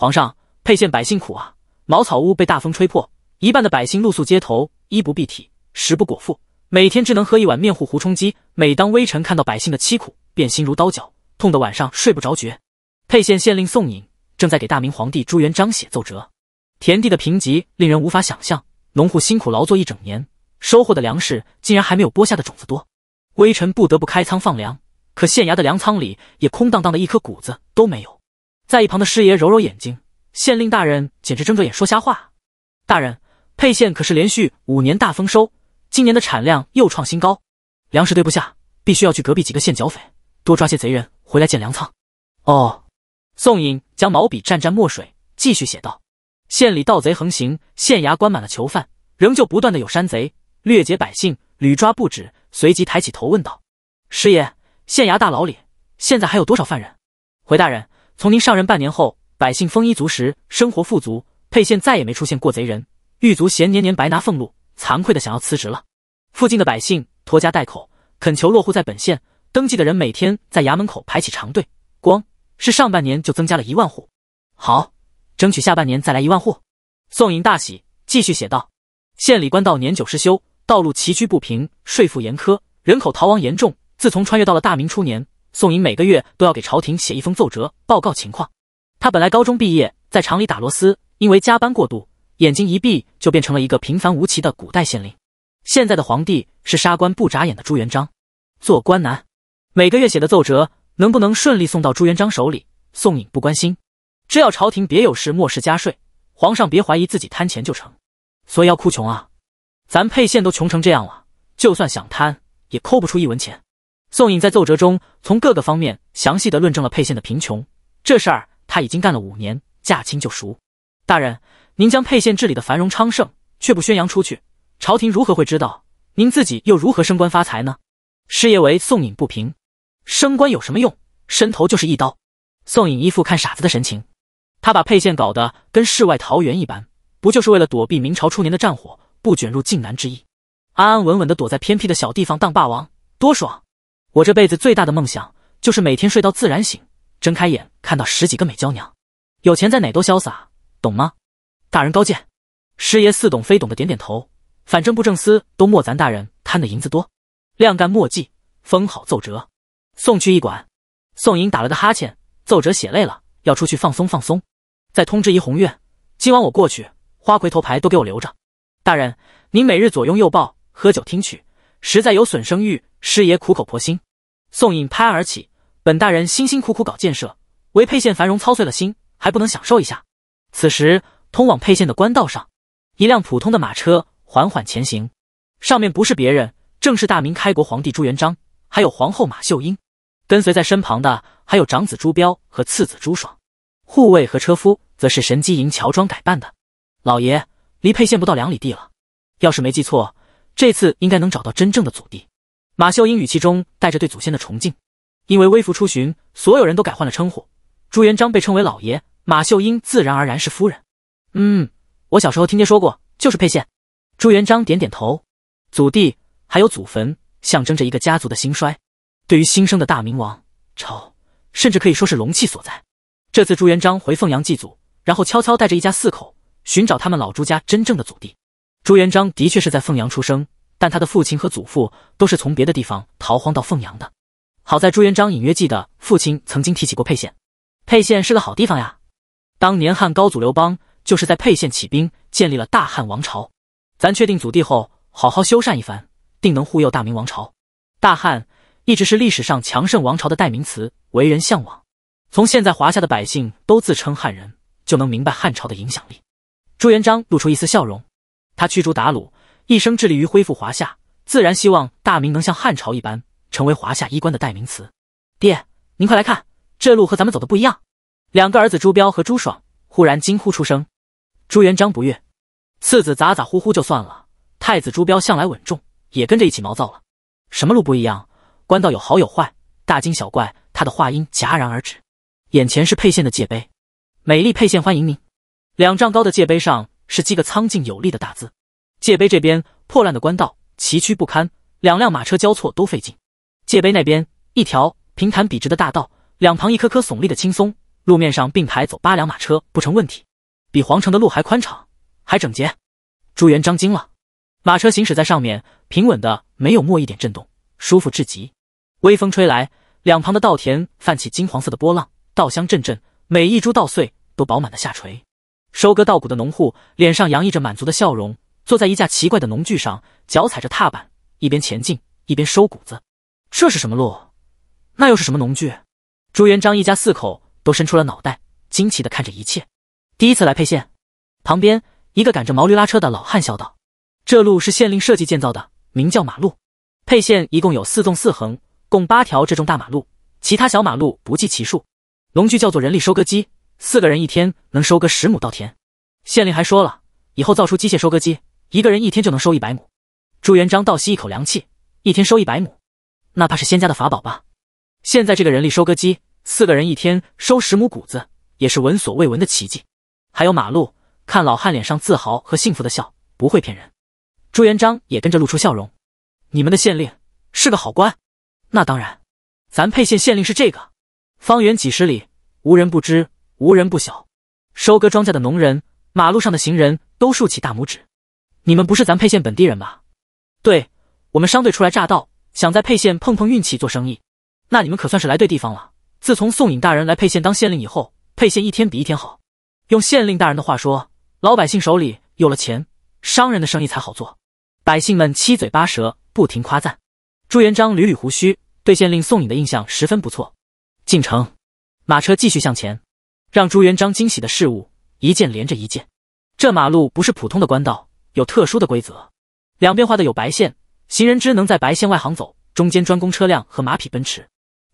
皇上，沛县百姓苦啊！茅草屋被大风吹破，一半的百姓露宿街头，衣不蔽体，食不果腹，每天只能喝一碗面糊糊充饥。每当微臣看到百姓的凄苦，便心如刀绞，痛得晚上睡不着觉。沛县县令宋颖正在给大明皇帝朱元璋写奏折，田地的贫瘠令人无法想象，农户辛苦劳作一整年，收获的粮食竟然还没有播下的种子多。微臣不得不开仓放粮，可县衙的粮仓里也空荡荡的，一颗谷子都没有。在一旁的师爷揉揉眼睛，县令大人简直睁着眼说瞎话。大人，沛县可是连续五年大丰收，今年的产量又创新高，粮食堆不下，必须要去隔壁几个县剿匪，多抓些贼人回来建粮仓。哦，宋颖将毛笔蘸蘸墨水，继续写道：县里盗贼横行，县衙关满了囚犯，仍旧不断的有山贼掠劫百姓，屡抓不止。随即抬起头问道：师爷，县衙大牢里现在还有多少犯人？回大人。从您上任半年后，百姓丰衣足食，生活富足，沛县再也没出现过贼人。狱卒嫌年年白拿俸禄，惭愧的想要辞职了。附近的百姓拖家带口，恳求落户在本县登记的人，每天在衙门口排起长队，光是上半年就增加了一万户。好，争取下半年再来一万户。宋寅大喜，继续写道：县里官道年久失修，道路崎岖不平，税赋严苛，人口逃亡严重。自从穿越到了大明初年。宋颖每个月都要给朝廷写一封奏折，报告情况。他本来高中毕业，在厂里打螺丝，因为加班过度，眼睛一闭就变成了一个平凡无奇的古代县令。现在的皇帝是杀官不眨眼的朱元璋，做官难。每个月写的奏折能不能顺利送到朱元璋手里，宋颖不关心。只要朝廷别有事，漠事加税，皇上别怀疑自己贪钱就成。所以要哭穷啊！咱沛县都穷成这样了，就算想贪，也抠不出一文钱。宋颖在奏折中从各个方面详细的论证了沛县的贫穷，这事儿他已经干了五年，驾轻就熟。大人，您将沛县治理的繁荣昌盛，却不宣扬出去，朝廷如何会知道？您自己又如何升官发财呢？师爷为宋颖不平，升官有什么用？伸头就是一刀。宋颖一副看傻子的神情，他把沛县搞得跟世外桃源一般，不就是为了躲避明朝初年的战火，不卷入靖难之役，安安稳稳的躲在偏僻的小地方当霸王，多爽！我这辈子最大的梦想就是每天睡到自然醒，睁开眼看到十几个美娇娘。有钱在哪都潇洒，懂吗？大人高见。师爷似懂非懂的点点头。反正布政司都没咱大人贪的银子多，量干墨迹，封好奏折，送去驿馆。宋莹打了个哈欠，奏折写累了，要出去放松放松。再通知怡红院，今晚我过去，花魁头牌都给我留着。大人，您每日左拥右抱，喝酒听曲。实在有损声誉，师爷苦口婆心。宋颖拍案而起，本大人辛辛苦苦搞建设，为沛县繁荣操碎了心，还不能享受一下？此时，通往沛县的官道上，一辆普通的马车缓缓前行，上面不是别人，正是大明开国皇帝朱元璋，还有皇后马秀英。跟随在身旁的还有长子朱标和次子朱爽，护卫和车夫则是神机营乔装改扮的。老爷，离沛县不到两里地了，要是没记错。这次应该能找到真正的祖地。马秀英语气中带着对祖先的崇敬。因为微服出巡，所有人都改换了称呼。朱元璋被称为老爷，马秀英自然而然是夫人。嗯，我小时候听爹说过，就是沛县。朱元璋点点头。祖地还有祖坟，象征着一个家族的兴衰。对于新生的大明王朝，甚至可以说是龙气所在。这次朱元璋回凤阳祭祖，然后悄悄带着一家四口寻找他们老朱家真正的祖地。朱元璋的确是在凤阳出生，但他的父亲和祖父都是从别的地方逃荒到凤阳的。好在朱元璋隐约记得父亲曾经提起过沛县，沛县是个好地方呀。当年汉高祖刘邦就是在沛县起兵，建立了大汉王朝。咱确定祖地后，好好修缮一番，定能护佑大明王朝。大汉一直是历史上强盛王朝的代名词，为人向往。从现在华夏的百姓都自称汉人，就能明白汉朝的影响力。朱元璋露出一丝笑容。他驱逐鞑虏，一生致力于恢复华夏，自然希望大明能像汉朝一般，成为华夏衣冠的代名词。爹，您快来看，这路和咱们走的不一样。两个儿子朱标和朱爽忽然惊呼出声。朱元璋不悦，次子咋咋呼呼就算了，太子朱标向来稳重，也跟着一起毛躁了。什么路不一样？官道有好有坏，大惊小怪。他的话音戛然而止，眼前是沛县的界碑，美丽沛县欢迎您。两丈高的界碑上。是几个苍劲有力的大字。界碑这边，破烂的官道崎岖不堪，两辆马车交错都费劲；界碑那边，一条平坦笔直的大道，两旁一棵棵耸立的青松，路面上并排走八辆马车不成问题，比皇城的路还宽敞，还整洁。朱元璋惊了，马车行驶在上面，平稳的没有莫一点震动，舒服至极。微风吹来，两旁的稻田泛起金黄色的波浪，稻香阵阵，每一株稻穗都饱满的下垂。收割稻谷的农户脸上洋溢着满足的笑容，坐在一架奇怪的农具上，脚踩着踏板，一边前进一边收谷子。这是什么路？那又是什么农具？朱元璋一家四口都伸出了脑袋，惊奇地看着一切。第一次来沛县，旁边一个赶着毛驴拉车的老汉笑道：“这路是县令设计建造的，名叫马路。沛县一共有四纵四横，共八条这种大马路，其他小马路不计其数。农具叫做人力收割机。”四个人一天能收割十亩稻田，县令还说了，以后造出机械收割机，一个人一天就能收一百亩。朱元璋倒吸一口凉气，一天收一百亩，那怕是仙家的法宝吧？现在这个人力收割机，四个人一天收十亩谷子，也是闻所未闻的奇迹。还有马路，看老汉脸上自豪和幸福的笑，不会骗人。朱元璋也跟着露出笑容，你们的县令是个好官。那当然，咱沛县县令是这个，方圆几十里无人不知。无人不晓，收割庄稼的农人，马路上的行人都竖起大拇指。你们不是咱沛县本地人吧？对，我们商队初来乍到，想在沛县碰碰运气做生意。那你们可算是来对地方了。自从宋颖大人来沛县当县令以后，沛县一天比一天好。用县令大人的话说，老百姓手里有了钱，商人的生意才好做。百姓们七嘴八舌，不停夸赞。朱元璋捋捋胡须，对县令宋颖的印象十分不错。进城，马车继续向前。让朱元璋惊喜的事物一件连着一件。这马路不是普通的官道，有特殊的规则。两边画的有白线，行人只能在白线外行走，中间专供车辆和马匹奔驰。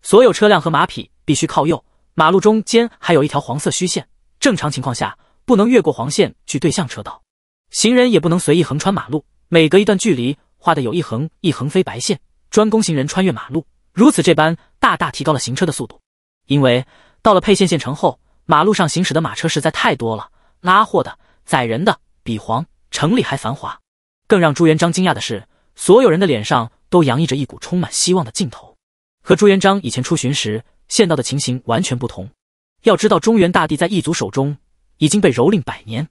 所有车辆和马匹必须靠右。马路中间还有一条黄色虚线，正常情况下不能越过黄线去对向车道。行人也不能随意横穿马路。每隔一段距离画的有一横一横飞白线，专供行人穿越马路。如此这般，大大提高了行车的速度。因为到了沛县县城后。马路上行驶的马车实在太多了，拉货的、载人的，比皇城里还繁华。更让朱元璋惊讶的是，所有人的脸上都洋溢着一股充满希望的劲头，和朱元璋以前出巡时见到的情形完全不同。要知道，中原大地在异族手中已经被蹂躏百年，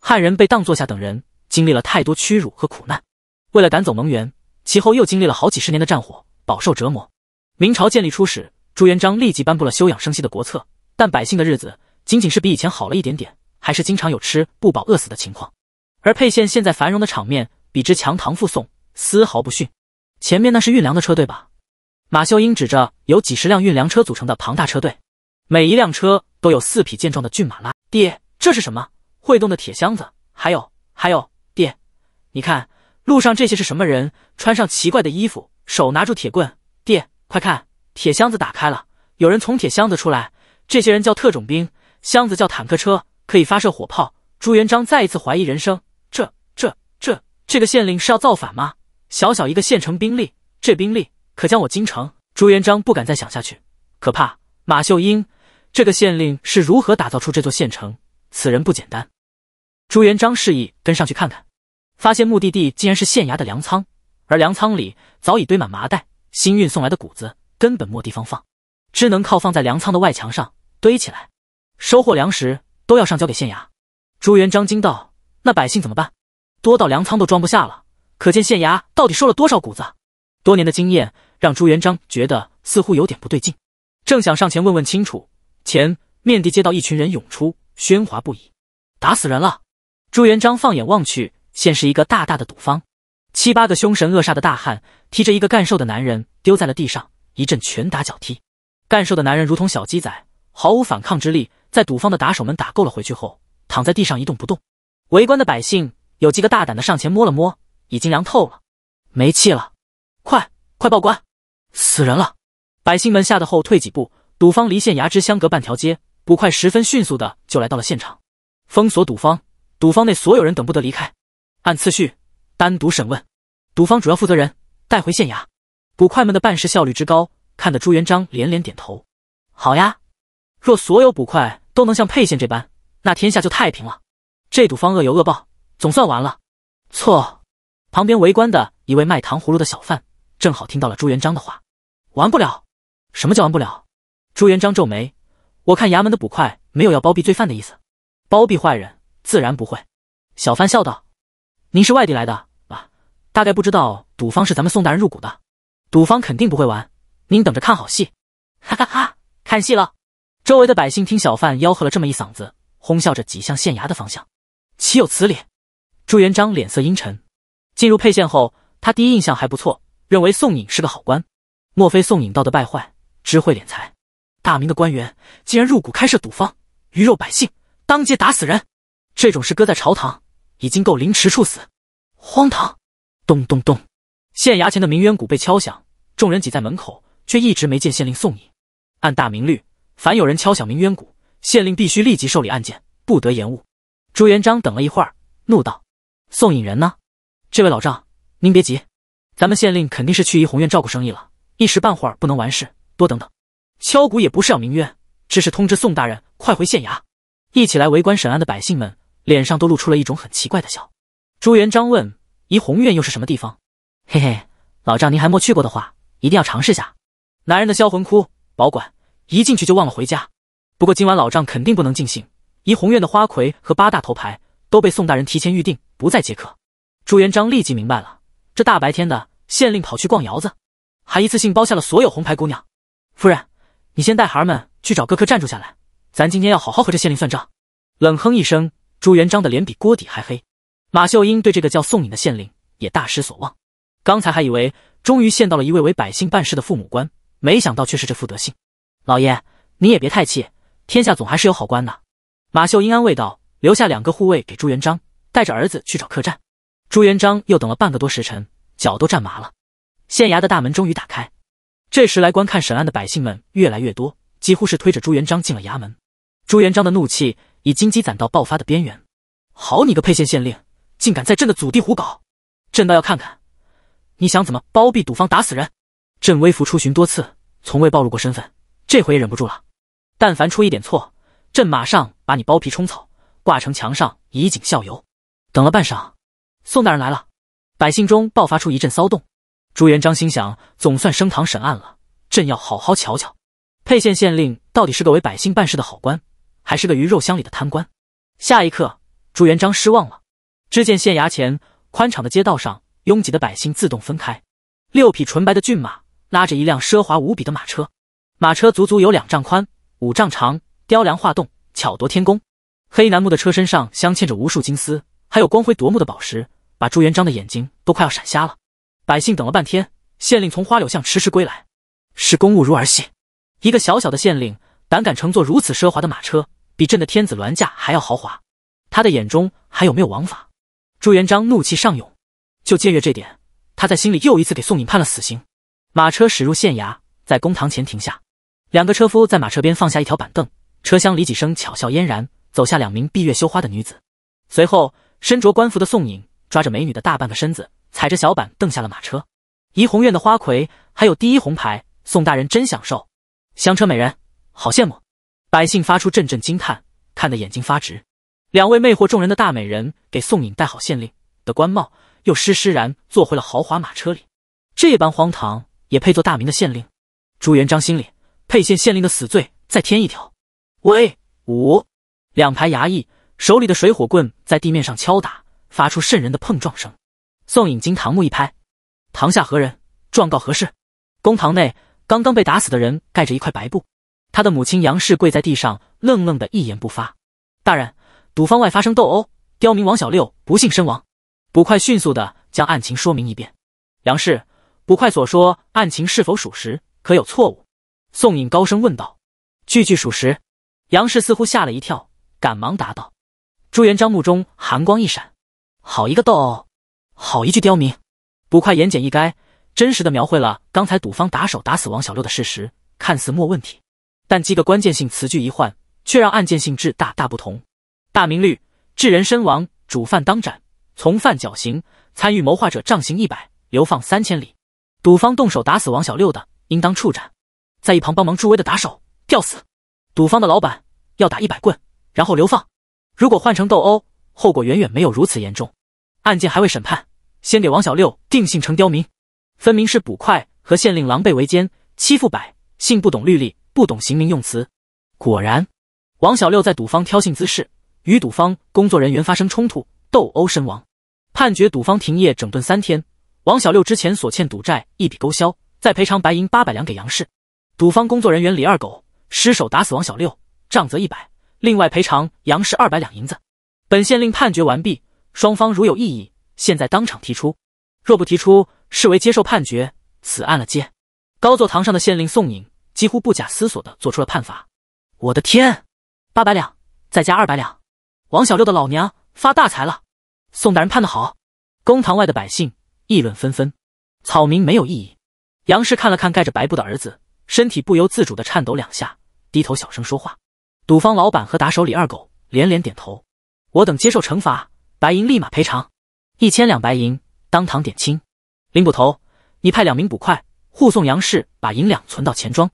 汉人被当作下等人，经历了太多屈辱和苦难。为了赶走蒙元，其后又经历了好几十年的战火，饱受折磨。明朝建立初始，朱元璋立即颁布了休养生息的国策。但百姓的日子仅仅是比以前好了一点点，还是经常有吃不饱饿死的情况。而沛县现在繁荣的场面，比之强唐富宋丝毫不逊。前面那是运粮的车队吧？马秀英指着由几十辆运粮车组成的庞大车队，每一辆车都有四匹健壮的骏马拉。爹，这是什么会动的铁箱子？还有还有，爹，你看路上这些是什么人？穿上奇怪的衣服，手拿住铁棍。爹，快看，铁箱子打开了，有人从铁箱子出来。这些人叫特种兵，箱子叫坦克车，可以发射火炮。朱元璋再一次怀疑人生，这、这、这，这个县令是要造反吗？小小一个县城兵力，这兵力可将我京城。朱元璋不敢再想下去，可怕。马秀英，这个县令是如何打造出这座县城？此人不简单。朱元璋示意跟上去看看，发现目的地竟然是县衙的粮仓，而粮仓里早已堆满麻袋，新运送来的谷子根本没地方放。只能靠放在粮仓的外墙上堆起来，收获粮食都要上交给县衙。朱元璋惊道：“那百姓怎么办？多到粮仓都装不下了，可见县衙到底收了多少谷子？”多年的经验让朱元璋觉得似乎有点不对劲，正想上前问问清楚，前面地街道一群人涌出，喧哗不已：“打死人了！”朱元璋放眼望去，现是一个大大的赌坊，七八个凶神恶煞的大汉提着一个干瘦的男人丢在了地上，一阵拳打脚踢。干瘦的男人如同小鸡仔，毫无反抗之力，在赌方的打手们打够了回去后，躺在地上一动不动。围观的百姓有几个大胆的上前摸了摸，已经凉透了，没气了，快快报官，死人了！百姓们吓得后退几步。赌方离县衙只相隔半条街，捕快十分迅速的就来到了现场，封锁赌方。赌方内所有人等不得离开，按次序单独审问，赌方主要负责人带回县衙。捕快们的办事效率之高。看得朱元璋连连点头，好呀，若所有捕快都能像沛县这般，那天下就太平了。这赌方恶有恶报，总算完了。错，旁边围观的一位卖糖葫芦的小贩正好听到了朱元璋的话，完不了？什么叫完不了？朱元璋皱眉，我看衙门的捕快没有要包庇罪犯的意思，包庇坏人自然不会。小贩笑道：“您是外地来的吧？大概不知道赌方是咱们宋大人入股的，赌方肯定不会玩。”您等着看好戏，哈哈哈！看戏了。周围的百姓听小贩吆喝了这么一嗓子，哄笑着挤向县衙的方向。岂有此理！朱元璋脸色阴沉。进入沛县后，他第一印象还不错，认为宋颖是个好官。莫非宋颖道德败坏，知会敛财？大明的官员竟然入股开设赌坊，鱼肉百姓，当街打死人，这种事搁在朝堂，已经够凌迟处死。荒唐！咚咚咚！县衙前的鸣冤鼓被敲响，众人挤在门口。却一直没见县令宋你。按大明律，凡有人敲响鸣冤鼓，县令必须立即受理案件，不得延误。朱元璋等了一会儿，怒道：“宋引人呢？这位老丈，您别急，咱们县令肯定是去怡红院照顾生意了，一时半会儿不能完事，多等等。敲鼓也不是要鸣冤，只是通知宋大人快回县衙。”一起来围观审案的百姓们脸上都露出了一种很奇怪的笑。朱元璋问：“怡红院又是什么地方？”嘿嘿，老丈您还没去过的话，一定要尝试下。男人的销魂窟，保管一进去就忘了回家。不过今晚老丈肯定不能尽兴，怡红院的花魁和八大头牌都被宋大人提前预定，不再接客。朱元璋立即明白了，这大白天的县令跑去逛窑子，还一次性包下了所有红牌姑娘。夫人，你先带孩儿们去找各科站住下来，咱今天要好好和这县令算账。冷哼一声，朱元璋的脸比锅底还黑。马秀英对这个叫宋颖的县令也大失所望，刚才还以为终于见到了一位为百姓办事的父母官。没想到却是这副德性，老爷，你也别太气，天下总还是有好官的。马秀英安慰道：“留下两个护卫给朱元璋，带着儿子去找客栈。”朱元璋又等了半个多时辰，脚都站麻了。县衙的大门终于打开，这时来观看审案的百姓们越来越多，几乎是推着朱元璋进了衙门。朱元璋的怒气已经积攒到爆发的边缘，好你个沛县县令，竟敢在朕的祖地胡搞，朕倒要看看，你想怎么包庇赌方打死人！朕微服出巡多次，从未暴露过身份，这回也忍不住了。但凡出一点错，朕马上把你剥皮充草，挂成墙上以儆效尤。等了半晌，宋大人来了，百姓中爆发出一阵骚动。朱元璋心想，总算升堂审案了，朕要好好瞧瞧沛县县令到底是个为百姓办事的好官，还是个鱼肉乡里的贪官。下一刻，朱元璋失望了，只见县衙前宽敞的街道上，拥挤的百姓自动分开，六匹纯白的骏马。拉着一辆奢华无比的马车，马车足足有两丈宽、五丈长，雕梁画栋，巧夺天工。黑楠木的车身上镶嵌着无数金丝，还有光辉夺目的宝石，把朱元璋的眼睛都快要闪瞎了。百姓等了半天，县令从花柳巷迟迟归来，视公务如儿戏。一个小小的县令胆敢乘坐如此奢华的马车，比朕的天子銮驾还要豪华。他的眼中还有没有王法？朱元璋怒气上涌，就借阅这点，他在心里又一次给宋颖判了死刑。马车驶入县衙，在公堂前停下，两个车夫在马车边放下一条板凳，车厢里几声巧笑嫣然，走下两名闭月羞花的女子。随后，身着官服的宋颖抓着美女的大半个身子，踩着小板凳下了马车。怡红院的花魁，还有第一红牌，宋大人真享受，香车美人，好羡慕！百姓发出阵阵惊叹，看得眼睛发直。两位魅惑众人的大美人给宋颖戴好县令的官帽，又施施然坐回了豪华马车里，这般荒唐。也配做大明的县令？朱元璋心里，沛县县令的死罪再添一条。喂，五两排衙役手里的水火棍在地面上敲打，发出渗人的碰撞声。宋引金堂木一拍，堂下何人？状告何事？公堂内，刚刚被打死的人盖着一块白布，他的母亲杨氏跪在地上，愣愣的一言不发。大人，赌坊外发生斗殴，刁民王小六不幸身亡。捕快迅速的将案情说明一遍。杨氏。捕快所说案情是否属实？可有错误？宋颖高声问道。句句属实。杨氏似乎吓了一跳，赶忙答道。朱元璋目中寒光一闪，好一个斗殴，好一句刁民。捕快言简意赅，真实的描绘了刚才赌方打手打死王小六的事实，看似没问题。但几个关键性词句一换，却让案件性质大大不同。大明律，致人身亡，主犯当斩，从犯绞刑，参与谋划者杖刑一百，流放三千里。赌方动手打死王小六的，应当处斩；在一旁帮忙助威的打手，吊死；赌方的老板要打一百棍，然后流放。如果换成斗殴，后果远远没有如此严重。案件还未审判，先给王小六定性成刁民，分明是捕快和县令狼狈为奸，欺负百姓。不懂律例，不懂刑名用词。果然，王小六在赌方挑衅滋事，与赌方工作人员发生冲突，斗殴身亡。判决赌方停业整顿三天。王小六之前所欠赌债一笔勾销，再赔偿白银八百两给杨氏。赌方工作人员李二狗失手打死王小六，杖责一百，另外赔偿杨氏二百两银子。本县令判决完毕，双方如有异议，现在当场提出，若不提出，视为接受判决。此案了结。高坐堂上的县令宋颖几乎不假思索地做出了判罚。我的天，八百两，再加二百两，王小六的老娘发大财了。宋大人判得好。公堂外的百姓。议论纷纷，草民没有异议。杨氏看了看盖着白布的儿子，身体不由自主的颤抖两下，低头小声说话。赌坊老板和打手李二狗连连点头：“我等接受惩罚，白银立马赔偿，一千两白银当堂点清。”林捕头，你派两名捕快护送杨氏，把银两存到钱庄。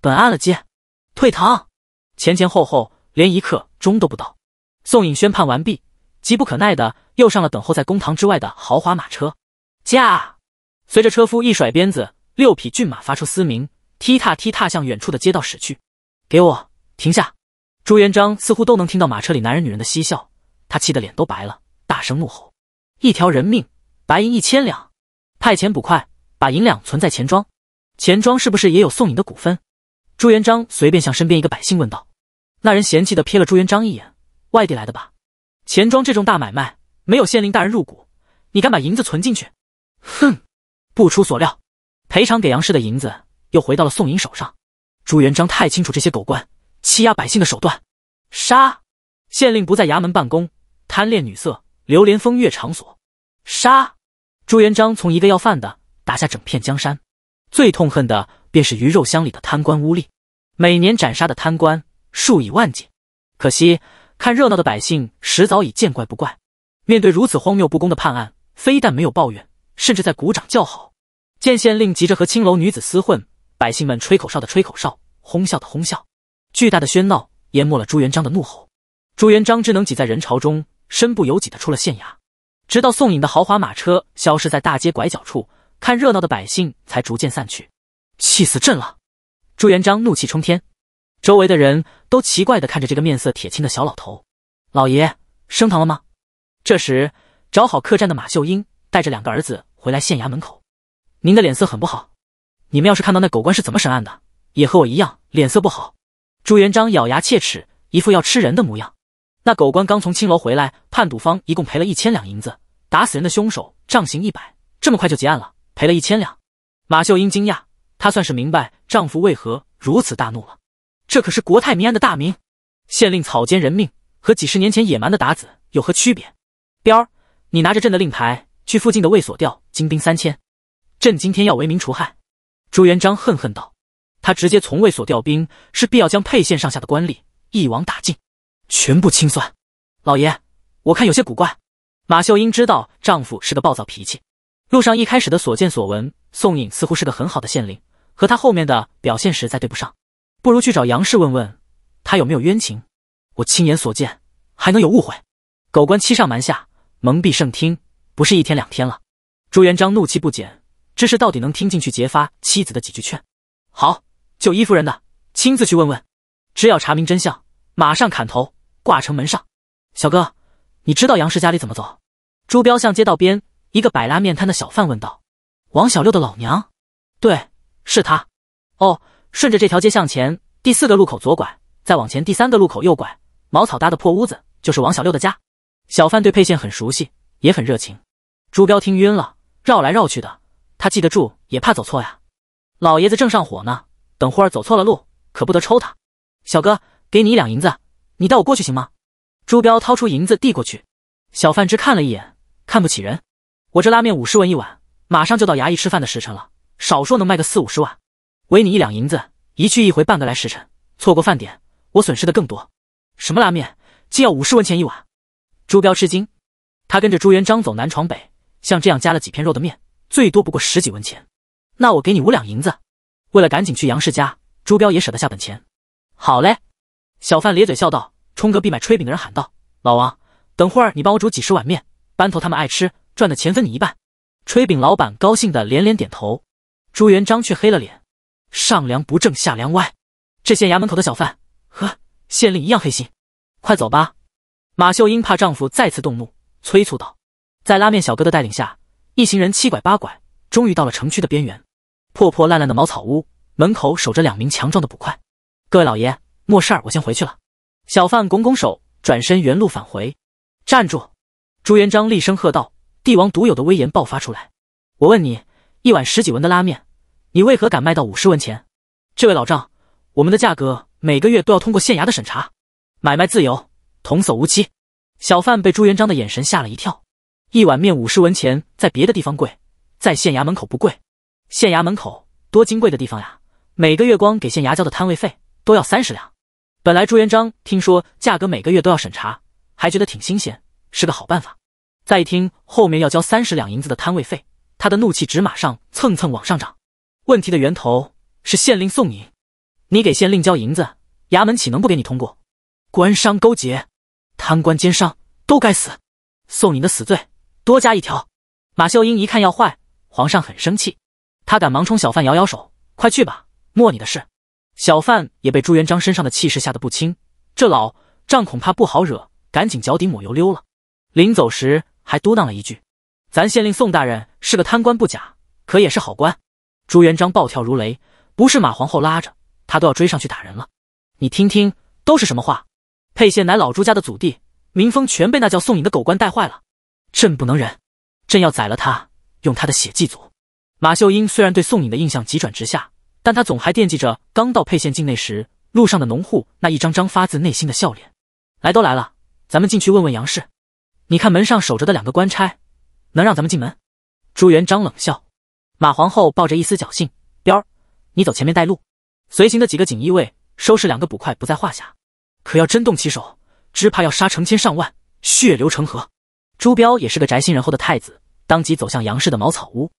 本案了结，退堂。前前后后连一刻钟都不到。宋颖宣判完毕，急不可耐的又上了等候在公堂之外的豪华马车。驾！随着车夫一甩鞭子，六匹骏马发出嘶鸣，踢踏踢踏向远处的街道驶去。给我停下！朱元璋似乎都能听到马车里男人女人的嬉笑，他气得脸都白了，大声怒吼：“一条人命，白银一千两，派遣捕快，把银两存在钱庄。钱庄是不是也有送你的股份？”朱元璋随便向身边一个百姓问道。那人嫌弃的瞥了朱元璋一眼：“外地来的吧？钱庄这种大买卖，没有县令大人入股，你敢把银子存进去？”哼，不出所料，赔偿给杨氏的银子又回到了宋寅手上。朱元璋太清楚这些狗官欺压百姓的手段，杀！县令不在衙门办公，贪恋女色，流连风月场所，杀！朱元璋从一个要饭的打下整片江山，最痛恨的便是鱼肉乡里的贪官污吏，每年斩杀的贪官数以万计。可惜看热闹的百姓实早已见怪不怪，面对如此荒谬不公的判案，非但没有抱怨。甚至在鼓掌叫好。见县令急着和青楼女子厮混，百姓们吹口哨的吹口哨，哄笑的哄笑。巨大的喧闹淹没了朱元璋的怒吼，朱元璋只能挤在人潮中，身不由己的出了县衙。直到宋颖的豪华马车消失在大街拐角处，看热闹的百姓才逐渐散去。气死朕了！朱元璋怒气冲天。周围的人都奇怪的看着这个面色铁青的小老头。老爷升堂了吗？这时，找好客栈的马秀英。带着两个儿子回来县衙门口，您的脸色很不好。你们要是看到那狗官是怎么审案的，也和我一样脸色不好。朱元璋咬牙切齿，一副要吃人的模样。那狗官刚从青楼回来，判赌方一共赔了一千两银子，打死人的凶手杖刑一百，这么快就结案了，赔了一千两。马秀英惊讶，她算是明白丈夫为何如此大怒了。这可是国泰民安的大名，县令草菅人命，和几十年前野蛮的打子有何区别？彪儿，你拿着朕的令牌。去附近的卫所调精兵三千，朕今天要为民除害。”朱元璋恨恨道：“他直接从卫所调兵，是必要将沛县上下的官吏一网打尽，全部清算。”老爷，我看有些古怪。马秀英知道丈夫是个暴躁脾气，路上一开始的所见所闻，宋颖似乎是个很好的县令，和他后面的表现实在对不上。不如去找杨氏问问，他有没有冤情？我亲眼所见，还能有误会？狗官欺上瞒下，蒙蔽圣听。不是一天两天了，朱元璋怒气不减，这是到底能听进去结发妻子的几句劝？好，就依夫人的，亲自去问问，只要查明真相，马上砍头，挂城门上。小哥，你知道杨氏家里怎么走？朱标向街道边一个摆拉面摊的小贩问道：“王小六的老娘，对，是他。哦，顺着这条街向前，第四个路口左拐，再往前第三个路口右拐，茅草搭的破屋子就是王小六的家。”小贩对沛县很熟悉，也很热情。朱标听晕了，绕来绕去的，他记得住也怕走错呀。老爷子正上火呢，等会儿走错了路可不得抽他。小哥，给你一两银子，你带我过去行吗？朱标掏出银子递过去，小贩只看了一眼，看不起人。我这拉面五十文一碗，马上就到衙役吃饭的时辰了，少说能卖个四五十碗。唯你一两银子，一去一回半个来时辰，错过饭点，我损失的更多。什么拉面竟要五十文钱一碗？朱标吃惊，他跟着朱元璋走南闯北。像这样加了几片肉的面，最多不过十几文钱。那我给你五两银子。为了赶紧去杨氏家，朱标也舍得下本钱。好嘞！小贩咧嘴笑道。冲隔壁买炊饼的人喊道：“老王，等会儿你帮我煮几十碗面，班头他们爱吃，赚的钱分你一半。”炊饼老板高兴的连连点头。朱元璋却黑了脸：“上梁不正下梁歪，这县衙门口的小贩，和县令一样黑心。快走吧！”马秀英怕丈夫再次动怒，催促道。在拉面小哥的带领下，一行人七拐八拐，终于到了城区的边缘。破破烂烂的茅草屋门口守着两名强壮的捕快。各位老爷，莫事儿，我先回去了。小贩拱拱手，转身原路返回。站住！朱元璋厉声喝道，帝王独有的威严爆发出来。我问你，一碗十几文的拉面，你为何敢卖到五十文钱？这位老丈，我们的价格每个月都要通过县衙的审查，买卖自由，童叟无欺。小贩被朱元璋的眼神吓了一跳。一碗面五十文钱，在别的地方贵，在县衙门口不贵。县衙门口多金贵的地方呀！每个月光给县衙交的摊位费都要三十两。本来朱元璋听说价格每个月都要审查，还觉得挺新鲜，是个好办法。再一听后面要交三十两银子的摊位费，他的怒气值马上蹭蹭往上涨。问题的源头是县令送银，你给县令交银子，衙门岂能不给你通过？官商勾结，贪官奸商都该死，送银的死罪。多加一条。马秀英一看要坏，皇上很生气，他赶忙冲小贩摇摇手：“快去吧，没你的事。”小贩也被朱元璋身上的气势吓得不轻，这老仗恐怕不好惹，赶紧脚底抹油溜了。临走时还嘟囔了一句：“咱县令宋大人是个贪官不假，可也是好官。”朱元璋暴跳如雷，不是马皇后拉着他都要追上去打人了。你听听，都是什么话？沛县乃老朱家的祖地，民风全被那叫宋颖的狗官带坏了。朕不能忍，朕要宰了他，用他的血祭祖。马秀英虽然对宋颖的印象急转直下，但她总还惦记着刚到沛县境内时路上的农户那一张张发自内心的笑脸。来都来了，咱们进去问问杨氏。你看门上守着的两个官差，能让咱们进门？朱元璋冷笑。马皇后抱着一丝侥幸，彪儿，你走前面带路。随行的几个锦衣卫收拾两个捕快不在话下，可要真动起手，只怕要杀成千上万，血流成河。朱标也是个宅心仁厚的太子，当即走向杨氏的茅草屋。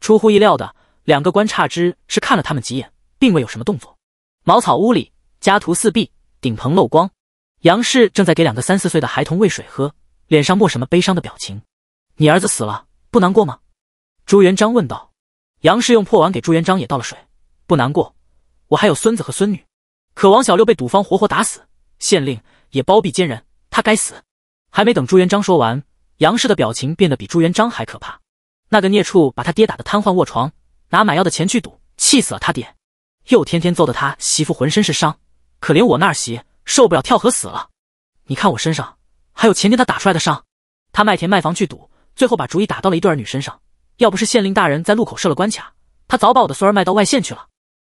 出乎意料的，两个官差只是看了他们几眼，并未有什么动作。茅草屋里，家徒四壁，顶棚漏光。杨氏正在给两个三四岁的孩童喂水喝，脸上没什么悲伤的表情。“你儿子死了，不难过吗？”朱元璋问道。杨氏用破碗给朱元璋也倒了水。“不难过，我还有孙子和孙女。可王小六被赌方活活打死，县令也包庇奸人，他该死。”还没等朱元璋说完。杨氏的表情变得比朱元璋还可怕。那个孽畜把他爹打得瘫痪卧床，拿买药的钱去赌，气死了他爹。又天天揍得他媳妇浑身是伤，可怜我那儿媳受不了跳河死了。你看我身上还有前天他打出来的伤。他卖田卖房去赌，最后把主意打到了一对儿女身上。要不是县令大人在路口设了关卡，他早把我的孙儿卖到外县去了。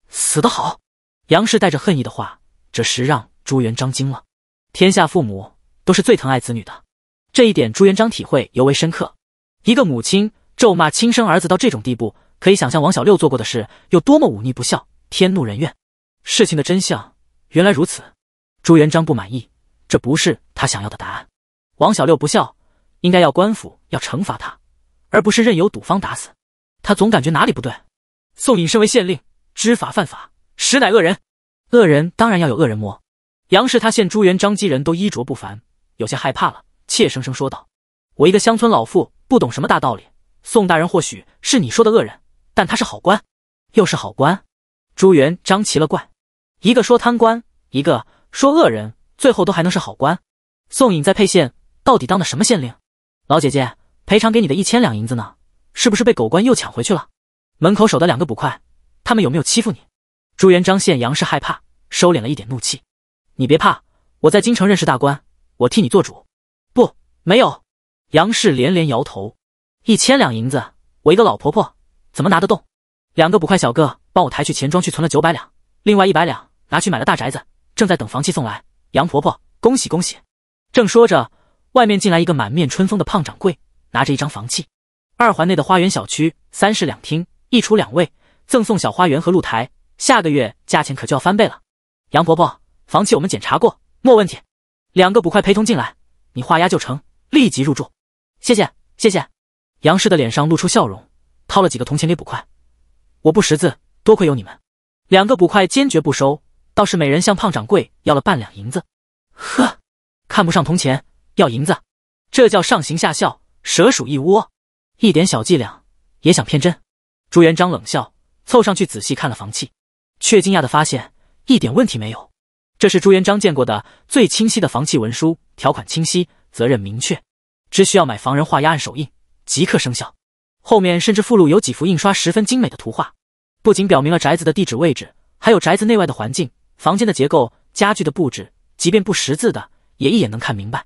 死得好！杨氏带着恨意的话，这时让朱元璋惊了。天下父母都是最疼爱子女的。这一点朱元璋体会尤为深刻。一个母亲咒骂亲生儿子到这种地步，可以想象王小六做过的事有多么忤逆不孝。天怒人怨，事情的真相原来如此。朱元璋不满意，这不是他想要的答案。王小六不孝，应该要官府要惩罚他，而不是任由赌方打死。他总感觉哪里不对。宋颖身为县令，知法犯法，实乃恶人。恶人当然要有恶人磨。杨氏他县朱元璋几人都衣着不凡，有些害怕了。怯生生说道：“我一个乡村老妇，不懂什么大道理。宋大人或许是你说的恶人，但他是好官，又是好官。”朱元璋奇了怪，一个说贪官，一个说恶人，最后都还能是好官？宋颖在沛县到底当的什么县令？老姐姐，赔偿给你的一千两银子呢，是不是被狗官又抢回去了？门口守的两个捕快，他们有没有欺负你？朱元璋现杨氏害怕，收敛了一点怒气。你别怕，我在京城认识大官，我替你做主。没有，杨氏连连摇头。一千两银子，我一个老婆婆怎么拿得动？两个捕快小哥帮我抬去钱庄去存了九百两，另外一百两拿去买了大宅子，正在等房契送来。杨婆婆，恭喜恭喜！正说着，外面进来一个满面春风的胖掌柜，拿着一张房契。二环内的花园小区，三室两厅一厨两卫，赠送小花园和露台，下个月价钱可就要翻倍了。杨婆婆，房契我们检查过，没问题。两个捕快陪同进来，你画押就成。立即入住，谢谢谢谢。杨氏的脸上露出笑容，掏了几个铜钱给捕快。我不识字，多亏有你们。两个捕快坚决不收，倒是每人向胖掌柜要了半两银子。呵，看不上铜钱，要银子，这叫上行下效，蛇鼠一窝。一点小伎俩也想骗真？朱元璋冷笑，凑上去仔细看了房契，却惊讶的发现一点问题没有。这是朱元璋见过的最清晰的房契文书，条款清晰。责任明确，只需要买房人画押按手印即刻生效。后面甚至附录有几幅印刷十分精美的图画，不仅表明了宅子的地址位置，还有宅子内外的环境、房间的结构、家具的布置，即便不识字的也一眼能看明白。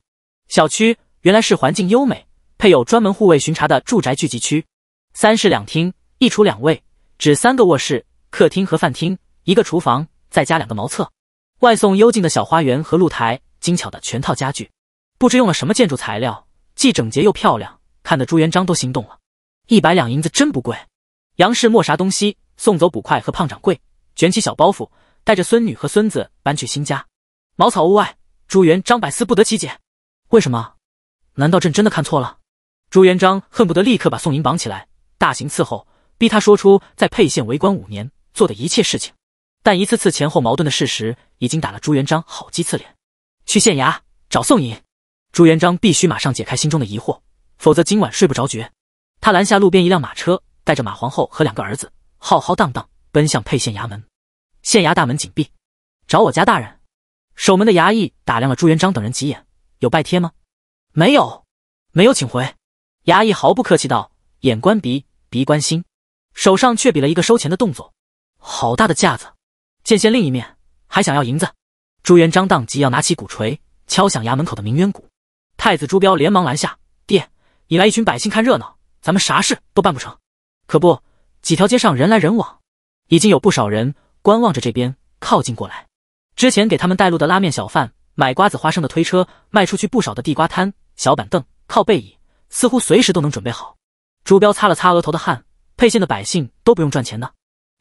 小区原来是环境优美、配有专门护卫巡查的住宅聚集区。三室两厅一厨两卫，指三个卧室、客厅和饭厅，一个厨房，再加两个茅厕。外送幽静的小花园和露台，精巧的全套家具。不知用了什么建筑材料，既整洁又漂亮，看得朱元璋都心动了。一百两银子真不贵。杨氏没啥东西，送走捕快和胖掌柜，卷起小包袱，带着孙女和孙子搬去新家。茅草屋外，朱元璋百思不得其解：为什么？难道朕真的看错了？朱元璋恨不得立刻把宋银绑起来，大刑伺候，逼他说出在沛县为官五年做的一切事情。但一次次前后矛盾的事实，已经打了朱元璋好几次脸。去县衙找宋银，朱元璋必须马上解开心中的疑惑，否则今晚睡不着觉。他拦下路边一辆马车，带着马皇后和两个儿子，浩浩荡荡奔向沛县衙门。县衙大门紧闭，找我家大人。守门的衙役打量了朱元璋等人几眼，有拜帖吗？没有，没有，请回。衙役毫不客气道：“眼观鼻，鼻观心，手上却比了一个收钱的动作。”好大的架子！见县另一面还想要银子。朱元璋当即要拿起鼓槌敲响衙门口的鸣冤鼓。太子朱标连忙拦下：“爹，引来一群百姓看热闹，咱们啥事都办不成。可不，几条街上人来人往，已经有不少人观望着这边，靠近过来。之前给他们带路的拉面小贩、买瓜子花生的推车、卖出去不少的地瓜摊、小板凳、靠背椅，似乎随时都能准备好。”朱标擦了擦额头的汗：“沛县的百姓都不用赚钱的，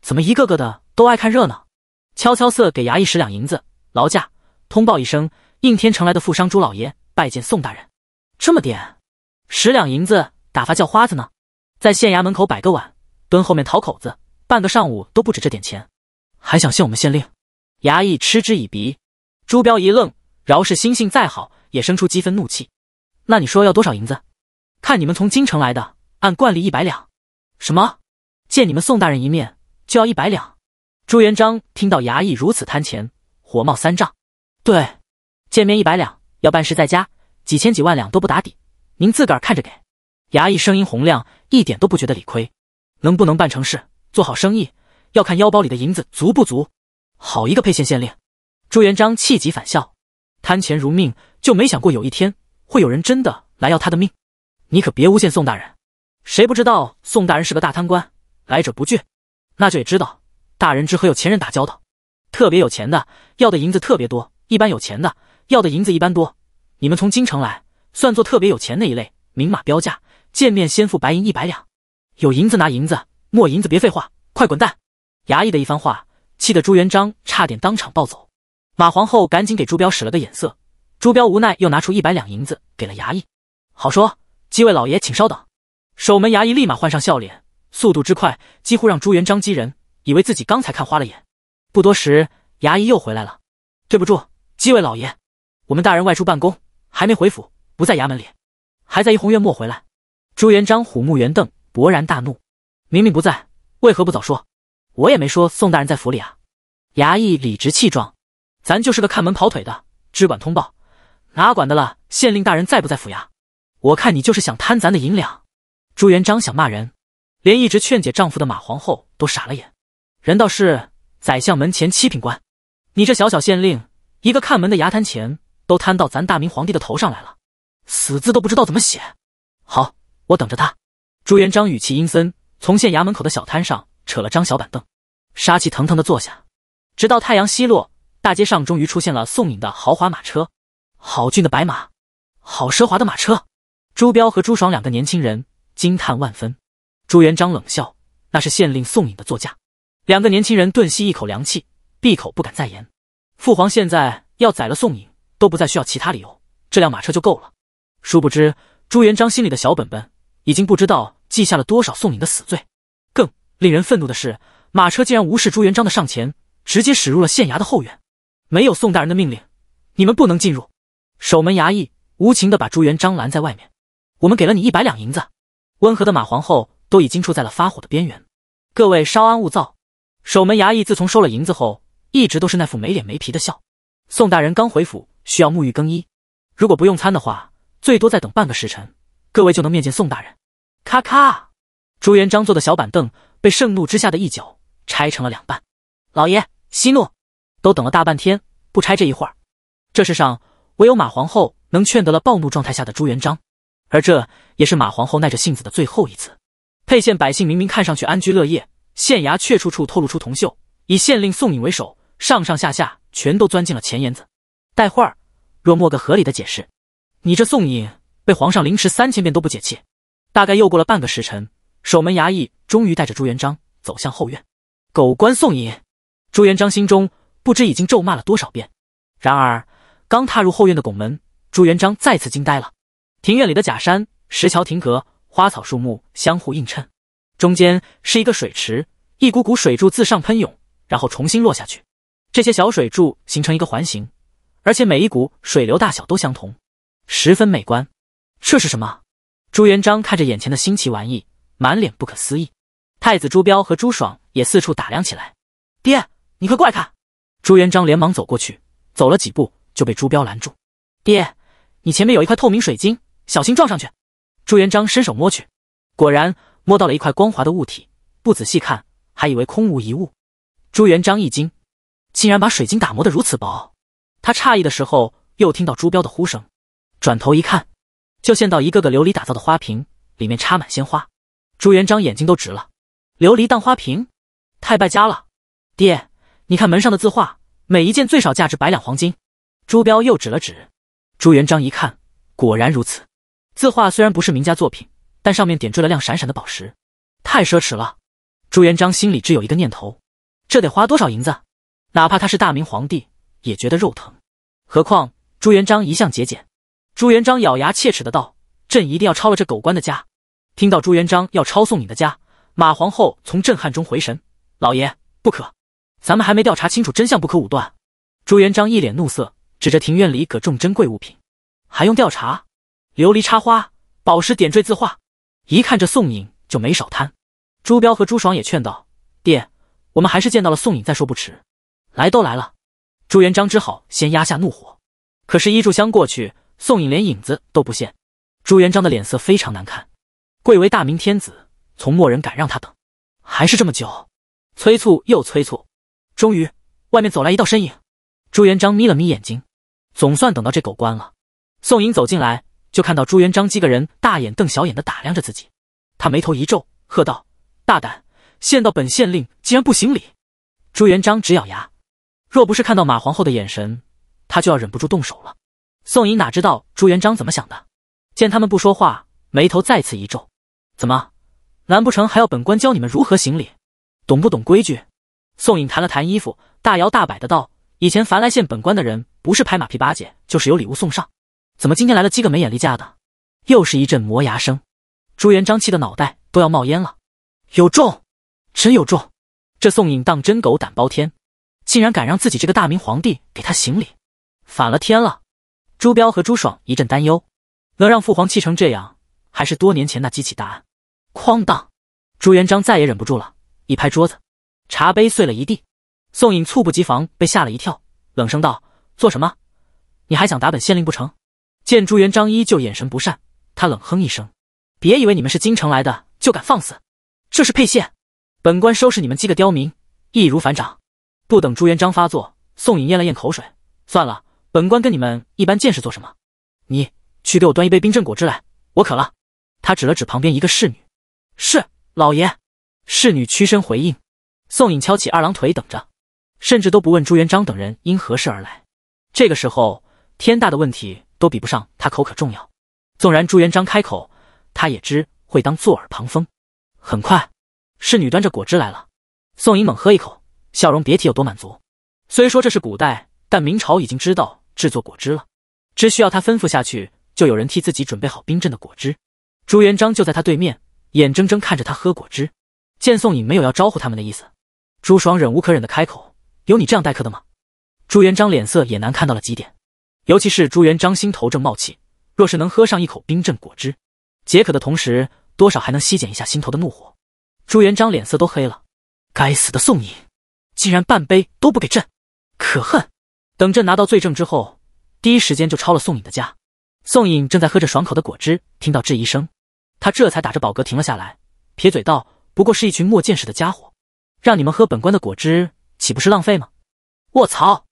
怎么一个个的都爱看热闹？”悄悄色给衙役十两银子：“劳驾，通报一声，应天城来的富商朱老爷。”拜见宋大人，这么点，十两银子打发叫花子呢？在县衙门口摆个碗，蹲后面讨口子，半个上午都不止这点钱，还想谢我们县令？衙役嗤之以鼻。朱标一愣，饶是心性再好，也生出几分怒气。那你说要多少银子？看你们从京城来的，按惯例一百两。什么？见你们宋大人一面就要一百两？朱元璋听到衙役如此贪钱，火冒三丈。对，见面一百两。要办事，在家几千几万两都不打底，您自个儿看着给。衙役声音洪亮，一点都不觉得理亏。能不能办成事、做好生意，要看腰包里的银子足不足。好一个沛县县令！朱元璋气急反笑，贪钱如命，就没想过有一天会有人真的来要他的命。你可别诬陷宋大人，谁不知道宋大人是个大贪官，来者不拒，那就也知道大人只和有钱人打交道，特别有钱的要的银子特别多，一般有钱的。要的银子一般多，你们从京城来，算作特别有钱那一类，明码标价，见面先付白银一百两，有银子拿银子，没银子别废话，快滚蛋！衙役的一番话，气得朱元璋差点当场暴走。马皇后赶紧给朱标使了个眼色，朱标无奈又拿出一百两银子给了衙役。好说，几位老爷请稍等。守门衙役立马换上笑脸，速度之快，几乎让朱元璋激人，以为自己刚才看花了眼。不多时，衙役又回来了，对不住，几位老爷。我们大人外出办公，还没回府，不在衙门里，还在怡红院没回来。朱元璋虎目圆瞪，勃然大怒：“明明不在，为何不早说？我也没说宋大人在府里啊！”衙役理直气壮：“咱就是个看门跑腿的，只管通报，哪管得了县令大人在不在府衙？我看你就是想贪咱的银两。”朱元璋想骂人，连一直劝解丈夫的马皇后都傻了眼。人倒是宰相门前七品官，你这小小县令，一个看门的衙摊钱。都摊到咱大明皇帝的头上来了，死字都不知道怎么写。好，我等着他。朱元璋语气阴森，从县衙门口的小摊上扯了张小板凳，杀气腾腾的坐下。直到太阳西落，大街上终于出现了宋颖的豪华马车，好俊的白马，好奢华的马车。朱标和朱爽两个年轻人惊叹万分。朱元璋冷笑：“那是县令宋颖的座驾。”两个年轻人顿吸一口凉气，闭口不敢再言。父皇现在要宰了宋颖。都不再需要其他理由，这辆马车就够了。殊不知，朱元璋心里的小本本已经不知道记下了多少宋引的死罪。更令人愤怒的是，马车竟然无视朱元璋的上前，直接驶入了县衙的后院。没有宋大人的命令，你们不能进入。守门衙役无情的把朱元璋拦在外面。我们给了你一百两银子，温和的马皇后都已经处在了发火的边缘。各位稍安勿躁。守门衙役自从收了银子后，一直都是那副没脸没皮的笑。宋大人刚回府。需要沐浴更衣，如果不用餐的话，最多再等半个时辰，各位就能面见宋大人。咔咔，朱元璋坐的小板凳被盛怒之下的一脚拆成了两半。老爷息怒，都等了大半天，不拆这一会儿。这世上唯有马皇后能劝得了暴怒状态下的朱元璋，而这也是马皇后耐着性子的最后一次。沛县百姓明明看上去安居乐业，县衙却处处透露出铜锈。以县令宋颖为首，上上下下全都钻进了钱眼子。待会儿。若没个合理的解释，你这宋引被皇上凌迟三千遍都不解气。大概又过了半个时辰，守门衙役终于带着朱元璋走向后院。狗官宋引，朱元璋心中不知已经咒骂了多少遍。然而刚踏入后院的拱门，朱元璋再次惊呆了。庭院里的假山、石桥、亭阁、花草树木相互映衬，中间是一个水池，一股股水柱自上喷涌，然后重新落下去。这些小水柱形成一个环形。而且每一股水流大小都相同，十分美观。这是什么？朱元璋看着眼前的新奇玩意，满脸不可思议。太子朱标和朱爽也四处打量起来。爹，你快过来看！朱元璋连忙走过去，走了几步就被朱标拦住。爹，你前面有一块透明水晶，小心撞上去。朱元璋伸手摸去，果然摸到了一块光滑的物体，不仔细看还以为空无一物。朱元璋一惊，竟然把水晶打磨的如此薄。他诧异的时候，又听到朱标的呼声，转头一看，就见到一个个琉璃打造的花瓶，里面插满鲜花。朱元璋眼睛都直了，琉璃当花瓶，太败家了！爹，你看门上的字画，每一件最少价值百两黄金。朱标又指了指，朱元璋一看，果然如此。字画虽然不是名家作品，但上面点缀了亮闪闪的宝石，太奢侈了。朱元璋心里只有一个念头：这得花多少银子？哪怕他是大明皇帝。也觉得肉疼，何况朱元璋一向节俭。朱元璋咬牙切齿的道：“朕一定要抄了这狗官的家。”听到朱元璋要抄宋颖的家，马皇后从震撼中回神：“老爷，不可，咱们还没调查清楚真相，不可武断。”朱元璋一脸怒色，指着庭院里各种珍贵物品：“还用调查？琉璃插花，宝石点缀，字画，一看这宋颖就没少贪。”朱标和朱爽也劝道：“爹，我们还是见到了宋颖再说不迟。来都来了。”朱元璋只好先压下怒火，可是，一炷香过去，宋颖连影子都不见。朱元璋的脸色非常难看。贵为大明天子，从没人敢让他等，还是这么久？催促又催促。终于，外面走来一道身影。朱元璋眯了眯眼睛，总算等到这狗官了。宋颖走进来，就看到朱元璋几个人大眼瞪小眼的打量着自己。他眉头一皱，喝道：“大胆！见到本县令，竟然不行礼！”朱元璋直咬牙。若不是看到马皇后的眼神，他就要忍不住动手了。宋颖哪知道朱元璋怎么想的？见他们不说话，眉头再次一皱。怎么？难不成还要本官教你们如何行礼？懂不懂规矩？宋颖弹了弹衣服，大摇大摆的道：“以前凡来见本官的人，不是拍马屁巴结，就是有礼物送上。怎么今天来了几个没眼力架的？”又是一阵磨牙声。朱元璋气的脑袋都要冒烟了。有重，真有重！这宋颖当真狗胆包天！竟然敢让自己这个大明皇帝给他行礼，反了天了！朱标和朱爽一阵担忧，能让父皇气成这样，还是多年前那几起大案。哐当！朱元璋再也忍不住了，一拍桌子，茶杯碎了一地。宋颖猝不及防，被吓了一跳，冷声道：“做什么？你还想打本县令不成？”见朱元璋依旧眼神不善，他冷哼一声：“别以为你们是京城来的就敢放肆，这是沛县，本官收拾你们几个刁民，易如反掌。”不等朱元璋发作，宋颖咽了咽口水，算了，本官跟你们一般见识做什么？你去给我端一杯冰镇果汁来，我渴了。他指了指旁边一个侍女。是，老爷。侍女屈身回应。宋颖翘起二郎腿等着，甚至都不问朱元璋等人因何事而来。这个时候，天大的问题都比不上他口渴重要。纵然朱元璋开口，他也知会当坐耳旁风。很快，侍女端着果汁来了。宋颖猛喝一口。笑容别提有多满足。虽说这是古代，但明朝已经知道制作果汁了，只需要他吩咐下去，就有人替自己准备好冰镇的果汁。朱元璋就在他对面，眼睁睁看着他喝果汁。见宋颖没有要招呼他们的意思，朱爽忍无可忍的开口：“有你这样待客的吗？”朱元璋脸色也难看到了极点，尤其是朱元璋心头正冒气，若是能喝上一口冰镇果汁，解渴的同时，多少还能吸减一下心头的怒火。朱元璋脸色都黑了，该死的宋颖！竟然半杯都不给朕，可恨！等朕拿到罪证之后，第一时间就抄了宋颖的家。宋颖正在喝着爽口的果汁，听到质疑声，他这才打着饱嗝停了下来，撇嘴道：“不过是一群没见识的家伙，让你们喝本官的果汁，岂不是浪费吗？”我操！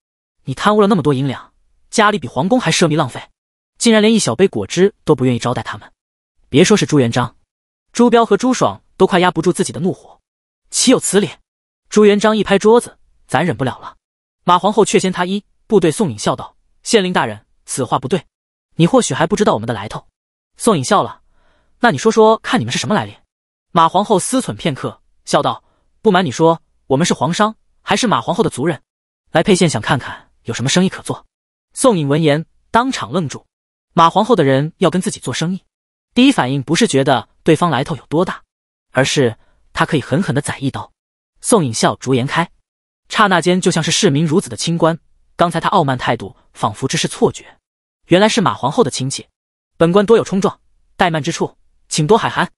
你贪污了那么多银两，家里比皇宫还奢靡浪费，竟然连一小杯果汁都不愿意招待他们。别说是朱元璋、朱标和朱爽，都快压不住自己的怒火，岂有此理！朱元璋一拍桌子：“咱忍不了了！”马皇后却先他一步对宋颖笑道：“县令大人，此话不对。你或许还不知道我们的来头。”宋颖笑了：“那你说说看，你们是什么来历？”马皇后思忖片刻，笑道：“不瞒你说，我们是皇商，还是马皇后的族人，来沛县想看看有什么生意可做。”宋颖闻言当场愣住。马皇后的人要跟自己做生意，第一反应不是觉得对方来头有多大，而是他可以狠狠的宰一刀。宋颖笑逐颜开，刹那间就像是视民如子的清官。刚才他傲慢态度，仿佛这是错觉，原来是马皇后的亲戚。本官多有冲撞、怠慢之处，请多海涵。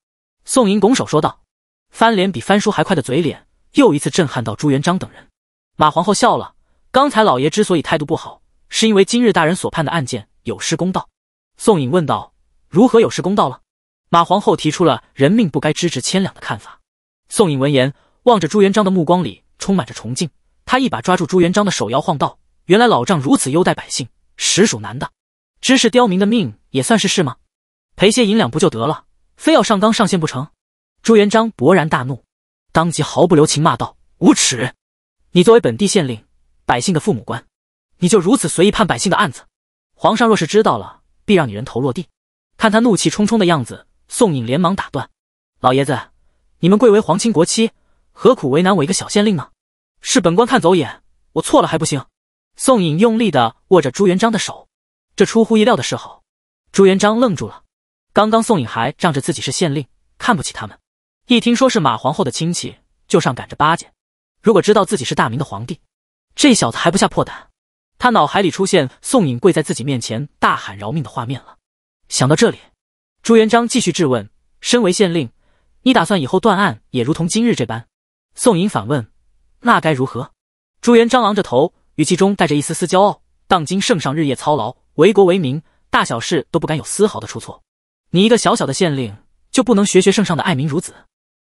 宋颖拱手说道，翻脸比翻书还快的嘴脸，又一次震撼到朱元璋等人。马皇后笑了，刚才老爷之所以态度不好，是因为今日大人所判的案件有失公道。宋颖问道：“如何有失公道了？”马皇后提出了“人命不该支值千两”的看法。宋颖闻言。望着朱元璋的目光里充满着崇敬，他一把抓住朱元璋的手摇晃道：“原来老丈如此优待百姓，实属难得。知是刁民的命也算是事吗？赔些银两不就得了，非要上纲上线不成？”朱元璋勃然大怒，当即毫不留情骂道：“无耻！你作为本地县令，百姓的父母官，你就如此随意判百姓的案子？皇上若是知道了，必让你人头落地！”看他怒气冲冲的样子，宋颖连忙打断：“老爷子，你们贵为皇亲国戚。”何苦为难我一个小县令呢？是本官看走眼，我错了还不行？宋颖用力的握着朱元璋的手，这出乎意料的时好。朱元璋愣住了，刚刚宋颖还仗着自己是县令，看不起他们，一听说是马皇后的亲戚，就上赶着巴结。如果知道自己是大明的皇帝，这小子还不下破胆？他脑海里出现宋颖跪在自己面前大喊饶命的画面了。想到这里，朱元璋继续质问：身为县令，你打算以后断案也如同今日这般？宋颖反问：“那该如何？”朱元璋昂着头，语气中带着一丝丝骄傲：“当今圣上日夜操劳，为国为民，大小事都不敢有丝毫的出错。你一个小小的县令，就不能学学圣上的爱民如子，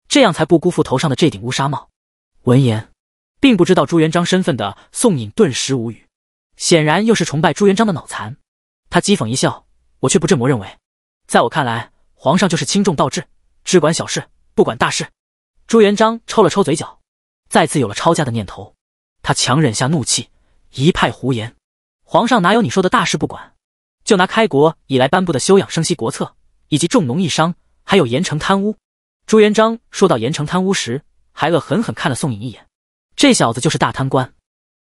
这样才不辜负头上的这顶乌纱帽。”闻言，并不知道朱元璋身份的宋颖顿时无语，显然又是崇拜朱元璋的脑残。他讥讽一笑：“我却不这么认为，在我看来，皇上就是轻重倒置，只管小事，不管大事。”朱元璋抽了抽嘴角，再次有了抄家的念头。他强忍下怒气，一派胡言：“皇上哪有你说的大事不管？就拿开国以来颁布的休养生息国策，以及重农抑商，还有严惩贪污。”朱元璋说到严惩贪污时，还恶狠狠看了宋颖一眼。这小子就是大贪官。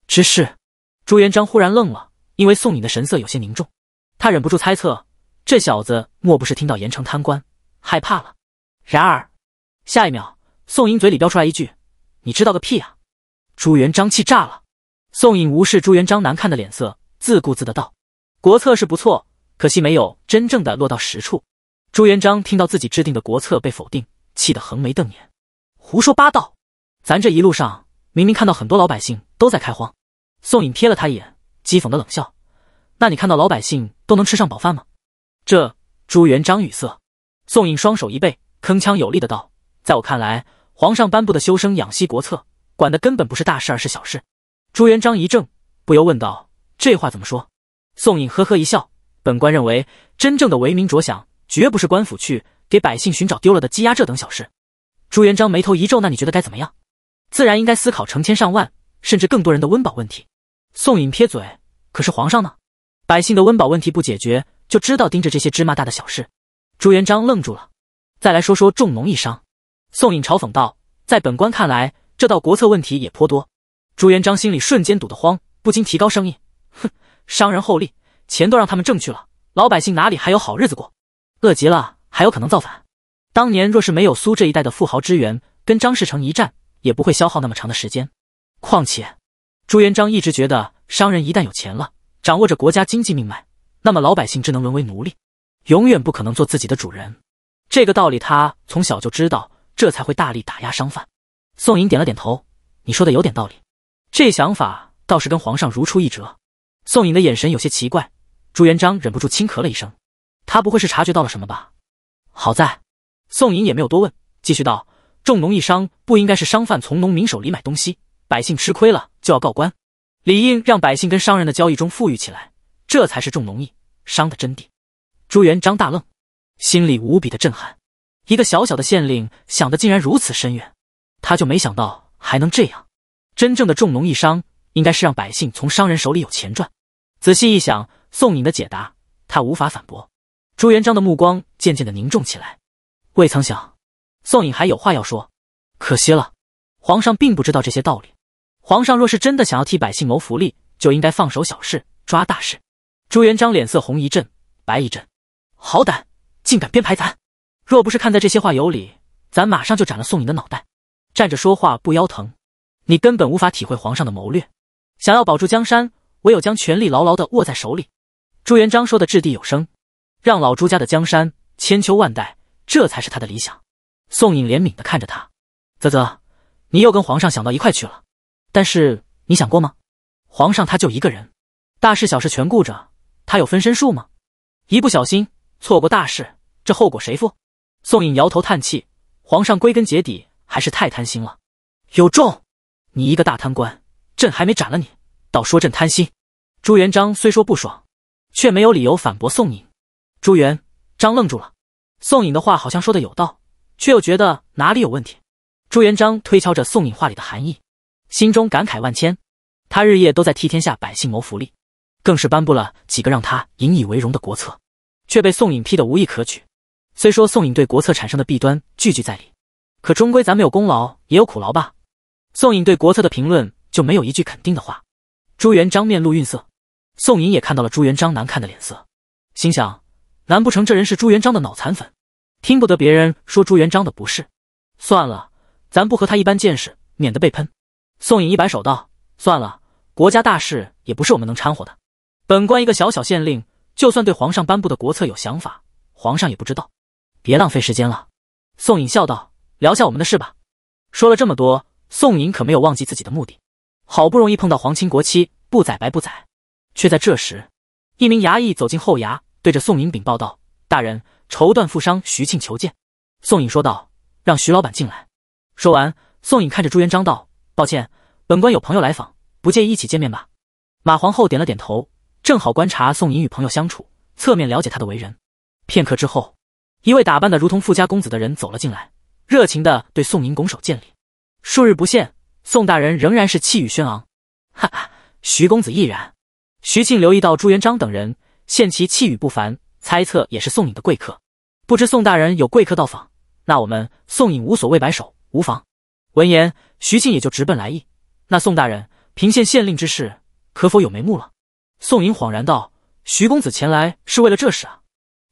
只是朱元璋忽然愣了，因为宋颖的神色有些凝重。他忍不住猜测，这小子莫不是听到严惩贪官害怕了？然而下一秒。宋颖嘴里飙出来一句：“你知道个屁啊！”朱元璋气炸了。宋颖无视朱元璋难看的脸色，自顾自的道：“国策是不错，可惜没有真正的落到实处。”朱元璋听到自己制定的国策被否定，气得横眉瞪眼：“胡说八道！咱这一路上明明看到很多老百姓都在开荒。”宋颖瞥了他一眼，讥讽的冷笑：“那你看到老百姓都能吃上饱饭吗？”这朱元璋语塞。宋颖双手一背，铿锵有力的道：“在我看来。”皇上颁布的修生养息国策，管的根本不是大事，而是小事。朱元璋一怔，不由问道：“这话怎么说？”宋颖呵呵一笑：“本官认为，真正的为民着想，绝不是官府去给百姓寻找丢了的鸡鸭这等小事。”朱元璋眉头一皱：“那你觉得该怎么样？”“自然应该思考成千上万，甚至更多人的温饱问题。”宋颖撇嘴：“可是皇上呢？百姓的温饱问题不解决，就知道盯着这些芝麻大的小事。”朱元璋愣住了。“再来说说重农抑商。”宋颖嘲讽道：“在本官看来，这道国策问题也颇多。”朱元璋心里瞬间堵得慌，不禁提高声音：“哼，商人厚利，钱都让他们挣去了，老百姓哪里还有好日子过？饿极了还有可能造反。当年若是没有苏这一带的富豪支援，跟张士诚一战也不会消耗那么长的时间。况且，朱元璋一直觉得，商人一旦有钱了，掌握着国家经济命脉，那么老百姓只能沦为奴隶，永远不可能做自己的主人。这个道理他从小就知道。”这才会大力打压商贩。宋颖点了点头，你说的有点道理，这想法倒是跟皇上如出一辙。宋颖的眼神有些奇怪，朱元璋忍不住轻咳了一声，他不会是察觉到了什么吧？好在宋颖也没有多问，继续道：“重农抑商不应该是商贩从农民手里买东西，百姓吃亏了就要告官，理应让百姓跟商人的交易中富裕起来，这才是重农抑商的真谛。”朱元璋大愣，心里无比的震撼。一个小小的县令想的竟然如此深远，他就没想到还能这样。真正的重农抑商，应该是让百姓从商人手里有钱赚。仔细一想，宋颖的解答他无法反驳。朱元璋的目光渐渐的凝重起来。未曾想，宋颖还有话要说。可惜了，皇上并不知道这些道理。皇上若是真的想要替百姓谋福利，就应该放手小事抓大事。朱元璋脸色红一阵白一阵，好胆，竟敢编排咱！若不是看在这些话有理，咱马上就斩了宋颖的脑袋。站着说话不腰疼，你根本无法体会皇上的谋略。想要保住江山，唯有将权力牢牢地握在手里。朱元璋说的掷地有声，让老朱家的江山千秋万代，这才是他的理想。宋颖怜悯地看着他，啧啧，你又跟皇上想到一块去了。但是你想过吗？皇上他就一个人，大事小事全顾着，他有分身术吗？一不小心错过大事，这后果谁负？宋颖摇头叹气：“皇上归根结底还是太贪心了。”有众，你一个大贪官，朕还没斩了你，倒说朕贪心。朱元璋虽说不爽，却没有理由反驳宋颖。朱元璋愣住了，宋颖的话好像说的有道，却又觉得哪里有问题。朱元璋推敲着宋颖话里的含义，心中感慨万千。他日夜都在替天下百姓谋福利，更是颁布了几个让他引以为荣的国策，却被宋颖批得无一可取。虽说宋颖对国策产生的弊端句句在理，可终归咱没有功劳也有苦劳吧。宋颖对国策的评论就没有一句肯定的话。朱元璋面露愠色，宋颖也看到了朱元璋难看的脸色，心想：难不成这人是朱元璋的脑残粉？听不得别人说朱元璋的不是。算了，咱不和他一般见识，免得被喷。宋颖一摆手道：“算了，国家大事也不是我们能掺和的。本官一个小小县令，就算对皇上颁布的国策有想法，皇上也不知道。”别浪费时间了，宋颖笑道：“聊下我们的事吧。”说了这么多，宋颖可没有忘记自己的目的。好不容易碰到皇亲国戚，不宰白不宰。却在这时，一名衙役走进后衙，对着宋颖禀报道：“大人，绸缎富商徐庆求见。”宋颖说道：“让徐老板进来。”说完，宋颖看着朱元璋道：“抱歉，本官有朋友来访，不介意一起见面吧？”马皇后点了点头，正好观察宋颖与朋友相处，侧面了解他的为人。片刻之后。一位打扮的如同富家公子的人走了进来，热情的对宋颖拱手见礼。数日不见，宋大人仍然是气宇轩昂。哈哈，徐公子亦然。徐庆留意到朱元璋等人，现其气宇不凡，猜测也是宋颖的贵客。不知宋大人有贵客到访，那我们宋颖无所谓，摆手无妨。闻言，徐庆也就直奔来意。那宋大人，平县县令之事可否有眉目了？宋颖恍然道：“徐公子前来是为了这事啊。”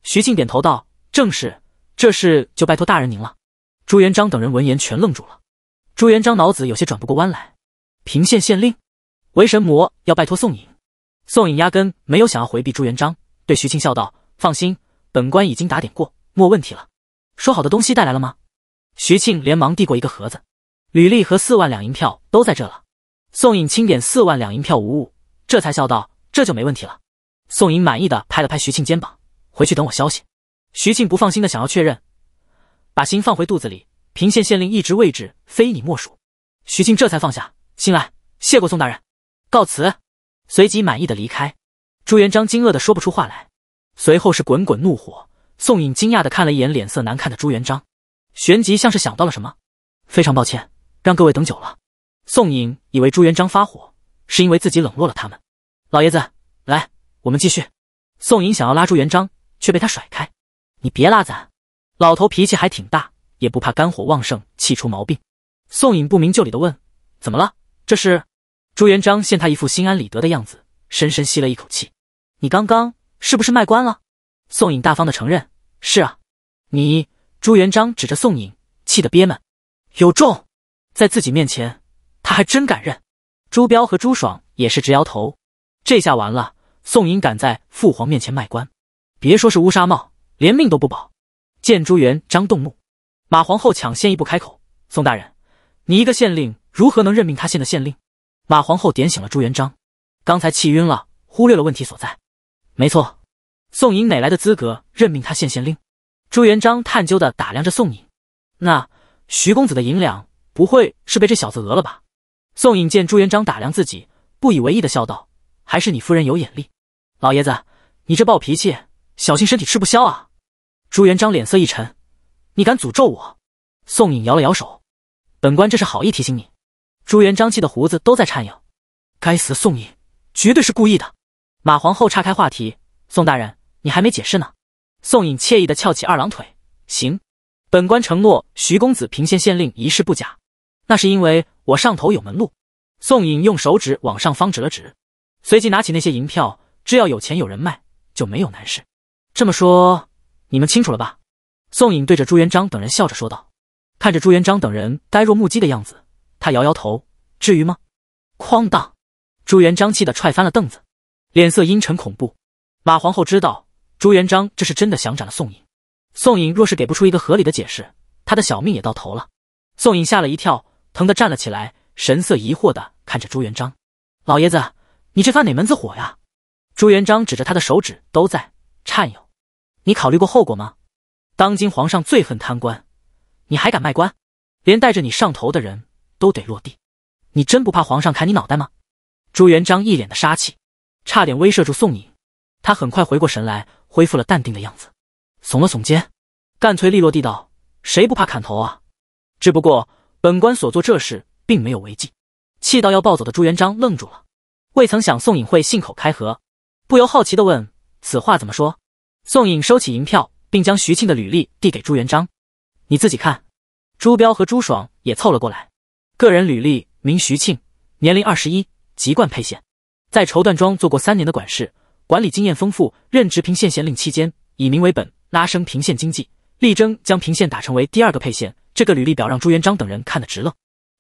徐庆点头道。正是，这事就拜托大人您了。朱元璋等人闻言全愣住了，朱元璋脑子有些转不过弯来。平县县令，为神魔要拜托宋颖。宋颖压根没有想要回避朱元璋，对徐庆笑道：“放心，本官已经打点过，没问题了。”说好的东西带来了吗？徐庆连忙递过一个盒子，履历和四万两银票都在这了。宋颖清点四万两银票无误，这才笑道：“这就没问题了。”宋颖满意的拍了拍徐庆肩膀，回去等我消息。徐庆不放心的想要确认，把心放回肚子里。平县县令一职位置非你莫属。徐庆这才放下心来，谢过宋大人，告辞。随即满意的离开。朱元璋惊愕的说不出话来，随后是滚滚怒火。宋颖惊讶的看了一眼脸色难看的朱元璋，旋即像是想到了什么，非常抱歉，让各位等久了。宋颖以为朱元璋发火是因为自己冷落了他们。老爷子，来，我们继续。宋颖想要拉朱元璋，却被他甩开。你别拉咱，老头脾气还挺大，也不怕肝火旺盛，气出毛病。宋颖不明就里的问：“怎么了？这是？”朱元璋见他一副心安理得的样子，深深吸了一口气：“你刚刚是不是卖官了？”宋颖大方的承认：“是啊。”你朱元璋指着宋颖，气得憋闷。有重在自己面前，他还真敢认。朱标和朱爽也是直摇头。这下完了，宋颖敢在父皇面前卖官，别说是乌纱帽。连命都不保，见朱元璋动怒，马皇后抢先一步开口：“宋大人，你一个县令如何能任命他县的县令？”马皇后点醒了朱元璋，刚才气晕了，忽略了问题所在。没错，宋颖哪来的资格任命他县县令？朱元璋探究的打量着宋颖，那徐公子的银两不会是被这小子讹了吧？宋颖见朱元璋打量自己，不以为意的笑道：“还是你夫人有眼力，老爷子，你这暴脾气，小心身体吃不消啊！”朱元璋脸色一沉：“你敢诅咒我？”宋颖摇了摇手：“本官这是好意提醒你。”朱元璋气得胡子都在颤悠：“该死，宋颖，绝对是故意的！”马皇后岔开话题：“宋大人，你还没解释呢。”宋颖惬意的翘起二郎腿：“行，本官承诺，徐公子平县县令一事不假。那是因为我上头有门路。”宋颖用手指往上方指了指，随即拿起那些银票：“只要有钱有人脉，就没有难事。”这么说。你们清楚了吧？宋颖对着朱元璋等人笑着说道，看着朱元璋等人呆若木鸡的样子，他摇摇头：“至于吗？”哐当！朱元璋气得踹翻了凳子，脸色阴沉恐怖。马皇后知道朱元璋这是真的想斩了宋颖，宋颖若是给不出一个合理的解释，他的小命也到头了。宋颖吓了一跳，疼得站了起来，神色疑惑的看着朱元璋：“老爷子，你这发哪门子火呀？”朱元璋指着他的手指都在颤悠。你考虑过后果吗？当今皇上最恨贪官，你还敢卖官？连带着你上头的人都得落地。你真不怕皇上砍你脑袋吗？朱元璋一脸的杀气，差点威慑住宋颖。他很快回过神来，恢复了淡定的样子，耸了耸肩，干脆利落地道：“谁不怕砍头啊？只不过本官所做这事并没有违纪。”气到要暴走的朱元璋愣住了，未曾想宋颖会信口开河，不由好奇地问：“此话怎么说？”宋颖收起银票，并将徐庆的履历递给朱元璋：“你自己看。”朱标和朱爽也凑了过来。个人履历：名徐庆，年龄二十一，籍贯沛县，在绸缎庄做过三年的管事，管理经验丰富。任职平县县令期间，以民为本，拉升平县经济，力争将平县打成为第二个沛县。这个履历表让朱元璋等人看得直愣。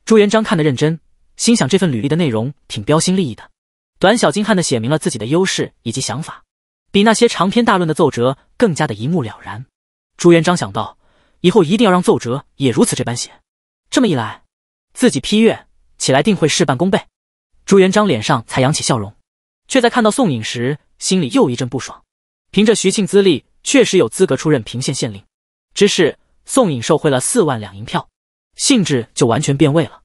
朱元璋看得认真，心想这份履历的内容挺标新立异的，短小精悍的写明了自己的优势以及想法。比那些长篇大论的奏折更加的一目了然。朱元璋想到，以后一定要让奏折也如此这般写，这么一来，自己批阅起来定会事半功倍。朱元璋脸上才扬起笑容，却在看到宋颖时，心里又一阵不爽。凭着徐庆资历，确实有资格出任平县县令，只是宋颖受贿了四万两银票，性质就完全变味了。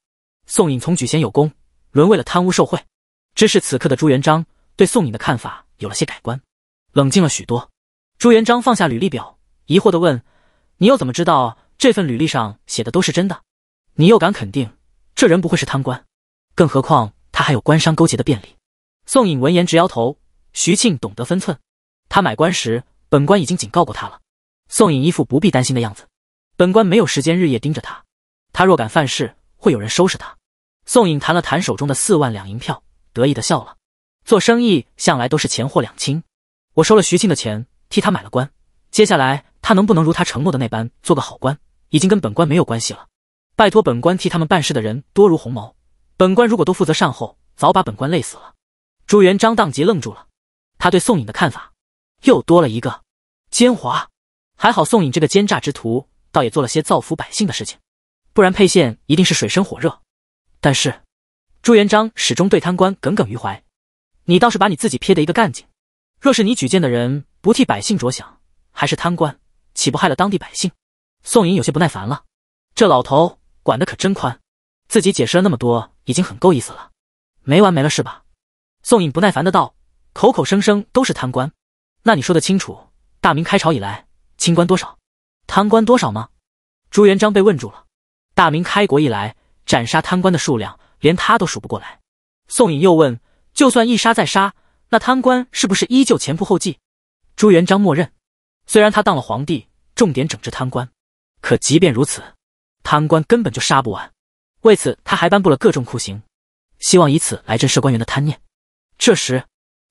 宋颖从举贤有功，沦为了贪污受贿，只是此刻的朱元璋对宋颖的看法有了些改观。冷静了许多，朱元璋放下履历表，疑惑的问：“你又怎么知道这份履历上写的都是真的？你又敢肯定这人不会是贪官？更何况他还有官商勾结的便利？”宋颖闻言直摇头：“徐庆懂得分寸，他买官时，本官已经警告过他了。”宋颖一副不必担心的样子：“本官没有时间日夜盯着他，他若敢犯事，会有人收拾他。”宋颖弹了弹手中的四万两银票，得意的笑了：“做生意向来都是钱货两清。”我收了徐庆的钱，替他买了官。接下来他能不能如他承诺的那般做个好官，已经跟本官没有关系了。拜托本官替他们办事的人多如鸿毛，本官如果都负责善后，早把本官累死了。朱元璋当即愣住了，他对宋颖的看法又多了一个奸猾。还好宋颖这个奸诈之徒，倒也做了些造福百姓的事情，不然沛县一定是水深火热。但是朱元璋始终对贪官耿耿于怀。你倒是把你自己撇的一个干净。若是你举荐的人不替百姓着想，还是贪官，岂不害了当地百姓？宋颖有些不耐烦了，这老头管得可真宽，自己解释了那么多，已经很够意思了，没完没了是吧？宋颖不耐烦的道，口口声声都是贪官，那你说的清楚，大明开朝以来，清官多少，贪官多少吗？朱元璋被问住了，大明开国以来，斩杀贪官的数量，连他都数不过来。宋颖又问，就算一杀再杀。那贪官是不是依旧前仆后继？朱元璋默认，虽然他当了皇帝，重点整治贪官，可即便如此，贪官根本就杀不完。为此，他还颁布了各种酷刑，希望以此来震慑官员的贪念。这时，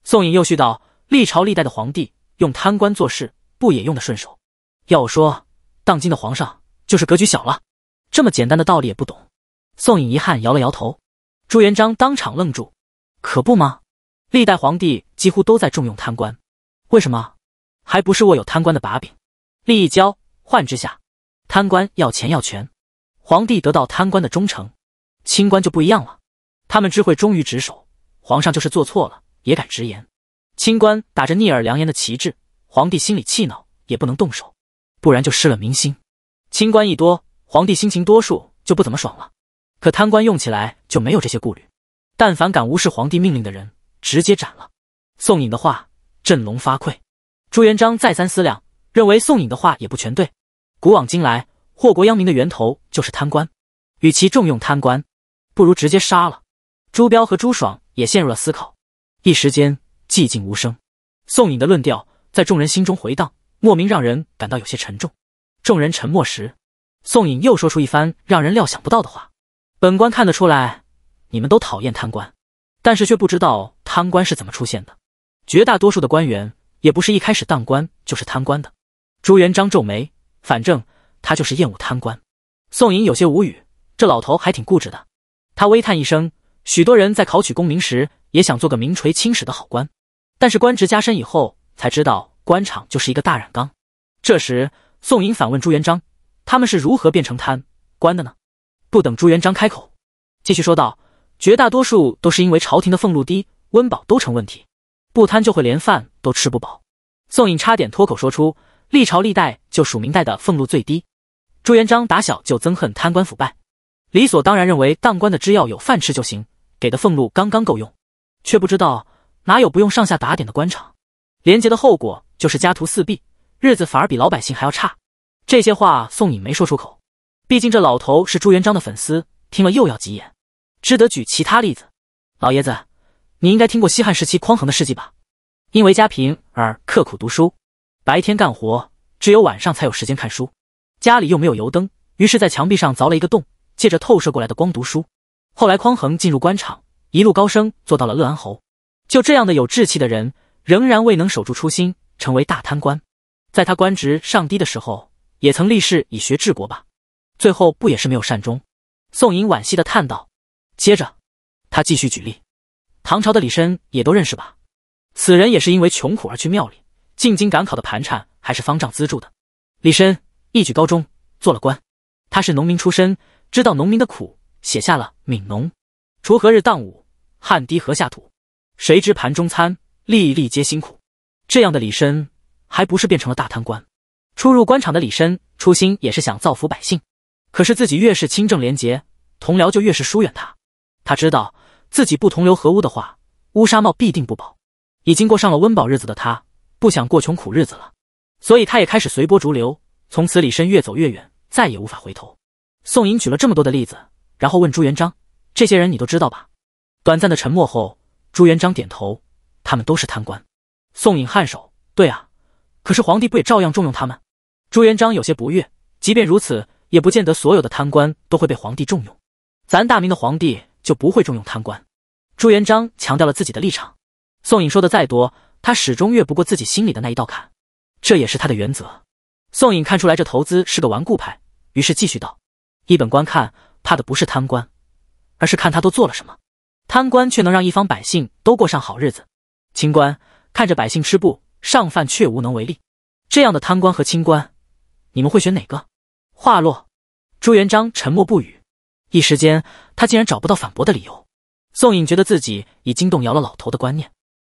宋颖又絮道：“历朝历代的皇帝用贪官做事，不也用得顺手？要我说，当今的皇上就是格局小了，这么简单的道理也不懂。”宋颖遗憾摇了摇头。朱元璋当场愣住：“可不吗？”历代皇帝几乎都在重用贪官，为什么？还不是握有贪官的把柄？利益交换之下，贪官要钱要权，皇帝得到贪官的忠诚；清官就不一样了，他们知会忠于职守，皇上就是做错了也敢直言。清官打着逆耳良言的旗帜，皇帝心里气恼也不能动手，不然就失了民心。清官一多，皇帝心情多数就不怎么爽了。可贪官用起来就没有这些顾虑，但凡敢无视皇帝命令的人。直接斩了。宋颖的话振聋发聩，朱元璋再三思量，认为宋颖的话也不全对。古往今来，祸国殃民的源头就是贪官，与其重用贪官，不如直接杀了。朱标和朱爽也陷入了思考，一时间寂静无声。宋颖的论调在众人心中回荡，莫名让人感到有些沉重。众人沉默时，宋颖又说出一番让人料想不到的话：“本官看得出来，你们都讨厌贪官。”但是却不知道贪官是怎么出现的，绝大多数的官员也不是一开始当官就是贪官的。朱元璋皱眉，反正他就是厌恶贪官。宋莹有些无语，这老头还挺固执的。他微叹一声，许多人在考取功名时也想做个名垂青史的好官，但是官职加深以后才知道官场就是一个大染缸。这时，宋莹反问朱元璋，他们是如何变成贪官的呢？不等朱元璋开口，继续说道。绝大多数都是因为朝廷的俸禄低，温饱都成问题，不贪就会连饭都吃不饱。宋颖差点脱口说出：“历朝历代就属明代的俸禄最低。”朱元璋打小就憎恨贪官腐败，理所当然认为当官的只要有饭吃就行，给的俸禄刚刚够用，却不知道哪有不用上下打点的官场。廉洁的后果就是家徒四壁，日子反而比老百姓还要差。这些话宋颖没说出口，毕竟这老头是朱元璋的粉丝，听了又要急眼。只得举其他例子。老爷子，你应该听过西汉时期匡衡的事迹吧？因为家贫而刻苦读书，白天干活，只有晚上才有时间看书。家里又没有油灯，于是，在墙壁上凿了一个洞，借着透射过来的光读书。后来，匡衡进入官场，一路高升，做到了乐安侯。就这样的有志气的人，仍然未能守住初心，成为大贪官。在他官职上低的时候，也曾立誓以学治国吧？最后不也是没有善终？宋颖惋惜地叹道。接着，他继续举例，唐朝的李绅也都认识吧？此人也是因为穷苦而去庙里，进京赶考的盘缠还是方丈资助的。李绅一举高中，做了官。他是农民出身，知道农民的苦，写下了《悯农》：“锄禾日当午，汗滴禾下土。谁知盘中餐，粒粒皆辛苦。”这样的李绅还不是变成了大贪官？初入官场的李绅初心也是想造福百姓，可是自己越是清正廉洁，同僚就越是疏远他。他知道，自己不同流合污的话，乌纱帽必定不保。已经过上了温饱日子的他，不想过穷苦日子了，所以他也开始随波逐流。从此，李绅越走越远，再也无法回头。宋颖举了这么多的例子，然后问朱元璋：“这些人你都知道吧？”短暂的沉默后，朱元璋点头：“他们都是贪官。”宋颖颔首：“对啊，可是皇帝不也照样重用他们？”朱元璋有些不悦：“即便如此，也不见得所有的贪官都会被皇帝重用。咱大明的皇帝。”就不会重用贪官。朱元璋强调了自己的立场。宋颖说的再多，他始终越不过自己心里的那一道坎，这也是他的原则。宋颖看出来这投资是个顽固派，于是继续道：“一本观看，怕的不是贪官，而是看他都做了什么。贪官却能让一方百姓都过上好日子，清官看着百姓吃不上饭却无能为力。这样的贪官和清官，你们会选哪个？”话落，朱元璋沉默不语。一时间，他竟然找不到反驳的理由。宋颖觉得自己已经动摇了老头的观念。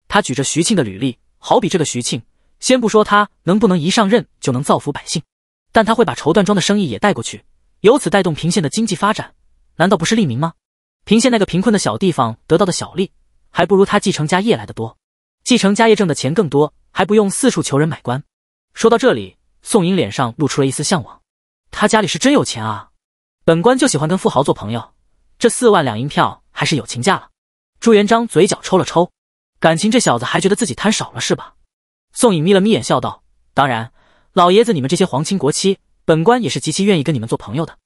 他举着徐庆的履历，好比这个徐庆，先不说他能不能一上任就能造福百姓，但他会把绸缎庄的生意也带过去，由此带动平县的经济发展，难道不是利民吗？平县那个贫困的小地方得到的小利，还不如他继承家业来的多。继承家业挣的钱更多，还不用四处求人买官。说到这里，宋颖脸上露出了一丝向往。他家里是真有钱啊。本官就喜欢跟富豪做朋友，这四万两银票还是友情价了。朱元璋嘴角抽了抽，感情这小子还觉得自己贪少了是吧？宋颖眯了眯眼，笑道：“当然，老爷子，你们这些皇亲国戚，本官也是极其愿意跟你们做朋友的。”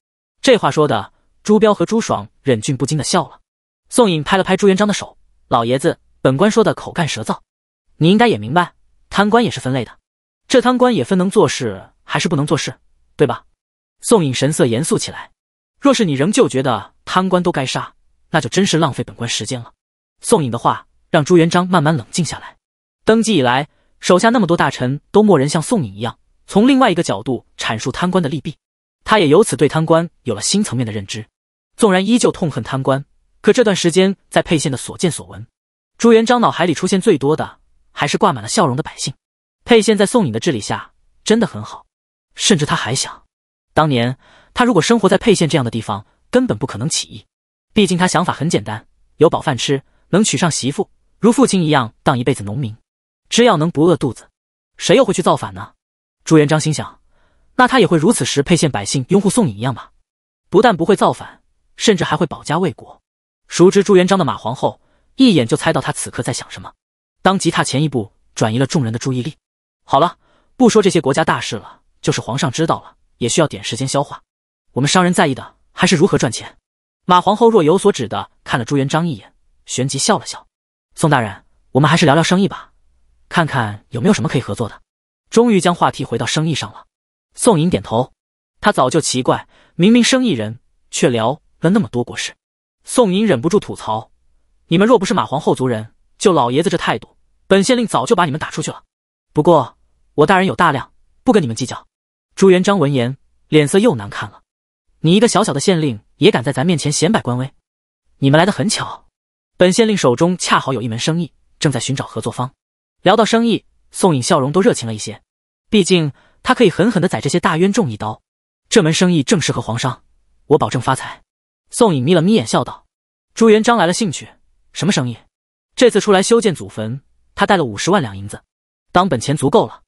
这话说的，朱标和朱爽忍俊不禁的笑了。宋颖拍了拍朱元璋的手：“老爷子，本官说的口干舌燥，你应该也明白，贪官也是分类的，这贪官也分能做事还是不能做事，对吧？”宋颖神色严肃起来。若是你仍旧觉得贪官都该杀，那就真是浪费本官时间了。宋颖的话让朱元璋慢慢冷静下来。登基以来，手下那么多大臣都默然像宋颖一样，从另外一个角度阐述贪官的利弊。他也由此对贪官有了新层面的认知。纵然依旧痛恨贪官，可这段时间在沛县的所见所闻，朱元璋脑海里出现最多的还是挂满了笑容的百姓。沛县在宋颖的治理下真的很好，甚至他还想，当年。他如果生活在沛县这样的地方，根本不可能起义。毕竟他想法很简单，有饱饭吃，能娶上媳妇，如父亲一样当一辈子农民，只要能不饿肚子，谁又会去造反呢？朱元璋心想，那他也会如此时沛县百姓拥护宋颖一样吧？不但不会造反，甚至还会保家卫国。熟知朱元璋的马皇后一眼就猜到他此刻在想什么，当即踏前一步，转移了众人的注意力。好了，不说这些国家大事了，就是皇上知道了，也需要点时间消化。我们商人在意的还是如何赚钱。马皇后若有所指的看了朱元璋一眼，旋即笑了笑。宋大人，我们还是聊聊生意吧，看看有没有什么可以合作的。终于将话题回到生意上了。宋颖点头，他早就奇怪，明明生意人，却聊了那么多国事。宋颖忍不住吐槽：“你们若不是马皇后族人，就老爷子这态度，本县令早就把你们打出去了。不过我大人有大量，不跟你们计较。”朱元璋闻言，脸色又难看了。你一个小小的县令也敢在咱面前显摆官威？你们来的很巧，本县令手中恰好有一门生意，正在寻找合作方。聊到生意，宋颖笑容都热情了一些，毕竟他可以狠狠的宰这些大冤种一刀。这门生意正适合皇上，我保证发财。宋颖眯了眯眼，笑道：“朱元璋来了兴趣，什么生意？这次出来修建祖坟，他带了五十万两银子，当本钱足够了。”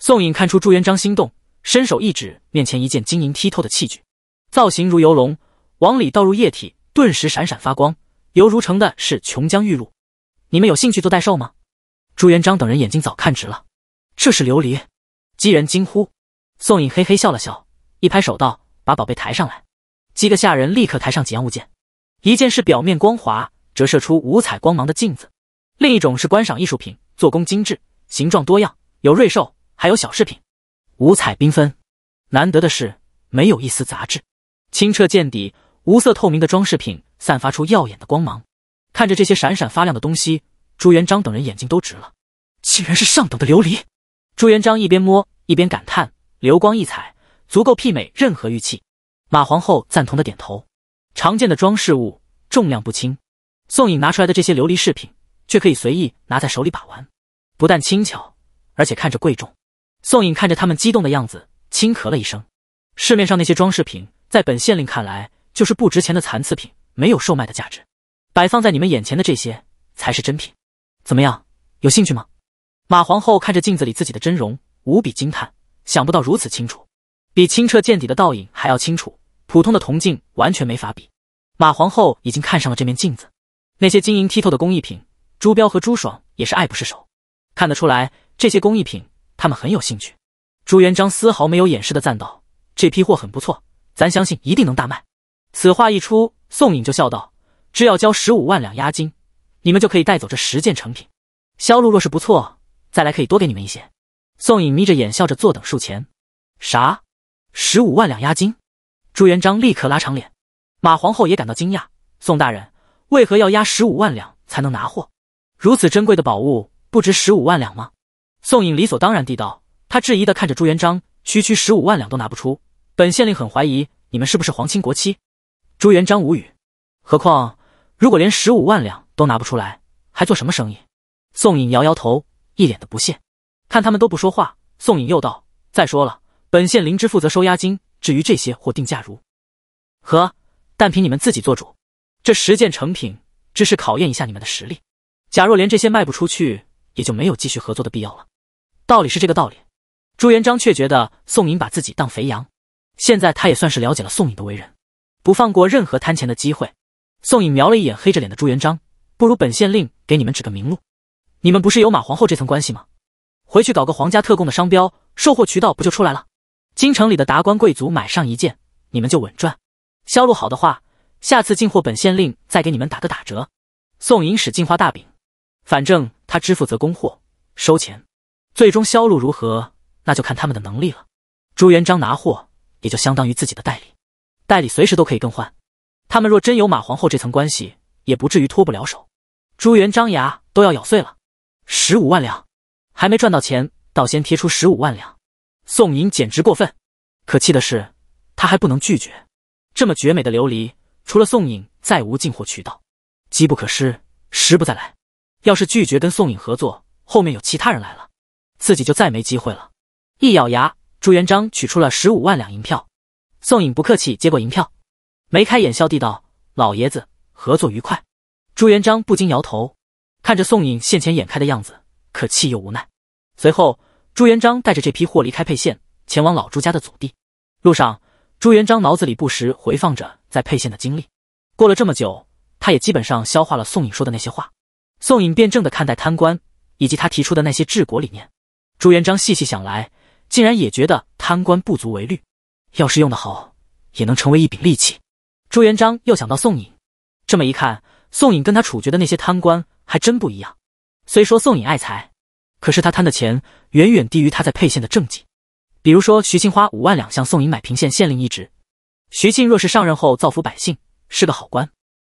宋颖看出朱元璋心动，伸手一指面前一件晶莹剔透的器具。造型如游龙，往里倒入液体，顿时闪闪发光，犹如成的是琼浆玉露。你们有兴趣做代售吗？朱元璋等人眼睛早看直了。这是琉璃，几人惊呼。宋颖嘿嘿笑了笑，一拍手道：“把宝贝抬上来。”几个下人立刻抬上几样物件，一件是表面光滑、折射出五彩光芒的镜子，另一种是观赏艺术品，做工精致，形状多样，有瑞兽，还有小饰品，五彩缤纷，难得的是没有一丝杂质。清澈见底、无色透明的装饰品散发出耀眼的光芒。看着这些闪闪发亮的东西，朱元璋等人眼睛都直了，竟然是上等的琉璃。朱元璋一边摸一边感叹：“流光溢彩，足够媲美任何玉器。”马皇后赞同的点头。常见的装饰物重量不轻，宋颖拿出来的这些琉璃饰品却可以随意拿在手里把玩，不但轻巧，而且看着贵重。宋颖看着他们激动的样子，轻咳了一声：“市面上那些装饰品……”在本县令看来，就是不值钱的残次品，没有售卖的价值。摆放在你们眼前的这些才是真品。怎么样，有兴趣吗？马皇后看着镜子里自己的真容，无比惊叹，想不到如此清楚，比清澈见底的倒影还要清楚，普通的铜镜完全没法比。马皇后已经看上了这面镜子。那些晶莹剔透的工艺品，朱标和朱爽也是爱不释手，看得出来，这些工艺品他们很有兴趣。朱元璋丝毫没有掩饰的赞道：“这批货很不错。”咱相信一定能大卖。此话一出，宋颖就笑道：“只要交十五万两押金，你们就可以带走这十件成品。销路若是不错，再来可以多给你们一些。”宋颖眯着眼笑着坐等数钱。啥？十五万两押金？朱元璋立刻拉长脸。马皇后也感到惊讶：“宋大人为何要押十五万两才能拿货？如此珍贵的宝物不值十五万两吗？”宋颖理所当然地道，他质疑地看着朱元璋：“区区十五万两都拿不出。”本县令很怀疑你们是不是皇亲国戚。朱元璋无语。何况如果连十五万两都拿不出来，还做什么生意？宋颖摇摇头，一脸的不屑。看他们都不说话，宋颖又道：“再说了，本县灵芝负责收押金，至于这些货定价如何，但凭你们自己做主。这十件成品只是考验一下你们的实力。假若连这些卖不出去，也就没有继续合作的必要了。道理是这个道理。”朱元璋却觉得宋颖把自己当肥羊。现在他也算是了解了宋颖的为人，不放过任何贪钱的机会。宋颖瞄了一眼黑着脸的朱元璋，不如本县令给你们指个明路：你们不是有马皇后这层关系吗？回去搞个皇家特供的商标，售货渠道不就出来了？京城里的达官贵族买上一件，你们就稳赚。销路好的话，下次进货本县令再给你们打个打折。宋颖使进化大饼，反正他只负责供货收钱，最终销路如何，那就看他们的能力了。朱元璋拿货。也就相当于自己的代理，代理随时都可以更换。他们若真有马皇后这层关系，也不至于脱不了手。朱元张牙都要咬碎了。十五万两，还没赚到钱，倒先贴出十五万两。宋颖简直过分！可气的是，他还不能拒绝。这么绝美的琉璃，除了宋颖，再无进货渠道。机不可失，时不再来。要是拒绝跟宋颖合作，后面有其他人来了，自己就再没机会了。一咬牙。朱元璋取出了十五万两银票，宋颖不客气接过银票，眉开眼笑地道：“老爷子，合作愉快。”朱元璋不禁摇头，看着宋颖现钱眼开的样子，可气又无奈。随后，朱元璋带着这批货离开沛县，前往老朱家的祖地。路上，朱元璋脑子里不时回放着在沛县的经历。过了这么久，他也基本上消化了宋颖说的那些话。宋颖辩证的看待贪官，以及他提出的那些治国理念。朱元璋细细想来。竟然也觉得贪官不足为虑，要是用得好，也能成为一柄利器。朱元璋又想到宋颖，这么一看，宋颖跟他处决的那些贪官还真不一样。虽说宋颖爱财，可是他贪的钱远远低于他在沛县的政绩。比如说徐庆花五万两向宋颖买平县县令一职，徐庆若是上任后造福百姓，是个好官，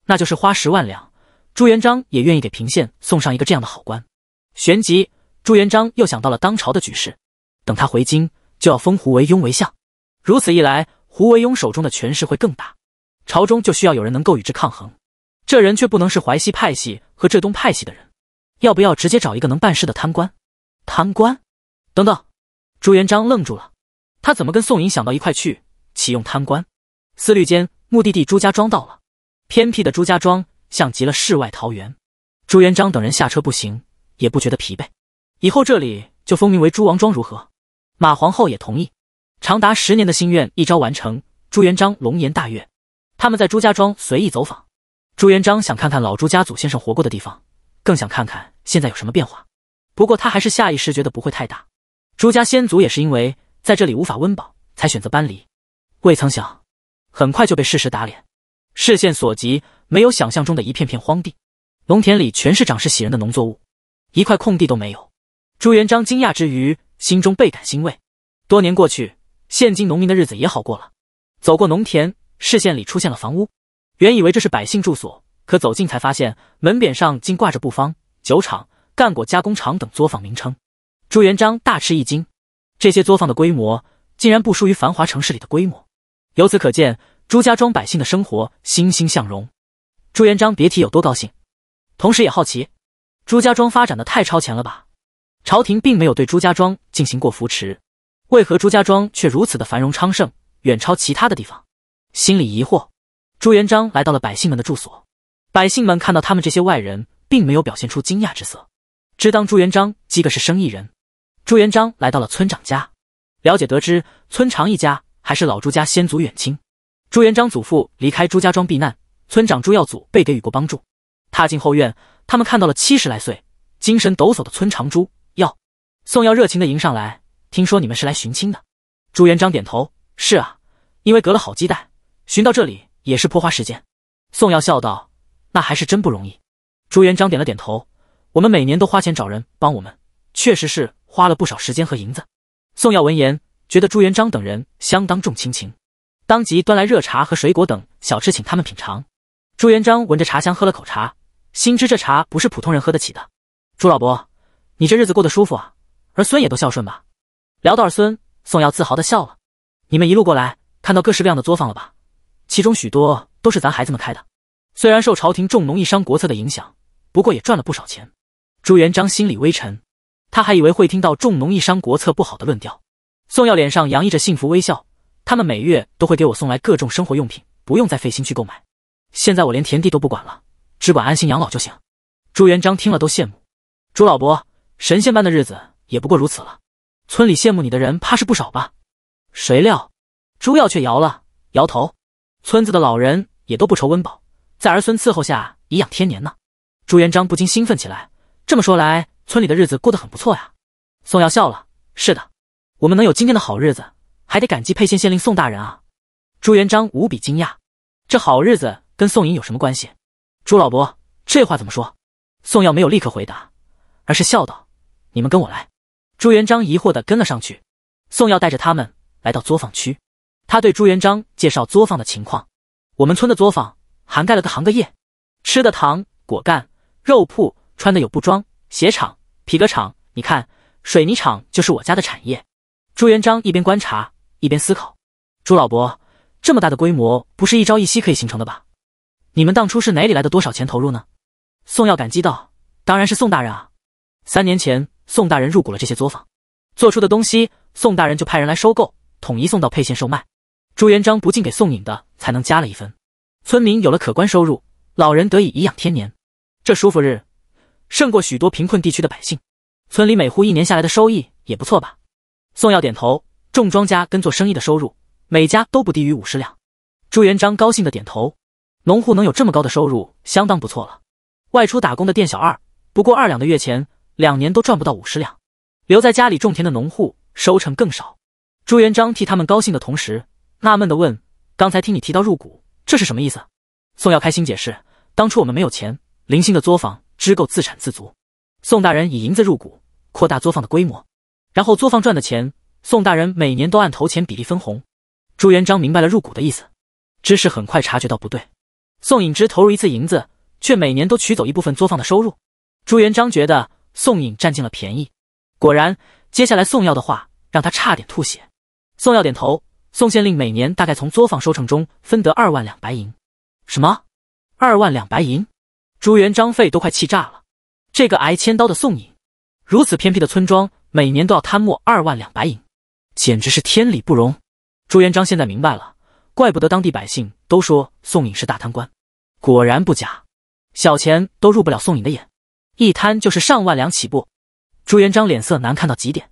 那就是花十万两，朱元璋也愿意给平县送上一个这样的好官。旋即，朱元璋又想到了当朝的局势。等他回京，就要封胡惟庸为相。如此一来，胡惟庸手中的权势会更大，朝中就需要有人能够与之抗衡。这人却不能是淮西派系和浙东派系的人。要不要直接找一个能办事的贪官？贪官？等等！朱元璋愣住了，他怎么跟宋莹想到一块去？启用贪官？思虑间，目的地朱家庄到了。偏僻的朱家庄像极了世外桃源。朱元璋等人下车，步行也不觉得疲惫。以后这里就封名为朱王庄，如何？马皇后也同意，长达十年的心愿一朝完成，朱元璋龙颜大悦。他们在朱家庄随意走访，朱元璋想看看老朱家祖先生活过的地方，更想看看现在有什么变化。不过他还是下意识觉得不会太大。朱家先祖也是因为在这里无法温饱，才选择搬离。未曾想，很快就被事实打脸。视线所及，没有想象中的一片片荒地，农田里全是长势喜人的农作物，一块空地都没有。朱元璋惊讶之余。心中倍感欣慰。多年过去，现今农民的日子也好过了。走过农田，视线里出现了房屋。原以为这是百姓住所，可走近才发现，门匾上竟挂着布坊、酒厂、干果加工厂等作坊名称。朱元璋大吃一惊，这些作坊的规模竟然不输于繁华城市里的规模。由此可见，朱家庄百姓的生活欣欣向荣。朱元璋别提有多高兴，同时也好奇，朱家庄发展的太超前了吧？朝廷并没有对朱家庄进行过扶持，为何朱家庄却如此的繁荣昌盛，远超其他的地方？心里疑惑，朱元璋来到了百姓们的住所，百姓们看到他们这些外人，并没有表现出惊讶之色，只当朱元璋几个是生意人。朱元璋来到了村长家，了解得知，村长一家还是老朱家先祖远亲。朱元璋祖父离开朱家庄避难，村长朱耀祖被给予过帮助。踏进后院，他们看到了七十来岁、精神抖擞的村长朱。宋耀热情的迎上来，听说你们是来寻亲的。朱元璋点头：“是啊，因为隔了好几代，寻到这里也是颇花时间。”宋耀笑道：“那还是真不容易。”朱元璋点了点头：“我们每年都花钱找人帮我们，确实是花了不少时间和银子。”宋耀闻言，觉得朱元璋等人相当重亲情，当即端来热茶和水果等小吃请他们品尝。朱元璋闻着茶香，喝了口茶，心知这茶不是普通人喝得起的。朱老伯，你这日子过得舒服啊？儿孙也都孝顺吧。聊到儿孙，宋耀自豪的笑了。你们一路过来，看到各式各样的作坊了吧？其中许多都是咱孩子们开的。虽然受朝廷重农抑商国策的影响，不过也赚了不少钱。朱元璋心里微沉，他还以为会听到重农抑商国策不好的论调。宋耀脸上洋溢着幸福微笑。他们每月都会给我送来各种生活用品，不用再费心去购买。现在我连田地都不管了，只管安心养老就行。朱元璋听了都羡慕。朱老伯，神仙般的日子。也不过如此了，村里羡慕你的人怕是不少吧？谁料朱耀却摇了摇头，村子的老人也都不愁温饱，在儿孙伺候下颐养天年呢。朱元璋不禁兴奋起来，这么说来，村里的日子过得很不错呀。宋耀笑了，是的，我们能有今天的好日子，还得感激沛县县令宋大人啊。朱元璋无比惊讶，这好日子跟宋颖有什么关系？朱老伯这话怎么说？宋耀没有立刻回答，而是笑道：“你们跟我来。”朱元璋疑惑的跟了上去，宋耀带着他们来到作坊区，他对朱元璋介绍作坊的情况。我们村的作坊涵盖了个行个业，吃的糖、果干、肉铺，穿的有布庄、鞋厂、皮革厂。你看，水泥厂就是我家的产业。朱元璋一边观察一边思考，朱老伯这么大的规模，不是一朝一夕可以形成的吧？你们当初是哪里来的多少钱投入呢？宋耀感激道：“当然是宋大人啊，三年前。”宋大人入股了这些作坊，做出的东西，宋大人就派人来收购，统一送到沛县售卖。朱元璋不禁给宋颖的，才能加了一分。村民有了可观收入，老人得以颐养天年，这舒服日胜过许多贫困地区的百姓。村里每户一年下来的收益也不错吧？宋耀点头，种庄稼跟做生意的收入，每家都不低于五十两。朱元璋高兴的点头，农户能有这么高的收入，相当不错了。外出打工的店小二，不过二两的月钱。两年都赚不到五十两，留在家里种田的农户收成更少。朱元璋替他们高兴的同时，纳闷的问：“刚才听你提到入股，这是什么意思？”宋耀开心解释：“当初我们没有钱，零星的作坊只够自产自足。宋大人以银子入股，扩大作坊的规模，然后作坊赚的钱，宋大人每年都按投钱比例分红。”朱元璋明白了入股的意思，只是很快察觉到不对：宋隐之投入一次银子，却每年都取走一部分作坊的收入。朱元璋觉得。宋颖占尽了便宜，果然，接下来宋耀的话让他差点吐血。宋耀点头。宋县令每年大概从作坊收成中分得二万两白银。什么？二万两白银？朱元璋费都快气炸了。这个挨千刀的宋颖，如此偏僻的村庄，每年都要贪墨二万两白银，简直是天理不容。朱元璋现在明白了，怪不得当地百姓都说宋颖是大贪官，果然不假。小钱都入不了宋颖的眼。一摊就是上万两起步，朱元璋脸色难看到极点。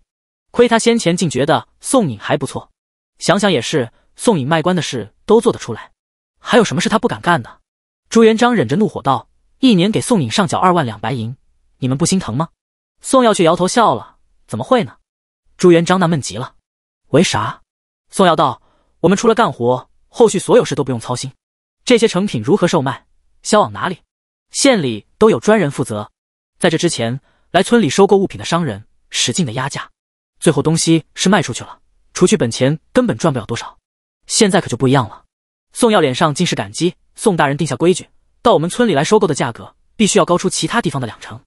亏他先前竟觉得宋颖还不错，想想也是，宋颖卖官的事都做得出来，还有什么事他不敢干的？朱元璋忍着怒火道：“一年给宋颖上缴二万两白银，你们不心疼吗？”宋耀却摇头笑了：“怎么会呢？”朱元璋纳闷极了：“为啥？”宋耀道：“我们除了干活，后续所有事都不用操心。这些成品如何售卖，销往哪里，县里都有专人负责。”在这之前，来村里收购物品的商人使劲的压价，最后东西是卖出去了，除去本钱，根本赚不了多少。现在可就不一样了。宋耀脸上尽是感激。宋大人定下规矩，到我们村里来收购的价格必须要高出其他地方的两成，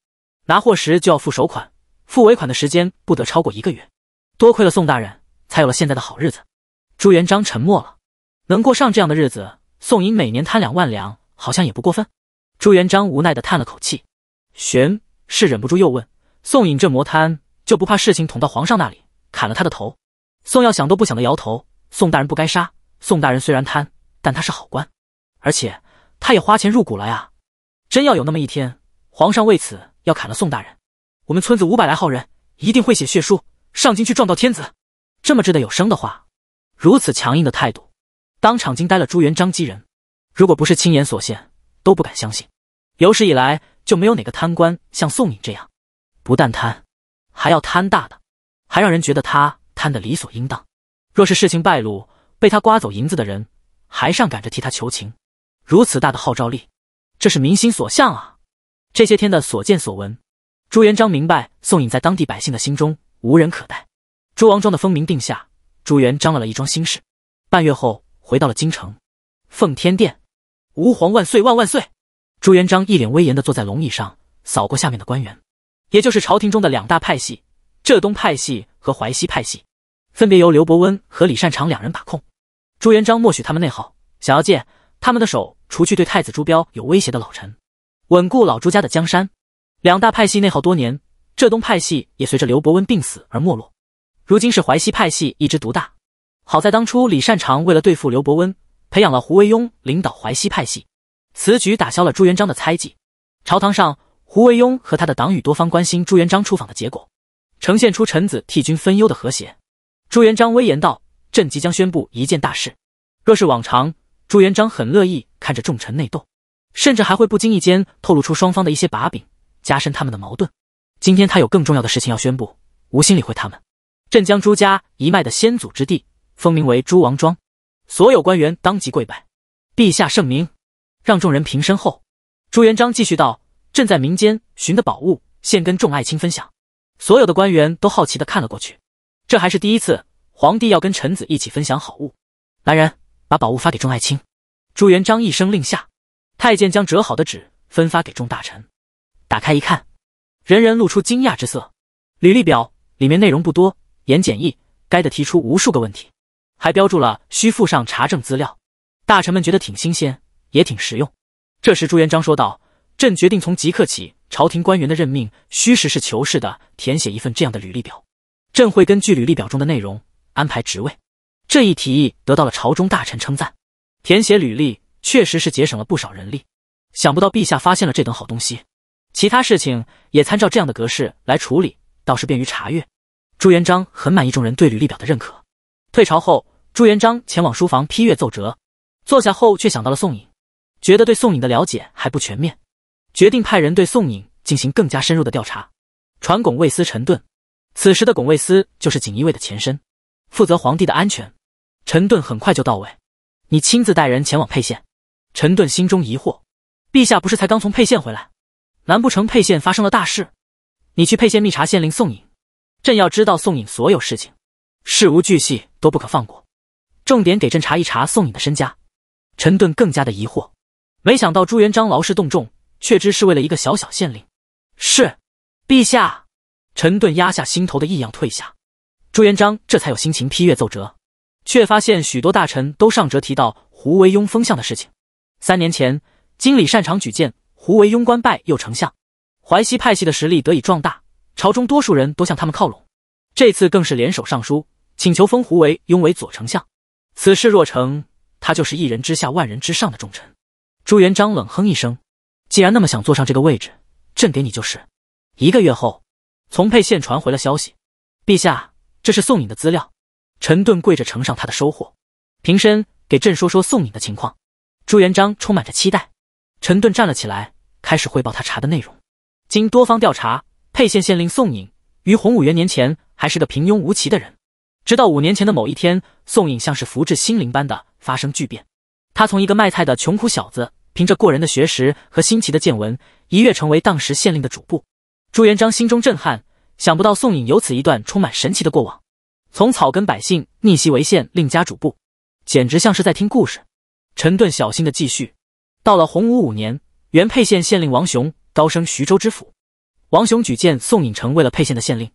拿货时就要付首款，付尾款的时间不得超过一个月。多亏了宋大人，才有了现在的好日子。朱元璋沉默了，能过上这样的日子，宋银每年贪两万两，好像也不过分。朱元璋无奈地叹了口气。玄是忍不住又问：“宋颖这魔贪就不怕事情捅到皇上那里，砍了他的头？”宋耀想都不想的摇头：“宋大人不该杀。宋大人虽然贪，但他是好官，而且他也花钱入股了呀。真要有那么一天，皇上为此要砍了宋大人，我们村子五百来号人一定会写血书上京去撞到天子。这么掷的有声的话，如此强硬的态度，当场惊呆了朱元璋几人。如果不是亲眼所见，都不敢相信。有史以来。”就没有哪个贪官像宋颖这样，不但贪，还要贪大的，还让人觉得他贪得理所应当。若是事情败露，被他刮走银子的人还上赶着替他求情，如此大的号召力，这是民心所向啊！这些天的所见所闻，朱元璋明白宋颖在当地百姓的心中无人可待。朱王庄的风名定下，朱元璋了了一桩心事。半月后，回到了京城，奉天殿，吾皇万岁万万岁。朱元璋一脸威严地坐在龙椅上，扫过下面的官员，也就是朝廷中的两大派系——浙东派系和淮西派系，分别由刘伯温和李善长两人把控。朱元璋默许他们内耗，想要借他们的手除去对太子朱标有威胁的老臣，稳固老朱家的江山。两大派系内耗多年，浙东派系也随着刘伯温病死而没落，如今是淮西派系一支独大。好在当初李善长为了对付刘伯温，培养了胡惟庸领导淮西派系。此举打消了朱元璋的猜忌，朝堂上，胡惟庸和他的党羽多方关心朱元璋出访的结果，呈现出臣子替君分忧的和谐。朱元璋威严道：“朕即将宣布一件大事。若是往常，朱元璋很乐意看着众臣内斗，甚至还会不经意间透露出双方的一些把柄，加深他们的矛盾。今天他有更重要的事情要宣布，无心理会他们。朕将朱家一脉的先祖之地封名为朱王庄，所有官员当即跪拜，陛下圣明。”让众人平身后，朱元璋继续道：“朕在民间寻的宝物，现跟众爱卿分享。”所有的官员都好奇的看了过去。这还是第一次，皇帝要跟臣子一起分享好物。来人，把宝物发给众爱卿。朱元璋一声令下，太监将折好的纸分发给众大臣。打开一看，人人露出惊讶之色。履历表里面内容不多，言简意赅的提出无数个问题，还标注了需附上查证资料。大臣们觉得挺新鲜。也挺实用。这时朱元璋说道：“朕决定从即刻起，朝廷官员的任命，需实事求是的填写一份这样的履历表。朕会根据履历表中的内容安排职位。”这一提议得到了朝中大臣称赞。填写履历确实是节省了不少人力。想不到陛下发现了这等好东西。其他事情也参照这样的格式来处理，倒是便于查阅。朱元璋很满意众人对履历表的认可。退朝后，朱元璋前往书房批阅奏折。坐下后，却想到了宋颖。觉得对宋颖的了解还不全面，决定派人对宋颖进行更加深入的调查。传拱卫司陈盾，此时的拱卫司就是锦衣卫的前身，负责皇帝的安全。陈盾很快就到位。你亲自带人前往沛县。陈盾心中疑惑：陛下不是才刚从沛县回来？难不成沛县发生了大事？你去沛县密查县令宋颖，朕要知道宋颖所有事情，事无巨细都不可放过。重点给朕查一查宋颖的身家。陈盾更加的疑惑。没想到朱元璋劳师动众，却知是为了一个小小县令。是，陛下。陈顿压下心头的异样，退下。朱元璋这才有心情批阅奏折，却发现许多大臣都上折提到胡惟庸封相的事情。三年前，经理擅长举荐胡惟庸官拜右丞相，淮西派系的实力得以壮大，朝中多数人都向他们靠拢。这次更是联手上书，请求封胡惟庸为左丞相。此事若成，他就是一人之下万人之上的重臣。朱元璋冷哼一声：“既然那么想坐上这个位置，朕给你就是。”一个月后，从沛县传回了消息：“陛下，这是宋颖的资料。”陈顿跪着呈上他的收获，平身，给朕说说宋颖的情况。朱元璋充满着期待。陈顿站了起来，开始汇报他查的内容。经多方调查，沛县县令宋颖于洪武元年前还是个平庸无奇的人，直到五年前的某一天，宋颖像是福至心灵般的发生巨变，他从一个卖菜的穷苦小子。凭着过人的学识和新奇的见闻，一跃成为当时县令的主簿。朱元璋心中震撼，想不到宋颖有此一段充满神奇的过往，从草根百姓逆袭为县令家主簿，简直像是在听故事。陈顿小心的继续，到了洪武五年，原沛县县令王雄高升徐州知府，王雄举荐宋颖成为了沛县的县令。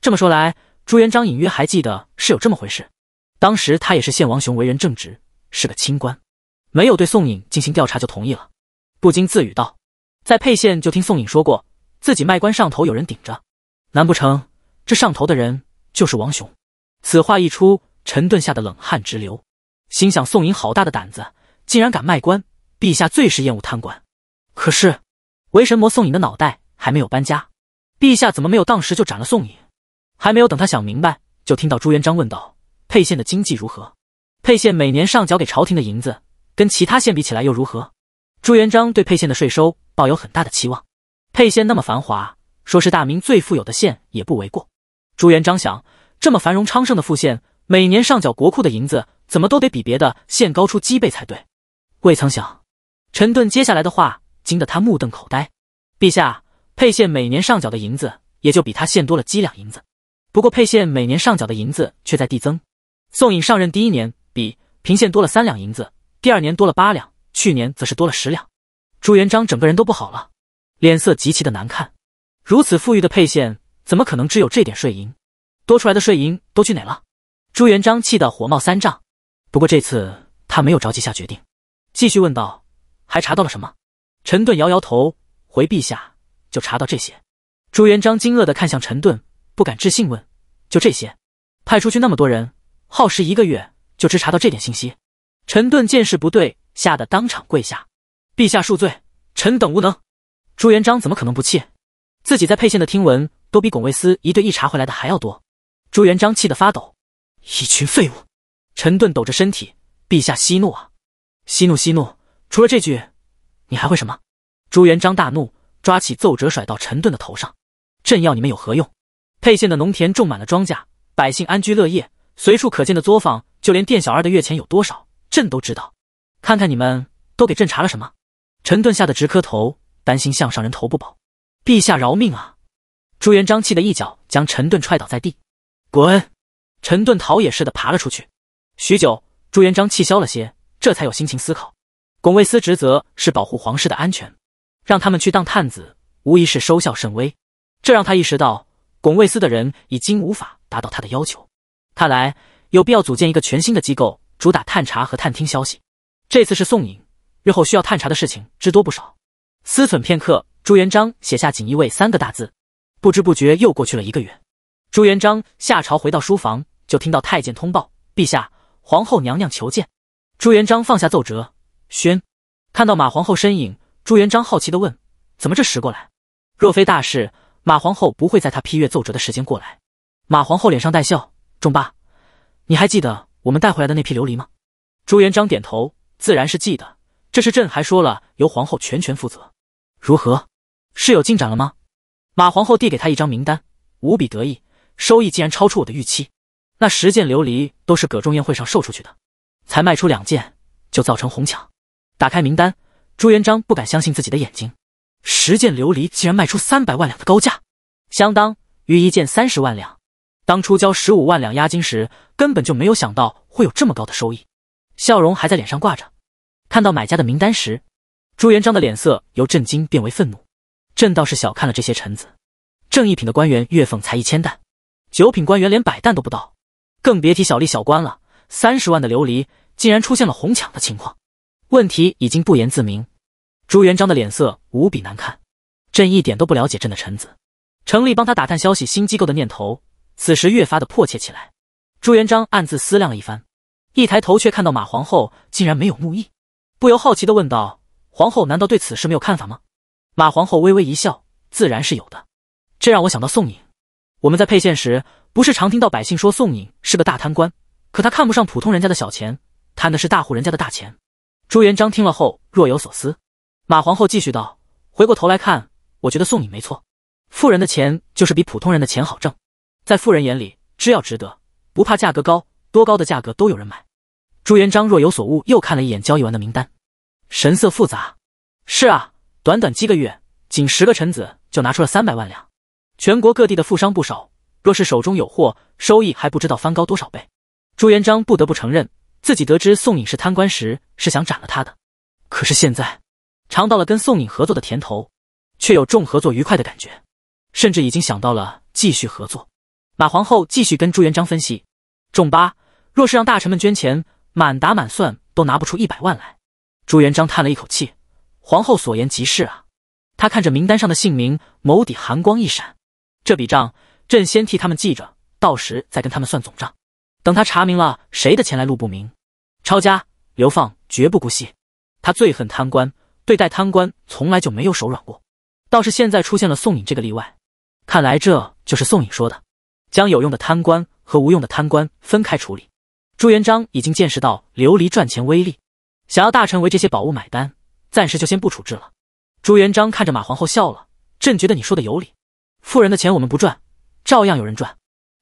这么说来，朱元璋隐约还记得是有这么回事。当时他也是县王雄为人正直，是个清官。没有对宋颖进行调查就同意了，不禁自语道：“在沛县就听宋颖说过，自己卖官上头有人顶着，难不成这上头的人就是王雄？”此话一出，陈顿吓得冷汗直流，心想：“宋颖好大的胆子，竟然敢卖官！陛下最是厌恶贪官，可是为神魔宋颖的脑袋还没有搬家，陛下怎么没有当时就斩了宋颖？”还没有等他想明白，就听到朱元璋问道：“沛县的经济如何？沛县每年上缴给朝廷的银子？”跟其他县比起来又如何？朱元璋对沛县的税收抱有很大的期望。沛县那么繁华，说是大明最富有的县也不为过。朱元璋想，这么繁荣昌盛的富县，每年上缴国库的银子，怎么都得比别的县高出几倍才对。未曾想，陈顿接下来的话惊得他目瞪口呆。陛下，沛县每年上缴的银子也就比他县多了几两银子。不过沛县每年上缴的银子却在递增。宋颖上任第一年，比平县多了三两银子。第二年多了八两，去年则是多了十两。朱元璋整个人都不好了，脸色极其的难看。如此富裕的沛县，怎么可能只有这点税银？多出来的税银都去哪了？朱元璋气得火冒三丈。不过这次他没有着急下决定，继续问道：“还查到了什么？”陈顿摇摇头，回陛下：“就查到这些。”朱元璋惊愕的看向陈顿，不敢置信问：“就这些？派出去那么多人，耗时一个月，就只查到这点信息？”陈顿见势不对，吓得当场跪下：“陛下恕罪，臣等无能。”朱元璋怎么可能不气？自己在沛县的听闻都比巩卫司一队一查回来的还要多。朱元璋气得发抖：“一群废物！”陈顿抖着身体：“陛下息怒啊，息怒息怒！除了这句，你还会什么？”朱元璋大怒，抓起奏折甩到陈顿的头上：“朕要你们有何用？沛县的农田种满了庄稼，百姓安居乐业，随处可见的作坊，就连店小二的月钱有多少？”朕都知道，看看你们都给朕查了什么。陈顿吓得直磕头，担心项上人头不保。陛下饶命啊！朱元璋气得一脚将陈顿踹倒在地，滚！陈顿逃也似的爬了出去。许久，朱元璋气消了些，这才有心情思考。拱卫司职责是保护皇室的安全，让他们去当探子，无疑是收效甚微。这让他意识到，拱卫司的人已经无法达到他的要求。看来有必要组建一个全新的机构。主打探查和探听消息，这次是宋颖，日后需要探查的事情知多不少。思忖片刻，朱元璋写下“锦衣卫”三个大字。不知不觉又过去了一个月，朱元璋下朝回到书房，就听到太监通报：“陛下，皇后娘娘求见。”朱元璋放下奏折，宣。看到马皇后身影，朱元璋好奇地问：“怎么这时过来？若非大事，马皇后不会在他批阅奏折的时间过来。”马皇后脸上带笑：“重八，你还记得？”我们带回来的那批琉璃吗？朱元璋点头，自然是记得。这是朕还说了，由皇后全权负责。如何？是有进展了吗？马皇后递给他一张名单，无比得意，收益竟然超出我的预期。那十件琉璃都是葛仲宴会上售出去的，才卖出两件就造成哄抢。打开名单，朱元璋不敢相信自己的眼睛，十件琉璃竟然卖出三百万两的高价，相当于一件三十万两。当初交十五万两押金时，根本就没有想到会有这么高的收益，笑容还在脸上挂着。看到买家的名单时，朱元璋的脸色由震惊变为愤怒。朕倒是小看了这些臣子。正一品的官员月俸才一千担，九品官员连百担都不到，更别提小吏小官了。三十万的琉璃竟然出现了哄抢的情况，问题已经不言自明。朱元璋的脸色无比难看。朕一点都不了解朕的臣子。程立帮他打探消息新机构的念头。此时越发的迫切起来，朱元璋暗自思量了一番，一抬头却看到马皇后竟然没有怒意，不由好奇的问道：“皇后难道对此事没有看法吗？”马皇后微微一笑，自然是有的。这让我想到宋颖，我们在沛县时，不是常听到百姓说宋颖是个大贪官？可他看不上普通人家的小钱，贪的是大户人家的大钱。朱元璋听了后若有所思。马皇后继续道：“回过头来看，我觉得宋颖没错，富人的钱就是比普通人的钱好挣。”在富人眼里，只要值得，不怕价格高，多高的价格都有人买。朱元璋若有所悟，又看了一眼交易完的名单，神色复杂。是啊，短短几个月，仅十个臣子就拿出了三百万两。全国各地的富商不少，若是手中有货，收益还不知道翻高多少倍。朱元璋不得不承认，自己得知宋颖是贪官时，是想斩了他的。可是现在，尝到了跟宋颖合作的甜头，却有重合作愉快的感觉，甚至已经想到了继续合作。马皇后继续跟朱元璋分析：“众八，若是让大臣们捐钱，满打满算都拿不出一百万来。”朱元璋叹了一口气：“皇后所言极是啊。”他看着名单上的姓名，眸底寒光一闪：“这笔账，朕先替他们记着，到时再跟他们算总账。等他查明了谁的钱来路不明，抄家、流放，绝不姑息。”他最恨贪官，对待贪官从来就没有手软过。倒是现在出现了宋颖这个例外，看来这就是宋颖说的。将有用的贪官和无用的贪官分开处理。朱元璋已经见识到琉璃赚钱威力，想要大臣为这些宝物买单，暂时就先不处置了。朱元璋看着马皇后笑了：“朕觉得你说的有理，富人的钱我们不赚，照样有人赚。”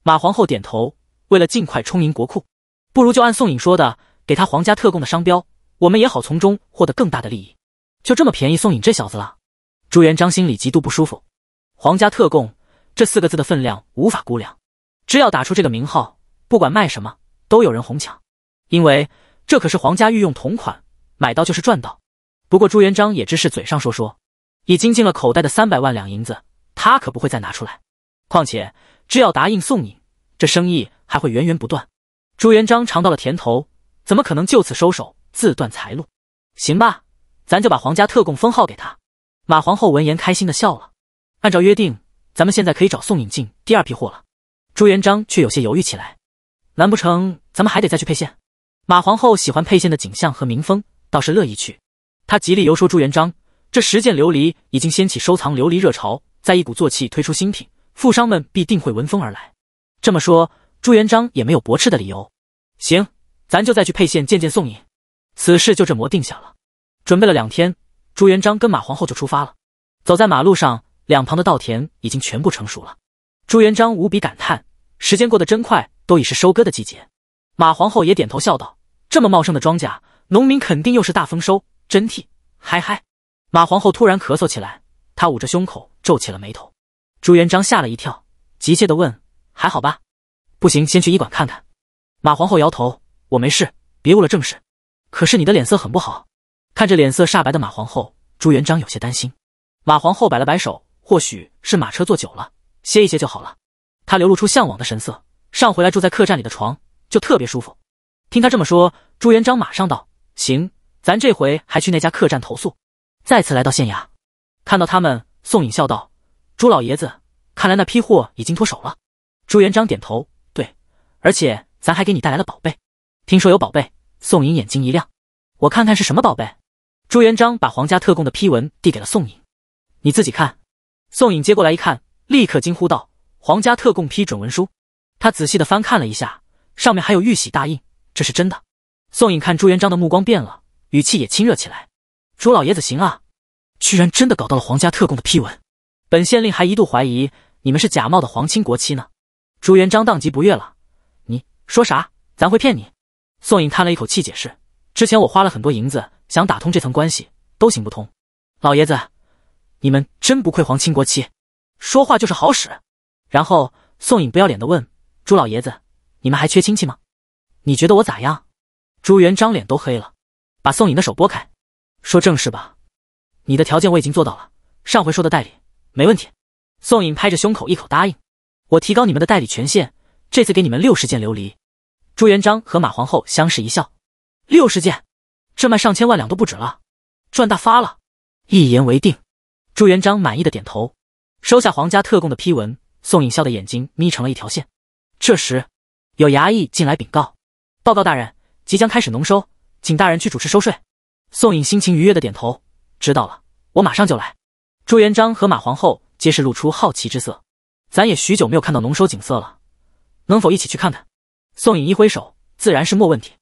马皇后点头。为了尽快充盈国库，不如就按宋颖说的，给他皇家特供的商标，我们也好从中获得更大的利益。就这么便宜宋颖这小子了？朱元璋心里极度不舒服。皇家特供这四个字的分量无法估量。只要打出这个名号，不管卖什么都有人哄抢，因为这可是皇家御用同款，买到就是赚到。不过朱元璋也只是嘴上说说，已经进了口袋的三百万两银子，他可不会再拿出来。况且只要答应宋你，这生意还会源源不断。朱元璋尝到了甜头，怎么可能就此收手，自断财路？行吧，咱就把皇家特供封号给他。马皇后闻言开心的笑了。按照约定，咱们现在可以找宋颖进第二批货了。朱元璋却有些犹豫起来，难不成咱们还得再去沛县？马皇后喜欢沛县的景象和民风，倒是乐意去。她极力游说朱元璋，这十件琉璃已经掀起收藏琉璃热潮，再一鼓作气推出新品，富商们必定会闻风而来。这么说，朱元璋也没有驳斥的理由。行，咱就再去沛县见见宋引。此事就这么定下了。准备了两天，朱元璋跟马皇后就出发了。走在马路上，两旁的稻田已经全部成熟了。朱元璋无比感叹。时间过得真快，都已是收割的季节。马皇后也点头笑道：“这么茂盛的庄稼，农民肯定又是大丰收，真替……嗨嗨！”马皇后突然咳嗽起来，她捂着胸口，皱起了眉头。朱元璋吓了一跳，急切地问：“还好吧？不行，先去医馆看看。”马皇后摇头：“我没事，别误了正事。”可是你的脸色很不好，看着脸色煞白的马皇后，朱元璋有些担心。马皇后摆了摆手：“或许是马车坐久了，歇一歇就好了。”他流露出向往的神色，上回来住在客栈里的床就特别舒服。听他这么说，朱元璋马上道：“行，咱这回还去那家客栈投宿。”再次来到县衙，看到他们，宋颖笑道：“朱老爷子，看来那批货已经脱手了。”朱元璋点头：“对，而且咱还给你带来了宝贝。听说有宝贝，宋颖眼睛一亮，我看看是什么宝贝。”朱元璋把皇家特供的批文递给了宋颖：“你自己看。”宋颖接过来一看，立刻惊呼道。皇家特供批准文书，他仔细的翻看了一下，上面还有玉玺大印，这是真的。宋颖看朱元璋的目光变了，语气也亲热起来。朱老爷子行啊，居然真的搞到了皇家特供的批文，本县令还一度怀疑你们是假冒的皇亲国戚呢。朱元璋当即不悦了，你说啥？咱会骗你？宋颖叹了一口气，解释：之前我花了很多银子想打通这层关系，都行不通。老爷子，你们真不愧皇亲国戚，说话就是好使。然后，宋颖不要脸的问朱老爷子：“你们还缺亲戚吗？你觉得我咋样？”朱元璋脸都黑了，把宋颖的手拨开，说：“正事吧，你的条件我已经做到了。上回说的代理没问题。”宋颖拍着胸口一口答应：“我提高你们的代理权限，这次给你们六十件琉璃。”朱元璋和马皇后相视一笑：“六十件，这卖上千万两都不止了，赚大发了！”一言为定。朱元璋满意的点头，收下皇家特供的批文。宋颖笑的眼睛眯成了一条线。这时，有衙役进来禀告：“报告大人，即将开始农收，请大人去主持收税。”宋颖心情愉悦的点头：“知道了，我马上就来。”朱元璋和马皇后皆是露出好奇之色：“咱也许久没有看到农收景色了，能否一起去看看？”宋颖一挥手：“自然是莫问题。”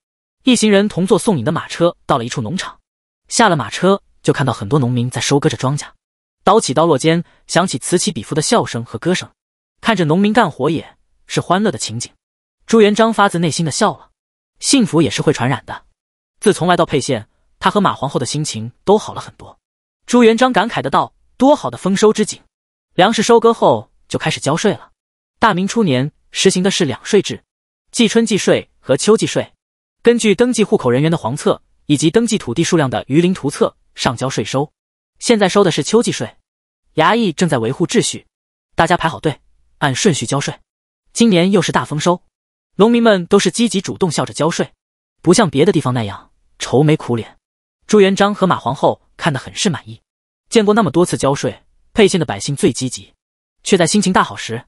一行人同坐宋颖的马车，到了一处农场。下了马车，就看到很多农民在收割着庄稼，刀起刀落间，响起此起彼伏的笑声和歌声。看着农民干活也是欢乐的情景，朱元璋发自内心的笑了。幸福也是会传染的。自从来到沛县，他和马皇后的心情都好了很多。朱元璋感慨的道：“多好的丰收之景！粮食收割后就开始交税了。大明初年实行的是两税制，季春季税和秋季税，根据登记户口人员的黄册以及登记土地数量的鱼鳞图册上交税收。现在收的是秋季税。衙役正在维护秩序，大家排好队。”按顺序交税，今年又是大丰收，农民们都是积极主动笑着交税，不像别的地方那样愁眉苦脸。朱元璋和马皇后看得很是满意。见过那么多次交税，沛县的百姓最积极，却在心情大好时，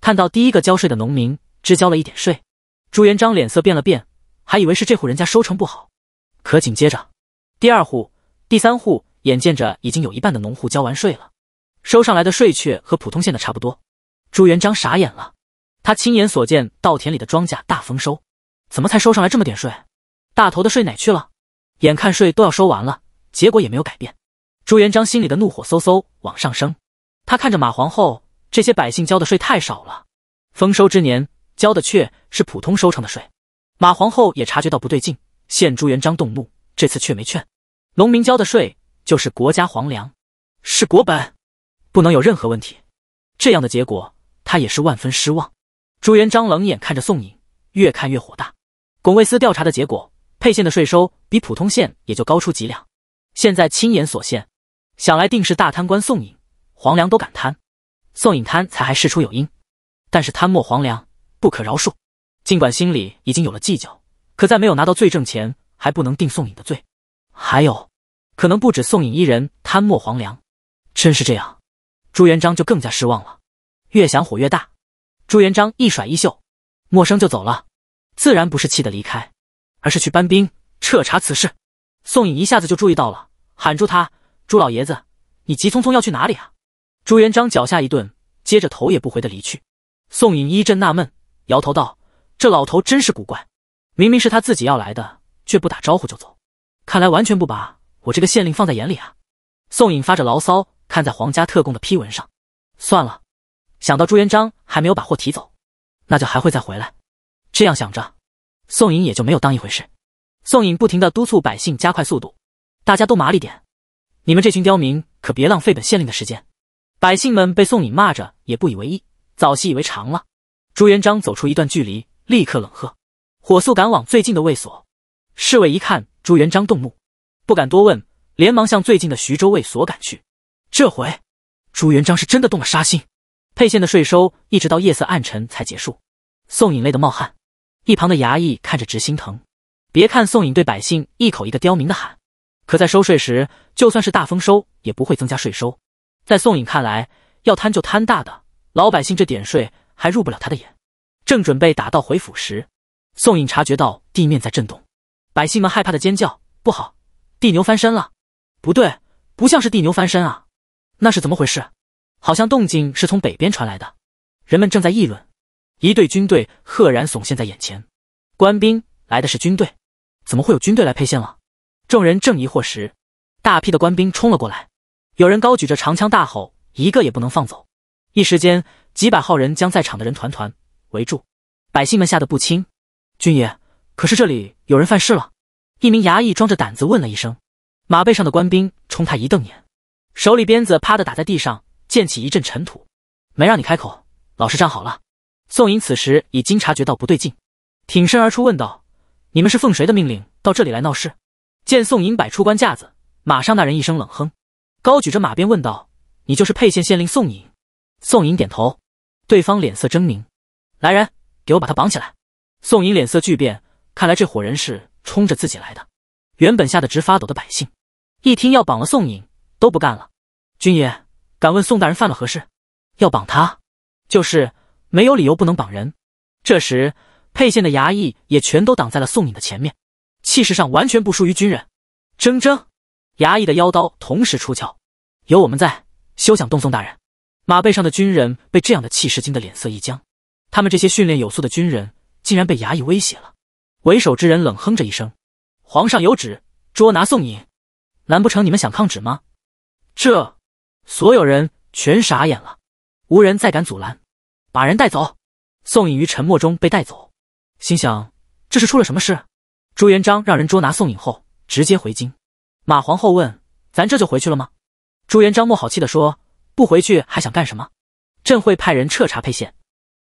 看到第一个交税的农民只交了一点税，朱元璋脸色变了变，还以为是这户人家收成不好。可紧接着，第二户、第三户，眼见着已经有一半的农户交完税了，收上来的税却和普通县的差不多。朱元璋傻眼了，他亲眼所见稻田里的庄稼大丰收，怎么才收上来这么点税？大头的税哪去了？眼看税都要收完了，结果也没有改变。朱元璋心里的怒火嗖嗖往上升，他看着马皇后，这些百姓交的税太少了，丰收之年交的却是普通收成的税。马皇后也察觉到不对劲，现朱元璋动怒，这次却没劝。农民交的税就是国家皇粮，是国本，不能有任何问题。这样的结果。他也是万分失望。朱元璋冷眼看着宋颖，越看越火大。巩卫司调查的结果，沛县的税收比普通县也就高出几两。现在亲眼所见，想来定是大贪官宋颖，黄粱都敢贪。宋颖贪才还事出有因，但是贪墨黄粱不可饶恕。尽管心里已经有了计较，可在没有拿到罪证前，还不能定宋颖的罪。还有，可能不止宋颖一人贪墨黄粱，真是这样，朱元璋就更加失望了。越想火越大，朱元璋一甩衣袖，默生就走了。自然不是气的离开，而是去搬兵彻查此事。宋颖一下子就注意到了，喊住他：“朱老爷子，你急匆匆要去哪里啊？”朱元璋脚下一顿，接着头也不回的离去。宋颖一阵纳闷，摇头道：“这老头真是古怪，明明是他自己要来的，却不打招呼就走，看来完全不把我这个县令放在眼里啊！”宋颖发着牢骚，看在皇家特供的批文上，算了。想到朱元璋还没有把货提走，那就还会再回来。这样想着，宋颖也就没有当一回事。宋颖不停地督促百姓加快速度，大家都麻利点，你们这群刁民可别浪费本县令的时间。百姓们被宋颖骂着也不以为意，早习以为常了。朱元璋走出一段距离，立刻冷喝，火速赶往最近的卫所。侍卫一看朱元璋动怒，不敢多问，连忙向最近的徐州卫所赶去。这回，朱元璋是真的动了杀心。沛县的税收一直到夜色暗沉才结束，宋颖累得冒汗，一旁的衙役看着直心疼。别看宋颖对百姓一口一个刁民的喊，可在收税时，就算是大丰收也不会增加税收。在宋颖看来，要贪就贪大的，老百姓这点税还入不了他的眼。正准备打道回府时，宋颖察觉到地面在震动，百姓们害怕的尖叫：“不好，地牛翻身了！不对，不像是地牛翻身啊，那是怎么回事？”好像动静是从北边传来的，人们正在议论。一队军队赫然耸现在眼前，官兵来的是军队，怎么会有军队来沛县了？众人正疑惑时，大批的官兵冲了过来，有人高举着长枪大吼：“一个也不能放走！”一时间，几百号人将在场的人团团围住，百姓们吓得不轻。军爷，可是这里有人犯事了？一名衙役装着胆子问了一声。马背上的官兵冲他一瞪眼，手里鞭子啪的打在地上。溅起一阵尘土，没让你开口，老实站好了。宋颖此时已经察觉到不对劲，挺身而出问道：“你们是奉谁的命令到这里来闹事？”见宋颖摆出官架子，马上那人一声冷哼，高举着马鞭问道：“你就是沛县县令宋颖？”宋颖点头，对方脸色狰狞：“来人，给我把他绑起来！”宋颖脸色巨变，看来这伙人是冲着自己来的。原本吓得直发抖的百姓，一听要绑了宋颖，都不干了：“军爷！”敢问宋大人犯了何事？要绑他，就是没有理由不能绑人。这时，沛县的衙役也全都挡在了宋颖的前面，气势上完全不输于军人。铮铮，衙役的腰刀同时出鞘，有我们在，休想动宋大人！马背上的军人被这样的气势惊得脸色一僵，他们这些训练有素的军人竟然被衙役威胁了。为首之人冷哼着一声：“皇上有旨捉拿宋颖，难不成你们想抗旨吗？”这。所有人全傻眼了，无人再敢阻拦，把人带走。宋颖于沉默中被带走，心想这是出了什么事？朱元璋让人捉拿宋颖后，直接回京。马皇后问：“咱这就回去了吗？”朱元璋没好气的说：“不回去还想干什么？朕会派人彻查沛县，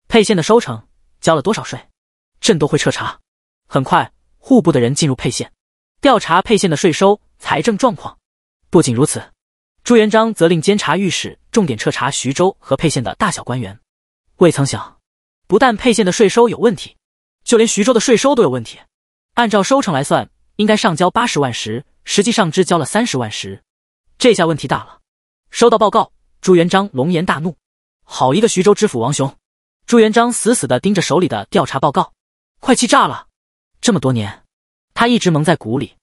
沛县的收成，交了多少税，朕都会彻查。”很快，户部的人进入沛县，调查沛县的税收、财政状况。不仅如此。朱元璋责令监察御史重点彻查徐州和沛县的大小官员。未曾想，不但沛县的税收有问题，就连徐州的税收都有问题。按照收成来算，应该上交八十万石，实际上只交了三十万石。这下问题大了。收到报告，朱元璋龙颜大怒。好一个徐州知府王雄！朱元璋死死地盯着手里的调查报告，快气炸了。这么多年，他一直蒙在鼓里。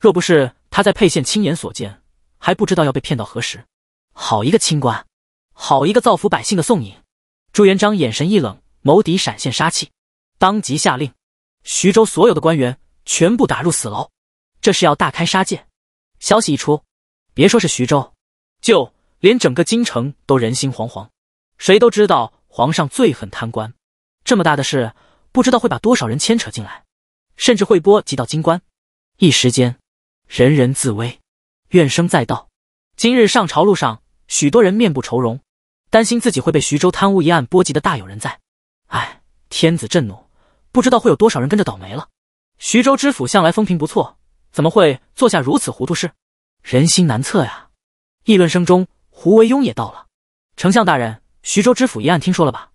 若不是他在沛县亲眼所见，还不知道要被骗到何时，好一个清官，好一个造福百姓的宋颖！朱元璋眼神一冷，眸底闪现杀气，当即下令：徐州所有的官员全部打入死牢，这是要大开杀戒！消息一出，别说是徐州，就连整个京城都人心惶惶。谁都知道皇上最恨贪官，这么大的事，不知道会把多少人牵扯进来，甚至会波及到京官。一时间，人人自危。怨声载道，今日上朝路上，许多人面部愁容，担心自己会被徐州贪污一案波及的，大有人在。唉，天子震怒，不知道会有多少人跟着倒霉了。徐州知府向来风评不错，怎么会做下如此糊涂事？人心难测呀！议论声中，胡惟庸也到了。丞相大人，徐州知府一案听说了吧？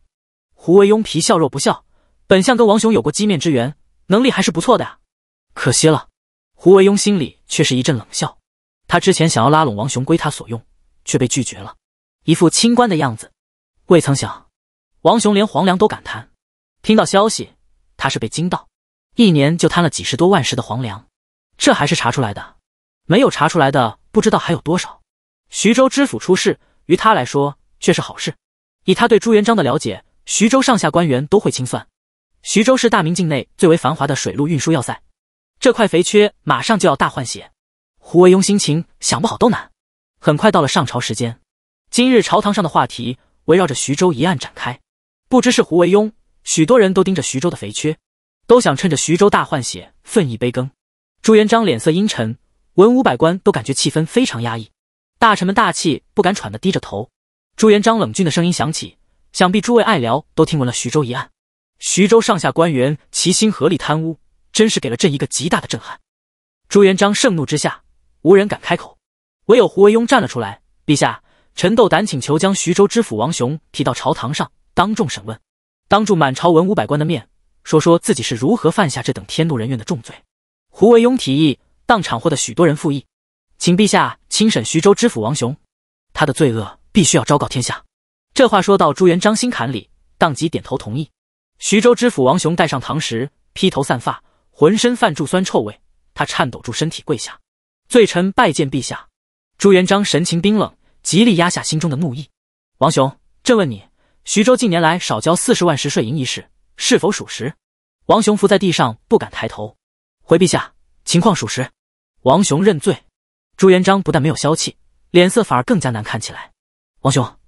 胡惟庸皮笑肉不笑，本相跟王雄有过几面之缘，能力还是不错的呀。可惜了，胡惟庸心里却是一阵冷笑。他之前想要拉拢王雄归他所用，却被拒绝了，一副清官的样子，未曾想，王雄连皇粮都敢贪。听到消息，他是被惊到，一年就贪了几十多万石的皇粮，这还是查出来的，没有查出来的不知道还有多少。徐州知府出事，于他来说却是好事。以他对朱元璋的了解，徐州上下官员都会清算。徐州是大明境内最为繁华的水陆运输要塞，这块肥缺马上就要大换血。胡惟庸心情想不好都难。很快到了上朝时间，今日朝堂上的话题围绕着徐州一案展开。不知是胡惟庸，许多人都盯着徐州的肥缺，都想趁着徐州大换血分一杯羹。朱元璋脸色阴沉，文武百官都感觉气氛非常压抑。大臣们大气不敢喘的低着头。朱元璋冷峻的声音响起：“想必诸位爱僚都听闻了徐州一案，徐州上下官员齐心合力贪污，真是给了朕一个极大的震撼。”朱元璋盛怒之下。无人敢开口，唯有胡惟庸站了出来。陛下，陈斗胆请求将徐州知府王雄提到朝堂上，当众审问，当着满朝文武百官的面，说说自己是如何犯下这等天怒人怨的重罪。胡惟庸提议，当场获得许多人附议，请陛下亲审徐州知府王雄，他的罪恶必须要昭告天下。这话说到朱元璋心坎里，当即点头同意。徐州知府王雄带上堂时，披头散发，浑身泛住酸臭味，他颤抖住身体跪下。罪臣拜见陛下。朱元璋神情冰冷，极力压下心中的怒意。王雄，朕问你，徐州近年来少交四十万石税银一事是否属实？王雄伏在地上不敢抬头，回陛下，情况属实。王雄认罪。朱元璋不但没有消气，脸色反而更加难看起来。王雄，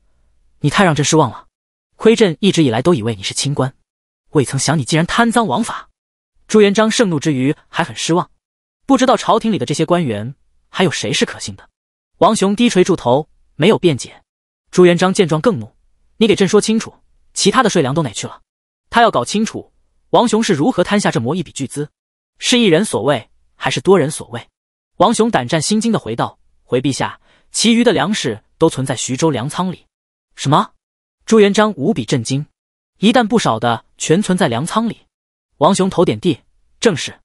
你太让朕失望了。亏朕一直以来都以为你是清官，未曾想你竟然贪赃枉法。朱元璋盛怒之余还很失望。不知道朝廷里的这些官员还有谁是可信的？王雄低垂住头，没有辩解。朱元璋见状更怒：“你给朕说清楚，其他的税粮都哪去了？”他要搞清楚王雄是如何贪下这么一笔巨资，是一人所为还是多人所为？王雄胆战心惊的回道：“回陛下，其余的粮食都存在徐州粮仓里。”什么？朱元璋无比震惊。一旦不少的全存在粮仓里？王雄头点地：“正是。”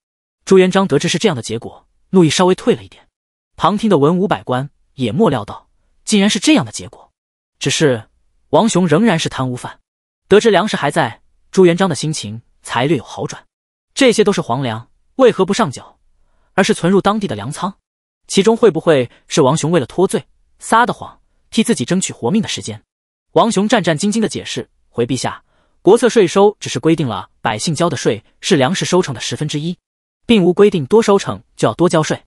朱元璋得知是这样的结果，怒意稍微退了一点。旁听的文武百官也莫料到，竟然是这样的结果。只是王雄仍然是贪污犯。得知粮食还在，朱元璋的心情才略有好转。这些都是皇粮，为何不上缴，而是存入当地的粮仓？其中会不会是王雄为了脱罪，撒的谎，替自己争取活命的时间？王雄战战兢兢的解释：“回陛下，国策税收只是规定了百姓交的税是粮食收成的十分之一。”并无规定多收成就要多交税，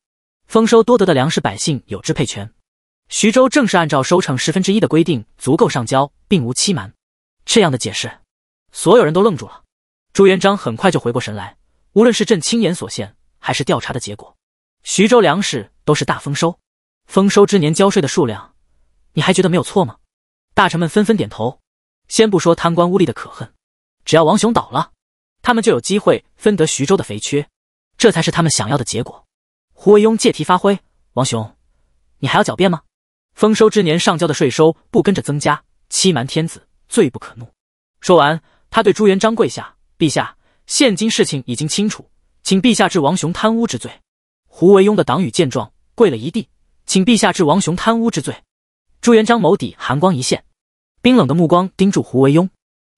丰收多得的粮食百姓有支配权。徐州正是按照收成十分之一的规定足够上交，并无欺瞒。这样的解释，所有人都愣住了。朱元璋很快就回过神来，无论是朕亲眼所见，还是调查的结果，徐州粮食都是大丰收。丰收之年交税的数量，你还觉得没有错吗？大臣们纷纷点头。先不说贪官污吏的可恨，只要王雄倒了，他们就有机会分得徐州的肥缺。这才是他们想要的结果。胡惟庸借题发挥，王雄，你还要狡辩吗？丰收之年上交的税收不跟着增加，欺瞒天子，罪不可怒。说完，他对朱元璋跪下：“陛下，现今事情已经清楚，请陛下治王雄贪污之罪。”胡惟庸的党羽见状，跪了一地：“请陛下治王雄贪污之罪。”朱元璋眸底寒光一现，冰冷的目光盯住胡惟庸。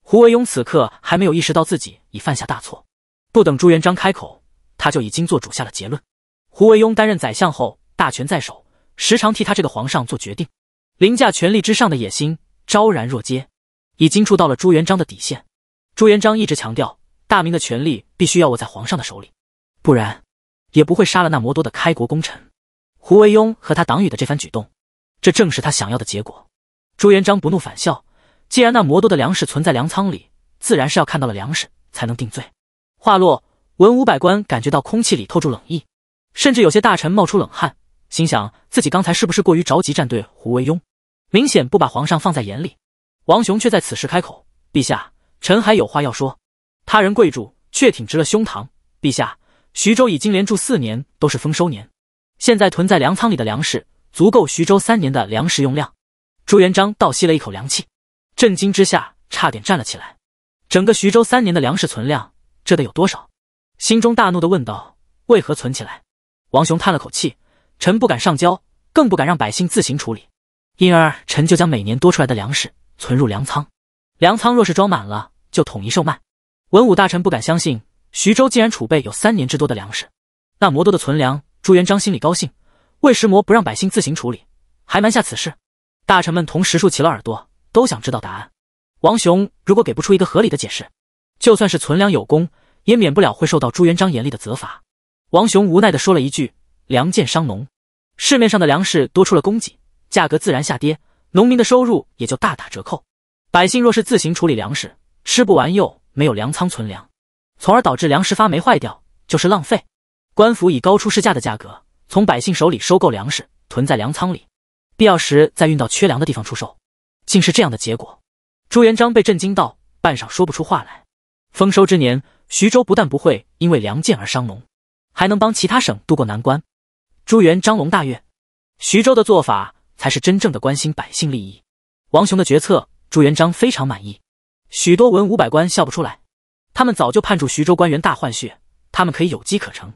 胡惟庸此刻还没有意识到自己已犯下大错，不等朱元璋开口。他就已经做主下了结论。胡惟庸担任宰相后，大权在手，时常替他这个皇上做决定，凌驾权力之上的野心昭然若揭，已经触到了朱元璋的底线。朱元璋一直强调，大明的权力必须要握在皇上的手里，不然也不会杀了那么多的开国功臣。胡惟庸和他党羽的这番举动，这正是他想要的结果。朱元璋不怒反笑，既然那魔多的粮食存在粮仓里，自然是要看到了粮食才能定罪。话落。文武百官感觉到空气里透出冷意，甚至有些大臣冒出冷汗，心想自己刚才是不是过于着急站队胡惟庸，明显不把皇上放在眼里。王雄却在此时开口：“陛下，臣还有话要说。”他人跪住，却挺直了胸膛：“陛下，徐州已经连住四年都是丰收年，现在囤在粮仓里的粮食足够徐州三年的粮食用量。”朱元璋倒吸了一口凉气，震惊之下差点站了起来。整个徐州三年的粮食存量，这得有多少？心中大怒的问道：“为何存起来？”王雄叹了口气：“臣不敢上交，更不敢让百姓自行处理，因而臣就将每年多出来的粮食存入粮仓。粮仓若是装满了，就统一售卖。”文武大臣不敢相信，徐州竟然储备有三年之多的粮食。那魔多的存粮，朱元璋心里高兴。为什么不让百姓自行处理，还瞒下此事。大臣们同时竖起了耳朵，都想知道答案。王雄如果给不出一个合理的解释，就算是存粮有功。也免不了会受到朱元璋严厉的责罚。王雄无奈的说了一句：“粮贱伤农，市面上的粮食多出了供给，价格自然下跌，农民的收入也就大打折扣。百姓若是自行处理粮食，吃不完又没有粮仓存粮，从而导致粮食发霉坏掉，就是浪费。官府以高出市价的价格从百姓手里收购粮食，囤在粮仓里，必要时再运到缺粮的地方出售，竟是这样的结果。”朱元璋被震惊到，半晌说不出话来。丰收之年，徐州不但不会因为粮贱而伤农，还能帮其他省渡过难关。朱元璋龙大悦，徐州的做法才是真正的关心百姓利益。王雄的决策，朱元璋非常满意。许多文武百官笑不出来，他们早就盼住徐州官员大换血，他们可以有机可乘。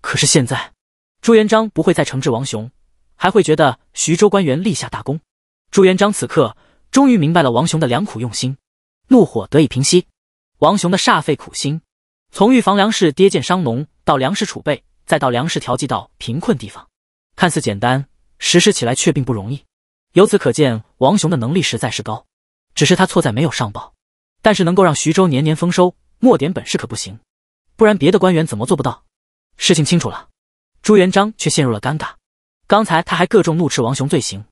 可是现在，朱元璋不会再惩治王雄，还会觉得徐州官员立下大功。朱元璋此刻终于明白了王雄的良苦用心，怒火得以平息。王雄的煞费苦心，从预防粮食跌贱伤农，到粮食储备，再到粮食调剂到贫困地方，看似简单，实施起来却并不容易。由此可见，王雄的能力实在是高，只是他错在没有上报。但是能够让徐州年年丰收，没点本事可不行，不然别的官员怎么做不到？事情清楚了，朱元璋却陷入了尴尬。刚才他还各种怒斥王雄罪行，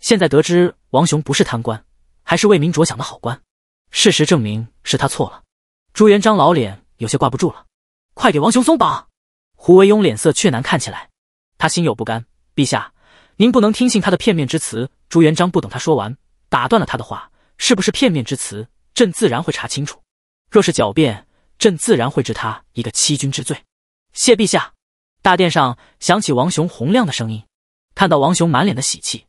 现在得知王雄不是贪官，还是为民着想的好官。事实证明是他错了。朱元璋老脸有些挂不住了，快给王雄松绑。胡惟庸脸色却难看起来，他心有不甘。陛下，您不能听信他的片面之词。朱元璋不等他说完，打断了他的话：“是不是片面之词？朕自然会查清楚。若是狡辩，朕自然会治他一个欺君之罪。”谢陛下。大殿上响起王雄洪亮的声音。看到王雄满脸的喜气，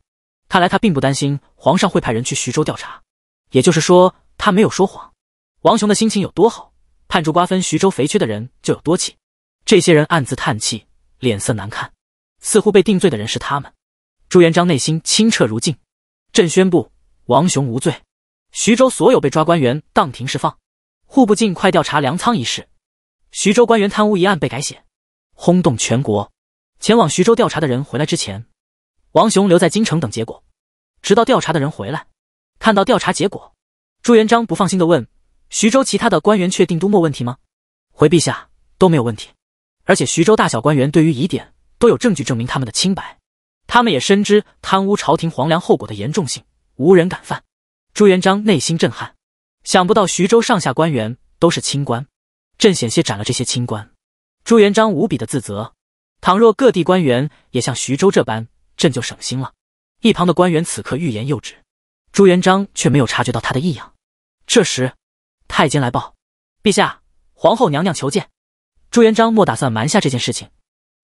看来他并不担心皇上会派人去徐州调查，也就是说，他没有说谎。王雄的心情有多好，盼住瓜分徐州肥缺的人就有多气。这些人暗自叹气，脸色难看，似乎被定罪的人是他们。朱元璋内心清澈如镜，朕宣布王雄无罪，徐州所有被抓官员当庭释放。户部尽快调查粮仓一事，徐州官员贪污一案被改写，轰动全国。前往徐州调查的人回来之前，王雄留在京城等结果。直到调查的人回来，看到调查结果，朱元璋不放心的问。徐州其他的官员确定都没问题吗？回陛下，都没有问题。而且徐州大小官员对于疑点都有证据证明他们的清白，他们也深知贪污朝廷皇粮后果的严重性，无人敢犯。朱元璋内心震撼，想不到徐州上下官员都是清官，朕险些斩了这些清官。朱元璋无比的自责，倘若各地官员也像徐州这般，朕就省心了。一旁的官员此刻欲言又止，朱元璋却没有察觉到他的异样。这时。太监来报，陛下，皇后娘娘求见。朱元璋莫打算瞒下这件事情，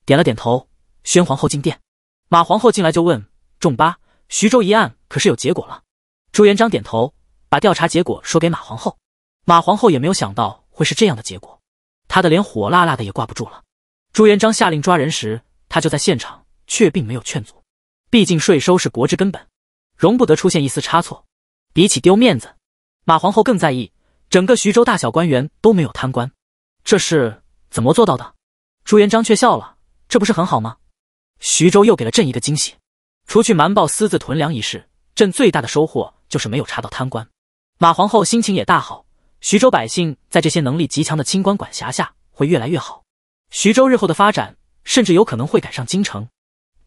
点了点头，宣皇后进殿。马皇后进来就问：“仲八，徐州一案可是有结果了？”朱元璋点头，把调查结果说给马皇后。马皇后也没有想到会是这样的结果，她的脸火辣辣的也挂不住了。朱元璋下令抓人时，他就在现场，却并没有劝阻。毕竟税收是国之根本，容不得出现一丝差错。比起丢面子，马皇后更在意。整个徐州大小官员都没有贪官，这是怎么做到的？朱元璋却笑了，这不是很好吗？徐州又给了朕一个惊喜，除去瞒报私自囤粮一事，朕最大的收获就是没有查到贪官。马皇后心情也大好，徐州百姓在这些能力极强的清官管辖下会越来越好，徐州日后的发展甚至有可能会赶上京城。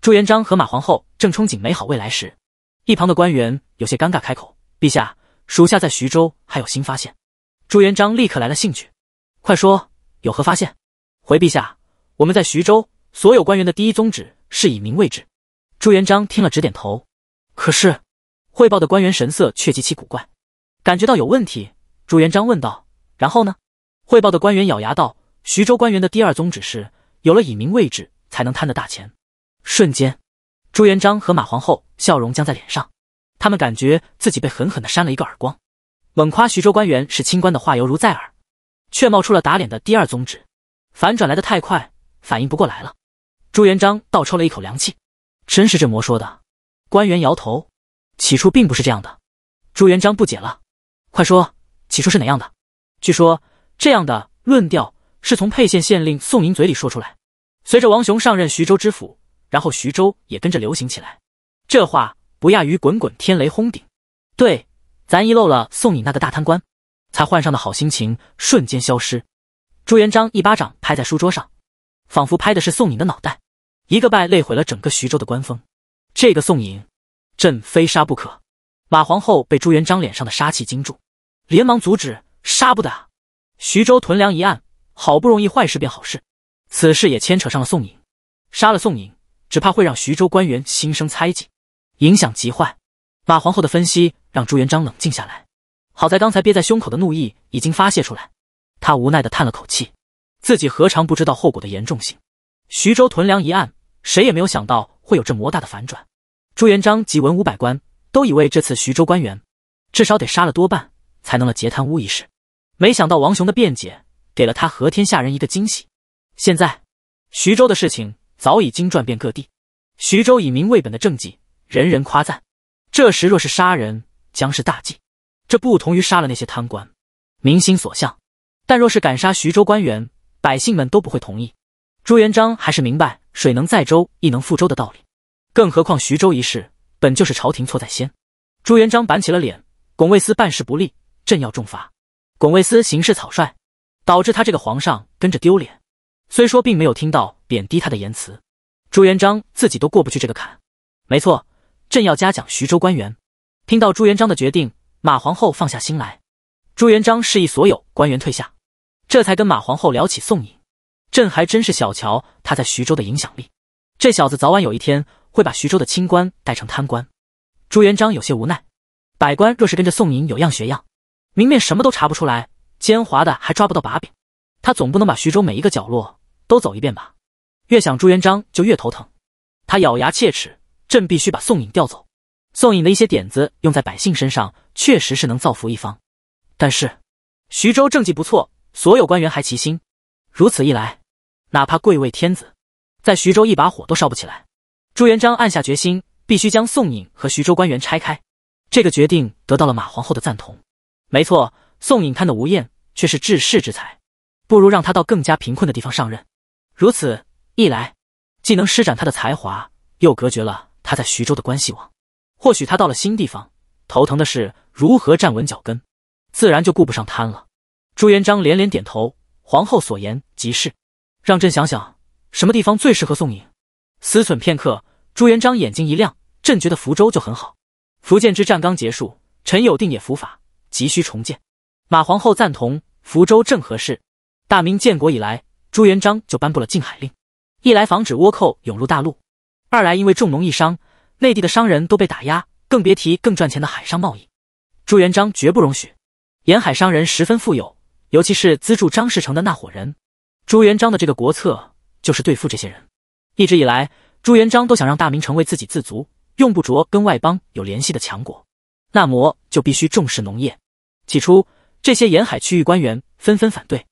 朱元璋和马皇后正憧憬美好未来时，一旁的官员有些尴尬开口：“陛下，属下在徐州还有新发现。”朱元璋立刻来了兴趣，快说，有何发现？回陛下，我们在徐州，所有官员的第一宗旨是以民为治。朱元璋听了直点头。可是，汇报的官员神色却极其古怪，感觉到有问题。朱元璋问道：“然后呢？”汇报的官员咬牙道：“徐州官员的第二宗旨是，有了以民为治，才能贪得大钱。”瞬间，朱元璋和马皇后笑容僵在脸上，他们感觉自己被狠狠的扇了一个耳光。猛夸徐州官员是清官的话犹如在耳，却冒出了打脸的第二宗旨，反转来得太快，反应不过来了。朱元璋倒抽了一口凉气，真是这魔说的。官员摇头，起初并不是这样的。朱元璋不解了，快说，起初是哪样的？据说这样的论调是从沛县县令宋宁嘴里说出来。随着王雄上任徐州知府，然后徐州也跟着流行起来。这话不亚于滚滚天雷轰顶。对。咱遗漏了宋颖那个大贪官，才换上的好心情瞬间消失。朱元璋一巴掌拍在书桌上，仿佛拍的是宋颖的脑袋。一个拜，累毁了整个徐州的官风。这个宋颖，朕非杀不可。马皇后被朱元璋脸上的杀气惊住，连忙阻止：“杀不得！徐州屯粮一案，好不容易坏事变好事，此事也牵扯上了宋颖。杀了宋颖，只怕会让徐州官员心生猜忌，影响极坏。”马皇后的分析。让朱元璋冷静下来。好在刚才憋在胸口的怒意已经发泄出来，他无奈地叹了口气，自己何尝不知道后果的严重性？徐州屯粮一案，谁也没有想到会有这么大的反转。朱元璋及文武百官都以为这次徐州官员至少得杀了多半，才能了结贪污一事。没想到王雄的辩解给了他和天下人一个惊喜。现在徐州的事情早已经传遍各地，徐州以民为本的政绩，人人夸赞。这时若是杀人，将是大忌，这不同于杀了那些贪官，民心所向。但若是敢杀徐州官员，百姓们都不会同意。朱元璋还是明白“水能载舟，亦能覆舟”的道理，更何况徐州一事本就是朝廷错在先。朱元璋板起了脸，拱卫司办事不力，朕要重罚。拱卫司行事草率，导致他这个皇上跟着丢脸。虽说并没有听到贬低他的言辞，朱元璋自己都过不去这个坎。没错，朕要嘉奖徐州官员。听到朱元璋的决定，马皇后放下心来。朱元璋示意所有官员退下，这才跟马皇后聊起宋颖。朕还真是小瞧他在徐州的影响力，这小子早晚有一天会把徐州的清官带成贪官。朱元璋有些无奈，百官若是跟着宋颖有样学样，明面什么都查不出来，奸猾的还抓不到把柄，他总不能把徐州每一个角落都走一遍吧？越想朱元璋就越头疼，他咬牙切齿：朕必须把宋颖调走。宋颖的一些点子用在百姓身上，确实是能造福一方。但是徐州政绩不错，所有官员还齐心，如此一来，哪怕贵为天子，在徐州一把火都烧不起来。朱元璋暗下决心，必须将宋颖和徐州官员拆开。这个决定得到了马皇后的赞同。没错，宋颖看得无厌，却是治世之才，不如让他到更加贫困的地方上任。如此一来，既能施展他的才华，又隔绝了他在徐州的关系网。或许他到了新地方，头疼的是如何站稳脚跟，自然就顾不上贪了。朱元璋连连点头，皇后所言极是，让朕想想什么地方最适合宋颖。思忖片刻，朱元璋眼睛一亮，朕觉得福州就很好。福建之战刚结束，陈友定也伏法，急需重建。马皇后赞同，福州正合适。大明建国以来，朱元璋就颁布了禁海令，一来防止倭寇涌入大陆，二来因为重农抑商。内地的商人都被打压，更别提更赚钱的海上贸易。朱元璋绝不容许沿海商人十分富有，尤其是资助张士诚的那伙人。朱元璋的这个国策就是对付这些人。一直以来，朱元璋都想让大明成为自给自足、用不着跟外邦有联系的强国，那么就必须重视农业。起初，这些沿海区域官员纷纷反对，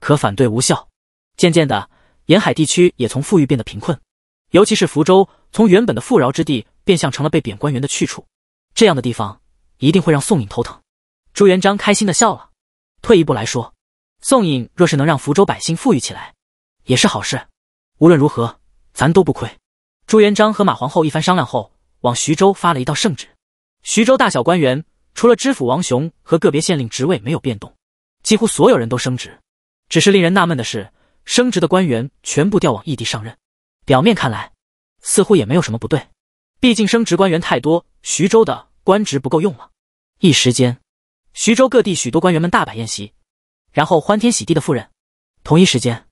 可反对无效。渐渐的，沿海地区也从富裕变得贫困，尤其是福州。从原本的富饶之地变相成了被贬官员的去处，这样的地方一定会让宋颖头疼。朱元璋开心的笑了。退一步来说，宋颖若是能让福州百姓富裕起来，也是好事。无论如何，咱都不亏。朱元璋和马皇后一番商量后，往徐州发了一道圣旨。徐州大小官员除了知府王雄和个别县令职位没有变动，几乎所有人都升职。只是令人纳闷的是，升职的官员全部调往异地上任。表面看来。似乎也没有什么不对，毕竟升职官员太多，徐州的官职不够用了。一时间，徐州各地许多官员们大摆宴席，然后欢天喜地的赴任。同一时间，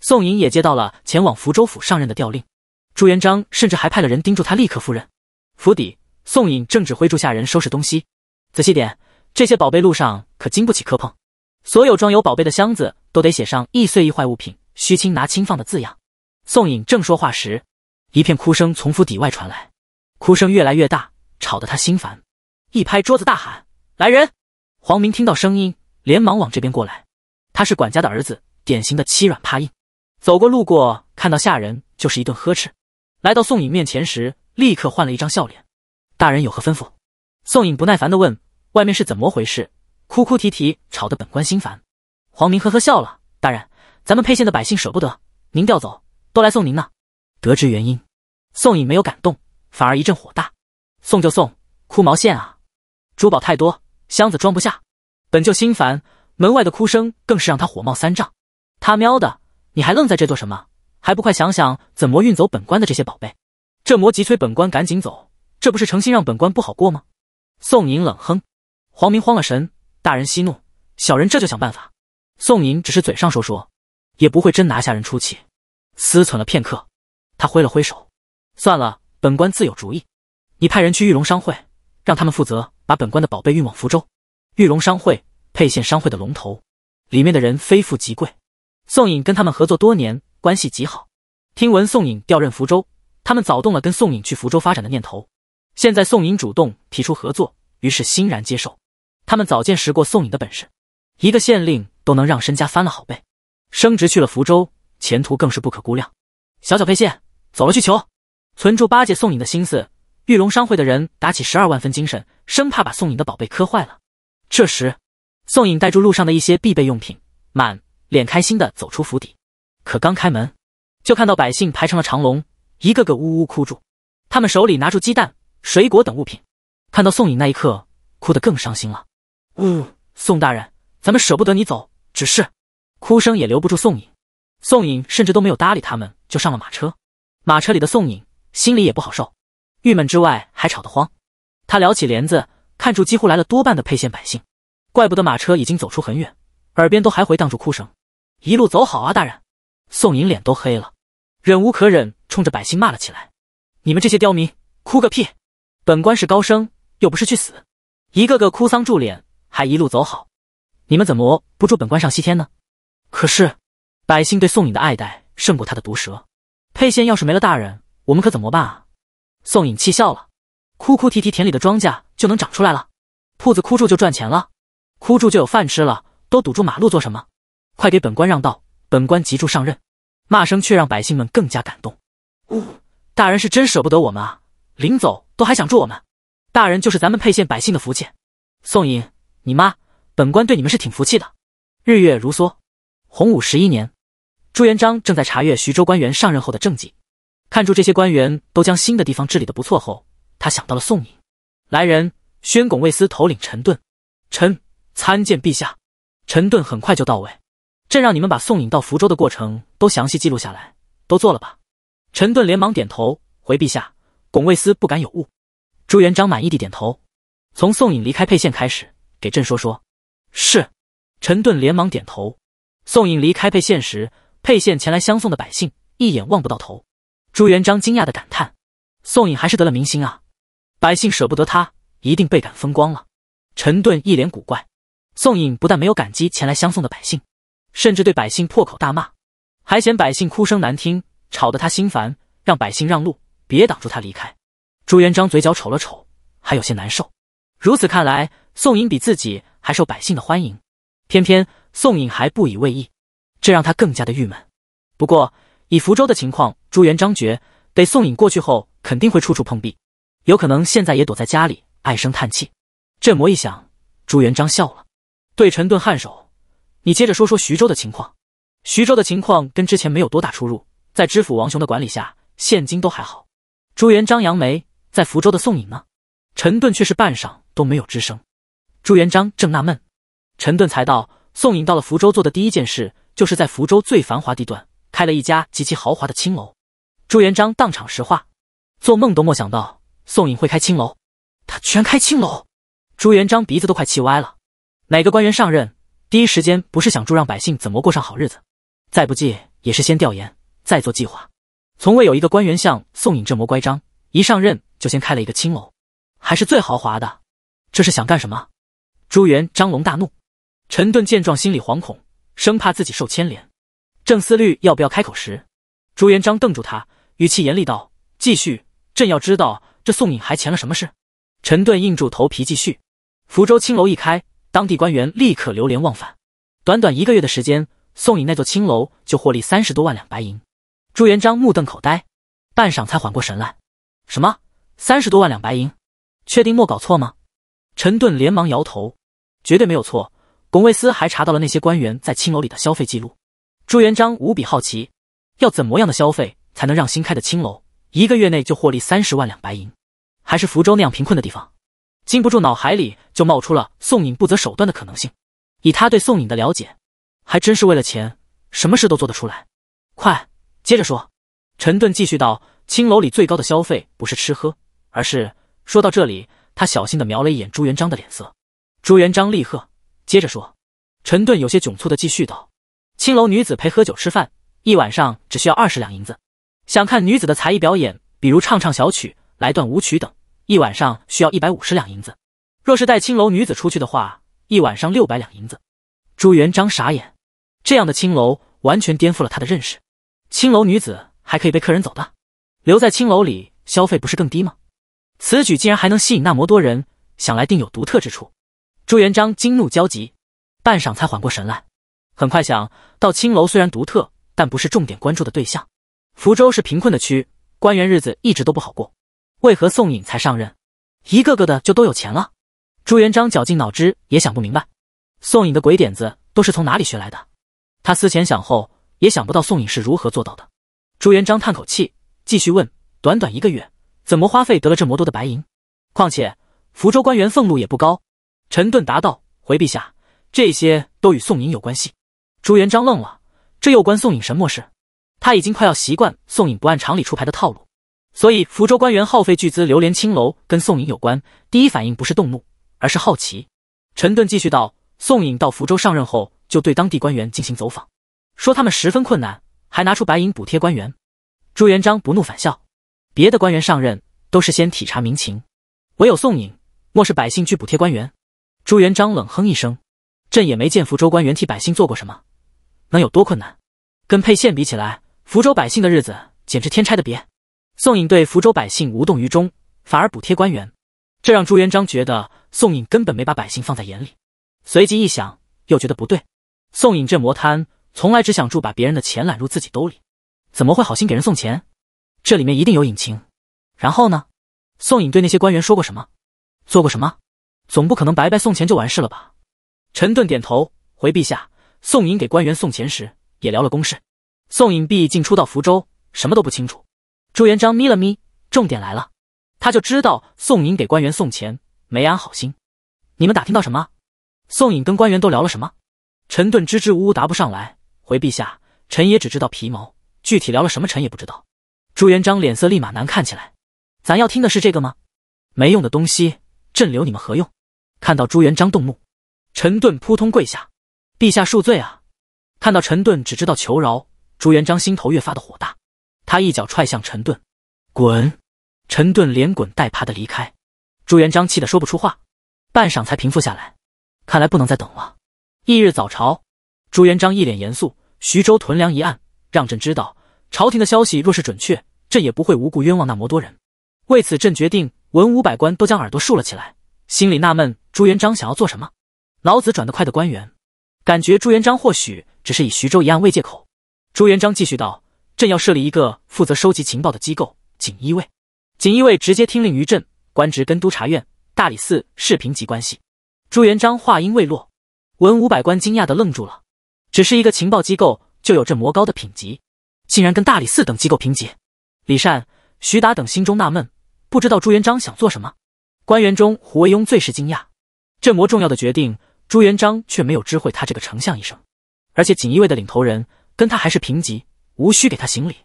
宋颖也接到了前往福州府上任的调令，朱元璋甚至还派了人盯住他，立刻赴任。府邸，宋颖正指挥住下人收拾东西，仔细点，这些宝贝路上可经不起磕碰，所有装有宝贝的箱子都得写上易碎易坏物品，需轻拿轻放的字样。宋颖正说话时。一片哭声从府邸外传来，哭声越来越大，吵得他心烦，一拍桌子大喊：“来人！”黄明听到声音，连忙往这边过来。他是管家的儿子，典型的欺软怕硬。走过路过，看到下人就是一顿呵斥。来到宋颖面前时，立刻换了一张笑脸：“大人有何吩咐？”宋颖不耐烦地问：“外面是怎么回事？哭哭啼啼，吵得本官心烦。”黄明呵呵笑了：“大人，咱们沛县的百姓舍不得您调走，都来送您呢。”得知原因，宋颖没有感动，反而一阵火大。送就送，哭毛线啊！珠宝太多，箱子装不下，本就心烦，门外的哭声更是让他火冒三丈。他喵的，你还愣在这做什么？还不快想想怎么运走本官的这些宝贝！这魔急催本官赶紧走，这不是诚心让本官不好过吗？宋颖冷哼。黄明慌了神，大人息怒，小人这就想办法。宋颖只是嘴上说说，也不会真拿下人出气。思忖了片刻。他挥了挥手，算了，本官自有主意。你派人去玉龙商会，让他们负责把本官的宝贝运往福州。玉龙商会，沛县商会的龙头，里面的人非富即贵。宋颖跟他们合作多年，关系极好。听闻宋颖调任福州，他们早动了跟宋颖去福州发展的念头。现在宋颖主动提出合作，于是欣然接受。他们早见识过宋颖的本事，一个县令都能让身家翻了好倍，升职去了福州，前途更是不可估量。小小沛县。走了去求，存住巴结宋颖的心思。玉龙商会的人打起十二万分精神，生怕把宋颖的宝贝磕坏了。这时，宋颖带住路上的一些必备用品，满脸开心的走出府邸。可刚开门，就看到百姓排成了长龙，一个个呜呜哭住。他们手里拿住鸡蛋、水果等物品，看到宋颖那一刻，哭得更伤心了。呜，宋大人，咱们舍不得你走，只是，哭声也留不住宋颖。宋颖甚至都没有搭理他们，就上了马车。马车里的宋颖心里也不好受，郁闷之外还吵得慌。他撩起帘子，看出几乎来了多半的沛县百姓，怪不得马车已经走出很远，耳边都还回荡住哭声。一路走好啊，大人！宋颖脸都黑了，忍无可忍，冲着百姓骂了起来：“你们这些刁民，哭个屁！本官是高升，又不是去死。一个个哭丧住脸，还一路走好，你们怎么不祝本官上西天呢？”可是，百姓对宋颖的爱戴胜过他的毒舌。沛县要是没了大人，我们可怎么办啊？宋颖气笑了，哭哭啼啼，田里的庄稼就能长出来了，铺子哭住就赚钱了，哭住就有饭吃了，都堵住马路做什么？快给本官让道，本官急住上任。骂声却让百姓们更加感动。呜，大人是真舍不得我们啊，临走都还想住我们。大人就是咱们沛县百姓的福气。宋颖，你妈，本官对你们是挺服气的。日月如梭，洪武十一年。朱元璋正在查阅徐州官员上任后的政绩，看住这些官员都将新的地方治理的不错后，他想到了宋颖。来人，宣拱卫司头领陈顿，臣参见陛下。陈顿很快就到位。朕让你们把宋颖到福州的过程都详细记录下来，都做了吧？陈顿连忙点头，回陛下，拱卫司不敢有误。朱元璋满意地点头。从宋颖离开沛县开始，给朕说说。是。陈顿连忙点头。宋颖离开沛县时。沛县前来相送的百姓一眼望不到头，朱元璋惊讶地感叹：“宋颖还是得了民心啊！百姓舍不得他，一定倍感风光了。”陈顿一脸古怪。宋颖不但没有感激前来相送的百姓，甚至对百姓破口大骂，还嫌百姓哭声难听，吵得他心烦，让百姓让路，别挡住他离开。朱元璋嘴角瞅了瞅，还有些难受。如此看来，宋颖比自己还受百姓的欢迎，偏偏宋颖还不以为意。这让他更加的郁闷。不过，以福州的情况，朱元璋觉得宋颖过去后肯定会处处碰壁，有可能现在也躲在家里唉声叹气。这魔一想，朱元璋笑了，对陈顿颔首：“你接着说说徐州的情况。徐州的情况跟之前没有多大出入，在知府王雄的管理下，现今都还好。”朱元璋扬眉：“在福州的宋颖呢？”陈顿却是半晌都没有吱声。朱元璋正纳闷，陈顿才道：“宋颖到了福州做的第一件事。就是在福州最繁华地段开了一家极其豪华的青楼，朱元璋当场石化，做梦都没想到宋颖会开青楼，他居然开青楼！朱元璋鼻子都快气歪了。哪个官员上任第一时间不是想住让百姓怎么过上好日子？再不济也是先调研再做计划，从未有一个官员像宋颖这么乖张，一上任就先开了一个青楼，还是最豪华的，这是想干什么？朱元璋龙大怒，陈顿见状心里惶恐。生怕自己受牵连，正思虑要不要开口时，朱元璋瞪住他，语气严厉道：“继续，朕要知道这宋颖还潜了什么事。”陈顿硬住头皮继续：“福州青楼一开，当地官员立刻流连忘返。短短一个月的时间，宋颖那座青楼就获利三十多万两白银。”朱元璋目瞪口呆，半晌才缓过神来：“什么？三十多万两白银？确定莫搞错吗？”陈顿连忙摇头：“绝对没有错。”巩卫斯还查到了那些官员在青楼里的消费记录。朱元璋无比好奇，要怎么样的消费才能让新开的青楼一个月内就获利三十万两白银？还是福州那样贫困的地方，禁不住脑海里就冒出了宋颖不择手段的可能性。以他对宋颖的了解，还真是为了钱，什么事都做得出来。快，接着说。陈顿继续道：“青楼里最高的消费不是吃喝，而是……”说到这里，他小心地瞄了一眼朱元璋的脸色。朱元璋厉喝。接着说，陈顿有些窘促的继续道：“青楼女子陪喝酒吃饭，一晚上只需要二十两银子；想看女子的才艺表演，比如唱唱小曲、来段舞曲等，一晚上需要一百五十两银子；若是带青楼女子出去的话，一晚上六百两银子。”朱元璋傻眼，这样的青楼完全颠覆了他的认识。青楼女子还可以被客人走的，留在青楼里消费不是更低吗？此举竟然还能吸引那么多人，想来定有独特之处。朱元璋惊怒交集，半晌才缓过神来。很快想到，青楼虽然独特，但不是重点关注的对象。福州是贫困的区，官员日子一直都不好过，为何宋颖才上任，一个个的就都有钱了？朱元璋绞尽脑汁也想不明白，宋颖的鬼点子都是从哪里学来的？他思前想后，也想不到宋颖是如何做到的。朱元璋叹口气，继续问：“短短一个月，怎么花费得了这么多的白银？况且福州官员俸禄也不高。”陈顿答道：“回陛下，这些都与宋颖有关系。”朱元璋愣了，这又关宋颖什么事？他已经快要习惯宋颖不按常理出牌的套路，所以福州官员耗费巨资流连青楼，跟宋颖有关。第一反应不是动怒，而是好奇。陈顿继续道：“宋颖到福州上任后，就对当地官员进行走访，说他们十分困难，还拿出白银补贴官员。”朱元璋不怒反笑：“别的官员上任都是先体察民情，唯有宋颖，莫是百姓去补贴官员？”朱元璋冷哼一声：“朕也没见福州官员替百姓做过什么，能有多困难？跟沛县比起来，福州百姓的日子简直天差的别。”宋颖对福州百姓无动于衷，反而补贴官员，这让朱元璋觉得宋颖根本没把百姓放在眼里。随即一想，又觉得不对。宋颖这魔贪，从来只想住把别人的钱揽入自己兜里，怎么会好心给人送钱？这里面一定有隐情。然后呢？宋颖对那些官员说过什么？做过什么？总不可能白白送钱就完事了吧？陈顿点头回陛下：“宋颖给官员送钱时，也聊了公事。宋颖毕竟初到福州，什么都不清楚。”朱元璋眯了眯，重点来了，他就知道宋颖给官员送钱没安好心。你们打听到什么？宋颖跟官员都聊了什么？陈顿支支吾吾答不上来。回陛下，臣也只知道皮毛，具体聊了什么，臣也不知道。朱元璋脸色立马难看起来。咱要听的是这个吗？没用的东西。朕留你们何用？看到朱元璋动怒，陈顿扑通跪下，陛下恕罪啊！看到陈顿只知道求饶，朱元璋心头越发的火大，他一脚踹向陈顿，滚！陈顿连滚带爬的离开。朱元璋气得说不出话，半晌才平复下来。看来不能再等了。翌日早朝，朱元璋一脸严肃，徐州屯粮一案让朕知道，朝廷的消息若是准确，朕也不会无故冤枉那么多人。为此，朕决定。文武百官都将耳朵竖了起来，心里纳闷：朱元璋想要做什么？老子转得快的官员感觉朱元璋或许只是以徐州一案为借口。朱元璋继续道：“朕要设立一个负责收集情报的机构——锦衣卫。锦衣卫直接听令于朕，官职跟督察院、大理寺是平级关系。”朱元璋话音未落，文武百官惊讶的愣住了：只是一个情报机构就有这魔高的品级，竟然跟大理寺等机构平级。李善、徐达等心中纳闷。不知道朱元璋想做什么，官员中胡惟庸最是惊讶。这么重要的决定，朱元璋却没有知会他这个丞相一声，而且锦衣卫的领头人跟他还是平级，无需给他行礼。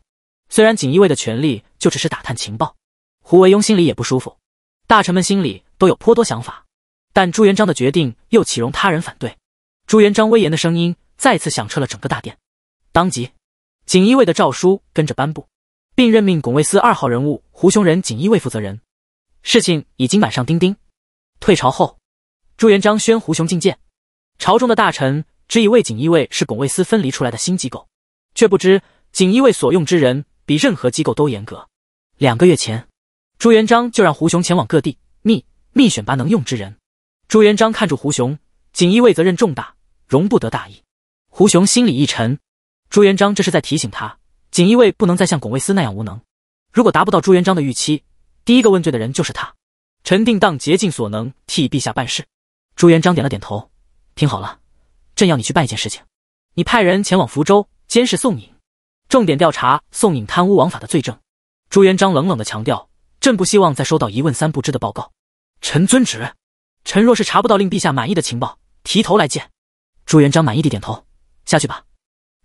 虽然锦衣卫的权力就只是打探情报，胡惟庸心里也不舒服。大臣们心里都有颇多想法，但朱元璋的决定又岂容他人反对？朱元璋威严的声音再次响彻了整个大殿，当即，锦衣卫的诏书跟着颁布。并任命拱卫司二号人物胡雄任锦衣卫负责人。事情已经板上钉钉。退朝后，朱元璋宣胡雄觐见。朝中的大臣只以为锦衣卫是拱卫司分离出来的新机构，却不知锦衣卫所用之人比任何机构都严格。两个月前，朱元璋就让胡雄前往各地密密选拔能用之人。朱元璋看出胡雄，锦衣卫责任重大，容不得大意。胡雄心里一沉，朱元璋这是在提醒他。锦衣卫不能再像拱卫司那样无能，如果达不到朱元璋的预期，第一个问罪的人就是他。臣定当竭尽所能替陛下办事。朱元璋点了点头，听好了，朕要你去办一件事情，你派人前往福州监视宋颖，重点调查宋颖贪污枉法的罪证。朱元璋冷冷的强调，朕不希望再收到一问三不知的报告。臣遵旨，臣若是查不到令陛下满意的情报，提头来见。朱元璋满意地点头，下去吧。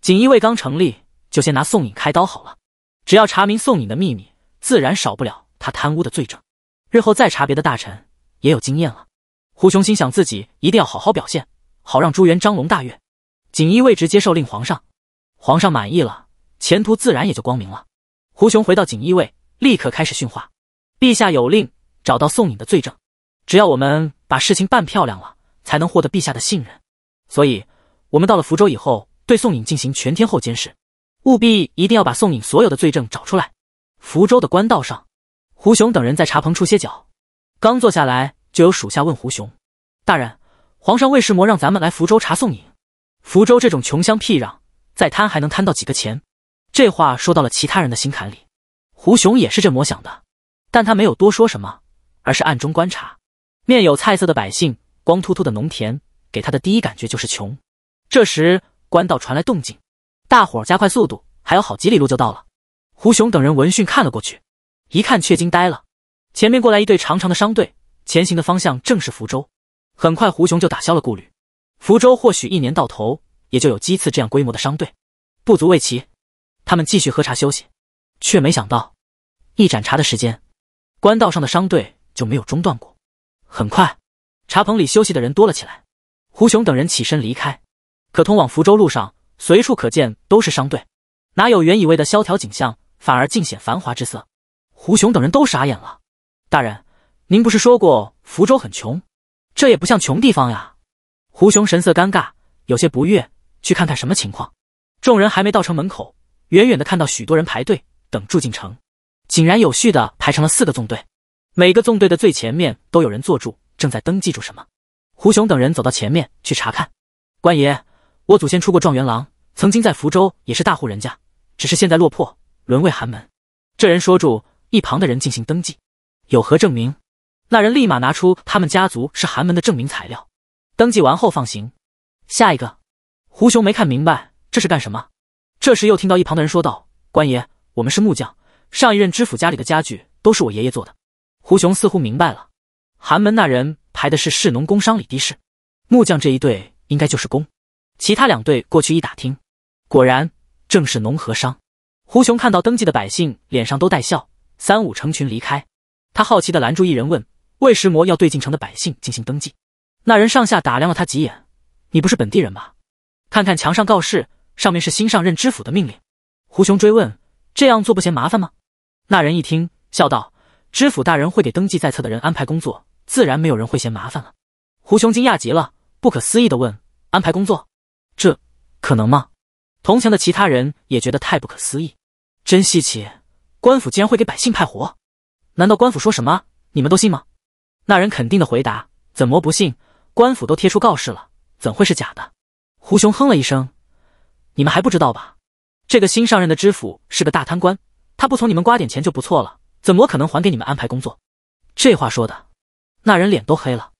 锦衣卫刚成立。就先拿宋颖开刀好了，只要查明宋颖的秘密，自然少不了他贪污的罪证。日后再查别的大臣，也有经验了。胡雄心想，自己一定要好好表现，好让朱元璋龙大悦，锦衣卫直接受令皇上，皇上满意了，前途自然也就光明了。胡雄回到锦衣卫，立刻开始训话：“陛下有令，找到宋颖的罪证，只要我们把事情办漂亮了，才能获得陛下的信任。所以，我们到了福州以后，对宋颖进行全天候监视。”务必一定要把宋颖所有的罪证找出来。福州的官道上，胡雄等人在茶棚处歇脚，刚坐下来，就有属下问胡雄：“大人，皇上为什么让咱们来福州查宋颖？福州这种穷乡僻壤，再贪还能贪到几个钱？”这话说到了其他人的心坎里，胡雄也是这么想的，但他没有多说什么，而是暗中观察，面有菜色的百姓，光秃秃的农田，给他的第一感觉就是穷。这时，官道传来动静。大伙加快速度，还有好几里路就到了。胡雄等人闻讯看了过去，一看却惊呆了。前面过来一队长长的商队，前行的方向正是福州。很快，胡雄就打消了顾虑。福州或许一年到头也就有几次这样规模的商队，不足为奇。他们继续喝茶休息，却没想到，一盏茶的时间，官道上的商队就没有中断过。很快，茶棚里休息的人多了起来。胡雄等人起身离开，可通往福州路上。随处可见都是商队，哪有原以为的萧条景象，反而尽显繁华之色。胡雄等人都傻眼了。大人，您不是说过福州很穷，这也不像穷地方呀？胡雄神色尴尬，有些不悦。去看看什么情况。众人还没到城门口，远远的看到许多人排队等住进城，井然有序的排成了四个纵队，每个纵队的最前面都有人坐住，正在登记住什么。胡雄等人走到前面去查看。官爷，我祖先出过状元郎。曾经在福州也是大户人家，只是现在落魄，沦为寒门。这人说住一旁的人进行登记，有何证明？那人立马拿出他们家族是寒门的证明材料。登记完后放行。下一个，胡雄没看明白这是干什么。这时又听到一旁的人说道：“官爷，我们是木匠，上一任知府家里的家具都是我爷爷做的。”胡雄似乎明白了，寒门那人排的是士农工商里的士，木匠这一队应该就是工。其他两队过去一打听。果然，正是农和商。胡雄看到登记的百姓脸上都带笑，三五成群离开。他好奇的拦住一人问：“魏什魔要对进城的百姓进行登记？”那人上下打量了他几眼：“你不是本地人吧？看看墙上告示，上面是新上任知府的命令。”胡雄追问：“这样做不嫌麻烦吗？”那人一听，笑道：“知府大人会给登记在册的人安排工作，自然没有人会嫌麻烦了。”胡雄惊讶极了，不可思议的问：“安排工作，这可能吗？”同墙的其他人也觉得太不可思议，真稀奇，官府竟然会给百姓派活？难道官府说什么你们都信吗？那人肯定的回答：怎么不信？官府都贴出告示了，怎会是假的？胡雄哼了一声：你们还不知道吧？这个新上任的知府是个大贪官，他不从你们刮点钱就不错了，怎么可能还给你们安排工作？这话说的，那人脸都黑了。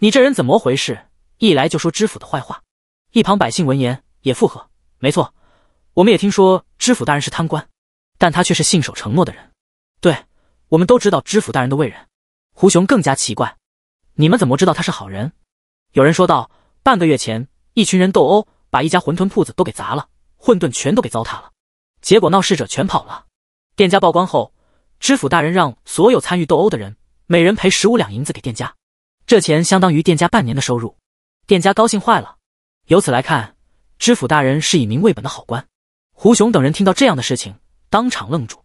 你这人怎么回事？一来就说知府的坏话。一旁百姓闻言也附和。没错，我们也听说知府大人是贪官，但他却是信守承诺的人。对，我们都知道知府大人的为人。胡雄更加奇怪，你们怎么知道他是好人？有人说道：半个月前，一群人斗殴，把一家馄饨铺子都给砸了，混沌全都给糟蹋了，结果闹事者全跑了。店家曝光后，知府大人让所有参与斗殴的人每人赔十五两银子给店家，这钱相当于店家半年的收入，店家高兴坏了。由此来看。知府大人是以民为本的好官。胡雄等人听到这样的事情，当场愣住。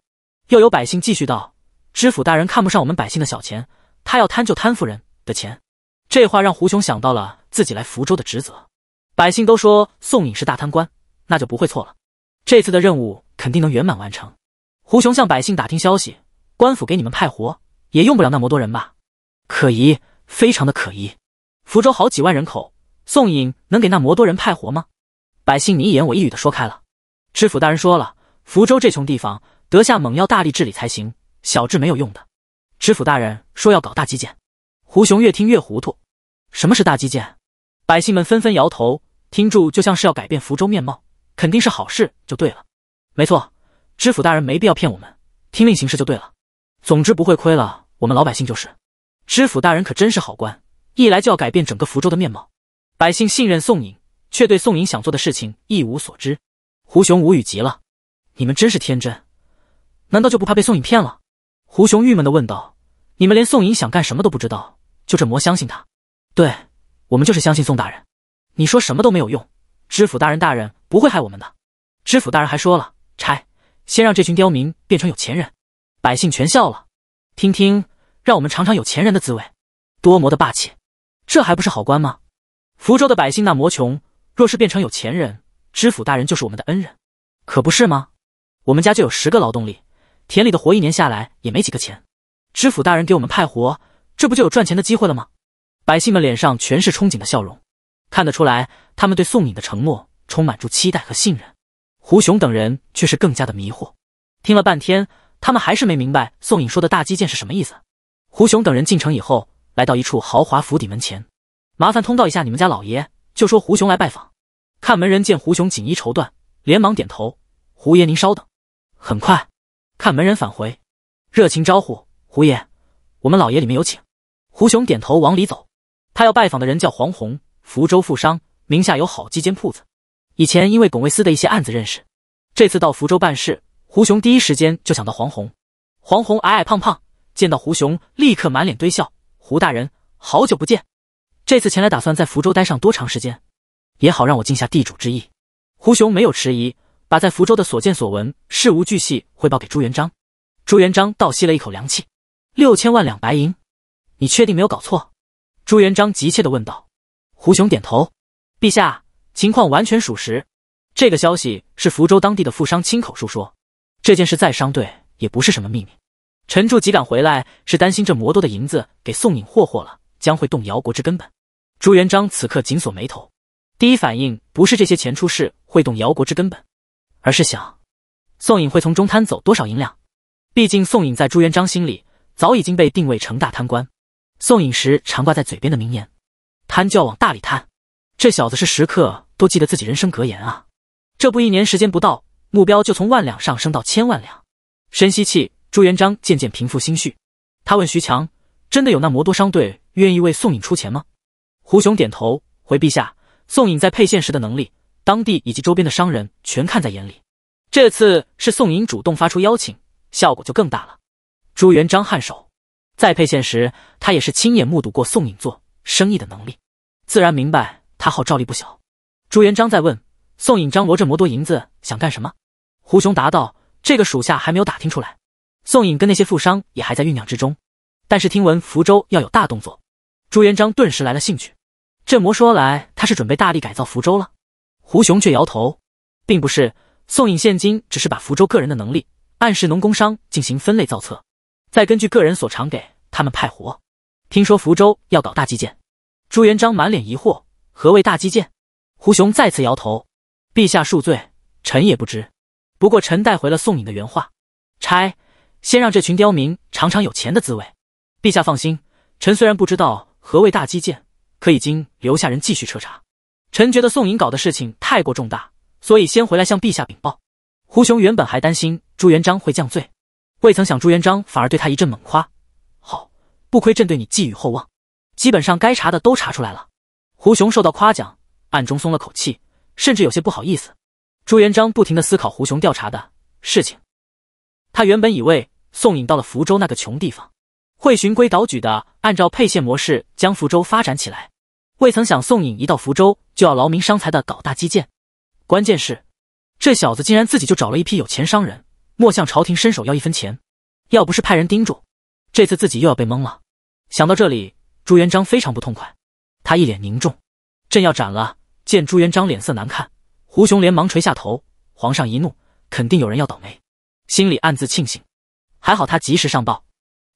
又有百姓继续道：“知府大人看不上我们百姓的小钱，他要贪就贪富人的钱。”这话让胡雄想到了自己来福州的职责。百姓都说宋颖是大贪官，那就不会错了。这次的任务肯定能圆满完成。胡雄向百姓打听消息：“官府给你们派活，也用不了那么多人吧？”可疑，非常的可疑。福州好几万人口，宋颖能给那么多人派活吗？百姓你一言我一语的说开了，知府大人说了，福州这穷地方得下猛药，大力治理才行，小治没有用的。知府大人说要搞大基建，胡雄越听越糊涂，什么是大基建？百姓们纷纷摇头，听住就像是要改变福州面貌，肯定是好事就对了。没错，知府大人没必要骗我们，听令行事就对了，总之不会亏了我们老百姓就是。知府大人可真是好官，一来就要改变整个福州的面貌，百姓信任宋颖。却对宋颖想做的事情一无所知，胡雄无语极了。你们真是天真，难道就不怕被宋颖骗了？胡雄郁闷的问道：“你们连宋颖想干什么都不知道，就这魔相信他？对我们就是相信宋大人。你说什么都没有用，知府大人，大人不会害我们的。知府大人还说了，拆，先让这群刁民变成有钱人。百姓全笑了，听听，让我们尝尝有钱人的滋味，多魔的霸气，这还不是好官吗？福州的百姓那魔穷。”若是变成有钱人，知府大人就是我们的恩人，可不是吗？我们家就有十个劳动力，田里的活一年下来也没几个钱，知府大人给我们派活，这不就有赚钱的机会了吗？百姓们脸上全是憧憬的笑容，看得出来，他们对宋颖的承诺充满住期待和信任。胡雄等人却是更加的迷惑，听了半天，他们还是没明白宋颖说的大基建是什么意思。胡雄等人进城以后，来到一处豪华府邸门前，麻烦通报一下你们家老爷。就说胡雄来拜访，看门人见胡雄锦衣绸缎，连忙点头。胡爷您稍等，很快。看门人返回，热情招呼胡爷，我们老爷里面有请。胡雄点头往里走，他要拜访的人叫黄宏，福州富商，名下有好几间铺子。以前因为巩卫司的一些案子认识，这次到福州办事，胡雄第一时间就想到黄宏。黄宏矮矮胖胖，见到胡雄立刻满脸堆笑，胡大人好久不见。这次前来打算在福州待上多长时间，也好让我尽下地主之谊。胡雄没有迟疑，把在福州的所见所闻事无巨细汇报给朱元璋。朱元璋倒吸了一口凉气：“六千万两白银，你确定没有搞错？”朱元璋急切地问道。胡雄点头：“陛下，情况完全属实。这个消息是福州当地的富商亲口述说，这件事在商队也不是什么秘密。陈柱急赶回来，是担心这魔多的银子给宋颖霍霍了，将会动摇国之根本。”朱元璋此刻紧锁眉头，第一反应不是这些钱出事会动摇国之根本，而是想宋颖会从中贪走多少银两。毕竟宋颖在朱元璋心里早已经被定位成大贪官。宋颖时常挂在嘴边的名言：“贪就要往大里贪。”这小子是时刻都记得自己人生格言啊！这不，一年时间不到，目标就从万两上升到千万两。深吸气，朱元璋渐渐平复心绪，他问徐强：“真的有那么多商队愿意为宋颖出钱吗？”胡雄点头，回陛下：“宋颖在配县时的能力，当地以及周边的商人全看在眼里。这次是宋颖主动发出邀请，效果就更大了。”朱元璋颔首，在配县时，他也是亲眼目睹过宋颖做生意的能力，自然明白他号召力不小。朱元璋再问：“宋颖张罗这么多银子，想干什么？”胡雄答道：“这个属下还没有打听出来。宋颖跟那些富商也还在酝酿之中，但是听闻福州要有大动作，朱元璋顿时来了兴趣。”这魔说来，他是准备大力改造福州了。胡雄却摇头，并不是。宋颖现今只是把福州个人的能力，暗示农工商进行分类造册，再根据个人所长给他们派活。听说福州要搞大基建，朱元璋满脸疑惑：何谓大基建？胡雄再次摇头。陛下恕罪，臣也不知。不过臣带回了宋颖的原话：拆，先让这群刁民尝尝有钱的滋味。陛下放心，臣虽然不知道何谓大基建。可已经留下人继续彻查。臣觉得宋颖搞的事情太过重大，所以先回来向陛下禀报。胡雄原本还担心朱元璋会降罪，未曾想朱元璋反而对他一阵猛夸：“好，不亏朕对你寄予厚望，基本上该查的都查出来了。”胡雄受到夸奖，暗中松了口气，甚至有些不好意思。朱元璋不停地思考胡雄调查的事情。他原本以为宋颖到了福州那个穷地方，会循规蹈矩的按照沛县模式将福州发展起来。未曾想，宋颖一到福州就要劳民伤财的搞大基建，关键是，这小子竟然自己就找了一批有钱商人，莫向朝廷伸手要一分钱。要不是派人盯住，这次自己又要被蒙了。想到这里，朱元璋非常不痛快，他一脸凝重：“朕要斩了。”见朱元璋脸色难看，胡雄连忙垂下头。皇上一怒，肯定有人要倒霉。心里暗自庆幸，还好他及时上报，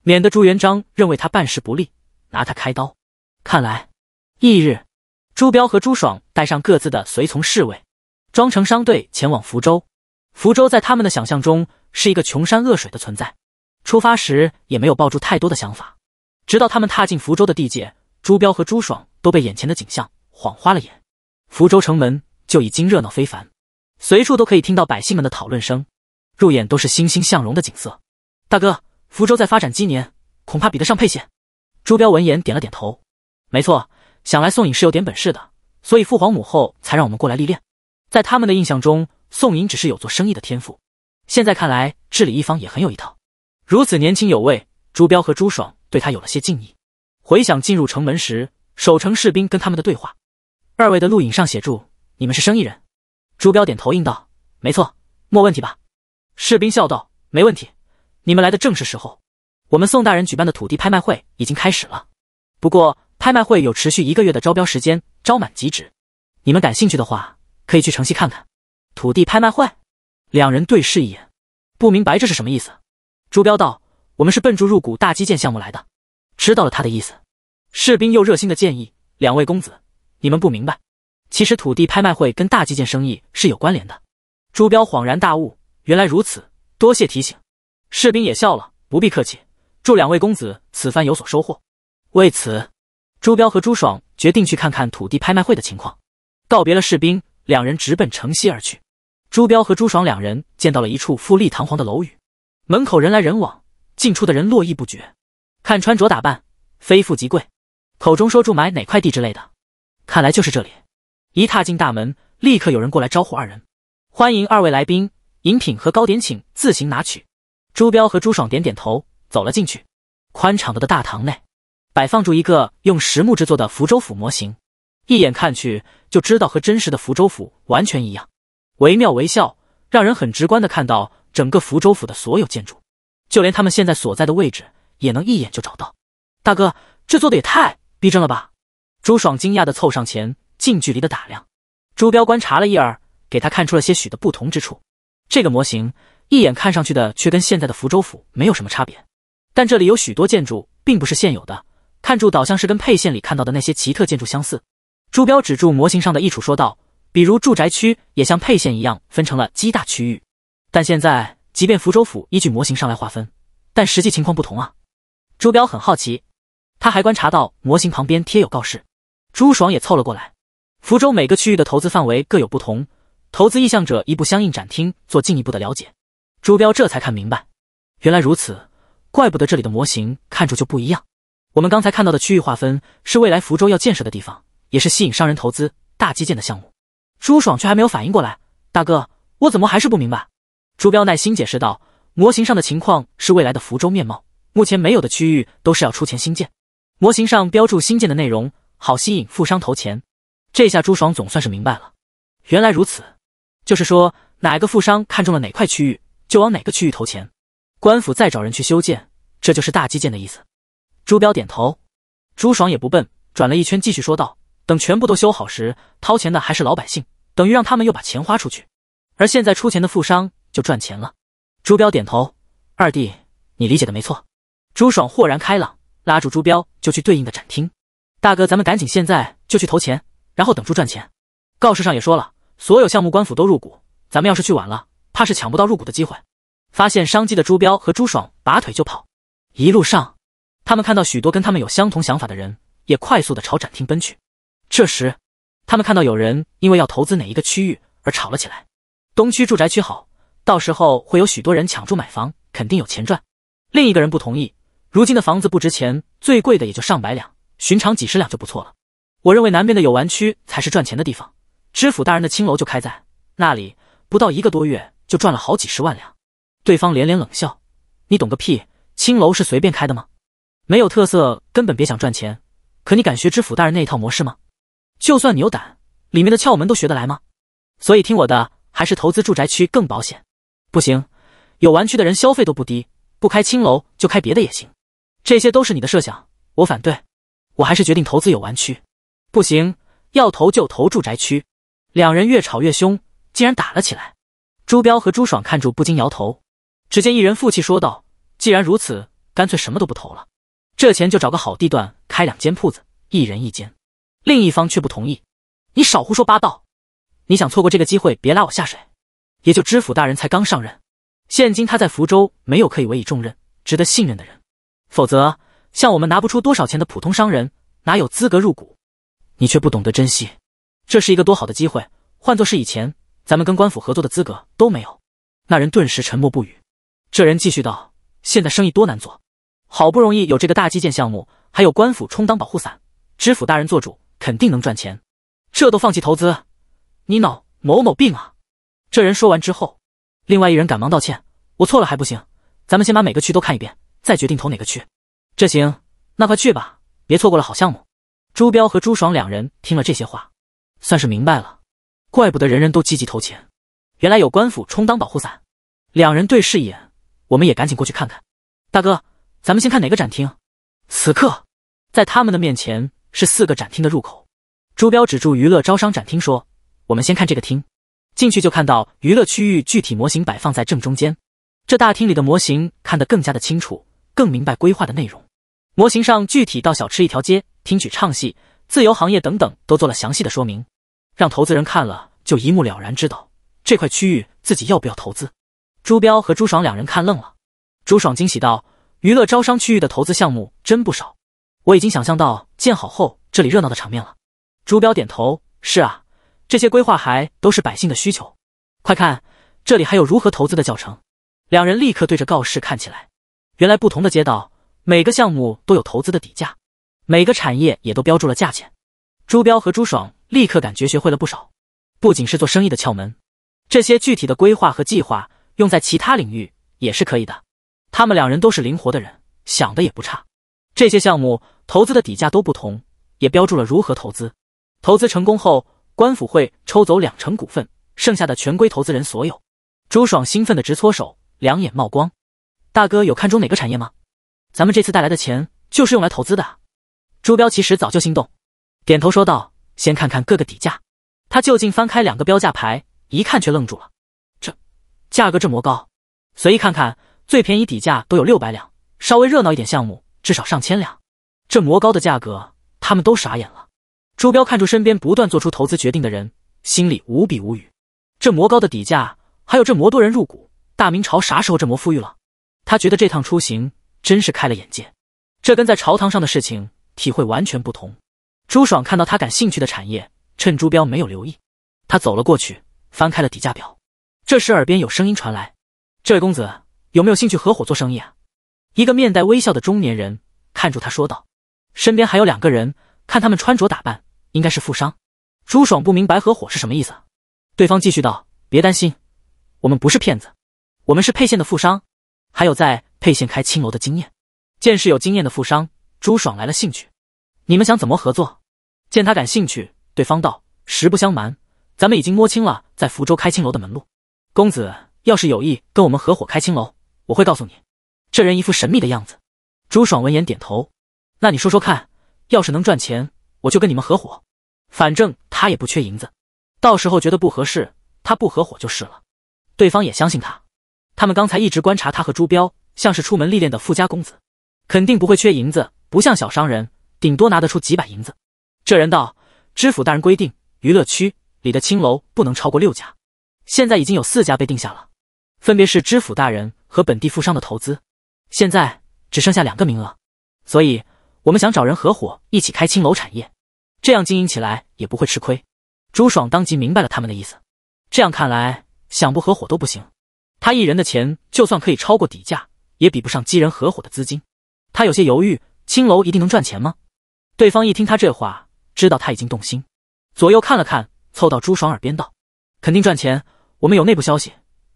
免得朱元璋认为他办事不力，拿他开刀。看来。翌日，朱标和朱爽带上各自的随从侍卫，装成商队前往福州。福州在他们的想象中是一个穷山恶水的存在，出发时也没有抱住太多的想法。直到他们踏进福州的地界，朱标和朱爽都被眼前的景象晃花了眼。福州城门就已经热闹非凡，随处都可以听到百姓们的讨论声，入眼都是欣欣向荣的景色。大哥，福州在发展几年，恐怕比得上沛县。朱彪闻言点了点头，没错。想来宋颖是有点本事的，所以父皇母后才让我们过来历练。在他们的印象中，宋颖只是有做生意的天赋，现在看来治理一方也很有一套。如此年轻有为，朱标和朱爽对他有了些敬意。回想进入城门时，守城士兵跟他们的对话，二位的录影上写住你们是生意人。朱标点头应道：“没错，莫问题吧？”士兵笑道：“没问题，你们来的正是时候。我们宋大人举办的土地拍卖会已经开始了，不过。”拍卖会有持续一个月的招标时间，招满即止。你们感兴趣的话，可以去城西看看土地拍卖会。两人对视一眼，不明白这是什么意思。朱标道：“我们是奔着入股大基建项目来的。”知道了他的意思，士兵又热心的建议：“两位公子，你们不明白，其实土地拍卖会跟大基建生意是有关联的。”朱标恍然大悟：“原来如此，多谢提醒。”士兵也笑了：“不必客气，祝两位公子此番有所收获。”为此。朱标和朱爽决定去看看土地拍卖会的情况，告别了士兵，两人直奔城西而去。朱彪和朱爽两人见到了一处富丽堂皇的楼宇，门口人来人往，进出的人络绎不绝。看穿着打扮，非富即贵，口中说住买哪块地之类的。看来就是这里。一踏进大门，立刻有人过来招呼二人：“欢迎二位来宾，饮品和糕点请自行拿取。”朱彪和朱爽点点头，走了进去。宽敞的的大堂内。摆放住一个用实木制作的福州府模型，一眼看去就知道和真实的福州府完全一样，惟妙惟肖，让人很直观的看到整个福州府的所有建筑，就连他们现在所在的位置也能一眼就找到。大哥，这做的也太逼真了吧！朱爽惊讶的凑上前，近距离的打量。朱标观察了一会给他看出了些许的不同之处。这个模型一眼看上去的却跟现在的福州府没有什么差别，但这里有许多建筑并不是现有的。看住，导像是跟沛县里看到的那些奇特建筑相似。朱标指住模型上的一处说道：“比如住宅区也像沛县一样分成了几大区域，但现在即便福州府依据模型上来划分，但实际情况不同啊。”朱标很好奇，他还观察到模型旁边贴有告示。朱爽也凑了过来：“福州每个区域的投资范围各有不同，投资意向者一步相应展厅做进一步的了解。”朱标这才看明白，原来如此，怪不得这里的模型看着就不一样。我们刚才看到的区域划分是未来福州要建设的地方，也是吸引商人投资大基建的项目。朱爽却还没有反应过来，大哥，我怎么还是不明白？朱彪耐心解释道：“模型上的情况是未来的福州面貌，目前没有的区域都是要出钱新建。模型上标注新建的内容，好吸引富商投钱。”这下朱爽总算是明白了，原来如此，就是说哪个富商看中了哪块区域，就往哪个区域投钱，官府再找人去修建，这就是大基建的意思。朱彪点头，朱爽也不笨，转了一圈，继续说道：“等全部都修好时，掏钱的还是老百姓，等于让他们又把钱花出去。而现在出钱的富商就赚钱了。”朱彪点头：“二弟，你理解的没错。”朱爽豁然开朗，拉住朱彪就去对应的展厅：“大哥，咱们赶紧现在就去投钱，然后等猪赚钱。告示上也说了，所有项目官府都入股，咱们要是去晚了，怕是抢不到入股的机会。”发现商机的朱彪和朱爽拔腿就跑，一路上。他们看到许多跟他们有相同想法的人，也快速的朝展厅奔去。这时，他们看到有人因为要投资哪一个区域而吵了起来。东区住宅区好，到时候会有许多人抢住买房，肯定有钱赚。另一个人不同意，如今的房子不值钱，最贵的也就上百两，寻常几十两就不错了。我认为南边的有玩区才是赚钱的地方，知府大人的青楼就开在那里，不到一个多月就赚了好几十万两。对方连连冷笑：“你懂个屁！青楼是随便开的吗？”没有特色，根本别想赚钱。可你敢学知府大人那一套模式吗？就算你有胆，里面的窍门都学得来吗？所以听我的，还是投资住宅区更保险。不行，有玩区的人消费都不低，不开青楼就开别的也行。这些都是你的设想，我反对。我还是决定投资有玩区。不行，要投就投住宅区。两人越吵越凶，竟然打了起来。朱彪和朱爽看住不禁摇头。只见一人负气说道：“既然如此，干脆什么都不投了。”这钱就找个好地段开两间铺子，一人一间。另一方却不同意。你少胡说八道！你想错过这个机会，别拉我下水。也就知府大人才刚上任，现今他在福州没有可以委以重任、值得信任的人。否则，像我们拿不出多少钱的普通商人，哪有资格入股？你却不懂得珍惜，这是一个多好的机会！换作是以前，咱们跟官府合作的资格都没有。那人顿时沉默不语。这人继续道：“现在生意多难做。”好不容易有这个大基建项目，还有官府充当保护伞，知府大人做主，肯定能赚钱。这都放弃投资，你脑某某病啊！这人说完之后，另外一人赶忙道歉：“我错了还不行，咱们先把每个区都看一遍，再决定投哪个区。”这行，那快去吧，别错过了好项目。朱彪和朱爽两人听了这些话，算是明白了，怪不得人人都积极投钱，原来有官府充当保护伞。两人对视一眼，我们也赶紧过去看看，大哥。咱们先看哪个展厅？此刻，在他们的面前是四个展厅的入口。朱彪指住娱乐招商展厅说：“我们先看这个厅，进去就看到娱乐区域具体模型摆放在正中间。这大厅里的模型看得更加的清楚，更明白规划的内容。模型上具体到小吃一条街、听曲唱戏、自由行业等等，都做了详细的说明，让投资人看了就一目了然，知道这块区域自己要不要投资。”朱彪和朱爽两人看愣了，朱爽惊喜道。娱乐招商区域的投资项目真不少，我已经想象到建好后这里热闹的场面了。朱彪点头：“是啊，这些规划还都是百姓的需求。”快看，这里还有如何投资的教程。两人立刻对着告示看起来。原来不同的街道每个项目都有投资的底价，每个产业也都标注了价钱。朱彪和朱爽立刻感觉学会了不少，不仅是做生意的窍门，这些具体的规划和计划用在其他领域也是可以的。他们两人都是灵活的人，想的也不差。这些项目投资的底价都不同，也标注了如何投资。投资成功后，官府会抽走两成股份，剩下的全归投资人所有。朱爽兴奋的直搓手，两眼冒光。大哥有看中哪个产业吗？咱们这次带来的钱就是用来投资的。朱彪其实早就心动，点头说道：“先看看各个底价。”他就近翻开两个标价牌，一看却愣住了，这价格这么高，随意看看。最便宜底价都有六百两，稍微热闹一点项目至少上千两，这魔高的价格他们都傻眼了。朱标看着身边不断做出投资决定的人，心里无比无语。这魔高的底价，还有这魔多人入股，大明朝啥时候这么富裕了？他觉得这趟出行真是开了眼界，这跟在朝堂上的事情体会完全不同。朱爽看到他感兴趣的产业，趁朱标没有留意，他走了过去，翻开了底价表。这时耳边有声音传来：“这位公子。”有没有兴趣合伙做生意啊？一个面带微笑的中年人看住他说道，身边还有两个人，看他们穿着打扮，应该是富商。朱爽不明白合伙是什么意思，对方继续道：“别担心，我们不是骗子，我们是沛县的富商，还有在沛县开青楼的经验。”见是有经验的富商，朱爽来了兴趣。你们想怎么合作？见他感兴趣，对方道：“实不相瞒，咱们已经摸清了在福州开青楼的门路。公子要是有意跟我们合伙开青楼。”我会告诉你，这人一副神秘的样子。朱爽闻言点头，那你说说看，要是能赚钱，我就跟你们合伙。反正他也不缺银子，到时候觉得不合适，他不合伙就是了。对方也相信他。他们刚才一直观察他和朱彪，像是出门历练的富家公子，肯定不会缺银子，不像小商人，顶多拿得出几百银子。这人道：知府大人规定，娱乐区里的青楼不能超过六家，现在已经有四家被定下了，分别是知府大人。和本地富商的投资，现在只剩下两个名额，所以我们想找人合伙一起开青楼产业，这样经营起来也不会吃亏。朱爽当即明白了他们的意思，这样看来想不合伙都不行。他一人的钱就算可以超过底价，也比不上几人合伙的资金。他有些犹豫：青楼一定能赚钱吗？对方一听他这话，知道他已经动心，左右看了看，凑到朱爽耳边道：“肯定赚钱，我们有内部消息，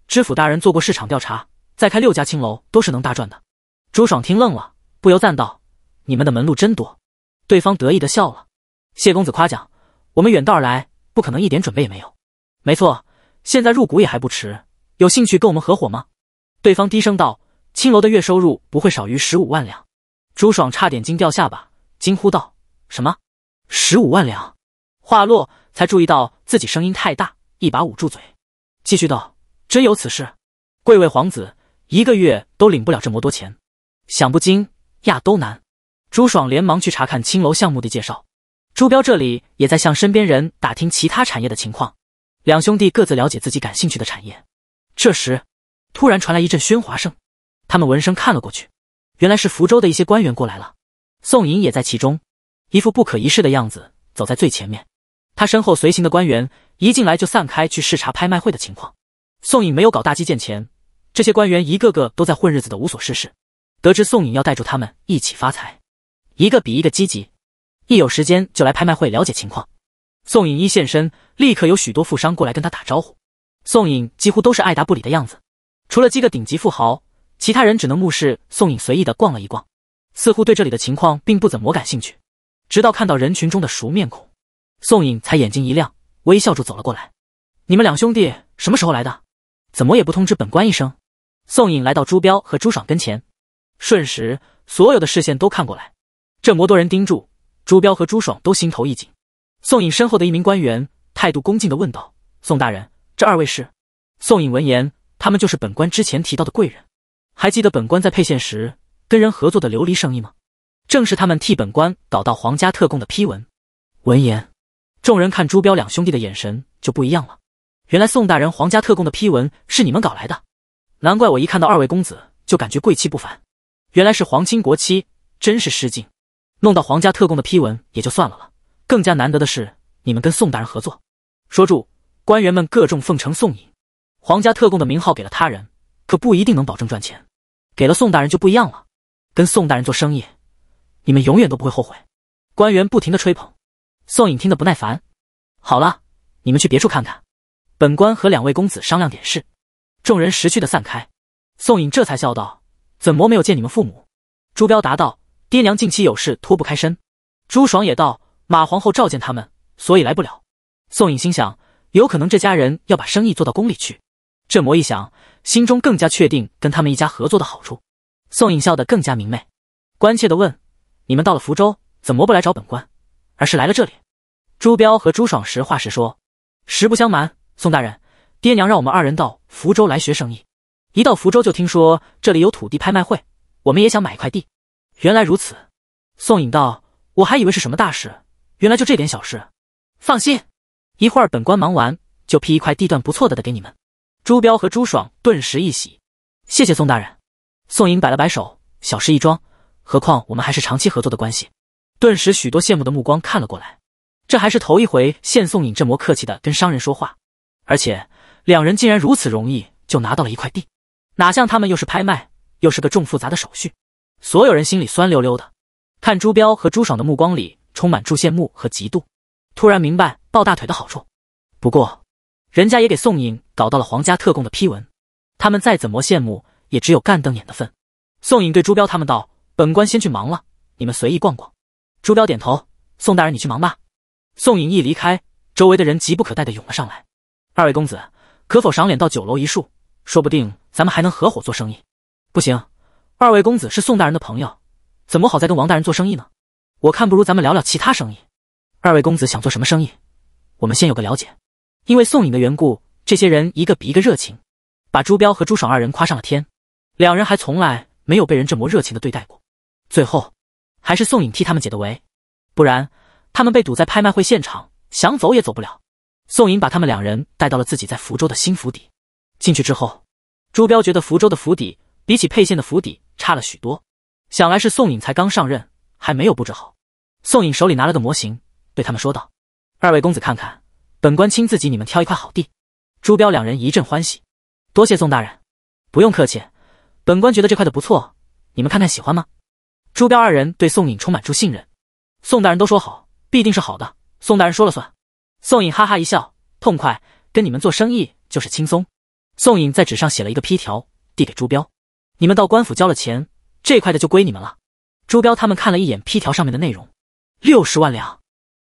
知府大人做过市场调查。”再开六家青楼都是能大赚的。朱爽听愣了，不由赞道：“你们的门路真多。”对方得意的笑了：“谢公子夸奖，我们远道而来，不可能一点准备也没有。”“没错，现在入股也还不迟。有兴趣跟我们合伙吗？”对方低声道：“青楼的月收入不会少于十五万两。”朱爽差点惊掉下巴，惊呼道：“什么？十五万两？”话落，才注意到自己声音太大，一把捂住嘴，继续道：“真有此事？贵位皇子？”一个月都领不了这么多钱，想不惊讶都难。朱爽连忙去查看青楼项目的介绍，朱彪这里也在向身边人打听其他产业的情况。两兄弟各自了解自己感兴趣的产业。这时，突然传来一阵喧哗声，他们闻声看了过去，原来是福州的一些官员过来了。宋颖也在其中，一副不可一世的样子，走在最前面。他身后随行的官员一进来就散开去视察拍卖会的情况。宋颖没有搞大基建前。这些官员一个个都在混日子的无所事事，得知宋颖要带住他们一起发财，一个比一个积极，一有时间就来拍卖会了解情况。宋颖一现身，立刻有许多富商过来跟他打招呼。宋颖几乎都是爱答不理的样子，除了几个顶级富豪，其他人只能目视。宋颖随意的逛了一逛，似乎对这里的情况并不怎么感兴趣。直到看到人群中的熟面孔，宋颖才眼睛一亮，微笑着走了过来。你们两兄弟什么时候来的？怎么也不通知本官一声？宋颖来到朱彪和朱爽跟前，瞬时所有的视线都看过来，这么多人盯住朱彪和朱爽，都心头一紧。宋颖身后的一名官员态度恭敬地问道：“宋大人，这二位是？”宋颖闻言，他们就是本官之前提到的贵人。还记得本官在沛县时跟人合作的琉璃生意吗？正是他们替本官搞到皇家特供的批文。闻言，众人看朱彪两兄弟的眼神就不一样了。原来宋大人皇家特供的批文是你们搞来的。难怪我一看到二位公子就感觉贵气不凡，原来是皇亲国戚，真是失敬。弄到皇家特供的批文也就算了了，更加难得的是你们跟宋大人合作。说住，官员们各种奉承宋颖。皇家特供的名号给了他人，可不一定能保证赚钱。给了宋大人就不一样了，跟宋大人做生意，你们永远都不会后悔。官员不停的吹捧，宋颖听得不耐烦。好了，你们去别处看看，本官和两位公子商量点事。众人识趣的散开，宋颖这才笑道：“怎么没有见你们父母？”朱彪答道：“爹娘近期有事脱不开身。”朱爽也道：“马皇后召见他们，所以来不了。”宋颖心想，有可能这家人要把生意做到宫里去。这魔一想，心中更加确定跟他们一家合作的好处。宋颖笑得更加明媚，关切的问：“你们到了福州，怎么不来找本官，而是来了这里？”朱彪和朱爽实话实说：“实不相瞒，宋大人。”爹娘让我们二人到福州来学生意，一到福州就听说这里有土地拍卖会，我们也想买一块地。原来如此，宋颖道，我还以为是什么大事，原来就这点小事。放心，一会儿本官忙完就批一块地段不错的的给你们。朱彪和朱爽顿时一喜，谢谢宋大人。宋颖摆了摆手，小事一桩，何况我们还是长期合作的关系。顿时许多羡慕的目光看了过来，这还是头一回见宋颖这么客气的跟商人说话，而且。两人竟然如此容易就拿到了一块地，哪像他们又是拍卖又是个重复杂的手续，所有人心里酸溜溜的，看朱标和朱爽的目光里充满住羡慕和嫉妒，突然明白抱大腿的好处。不过，人家也给宋颖搞到了皇家特供的批文，他们再怎么羡慕也只有干瞪眼的份。宋颖对朱标他们道：“本官先去忙了，你们随意逛逛。”朱标点头：“宋大人，你去忙吧。”宋颖一离开，周围的人急不可待的涌了上来：“二位公子。”可否赏脸到酒楼一宿？说不定咱们还能合伙做生意。不行，二位公子是宋大人的朋友，怎么好再跟王大人做生意呢？我看不如咱们聊聊其他生意。二位公子想做什么生意？我们先有个了解。因为宋颖的缘故，这些人一个比一个热情，把朱标和朱爽二人夸上了天。两人还从来没有被人这么热情的对待过。最后，还是宋颖替他们解的围，不然他们被堵在拍卖会现场，想走也走不了。宋颖把他们两人带到了自己在福州的新府邸。进去之后，朱标觉得福州的府邸比起沛县的府邸差了许多，想来是宋颖才刚上任，还没有布置好。宋颖手里拿了个模型，对他们说道：“二位公子，看看，本官亲自给你们挑一块好地。”朱标两人一阵欢喜，多谢宋大人，不用客气。本官觉得这块的不错，你们看看喜欢吗？朱标二人对宋颖充满住信任，宋大人都说好，必定是好的。宋大人说了算。宋颖哈哈一笑，痛快，跟你们做生意就是轻松。宋颖在纸上写了一个批条，递给朱标：“你们到官府交了钱，这块的就归你们了。”朱标他们看了一眼批条上面的内容，六十万两。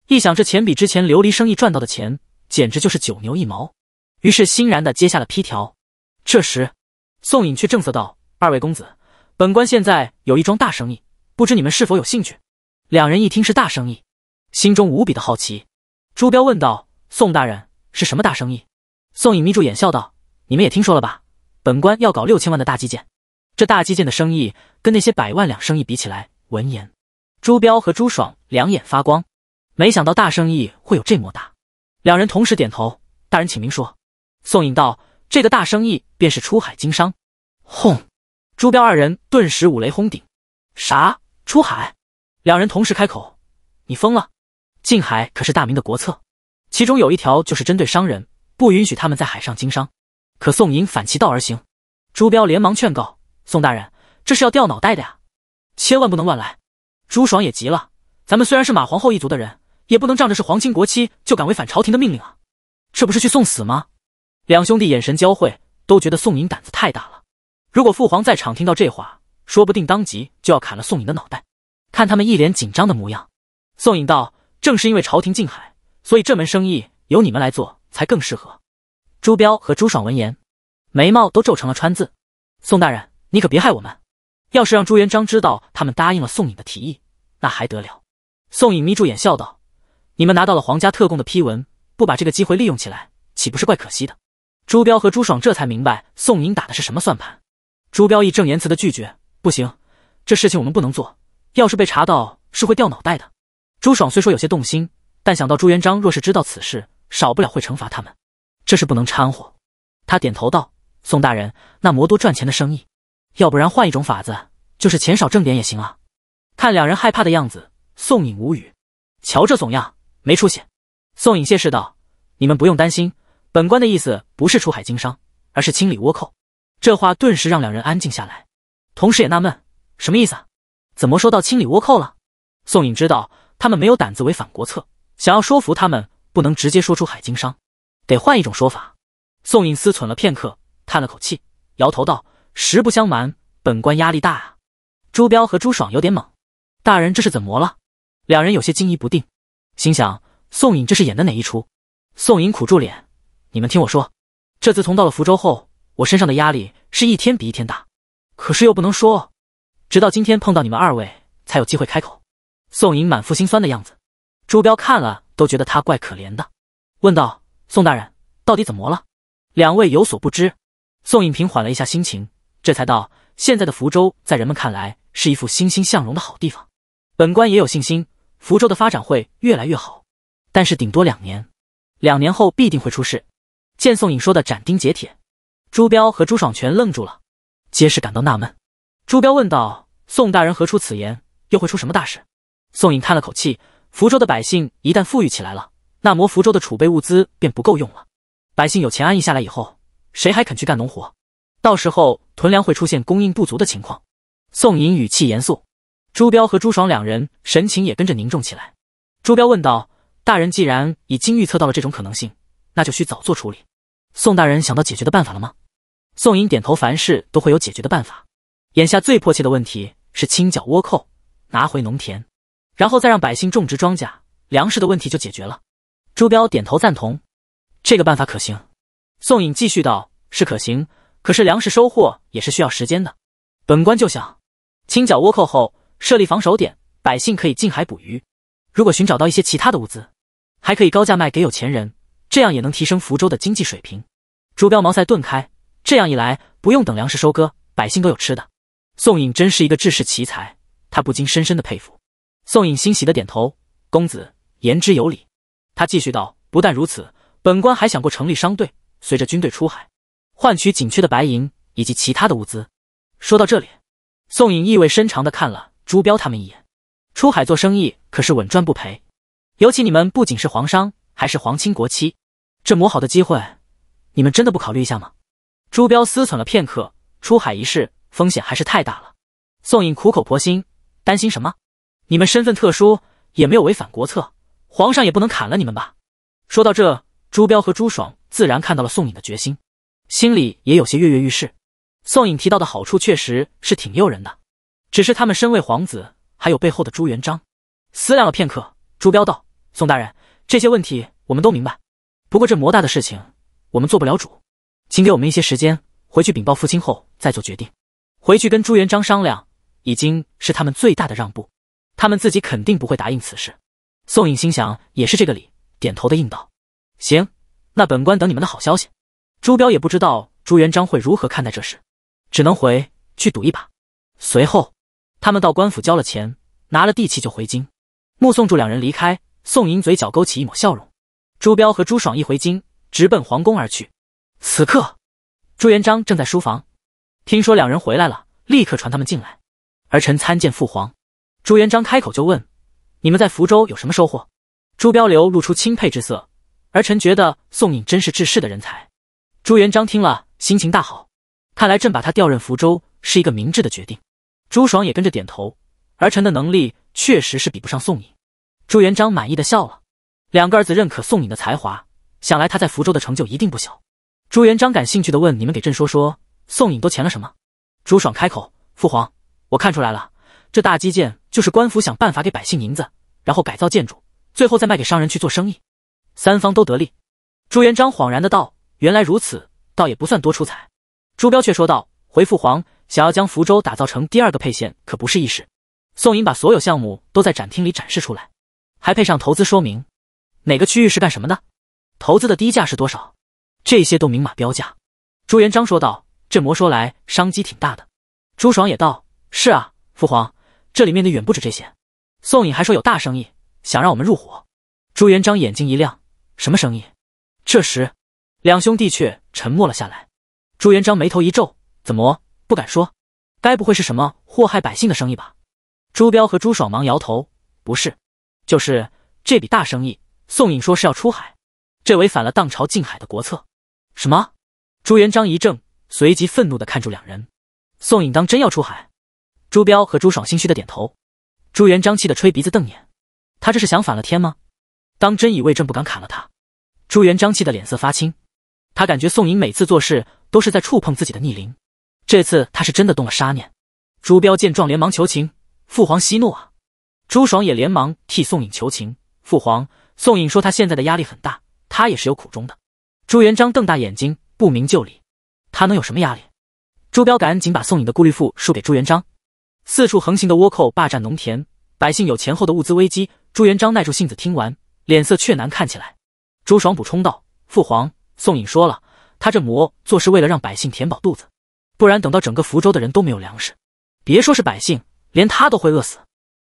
一想这钱比之前琉璃生意赚到的钱，简直就是九牛一毛。于是欣然的接下了批条。这时，宋颖却正色道：“二位公子，本官现在有一桩大生意，不知你们是否有兴趣？”两人一听是大生意，心中无比的好奇。朱标问道：“宋大人是什么大生意？”宋颖眯住眼笑道：“你们也听说了吧？本官要搞六千万的大基建。这大基建的生意跟那些百万两生意比起来……”闻言，朱彪和朱爽两眼发光，没想到大生意会有这么大，两人同时点头：“大人请明说。”宋颖道：“这个大生意便是出海经商。”轰！朱彪二人顿时五雷轰顶：“啥？出海？”两人同时开口：“你疯了！”禁海可是大明的国策，其中有一条就是针对商人，不允许他们在海上经商。可宋颖反其道而行，朱标连忙劝告宋大人：“这是要掉脑袋的呀，千万不能乱来。”朱爽也急了：“咱们虽然是马皇后一族的人，也不能仗着是皇亲国戚就敢违反朝廷的命令啊，这不是去送死吗？”两兄弟眼神交汇，都觉得宋颖胆子太大了。如果父皇在场听到这话，说不定当即就要砍了宋颖的脑袋。看他们一脸紧张的模样，宋颖道。正是因为朝廷禁海，所以这门生意由你们来做才更适合。朱标和朱爽闻言，眉毛都皱成了川字。宋大人，你可别害我们！要是让朱元璋知道他们答应了宋颖的提议，那还得了？宋颖眯住眼笑道：“你们拿到了皇家特供的批文，不把这个机会利用起来，岂不是怪可惜的？”朱标和朱爽这才明白宋颖打的是什么算盘。朱标义正言辞的拒绝：“不行，这事情我们不能做，要是被查到，是会掉脑袋的。”朱爽虽说有些动心，但想到朱元璋若是知道此事，少不了会惩罚他们，这是不能掺和。他点头道：“宋大人，那魔多赚钱的生意，要不然换一种法子，就是钱少挣点也行啊。”看两人害怕的样子，宋颖无语，瞧这怂样，没出息。宋颖谢世道：“你们不用担心，本官的意思不是出海经商，而是清理倭寇。”这话顿时让两人安静下来，同时也纳闷，什么意思啊？怎么说到清理倭寇了？宋颖知道。他们没有胆子违反国策，想要说服他们，不能直接说出海经商，得换一种说法。宋颖思忖了片刻，叹了口气，摇头道：“实不相瞒，本官压力大啊。”朱标和朱爽有点懵：“大人这是怎么了？”两人有些惊疑不定，心想：“宋颖这是演的哪一出？”宋颖苦住脸：“你们听我说，这自从到了福州后，我身上的压力是一天比一天大，可是又不能说，直到今天碰到你们二位，才有机会开口。”宋颖满腹心酸的样子，朱标看了都觉得他怪可怜的，问道：“宋大人到底怎么了？两位有所不知。”宋颖平缓了一下心情，这才道：“现在的福州在人们看来是一副欣欣向荣的好地方，本官也有信心福州的发展会越来越好。但是顶多两年，两年后必定会出事。”见宋颖说的斩钉截铁，朱标和朱爽全愣住了，皆是感到纳闷。朱标问道：“宋大人何出此言？又会出什么大事？”宋颖叹了口气：“福州的百姓一旦富裕起来了，那么福州的储备物资便不够用了。百姓有钱安逸下来以后，谁还肯去干农活？到时候囤粮会出现供应不足的情况。”宋颖语气严肃，朱标和朱爽两人神情也跟着凝重起来。朱标问道：“大人既然已经预测到了这种可能性，那就需早做处理。宋大人想到解决的办法了吗？”宋颖点头：“凡事都会有解决的办法。眼下最迫切的问题是清剿倭寇，拿回农田。”然后再让百姓种植庄稼，粮食的问题就解决了。朱标点头赞同，这个办法可行。宋颖继续道：“是可行，可是粮食收获也是需要时间的。本官就想，清剿倭寇后设立防守点，百姓可以近海捕鱼。如果寻找到一些其他的物资，还可以高价卖给有钱人，这样也能提升福州的经济水平。”朱标茅塞顿开，这样一来不用等粮食收割，百姓都有吃的。宋颖真是一个治世奇才，他不禁深深的佩服。宋颖欣喜的点头，公子言之有理。他继续道：“不但如此，本官还想过成立商队，随着军队出海，换取紧缺的白银以及其他的物资。”说到这里，宋颖意味深长的看了朱标他们一眼。出海做生意可是稳赚不赔，尤其你们不仅是皇商，还是皇亲国戚，这磨好的机会，你们真的不考虑一下吗？”朱标思忖了片刻，出海一事风险还是太大了。宋颖苦口婆心，担心什么？你们身份特殊，也没有违反国策，皇上也不能砍了你们吧？说到这，朱标和朱爽自然看到了宋颖的决心，心里也有些跃跃欲试。宋颖提到的好处确实是挺诱人的，只是他们身为皇子，还有背后的朱元璋，思量了片刻，朱标道：“宋大人，这些问题我们都明白，不过这魔大的事情我们做不了主，请给我们一些时间，回去禀报父亲后再做决定。回去跟朱元璋商量，已经是他们最大的让步。”他们自己肯定不会答应此事。宋颖心想，也是这个理，点头的应道：“行，那本官等你们的好消息。”朱标也不知道朱元璋会如何看待这事，只能回去赌一把。随后，他们到官府交了钱，拿了地契就回京，目送住两人离开。宋颖嘴角勾起一抹笑容。朱标和朱爽一回京，直奔皇宫而去。此刻，朱元璋正在书房，听说两人回来了，立刻传他们进来。儿臣参见父皇。朱元璋开口就问：“你们在福州有什么收获？”朱标流露出钦佩之色，儿臣觉得宋颖真是治世的人才。朱元璋听了心情大好，看来朕把他调任福州是一个明智的决定。朱爽也跟着点头，儿臣的能力确实是比不上宋颖。朱元璋满意的笑了，两个儿子认可宋颖的才华，想来他在福州的成就一定不小。朱元璋感兴趣的问：“你们给朕说说，宋颖都签了什么？”朱爽开口：“父皇，我看出来了。”这大基建就是官府想办法给百姓银子，然后改造建筑，最后再卖给商人去做生意，三方都得利。朱元璋恍然的道：“原来如此，倒也不算多出彩。”朱标却说道：“回父皇，想要将福州打造成第二个沛县，可不是易事。”宋银把所有项目都在展厅里展示出来，还配上投资说明，哪个区域是干什么的，投资的低价是多少，这些都明码标价。朱元璋说道：“这魔说来，商机挺大的。”朱爽也道：“是啊，父皇。”这里面的远不止这些，宋颖还说有大生意，想让我们入伙。朱元璋眼睛一亮，什么生意？这时，两兄弟却沉默了下来。朱元璋眉头一皱，怎么不敢说？该不会是什么祸害百姓的生意吧？朱标和朱爽忙摇头，不是，就是这笔大生意。宋颖说是要出海，这违反了当朝禁海的国策。什么？朱元璋一怔，随即愤怒地看住两人。宋颖当真要出海？朱标和朱爽心虚的点头，朱元璋气的吹鼻子瞪眼，他这是想反了天吗？当真以为朕不敢砍了他？朱元璋气的脸色发青，他感觉宋颖每次做事都是在触碰自己的逆鳞，这次他是真的动了杀念。朱标见状连忙求情：“父皇息怒啊！”朱爽也连忙替宋颖求情：“父皇，宋颖说他现在的压力很大，他也是有苦衷的。”朱元璋瞪大眼睛不明就里，他能有什么压力？朱标赶紧把宋颖的顾虑赋输给朱元璋。四处横行的倭寇霸占农田，百姓有前后的物资危机。朱元璋耐住性子听完，脸色却难看起来。朱爽补充道：“父皇，宋颖说了，他这魔做是为了让百姓填饱肚子，不然等到整个福州的人都没有粮食，别说是百姓，连他都会饿死。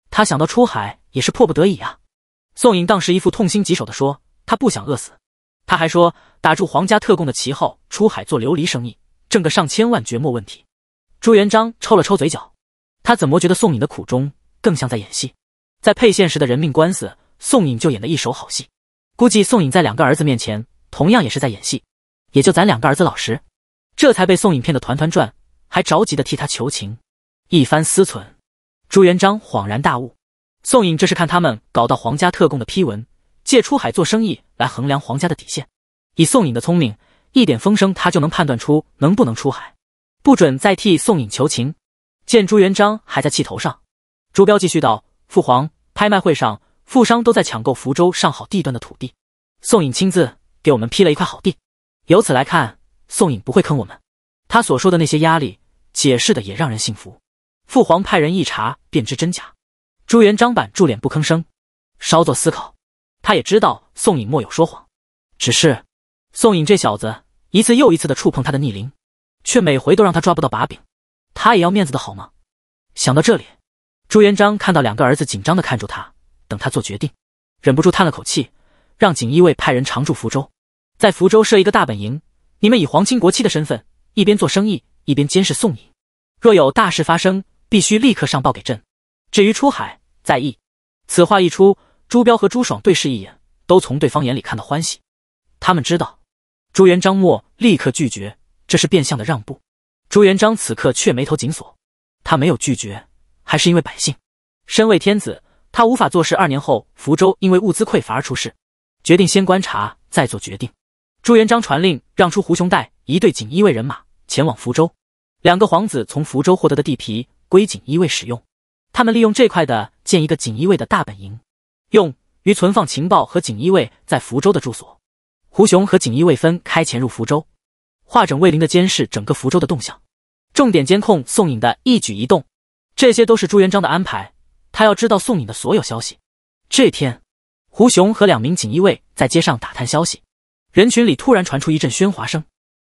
他想到出海也是迫不得已啊。”宋颖当时一副痛心疾首的说：“他不想饿死，他还说打住皇家特供的旗号出海做琉璃生意，挣个上千万，绝没问题。”朱元璋抽了抽嘴角。他怎么觉得宋颖的苦衷更像在演戏？在沛县时的人命官司，宋颖就演的一手好戏。估计宋颖在两个儿子面前，同样也是在演戏。也就咱两个儿子老实，这才被宋颖骗得团团转，还着急的替他求情。一番思忖，朱元璋恍然大悟：宋颖这是看他们搞到皇家特供的批文，借出海做生意来衡量皇家的底线。以宋颖的聪明，一点风声他就能判断出能不能出海。不准再替宋颖求情。见朱元璋还在气头上，朱标继续道：“父皇，拍卖会上富商都在抢购福州上好地段的土地，宋颖亲自给我们批了一块好地。由此来看，宋颖不会坑我们。他所说的那些压力，解释的也让人信服。父皇派人一查便知真假。”朱元璋板住脸不吭声，稍作思考，他也知道宋颖莫有说谎，只是宋颖这小子一次又一次的触碰他的逆鳞，却每回都让他抓不到把柄。他也要面子的好吗？想到这里，朱元璋看到两个儿子紧张的看着他，等他做决定，忍不住叹了口气，让锦衣卫派人常驻福州，在福州设一个大本营，你们以皇亲国戚的身份，一边做生意，一边监视宋义，若有大事发生，必须立刻上报给朕。至于出海，在意。此话一出，朱标和朱爽对视一眼，都从对方眼里看到欢喜。他们知道，朱元璋默立刻拒绝，这是变相的让步。朱元璋此刻却眉头紧锁，他没有拒绝，还是因为百姓。身为天子，他无法坐视。二年后，福州因为物资匮乏而出事，决定先观察再做决定。朱元璋传令，让出胡雄带一队锦衣卫人马前往福州。两个皇子从福州获得的地皮归锦衣卫使用，他们利用这块的建一个锦衣卫的大本营，用于存放情报和锦衣卫在福州的住所。胡雄和锦衣卫分开潜入福州。化整为零的监视整个福州的动向，重点监控宋颖的一举一动，这些都是朱元璋的安排。他要知道宋颖的所有消息。这天，胡雄和两名锦衣卫在街上打探消息，人群里突然传出一阵喧哗声，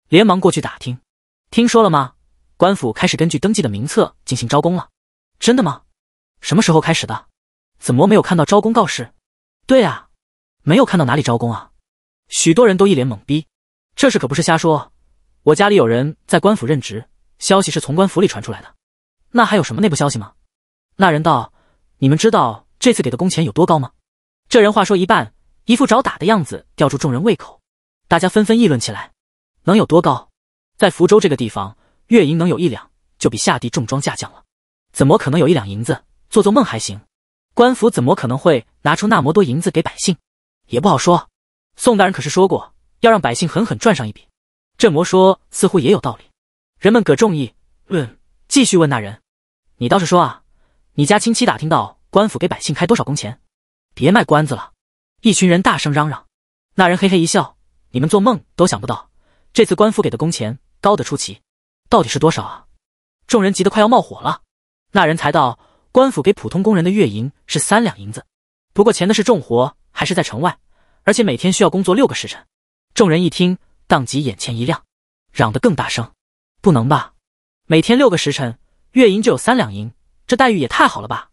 连忙过去打听。听说了吗？官府开始根据登记的名册进行招工了。真的吗？什么时候开始的？怎么没有看到招工告示？对啊，没有看到哪里招工啊？许多人都一脸懵逼。这事可不是瞎说。我家里有人在官府任职，消息是从官府里传出来的。那还有什么内部消息吗？那人道：“你们知道这次给的工钱有多高吗？”这人话说一半，一副找打的样子，吊住众人胃口。大家纷纷议论起来：“能有多高？在福州这个地方，月银能有一两，就比下地种庄稼降了。怎么可能有一两银子？做做梦还行，官府怎么可能会拿出那么多银子给百姓？也不好说。宋大人可是说过，要让百姓狠狠赚上一笔。”镇魔说：“似乎也有道理。”人们葛仲义问，继续问那人：“你倒是说啊，你家亲戚打听到官府给百姓开多少工钱？别卖关子了！”一群人大声嚷嚷。那人嘿嘿一笑：“你们做梦都想不到，这次官府给的工钱高得出奇，到底是多少啊？”众人急得快要冒火了。那人才道：“官府给普通工人的月银是三两银子，不过钱的是重活，还是在城外，而且每天需要工作六个时辰。”众人一听。当即眼前一亮，嚷得更大声：“不能吧？每天六个时辰，月银就有三两银，这待遇也太好了吧！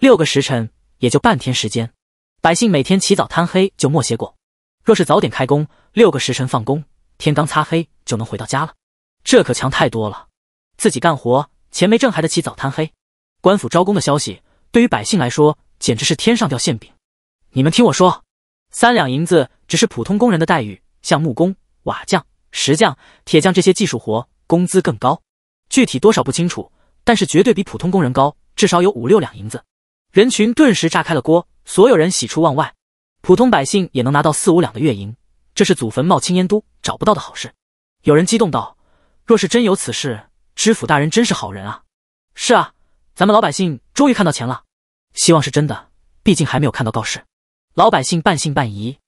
六个时辰也就半天时间，百姓每天起早贪黑就没歇过。若是早点开工，六个时辰放工，天刚擦黑就能回到家了，这可强太多了。自己干活钱没挣，还得起早贪黑。官府招工的消息对于百姓来说简直是天上掉馅饼。你们听我说，三两银子只是普通工人的待遇，像木工。”瓦匠、石匠、铁匠这些技术活，工资更高。具体多少不清楚，但是绝对比普通工人高，至少有五六两银子。人群顿时炸开了锅，所有人喜出望外。普通百姓也能拿到四五两的月银，这是祖坟冒青烟都找不到的好事。有人激动道：“若是真有此事，知府大人真是好人啊！”“是啊，咱们老百姓终于看到钱了。”“希望是真的，毕竟还没有看到告示。”老百姓半信半疑。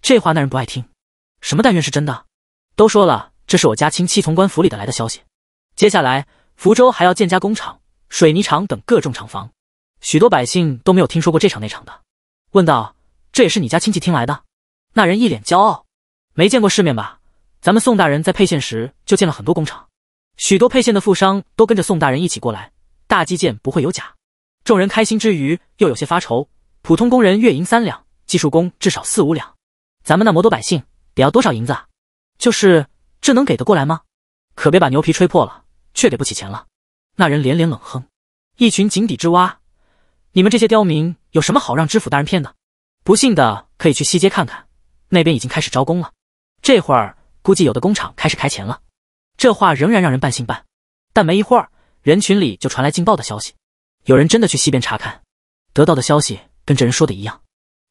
这话那人不爱听。什么但愿是真的，都说了，这是我家亲戚从官府里的来的消息。接下来福州还要建加工厂、水泥厂等各种厂房，许多百姓都没有听说过这场那场的。问道：这也是你家亲戚听来的？那人一脸骄傲，没见过世面吧？咱们宋大人在沛县时就建了很多工厂，许多沛县的富商都跟着宋大人一起过来，大基建不会有假。众人开心之余又有些发愁，普通工人月银三两，技术工至少四五两，咱们那么多百姓。得要多少银子？啊？就是这能给得过来吗？可别把牛皮吹破了，却给不起钱了。那人连连冷哼：“一群井底之蛙，你们这些刁民有什么好让知府大人骗的？不信的可以去西街看看，那边已经开始招工了。这会儿估计有的工厂开始开钱了。”这话仍然让人半信半。但没一会儿，人群里就传来劲爆的消息：有人真的去西边查看，得到的消息跟这人说的一样，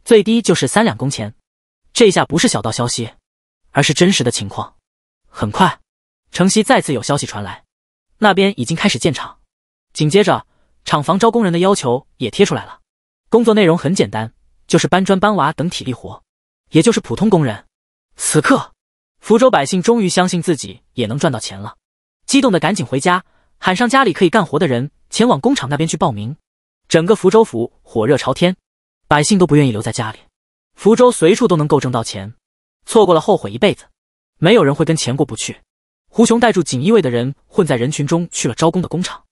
最低就是三两工钱。这下不是小道消息，而是真实的情况。很快，城西再次有消息传来，那边已经开始建厂，紧接着厂房招工人的要求也贴出来了。工作内容很简单，就是搬砖、搬瓦等体力活，也就是普通工人。此刻，福州百姓终于相信自己也能赚到钱了，激动的赶紧回家，喊上家里可以干活的人前往工厂那边去报名。整个福州府火热朝天，百姓都不愿意留在家里。福州随处都能够挣到钱，错过了后悔一辈子。没有人会跟钱过不去。胡雄带住锦衣卫的人混在人群中去了招工的工厂，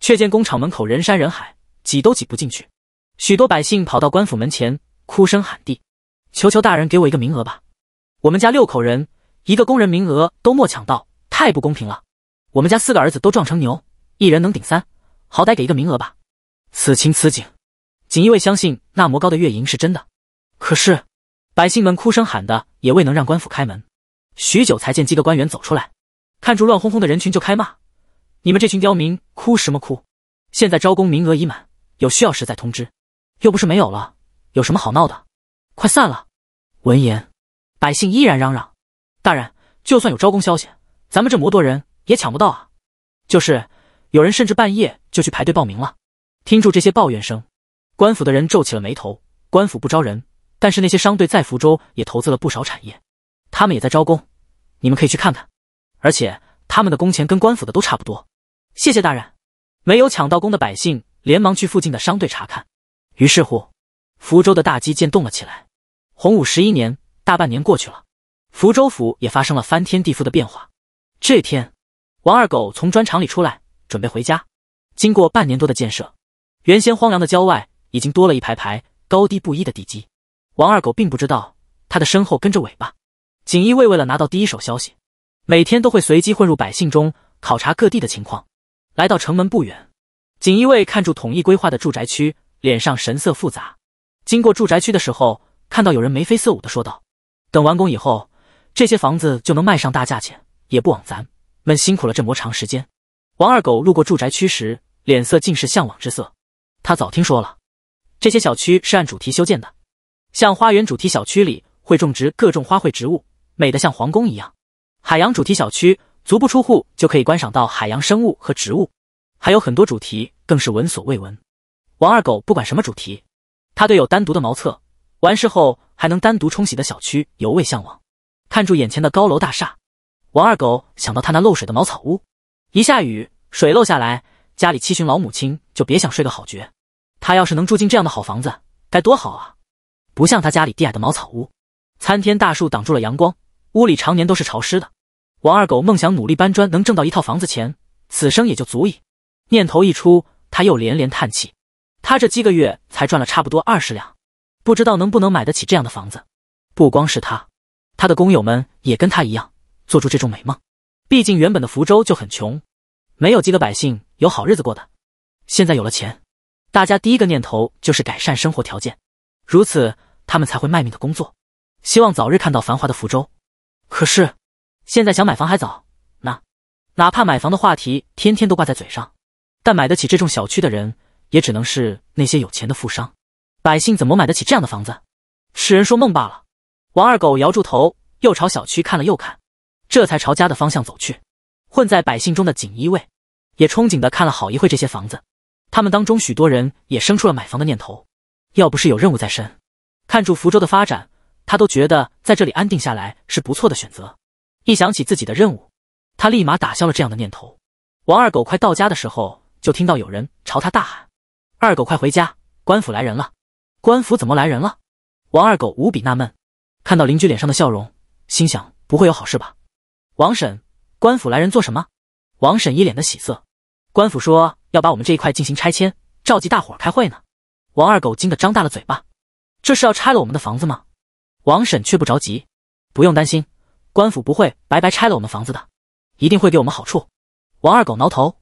却见工厂门口人山人海，挤都挤不进去。许多百姓跑到官府门前，哭声喊地，求求大人给我一个名额吧！我们家六口人，一个工人名额都莫抢到，太不公平了！我们家四个儿子都撞成牛，一人能顶三，好歹给一个名额吧！此情此景，锦衣卫相信那魔高的月银是真的。可是，百姓们哭声喊的也未能让官府开门，许久才见几个官员走出来，看住乱哄哄的人群就开骂：“你们这群刁民，哭什么哭？现在招工名额已满，有需要时再通知，又不是没有了，有什么好闹的？快散了！”闻言，百姓依然嚷嚷：“大人，就算有招工消息，咱们这么多人也抢不到啊！”就是有人甚至半夜就去排队报名了。听住这些抱怨声，官府的人皱起了眉头。官府不招人。但是那些商队在福州也投资了不少产业，他们也在招工，你们可以去看看，而且他们的工钱跟官府的都差不多。谢谢大人。没有抢到工的百姓连忙去附近的商队查看。于是乎，福州的大基建动了起来。洪武十一年，大半年过去了，福州府也发生了翻天地覆的变化。这天，王二狗从砖厂里出来，准备回家。经过半年多的建设，原先荒凉的郊外已经多了一排排高低不一的地基。王二狗并不知道他的身后跟着尾巴。锦衣卫为了拿到第一手消息，每天都会随机混入百姓中考察各地的情况。来到城门不远，锦衣卫看住统一规划的住宅区，脸上神色复杂。经过住宅区的时候，看到有人眉飞色舞的说道：“等完工以后，这些房子就能卖上大价钱，也不枉咱们辛苦了这么长时间。”王二狗路过住宅区时，脸色尽是向往之色。他早听说了，这些小区是按主题修建的。像花园主题小区里会种植各种花卉植物，美得像皇宫一样；海洋主题小区，足不出户就可以观赏到海洋生物和植物，还有很多主题更是闻所未闻。王二狗不管什么主题，他对有单独的茅厕、完事后还能单独冲洗的小区尤为向往。看住眼前的高楼大厦，王二狗想到他那漏水的茅草屋，一下雨水漏下来，家里七旬老母亲就别想睡个好觉。他要是能住进这样的好房子，该多好啊！不像他家里低矮的茅草屋，参天大树挡住了阳光，屋里常年都是潮湿的。王二狗梦想努力搬砖能挣到一套房子钱，此生也就足矣。念头一出，他又连连叹气。他这几个月才赚了差不多二十两，不知道能不能买得起这样的房子。不光是他，他的工友们也跟他一样做出这种美梦。毕竟原本的福州就很穷，没有几个百姓有好日子过的。现在有了钱，大家第一个念头就是改善生活条件。如此。他们才会卖命的工作，希望早日看到繁华的福州。可是，现在想买房还早。那，哪怕买房的话题天天都挂在嘴上，但买得起这种小区的人，也只能是那些有钱的富商。百姓怎么买得起这样的房子？痴人说梦罢了。王二狗摇住头，又朝小区看了又看，这才朝家的方向走去。混在百姓中的锦衣卫，也憧憬的看了好一会这些房子。他们当中许多人也生出了买房的念头。要不是有任务在身。看住福州的发展，他都觉得在这里安定下来是不错的选择。一想起自己的任务，他立马打消了这样的念头。王二狗快到家的时候，就听到有人朝他大喊：“二狗，快回家！官府来人了！”官府怎么来人了？王二狗无比纳闷。看到邻居脸上的笑容，心想不会有好事吧？王婶，官府来人做什么？王婶一脸的喜色。官府说要把我们这一块进行拆迁，召集大伙开会呢。王二狗惊得张大了嘴巴。这是要拆了我们的房子吗？王婶却不着急，不用担心，官府不会白白拆了我们房子的，一定会给我们好处。王二狗挠头，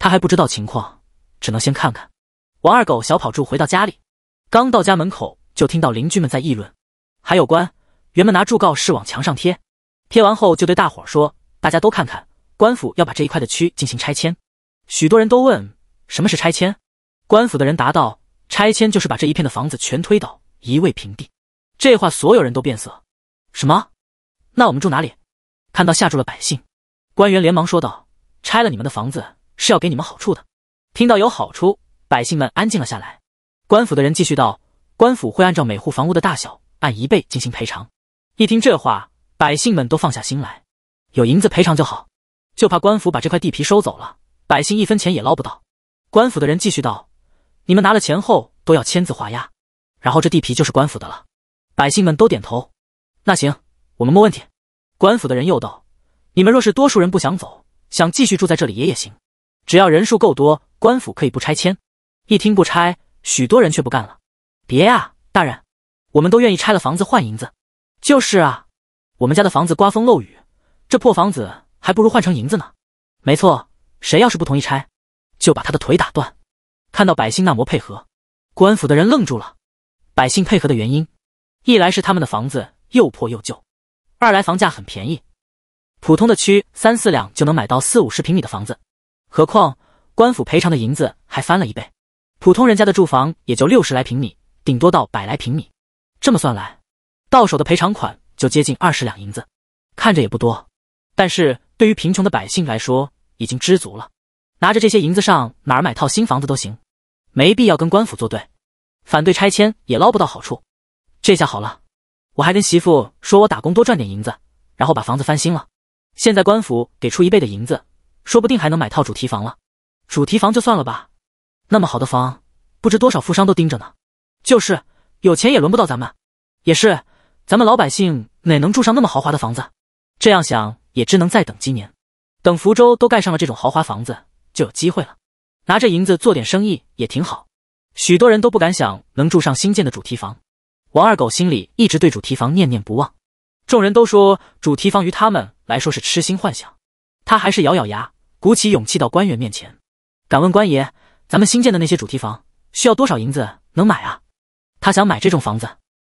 他还不知道情况，只能先看看。王二狗小跑住回到家里，刚到家门口就听到邻居们在议论，还有官员们拿祝告示往墙上贴，贴完后就对大伙说：“大家都看看，官府要把这一块的区进行拆迁。”许多人都问：“什么是拆迁？”官府的人答道：“拆迁就是把这一片的房子全推倒。”一苇平地，这话所有人都变色。什么？那我们住哪里？看到吓住了百姓，官员连忙说道：“拆了你们的房子是要给你们好处的。”听到有好处，百姓们安静了下来。官府的人继续道：“官府会按照每户房屋的大小，按一倍进行赔偿。”一听这话，百姓们都放下心来。有银子赔偿就好，就怕官府把这块地皮收走了，百姓一分钱也捞不到。官府的人继续道：“你们拿了钱后都要签字画押。”然后这地皮就是官府的了，百姓们都点头。那行，我们没问题。官府的人又道：“你们若是多数人不想走，想继续住在这里也也行，只要人数够多，官府可以不拆迁。”一听不拆，许多人却不干了：“别啊，大人，我们都愿意拆了房子换银子。”就是啊，我们家的房子刮风漏雨，这破房子还不如换成银子呢。没错，谁要是不同意拆，就把他的腿打断。看到百姓那么配合，官府的人愣住了。百姓配合的原因，一来是他们的房子又破又旧，二来房价很便宜，普通的区三四两就能买到四五十平米的房子，何况官府赔偿的银子还翻了一倍，普通人家的住房也就六十来平米，顶多到百来平米，这么算来，到手的赔偿款就接近二十两银子，看着也不多，但是对于贫穷的百姓来说已经知足了，拿着这些银子上哪儿买套新房子都行，没必要跟官府作对。反对拆迁也捞不到好处，这下好了，我还跟媳妇说我打工多赚点银子，然后把房子翻新了。现在官府给出一倍的银子，说不定还能买套主题房了。主题房就算了吧，那么好的房，不知多少富商都盯着呢。就是有钱也轮不到咱们，也是，咱们老百姓哪能住上那么豪华的房子？这样想也只能再等几年，等福州都盖上了这种豪华房子，就有机会了。拿这银子做点生意也挺好。许多人都不敢想能住上新建的主题房，王二狗心里一直对主题房念念不忘。众人都说主题房于他们来说是痴心幻想，他还是咬咬牙，鼓起勇气到官员面前，敢问官爷，咱们新建的那些主题房需要多少银子能买啊？他想买这种房子，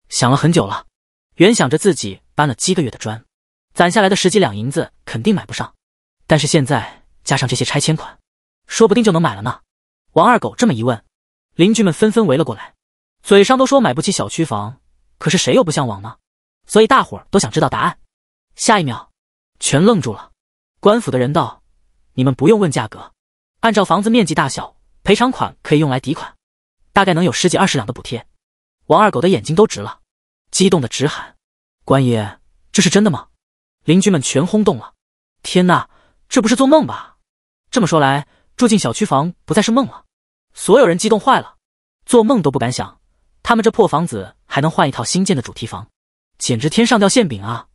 想了很久了。原想着自己搬了几个月的砖，攒下来的十几两银子肯定买不上，但是现在加上这些拆迁款，说不定就能买了呢。王二狗这么一问。邻居们纷纷围了过来，嘴上都说买不起小区房，可是谁又不向往呢？所以大伙儿都想知道答案。下一秒，全愣住了。官府的人道：“你们不用问价格，按照房子面积大小，赔偿款可以用来抵款，大概能有十几二十两的补贴。”王二狗的眼睛都直了，激动的直喊：“官爷，这是真的吗？”邻居们全轰动了：“天哪，这不是做梦吧？这么说来，住进小区房不再是梦了。”所有人激动坏了，做梦都不敢想，他们这破房子还能换一套新建的主题房，简直天上掉馅饼啊！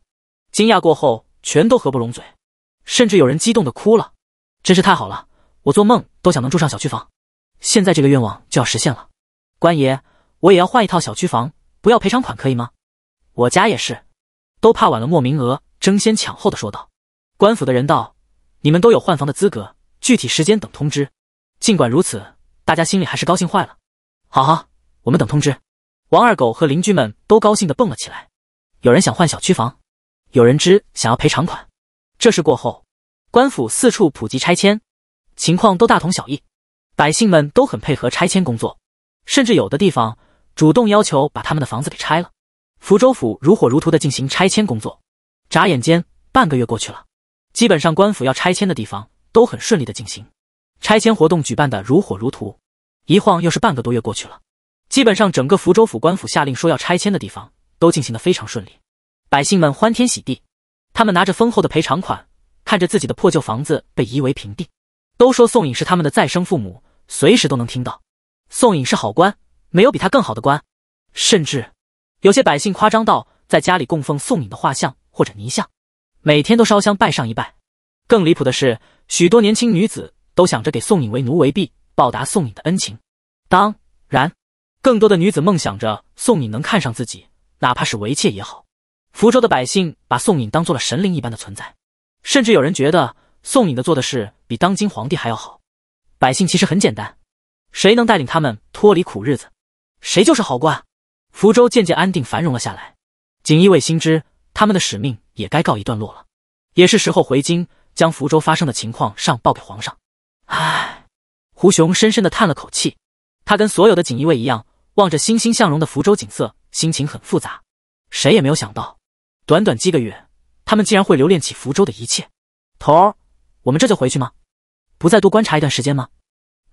惊讶过后，全都合不拢嘴，甚至有人激动的哭了。真是太好了，我做梦都想能住上小区房，现在这个愿望就要实现了。官爷，我也要换一套小区房，不要赔偿款可以吗？我家也是，都怕晚了没名额，争先抢后的说道。官府的人道，你们都有换房的资格，具体时间等通知。尽管如此。大家心里还是高兴坏了。好好，我们等通知。王二狗和邻居们都高兴的蹦了起来。有人想换小区房，有人知想要赔偿款。这事过后，官府四处普及拆迁，情况都大同小异，百姓们都很配合拆迁工作，甚至有的地方主动要求把他们的房子给拆了。福州府如火如荼的进行拆迁工作，眨眼间半个月过去了，基本上官府要拆迁的地方都很顺利的进行。拆迁活动举办的如火如荼，一晃又是半个多月过去了。基本上整个福州府官府下令说要拆迁的地方都进行的非常顺利，百姓们欢天喜地。他们拿着丰厚的赔偿款，看着自己的破旧房子被夷为平地，都说宋颖是他们的再生父母，随时都能听到宋颖是好官，没有比他更好的官。甚至有些百姓夸张到在家里供奉宋颖的画像或者泥像，每天都烧香拜上一拜。更离谱的是，许多年轻女子。都想着给宋颖为奴为婢，报答宋颖的恩情。当然，更多的女子梦想着宋颖能看上自己，哪怕是为妾也好。福州的百姓把宋颖当做了神灵一般的存在，甚至有人觉得宋颖的做的事比当今皇帝还要好。百姓其实很简单，谁能带领他们脱离苦日子，谁就是好官。福州渐渐安定繁荣了下来。锦衣卫心知他们的使命也该告一段落了，也是时候回京将福州发生的情况上报给皇上。唉，胡雄深深的叹了口气，他跟所有的锦衣卫一样，望着欣欣向荣的福州景色，心情很复杂。谁也没有想到，短短几个月，他们竟然会留恋起福州的一切。头儿，我们这就回去吗？不再多观察一段时间吗？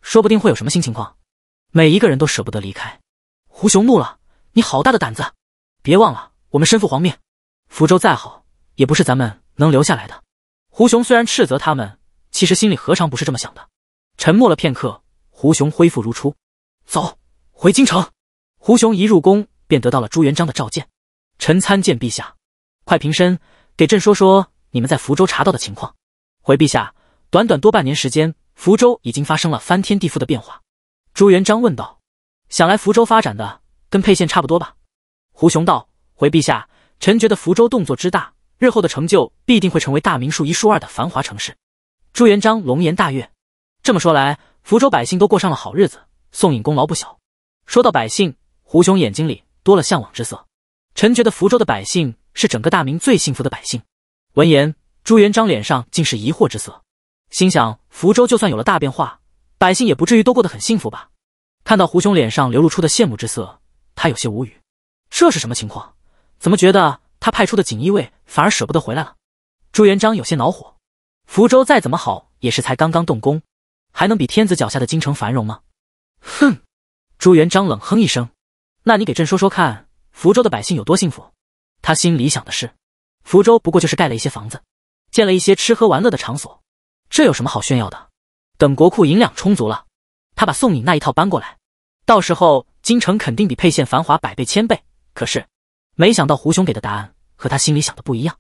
说不定会有什么新情况。每一个人都舍不得离开。胡雄怒了：“你好大的胆子！别忘了，我们身负皇命，福州再好，也不是咱们能留下来的。”胡雄虽然斥责他们。其实心里何尝不是这么想的？沉默了片刻，胡雄恢复如初，走回京城。胡雄一入宫，便得到了朱元璋的召见。臣参见陛下，快平身，给朕说说你们在福州查到的情况。回陛下，短短多半年时间，福州已经发生了翻天地覆的变化。朱元璋问道：“想来福州发展的跟沛县差不多吧？”胡雄道：“回陛下，臣觉得福州动作之大，日后的成就必定会成为大明数一数二的繁华城市。”朱元璋龙颜大悦，这么说来，福州百姓都过上了好日子，宋颖功劳不小。说到百姓，胡雄眼睛里多了向往之色。臣觉得福州的百姓是整个大明最幸福的百姓。闻言，朱元璋脸上尽是疑惑之色，心想：福州就算有了大变化，百姓也不至于都过得很幸福吧？看到胡雄脸上流露出的羡慕之色，他有些无语，这是什么情况？怎么觉得他派出的锦衣卫反而舍不得回来了？朱元璋有些恼火。福州再怎么好，也是才刚刚动工，还能比天子脚下的京城繁荣吗？哼！朱元璋冷哼一声。那你给朕说说看，福州的百姓有多幸福？他心里想的是，福州不过就是盖了一些房子，建了一些吃喝玩乐的场所，这有什么好炫耀的？等国库银两充足了，他把宋颖那一套搬过来，到时候京城肯定比沛县繁华百倍千倍。可是，没想到胡雄给的答案和他心里想的不一样。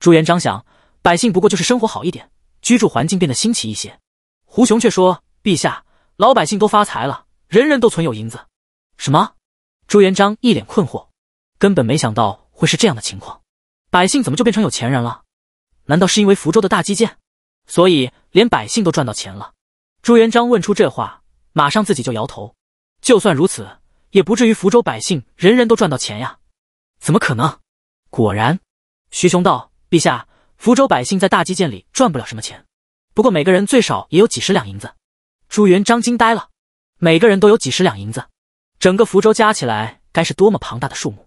朱元璋想。百姓不过就是生活好一点，居住环境变得新奇一些。胡雄却说：“陛下，老百姓都发财了，人人都存有银子。”什么？朱元璋一脸困惑，根本没想到会是这样的情况。百姓怎么就变成有钱人了？难道是因为福州的大基建，所以连百姓都赚到钱了？朱元璋问出这话，马上自己就摇头。就算如此，也不至于福州百姓人人都赚到钱呀？怎么可能？果然，徐雄道：“陛下。”福州百姓在大基建里赚不了什么钱，不过每个人最少也有几十两银子。朱元璋惊呆了，每个人都有几十两银子，整个福州加起来该是多么庞大的数目！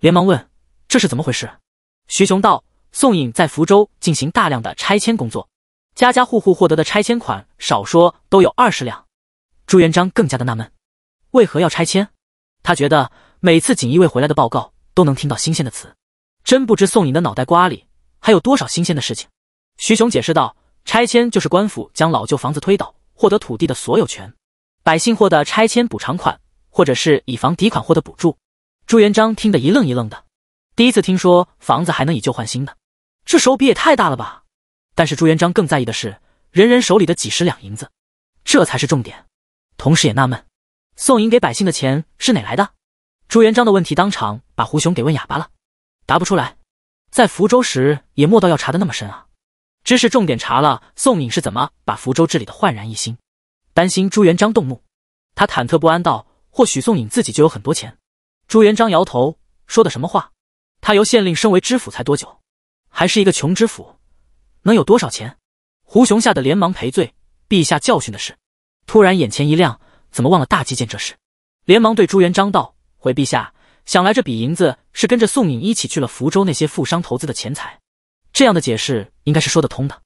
连忙问：“这是怎么回事？”徐雄道：“宋颖在福州进行大量的拆迁工作，家家户户获得的拆迁款少说都有二十两。”朱元璋更加的纳闷，为何要拆迁？他觉得每次锦衣卫回来的报告都能听到新鲜的词，真不知宋颖的脑袋瓜里。还有多少新鲜的事情？徐雄解释道：“拆迁就是官府将老旧房子推倒，获得土地的所有权，百姓获得拆迁补偿款，或者是以房抵款获得补助。”朱元璋听得一愣一愣的，第一次听说房子还能以旧换新的，这手笔也太大了吧！但是朱元璋更在意的是人人手里的几十两银子，这才是重点。同时也纳闷，送银给百姓的钱是哪来的？朱元璋的问题当场把胡雄给问哑巴了，答不出来。在福州时也莫道要查的那么深啊，只是重点查了宋颖是怎么把福州治理的焕然一新。担心朱元璋动怒，他忐忑不安道：“或许宋颖自己就有很多钱。”朱元璋摇头，说的什么话？他由县令升为知府才多久，还是一个穷知府，能有多少钱？胡雄吓得连忙赔罪：“陛下教训的是。”突然眼前一亮，怎么忘了大基建这事？连忙对朱元璋道：“回陛下。”想来这笔银子是跟着宋颖一起去了福州那些富商投资的钱财，这样的解释应该是说得通的，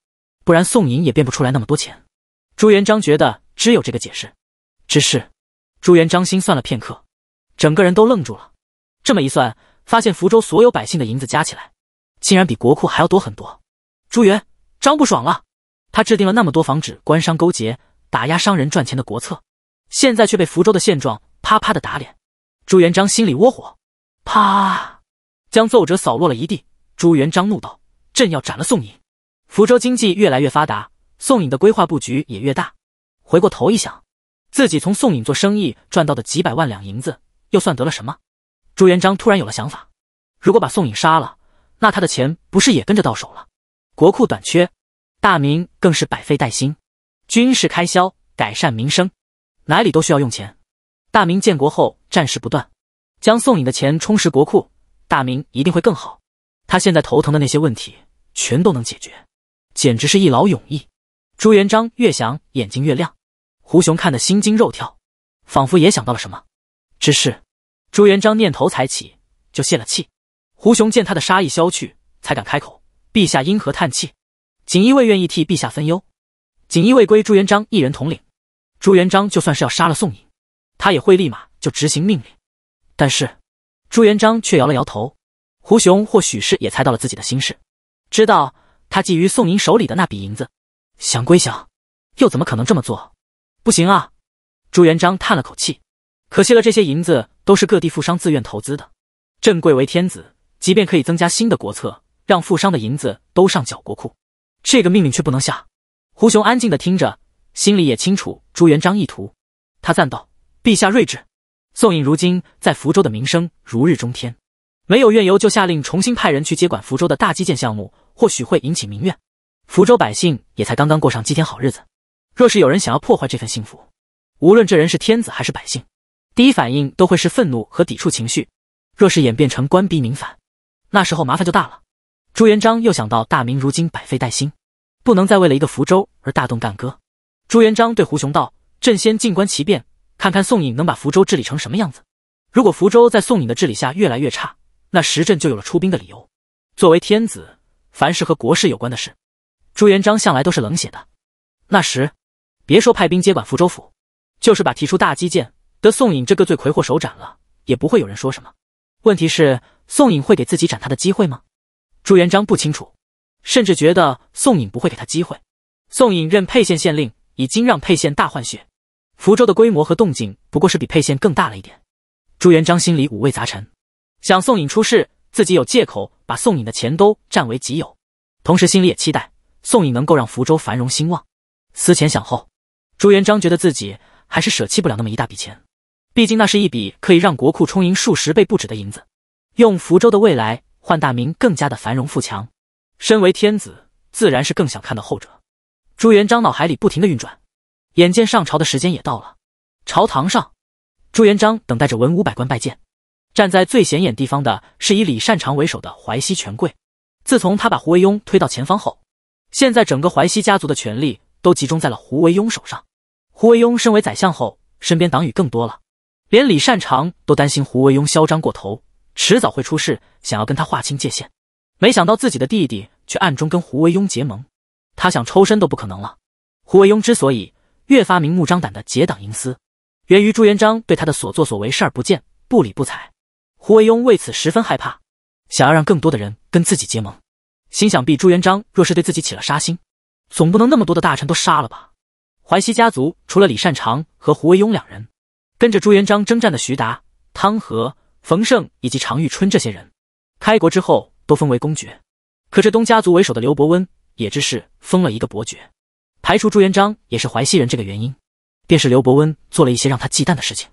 不然宋颖也变不出来那么多钱。朱元璋觉得只有这个解释，只是朱元璋心算了片刻，整个人都愣住了。这么一算，发现福州所有百姓的银子加起来，竟然比国库还要多很多。朱元璋不爽了，他制定了那么多防止官商勾结、打压商人赚钱的国策，现在却被福州的现状啪啪的打脸。朱元璋心里窝火，啪，将奏折扫落了一地。朱元璋怒道：“朕要斩了宋颖，福州经济越来越发达，宋颖的规划布局也越大。回过头一想，自己从宋颖做生意赚到的几百万两银子，又算得了什么？朱元璋突然有了想法：如果把宋颖杀了，那他的钱不是也跟着到手了？国库短缺，大明更是百废待兴，军事开销、改善民生，哪里都需要用钱。大明建国后，战事不断，将宋颖的钱充实国库，大明一定会更好。他现在头疼的那些问题全都能解决，简直是一劳永逸。朱元璋越想，眼睛越亮。胡雄看得心惊肉跳，仿佛也想到了什么，只是朱元璋念头才起，就泄了气。胡雄见他的杀意消去，才敢开口：“陛下因何叹气？锦衣卫愿意替陛下分忧。锦衣卫归朱元璋一人统领。朱元璋就算是要杀了宋颖。”他也会立马就执行命令，但是朱元璋却摇了摇头。胡雄或许是也猜到了自己的心事，知道他觊觎宋银手里的那笔银子，想归想，又怎么可能这么做？不行啊！朱元璋叹了口气，可惜了这些银子都是各地富商自愿投资的。朕贵为天子，即便可以增加新的国策，让富商的银子都上缴国库，这个命令却不能下。胡雄安静的听着，心里也清楚朱元璋意图，他赞道。陛下睿智，宋颖如今在福州的名声如日中天，没有怨由就下令重新派人去接管福州的大基建项目，或许会引起民怨。福州百姓也才刚刚过上几天好日子，若是有人想要破坏这份幸福，无论这人是天子还是百姓，第一反应都会是愤怒和抵触情绪。若是演变成官逼民反，那时候麻烦就大了。朱元璋又想到大明如今百废待兴，不能再为了一个福州而大动干戈。朱元璋对胡雄道：“朕先静观其变。”看看宋颖能把福州治理成什么样子？如果福州在宋颖的治理下越来越差，那时镇就有了出兵的理由。作为天子，凡是和国事有关的事，朱元璋向来都是冷血的。那时，别说派兵接管福州府，就是把提出大基建的宋颖这个罪魁祸首斩了，也不会有人说什么。问题是，宋颖会给自己斩他的机会吗？朱元璋不清楚，甚至觉得宋颖不会给他机会。宋颖任沛县县令，已经让沛县大换血。福州的规模和动静不过是比沛县更大了一点。朱元璋心里五味杂陈，想宋颖出事，自己有借口把宋颖的钱都占为己有；同时心里也期待宋颖能够让福州繁荣兴旺。思前想后，朱元璋觉得自己还是舍弃不了那么一大笔钱，毕竟那是一笔可以让国库充盈数十倍不止的银子，用福州的未来换大明更加的繁荣富强。身为天子，自然是更想看到后者。朱元璋脑海里不停的运转。眼见上朝的时间也到了，朝堂上，朱元璋等待着文武百官拜见。站在最显眼地方的是以李善长为首的淮西权贵。自从他把胡惟庸推到前方后，现在整个淮西家族的权力都集中在了胡惟庸手上。胡惟庸身为宰相后，身边党羽更多了，连李善长都担心胡惟庸嚣张过头，迟早会出事，想要跟他划清界限。没想到自己的弟弟却暗中跟胡惟庸结盟，他想抽身都不可能了。胡惟庸之所以。越发明目张胆的结党营私，源于朱元璋对他的所作所为视而不见、不理不睬。胡惟庸为此十分害怕，想要让更多的人跟自己结盟。心想，必朱元璋若是对自己起了杀心，总不能那么多的大臣都杀了吧？淮西家族除了李善长和胡惟庸两人，跟着朱元璋征战的徐达、汤和、冯胜以及常遇春这些人，开国之后都封为公爵。可这东家族为首的刘伯温，也只是封了一个伯爵。排除朱元璋也是淮西人这个原因，便是刘伯温做了一些让他忌惮的事情，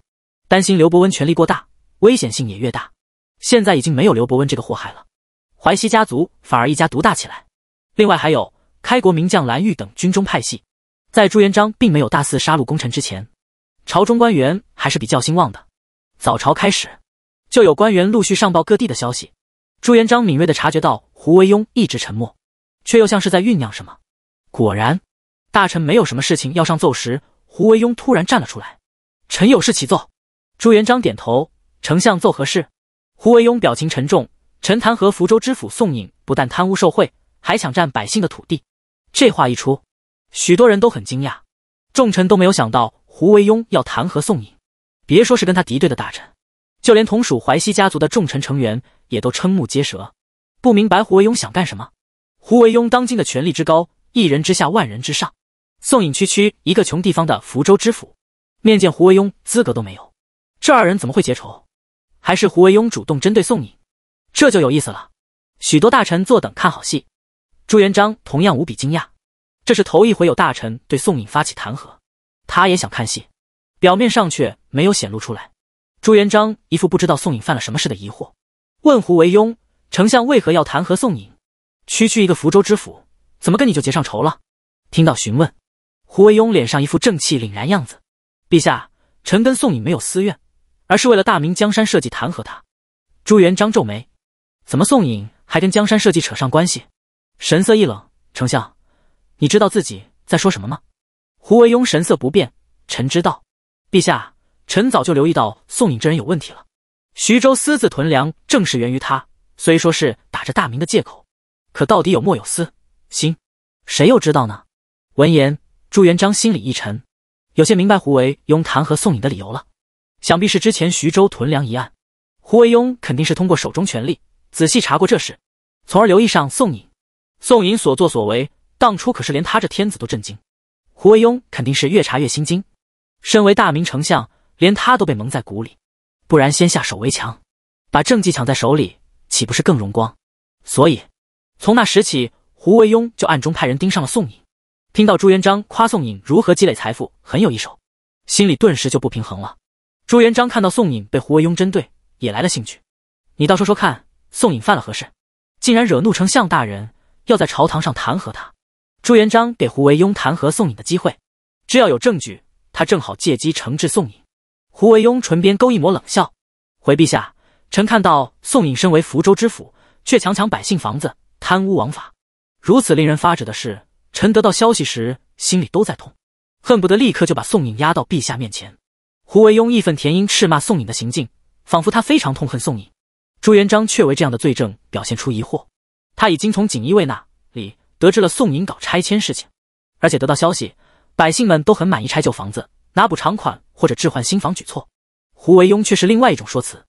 担心刘伯温权力过大，危险性也越大。现在已经没有刘伯温这个祸害了，淮西家族反而一家独大起来。另外还有开国名将蓝玉等军中派系，在朱元璋并没有大肆杀戮功臣之前，朝中官员还是比较兴旺的。早朝开始，就有官员陆续上报各地的消息。朱元璋敏锐的察觉到胡惟庸一直沉默，却又像是在酝酿什么。果然。大臣没有什么事情要上奏时，胡惟庸突然站了出来：“臣有事启奏。”朱元璋点头：“丞相奏何事？”胡惟庸表情沉重：“臣弹劾福州知府宋颖，不但贪污受贿，还抢占百姓的土地。”这话一出，许多人都很惊讶，众臣都没有想到胡惟庸要弹劾宋颖，别说是跟他敌对的大臣，就连同属淮西家族的众臣成员，也都瞠目结舌，不明白胡惟庸想干什么。胡惟庸当今的权力之高，一人之下，万人之上。宋隐区区一个穷地方的福州知府，面见胡惟庸资格都没有，这二人怎么会结仇？还是胡惟庸主动针对宋隐，这就有意思了。许多大臣坐等看好戏，朱元璋同样无比惊讶，这是头一回有大臣对宋隐发起弹劾，他也想看戏，表面上却没有显露出来。朱元璋一副不知道宋隐犯了什么事的疑惑，问胡惟庸：“丞相为何要弹劾宋隐？区区一个福州知府，怎么跟你就结上仇了？”听到询问。胡惟庸脸上一副正气凛然样子，陛下，臣跟宋颖没有私怨，而是为了大明江山社稷弹劾他。朱元璋皱眉，怎么宋颖还跟江山社稷扯上关系？神色一冷，丞相，你知道自己在说什么吗？胡惟庸神色不变，臣知道，陛下，臣早就留意到宋颖这人有问题了。徐州私自囤粮，正是源于他。虽说是打着大明的借口，可到底有莫有私心，谁又知道呢？闻言。朱元璋心里一沉，有些明白胡惟庸弹劾宋颖的理由了。想必是之前徐州屯粮一案，胡惟庸肯定是通过手中权力仔细查过这事，从而留意上宋颖。宋颖所作所为，当初可是连他这天子都震惊。胡惟庸肯定是越查越心惊。身为大明丞相，连他都被蒙在鼓里，不然先下手为强，把政绩抢在手里，岂不是更荣光？所以，从那时起，胡惟庸就暗中派人盯上了宋颖。听到朱元璋夸宋颖如何积累财富，很有一手，心里顿时就不平衡了。朱元璋看到宋颖被胡惟庸针对，也来了兴趣。你倒说说看，宋颖犯了何事，竟然惹怒丞相大人，要在朝堂上弹劾他？朱元璋给胡惟庸弹劾宋颖的机会，只要有证据，他正好借机惩治宋颖。胡惟庸唇边勾一抹冷笑，回陛下，臣看到宋颖身为福州知府，却强抢百姓房子，贪污枉法，如此令人发指的事。臣得到消息时，心里都在痛，恨不得立刻就把宋颖押到陛下面前。胡惟庸义愤填膺，斥骂宋颖的行径，仿佛他非常痛恨宋颖。朱元璋却为这样的罪证表现出疑惑。他已经从锦衣卫那里得知了宋颖搞拆迁事情，而且得到消息，百姓们都很满意拆旧房子、拿补偿款或者置换新房举措。胡惟庸却是另外一种说辞。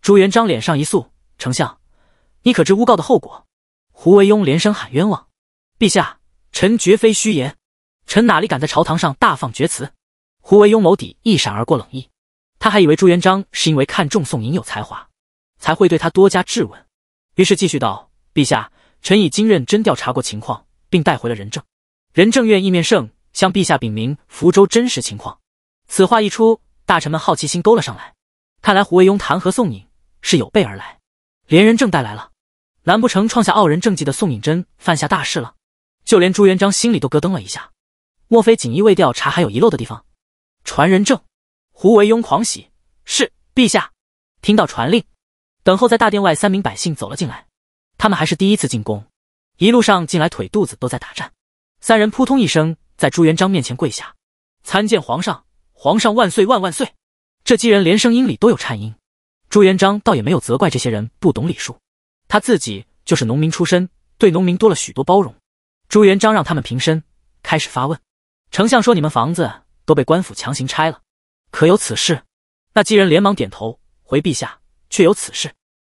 朱元璋脸上一肃：“丞相，你可知诬告的后果？”胡惟庸连声喊冤枉：“陛下！”臣绝非虚言，臣哪里敢在朝堂上大放厥词？胡惟庸眸底一闪而过冷意，他还以为朱元璋是因为看重宋颖有才华，才会对他多加质问，于是继续道：“陛下，臣已经认真调查过情况，并带回了人证。人证院一面圣，向陛下禀明福州真实情况。”此话一出，大臣们好奇心勾了上来。看来胡惟庸弹劾宋颖是有备而来，连人证带来了，难不成创下傲人政绩的宋颖真犯下大事了？就连朱元璋心里都咯噔了一下，莫非锦衣卫调查还有遗漏的地方？传人证，胡惟庸狂喜。是陛下！听到传令，等候在大殿外三名百姓走了进来。他们还是第一次进宫，一路上进来腿肚子都在打颤。三人扑通一声在朱元璋面前跪下，参见皇上，皇上万岁万万岁！这几人连声音里都有颤音。朱元璋倒也没有责怪这些人不懂礼数，他自己就是农民出身，对农民多了许多包容。朱元璋让他们平身，开始发问。丞相说：“你们房子都被官府强行拆了，可有此事？”那几人连忙点头，回陛下：“却有此事。”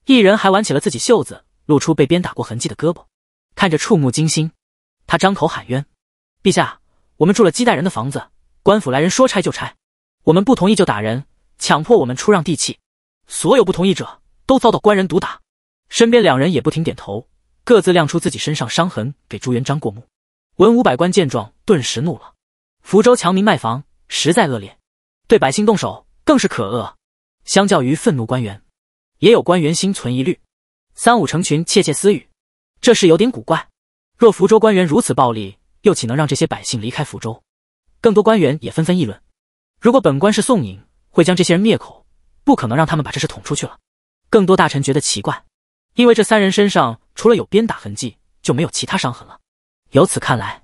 一人还挽起了自己袖子，露出被鞭打过痕迹的胳膊，看着触目惊心。他张口喊冤：“陛下，我们住了几代人的房子，官府来人说拆就拆，我们不同意就打人，强迫我们出让地契，所有不同意者都遭到官人毒打。”身边两人也不停点头。各自亮出自己身上伤痕给朱元璋过目，文武百官见状顿时怒了。福州强民卖房实在恶劣，对百姓动手更是可恶。相较于愤怒官员，也有官员心存疑虑，三五成群窃窃私语。这事有点古怪，若福州官员如此暴力，又岂能让这些百姓离开福州？更多官员也纷纷议论：如果本官是宋颖，会将这些人灭口，不可能让他们把这事捅出去了。更多大臣觉得奇怪，因为这三人身上。除了有鞭打痕迹，就没有其他伤痕了。由此看来，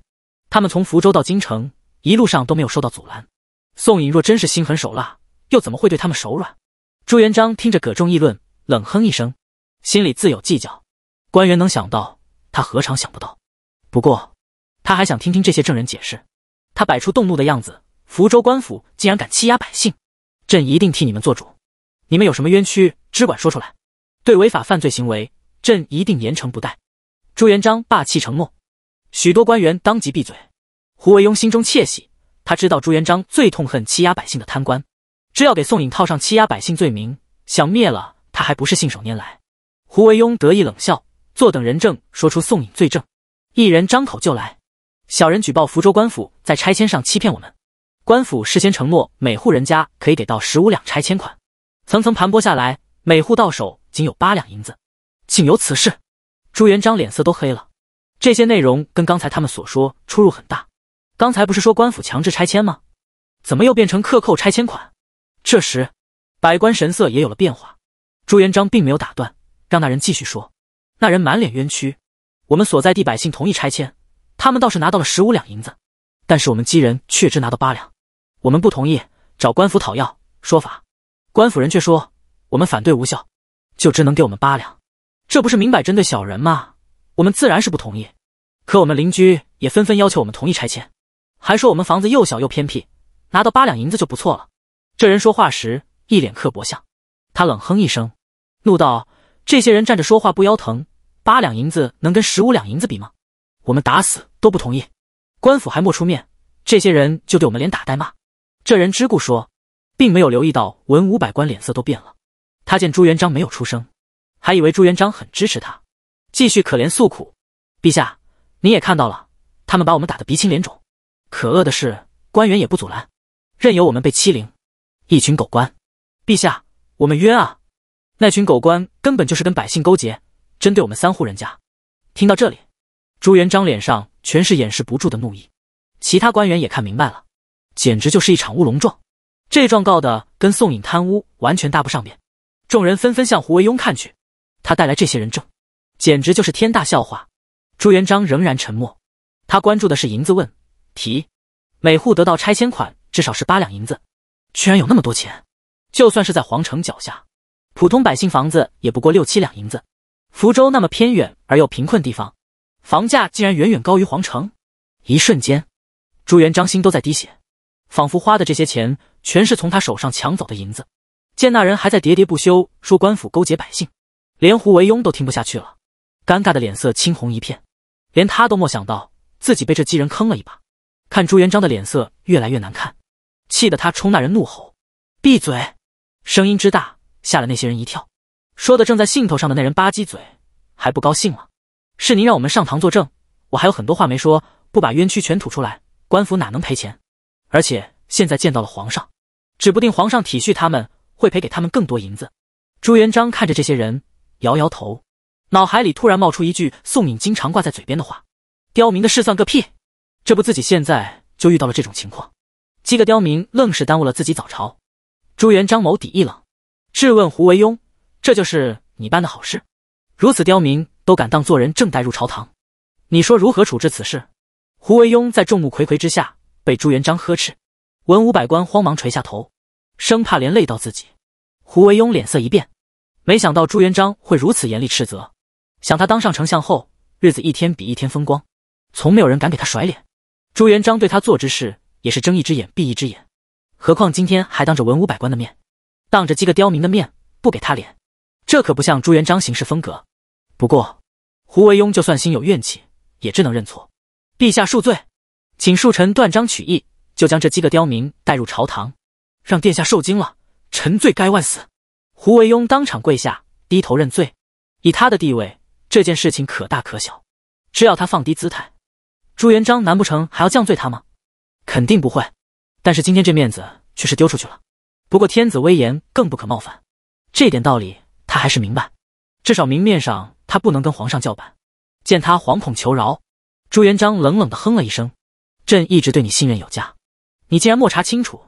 他们从福州到京城一路上都没有受到阻拦。宋颖若真是心狠手辣，又怎么会对他们手软？朱元璋听着葛仲议论，冷哼一声，心里自有计较。官员能想到，他何尝想不到？不过，他还想听听这些证人解释。他摆出动怒的样子：“福州官府竟然敢欺压百姓，朕一定替你们做主。你们有什么冤屈，只管说出来。对违法犯罪行为。”朕一定严惩不贷。朱元璋霸气承诺，许多官员当即闭嘴。胡惟庸心中窃喜，他知道朱元璋最痛恨欺压百姓的贪官，只要给宋颖套上欺压百姓罪名，想灭了他还不是信手拈来。胡惟庸得意冷笑，坐等人证说出宋颖罪证。一人张口就来：“小人举报福州官府在拆迁上欺骗我们，官府事先承诺每户人家可以给到十五两拆迁款，层层盘剥下来，每户到手仅有八两银子。”竟有此事！朱元璋脸色都黑了。这些内容跟刚才他们所说出入很大。刚才不是说官府强制拆迁吗？怎么又变成克扣拆迁款？这时，百官神色也有了变化。朱元璋并没有打断，让那人继续说。那人满脸冤屈：“我们所在地百姓同意拆迁，他们倒是拿到了十五两银子，但是我们基人却只拿到八两。我们不同意，找官府讨要说法，官府人却说我们反对无效，就只能给我们八两。”这不是明摆针对小人吗？我们自然是不同意。可我们邻居也纷纷要求我们同意拆迁，还说我们房子又小又偏僻，拿到八两银子就不错了。这人说话时一脸刻薄相，他冷哼一声，怒道：“这些人站着说话不腰疼，八两银子能跟十五两银子比吗？我们打死都不同意。官府还没出面，这些人就对我们连打带骂。”这人只顾说，并没有留意到文武百官脸色都变了。他见朱元璋没有出声。还以为朱元璋很支持他，继续可怜诉苦。陛下，你也看到了，他们把我们打得鼻青脸肿。可恶的是，官员也不阻拦，任由我们被欺凌。一群狗官！陛下，我们冤啊！那群狗官根本就是跟百姓勾结，针对我们三户人家。听到这里，朱元璋脸上全是掩饰不住的怒意。其他官员也看明白了，简直就是一场乌龙状。这状告的跟宋颖贪污完全搭不上边。众人纷纷向胡惟庸看去。他带来这些人证，简直就是天大笑话。朱元璋仍然沉默。他关注的是银子问题。每户得到拆迁款至少是八两银子，居然有那么多钱！就算是在皇城脚下，普通百姓房子也不过六七两银子。福州那么偏远而又贫困地方，房价竟然远远高于皇城。一瞬间，朱元璋心都在滴血，仿佛花的这些钱全是从他手上抢走的银子。见那人还在喋喋不休说官府勾结百姓。连胡惟庸都听不下去了，尴尬的脸色青红一片，连他都没想到自己被这几人坑了一把。看朱元璋的脸色越来越难看，气得他冲那人怒吼：“闭嘴！”声音之大，吓了那些人一跳。说的正在兴头上的那人吧唧嘴，还不高兴了：“是您让我们上堂作证，我还有很多话没说，不把冤屈全吐出来，官府哪能赔钱？而且现在见到了皇上，指不定皇上体恤他们，会赔给他们更多银子。”朱元璋看着这些人。摇摇头，脑海里突然冒出一句宋颖经常挂在嘴边的话：“刁民的事算个屁！”这不，自己现在就遇到了这种情况，几个刁民愣是耽误了自己早朝。朱元璋眸底一冷，质问胡惟庸：“这就是你办的好事？如此刁民都敢当做人正待入朝堂，你说如何处置此事？”胡惟庸在众目睽睽之下被朱元璋呵斥，文武百官慌忙垂下头，生怕连累到自己。胡惟庸脸色一变。没想到朱元璋会如此严厉斥责，想他当上丞相后，日子一天比一天风光，从没有人敢给他甩脸。朱元璋对他做之事也是睁一只眼闭一只眼，何况今天还当着文武百官的面，当着几个刁民的面不给他脸，这可不像朱元璋行事风格。不过，胡惟庸就算心有怨气，也只能认错。陛下恕罪，请恕臣断章取义，就将这几个刁民带入朝堂，让殿下受惊了，臣罪该万死。胡惟庸当场跪下，低头认罪。以他的地位，这件事情可大可小。只要他放低姿态，朱元璋难不成还要降罪他吗？肯定不会。但是今天这面子却是丢出去了。不过天子威严更不可冒犯，这点道理他还是明白。至少明面上他不能跟皇上叫板。见他惶恐求饶，朱元璋冷冷的哼了一声：“朕一直对你信任有加，你既然没查清楚，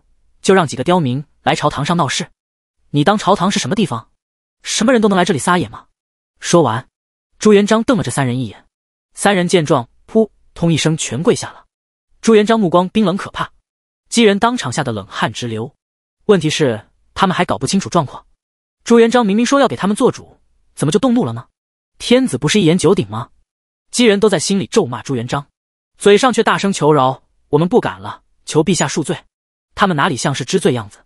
就让几个刁民来朝堂上闹事。”你当朝堂是什么地方？什么人都能来这里撒野吗？说完，朱元璋瞪了这三人一眼，三人见状，扑通一声全跪下了。朱元璋目光冰冷可怕，几人当场吓得冷汗直流。问题是，他们还搞不清楚状况。朱元璋明明说要给他们做主，怎么就动怒了呢？天子不是一言九鼎吗？几人都在心里咒骂朱元璋，嘴上却大声求饶：“我们不敢了，求陛下恕罪。”他们哪里像是知罪样子？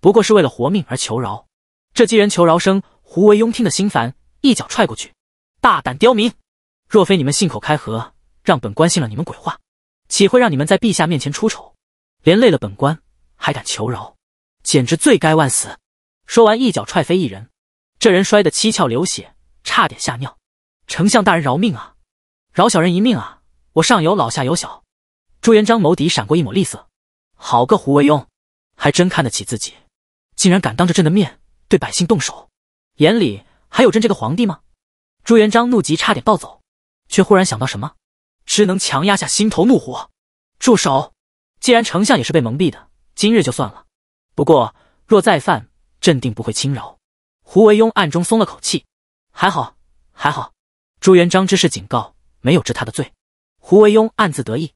不过是为了活命而求饶，这机人求饶声，胡惟庸听得心烦，一脚踹过去。大胆刁民！若非你们信口开河，让本官信了你们鬼话，岂会让你们在陛下面前出丑，连累了本官还敢求饶，简直罪该万死！说完一脚踹飞一人，这人摔得七窍流血，差点吓尿。丞相大人饶命啊！饶小人一命啊！我上有老下有小。朱元璋眸底闪过一抹厉色，好个胡惟庸，还真看得起自己。竟然敢当着朕的面对百姓动手，眼里还有朕这个皇帝吗？朱元璋怒极，差点暴走，却忽然想到什么，只能强压下心头怒火。住手！既然丞相也是被蒙蔽的，今日就算了。不过若再犯，朕定不会轻饶。胡惟庸暗中松了口气，还好，还好。朱元璋只是警告，没有治他的罪。胡惟庸暗自得意，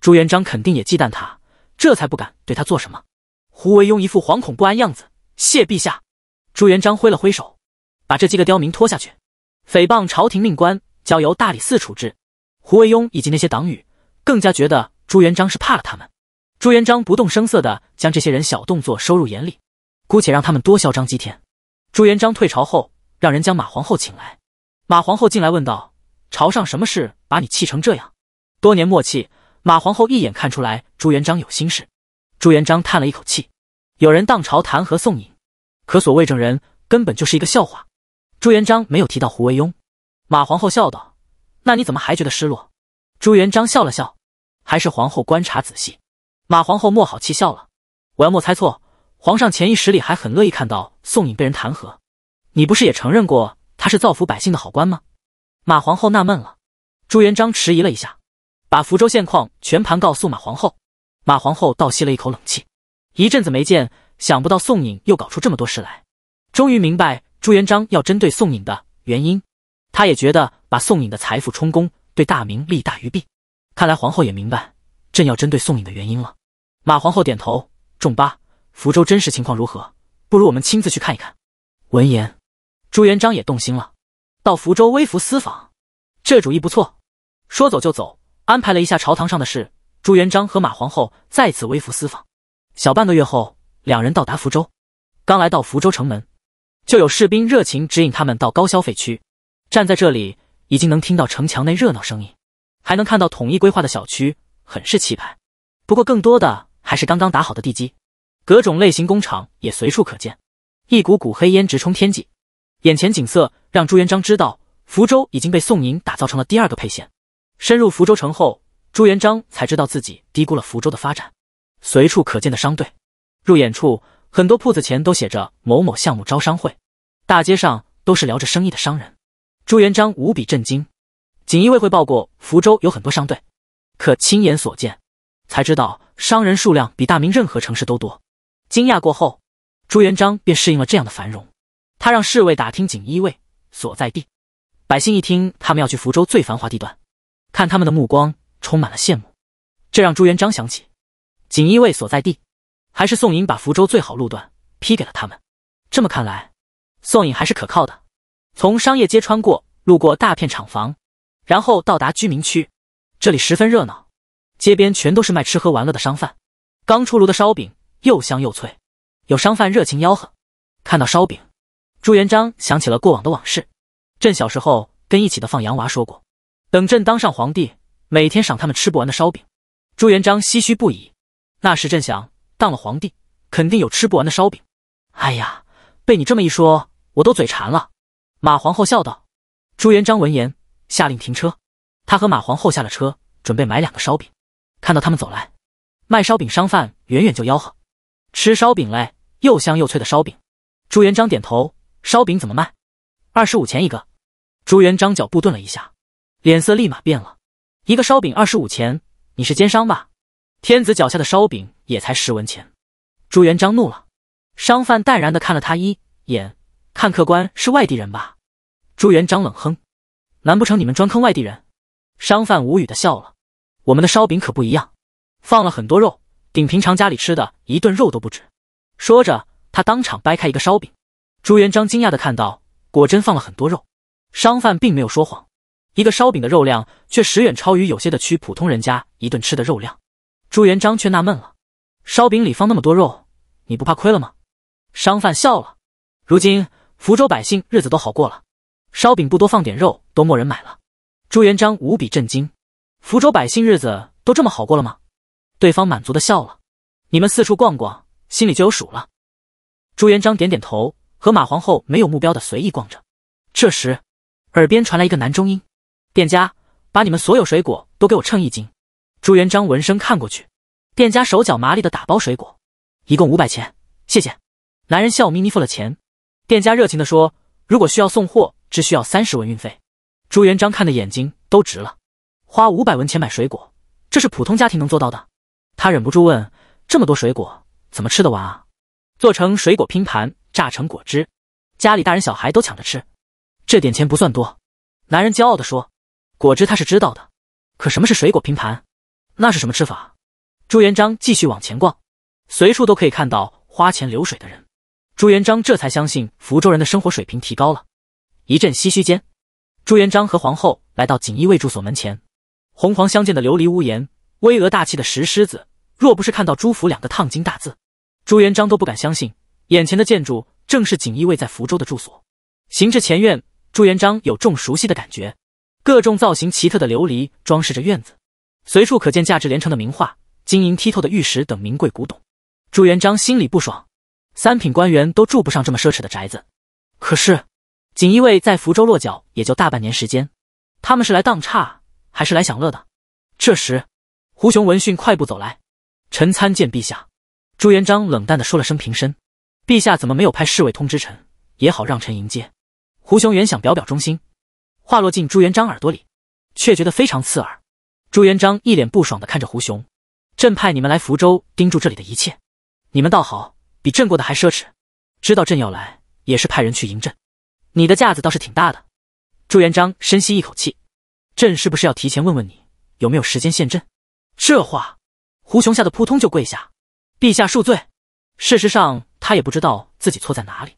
朱元璋肯定也忌惮他，这才不敢对他做什么。胡惟庸一副惶恐不安样子，谢陛下。朱元璋挥了挥手，把这几个刁民拖下去，诽谤朝廷命官，交由大理寺处置。胡惟庸以及那些党羽更加觉得朱元璋是怕了他们。朱元璋不动声色的将这些人小动作收入眼里，姑且让他们多嚣张几天。朱元璋退朝后，让人将马皇后请来。马皇后进来问道：“朝上什么事把你气成这样？”多年默契，马皇后一眼看出来朱元璋有心事。朱元璋叹了一口气，有人当朝弹劾宋颖，可所谓证人根本就是一个笑话。朱元璋没有提到胡惟庸。马皇后笑道：“那你怎么还觉得失落？”朱元璋笑了笑，还是皇后观察仔细。马皇后莫好气笑了：“我要莫猜错，皇上潜意识里还很乐意看到宋颖被人弹劾。你不是也承认过他是造福百姓的好官吗？”马皇后纳闷了。朱元璋迟疑了一下，把福州现况全盘告诉马皇后。马皇后倒吸了一口冷气，一阵子没见，想不到宋颖又搞出这么多事来，终于明白朱元璋要针对宋颖的原因。他也觉得把宋颖的财富充公对大明利大于弊。看来皇后也明白朕要针对宋颖的原因了。马皇后点头。仲八，福州真实情况如何？不如我们亲自去看一看。闻言，朱元璋也动心了。到福州微服私访，这主意不错。说走就走，安排了一下朝堂上的事。朱元璋和马皇后再次微服私访，小半个月后，两人到达福州。刚来到福州城门，就有士兵热情指引他们到高消费区。站在这里，已经能听到城墙内热闹声音，还能看到统一规划的小区，很是气派。不过，更多的还是刚刚打好的地基，各种类型工厂也随处可见，一股股黑烟直冲天际。眼前景色让朱元璋知道，福州已经被宋营打造成了第二个沛县。深入福州城后。朱元璋才知道自己低估了福州的发展，随处可见的商队，入眼处很多铺子前都写着某某项目招商会，大街上都是聊着生意的商人。朱元璋无比震惊，锦衣卫汇报过福州有很多商队，可亲眼所见，才知道商人数量比大明任何城市都多。惊讶过后，朱元璋便适应了这样的繁荣。他让侍卫打听锦衣卫所在地，百姓一听他们要去福州最繁华地段，看他们的目光。充满了羡慕，这让朱元璋想起，锦衣卫所在地，还是宋颖把福州最好路段批给了他们。这么看来，宋颖还是可靠的。从商业街穿过，路过大片厂房，然后到达居民区，这里十分热闹，街边全都是卖吃喝玩乐的商贩。刚出炉的烧饼又香又脆，有商贩热情吆喝。看到烧饼，朱元璋想起了过往的往事。朕小时候跟一起的放羊娃说过，等朕当上皇帝。每天赏他们吃不完的烧饼，朱元璋唏嘘不已。那时朕想当了皇帝，肯定有吃不完的烧饼。哎呀，被你这么一说，我都嘴馋了。马皇后笑道。朱元璋闻言下令停车，他和马皇后下了车，准备买两个烧饼。看到他们走来，卖烧饼商贩远远就吆喝：“吃烧饼嘞，又香又脆的烧饼。”朱元璋点头：“烧饼怎么卖？二十五钱一个。”朱元璋脚步顿了一下，脸色立马变了。一个烧饼二十五钱，你是奸商吧？天子脚下的烧饼也才十文钱。朱元璋怒了，商贩淡然的看了他一眼，看客官是外地人吧？朱元璋冷哼，难不成你们专坑外地人？商贩无语的笑了，我们的烧饼可不一样，放了很多肉，顶平常家里吃的一顿肉都不止。说着，他当场掰开一个烧饼，朱元璋惊讶的看到，果真放了很多肉，商贩并没有说谎。一个烧饼的肉量，却实远超于有些的区普通人家一顿吃的肉量。朱元璋却纳闷了：烧饼里放那么多肉，你不怕亏了吗？商贩笑了：如今福州百姓日子都好过了，烧饼不多放点肉都没人买了。朱元璋无比震惊：福州百姓日子都这么好过了吗？对方满足的笑了：你们四处逛逛，心里就有数了。朱元璋点点头，和马皇后没有目标的随意逛着。这时，耳边传来一个男中音。店家，把你们所有水果都给我称一斤。朱元璋闻声看过去，店家手脚麻利的打包水果，一共五百钱，谢谢。男人笑眯眯付了钱，店家热情的说：“如果需要送货，只需要三十文运费。”朱元璋看的眼睛都直了，花五百文钱买水果，这是普通家庭能做到的。他忍不住问：“这么多水果怎么吃得完啊？”做成水果拼盘，榨成果汁，家里大人小孩都抢着吃。这点钱不算多，男人骄傲的说。果汁他是知道的，可什么是水果拼盘？那是什么吃法？朱元璋继续往前逛，随处都可以看到花钱流水的人。朱元璋这才相信福州人的生活水平提高了。一阵唏嘘间，朱元璋和皇后来到锦衣卫住所门前，红黄相间的琉璃屋檐，巍峨大气的石狮子。若不是看到“朱府”两个烫金大字，朱元璋都不敢相信眼前的建筑正是锦衣卫在福州的住所。行至前院，朱元璋有种熟悉的感觉。各种造型奇特的琉璃装饰着院子，随处可见价值连城的名画、晶莹剔透的玉石等名贵古董。朱元璋心里不爽，三品官员都住不上这么奢侈的宅子。可是，锦衣卫在福州落脚也就大半年时间，他们是来当差还是来享乐的？这时，胡雄闻讯快步走来，臣参见陛下。朱元璋冷淡地说了声平身。陛下怎么没有派侍卫通知臣，也好让臣迎接？胡雄原想表表忠心。话落进朱元璋耳朵里，却觉得非常刺耳。朱元璋一脸不爽的看着胡雄：“朕派你们来福州盯住这里的一切，你们倒好，比朕过得还奢侈。知道朕要来，也是派人去迎朕。你的架子倒是挺大的。”朱元璋深吸一口气：“朕是不是要提前问问你，有没有时间见朕？”这话，胡雄吓得扑通就跪下：“陛下恕罪。事实上，他也不知道自己错在哪里。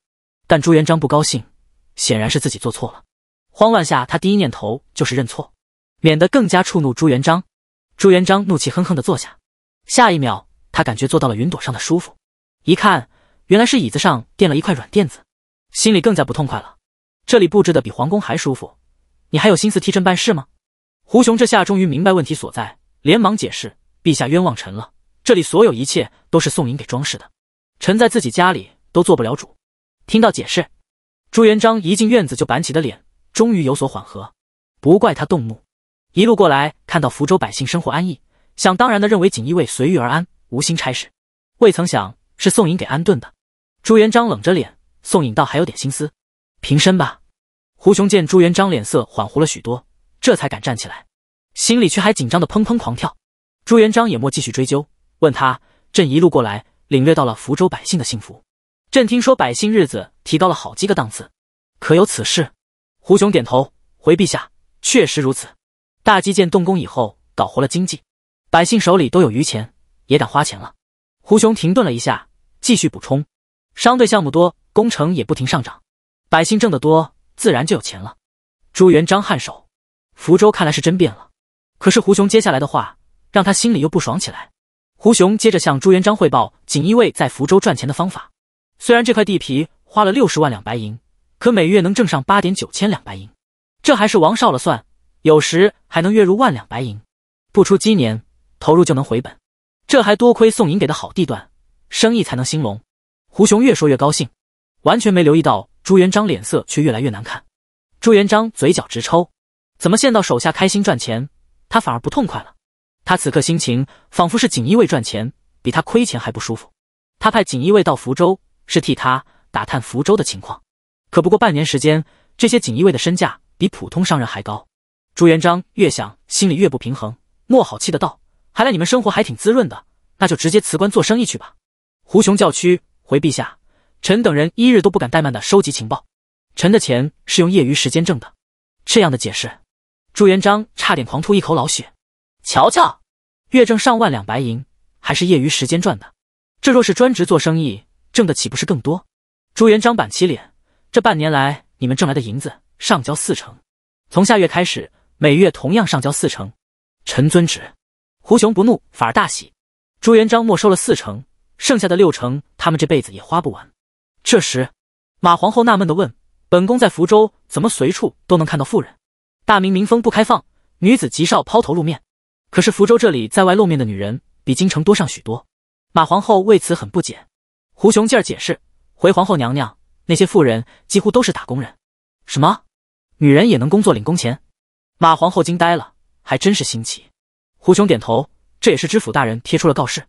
但朱元璋不高兴，显然是自己做错了。”慌乱下，他第一念头就是认错，免得更加触怒朱元璋。朱元璋怒气哼哼地坐下，下一秒他感觉坐到了云朵上的舒服，一看原来是椅子上垫了一块软垫子，心里更加不痛快了。这里布置的比皇宫还舒服，你还有心思替朕办事吗？胡雄这下终于明白问题所在，连忙解释：“陛下冤枉臣了，这里所有一切都是宋莹给装饰的，臣在自己家里都做不了主。”听到解释，朱元璋一进院子就板起的脸。终于有所缓和，不怪他动怒。一路过来，看到福州百姓生活安逸，想当然的认为锦衣卫随遇而安，无心差事。未曾想是宋颖给安顿的。朱元璋冷着脸，宋颖倒还有点心思，平身吧。胡雄见朱元璋脸色缓和了许多，这才敢站起来，心里却还紧张的砰砰狂跳。朱元璋也莫继续追究，问他：“朕一路过来，领略到了福州百姓的幸福。朕听说百姓日子提高了好几个档次，可有此事？”胡雄点头，回陛下，确实如此。大基建动工以后，搞活了经济，百姓手里都有余钱，也敢花钱了。胡雄停顿了一下，继续补充，商队项目多，工程也不停上涨，百姓挣得多，自然就有钱了。朱元璋颔首，福州看来是真变了。可是胡雄接下来的话，让他心里又不爽起来。胡雄接着向朱元璋汇报锦衣卫在福州赚钱的方法，虽然这块地皮花了六十万两白银。可每月能挣上八点九千两白银，这还是王少了算，有时还能月入万两白银，不出几年投入就能回本，这还多亏宋寅给的好地段，生意才能兴隆。胡雄越说越高兴，完全没留意到朱元璋脸色却越来越难看。朱元璋嘴角直抽，怎么见到手下开心赚钱，他反而不痛快了？他此刻心情仿佛是锦衣卫赚钱比他亏钱还不舒服。他派锦衣卫到福州是替他打探福州的情况。可不过半年时间，这些锦衣卫的身价比普通商人还高。朱元璋越想心里越不平衡，莫好气的道：“还来你们生活还挺滋润的，那就直接辞官做生意去吧。”胡雄叫屈：“回陛下，臣等人一日都不敢怠慢的收集情报，臣的钱是用业余时间挣的。”这样的解释，朱元璋差点狂吐一口老血。瞧瞧，月挣上万两白银，还是业余时间赚的，这若是专职做生意，挣的岂不是更多？朱元璋板起脸。这半年来，你们挣来的银子上交四成，从下月开始，每月同样上交四成。臣遵旨。胡雄不怒，反而大喜。朱元璋没收了四成，剩下的六成，他们这辈子也花不完。这时，马皇后纳闷地问：“本宫在福州怎么随处都能看到妇人？大明民风不开放，女子极少抛头露面。可是福州这里，在外露面的女人比京城多上许多。”马皇后为此很不解。胡雄进而解释：“回皇后娘娘。”那些富人几乎都是打工人，什么，女人也能工作领工钱？马皇后惊呆了，还真是新奇。胡雄点头，这也是知府大人贴出了告示。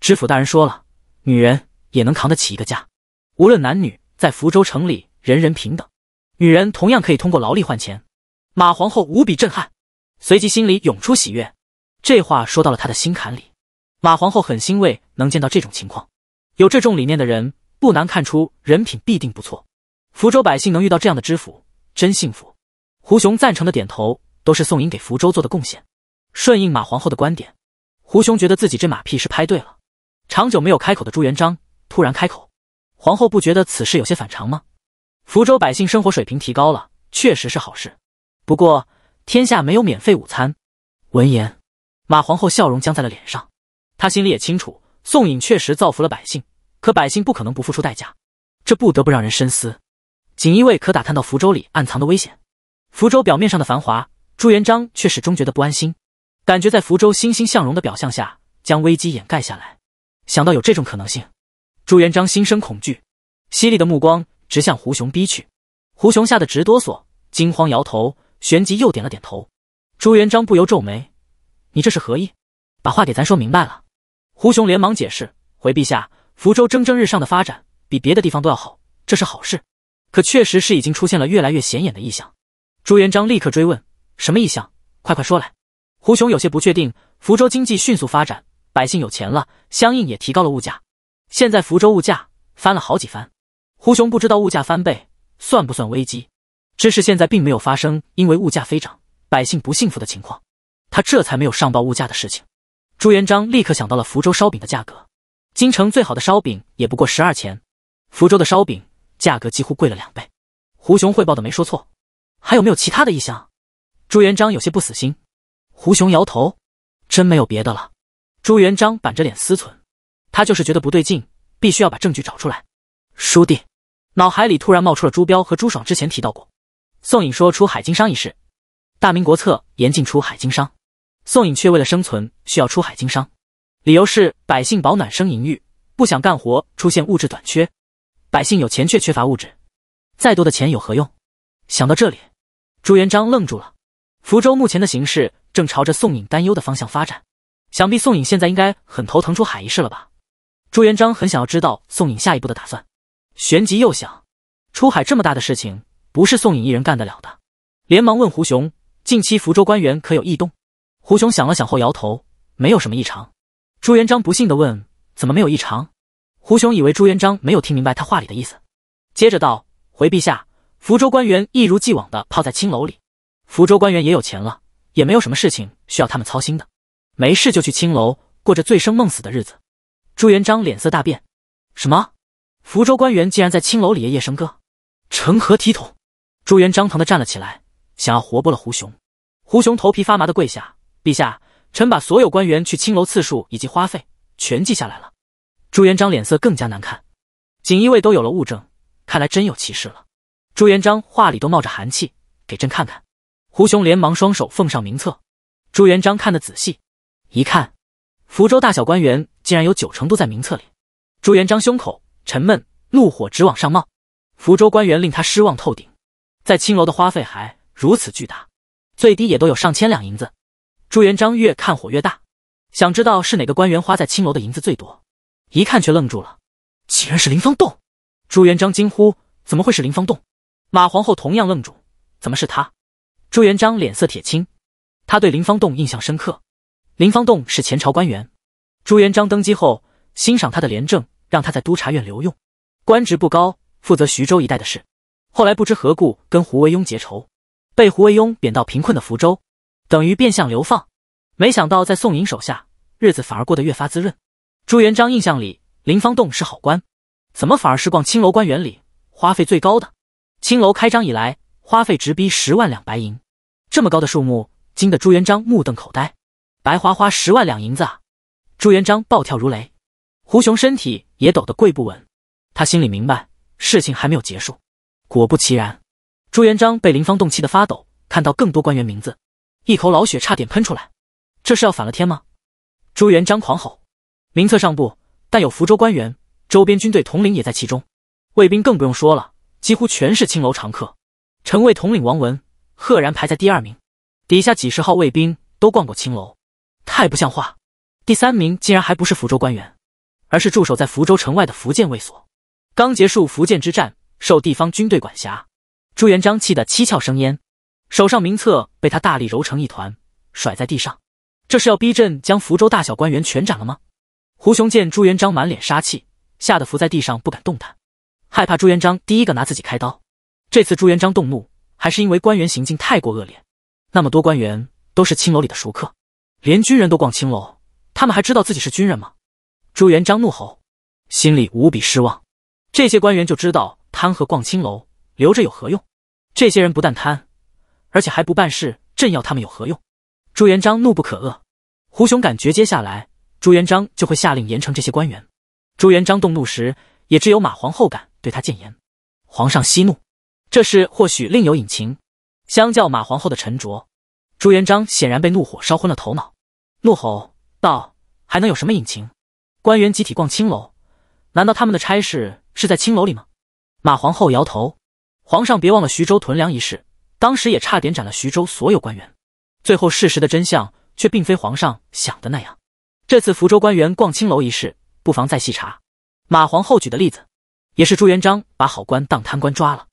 知府大人说了，女人也能扛得起一个家，无论男女，在福州城里人人平等，女人同样可以通过劳力换钱。马皇后无比震撼，随即心里涌出喜悦，这话说到了她的心坎里。马皇后很欣慰能见到这种情况，有这种理念的人。不难看出，人品必定不错。福州百姓能遇到这样的知府，真幸福。胡雄赞成的点头，都是宋颖给福州做的贡献，顺应马皇后的观点。胡雄觉得自己这马屁是拍对了。长久没有开口的朱元璋突然开口：“皇后不觉得此事有些反常吗？福州百姓生活水平提高了，确实是好事。不过天下没有免费午餐。”闻言，马皇后笑容僵在了脸上，她心里也清楚，宋颖确实造福了百姓。可百姓不可能不付出代价，这不得不让人深思。锦衣卫可打探到福州里暗藏的危险，福州表面上的繁华，朱元璋却始终觉得不安心，感觉在福州欣欣向荣的表象下将危机掩盖下来。想到有这种可能性，朱元璋心生恐惧，犀利的目光直向胡雄逼去。胡雄吓得直哆嗦，惊慌摇头，旋即又点了点头。朱元璋不由皱眉：“你这是何意？把话给咱说明白了。”胡雄连忙解释：“回陛下。”福州蒸蒸日上的发展比别的地方都要好，这是好事。可确实是已经出现了越来越显眼的异象。朱元璋立刻追问：“什么异象？快快说来！”胡雄有些不确定。福州经济迅速发展，百姓有钱了，相应也提高了物价。现在福州物价翻了好几番。胡雄不知道物价翻倍算不算危机，只是现在并没有发生因为物价飞涨百姓不幸福的情况，他这才没有上报物价的事情。朱元璋立刻想到了福州烧饼的价格。京城最好的烧饼也不过十二钱，福州的烧饼价格几乎贵了两倍。胡雄汇报的没说错，还有没有其他的异象？朱元璋有些不死心。胡雄摇头，真没有别的了。朱元璋板着脸思忖，他就是觉得不对劲，必须要把证据找出来。叔弟，脑海里突然冒出了朱标和朱爽之前提到过，宋颖说出海经商一事，大明国策严禁出海经商，宋颖却为了生存需要出海经商。理由是百姓保暖生淫欲，不想干活，出现物质短缺。百姓有钱却缺乏物质，再多的钱有何用？想到这里，朱元璋愣住了。福州目前的形势正朝着宋颖担忧的方向发展，想必宋颖现在应该很头疼出海一事了吧？朱元璋很想要知道宋颖下一步的打算。旋即又想，出海这么大的事情，不是宋颖一人干得了的，连忙问胡雄：“近期福州官员可有异动？”胡雄想了想后摇头：“没有什么异常。”朱元璋不信的问：“怎么没有异常？”胡雄以为朱元璋没有听明白他话里的意思，接着道：“回陛下，福州官员一如既往的泡在青楼里。福州官员也有钱了，也没有什么事情需要他们操心的，没事就去青楼过着醉生梦死的日子。”朱元璋脸色大变：“什么？福州官员竟然在青楼里夜夜笙歌，成何体统？”朱元璋疼的站了起来，想要活剥了胡雄。胡雄头皮发麻的跪下：“陛下。”臣把所有官员去青楼次数以及花费全记下来了。朱元璋脸色更加难看，锦衣卫都有了物证，看来真有其事了。朱元璋话里都冒着寒气，给朕看看。胡雄连忙双手奉上名册。朱元璋看得仔细，一看，福州大小官员竟然有九成都在名册里。朱元璋胸口沉闷，怒火直往上冒。福州官员令他失望透顶，在青楼的花费还如此巨大，最低也都有上千两银子。朱元璋越看火越大，想知道是哪个官员花在青楼的银子最多。一看却愣住了，竟然是林芳栋。朱元璋惊呼：“怎么会是林芳栋？”马皇后同样愣住：“怎么是他？”朱元璋脸色铁青，他对林芳栋印象深刻。林芳栋是前朝官员，朱元璋登基后欣赏他的廉政，让他在督察院留用，官职不高，负责徐州一带的事。后来不知何故跟胡惟庸结仇，被胡惟庸贬到贫困的福州。等于变相流放，没想到在宋莹手下，日子反而过得越发滋润。朱元璋印象里，林方栋是好官，怎么反而是逛青楼官员里花费最高的？青楼开张以来，花费直逼十万两白银，这么高的数目惊得朱元璋目瞪口呆，白花花十万两银子啊！朱元璋暴跳如雷，胡雄身体也抖得跪不稳，他心里明白事情还没有结束。果不其然，朱元璋被林方栋气得发抖，看到更多官员名字。一口老血差点喷出来，这是要反了天吗？朱元璋狂吼。名册上不，但有福州官员，周边军队统领也在其中，卫兵更不用说了，几乎全是青楼常客。城卫统领王文赫然排在第二名，底下几十号卫兵都逛过青楼，太不像话。第三名竟然还不是福州官员，而是驻守在福州城外的福建卫所。刚结束福建之战，受地方军队管辖，朱元璋气得七窍生烟。手上名册被他大力揉成一团，甩在地上。这是要逼朕将福州大小官员全斩了吗？胡雄见朱元璋满脸杀气，吓得伏在地上不敢动弹，害怕朱元璋第一个拿自己开刀。这次朱元璋动怒，还是因为官员行径太过恶劣。那么多官员都是青楼里的熟客，连军人都逛青楼，他们还知道自己是军人吗？朱元璋怒吼，心里无比失望。这些官员就知道贪和逛青楼，留着有何用？这些人不但贪。而且还不办事，朕要他们有何用？朱元璋怒不可遏。胡雄感觉接下来朱元璋就会下令严惩这些官员。朱元璋动怒时，也只有马皇后敢对他谏言。皇上息怒，这事或许另有隐情。相较马皇后的沉着，朱元璋显然被怒火烧昏了头脑，怒吼道：“还能有什么隐情？官员集体逛青楼，难道他们的差事是在青楼里吗？”马皇后摇头：“皇上别忘了徐州屯粮一事。”当时也差点斩了徐州所有官员，最后事实的真相却并非皇上想的那样。这次福州官员逛青楼一事，不妨再细查。马皇后举的例子，也是朱元璋把好官当贪官抓了，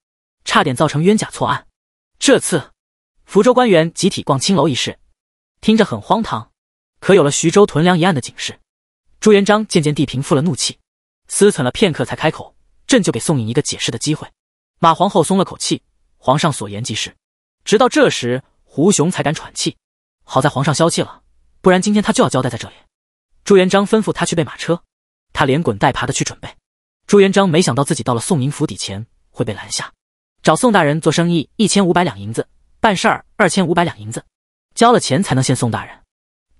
差点造成冤假错案。这次福州官员集体逛青楼一事，听着很荒唐，可有了徐州屯粮一案的警示，朱元璋渐渐地平复了怒气，思忖了片刻才开口：“朕就给宋颖一个解释的机会。”马皇后松了口气。皇上所言极是，直到这时，胡雄才敢喘气。好在皇上消气了，不然今天他就要交代在这里。朱元璋吩咐他去备马车，他连滚带爬的去准备。朱元璋没想到自己到了宋营府邸前会被拦下，找宋大人做生意一千五百两银子，办事儿二千五百两银子，交了钱才能见宋大人。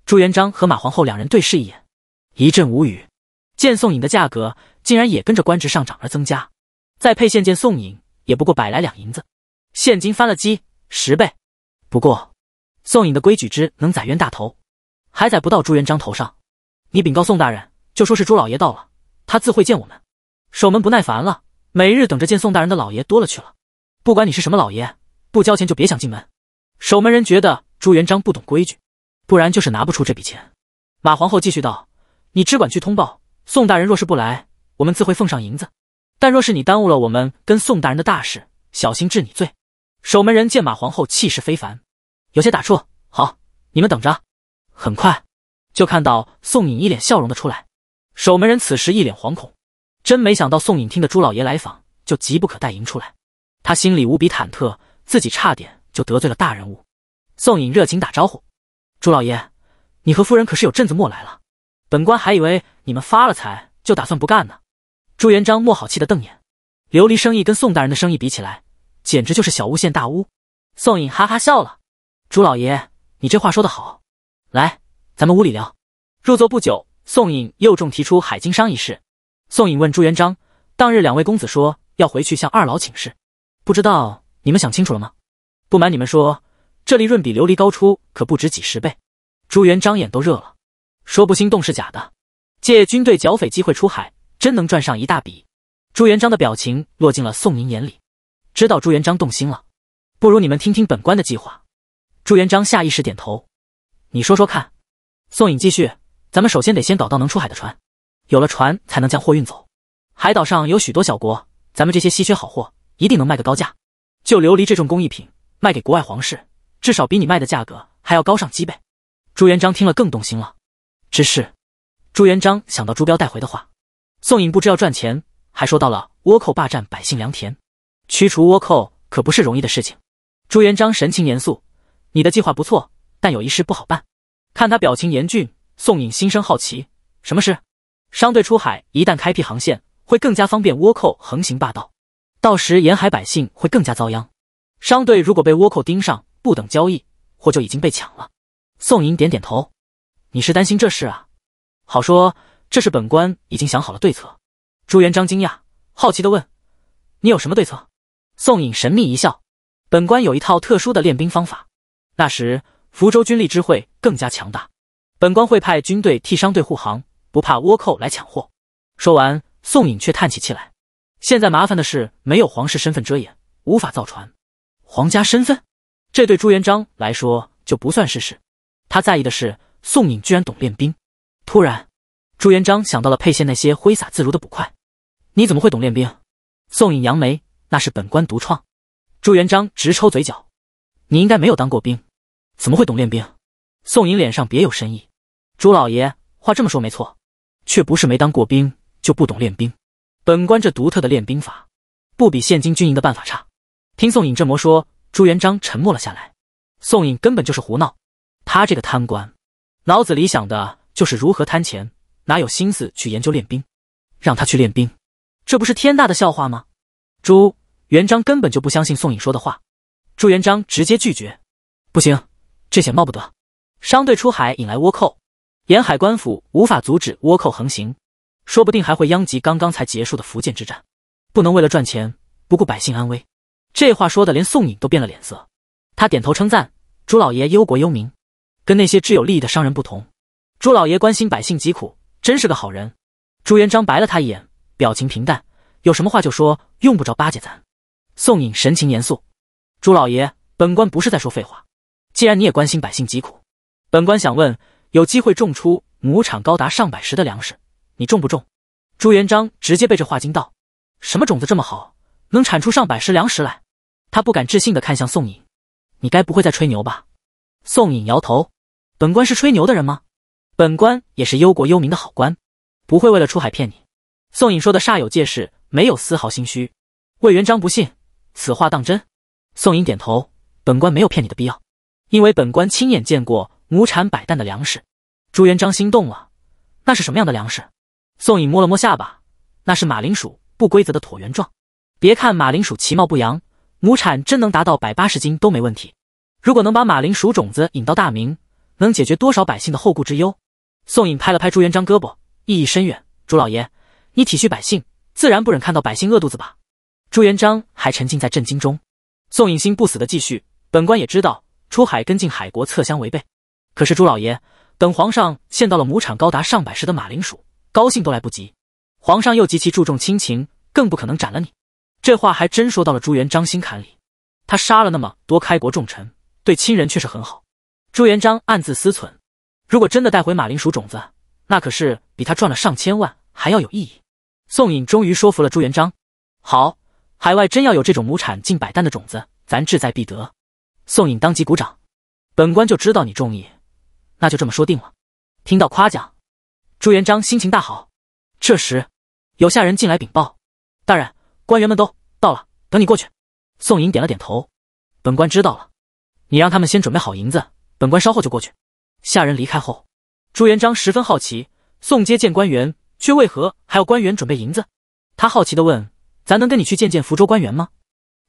朱元璋和马皇后两人对视一眼，一阵无语。见宋颖的价格竟然也跟着官职上涨而增加，再配现见宋颖也不过百来两银子。现金翻了几十倍，不过宋颖的规矩只能宰冤大头，还宰不到朱元璋头上。你禀告宋大人，就说是朱老爷到了，他自会见我们。守门不耐烦了，每日等着见宋大人的老爷多了去了。不管你是什么老爷，不交钱就别想进门。守门人觉得朱元璋不懂规矩，不然就是拿不出这笔钱。马皇后继续道：“你只管去通报宋大人，若是不来，我们自会奉上银子。但若是你耽误了我们跟宋大人的大事，小心治你罪。”守门人见马皇后气势非凡，有些打怵。好，你们等着，很快就看到宋颖一脸笑容的出来。守门人此时一脸惶恐，真没想到宋颖听得朱老爷来访就急不可待迎出来，他心里无比忐忑，自己差点就得罪了大人物。宋颖热情打招呼：“朱老爷，你和夫人可是有阵子没来了，本官还以为你们发了财就打算不干呢。”朱元璋没好气的瞪眼：“琉璃生意跟宋大人的生意比起来。”简直就是小巫见大巫。宋颖哈哈笑了。朱老爷，你这话说的好。来，咱们屋里聊。入座不久，宋颖又重提出海经商一事。宋颖问朱元璋：“当日两位公子说要回去向二老请示，不知道你们想清楚了吗？”不瞒你们说，这利润比琉璃高出可不止几十倍。朱元璋眼都热了，说不心动是假的。借军队剿匪机会出海，真能赚上一大笔。朱元璋的表情落进了宋颖眼里。知道朱元璋动心了，不如你们听听本官的计划。朱元璋下意识点头，你说说看。宋颖继续，咱们首先得先搞到能出海的船，有了船才能将货运走。海岛上有许多小国，咱们这些稀缺好货一定能卖个高价。就琉璃这种工艺品，卖给国外皇室，至少比你卖的价格还要高上几倍。朱元璋听了更动心了，只是，朱元璋想到朱标带回的话，宋颖不知要赚钱，还说到了倭寇霸占百姓良田。驱除倭寇可不是容易的事情。朱元璋神情严肃：“你的计划不错，但有一事不好办。”看他表情严峻，宋颖心生好奇：“什么事？”商队出海一旦开辟航线，会更加方便倭寇横行霸道，到时沿海百姓会更加遭殃。商队如果被倭寇盯上，不等交易，货就已经被抢了。宋颖点点头：“你是担心这事啊？”“好说，这是本官已经想好了对策。”朱元璋惊讶好奇地问：“你有什么对策？”宋颖神秘一笑：“本官有一套特殊的练兵方法，那时福州军力之会更加强大，本官会派军队替商队护航，不怕倭寇来抢货。”说完，宋颖却叹起气来：“现在麻烦的是没有皇室身份遮掩，无法造船。皇家身份，这对朱元璋来说就不算事事。他在意的是宋颖居然懂练兵。突然，朱元璋想到了沛县那些挥洒自如的捕快，你怎么会懂练兵？”宋颖扬眉。那是本官独创。朱元璋直抽嘴角，你应该没有当过兵，怎么会懂练兵？宋颖脸上别有深意。朱老爷话这么说没错，却不是没当过兵就不懂练兵。本官这独特的练兵法，不比现今军营的办法差。听宋颖这么说，朱元璋沉默了下来。宋颖根本就是胡闹，他这个贪官，脑子里想的就是如何贪钱，哪有心思去研究练兵？让他去练兵，这不是天大的笑话吗？朱。元璋根本就不相信宋颖说的话，朱元璋直接拒绝，不行，这险冒不得。商队出海引来倭寇，沿海官府无法阻止倭寇横行，说不定还会殃及刚刚才结束的福建之战，不能为了赚钱不顾百姓安危。这话说的连宋颖都变了脸色，他点头称赞朱老爷忧国忧民，跟那些只有利益的商人不同，朱老爷关心百姓疾苦，真是个好人。朱元璋白了他一眼，表情平淡，有什么话就说，用不着巴结咱。宋颖神情严肃，朱老爷，本官不是在说废话。既然你也关心百姓疾苦，本官想问，有机会种出亩产高达上百石的粮食，你种不种？朱元璋直接被这话惊到，什么种子这么好，能产出上百石粮食来？他不敢置信的看向宋颖，你该不会在吹牛吧？宋颖摇头，本官是吹牛的人吗？本官也是忧国忧民的好官，不会为了出海骗你。宋颖说的煞有介事，没有丝毫心虚。魏元璋不信。此话当真？宋颖点头，本官没有骗你的必要，因为本官亲眼见过亩产百担的粮食。朱元璋心动了，那是什么样的粮食？宋颖摸了摸下巴，那是马铃薯，不规则的椭圆状。别看马铃薯其貌不扬，亩产真能达到百八十斤都没问题。如果能把马铃薯种子引到大明，能解决多少百姓的后顾之忧？宋颖拍了拍朱元璋胳膊，意义深远。朱老爷，你体恤百姓，自然不忍看到百姓饿肚子吧？朱元璋还沉浸在震惊中，宋引心不死的继续：“本官也知道出海跟进海国，策相违背。可是朱老爷等皇上见到了亩产高达上百石的马铃薯，高兴都来不及。皇上又极其注重亲情，更不可能斩了你。”这话还真说到了朱元璋心坎里。他杀了那么多开国重臣，对亲人却是很好。朱元璋暗自思忖：如果真的带回马铃薯种子，那可是比他赚了上千万还要有意义。宋颖终于说服了朱元璋。好。海外真要有这种亩产近百担的种子，咱志在必得。宋颖当即鼓掌，本官就知道你中意，那就这么说定了。听到夸奖，朱元璋心情大好。这时，有下人进来禀报：“大人，官员们都到了，等你过去。”宋颖点了点头：“本官知道了，你让他们先准备好银子，本官稍后就过去。”下人离开后，朱元璋十分好奇，宋接见官员，却为何还要官员准备银子？他好奇地问。咱能跟你去见见福州官员吗？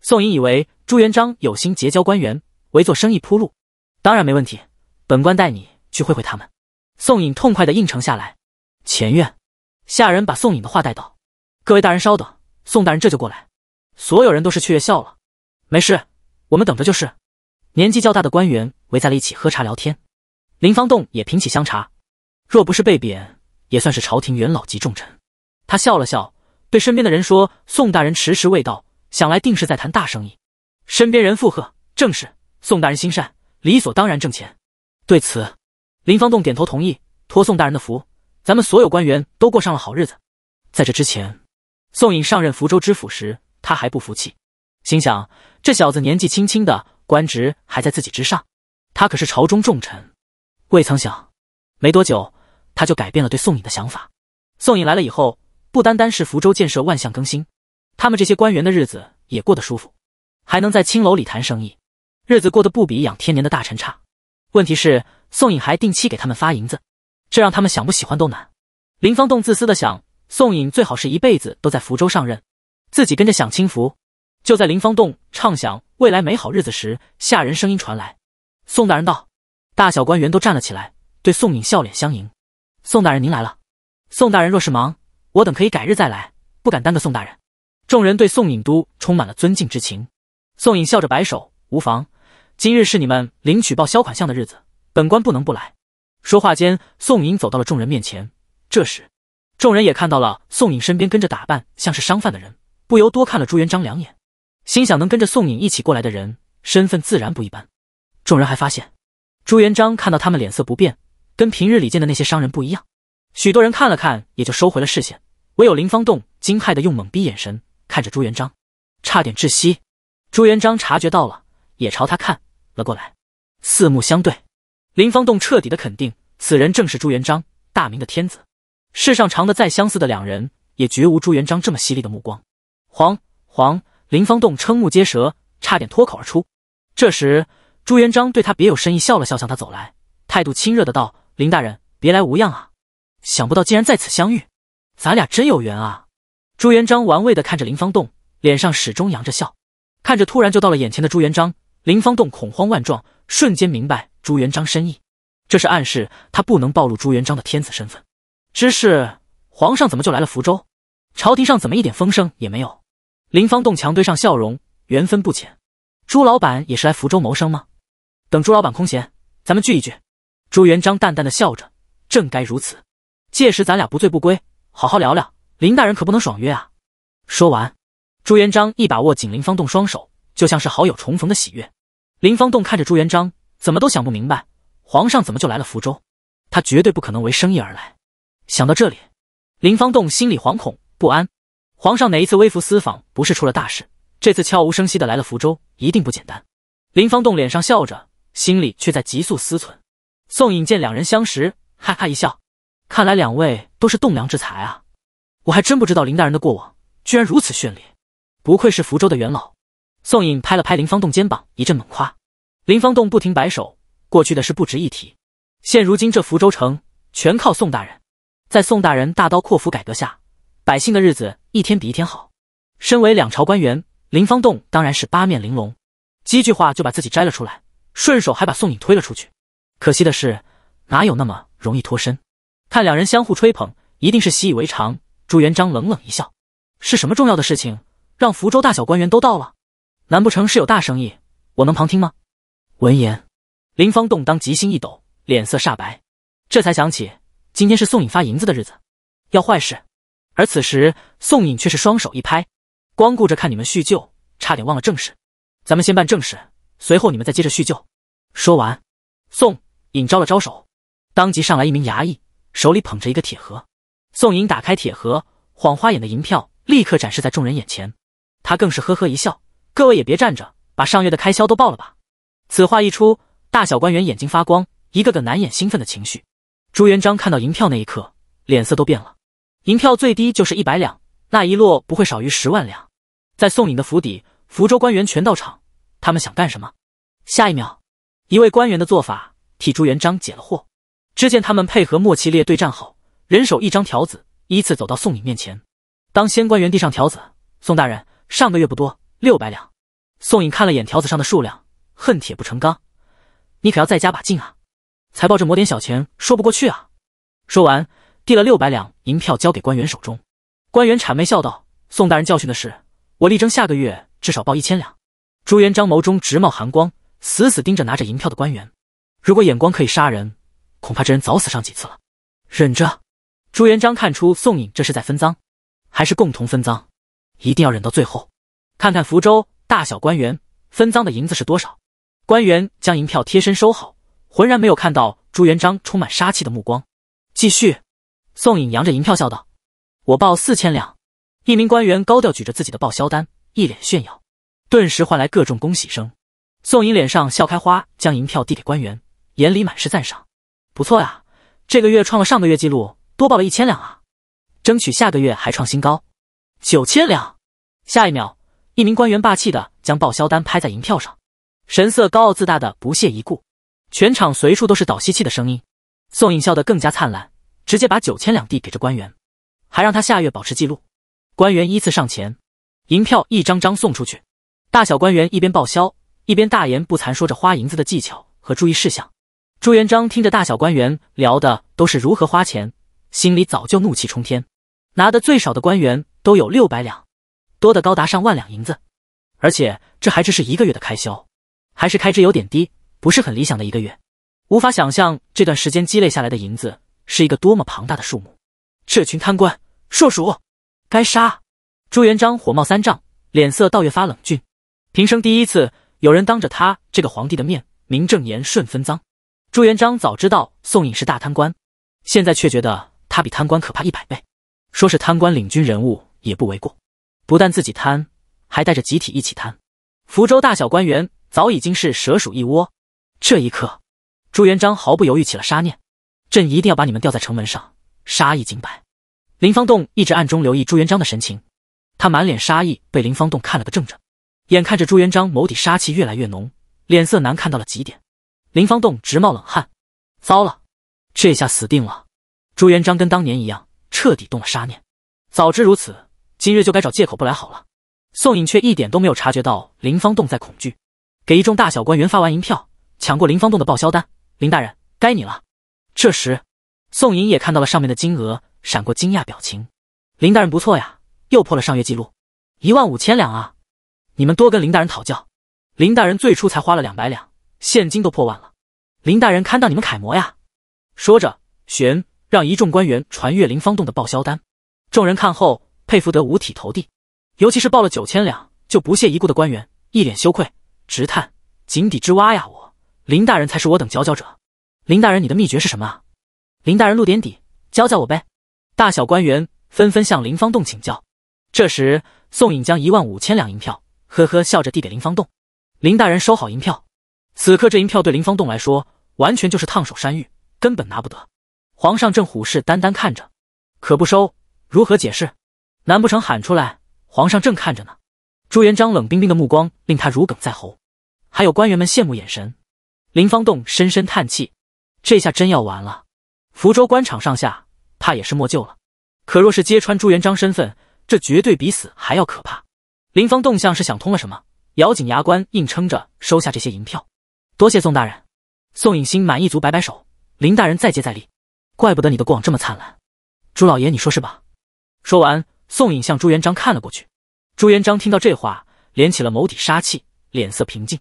宋颖以为朱元璋有心结交官员，为做生意铺路，当然没问题。本官带你去会会他们。宋颖痛快的应承下来。前院，下人把宋颖的话带到。各位大人稍等，宋大人这就过来。所有人都是雀跃笑了。没事，我们等着就是。年纪较大的官员围在了一起喝茶聊天。林方栋也品起香茶。若不是被贬，也算是朝廷元老级重臣。他笑了笑。对身边的人说：“宋大人迟迟未到，想来定是在谈大生意。”身边人附和：“正是，宋大人心善，理所当然挣钱。”对此，林方栋点头同意：“托宋大人的福，咱们所有官员都过上了好日子。”在这之前，宋颖上任福州知府时，他还不服气，心想：“这小子年纪轻轻的，官职还在自己之上，他可是朝中重臣。”未曾想，没多久他就改变了对宋颖的想法。宋颖来了以后。不单单是福州建设万象更新，他们这些官员的日子也过得舒服，还能在青楼里谈生意，日子过得不比养天年的大臣差。问题是宋颖还定期给他们发银子，这让他们想不喜欢都难。林方栋自私的想，宋颖最好是一辈子都在福州上任，自己跟着享清福。就在林方栋畅想未来美好日子时，下人声音传来：“宋大人到。”大小官员都站了起来，对宋颖笑脸相迎：“宋大人您来了。宋大人若是忙。”我等可以改日再来，不敢耽搁宋大人。众人对宋颖都充满了尊敬之情。宋颖笑着摆手，无妨。今日是你们领取报销款项的日子，本官不能不来。说话间，宋颖走到了众人面前。这时，众人也看到了宋颖身边跟着打扮像是商贩的人，不由多看了朱元璋两眼，心想能跟着宋颖一起过来的人，身份自然不一般。众人还发现，朱元璋看到他们脸色不变，跟平日里见的那些商人不一样。许多人看了看，也就收回了视线，唯有林方栋惊骇的用懵逼眼神看着朱元璋，差点窒息。朱元璋察觉到了，也朝他看了过来，四目相对，林方栋彻底的肯定，此人正是朱元璋，大明的天子。世上长得再相似的两人，也绝无朱元璋这么犀利的目光。黄黄，林方栋瞠目结舌，差点脱口而出。这时，朱元璋对他别有深意，笑了笑，向他走来，态度亲热的道：“林大人，别来无恙啊。”想不到竟然在此相遇，咱俩真有缘啊！朱元璋玩味的看着林方栋，脸上始终扬着笑。看着突然就到了眼前的朱元璋，林方栋恐慌万状，瞬间明白朱元璋深意，这是暗示他不能暴露朱元璋的天子身份。只是皇上怎么就来了福州？朝廷上怎么一点风声也没有？林方栋强堆上笑容，缘分不浅。朱老板也是来福州谋生吗？等朱老板空闲，咱们聚一聚。朱元璋淡淡的笑着，正该如此。届时咱俩不醉不归，好好聊聊。林大人可不能爽约啊！说完，朱元璋一把握紧林方栋双手，就像是好友重逢的喜悦。林方栋看着朱元璋，怎么都想不明白，皇上怎么就来了福州？他绝对不可能为生意而来。想到这里，林方栋心里惶恐不安。皇上哪一次微服私访不是出了大事？这次悄无声息的来了福州，一定不简单。林方栋脸上笑着，心里却在急速思忖。宋引见两人相识，哈哈一笑。看来两位都是栋梁之才啊！我还真不知道林大人的过往居然如此绚丽，不愧是福州的元老。宋颖拍了拍林方栋肩膀，一阵猛夸。林方栋不停摆手，过去的事不值一提。现如今这福州城全靠宋大人，在宋大人大刀阔斧改革下，百姓的日子一天比一天好。身为两朝官员，林方栋当然是八面玲珑，几句话就把自己摘了出来，顺手还把宋颖推了出去。可惜的是，哪有那么容易脱身？看两人相互吹捧，一定是习以为常。朱元璋冷冷一笑：“是什么重要的事情，让福州大小官员都到了？难不成是有大生意？我能旁听吗？”闻言，林方栋当即心一抖，脸色煞白，这才想起今天是宋颖发银子的日子，要坏事。而此时，宋颖却是双手一拍，光顾着看你们叙旧，差点忘了正事。咱们先办正事，随后你们再接着叙旧。说完，宋颖招了招手，当即上来一名衙役。手里捧着一个铁盒，宋颖打开铁盒，晃花眼的银票立刻展示在众人眼前。他更是呵呵一笑：“各位也别站着，把上月的开销都报了吧。”此话一出，大小官员眼睛发光，一个个难掩兴奋的情绪。朱元璋看到银票那一刻，脸色都变了。银票最低就是一百两，那一摞不会少于十万两。在宋颖的府邸，福州官员全到场，他们想干什么？下一秒，一位官员的做法替朱元璋解了惑。只见他们配合默契，列对战好，人手一张条子，依次走到宋颖面前。当先官员递上条子：“宋大人，上个月不多六百两。”宋颖看了眼条子上的数量，恨铁不成钢：“你可要再加把劲啊！才抱这抹点小钱说不过去啊！”说完，递了六百两银票交给官员手中。官员谄媚笑道：“宋大人教训的是，我力争下个月至少报一千两。”朱元璋眸中直冒寒光，死死盯着拿着银票的官员。如果眼光可以杀人。恐怕这人早死上几次了，忍着。朱元璋看出宋颖这是在分赃，还是共同分赃，一定要忍到最后，看看福州大小官员分赃的银子是多少。官员将银票贴身收好，浑然没有看到朱元璋充满杀气的目光。继续。宋颖扬着银票笑道：“我报四千两。”一名官员高调举着自己的报销单，一脸炫耀，顿时换来各种恭喜声。宋颖脸上笑开花，将银票递给官员，眼里满是赞赏。不错呀，这个月创了上个月记录，多报了一千两啊！争取下个月还创新高，九千两。下一秒，一名官员霸气的将报销单拍在银票上，神色高傲自大的不屑一顾。全场随处都是倒吸气的声音。宋颖笑得更加灿烂，直接把九千两递给这官员，还让他下月保持记录。官员依次上前，银票一张张送出去，大小官员一边报销，一边大言不惭说着花银子的技巧和注意事项。朱元璋听着大小官员聊的都是如何花钱，心里早就怒气冲天。拿的最少的官员都有六百两，多的高达上万两银子，而且这还只是一个月的开销，还是开支有点低，不是很理想的一个月。无法想象这段时间积累下来的银子是一个多么庞大的数目。这群贪官硕鼠，该杀！朱元璋火冒三丈，脸色倒越发冷峻。平生第一次有人当着他这个皇帝的面，名正言顺分赃。朱元璋早知道宋颖是大贪官，现在却觉得他比贪官可怕一百倍，说是贪官领军人物也不为过。不但自己贪，还带着集体一起贪。福州大小官员早已经是蛇鼠一窝。这一刻，朱元璋毫不犹豫起了杀念，朕一定要把你们吊在城门上，杀一儆百。林方栋一直暗中留意朱元璋的神情，他满脸杀意，被林方栋看了个正着。眼看着朱元璋眸底杀气越来越浓，脸色难看到了极点。林方栋直冒冷汗，糟了，这下死定了！朱元璋跟当年一样，彻底动了杀念。早知如此，今日就该找借口不来好了。宋颖却一点都没有察觉到林方栋在恐惧，给一众大小官员发完银票，抢过林方栋的报销单：“林大人，该你了。”这时，宋颖也看到了上面的金额，闪过惊讶表情：“林大人不错呀，又破了上月记录，一万五千两啊！你们多跟林大人讨教。林大人最初才花了两百两。”现金都破万了，林大人看到你们楷模呀！说着，玄让一众官员传阅林方栋的报销单。众人看后，佩服得五体投地。尤其是报了九千两就不屑一顾的官员，一脸羞愧，直叹：“井底之蛙呀！我林大人才是我等佼佼者。”林大人，你的秘诀是什么啊？林大人露点底，教教我呗！大小官员纷纷向林方栋请教。这时，宋颖将一万五千两银票，呵呵笑着递给林方栋。林大人收好银票。此刻这银票对林方栋来说完全就是烫手山芋，根本拿不得。皇上正虎视眈眈看着，可不收，如何解释？难不成喊出来？皇上正看着呢。朱元璋冷冰冰的目光令他如鲠在喉，还有官员们羡慕眼神。林方栋深深叹气，这下真要完了。福州官场上下怕也是没救了。可若是揭穿朱元璋身份，这绝对比死还要可怕。林方栋像是想通了什么，咬紧牙关硬撑着收下这些银票。多谢宋大人，宋颖心满意足摆摆手。林大人再接再厉，怪不得你的过往这么灿烂。朱老爷，你说是吧？说完，宋颖向朱元璋看了过去。朱元璋听到这话，敛起了眸底杀气，脸色平静，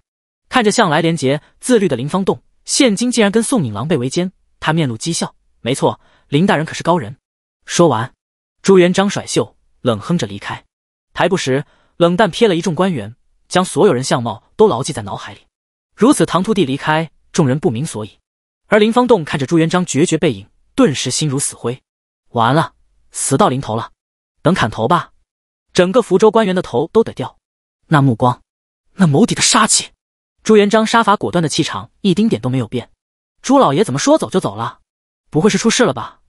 看着向来廉洁自律的林方栋，现今竟然跟宋颖狼狈为奸，他面露讥笑。没错，林大人可是高人。说完，朱元璋甩袖冷哼着离开。抬步时，冷淡瞥了一众官员，将所有人相貌都牢记在脑海里。如此，唐突地离开，众人不明所以。而林方栋看着朱元璋决绝背影，顿时心如死灰。完了，死到临头了，等砍头吧，整个福州官员的头都得掉。那目光，那眸底的杀气，朱元璋杀伐果断的气场一丁点都没有变。朱老爷怎么说走就走了？不会是出事了吧？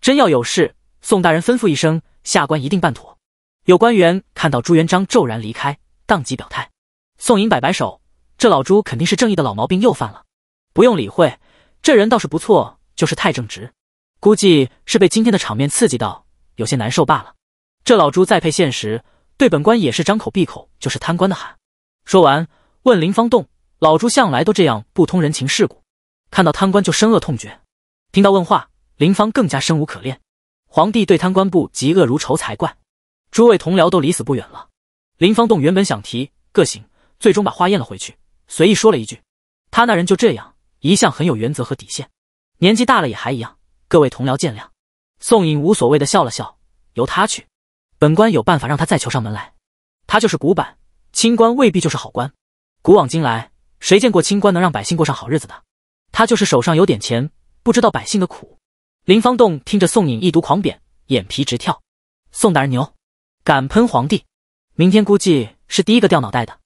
真要有事，宋大人吩咐一声，下官一定办妥。有官员看到朱元璋骤然离开，当即表态。宋寅摆摆手。这老朱肯定是正义的老毛病又犯了，不用理会。这人倒是不错，就是太正直，估计是被今天的场面刺激到，有些难受罢了。这老朱再配现实，对本官也是张口闭口就是贪官的喊。说完，问林方栋：“老朱向来都这样，不通人情世故，看到贪官就深恶痛绝。”听到问话，林方更加生无可恋。皇帝对贪官不嫉恶如仇才怪。诸位同僚都离死不远了。林方栋原本想提个性，最终把话咽了回去。随意说了一句：“他那人就这样，一向很有原则和底线，年纪大了也还一样。各位同僚见谅。”宋颖无所谓的笑了笑，由他去。本官有办法让他再求上门来。他就是古板清官，未必就是好官。古往今来，谁见过清官能让百姓过上好日子的？他就是手上有点钱，不知道百姓的苦。林方栋听着宋颖一读狂贬，眼皮直跳。宋大人牛，敢喷皇帝，明天估计是第一个掉脑袋的。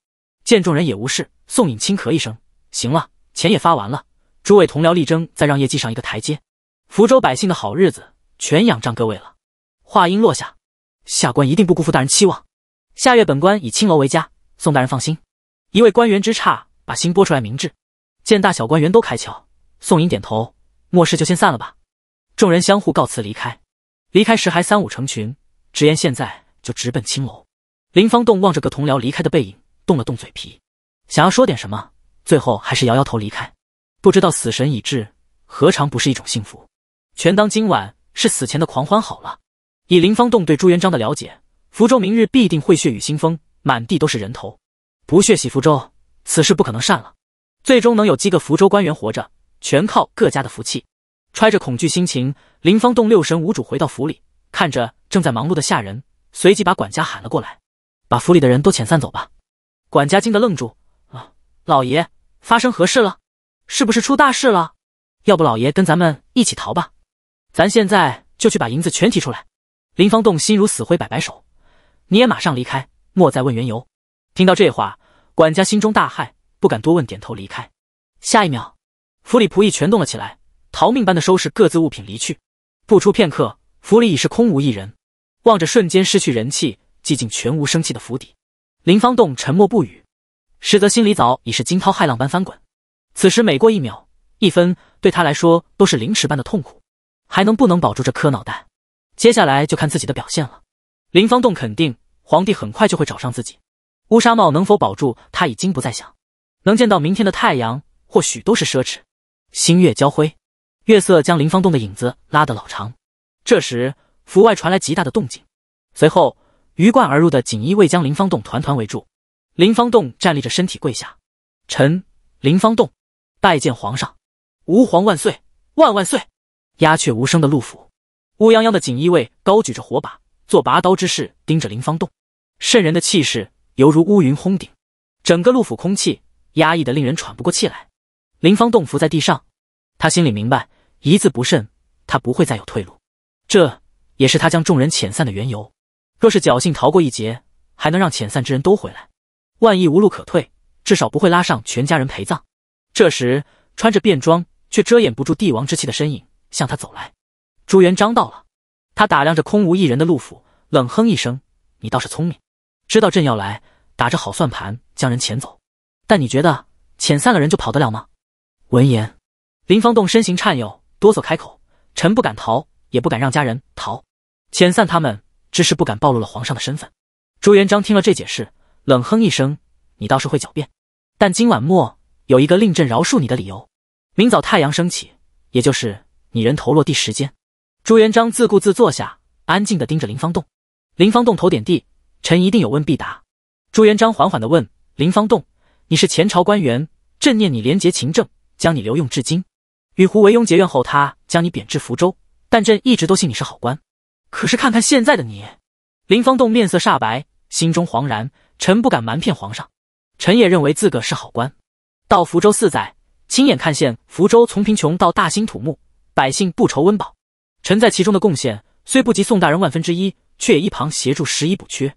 见众人也无事，宋颖轻咳一声：“行了，钱也发完了，诸位同僚力争再让业绩上一个台阶。福州百姓的好日子全仰仗各位了。”话音落下，下官一定不辜负大人期望。下月本官以青楼为家，宋大人放心。一位官员之差，把心拨出来明智。见大小官员都开窍，宋颖点头：“末事就先散了吧。”众人相互告辞离开，离开时还三五成群，直言现在就直奔青楼。林方栋望着各同僚离开的背影。动了动嘴皮，想要说点什么，最后还是摇摇头离开。不知道死神已至，何尝不是一种幸福？全当今晚是死前的狂欢好了。以林方栋对朱元璋的了解，福州明日必定会血雨腥风，满地都是人头。不血洗福州，此事不可能善了。最终能有几个福州官员活着，全靠各家的福气。揣着恐惧心情，林方栋六神无主回到府里，看着正在忙碌的下人，随即把管家喊了过来，把府里的人都遣散走吧。管家惊得愣住，啊，老爷，发生何事了？是不是出大事了？要不老爷跟咱们一起逃吧，咱现在就去把银子全提出来。林方栋心如死灰，摆摆手，你也马上离开，莫再问缘由。听到这话，管家心中大骇，不敢多问，点头离开。下一秒，府里仆役全动了起来，逃命般的收拾各自物品离去。不出片刻，府里已是空无一人。望着瞬间失去人气、寂静全无生气的府邸。林方栋沉默不语，实则心里早已是惊涛骇浪般翻滚。此时每过一秒一分，对他来说都是凌迟般的痛苦。还能不能保住这颗脑袋，接下来就看自己的表现了。林方栋肯定，皇帝很快就会找上自己。乌纱帽能否保住，他已经不再想。能见到明天的太阳，或许都是奢侈。星月交辉，月色将林方栋的影子拉得老长。这时，府外传来极大的动静，随后。鱼贯而入的锦衣卫将林方栋团团围住，林方栋站立着，身体跪下，臣林方栋拜见皇上，吾皇万岁万万岁。鸦雀无声的陆府，乌泱泱的锦衣卫高举着火把，做拔刀之势，盯着林方栋，渗人的气势犹如乌云轰顶，整个陆府空气压抑的令人喘不过气来。林方栋伏在地上，他心里明白，一字不慎，他不会再有退路，这也是他将众人遣散的缘由。若是侥幸逃过一劫，还能让遣散之人都回来；万一无路可退，至少不会拉上全家人陪葬。这时，穿着便装却遮掩不住帝王之气的身影向他走来。朱元璋到了，他打量着空无一人的陆府，冷哼一声：“你倒是聪明，知道朕要来，打着好算盘将人遣走。但你觉得遣散了人就跑得了吗？”闻言，林方栋身形颤悠，哆嗦开口：“臣不敢逃，也不敢让家人逃。遣散他们。”只是不敢暴露了皇上的身份。朱元璋听了这解释，冷哼一声：“你倒是会狡辩。但今晚末有一个令朕饶恕你的理由。明早太阳升起，也就是你人头落地时间。”朱元璋自顾自坐下，安静地盯着林方栋。林方栋头点地：“臣一定有问必答。”朱元璋缓缓地问林方栋：“你是前朝官员，朕念你廉洁勤政，将你留用至今。与胡惟庸结怨后，他将你贬至福州，但朕一直都信你是好官。”可是看看现在的你，林方栋面色煞白，心中惶然。臣不敢瞒骗皇上，臣也认为自个是好官。到福州四载，亲眼看见福州从贫穷到大兴土木，百姓不愁温饱。臣在其中的贡献虽不及宋大人万分之一，却也一旁协助拾遗补缺。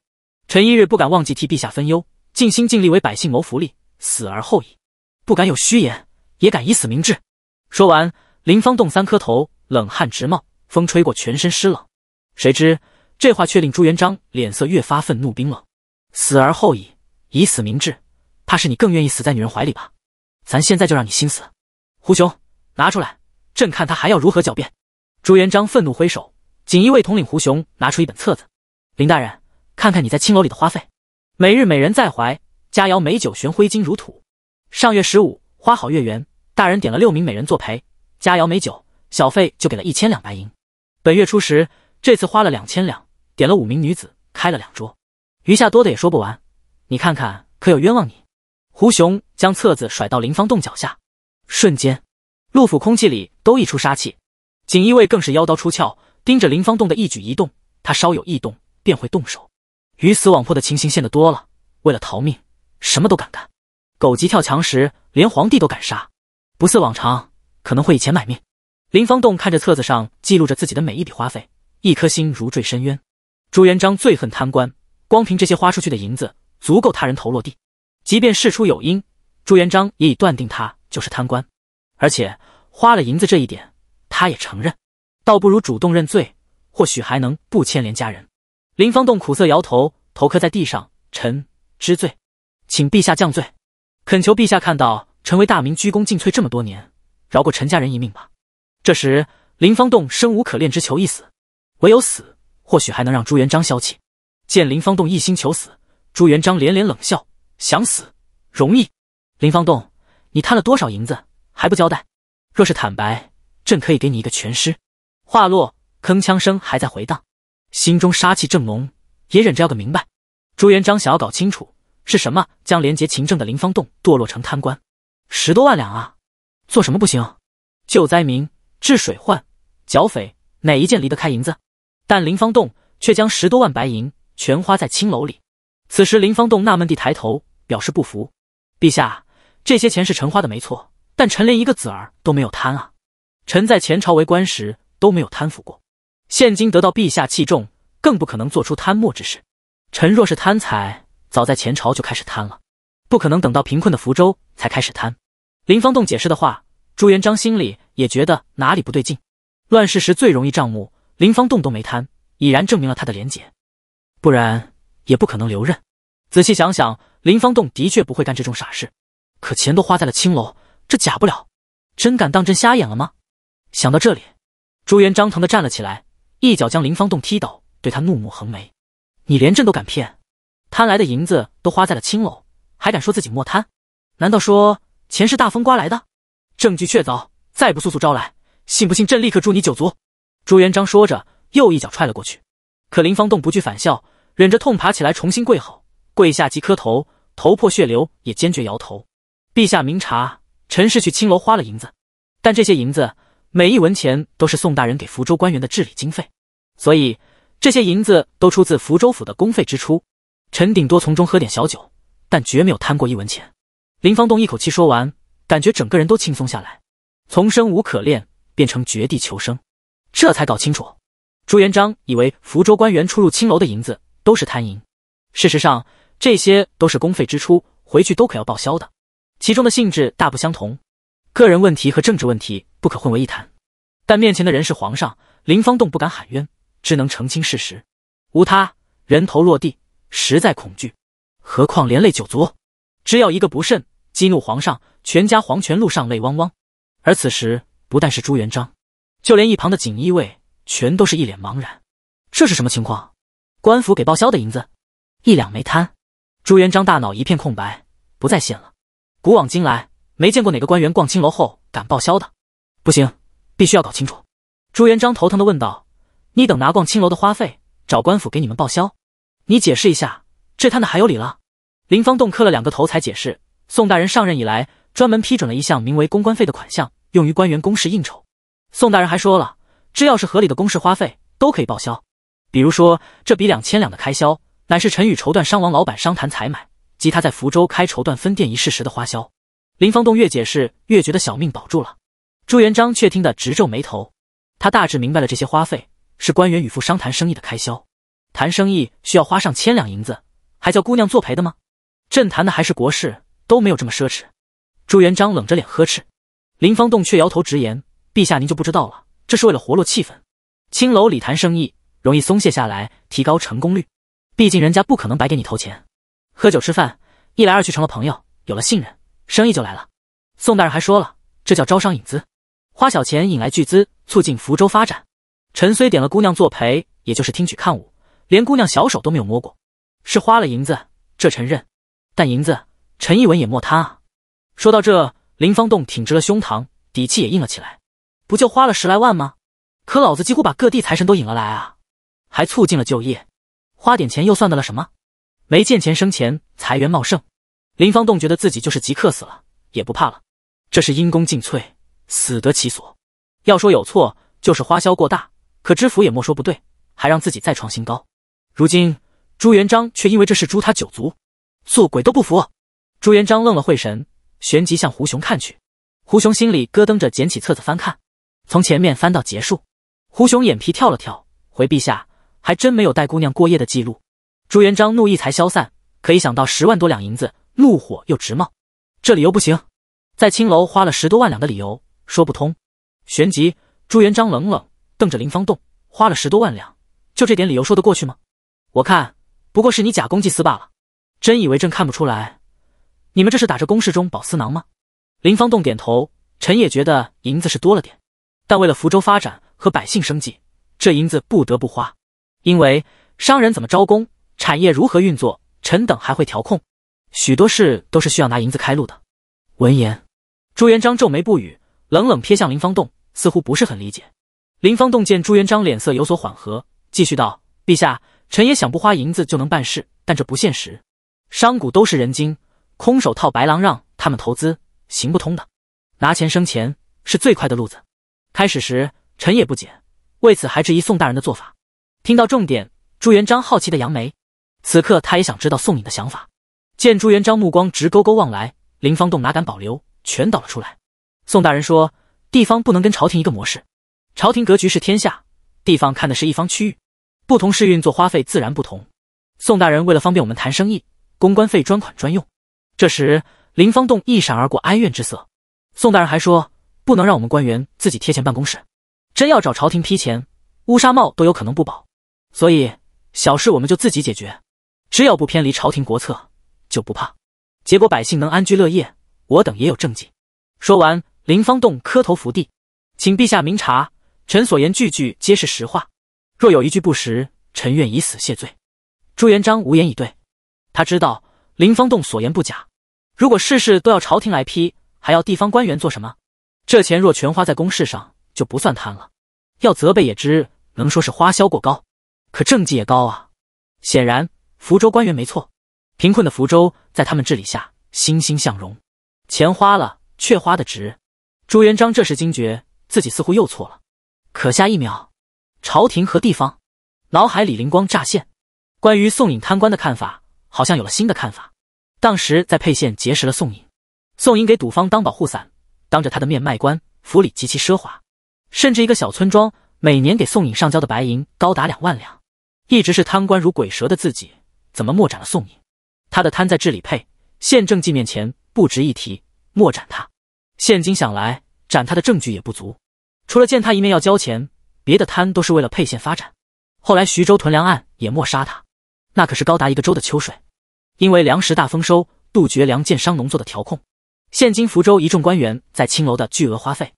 臣一日不敢忘记替陛下分忧，尽心尽力为百姓谋福利，死而后已，不敢有虚言，也敢以死明志。说完，林方栋三磕头，冷汗直冒，风吹过全身湿冷。谁知这话却令朱元璋脸色越发愤怒冰冷，死而后已，以死明志，怕是你更愿意死在女人怀里吧？咱现在就让你心死，胡雄，拿出来，朕看他还要如何狡辩。朱元璋愤怒挥手，锦衣卫统领胡雄拿出一本册子，林大人，看看你在青楼里的花费，每日美人在怀，佳肴美酒，悬挥金如土。上月十五，花好月圆，大人点了六名美人作陪，佳肴美酒，小费就给了一千两白银。本月初十。这次花了两千两，点了五名女子，开了两桌，余下多的也说不完。你看看，可有冤枉你？胡雄将册子甩到林方洞脚下，瞬间，陆府空气里都溢出杀气，锦衣卫更是腰刀出鞘，盯着林方洞的一举一动。他稍有异动，便会动手。鱼死网破的情形见得多了，为了逃命，什么都敢干。狗急跳墙时，连皇帝都敢杀。不似往常，可能会以钱买命。林方洞看着册子上记录着自己的每一笔花费。一颗心如坠深渊，朱元璋最恨贪官，光凭这些花出去的银子，足够他人头落地。即便事出有因，朱元璋也已断定他就是贪官，而且花了银子这一点，他也承认。倒不如主动认罪，或许还能不牵连家人。林方栋苦涩摇头，头磕在地上：“臣知罪，请陛下降罪，恳求陛下看到臣为大明鞠躬尽瘁这么多年，饶过陈家人一命吧。”这时，林方栋生无可恋，只求一死。唯有死，或许还能让朱元璋消气。见林方栋一心求死，朱元璋连连冷笑：“想死容易，林方栋，你贪了多少银子还不交代？若是坦白，朕可以给你一个全尸。”话落，铿锵声还在回荡，心中杀气正浓，也忍着要个明白。朱元璋想要搞清楚是什么将廉洁勤政的林方栋堕落成贪官。十多万两啊，做什么不行？救灾民、治水患、剿匪，哪一件离得开银子？但林方栋却将十多万白银全花在青楼里。此时，林方栋纳闷地抬头，表示不服：“陛下，这些钱是臣花的没错，但臣连一个子儿都没有贪啊！臣在前朝为官时都没有贪腐过，现今得到陛下器重，更不可能做出贪墨之事。臣若是贪财，早在前朝就开始贪了，不可能等到贫困的福州才开始贪。”林方栋解释的话，朱元璋心里也觉得哪里不对劲。乱世时最容易账目。林芳栋都没贪，已然证明了他的廉洁，不然也不可能留任。仔细想想，林芳栋的确不会干这种傻事。可钱都花在了青楼，这假不了，真敢当真瞎眼了吗？想到这里，朱元璋疼的站了起来，一脚将林芳栋踢倒，对他怒目横眉：“你连朕都敢骗，贪来的银子都花在了青楼，还敢说自己莫贪？难道说钱是大风刮来的？证据确凿，再不速速招来，信不信朕立刻诛你九族？”朱元璋说着，又一脚踹了过去。可林方栋不惧反笑，忍着痛爬起来，重新跪好，跪下即磕头，头破血流也坚决摇头。陛下明察，臣是去青楼花了银子，但这些银子每一文钱都是宋大人给福州官员的治理经费，所以这些银子都出自福州府的公费支出。臣顶多从中喝点小酒，但绝没有贪过一文钱。林方栋一口气说完，感觉整个人都轻松下来，从生无可恋变成绝地求生。这才搞清楚，朱元璋以为福州官员出入青楼的银子都是贪银，事实上这些都是公费支出，回去都可要报销的，其中的性质大不相同，个人问题和政治问题不可混为一谈。但面前的人是皇上，林方栋不敢喊冤，只能澄清事实，无他人头落地，实在恐惧，何况连累九族，只要一个不慎激怒皇上，全家黄泉路上泪汪汪。而此时不但是朱元璋。就连一旁的锦衣卫全都是一脸茫然，这是什么情况？官府给报销的银子，一两没贪。朱元璋大脑一片空白，不在线了。古往今来，没见过哪个官员逛青楼后敢报销的。不行，必须要搞清楚。朱元璋头疼的问道：“你等拿逛青楼的花费找官府给你们报销，你解释一下，这贪的还有理了？”林方栋磕了两个头才解释：“宋大人上任以来，专门批准了一项名为‘公关费’的款项，用于官员公事应酬。”宋大人还说了，只要是合理的公事花费都可以报销。比如说这笔两千两的开销，乃是陈宇绸缎商王老板商谈采买及他在福州开绸缎分店一事时的花销。林方栋越解释越觉得小命保住了，朱元璋却听得直皱眉头。他大致明白了这些花费是官员与富商谈生意的开销，谈生意需要花上千两银子，还叫姑娘作陪的吗？朕谈的还是国事，都没有这么奢侈。朱元璋冷着脸呵斥，林方栋却摇头直言。陛下，您就不知道了。这是为了活络气氛，青楼里谈生意容易松懈下来，提高成功率。毕竟人家不可能白给你投钱。喝酒吃饭，一来二去成了朋友，有了信任，生意就来了。宋大人还说了，这叫招商引资，花小钱引来巨资，促进福州发展。臣虽点了姑娘作陪，也就是听曲看舞，连姑娘小手都没有摸过，是花了银子，这承认。但银子，陈一文也莫贪啊。说到这，林方栋挺直了胸膛，底气也硬了起来。不就花了十来万吗？可老子几乎把各地财神都引了来啊，还促进了就业，花点钱又算得了什么？没见钱生钱，财源茂盛。林方栋觉得自己就是即刻死了也不怕了，这是因公尽瘁，死得其所。要说有错，就是花销过大。可知府也莫说不对，还让自己再创新高。如今朱元璋却因为这事诛他九族，做鬼都不服。朱元璋愣了会神，旋即向胡雄看去。胡雄心里咯噔着，捡起册子翻看。从前面翻到结束，胡雄眼皮跳了跳，回陛下，还真没有带姑娘过夜的记录。朱元璋怒意才消散，可以想到十万多两银子，怒火又直冒。这理由不行，在青楼花了十多万两的理由说不通。旋即，朱元璋冷冷瞪着林方栋，花了十多万两，就这点理由说得过去吗？我看不过是你假公济私罢了，真以为朕看不出来？你们这是打着公事中饱私囊吗？林方栋点头，臣也觉得银子是多了点。但为了福州发展和百姓生计，这银子不得不花。因为商人怎么招工，产业如何运作，臣等还会调控。许多事都是需要拿银子开路的。闻言，朱元璋皱眉不语，冷冷瞥向林方栋，似乎不是很理解。林方栋见朱元璋脸色有所缓和，继续道：“陛下，臣也想不花银子就能办事，但这不现实。商贾都是人精，空手套白狼让他们投资行不通的。拿钱生钱是最快的路子。”开始时，臣也不解，为此还质疑宋大人的做法。听到重点，朱元璋好奇的扬眉，此刻他也想知道宋颖的想法。见朱元璋目光直勾勾望来，林方栋哪敢保留，全倒了出来。宋大人说：“地方不能跟朝廷一个模式，朝廷格局是天下，地方看的是一方区域，不同市运作花费自然不同。”宋大人为了方便我们谈生意，公关费专款专用。这时，林方栋一闪而过哀怨之色。宋大人还说。不能让我们官员自己贴钱办公室。真要找朝廷批钱，乌纱帽都有可能不保。所以小事我们就自己解决，只要不偏离朝廷国策，就不怕。结果百姓能安居乐业，我等也有政绩。说完，林方栋磕头伏地，请陛下明察，臣所言句句皆是实话，若有一句不实，臣愿以死谢罪。朱元璋无言以对，他知道林方栋所言不假。如果事事都要朝廷来批，还要地方官员做什么？这钱若全花在公事上，就不算贪了。要责备也只能说是花销过高，可政绩也高啊。显然，福州官员没错。贫困的福州在他们治理下欣欣向荣，钱花了却花得值。朱元璋这时惊觉自己似乎又错了，可下一秒，朝廷和地方，脑海里灵光乍现，关于宋颖贪官的看法好像有了新的看法。当时在沛县结识了宋颖，宋颖给赌方当保护伞。当着他的面卖官，府里极其奢华，甚至一个小村庄每年给宋颖上交的白银高达两万两。一直是贪官如鬼蛇的自己，怎么莫斩了宋颖？他的贪在治理配县政绩面前不值一提，莫斩他。现今想来，斩他的证据也不足，除了见他一面要交钱，别的贪都是为了沛县发展。后来徐州囤粮案也没杀他，那可是高达一个州的秋水。因为粮食大丰收，杜绝粮贱商农作的调控。现今福州一众官员在青楼的巨额花费，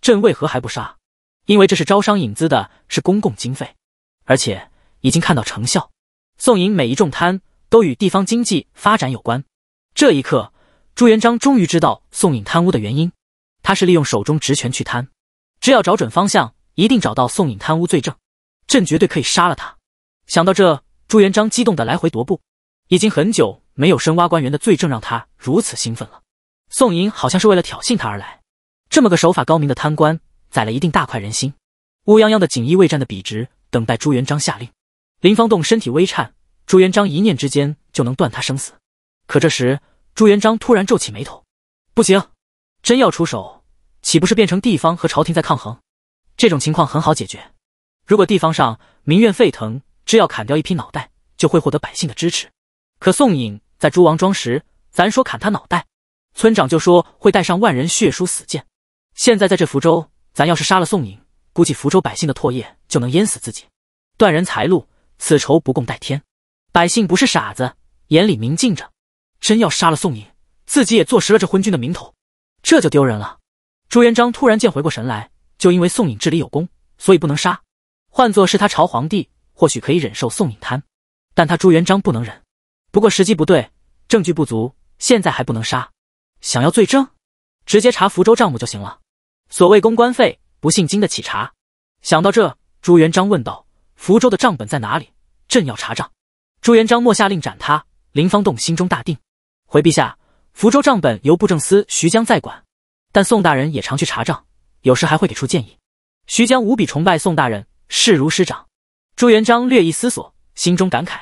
朕为何还不杀？因为这是招商引资的，是公共经费，而且已经看到成效。宋颖每一众贪都与地方经济发展有关。这一刻，朱元璋终于知道宋颖贪污的原因，他是利用手中职权去贪。只要找准方向，一定找到宋颖贪污罪证，朕绝对可以杀了他。想到这，朱元璋激动的来回踱步，已经很久没有深挖官员的罪证让他如此兴奋了。宋寅好像是为了挑衅他而来，这么个手法高明的贪官，宰了一定大快人心。乌泱泱的锦衣卫站的笔直，等待朱元璋下令。林方栋身体微颤，朱元璋一念之间就能断他生死。可这时，朱元璋突然皱起眉头，不行，真要出手，岂不是变成地方和朝廷在抗衡？这种情况很好解决，如果地方上民怨沸腾，只要砍掉一批脑袋，就会获得百姓的支持。可宋颖在朱王庄时，咱说砍他脑袋。村长就说会带上万人血书死谏。现在在这福州，咱要是杀了宋颖，估计福州百姓的唾液就能淹死自己，断人财路，此仇不共戴天。百姓不是傻子，眼里明镜着，真要杀了宋颖，自己也坐实了这昏君的名头，这就丢人了。朱元璋突然间回过神来，就因为宋颖治理有功，所以不能杀。换作是他朝皇帝，或许可以忍受宋颖贪，但他朱元璋不能忍。不过时机不对，证据不足，现在还不能杀。想要罪证，直接查福州账目就行了。所谓公关费，不信经得起查。想到这，朱元璋问道：“福州的账本在哪里？朕要查账。”朱元璋莫下令斩他。林方栋心中大定，回陛下：“福州账本由布政司徐江在管，但宋大人也常去查账，有时还会给出建议。”徐江无比崇拜宋大人，视如师长。朱元璋略一思索，心中感慨：“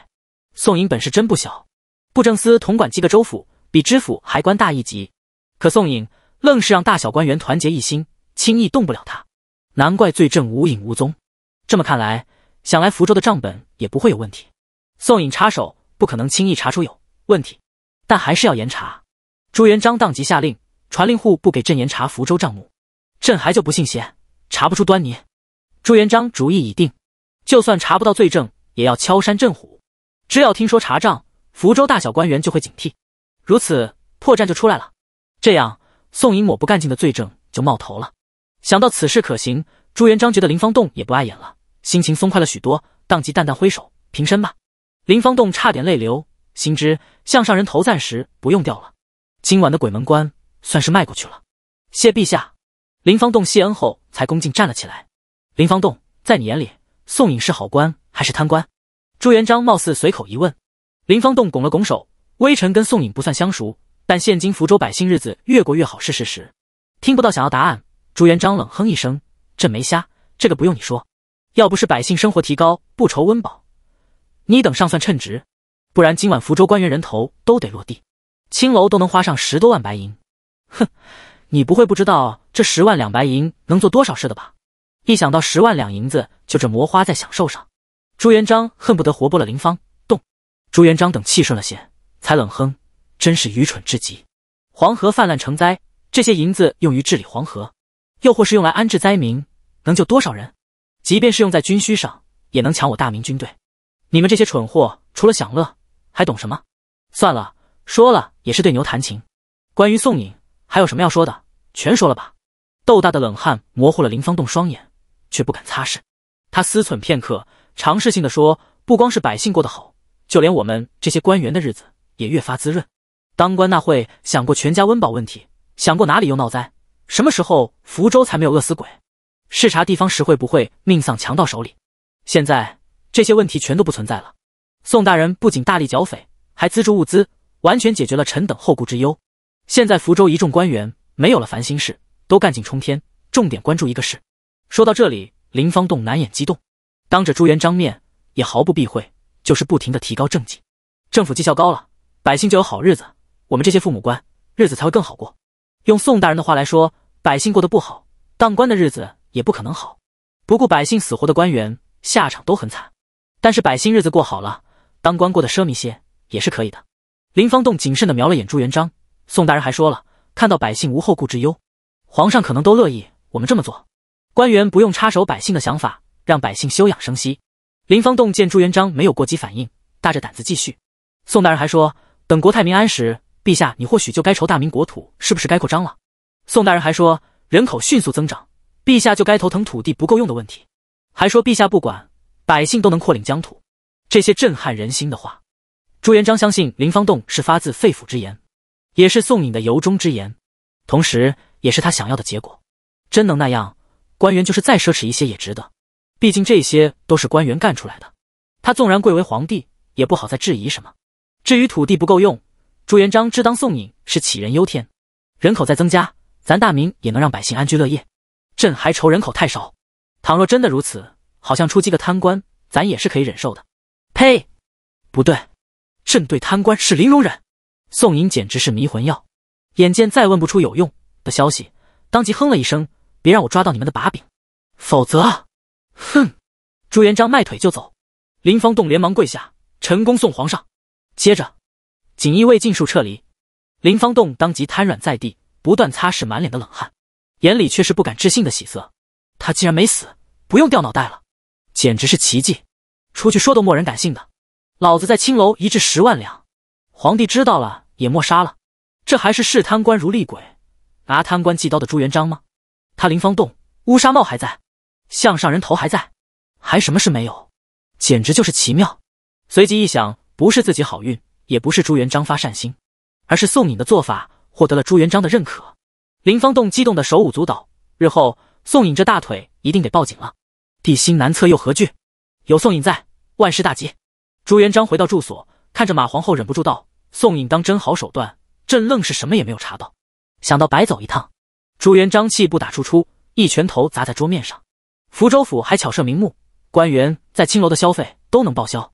宋营本事真不小，布政司统管几个州府。”比知府还官大一级，可宋颖愣是让大小官员团结一心，轻易动不了他。难怪罪证无影无踪。这么看来，想来福州的账本也不会有问题。宋颖插手，不可能轻易查出有问题，但还是要严查。朱元璋当即下令，传令户不给朕严查福州账目。朕还就不信邪，查不出端倪。朱元璋主意已定，就算查不到罪证，也要敲山震虎。只要听说查账，福州大小官员就会警惕。如此破绽就出来了，这样宋颖抹不干净的罪证就冒头了。想到此事可行，朱元璋觉得林方栋也不碍眼了，心情松快了许多，当即淡淡挥手平身吧。林方栋差点泪流，心知向上人头暂时不用掉了，今晚的鬼门关算是迈过去了。谢陛下，林方栋谢恩后才恭敬站了起来。林方栋，在你眼里，宋颖是好官还是贪官？朱元璋貌似随口一问，林方栋拱了拱手。微臣跟宋颖不算相熟，但现今福州百姓日子越过越好是事实。听不到想要答案，朱元璋冷哼一声：“朕没瞎，这个不用你说。要不是百姓生活提高，不愁温饱，你等尚算称职。不然今晚福州官员人头都得落地，青楼都能花上十多万白银。哼，你不会不知道这十万两白银能做多少事的吧？一想到十万两银子就这魔花在享受上，朱元璋恨不得活剥了林芳。动！朱元璋等气顺了些。”才冷哼，真是愚蠢至极！黄河泛滥成灾，这些银子用于治理黄河，又或是用来安置灾民，能救多少人？即便是用在军需上，也能抢我大明军队。你们这些蠢货，除了享乐，还懂什么？算了，说了也是对牛弹琴。关于宋颖，还有什么要说的？全说了吧。豆大的冷汗模糊了林方栋双眼，却不敢擦拭。他思忖片刻，尝试性的说：“不光是百姓过得好，就连我们这些官员的日子。”也越发滋润。当官那会想过全家温饱问题，想过哪里又闹灾，什么时候福州才没有饿死鬼？视察地方时会不会命丧强盗手里？现在这些问题全都不存在了。宋大人不仅大力剿匪，还资助物资，完全解决了臣等后顾之忧。现在福州一众官员没有了烦心事，都干劲冲天，重点关注一个事。说到这里，林方栋难掩激动，当着朱元璋面也毫不避讳，就是不停的提高政绩，政府绩效高了。百姓就有好日子，我们这些父母官日子才会更好过。用宋大人的话来说，百姓过得不好，当官的日子也不可能好。不顾百姓死活的官员下场都很惨。但是百姓日子过好了，当官过得奢靡些也是可以的。林方栋谨慎地瞄了眼朱元璋，宋大人还说了，看到百姓无后顾之忧，皇上可能都乐意我们这么做，官员不用插手百姓的想法，让百姓休养生息。林方栋见朱元璋没有过激反应，大着胆子继续。宋大人还说。等国泰民安时，陛下，你或许就该愁大明国土是不是该扩张了。宋大人还说，人口迅速增长，陛下就该头疼土地不够用的问题。还说陛下不管，百姓都能扩领疆土。这些震撼人心的话，朱元璋相信林方栋是发自肺腑之言，也是宋颖的由衷之言，同时也是他想要的结果。真能那样，官员就是再奢侈一些也值得。毕竟这些都是官员干出来的，他纵然贵为皇帝，也不好再质疑什么。至于土地不够用，朱元璋只当宋颖是杞人忧天，人口在增加，咱大明也能让百姓安居乐业。朕还愁人口太少？倘若真的如此，好像出击个贪官，咱也是可以忍受的。呸！不对，朕对贪官是零容忍。宋颖简直是迷魂药。眼见再问不出有用的消息，当即哼了一声，别让我抓到你们的把柄，否则，哼！朱元璋迈腿就走，林方栋连忙跪下，臣恭送皇上。接着，锦衣卫尽数撤离，林方栋当即瘫软在地，不断擦拭满脸的冷汗，眼里却是不敢置信的喜色。他竟然没死，不用掉脑袋了，简直是奇迹！出去说都没人敢信的。老子在青楼一掷十万两，皇帝知道了也莫杀了。这还是视贪官如厉鬼，拿贪官祭刀的朱元璋吗？他林方栋乌纱帽还在，项上人头还在，还什么事没有？简直就是奇妙。随即一想。不是自己好运，也不是朱元璋发善心，而是宋颖的做法获得了朱元璋的认可。林方栋激动的手舞足蹈，日后宋颖这大腿一定得抱紧了。地心难测又何惧？有宋颖在，万事大吉。朱元璋回到住所，看着马皇后，忍不住道：“宋颖当真好手段，朕愣是什么也没有查到，想到白走一趟。”朱元璋气不打出处出，一拳头砸在桌面上。福州府还巧设名目，官员在青楼的消费都能报销。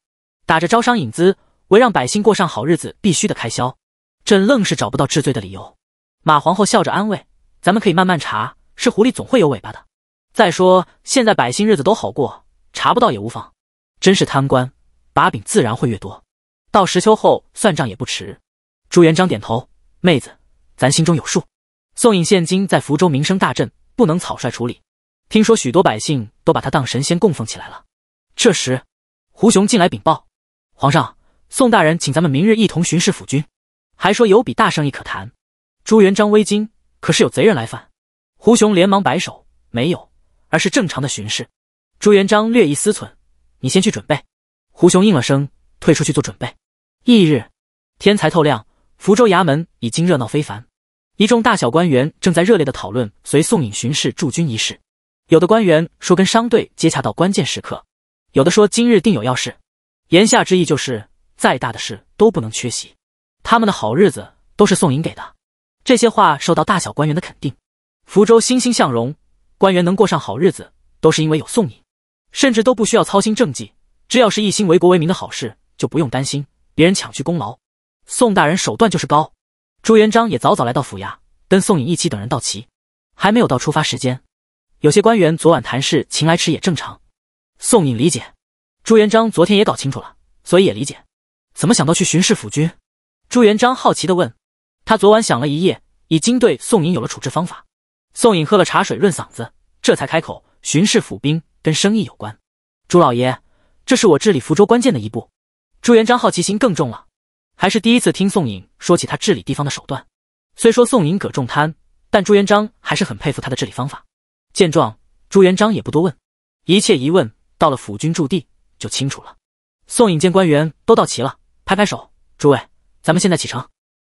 打着招商引资，为让百姓过上好日子必须的开销，朕愣是找不到治罪的理由。马皇后笑着安慰：“咱们可以慢慢查，是狐狸总会有尾巴的。再说现在百姓日子都好过，查不到也无妨。真是贪官，把柄自然会越多。到时秋后算账也不迟。”朱元璋点头：“妹子，咱心中有数。宋尹现今在福州名声大振，不能草率处理。听说许多百姓都把他当神仙供奉起来了。”这时，胡雄进来禀报。皇上，宋大人请咱们明日一同巡视府军，还说有笔大生意可谈。朱元璋微惊，可是有贼人来犯？胡雄连忙摆手，没有，而是正常的巡视。朱元璋略一思忖，你先去准备。胡雄应了声，退出去做准备。翌日，天才透亮，福州衙门已经热闹非凡，一众大小官员正在热烈的讨论随宋颖巡视驻军一事。有的官员说跟商队接洽到关键时刻，有的说今日定有要事。言下之意就是，再大的事都不能缺席。他们的好日子都是宋颖给的。这些话受到大小官员的肯定。福州欣欣向荣，官员能过上好日子，都是因为有宋颖，甚至都不需要操心政绩。只要是一心为国为民的好事，就不用担心别人抢去功劳。宋大人手段就是高。朱元璋也早早来到府衙，跟宋颖一起等人到齐。还没有到出发时间，有些官员昨晚谈事，勤来迟也正常。宋颖理解。朱元璋昨天也搞清楚了，所以也理解。怎么想到去巡视府军？朱元璋好奇的问。他昨晚想了一夜，已经对宋颖有了处置方法。宋颖喝了茶水润嗓子，这才开口：“巡视府兵跟生意有关，朱老爷，这是我治理福州关键的一步。”朱元璋好奇心更重了，还是第一次听宋颖说起他治理地方的手段。虽说宋颖葛重贪，但朱元璋还是很佩服他的治理方法。见状，朱元璋也不多问，一切疑问到了府军驻地。就清楚了。宋颖见官员都到齐了，拍拍手，诸位，咱们现在启程，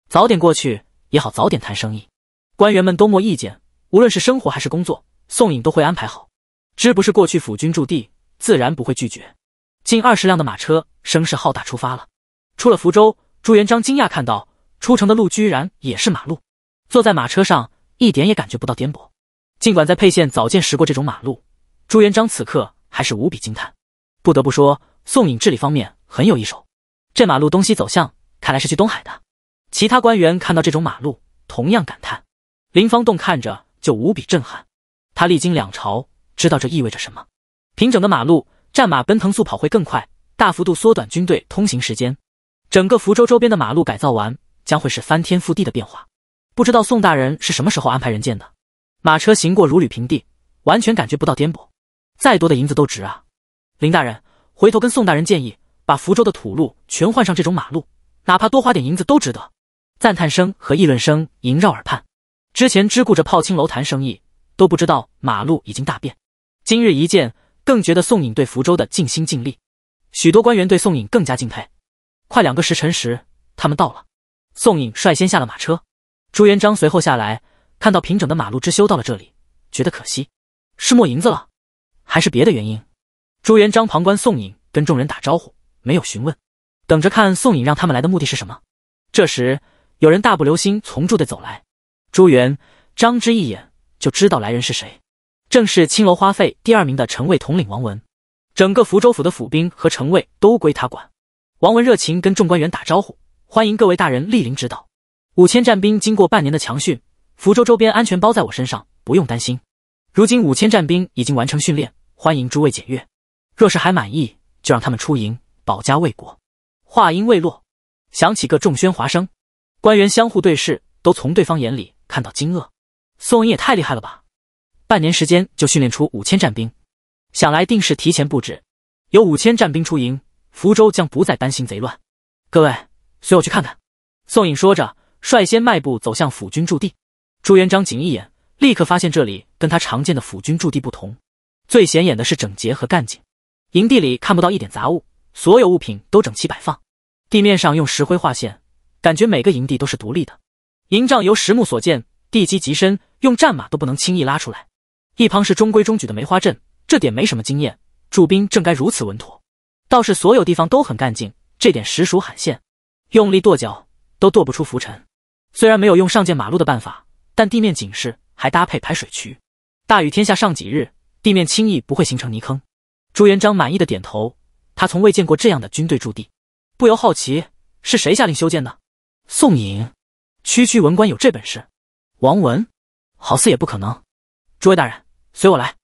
早点过去也好，早点谈生意。官员们都没意见，无论是生活还是工作，宋颖都会安排好。知不是过去府君驻地，自然不会拒绝。近二十辆的马车，声势浩大，出发了。出了福州，朱元璋惊讶看到出城的路居然也是马路，坐在马车上一点也感觉不到颠簸。尽管在沛县早见识过这种马路，朱元璋此刻还是无比惊叹。不得不说，宋颖治理方面很有一手。这马路东西走向，看来是去东海的。其他官员看到这种马路，同样感叹。林方栋看着就无比震撼，他历经两朝，知道这意味着什么。平整的马路，战马奔腾速跑会更快，大幅度缩短军队通行时间。整个福州周边的马路改造完，将会是翻天覆地的变化。不知道宋大人是什么时候安排人建的？马车行过如履平地，完全感觉不到颠簸。再多的银子都值啊！林大人，回头跟宋大人建议，把福州的土路全换上这种马路，哪怕多花点银子都值得。赞叹声和议论声萦绕耳畔，之前只顾着泡青楼谈生意，都不知道马路已经大变。今日一见，更觉得宋颖对福州的尽心尽力。许多官员对宋颖更加敬佩。快两个时辰时，他们到了。宋颖率先下了马车，朱元璋随后下来，看到平整的马路之修到了这里，觉得可惜，是没银子了，还是别的原因？朱元璋旁观，宋颖跟众人打招呼，没有询问，等着看宋颖让他们来的目的是什么。这时，有人大步流星从住的走来。朱元璋之一眼就知道来人是谁，正是青楼花费第二名的城卫统领王文。整个福州府的府兵和城卫都归他管。王文热情跟众官员打招呼，欢迎各位大人莅临指导。五千战兵经过半年的强训，福州周边安全包在我身上，不用担心。如今五千战兵已经完成训练，欢迎诸位检阅。若是还满意，就让他们出营保家卫国。话音未落，响起个众喧哗声，官员相互对视，都从对方眼里看到惊愕。宋颖也太厉害了吧！半年时间就训练出五千战兵，想来定是提前布置。有五千战兵出营，福州将不再担心贼乱。各位，随我去看看。宋颖说着，率先迈步走向府军驻地。朱元璋仅一眼，立刻发现这里跟他常见的府军驻地不同，最显眼的是整洁和干净。营地里看不到一点杂物，所有物品都整齐摆放，地面上用石灰画线，感觉每个营地都是独立的。营帐由实木所建，地基极深，用战马都不能轻易拉出来。一旁是中规中矩的梅花阵，这点没什么经验，驻兵正该如此稳妥。倒是所有地方都很干净，这点实属罕见，用力跺脚都跺不出浮尘。虽然没有用上建马路的办法，但地面紧实，还搭配排水渠。大雨天下上几日，地面轻易不会形成泥坑。朱元璋满意的点头，他从未见过这样的军队驻地，不由好奇是谁下令修建的？宋颖，区区文官有这本事？王文，好似也不可能。诸位大人，随我来。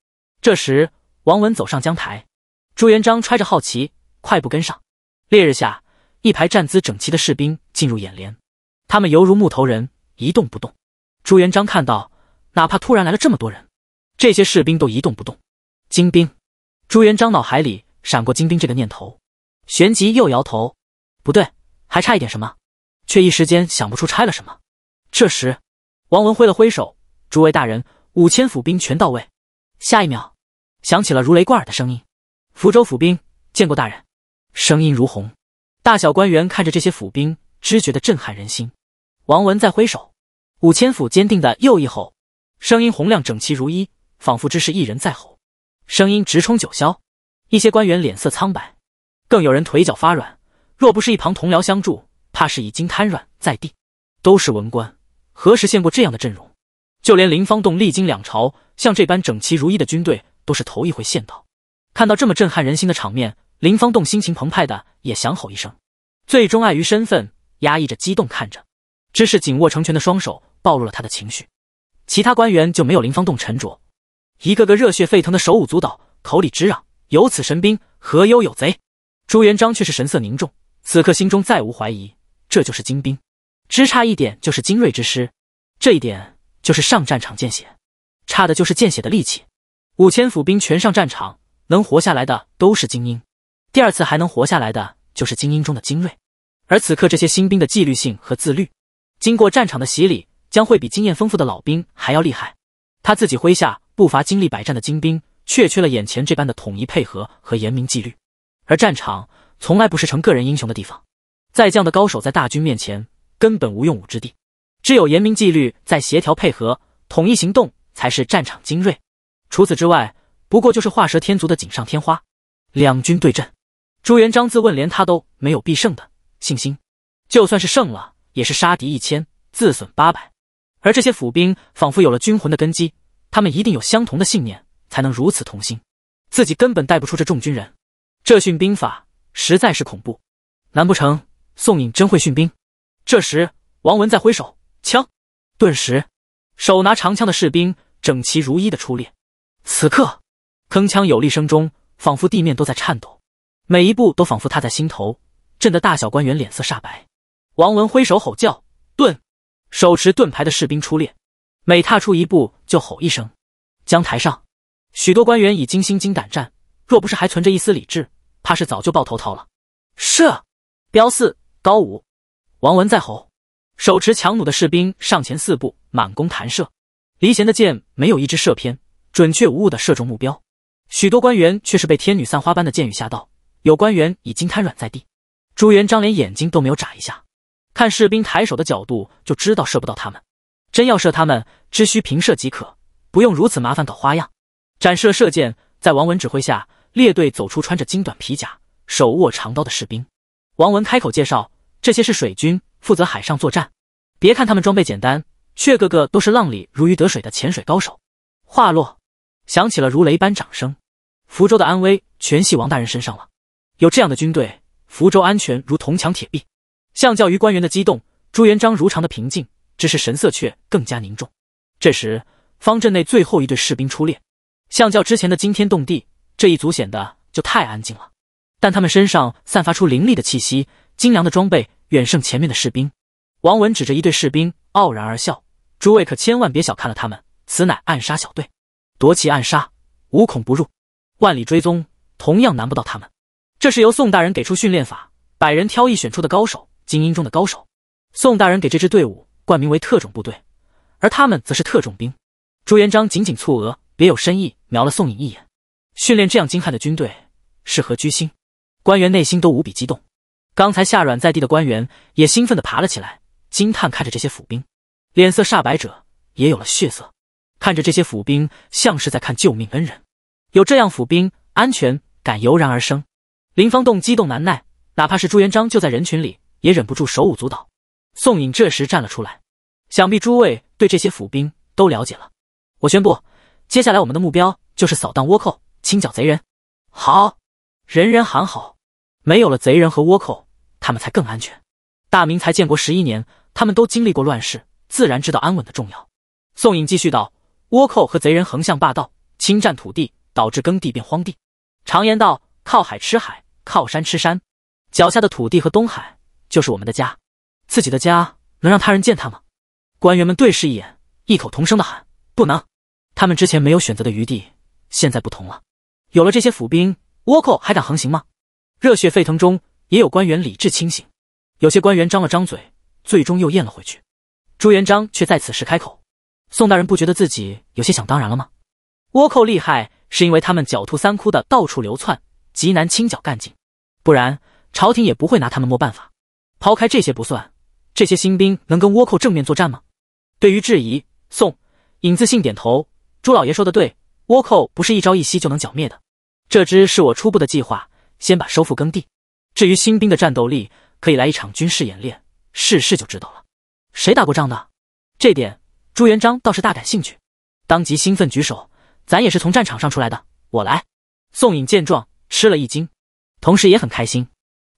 这时，王文走上江台，朱元璋揣着好奇，快步跟上。烈日下，一排站姿整齐的士兵进入眼帘，他们犹如木头人，一动不动。朱元璋看到，哪怕突然来了这么多人，这些士兵都一动不动。精兵。朱元璋脑海里闪过“金兵”这个念头，旋即又摇头，不对，还差一点什么，却一时间想不出差了什么。这时，王文挥了挥手：“诸位大人，五千府兵全到位。”下一秒，响起了如雷贯耳的声音：“福州府兵，见过大人！”声音如虹，大小官员看着这些府兵，只觉得震撼人心。王文再挥手，五千府坚定的又一吼，声音洪亮，整齐如一，仿佛只是一人在吼。声音直冲九霄，一些官员脸色苍白，更有人腿脚发软，若不是一旁同僚相助，怕是已经瘫软在地。都是文官，何时见过这样的阵容？就连林方栋历经两朝，像这般整齐如一的军队都是头一回见到。看到这么震撼人心的场面，林方栋心情澎湃的也想吼一声，最终碍于身份，压抑着激动看着，只是紧握成拳的双手暴露了他的情绪。其他官员就没有林方栋沉着。一个个热血沸腾的手舞足蹈，口里直嚷：“有此神兵，何忧有贼？”朱元璋却是神色凝重，此刻心中再无怀疑，这就是精兵，只差一点就是精锐之师。这一点就是上战场见血，差的就是见血的力气。五千府兵全上战场，能活下来的都是精英。第二次还能活下来的，就是精英中的精锐。而此刻这些新兵的纪律性和自律，经过战场的洗礼，将会比经验丰富的老兵还要厉害。他自己麾下。不乏经历百战的精兵，却缺了眼前这般的统一配合和严明纪律。而战场从来不是成个人英雄的地方，在将的高手在大军面前根本无用武之地。只有严明纪律、再协调配合、统一行动，才是战场精锐。除此之外，不过就是画蛇添足的锦上添花。两军对阵，朱元璋自问连他都没有必胜的信心，就算是胜了，也是杀敌一千，自损八百。而这些府兵仿佛有了军魂的根基。他们一定有相同的信念，才能如此同心。自己根本带不出这众军人，这训兵法实在是恐怖。难不成宋颖真会训兵？这时，王文在挥手，枪。顿时，手拿长枪的士兵整齐如一的出列。此刻，铿锵有力声中，仿佛地面都在颤抖，每一步都仿佛踏在心头，震得大小官员脸色煞白。王文挥手吼叫，盾。手持盾牌的士兵出列，每踏出一步。就吼一声，江台上，许多官员已经心惊胆战，若不是还存着一丝理智，怕是早就抱头逃了。射，标四高五，王文在吼，手持强弩的士兵上前四步，满弓弹射，离弦的箭没有一支射偏，准确无误的射中目标。许多官员却是被天女散花般的箭雨吓到，有官员已经瘫软在地。朱元璋连眼睛都没有眨一下，看士兵抬手的角度就知道射不到他们。真要射他们，只需平射即可，不用如此麻烦搞花样。展示射箭，在王文指挥下，列队走出穿着金短皮甲、手握长刀的士兵。王文开口介绍：“这些是水军，负责海上作战。别看他们装备简单，却个个都是浪里如鱼得水的潜水高手。”话落，响起了如雷般掌声。福州的安危全系王大人身上了。有这样的军队，福州安全如铜墙铁壁。相较于官员的激动，朱元璋如常的平静。只是神色却更加凝重。这时，方阵内最后一队士兵出列，相较之前的惊天动地，这一组显得就太安静了。但他们身上散发出凌厉的气息，精良的装备远胜前面的士兵。王文指着一队士兵，傲然而笑：“诸位可千万别小看了他们，此乃暗杀小队，夺旗暗杀，无孔不入，万里追踪同样难不倒他们。这是由宋大人给出训练法，百人挑一选出的高手，精英中的高手。宋大人给这支队伍。”冠名为特种部队，而他们则是特种兵。朱元璋紧紧蹙额，别有深意，瞄了宋颖一眼。训练这样精悍的军队是何居心？官员内心都无比激动。刚才吓软在地的官员也兴奋地爬了起来，惊叹看着这些府兵，脸色煞白者也有了血色。看着这些府兵，像是在看救命恩人。有这样府兵，安全感油然而生。林方栋激动难耐，哪怕是朱元璋就在人群里，也忍不住手舞足蹈。宋颖这时站了出来。想必诸位对这些府兵都了解了。我宣布，接下来我们的目标就是扫荡倭寇，清剿贼人。好，人人喊好。没有了贼人和倭寇，他们才更安全。大明才建国十一年，他们都经历过乱世，自然知道安稳的重要。宋颖继续道：“倭寇和贼人横向霸道，侵占土地，导致耕地变荒地。常言道，靠海吃海，靠山吃山。脚下的土地和东海就是我们的家，自己的家能让他人践踏吗？”官员们对视一眼，异口同声的喊：“不能！”他们之前没有选择的余地，现在不同了，有了这些府兵，倭寇还敢横行吗？热血沸腾中，也有官员理智清醒，有些官员张了张嘴，最终又咽了回去。朱元璋却在此时开口：“宋大人不觉得自己有些想当然了吗？倭寇厉害是因为他们狡兔三窟的到处流窜，极难清剿干净，不然朝廷也不会拿他们没办法。抛开这些不算，这些新兵能跟倭寇正面作战吗？”对于质疑，宋影自信点头。朱老爷说的对，倭寇不是一朝一夕就能剿灭的。这只是我初步的计划，先把收复耕地。至于新兵的战斗力，可以来一场军事演练，试试就知道了。谁打过仗的？这点朱元璋倒是大感兴趣，当即兴奋举手：“咱也是从战场上出来的，我来。”宋颖见状吃了一惊，同时也很开心。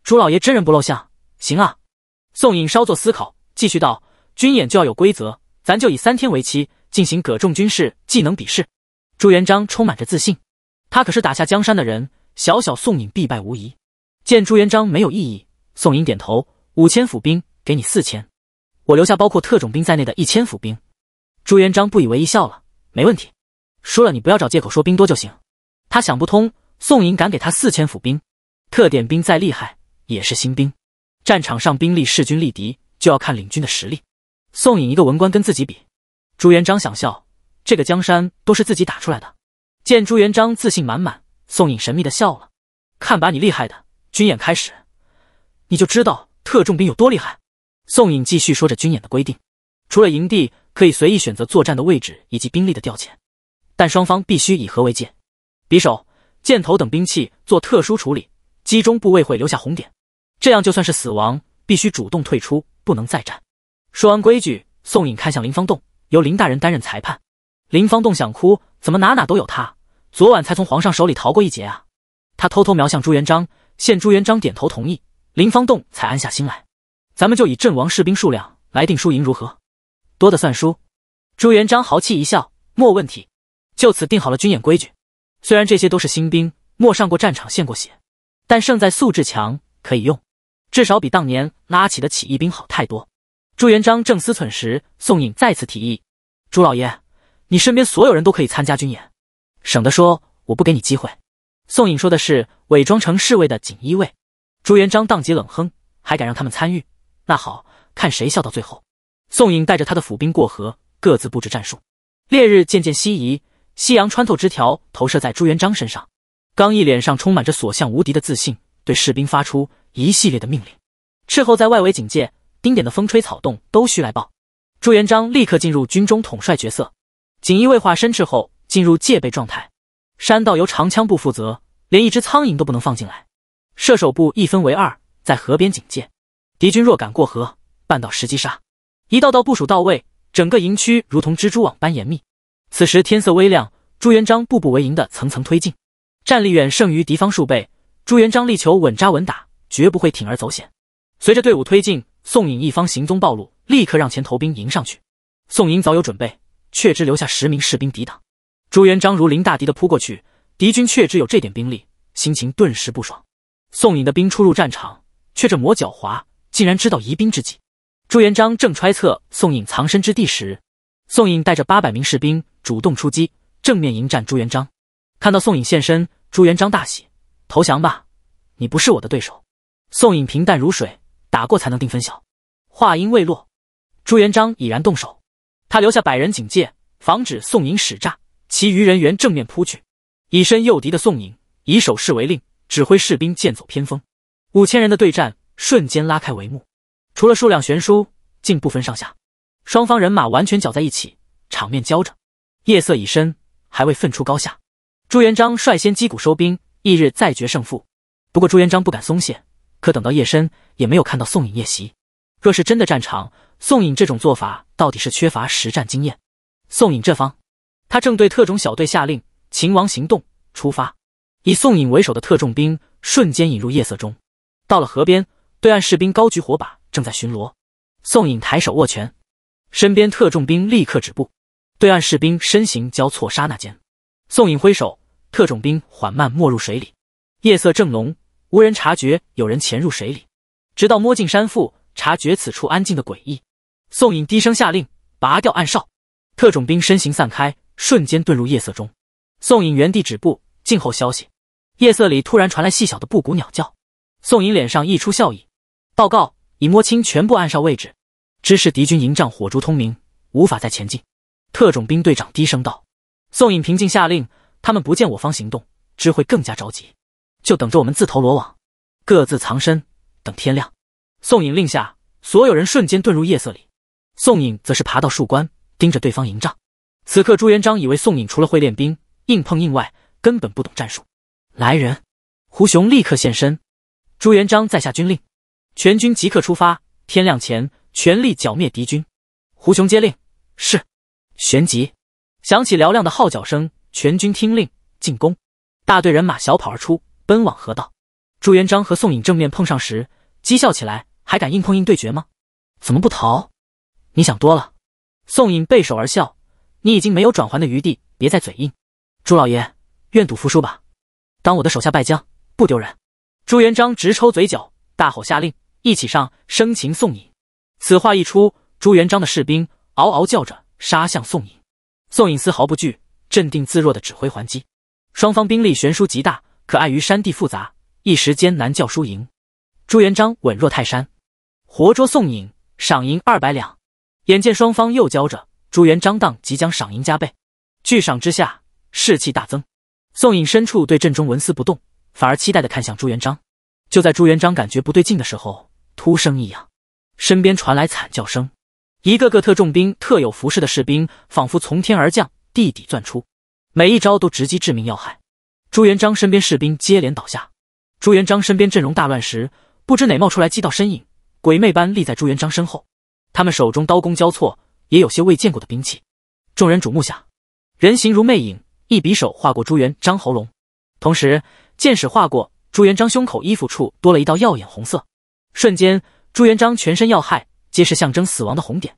朱老爷真人不露相，行啊。宋颖稍作思考，继续道：“军演就要有规则。”咱就以三天为期进行葛仲军事技能比试。朱元璋充满着自信，他可是打下江山的人，小小宋颖必败无疑。见朱元璋没有异议，宋颖点头。五千府兵给你四千，我留下包括特种兵在内的一千府兵。朱元璋不以为意，笑了。没问题，说了你不要找借口说兵多就行。他想不通，宋颖敢给他四千府兵，特点兵再厉害也是新兵，战场上兵力势均力敌，就要看领军的实力。宋颖一个文官跟自己比，朱元璋想笑，这个江山都是自己打出来的。见朱元璋自信满满，宋颖神秘的笑了，看把你厉害的！军演开始，你就知道特种兵有多厉害。宋颖继续说着军演的规定，除了营地可以随意选择作战的位置以及兵力的调遣，但双方必须以和为界，匕首、箭头等兵器做特殊处理，击中部位会留下红点，这样就算是死亡，必须主动退出，不能再战。说完规矩，宋颖看向林方栋，由林大人担任裁判。林方栋想哭，怎么哪哪都有他？昨晚才从皇上手里逃过一劫啊！他偷偷瞄向朱元璋，见朱元璋点头同意，林方栋才安下心来。咱们就以阵亡士兵数量来定输赢如何？多的算输。朱元璋豪气一笑，莫问题，就此定好了军演规矩。虽然这些都是新兵，莫上过战场，献过血，但胜在素质强，可以用，至少比当年拉起的起义兵好太多。朱元璋正思忖时，宋颖再次提议：“朱老爷，你身边所有人都可以参加军演，省得说我不给你机会。”宋颖说的是伪装成侍卫的锦衣卫。朱元璋当即冷哼：“还敢让他们参与？那好看谁笑到最后。”宋颖带着他的府兵过河，各自布置战术。烈日渐渐西移，夕阳穿透枝条，投射在朱元璋身上。刚毅脸上充满着所向无敌的自信，对士兵发出一系列的命令：“斥候在外围警戒。”丁点的风吹草动都需来报。朱元璋立刻进入军中统帅角色，锦衣卫化身斥候，进入戒备状态。山道由长枪部负责，连一只苍蝇都不能放进来。射手部一分为二，在河边警戒，敌军若敢过河，半道十击杀。一道道部署到位，整个营区如同蜘蛛网般严密。此时天色微亮，朱元璋步步为营的层层推进，战力远胜于敌方数倍。朱元璋力求稳扎稳打，绝不会铤而走险。随着队伍推进。宋颖一方行踪暴露，立刻让前头兵迎上去。宋颖早有准备，却只留下十名士兵抵挡。朱元璋如临大敌的扑过去，敌军却只有这点兵力，心情顿时不爽。宋颖的兵初入战场，却这魔狡猾，竟然知道疑兵之计。朱元璋正揣测宋颖藏身之地时，宋颖带着八百名士兵主动出击，正面迎战朱元璋。看到宋颖现身，朱元璋大喜，投降吧，你不是我的对手。宋颖平淡如水。打过才能定分晓。话音未落，朱元璋已然动手。他留下百人警戒，防止宋营使诈，其余人员正面扑去。以身诱敌的宋营以手势为令，指挥士兵剑走偏锋。五千人的对战瞬间拉开帷幕。除了数量悬殊，竟不分上下。双方人马完全搅在一起，场面焦着。夜色已深，还未分出高下。朱元璋率先击鼓收兵，翌日再决胜负。不过朱元璋不敢松懈。可等到夜深，也没有看到宋颖夜袭。若是真的战场，宋颖这种做法到底是缺乏实战经验。宋颖这方，他正对特种小队下令：“秦王行动，出发！”以宋颖为首的特种兵瞬间引入夜色中。到了河边，对岸士兵高举火把，正在巡逻。宋颖抬手握拳，身边特种兵立刻止步。对岸士兵身形交错刹那间，宋颖挥手，特种兵缓慢没入水里。夜色正浓。无人察觉有人潜入水里，直到摸进山腹，察觉此处安静的诡异。宋颖低声下令，拔掉暗哨。特种兵身形散开，瞬间遁入夜色中。宋颖原地止步，静候消息。夜色里突然传来细小的布谷鸟叫，宋颖脸上溢出笑意。报告已摸清全部暗哨位置，知是敌军营帐火烛通明，无法再前进。特种兵队长低声道：“宋颖平静下令，他们不见我方行动，知会更加着急。”就等着我们自投罗网，各自藏身，等天亮。宋颖令下，所有人瞬间遁入夜色里。宋颖则是爬到树冠，盯着对方营帐。此刻朱元璋以为宋颖除了会练兵、硬碰硬外，根本不懂战术。来人，胡雄立刻现身。朱元璋在下军令，全军即刻出发，天亮前全力剿灭敌军。胡雄接令，是。旋即响起嘹亮的号角声，全军听令，进攻。大队人马小跑而出。奔往河道，朱元璋和宋颖正面碰上时，讥笑起来：“还敢硬碰硬对决吗？怎么不逃？”你想多了。宋颖背手而笑：“你已经没有转还的余地，别再嘴硬。”朱老爷，愿赌服输吧，当我的手下败将不丢人。朱元璋直抽嘴角，大吼下令：“一起上，生擒宋颖！”此话一出，朱元璋的士兵嗷嗷叫着杀向宋颖。宋颖丝毫不惧，镇定自若的指挥还击。双方兵力悬殊极大。可碍于山地复杂，一时间难叫输赢。朱元璋稳若泰山，活捉宋颖，赏银二百两。眼见双方又交着，朱元璋当即将赏银加倍。巨赏之下，士气大增。宋颖身处对阵中纹丝不动，反而期待的看向朱元璋。就在朱元璋感觉不对劲的时候，突生异样，身边传来惨叫声，一个个特种兵特有服饰的士兵仿佛从天而降，地底钻出，每一招都直击致命要害。朱元璋身边士兵接连倒下，朱元璋身边阵容大乱时，不知哪冒出来几道身影，鬼魅般立在朱元璋身后。他们手中刀弓交错，也有些未见过的兵器。众人瞩目下，人形如魅影，一匕首划过朱元璋喉咙，同时箭矢划过朱元璋胸口，衣服处多了一道耀眼红色。瞬间，朱元璋全身要害皆是象征死亡的红点。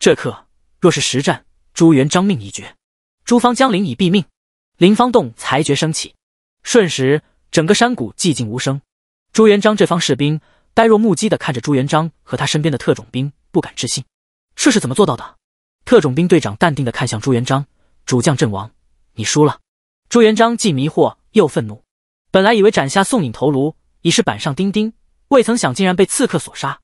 这刻若是实战，朱元璋命已绝，朱方江陵已毙命。林方栋裁决升起，瞬时整个山谷寂静无声。朱元璋这方士兵呆若木鸡的看着朱元璋和他身边的特种兵，不敢置信，这是怎么做到的？特种兵队长淡定的看向朱元璋，主将阵亡，你输了。朱元璋既迷惑又愤怒，本来以为斩下宋颖头颅已是板上钉钉，未曾想竟然被刺客所杀。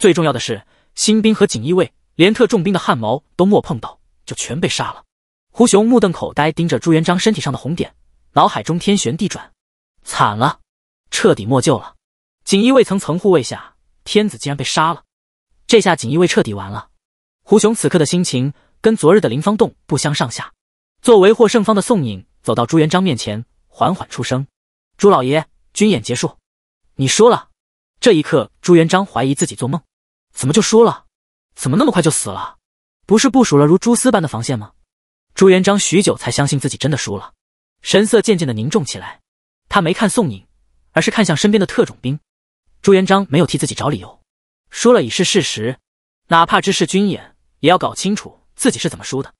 最重要的是，新兵和锦衣卫连特种兵的汗毛都莫碰到，就全被杀了。胡雄目瞪口呆，盯着朱元璋身体上的红点，脑海中天旋地转，惨了，彻底没救了。锦衣卫层层护卫下，天子竟然被杀了，这下锦衣卫彻底完了。胡雄此刻的心情跟昨日的林方洞不相上下。作为获胜方的宋颖走到朱元璋面前，缓缓出声：“朱老爷，军演结束，你输了。”这一刻，朱元璋怀疑自己做梦，怎么就输了？怎么那么快就死了？不是部署了如蛛丝般的防线吗？朱元璋许久才相信自己真的输了，神色渐渐的凝重起来。他没看宋颖，而是看向身边的特种兵。朱元璋没有替自己找理由，输了已是事实，哪怕只是军演，也要搞清楚自己是怎么输的。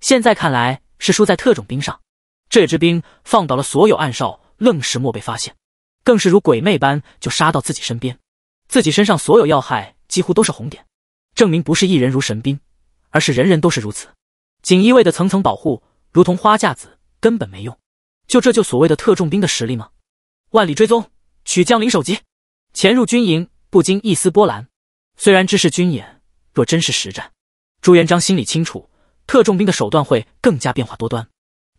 现在看来是输在特种兵上，这支兵放倒了所有暗哨，愣是莫被发现，更是如鬼魅般就杀到自己身边，自己身上所有要害几乎都是红点，证明不是一人如神兵，而是人人都是如此。锦衣卫的层层保护如同花架子，根本没用。就这就所谓的特种兵的实力吗？万里追踪，取将领首级，潜入军营，不经一丝波澜。虽然知是军演，若真是实战，朱元璋心里清楚，特种兵的手段会更加变化多端，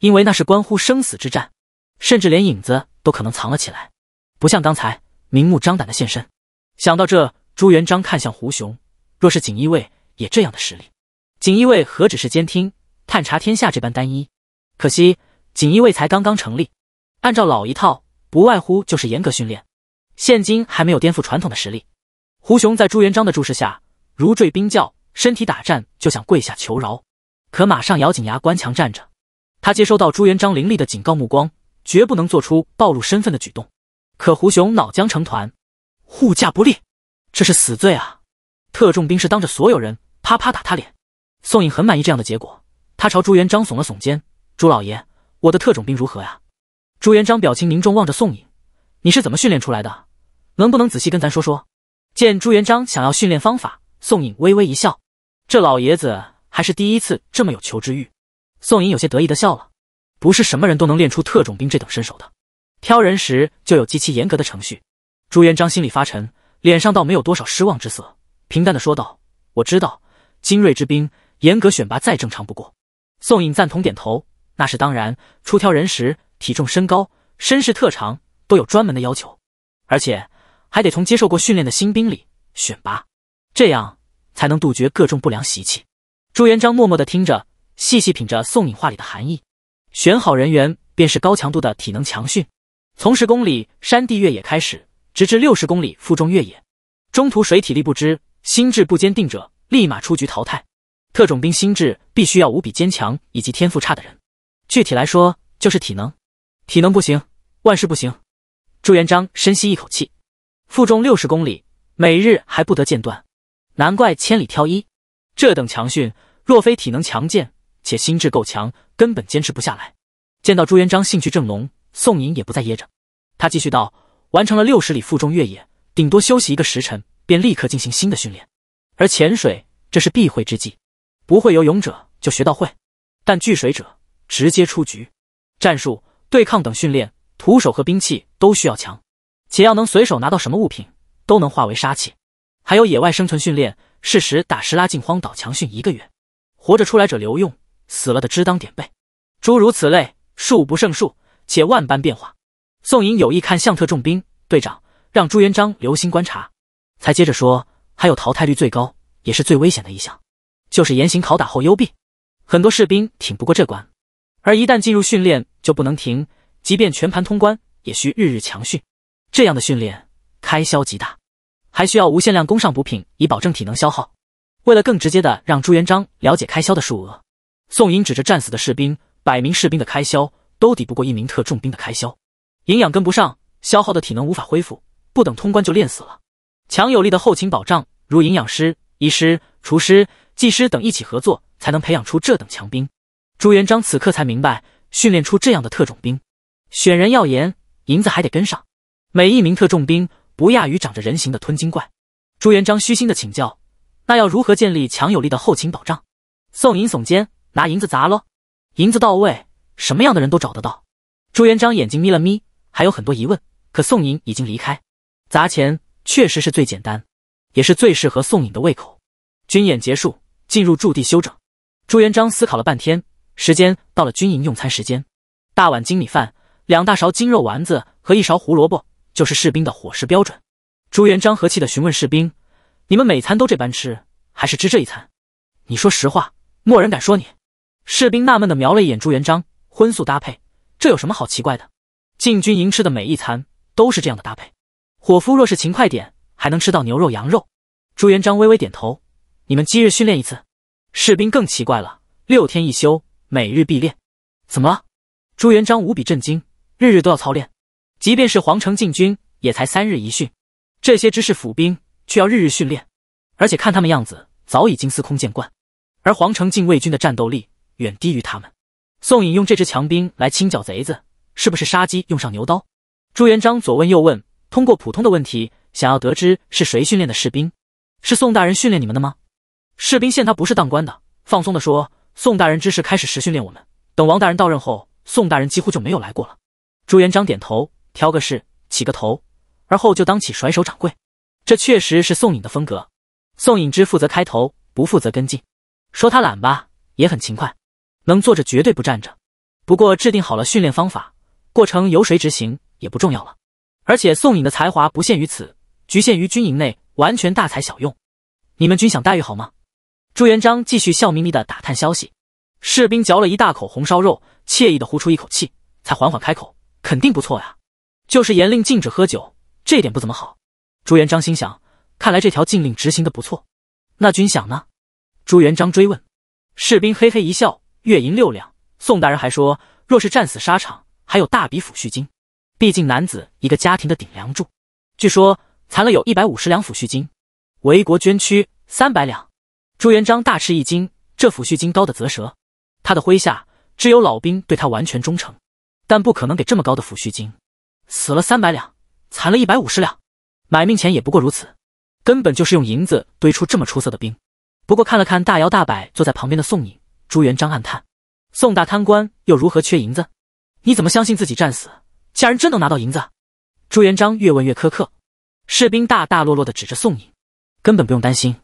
因为那是关乎生死之战，甚至连影子都可能藏了起来，不像刚才明目张胆的现身。想到这，朱元璋看向胡雄，若是锦衣卫也这样的实力，锦衣卫何止是监听？探查天下这般单一，可惜锦衣卫才刚刚成立。按照老一套，不外乎就是严格训练，现今还没有颠覆传统的实力。胡雄在朱元璋的注视下如坠冰窖，身体打颤，就想跪下求饶，可马上咬紧牙关强站着。他接收到朱元璋凌厉的警告目光，绝不能做出暴露身份的举动。可胡雄脑浆成团，护驾不力，这是死罪啊！特种兵是当着所有人啪啪打他脸。宋颖很满意这样的结果。他朝朱元璋耸了耸肩：“朱老爷，我的特种兵如何呀？”朱元璋表情凝重，望着宋颖：“你是怎么训练出来的？能不能仔细跟咱说说？”见朱元璋想要训练方法，宋颖微微一笑：“这老爷子还是第一次这么有求知欲。”宋颖有些得意的笑了：“不是什么人都能练出特种兵这等身手的，挑人时就有极其严格的程序。”朱元璋心里发沉，脸上倒没有多少失望之色，平淡的说道：“我知道，精锐之兵严格选拔再正常不过。”宋颖赞同点头，那是当然。出挑人时，体重、身高、身世、特长都有专门的要求，而且还得从接受过训练的新兵里选拔，这样才能杜绝各种不良习气。朱元璋默默的听着，细细品着宋颖话里的含义。选好人员，便是高强度的体能强训，从十公里山地越野开始，直至六十公里负重越野，中途谁体力不支、心智不坚定者，立马出局淘汰。特种兵心智必须要无比坚强，以及天赋差的人，具体来说就是体能，体能不行，万事不行。朱元璋深吸一口气，负重六十公里，每日还不得间断，难怪千里挑一。这等强训，若非体能强健且心智够强，根本坚持不下来。见到朱元璋兴趣正浓，宋寅也不再掖着，他继续道：“完成了六十里负重越野，顶多休息一个时辰，便立刻进行新的训练。而潜水，这是避讳之计。”不会游泳者就学到会，但拒水者直接出局。战术、对抗等训练，徒手和兵器都需要强，且要能随手拿到什么物品都能化为杀气。还有野外生存训练，适时打石拉进荒岛强训一个月，活着出来者留用，死了的只当点背。诸如此类，数不胜数，且万般变化。宋莹有意看相特重兵队长，让朱元璋留心观察，才接着说，还有淘汰率最高也是最危险的一项。就是严刑拷打后幽闭，很多士兵挺不过这关，而一旦进入训练就不能停，即便全盘通关也需日日强训。这样的训练开销极大，还需要无限量供上补品以保证体能消耗。为了更直接的让朱元璋了解开销的数额，宋英指着战死的士兵，百名士兵的开销都抵不过一名特种兵的开销。营养跟不上，消耗的体能无法恢复，不等通关就练死了。强有力的后勤保障，如营养师、医师、厨师。技师等一起合作，才能培养出这等强兵。朱元璋此刻才明白，训练出这样的特种兵，选人要严，银子还得跟上。每一名特种兵不亚于长着人形的吞金怪。朱元璋虚心的请教：“那要如何建立强有力的后勤保障？”宋银耸肩：“拿银子砸喽，银子到位，什么样的人都找得到。”朱元璋眼睛眯了眯，还有很多疑问。可宋颖已经离开，砸钱确实是最简单，也是最适合宋颖的胃口。军演结束。进入驻地休整，朱元璋思考了半天。时间到了军营用餐时间，大碗精米饭、两大勺精肉丸子和一勺胡萝卜，就是士兵的伙食标准。朱元璋和气的询问士兵：“你们每餐都这般吃，还是只这一餐？你说实话，莫人敢说你。”士兵纳闷的瞄了一眼朱元璋，荤素搭配，这有什么好奇怪的？进军营吃的每一餐都是这样的搭配。伙夫若是勤快点，还能吃到牛肉、羊肉。朱元璋微微点头：“你们今日训练一次。”士兵更奇怪了，六天一休，每日必练，怎么了？朱元璋无比震惊，日日都要操练，即便是皇城禁军也才三日一训，这些知识府兵却要日日训练，而且看他们样子，早已经司空见惯。而皇城禁卫军的战斗力远低于他们，宋颖用这支强兵来清剿贼子，是不是杀鸡用上牛刀？朱元璋左问右问，通过普通的问题，想要得知是谁训练的士兵，是宋大人训练你们的吗？士兵现他不是当官的，放松的说：“宋大人之事开始时训练我们，等王大人到任后，宋大人几乎就没有来过了。”朱元璋点头，挑个事起个头，而后就当起甩手掌柜。这确实是宋颖的风格。宋颖之负责开头，不负责跟进。说他懒吧，也很勤快，能坐着绝对不站着。不过制定好了训练方法，过程由谁执行也不重要了。而且宋颖的才华不限于此，局限于军营内完全大材小用。你们军饷待遇好吗？朱元璋继续笑眯眯的打探消息，士兵嚼了一大口红烧肉，惬意的呼出一口气，才缓缓开口：“肯定不错呀，就是严令禁止喝酒，这点不怎么好。”朱元璋心想：“看来这条禁令执行的不错。”那军饷呢？朱元璋追问。士兵嘿嘿一笑：“月银六两，宋大人还说，若是战死沙场，还有大笔抚恤金。毕竟男子一个家庭的顶梁柱，据说残了有一百五十两抚恤金，为国捐躯三百两。”朱元璋大吃一惊，这抚恤金高的则舌。他的麾下只有老兵对他完全忠诚，但不可能给这么高的抚恤金。死了三百两，残了一百五十两，买命钱也不过如此。根本就是用银子堆出这么出色的兵。不过看了看大摇大摆坐在旁边的宋颖，朱元璋暗叹：宋大贪官又如何缺银子？你怎么相信自己战死，家人真能拿到银子？朱元璋越问越苛刻，士兵大大落落的指着宋颖，根本不用担心。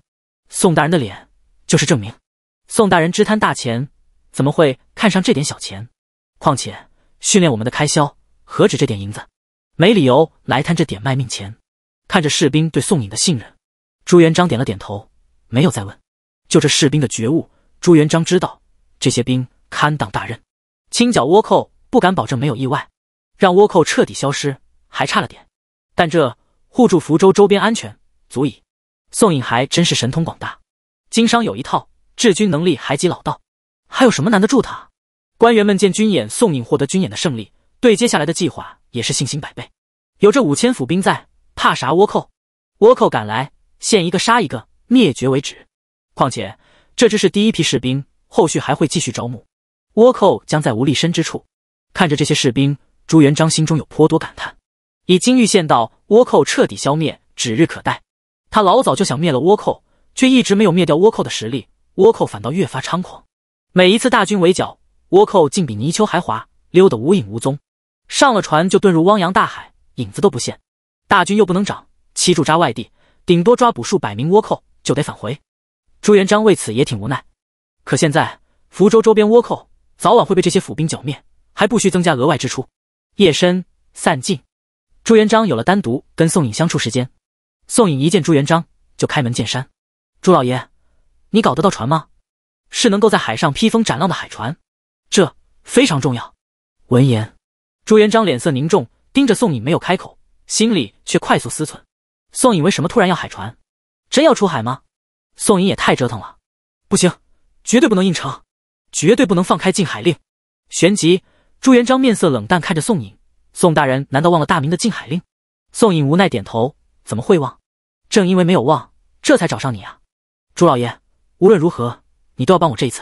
宋大人的脸。就是证明，宋大人只贪大钱，怎么会看上这点小钱？况且训练我们的开销何止这点银子，没理由来贪这点卖命钱。看着士兵对宋颖的信任，朱元璋点了点头，没有再问。就这士兵的觉悟，朱元璋知道这些兵堪当大任，清剿倭寇不敢保证没有意外，让倭寇彻底消失还差了点，但这护住福州周边安全足以。宋颖还真是神通广大。经商有一套，治军能力还极老道，还有什么难得住他？官员们见军演，宋颖获得军演的胜利，对接下来的计划也是信心百倍。有这五千府兵在，怕啥倭寇？倭寇赶来，现一个杀一个，灭绝为止。况且这只是第一批士兵，后续还会继续招募。倭寇将在无立身之处。看着这些士兵，朱元璋心中有颇多感叹。以金玉县道，倭寇彻底消灭指日可待。他老早就想灭了倭寇。却一直没有灭掉倭寇的实力，倭寇反倒越发猖狂。每一次大军围剿，倭寇竟比泥鳅还滑，溜得无影无踪，上了船就遁入汪洋大海，影子都不现。大军又不能长七驻扎外地，顶多抓捕数百名倭寇就得返回。朱元璋为此也挺无奈。可现在福州周边倭寇早晚会被这些府兵剿灭，还不需增加额外支出。夜深散尽，朱元璋有了单独跟宋颖相处时间。宋颖一见朱元璋就开门见山。朱老爷，你搞得到船吗？是能够在海上披风斩浪的海船，这非常重要。闻言，朱元璋脸色凝重，盯着宋颖没有开口，心里却快速思忖：宋颖为什么突然要海船？真要出海吗？宋颖也太折腾了，不行，绝对不能应承，绝对不能放开禁海令。旋即，朱元璋面色冷淡看着宋颖：“宋大人难道忘了大明的禁海令？”宋颖无奈点头：“怎么会忘？正因为没有忘，这才找上你啊。”朱老爷，无论如何，你都要帮我这一次。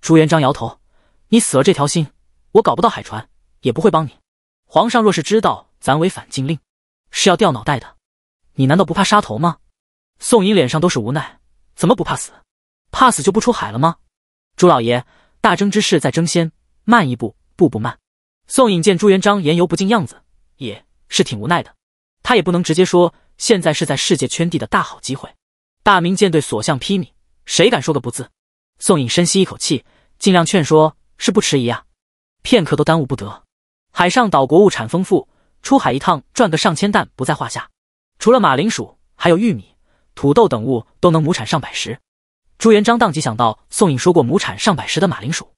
朱元璋摇头：“你死了这条心，我搞不到海船，也不会帮你。皇上若是知道咱违反禁令，是要掉脑袋的。你难道不怕杀头吗？”宋颖脸上都是无奈：“怎么不怕死？怕死就不出海了吗？”朱老爷，大争之世在争先，慢一步，步步慢。宋颖见朱元璋言犹不尽样子，也是挺无奈的。他也不能直接说，现在是在世界圈地的大好机会。大明舰队所向披靡，谁敢说个不字？宋颖深吸一口气，尽量劝说：“是不迟疑啊，片刻都耽误不得。海上岛国物产丰富，出海一趟赚个上千担不在话下。除了马铃薯，还有玉米、土豆等物，都能亩产上百石。”朱元璋当即想到宋颖说过亩产上百石的马铃薯，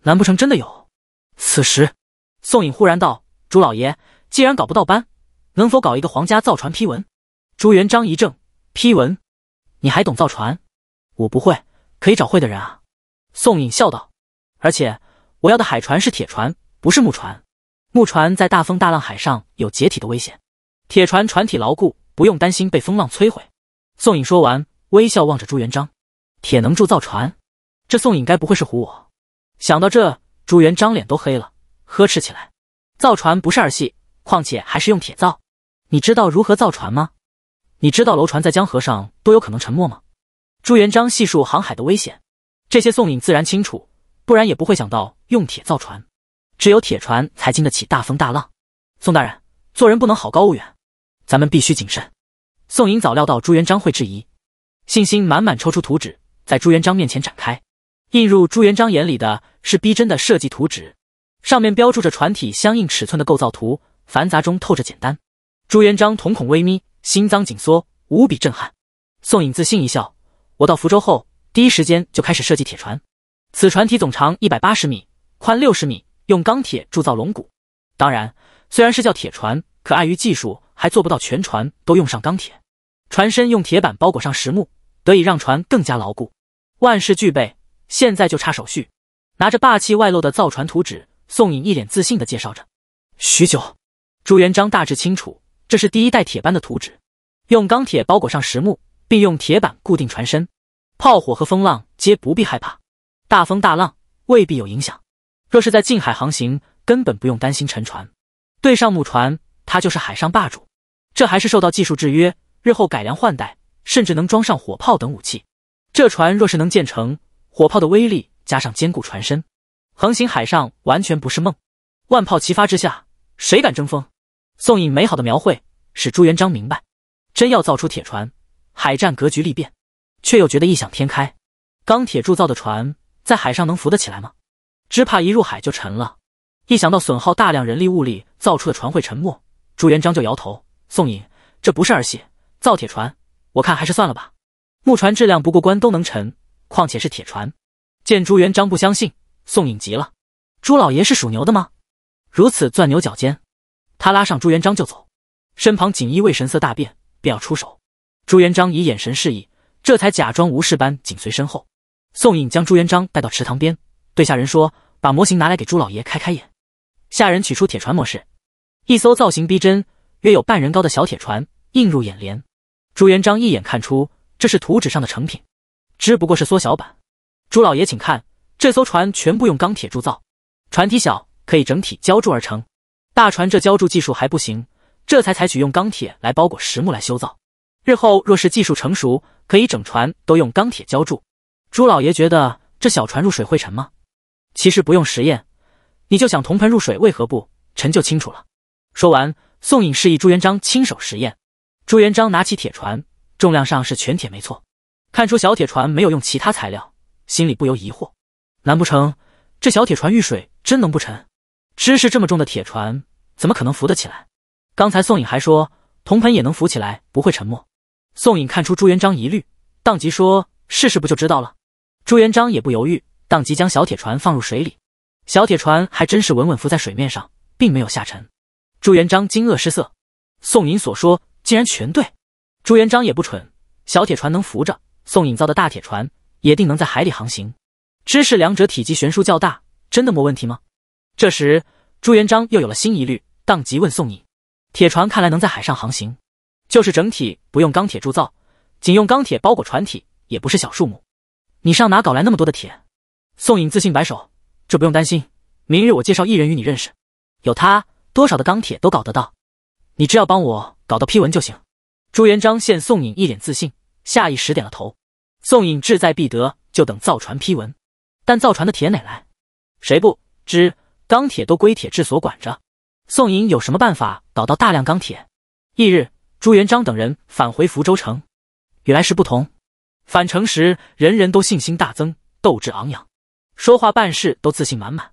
难不成真的有？此时，宋颖忽然道：“朱老爷，既然搞不到班，能否搞一个皇家造船批文？”朱元璋一怔：“批文？”你还懂造船？我不会，可以找会的人啊。宋颖笑道。而且我要的海船是铁船，不是木船。木船在大风大浪海上有解体的危险，铁船船体牢固，不用担心被风浪摧毁。宋颖说完，微笑望着朱元璋。铁能铸造船？这宋颖该不会是唬我？想到这，朱元璋脸都黑了，呵斥起来：“造船不是儿戏，况且还是用铁造，你知道如何造船吗？”你知道楼船在江河上都有可能沉没吗？朱元璋细数航海的危险，这些宋颖自然清楚，不然也不会想到用铁造船。只有铁船才经得起大风大浪。宋大人，做人不能好高骛远，咱们必须谨慎。宋颖早料到朱元璋会质疑，信心满满抽出图纸，在朱元璋面前展开。映入朱元璋眼里的是逼真的设计图纸，上面标注着船体相应尺寸的构造图，繁杂中透着简单。朱元璋瞳孔微眯。心脏紧缩，无比震撼。宋颖自信一笑：“我到福州后，第一时间就开始设计铁船。此船体总长一百八十米，宽六十米，用钢铁铸造龙骨。当然，虽然是叫铁船，可碍于技术，还做不到全船都用上钢铁。船身用铁板包裹上实木，得以让船更加牢固。万事俱备，现在就差手续。”拿着霸气外露的造船图纸，宋颖一脸自信地介绍着。许久，朱元璋大致清楚。这是第一代铁般的图纸，用钢铁包裹上实木，并用铁板固定船身，炮火和风浪皆不必害怕，大风大浪未必有影响。若是在近海航行，根本不用担心沉船。对上木船，它就是海上霸主。这还是受到技术制约，日后改良换代，甚至能装上火炮等武器。这船若是能建成，火炮的威力加上坚固船身，横行海上完全不是梦。万炮齐发之下，谁敢争锋？宋颖美好的描绘使朱元璋明白，真要造出铁船，海战格局立变，却又觉得异想天开。钢铁铸造的船在海上能浮得起来吗？只怕一入海就沉了。一想到损耗大量人力物力造出的船会沉没，朱元璋就摇头。宋颖，这不是儿戏，造铁船，我看还是算了吧。木船质量不过关都能沉，况且是铁船。见朱元璋不相信，宋颖急了。朱老爷是属牛的吗？如此钻牛角尖。他拉上朱元璋就走，身旁锦衣卫神色大变，便要出手。朱元璋以眼神示意，这才假装无事般紧随身后。宋颖将朱元璋带到池塘边，对下人说：“把模型拿来给朱老爷开开眼。”下人取出铁船模式，一艘造型逼真、约有半人高的小铁船映入眼帘。朱元璋一眼看出这是图纸上的成品，只不过是缩小版。朱老爷，请看，这艘船全部用钢铁铸造，船体小，可以整体浇铸而成。大船这浇筑技术还不行，这才采取用钢铁来包裹实木来修造。日后若是技术成熟，可以整船都用钢铁浇筑。朱老爷觉得这小船入水会沉吗？其实不用实验，你就想铜盆入水为何不沉就清楚了。说完，宋颖示意朱元璋亲手实验。朱元璋拿起铁船，重量上是全铁没错，看出小铁船没有用其他材料，心里不由疑惑：难不成这小铁船遇水真能不沉？知识这么重的铁船。怎么可能浮得起来？刚才宋颖还说铜盆也能浮起来，不会沉没。宋颖看出朱元璋疑虑，当即说：“试试不就知道了？”朱元璋也不犹豫，当即将小铁船放入水里。小铁船还真是稳稳浮在水面上，并没有下沉。朱元璋惊愕失色，宋颖所说竟然全对。朱元璋也不蠢，小铁船能浮着，宋颖造的大铁船也定能在海里航行。知是两者体积悬殊较大，真的没问题吗？这时朱元璋又有了新疑虑。当即问宋颖：“铁船看来能在海上航行，就是整体不用钢铁铸造，仅用钢铁包裹船体，也不是小数目。你上哪搞来那么多的铁？”宋颖自信摆手：“这不用担心，明日我介绍一人与你认识，有他多少的钢铁都搞得到。你只要帮我搞到批文就行。”朱元璋见宋颖一脸自信，下意识点了头。宋颖志在必得，就等造船批文。但造船的铁哪来？谁不知钢铁都归铁制所管着。宋营有什么办法搞到大量钢铁？翌日，朱元璋等人返回福州城，与来时不同。返程时，人人都信心大增，斗志昂扬，说话办事都自信满满。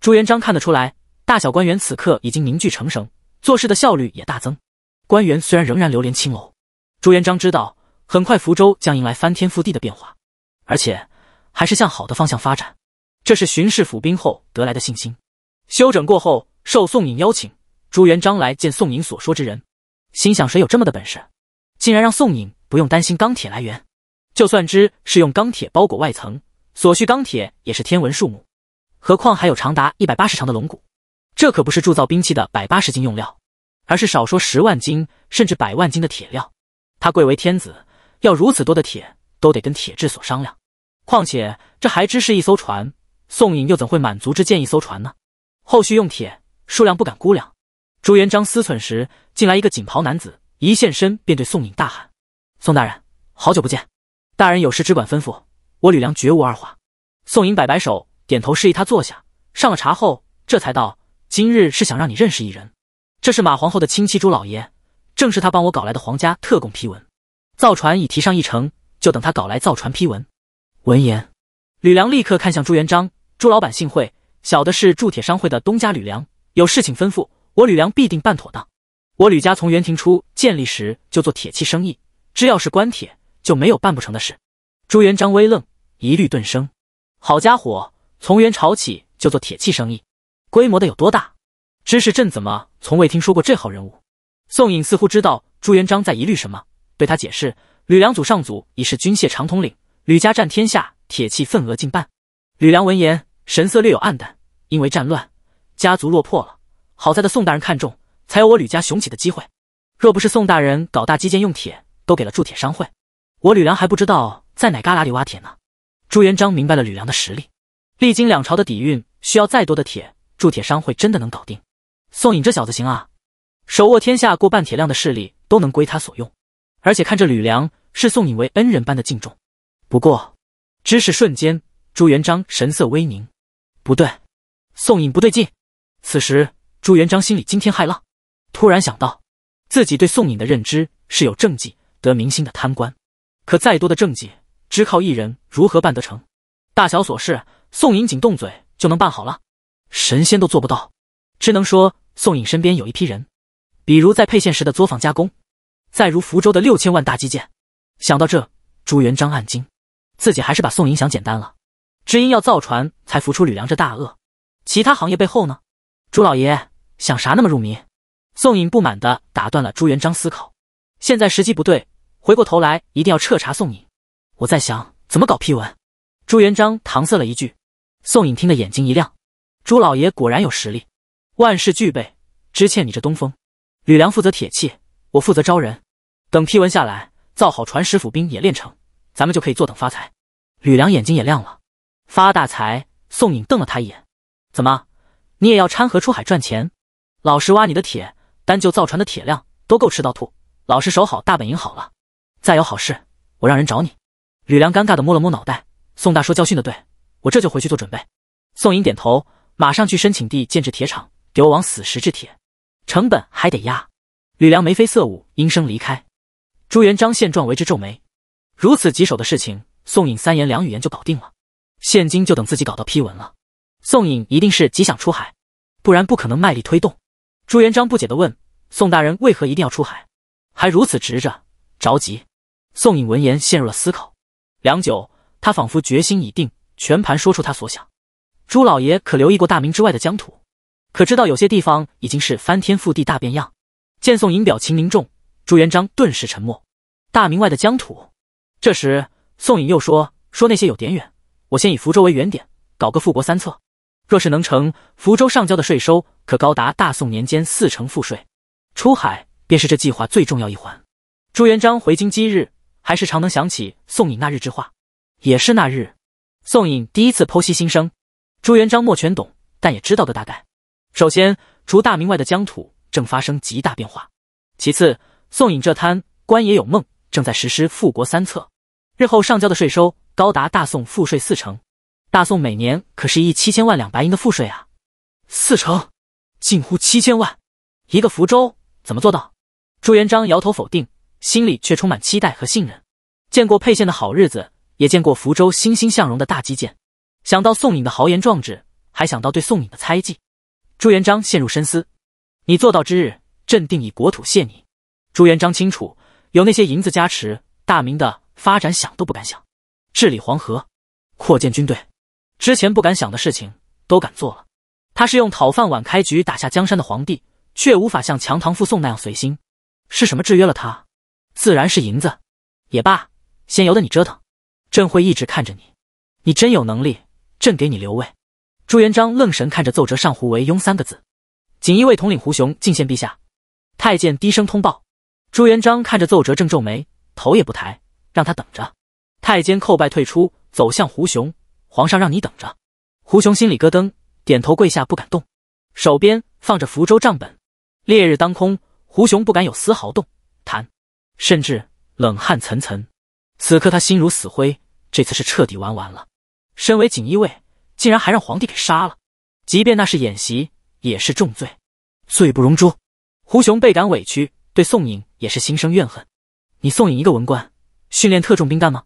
朱元璋看得出来，大小官员此刻已经凝聚成绳，做事的效率也大增。官员虽然仍然流连青楼，朱元璋知道，很快福州将迎来翻天覆地的变化，而且还是向好的方向发展。这是巡视府兵后得来的信心。休整过后。受宋颖邀请，朱元璋来见宋颖所说之人，心想谁有这么的本事，竟然让宋颖不用担心钢铁来源？就算知是用钢铁包裹外层，所需钢铁也是天文数目，何况还有长达一百八十长的龙骨，这可不是铸造兵器的百八十斤用料，而是少说十万斤甚至百万斤的铁料。他贵为天子，要如此多的铁都得跟铁质所商量，况且这还只是一艘船，宋颖又怎会满足之建一艘船呢？后续用铁。数量不敢估量。朱元璋思忖时，进来一个锦袍男子，一现身便对宋颖大喊：“宋大人，好久不见！大人有事只管吩咐，我吕梁绝无二话。”宋颖摆摆手，点头示意他坐下。上了茶后，这才道：“今日是想让你认识一人，这是马皇后的亲戚朱老爷，正是他帮我搞来的皇家特供批文。造船已提上议程，就等他搞来造船批文。”闻言，吕梁立刻看向朱元璋：“朱老板，幸会！小的是铸铁商会的东家吕梁。”有事情吩咐，我吕梁必定办妥当。我吕家从元廷初建立时就做铁器生意，只要是官铁，就没有办不成的事。朱元璋微愣，疑虑顿生。好家伙，从元朝起就做铁器生意，规模得有多大？知识朕怎么从未听说过这号人物？宋颖似乎知道朱元璋在疑虑什么，对他解释：吕梁祖上祖已是军械长统领，吕家占天下铁器份额近半。吕梁闻言，神色略有暗淡，因为战乱。家族落魄了，好在的宋大人看中，才有我吕家雄起的机会。若不是宋大人搞大基建用铁，都给了铸铁商会，我吕梁还不知道在哪旮旯里挖铁呢。朱元璋明白了吕梁的实力，历经两朝的底蕴，需要再多的铁，铸铁商会真的能搞定。宋颖这小子行啊，手握天下过半铁量的势力都能归他所用，而且看着吕梁视宋颖为恩人般的敬重。不过，知识瞬间，朱元璋神色微凝，不对，宋颖不对劲。此时，朱元璋心里惊天骇浪，突然想到，自己对宋颖的认知是有政绩得民心的贪官。可再多的政绩，只靠一人如何办得成？大小琐事，宋颖仅动嘴就能办好了，神仙都做不到。只能说宋颖身边有一批人，比如在沛县时的作坊加工，再如福州的六千万大基建。想到这，朱元璋暗惊，自己还是把宋颖想简单了。知音要造船，才浮出吕梁这大鳄，其他行业背后呢？朱老爷想啥那么入迷？宋颖不满地打断了朱元璋思考。现在时机不对，回过头来一定要彻查宋颖。我在想怎么搞批文。朱元璋搪塞了一句。宋颖听得眼睛一亮，朱老爷果然有实力。万事俱备，只欠你这东风。吕梁负责铁器，我负责招人。等批文下来，造好船，十府兵也练成，咱们就可以坐等发财。吕梁眼睛也亮了，发大财。宋颖瞪了他一眼，怎么？你也要掺和出海赚钱，老实挖你的铁，单就造船的铁量都够吃到吐。老实守好大本营好了，再有好事我让人找你。吕梁尴尬的摸了摸脑袋，宋大说教训的对，我这就回去做准备。宋颖点头，马上去申请地建制铁厂，给我往死石制铁，成本还得压。吕梁眉飞色舞，应声离开。朱元璋见状为之皱眉，如此棘手的事情，宋颖三言两语言就搞定了，现今就等自己搞到批文了。宋颖一定是极想出海，不然不可能卖力推动。朱元璋不解地问：“宋大人为何一定要出海，还如此执着着急？”宋颖闻言陷入了思考，良久，他仿佛决心已定，全盘说出他所想。朱老爷可留意过大明之外的疆土，可知道有些地方已经是翻天覆地大变样？见宋颖表情凝重，朱元璋顿时沉默。大明外的疆土。这时，宋颖又说：“说那些有点远，我先以福州为原点，搞个富国三策。”若是能成，福州上交的税收可高达大宋年间四成赋税。出海便是这计划最重要一环。朱元璋回京几日，还是常能想起宋颖那日之话。也是那日，宋颖第一次剖析心声。朱元璋莫全懂，但也知道个大概。首先，除大明外的疆土正发生极大变化。其次，宋颖这贪官也有梦，正在实施复国三策。日后上交的税收高达大宋赋税四成。大宋每年可是一亿七千万两白银的赋税啊，四成，近乎七千万，一个福州怎么做到？朱元璋摇头否定，心里却充满期待和信任。见过沛县的好日子，也见过福州欣欣向荣的大基建，想到宋颖的豪言壮志，还想到对宋颖的猜忌，朱元璋陷入深思。你做到之日，朕定以国土谢你。朱元璋清楚，有那些银子加持，大明的发展想都不敢想。治理黄河，扩建军队。之前不敢想的事情都敢做了。他是用讨饭碗开局打下江山的皇帝，却无法像强唐复宋那样随心。是什么制约了他？自然是银子。也罢，先由得你折腾。朕会一直看着你。你真有能力，朕给你留位。朱元璋愣神看着奏折上“胡惟庸”三个字。锦衣卫统领胡雄进献陛下。太监低声通报。朱元璋看着奏折正皱眉，头也不抬，让他等着。太监叩拜退出，走向胡雄。皇上让你等着，胡雄心里咯噔，点头跪下，不敢动。手边放着福州账本，烈日当空，胡雄不敢有丝毫动弹，甚至冷汗涔涔。此刻他心如死灰，这次是彻底玩完了。身为锦衣卫，竟然还让皇帝给杀了，即便那是演习，也是重罪，罪不容诛。胡雄倍感委屈，对宋颖也是心生怨恨。你宋颖一个文官，训练特种兵干吗？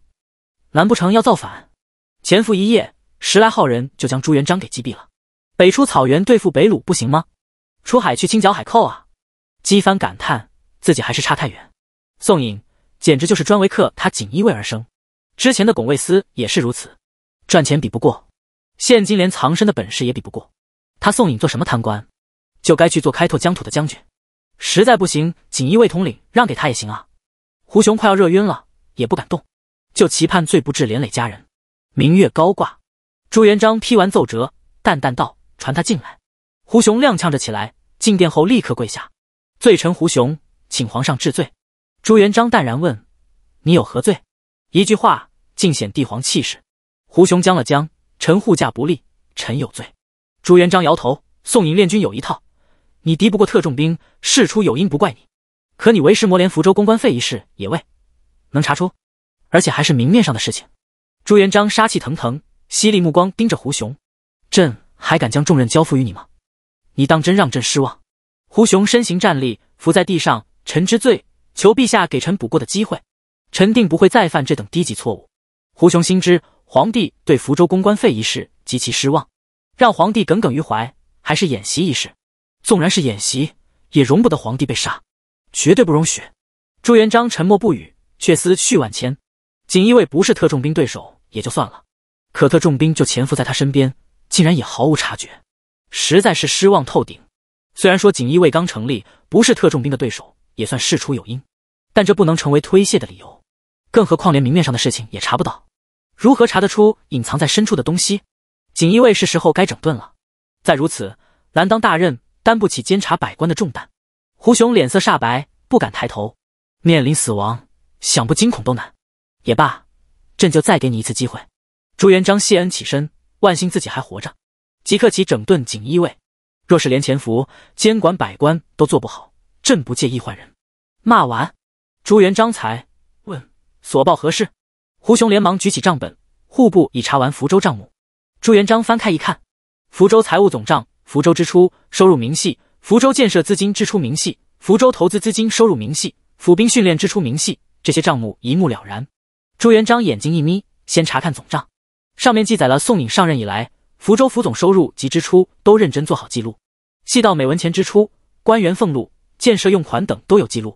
难不成要造反？潜伏一夜，十来号人就将朱元璋给击毙了。北出草原对付北虏不行吗？出海去清剿海寇啊！姬帆感叹，自己还是差太远。宋颖简直就是专为克他锦衣卫而生。之前的拱卫司也是如此，赚钱比不过，现今连藏身的本事也比不过。他宋颖做什么贪官，就该去做开拓疆土的将军。实在不行，锦衣卫统领让给他也行啊。胡雄快要热晕了，也不敢动，就期盼罪不至连累家人。明月高挂，朱元璋批完奏折，淡淡道：“传他进来。”胡雄踉跄着起来，进殿后立刻跪下：“罪臣胡雄，请皇上治罪。”朱元璋淡然问：“你有何罪？”一句话尽显帝皇气势。胡雄僵了僵：“臣护驾不力，臣有罪。”朱元璋摇头：“宋营练军有一套，你敌不过特种兵，事出有因，不怪你。可你为师磨连福州公关费一事也未能查出，而且还是明面上的事情。”朱元璋杀气腾腾，犀利目光盯着胡雄，朕还敢将重任交付于你吗？你当真让朕失望？胡雄身形站立，伏在地上，臣知罪，求陛下给臣补过的机会，臣定不会再犯这等低级错误。胡雄心知皇帝对福州公关费一事极其失望，让皇帝耿耿于怀，还是演习一事，纵然是演习，也容不得皇帝被杀，绝对不容许。朱元璋沉默不语，却思绪万千。锦衣卫不是特种兵对手也就算了，可特种兵就潜伏在他身边，竟然也毫无察觉，实在是失望透顶。虽然说锦衣卫刚成立，不是特种兵的对手也算事出有因，但这不能成为推卸的理由。更何况连明面上的事情也查不到，如何查得出隐藏在深处的东西？锦衣卫是时候该整顿了，再如此难当大任，担不起监察百官的重担。胡雄脸色煞白，不敢抬头，面临死亡，想不惊恐都难。也罢，朕就再给你一次机会。朱元璋谢恩起身，万幸自己还活着。即刻起整顿锦衣卫，若是连潜伏、监管百官都做不好，朕不介意换人。骂完，朱元璋才问所报何事。胡雄连忙举起账本，户部已查完福州账目。朱元璋翻开一看，福州财务总账、福州支出、收入明细、福州建设资金支出明细、福州投资资金收入明细、府兵训练支出明细，这些账目一目了然。朱元璋眼睛一眯，先查看总账，上面记载了宋颖上任以来，福州府总收入及支出都认真做好记录，细到每文钱支出、官员俸禄、建设用款等都有记录。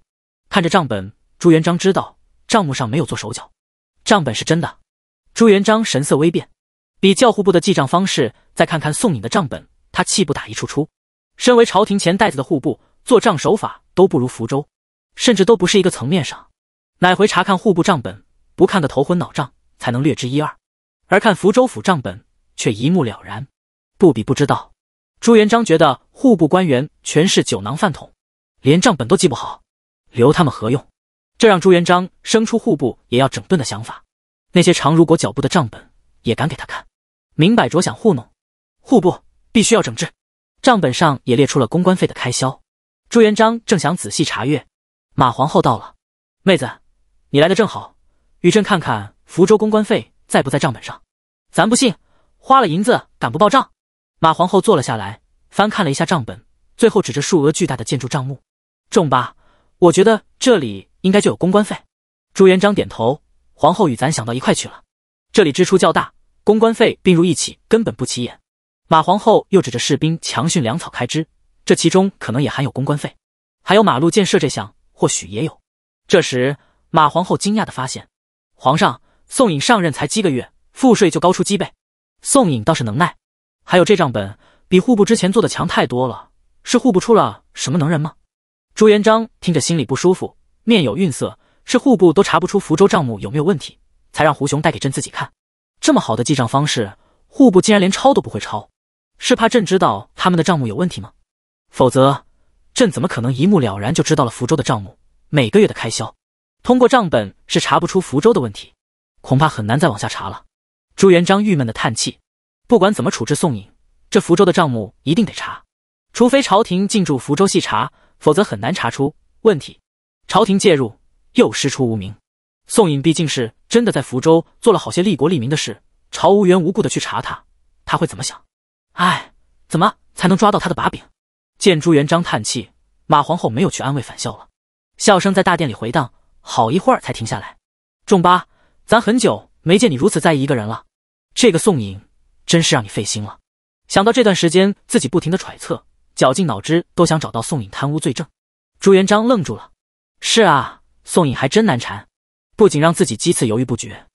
看着账本，朱元璋知道账目上没有做手脚，账本是真的。朱元璋神色微变，比教户部的记账方式再看看宋颖的账本，他气不打一处出。身为朝廷钱袋子的户部，做账手法都不如福州，甚至都不是一个层面上。乃回查看户部账本。不看个头昏脑胀，才能略知一二；而看福州府账本，却一目了然。不比不知道，朱元璋觉得户部官员全是酒囊饭桶，连账本都记不好，留他们何用？这让朱元璋生出户部也要整顿的想法。那些长如果脚部的账本也敢给他看，明摆着想糊弄。户部必须要整治。账本上也列出了公关费的开销。朱元璋正想仔细查阅，马皇后到了。妹子，你来的正好。与朕看看福州公关费在不在账本上？咱不信，花了银子敢不报账？马皇后坐了下来，翻看了一下账本，最后指着数额巨大的建筑账目，重吧，我觉得这里应该就有公关费。朱元璋点头，皇后与咱想到一块去了。这里支出较大，公关费并入一起根本不起眼。马皇后又指着士兵强训粮草开支，这其中可能也含有公关费。还有马路建设这项，或许也有。这时，马皇后惊讶地发现。皇上，宋颖上任才几个月，赋税就高出几倍。宋颖倒是能耐，还有这账本，比户部之前做的强太多了。是户部出了什么能人吗？朱元璋听着心里不舒服，面有愠色。是户部都查不出福州账目有没有问题，才让胡雄带给朕自己看。这么好的记账方式，户部竟然连抄都不会抄，是怕朕知道他们的账目有问题吗？否则，朕怎么可能一目了然就知道了福州的账目每个月的开销？通过账本是查不出福州的问题，恐怕很难再往下查了。朱元璋郁闷的叹气。不管怎么处置宋颖，这福州的账目一定得查。除非朝廷进驻福州细查，否则很难查出问题。朝廷介入又师出无名。宋颖毕竟是真的在福州做了好些利国利民的事，朝无缘无故的去查他，他会怎么想？唉，怎么才能抓到他的把柄？见朱元璋叹气，马皇后没有去安慰，反笑了，笑声在大殿里回荡。好一会儿才停下来，仲八，咱很久没见你如此在意一个人了。这个宋颖真是让你费心了。想到这段时间自己不停的揣测，绞尽脑汁都想找到宋颖贪污罪证，朱元璋愣住了。是啊，宋颖还真难缠，不仅让自己几次犹豫不决，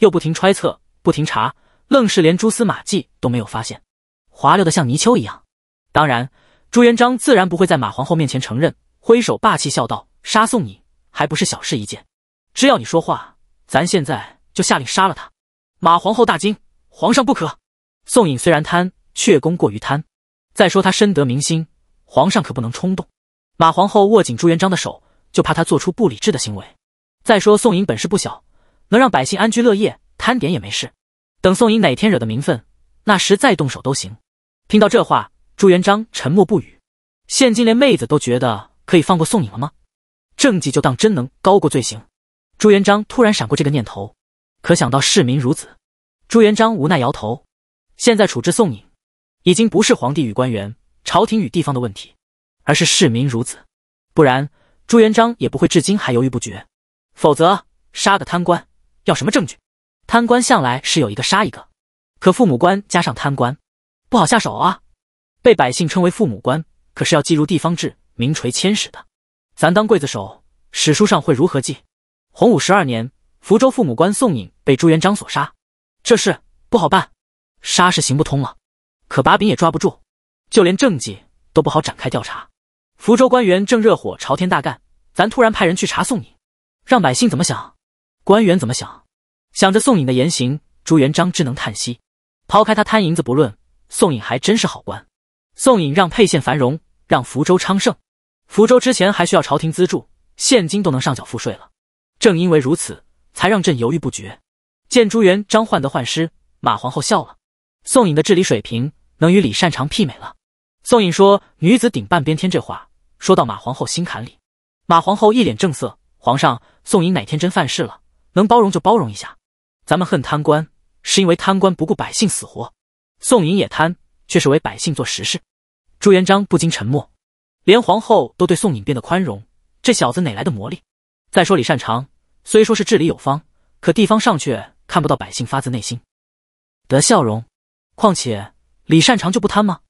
又不停揣测，不停查，愣是连蛛丝马迹都没有发现，滑溜的像泥鳅一样。当然，朱元璋自然不会在马皇后面前承认，挥手霸气笑道：“杀宋颖还不是小事一件，只要你说话，咱现在就下令杀了他。马皇后大惊，皇上不可。宋颖虽然贪，却功过于贪。再说他深得民心，皇上可不能冲动。马皇后握紧朱元璋的手，就怕他做出不理智的行为。再说宋颖本事不小，能让百姓安居乐业，贪点也没事。等宋颖哪天惹的民愤，那时再动手都行。听到这话，朱元璋沉默不语。现今连妹子都觉得可以放过宋颖了吗？政绩就当真能高过罪行？朱元璋突然闪过这个念头，可想到市民如此，朱元璋无奈摇头。现在处置宋颖，已经不是皇帝与官员、朝廷与地方的问题，而是市民如此。不然，朱元璋也不会至今还犹豫不决。否则，杀个贪官要什么证据？贪官向来是有一个杀一个，可父母官加上贪官，不好下手啊。被百姓称为父母官，可是要记入地方志、名垂千史的。咱当刽子手，史书上会如何记？洪武十二年，福州父母官宋颖被朱元璋所杀，这事不好办，杀是行不通了，可把柄也抓不住，就连政绩都不好展开调查。福州官员正热火朝天大干，咱突然派人去查宋颖，让百姓怎么想？官员怎么想？想着宋颖的言行，朱元璋只能叹息。抛开他贪银子不论，宋颖还真是好官。宋颖让沛县繁荣，让福州昌盛。福州之前还需要朝廷资助，现今都能上缴赋税了。正因为如此，才让朕犹豫不决。见朱元璋患得患失，马皇后笑了。宋颖的治理水平能与李善长媲美了。宋颖说：“女子顶半边天。”这话说到马皇后心坎里。马皇后一脸正色：“皇上，宋颖哪天真犯事了，能包容就包容一下。咱们恨贪官，是因为贪官不顾百姓死活。宋颖也贪，却是为百姓做实事。”朱元璋不禁沉默。连皇后都对宋颖变得宽容，这小子哪来的魔力？再说李善长虽说是治理有方，可地方上却看不到百姓发自内心的笑容。况且李善长就不贪吗？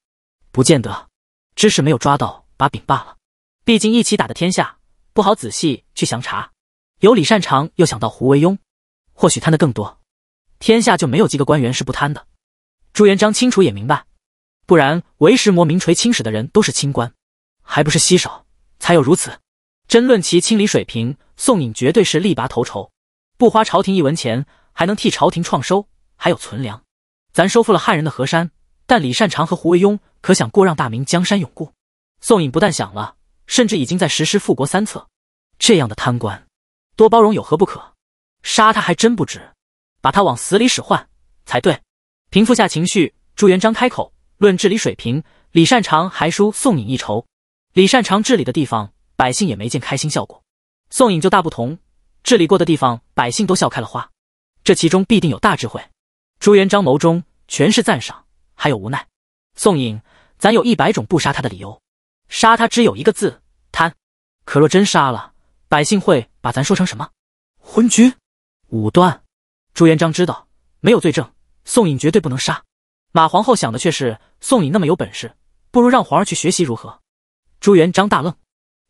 不见得，只是没有抓到把柄罢了。毕竟一起打的天下，不好仔细去详查。有李善长，又想到胡惟庸，或许贪的更多。天下就没有几个官员是不贪的。朱元璋清楚也明白，不然为时魔名垂青史的人都是清官。还不是稀少，才有如此。真论其清理水平，宋颖绝对是力拔头筹。不花朝廷一文钱，还能替朝廷创收，还有存粮。咱收复了汉人的河山，但李善长和胡惟庸可想过让大明江山永固？宋颖不但想了，甚至已经在实施复国三策。这样的贪官，多包容有何不可？杀他还真不值，把他往死里使唤才对。平复下情绪，朱元璋开口：论治理水平，李善长还输宋颖一筹。李善长治理的地方，百姓也没见开心效果。宋颖就大不同，治理过的地方，百姓都笑开了花。这其中必定有大智慧。朱元璋眸中全是赞赏，还有无奈。宋颖，咱有一百种不杀他的理由，杀他只有一个字——贪。可若真杀了，百姓会把咱说成什么？昏君、武断。朱元璋知道，没有罪证，宋颖绝对不能杀。马皇后想的却是，宋颖那么有本事，不如让皇儿去学习如何。朱元璋大愣，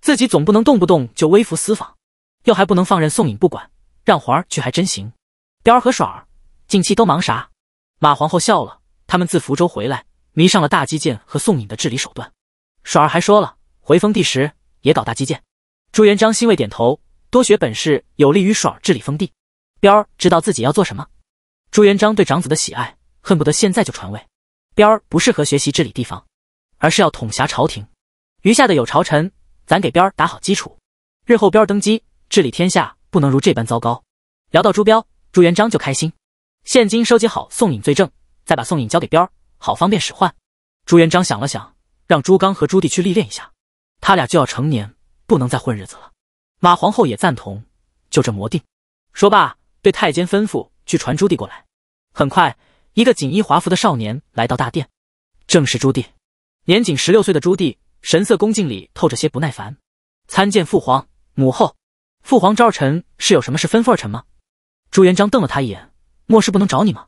自己总不能动不动就微服私访，又还不能放任宋颖不管，让环儿去还真行。彪儿和爽儿近期都忙啥？马皇后笑了，他们自福州回来，迷上了大基建和宋颖的治理手段。爽儿还说了，回封地时也搞大基建。朱元璋欣慰点头，多学本事有利于爽儿治理封地。彪儿知道自己要做什么。朱元璋对长子的喜爱，恨不得现在就传位。彪儿不适合学习治理地方，而是要统辖朝廷。余下的有朝臣，咱给彪儿打好基础，日后彪儿登基治理天下，不能如这般糟糕。聊到朱彪，朱元璋就开心。现今收集好宋颖罪证，再把宋颖交给彪儿，好方便使唤。朱元璋想了想，让朱刚和朱棣去历练一下，他俩就要成年，不能再混日子了。马皇后也赞同，就这磨定。说罢，对太监吩咐去传朱棣过来。很快，一个锦衣华服的少年来到大殿，正是朱棣。年仅十六岁的朱棣。神色恭敬里透着些不耐烦，参见父皇母后。父皇召臣是有什么事吩咐儿臣吗？朱元璋瞪了他一眼，莫是不能找你吗？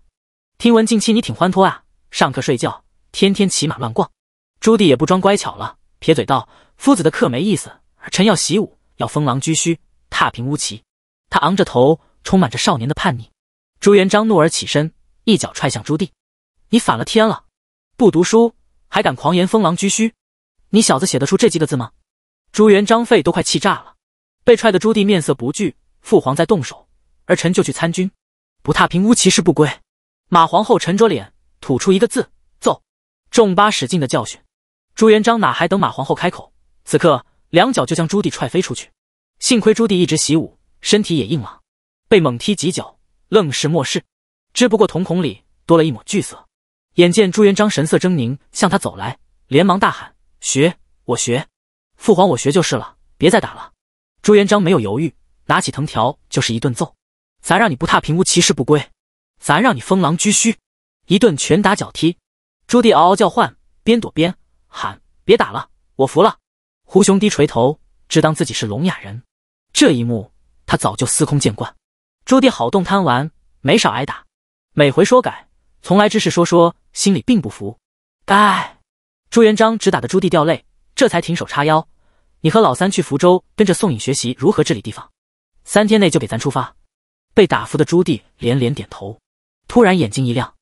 听闻近期你挺欢脱啊，上课睡觉，天天骑马乱逛。朱棣也不装乖巧了，撇嘴道：“夫子的课没意思，臣要习武，要封狼居胥，踏平乌齐。”他昂着头，充满着少年的叛逆。朱元璋怒而起身，一脚踹向朱棣：“你反了天了！不读书还敢狂言封狼居胥！”你小子写得出这几个字吗？朱元璋、肺都快气炸了，被踹的朱棣面色不惧，父皇再动手，儿臣就去参军，不踏平乌旗是不归。马皇后沉着脸吐出一个字：揍。众八使劲的教训，朱元璋哪还等马皇后开口，此刻两脚就将朱棣踹飞出去。幸亏朱棣一直习武，身体也硬朗，被猛踢几脚，愣是漠事，只不过瞳孔里多了一抹惧色。眼见朱元璋神色狰狞向他走来，连忙大喊。学我学，父皇我学就是了，别再打了。朱元璋没有犹豫，拿起藤条就是一顿揍。咱让你不踏平屋，其事不归；咱让你封狼居胥。”一顿拳打脚踢。朱棣嗷嗷叫唤，边躲边喊：“别打了，我服了。”胡雄低垂头，只当自己是聋哑人。这一幕他早就司空见惯。朱棣好动贪玩，没少挨打。每回说改，从来只是说说，心里并不服。该。朱元璋只打的朱棣掉泪，这才停手叉腰。你和老三去福州跟着宋颖学习如何治理地方，三天内就给咱出发。被打服的朱棣连连点头，突然眼睛一亮：“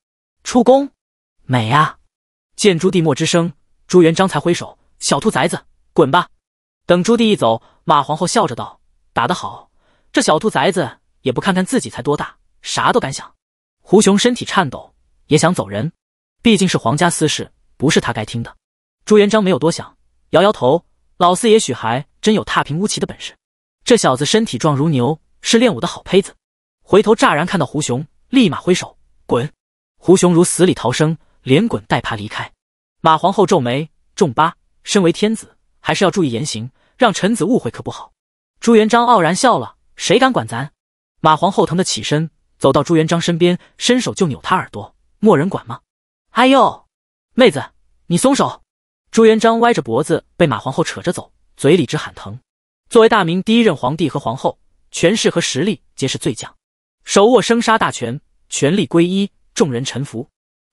出宫，美呀！”见朱棣没吱声，朱元璋才挥手：“小兔崽子，滚吧！”等朱棣一走，马皇后笑着道：“打得好，这小兔崽子也不看看自己才多大，啥都敢想。”胡雄身体颤抖，也想走人。毕竟是皇家私事，不是他该听的。朱元璋没有多想，摇摇头：“老四也许还真有踏平乌旗的本事。这小子身体壮如牛，是练武的好胚子。”回头乍然看到胡雄，立马挥手：“滚！”胡雄如死里逃生，连滚带爬离开。马皇后皱眉：“重八，身为天子，还是要注意言行，让臣子误会可不好。”朱元璋傲然笑了：“谁敢管咱？”马皇后疼的起身，走到朱元璋身边，伸手就扭他耳朵：“没人管吗？”“哎呦，妹子，你松手！”朱元璋歪着脖子被马皇后扯着走，嘴里直喊疼。作为大明第一任皇帝和皇后，权势和实力皆是最强，手握生杀大权，权力归一，众人臣服。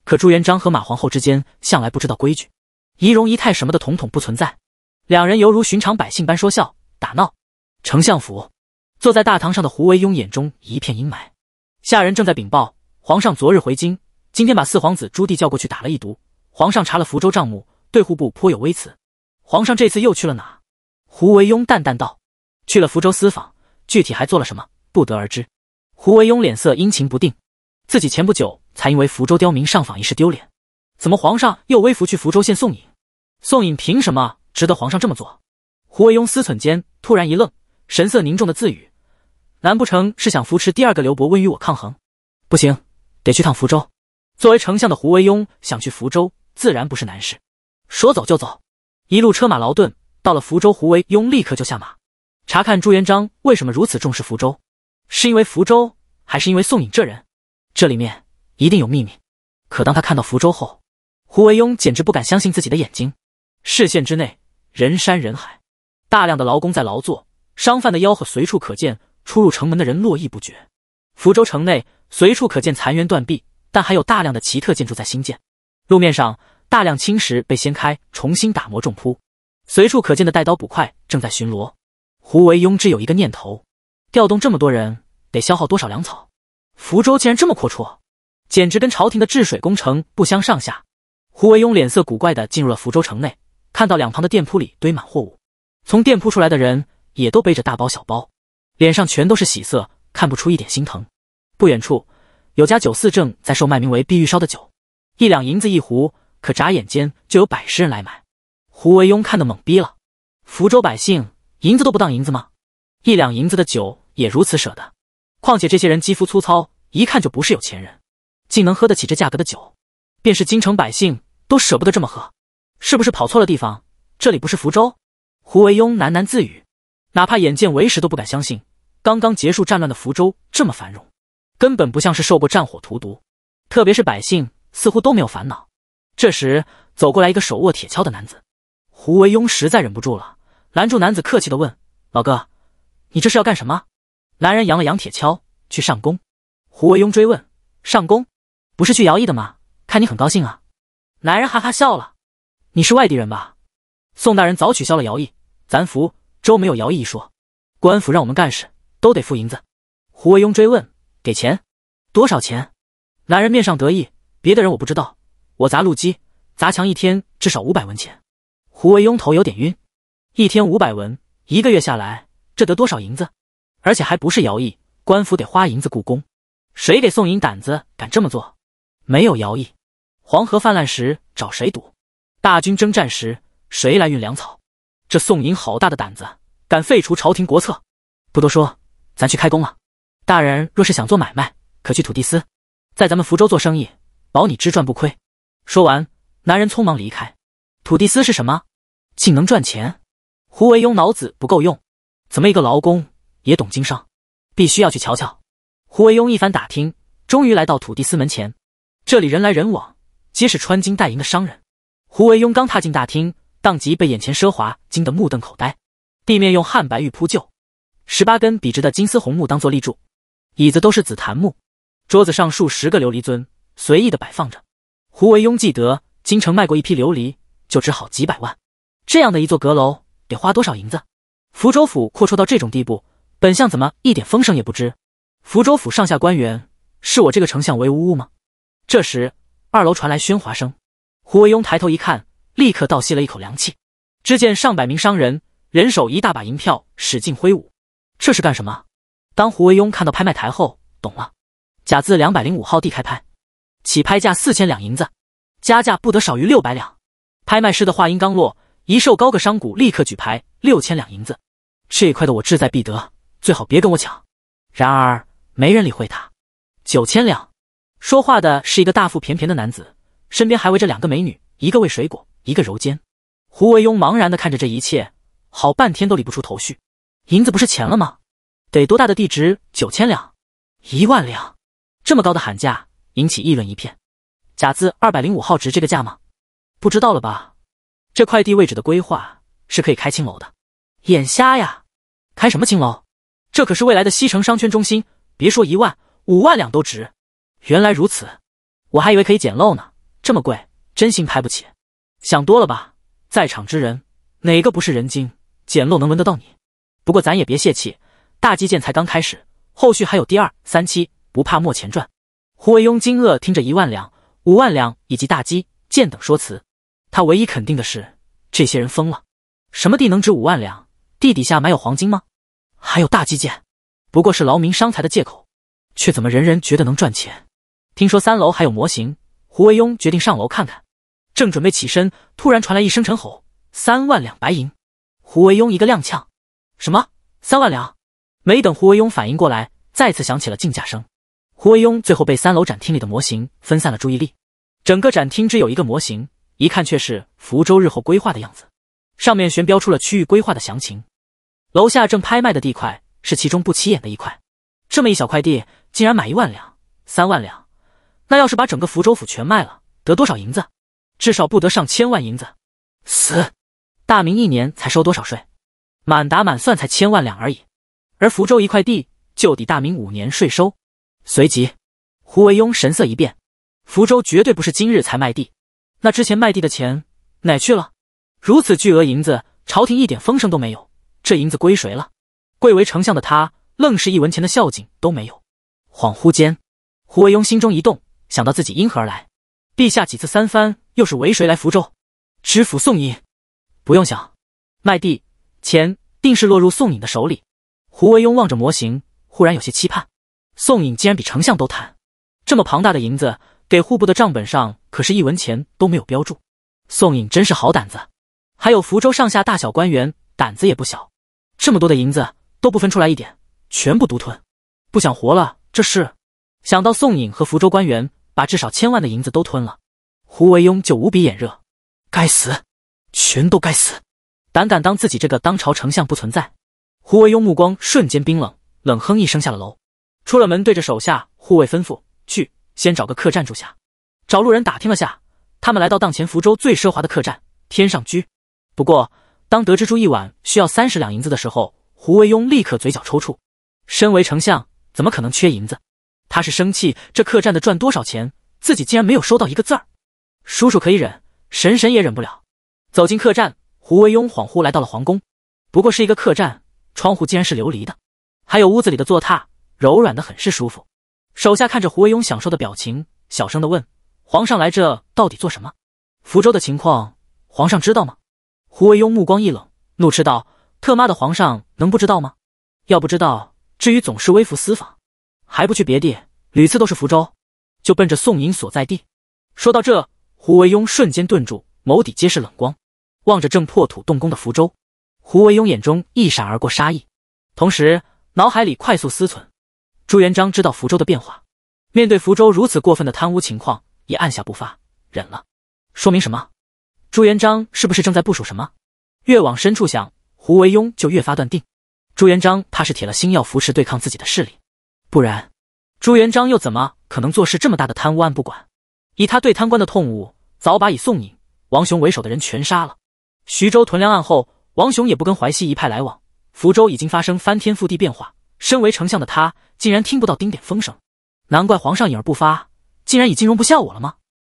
可朱元璋和马皇后之间向来不知道规矩，仪容仪态什么的统统不存在。两人犹如寻常百姓般说笑打闹。丞相府，坐在大堂上的胡惟庸眼中一片阴霾。下人正在禀报，皇上昨日回京，今天把四皇子朱棣叫过去打了一毒。皇上查了福州账目。对户部颇有微词，皇上这次又去了哪？胡惟庸淡淡道：“去了福州私访，具体还做了什么，不得而知。”胡惟庸脸色阴晴不定，自己前不久才因为福州刁民上访一事丢脸，怎么皇上又微服去福州县宋引？宋引凭什么值得皇上这么做？胡惟庸思忖间，突然一愣，神色凝重的自语：“难不成是想扶持第二个刘伯温与我抗衡？不行，得去趟福州。”作为丞相的胡惟庸想去福州，自然不是难事。说走就走，一路车马劳顿，到了福州，胡惟庸立刻就下马，查看朱元璋为什么如此重视福州，是因为福州，还是因为宋颖这人？这里面一定有秘密。可当他看到福州后，胡惟庸简直不敢相信自己的眼睛，视线之内人山人海，大量的劳工在劳作，商贩的吆喝随处可见，出入城门的人络绎不绝。福州城内随处可见残垣断壁，但还有大量的奇特建筑在兴建，路面上。大量青石被掀开，重新打磨重铺，随处可见的带刀捕快正在巡逻。胡惟庸只有一个念头：调动这么多人，得消耗多少粮草？福州竟然这么阔绰，简直跟朝廷的治水工程不相上下。胡惟庸脸色古怪的进入了福州城内，看到两旁的店铺里堆满货物，从店铺出来的人也都背着大包小包，脸上全都是喜色，看不出一点心疼。不远处有家酒肆正在售卖名为碧玉烧的酒，一两银子一壶。可眨眼间就有百十人来买，胡惟庸看得懵逼了。福州百姓银子都不当银子吗？一两银子的酒也如此舍得？况且这些人肌肤粗糙，一看就不是有钱人，竟能喝得起这价格的酒，便是京城百姓都舍不得这么喝，是不是跑错了地方？这里不是福州？胡惟庸喃喃自语，哪怕眼见为实都不敢相信，刚刚结束战乱的福州这么繁荣，根本不像是受过战火荼毒，特别是百姓似乎都没有烦恼。这时，走过来一个手握铁锹的男子。胡惟庸实在忍不住了，拦住男子，客气的问：“老哥，你这是要干什么？”男人扬了扬铁锹，去上工。胡惟庸追问：“上工不是去徭役的吗？看你很高兴啊。”男人哈哈笑了：“你是外地人吧？宋大人早取消了徭役，咱福州没有徭役一说，官府让我们干事都得付银子。”胡惟庸追问：“给钱？多少钱？”男人面上得意：“别的人我不知道。”我砸路基、砸墙，一天至少五百文钱。胡维庸头有点晕，一天五百文，一个月下来这得多少银子？而且还不是徭役，官府得花银子雇工，谁给宋银胆子敢这么做？没有徭役，黄河泛滥时找谁堵？大军征战时谁来运粮草？这宋银好大的胆子，敢废除朝廷国策？不多说，咱去开工了。大人若是想做买卖，可去土地司，在咱们福州做生意，保你只赚不亏。说完，男人匆忙离开。土地司是什么？竟能赚钱？胡惟庸脑子不够用，怎么一个劳工也懂经商？必须要去瞧瞧。胡惟庸一番打听，终于来到土地司门前。这里人来人往，皆是穿金戴银的商人。胡惟庸刚踏进大厅，当即被眼前奢华惊得目瞪口呆。地面用汉白玉铺就，十八根笔直的金丝红木当做立柱，椅子都是紫檀木，桌子上数十个琉璃尊随意的摆放着。胡惟庸记得，京城卖过一批琉璃，就值好几百万。这样的一座阁楼得花多少银子？福州府阔绰到这种地步，本相怎么一点风声也不知？福州府上下官员视我这个丞相为无物吗？这时，二楼传来喧哗声。胡惟庸抬头一看，立刻倒吸了一口凉气。只见上百名商人，人手一大把银票，使劲挥舞。这是干什么？当胡惟庸看到拍卖台后，懂了。甲字两百零五号地开拍。起拍价四千两银子，加价不得少于六百两。拍卖师的话音刚落，一瘦高个商贾立刻举牌六千两银子。这一块的我志在必得，最好别跟我抢。然而没人理会他。九千两。说话的是一个大腹便便的男子，身边还围着两个美女，一个喂水果，一个揉肩。胡惟庸茫然地看着这一切，好半天都理不出头绪。银子不是钱了吗？得多大的地值九千两？一万两？这么高的喊价？引起议论一片，甲字二百零五号值这个价吗？不知道了吧？这块地位置的规划是可以开青楼的，眼瞎呀！开什么青楼？这可是未来的西城商圈中心，别说一万，五万两都值。原来如此，我还以为可以捡漏呢，这么贵，真心拍不起。想多了吧，在场之人哪个不是人精？捡漏能轮得到你？不过咱也别泄气，大基建才刚开始，后续还有第二三期，不怕没钱赚。胡惟庸惊愕听着一万两、五万两以及大基、建等说辞，他唯一肯定的是，这些人疯了。什么地能值五万两？地底下埋有黄金吗？还有大基建，不过是劳民伤财的借口，却怎么人人觉得能赚钱？听说三楼还有模型，胡惟庸决定上楼看看。正准备起身，突然传来一声沉吼：“三万两白银！”胡惟庸一个踉跄。什么？三万两？没等胡惟庸反应过来，再次响起了竞价声。胡惟庸最后被三楼展厅里的模型分散了注意力。整个展厅只有一个模型，一看却是福州日后规划的样子，上面悬标出了区域规划的详情。楼下正拍卖的地块是其中不起眼的一块，这么一小块地竟然买一万两、三万两，那要是把整个福州府全卖了，得多少银子？至少不得上千万银子。死！大明一年才收多少税？满打满算才千万两而已，而福州一块地就抵大明五年税收。随即，胡惟庸神色一变，福州绝对不是今日才卖地，那之前卖地的钱哪去了？如此巨额银子，朝廷一点风声都没有，这银子归谁了？贵为丞相的他，愣是一文钱的孝敬都没有。恍惚间，胡惟庸心中一动，想到自己因何而来，陛下几次三番又是为谁来福州？知府宋隐，不用想，卖地钱定是落入宋隐的手里。胡惟庸望着模型，忽然有些期盼。宋颖竟然比丞相都贪，这么庞大的银子给户部的账本上可是一文钱都没有标注。宋颖真是好胆子，还有福州上下大小官员胆子也不小，这么多的银子都不分出来一点，全部独吞，不想活了。这是想到宋颖和福州官员把至少千万的银子都吞了，胡惟庸就无比眼热。该死，全都该死，胆敢当自己这个当朝丞相不存在！胡惟庸目光瞬间冰冷，冷哼一声下了楼。出了门，对着手下护卫吩咐：“去，先找个客栈住下。”找路人打听了下，他们来到当前福州最奢华的客栈——天上居。不过，当得知住一晚需要三十两银子的时候，胡惟庸立刻嘴角抽搐。身为丞相，怎么可能缺银子？他是生气这客栈的赚多少钱，自己竟然没有收到一个字儿。叔叔可以忍，神神也忍不了。走进客栈，胡惟庸恍惚来到了皇宫。不过是一个客栈，窗户竟然是琉璃的，还有屋子里的坐榻。柔软的很是舒服，手下看着胡惟庸享受的表情，小声的问：“皇上来这到底做什么？福州的情况，皇上知道吗？”胡惟庸目光一冷，怒斥道：“特妈的，皇上能不知道吗？要不知道，至于总是微服私访，还不去别地，屡次都是福州，就奔着宋银所在地。”说到这，胡惟庸瞬间顿住，眸底皆是冷光，望着正破土动工的福州，胡惟庸眼中一闪而过杀意，同时脑海里快速思忖。朱元璋知道福州的变化，面对福州如此过分的贪污情况，也按下不发，忍了。说明什么？朱元璋是不是正在部署什么？越往深处想，胡惟庸就越发断定，朱元璋怕是铁了心要扶持对抗自己的势力，不然，朱元璋又怎么可能做事这么大的贪污案不管？以他对贪官的痛恶，早把以宋颖、王雄为首的人全杀了。徐州屯粮案后，王雄也不跟淮西一派来往，福州已经发生翻天覆地变化。身为丞相的他，竟然听不到丁点风声，难怪皇上隐而不发，竟然已经容不下我了吗？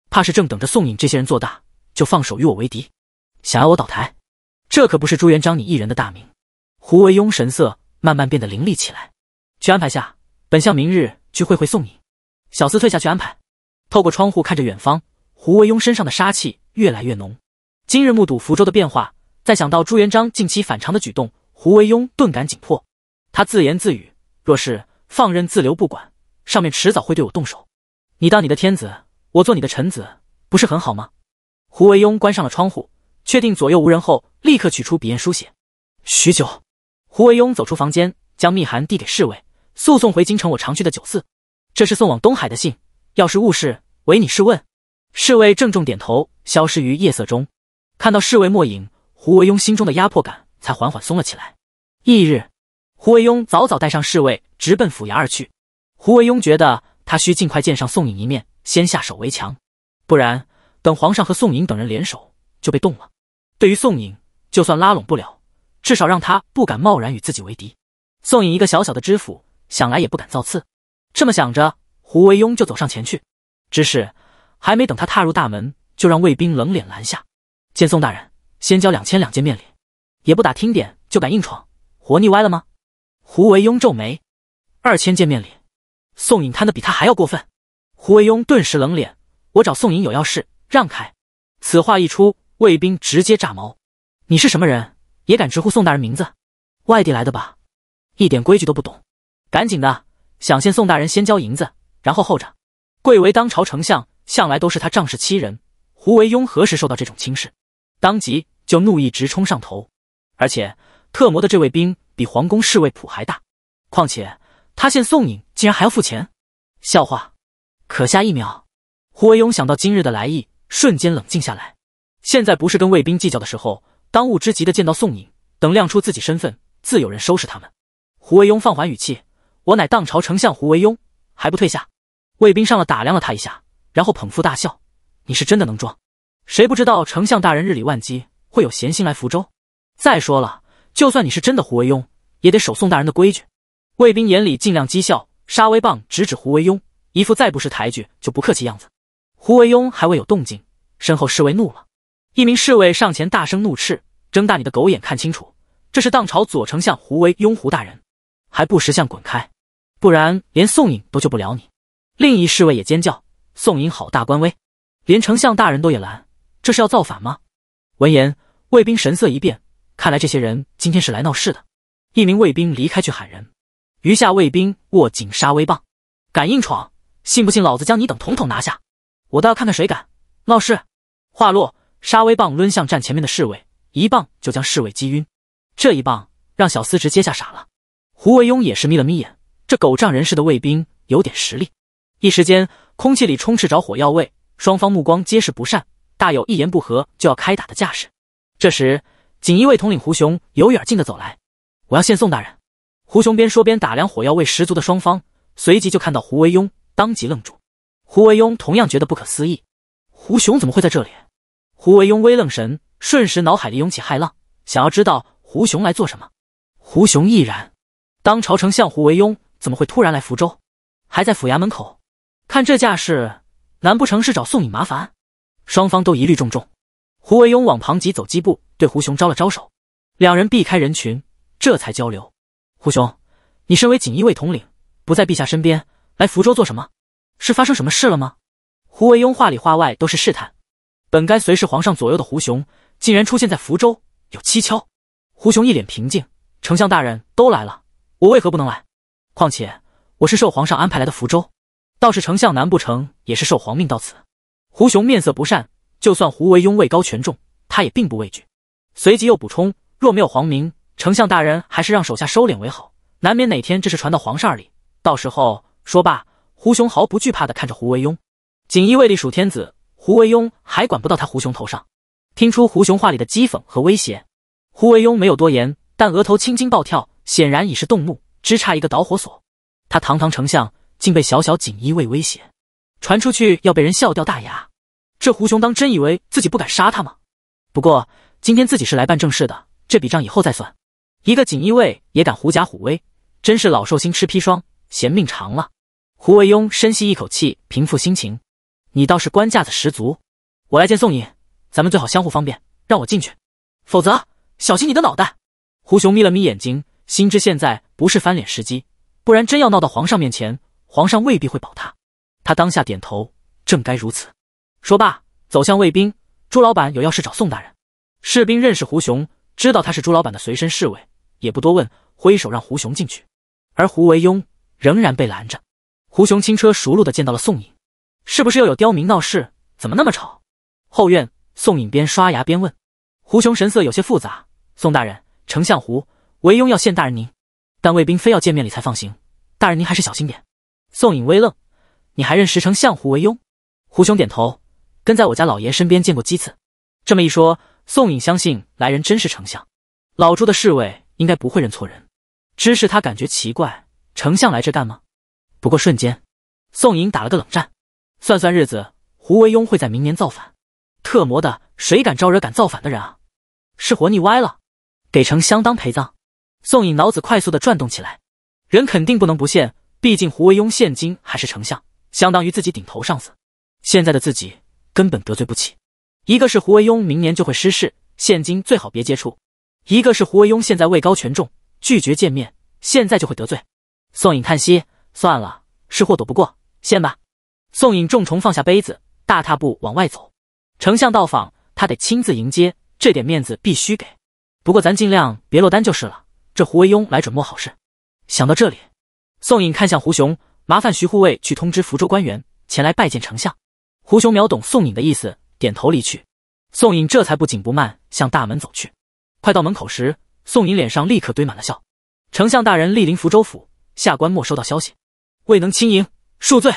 怕是正等着宋颖这些人做大，就放手与我为敌，想要我倒台，这可不是朱元璋你一人的大名。胡惟庸神色慢慢变得凌厉起来，去安排下，本相明日去会会宋颖。小厮退下去安排。透过窗户看着远方，胡惟庸身上的杀气越来越浓。今日目睹福州的变化，再想到朱元璋近期反常的举动，胡惟庸顿感紧迫。他自言自语：“若是放任自流不管，上面迟早会对我动手。你当你的天子，我做你的臣子，不是很好吗？”胡惟庸关上了窗户，确定左右无人后，立刻取出笔砚书写。许久，胡惟庸走出房间，将密函递给侍卫，速送回京城。我常去的酒肆，这是送往东海的信。要是误事，唯你是问。侍卫郑重点头，消失于夜色中。看到侍卫末影，胡惟庸心中的压迫感才缓缓松了起来。翌日。胡惟庸早早带上侍卫，直奔府衙而去。胡惟庸觉得他需尽快见上宋颖一面，先下手为强，不然等皇上和宋颖等人联手，就被动了。对于宋颖，就算拉拢不了，至少让他不敢贸然与自己为敌。宋颖一个小小的知府，想来也不敢造次。这么想着，胡惟庸就走上前去，只是还没等他踏入大门，就让卫兵冷脸拦下：“见宋大人，先交两千两见面礼，也不打听点就敢硬闯，活腻歪了吗？”胡惟庸皱眉，二千见面礼，宋颖贪的比他还要过分。胡惟庸顿时冷脸，我找宋颖有要事，让开。此话一出，卫兵直接炸毛，你是什么人，也敢直呼宋大人名字？外地来的吧？一点规矩都不懂，赶紧的，想见宋大人先交银子，然后候着。贵为当朝丞相，向来都是他仗势欺人，胡惟庸何时受到这种轻视？当即就怒意直冲上头，而且特摩的这位兵。比皇宫侍卫谱还大，况且他欠宋颖竟然还要付钱，笑话！可下一秒，胡惟庸想到今日的来意，瞬间冷静下来。现在不是跟卫兵计较的时候，当务之急的见到宋颖，等亮出自己身份，自有人收拾他们。胡惟庸放缓语气：“我乃当朝丞相胡惟庸，还不退下！”卫兵上了，打量了他一下，然后捧腹大笑：“你是真的能装？谁不知道丞相大人日理万机，会有闲心来福州？再说了。”就算你是真的胡惟庸，也得守宋大人的规矩。卫兵眼里尽量讥笑，杀威棒直指胡惟庸，一副再不识抬举就不客气样子。胡惟庸还未有动静，身后侍卫怒了，一名侍卫上前大声怒斥：“睁大你的狗眼看清楚，这是当朝左丞相胡惟庸，胡大人还不识相滚开，不然连宋颖都救不了你。”另一侍卫也尖叫：“宋颖好大官威，连丞相大人都也拦，这是要造反吗？”闻言，卫兵神色一变。看来这些人今天是来闹事的。一名卫兵离开去喊人，余下卫兵握紧杀威棒，敢硬闯，信不信老子将你等统统拿下？我倒要看看谁敢闹事。话落，杀威棒抡向站前面的侍卫，一棒就将侍卫击晕。这一棒让小厮直接吓傻了。胡惟庸也是眯了眯眼，这狗仗人势的卫兵有点实力。一时间，空气里充斥着火药味，双方目光皆是不善，大有一言不合就要开打的架势。这时。锦衣卫统领胡雄由远近的走来，我要见宋大人。胡雄边说边打量火药味十足的双方，随即就看到胡惟庸，当即愣住。胡惟庸同样觉得不可思议，胡雄怎么会在这里？胡惟庸微愣神，瞬时脑海里涌起骇浪，想要知道胡雄来做什么。胡雄亦然，当朝丞相胡惟庸怎么会突然来福州，还在府衙门口？看这架势，难不成是找宋颖麻烦？双方都疑虑重重。胡惟庸往旁疾走几步，对胡雄招了招手，两人避开人群，这才交流。胡雄，你身为锦衣卫统领，不在陛下身边，来福州做什么？是发生什么事了吗？胡惟庸话里话外都是试探。本该随侍皇上左右的胡雄，竟然出现在福州，有蹊跷。胡雄一脸平静：“丞相大人都来了，我为何不能来？况且我是受皇上安排来的福州，倒是丞相，难不成也是受皇命到此？”胡雄面色不善。就算胡惟庸位高权重，他也并不畏惧。随即又补充，若没有皇明，丞相大人还是让手下收敛为好，难免哪天这事传到皇上耳里，到时候……说罢，胡雄毫不惧怕地看着胡惟庸。锦衣卫隶属天子，胡惟庸还管不到他胡雄头上。听出胡雄话里的讥讽和威胁，胡惟庸没有多言，但额头青筋暴跳，显然已是动怒，只差一个导火索。他堂堂丞相，竟被小小锦衣卫威胁，传出去要被人笑掉大牙。这胡雄当真以为自己不敢杀他吗？不过今天自己是来办正事的，这笔账以后再算。一个锦衣卫也敢狐假虎威，真是老寿星吃砒霜，嫌命长了。胡惟庸深吸一口气，平复心情。你倒是官架子十足，我来见宋引，咱们最好相互方便，让我进去，否则小心你的脑袋。胡雄眯了眯眼睛，心知现在不是翻脸时机，不然真要闹到皇上面前，皇上未必会保他。他当下点头，正该如此。说罢，走向卫兵。朱老板有要事找宋大人。士兵认识胡雄，知道他是朱老板的随身侍卫，也不多问，挥手让胡雄进去。而胡惟庸仍然被拦着。胡雄轻车熟路的见到了宋颖：“是不是又有刁民闹事？怎么那么吵？”后院，宋颖边刷牙边问。胡雄神色有些复杂：“宋大人，丞相胡惟庸要见大人您，但卫兵非要见面礼才放行。大人您还是小心点。”宋颖微愣：“你还认识丞相胡惟庸？”胡雄点头。跟在我家老爷身边见过几次。这么一说，宋颖相信来人真是丞相。老朱的侍卫应该不会认错人。只是他感觉奇怪，丞相来这干吗？不过瞬间，宋颖打了个冷战。算算日子，胡惟庸会在明年造反。特么的，谁敢招惹敢造反的人啊？是活腻歪了？给丞相当陪葬？宋颖脑子快速的转动起来，人肯定不能不现，毕竟胡惟庸现今还是丞相，相当于自己顶头上司。现在的自己。根本得罪不起，一个是胡惟庸明年就会失势，现今最好别接触；一个是胡惟庸现在位高权重，拒绝见面，现在就会得罪。宋颖叹息，算了，是祸躲不过，现吧。宋颖重重放下杯子，大踏步往外走。丞相到访，他得亲自迎接，这点面子必须给。不过咱尽量别落单就是了。这胡惟庸来准莫好事。想到这里，宋颖看向胡雄，麻烦徐护卫去通知福州官员前来拜见丞相。胡雄秒懂宋颖的意思，点头离去。宋颖这才不紧不慢向大门走去。快到门口时，宋颖脸上立刻堆满了笑。丞相大人莅临福州府，下官莫收到消息，未能亲迎，恕罪。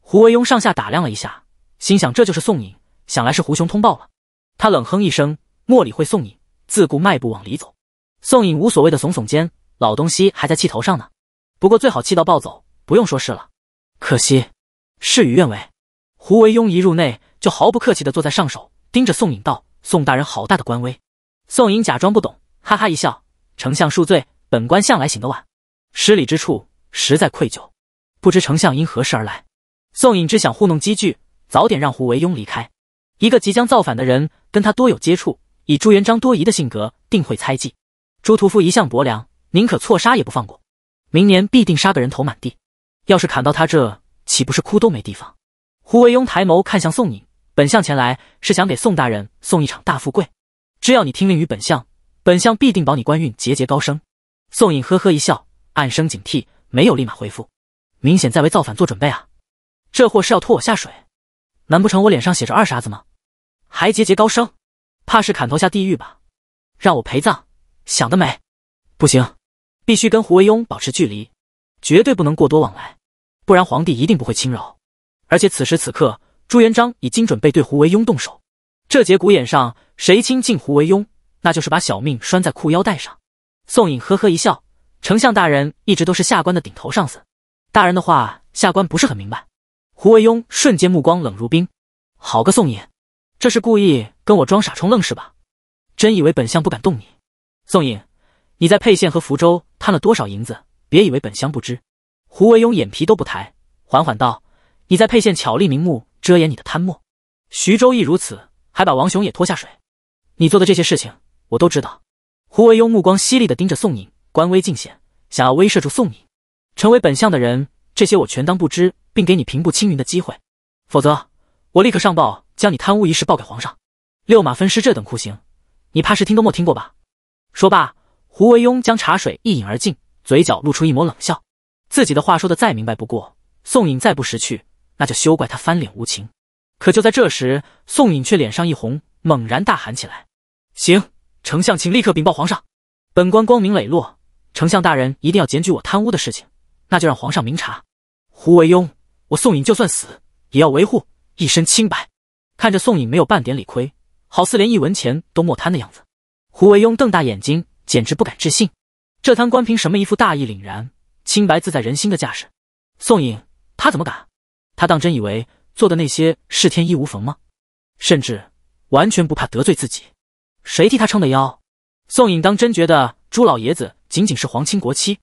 胡惟庸上下打量了一下，心想这就是宋颖，想来是胡雄通报了。他冷哼一声，莫理会宋颖，自顾迈步往里走。宋颖无所谓的耸耸肩，老东西还在气头上呢，不过最好气到暴走，不用说事了。可惜，事与愿违。胡惟庸一入内，就毫不客气地坐在上首，盯着宋颖道：“宋大人，好大的官威！”宋颖假装不懂，哈哈一笑：“丞相恕罪，本官向来醒得晚，失礼之处实在愧疚。不知丞相因何事而来？”宋颖只想糊弄几句，早点让胡惟庸离开。一个即将造反的人跟他多有接触，以朱元璋多疑的性格，定会猜忌。朱屠夫一向薄凉，宁可错杀也不放过，明年必定杀个人头满地。要是砍到他这，岂不是哭都没地方？胡惟庸抬眸看向宋颖，本相前来是想给宋大人送一场大富贵，只要你听令于本相，本相必定保你官运节节高升。宋颖呵呵一笑，暗生警惕，没有立马回复，明显在为造反做准备啊！这货是要拖我下水，难不成我脸上写着二傻子吗？还节节高升，怕是砍头下地狱吧？让我陪葬，想得美！不行，必须跟胡惟庸保持距离，绝对不能过多往来，不然皇帝一定不会轻饶。而且此时此刻，朱元璋已经准备对胡惟庸动手。这节骨眼上，谁亲近胡惟庸，那就是把小命拴在裤腰带上。宋颖呵呵一笑：“丞相大人一直都是下官的顶头上司，大人的话，下官不是很明白。”胡惟庸瞬间目光冷如冰：“好个宋颖，这是故意跟我装傻充愣是吧？真以为本相不敢动你？”宋颖，你在沛县和福州贪了多少银子？别以为本相不知。胡惟庸眼皮都不抬，缓缓道。你在沛县巧立名目遮掩你的贪墨，徐州亦如此，还把王雄也拖下水。你做的这些事情我都知道。胡惟庸目光犀利地盯着宋颖，官威尽显，想要威慑住宋颖。成为本相的人，这些我全当不知，并给你平步青云的机会。否则，我立刻上报将你贪污一事报给皇上。六马分尸这等酷刑，你怕是听都没听过吧？说罢，胡惟庸将茶水一饮而尽，嘴角露出一抹冷笑。自己的话说的再明白不过，宋颖再不识趣。那就休怪他翻脸无情。可就在这时，宋颖却脸上一红，猛然大喊起来：“行，丞相，请立刻禀报皇上。本官光明磊落，丞相大人一定要检举我贪污的事情，那就让皇上明察。胡惟庸，我宋颖就算死，也要维护一身清白。”看着宋颖没有半点理亏，好似连一文钱都没贪的样子，胡惟庸瞪大眼睛，简直不敢置信：这贪官凭什么一副大义凛然、清白自在人心的架势？宋颖，他怎么敢？他当真以为做的那些是天衣无缝吗？甚至完全不怕得罪自己？谁替他撑的腰？宋颖当真觉得朱老爷子仅仅是皇亲国戚？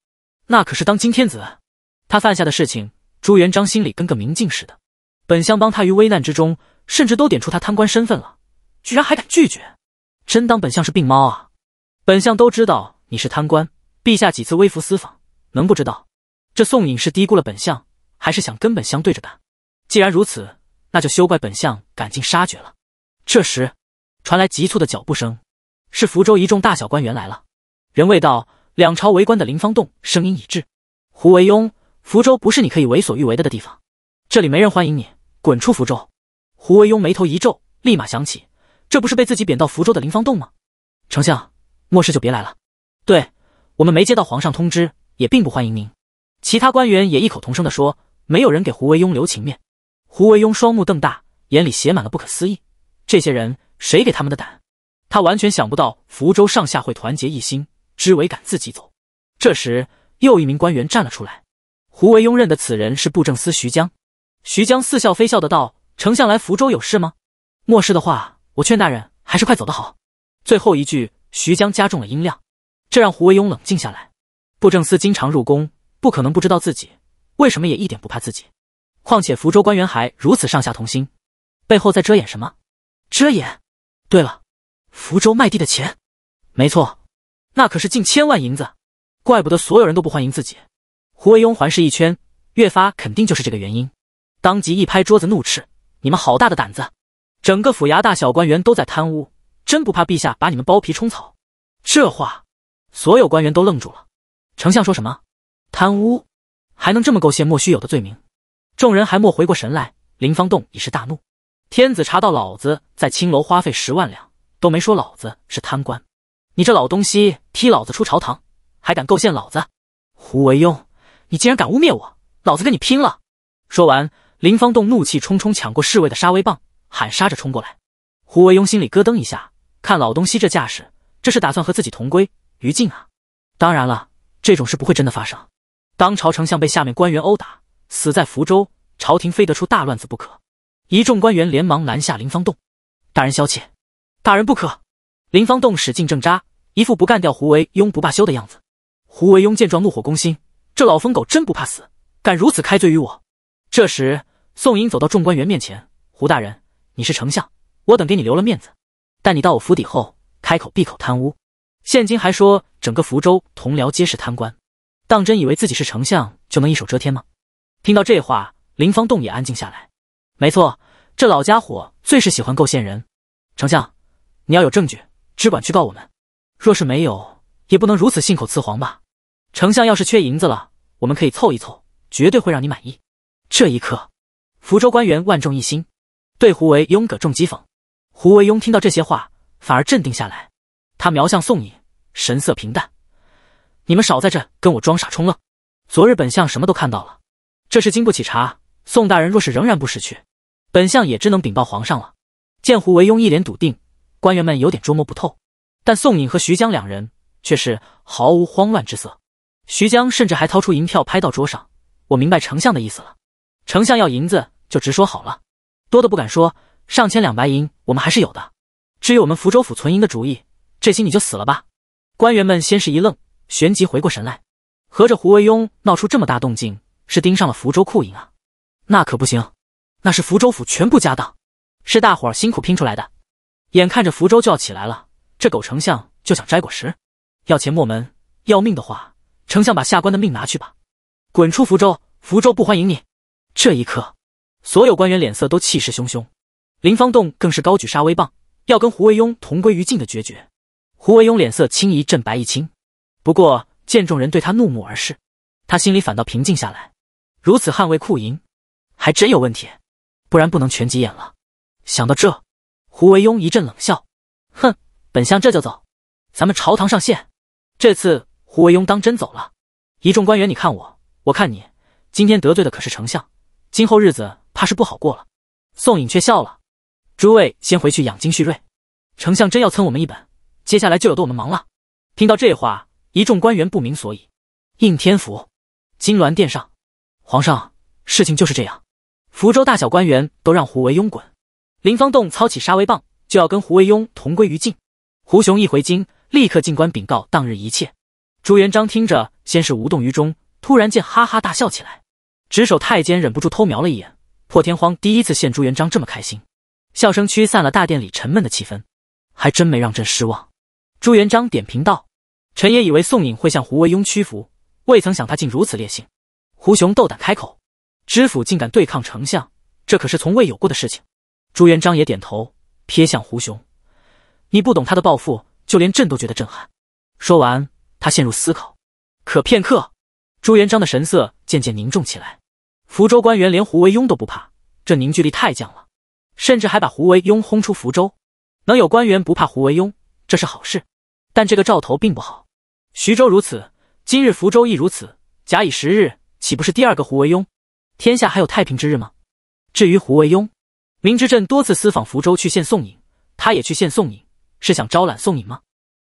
那可是当今天子！他犯下的事情，朱元璋心里跟个明镜似的。本相帮他于危难之中，甚至都点出他贪官身份了，居然还敢拒绝？真当本相是病猫啊？本相都知道你是贪官，陛下几次微服私访，能不知道？这宋颖是低估了本相，还是想跟本相对着干？既然如此，那就休怪本相赶尽杀绝了。这时，传来急促的脚步声，是福州一众大小官员来了。人未到，两朝为官的林方栋声音已至。胡惟庸，福州不是你可以为所欲为的的地方，这里没人欢迎你，滚出福州！胡惟庸眉头一皱，立马想起，这不是被自己贬到福州的林方栋吗？丞相，末世就别来了。对我们没接到皇上通知，也并不欢迎您。其他官员也异口同声地说，没有人给胡惟庸留情面。胡惟庸双目瞪大，眼里写满了不可思议。这些人谁给他们的胆？他完全想不到福州上下会团结一心，只为赶自己走。这时，又一名官员站了出来。胡惟庸认得此人是布政司徐江。徐江似笑非笑的道：“丞相来福州有事吗？末事的话，我劝大人还是快走的好。”最后一句，徐江加重了音量，这让胡惟庸冷静下来。布政司经常入宫，不可能不知道自己。为什么也一点不怕自己？况且福州官员还如此上下同心，背后在遮掩什么？遮掩。对了，福州卖地的钱，没错，那可是近千万银子，怪不得所有人都不欢迎自己。胡惟庸环视一圈，越发肯定就是这个原因，当即一拍桌子怒斥：“你们好大的胆子！整个府衙大小官员都在贪污，真不怕陛下把你们剥皮充草？”这话，所有官员都愣住了。丞相说什么？贪污？还能这么构陷莫须有的罪名？众人还莫回过神来，林方栋已是大怒。天子查到老子在青楼花费十万两，都没说老子是贪官。你这老东西，踢老子出朝堂，还敢构陷老子！胡惟庸，你竟然敢污蔑我，老子跟你拼了！说完，林方栋怒气冲冲抢过侍卫的杀威棒，喊杀着冲过来。胡惟庸心里咯噔一下，看老东西这架势，这是打算和自己同归于尽啊！当然了，这种事不会真的发生。当朝丞相被下面官员殴打。死在福州，朝廷非得出大乱子不可。一众官员连忙拦下林方栋：“大人消气，大人不可！”林方栋使劲挣扎，一副不干掉胡惟庸不罢休的样子。胡惟庸见状，怒火攻心：“这老疯狗真不怕死，敢如此开罪于我！”这时，宋英走到众官员面前：“胡大人，你是丞相，我等给你留了面子。但你到我府邸后，开口闭口贪污，现今还说整个福州同僚皆是贪官，当真以为自己是丞相就能一手遮天吗？”听到这话，林方栋也安静下来。没错，这老家伙最是喜欢构陷人。丞相，你要有证据，只管去告我们；若是没有，也不能如此信口雌黄吧？丞相要是缺银子了，我们可以凑一凑，绝对会让你满意。这一刻，福州官员万众一心，对胡惟庸各种讥讽。胡惟庸听到这些话，反而镇定下来。他瞄向宋颖，神色平淡：“你们少在这跟我装傻充愣。昨日本相什么都看到了。”这是经不起查。宋大人若是仍然不识趣，本相也只能禀报皇上了。见胡惟庸一脸笃定，官员们有点捉摸不透，但宋颖和徐江两人却是毫无慌乱之色。徐江甚至还掏出银票拍到桌上。我明白丞相的意思了，丞相要银子就直说好了，多的不敢说，上千两白银我们还是有的。至于我们福州府存银的主意，这心你就死了吧。官员们先是一愣，旋即回过神来，合着胡惟庸闹出这么大动静。是盯上了福州库银啊，那可不行，那是福州府全部家当，是大伙儿辛苦拼出来的。眼看着福州就要起来了，这狗丞相就想摘果实，要钱莫门，要命的话，丞相把下官的命拿去吧，滚出福州，福州不欢迎你。这一刻，所有官员脸色都气势汹汹，林方栋更是高举杀威棒，要跟胡惟庸同归于尽的决绝。胡惟庸脸色青一阵白一青，不过见众人对他怒目而视，他心里反倒平静下来。如此捍卫库银，还真有问题，不然不能全急眼了。想到这，胡惟庸一阵冷笑：“哼，本相这就走，咱们朝堂上见。”这次胡惟庸当真走了，一众官员，你看我，我看你，今天得罪的可是丞相，今后日子怕是不好过了。宋颖却笑了：“诸位先回去养精蓄锐，丞相真要蹭我们一本，接下来就有的我们忙了。”听到这话，一众官员不明所以。应天府金銮殿上。皇上，事情就是这样。福州大小官员都让胡惟庸滚。林方栋操起杀威棒，就要跟胡惟庸同归于尽。胡雄一回京，立刻进官禀告当日一切。朱元璋听着，先是无动于衷，突然间哈哈大笑起来。值守太监忍不住偷瞄了一眼，破天荒第一次见朱元璋这么开心。笑声驱散了大殿里沉闷的气氛，还真没让朕失望。朱元璋点评道：“臣也以为宋颖会向胡惟庸屈服，未曾想他竟如此烈性。”胡雄斗胆开口：“知府竟敢对抗丞相，这可是从未有过的事情。”朱元璋也点头，瞥向胡雄：“你不懂他的抱负，就连朕都觉得震撼。”说完，他陷入思考。可片刻，朱元璋的神色渐渐凝重起来。福州官员连胡惟庸都不怕，这凝聚力太强了，甚至还把胡惟庸轰出福州。能有官员不怕胡惟庸，这是好事，但这个兆头并不好。徐州如此，今日福州亦如此。假以时日。岂不是第二个胡惟庸？天下还有太平之日吗？至于胡惟庸，明知朕多次私访福州去见宋颖，他也去见宋颖，是想招揽宋颖吗？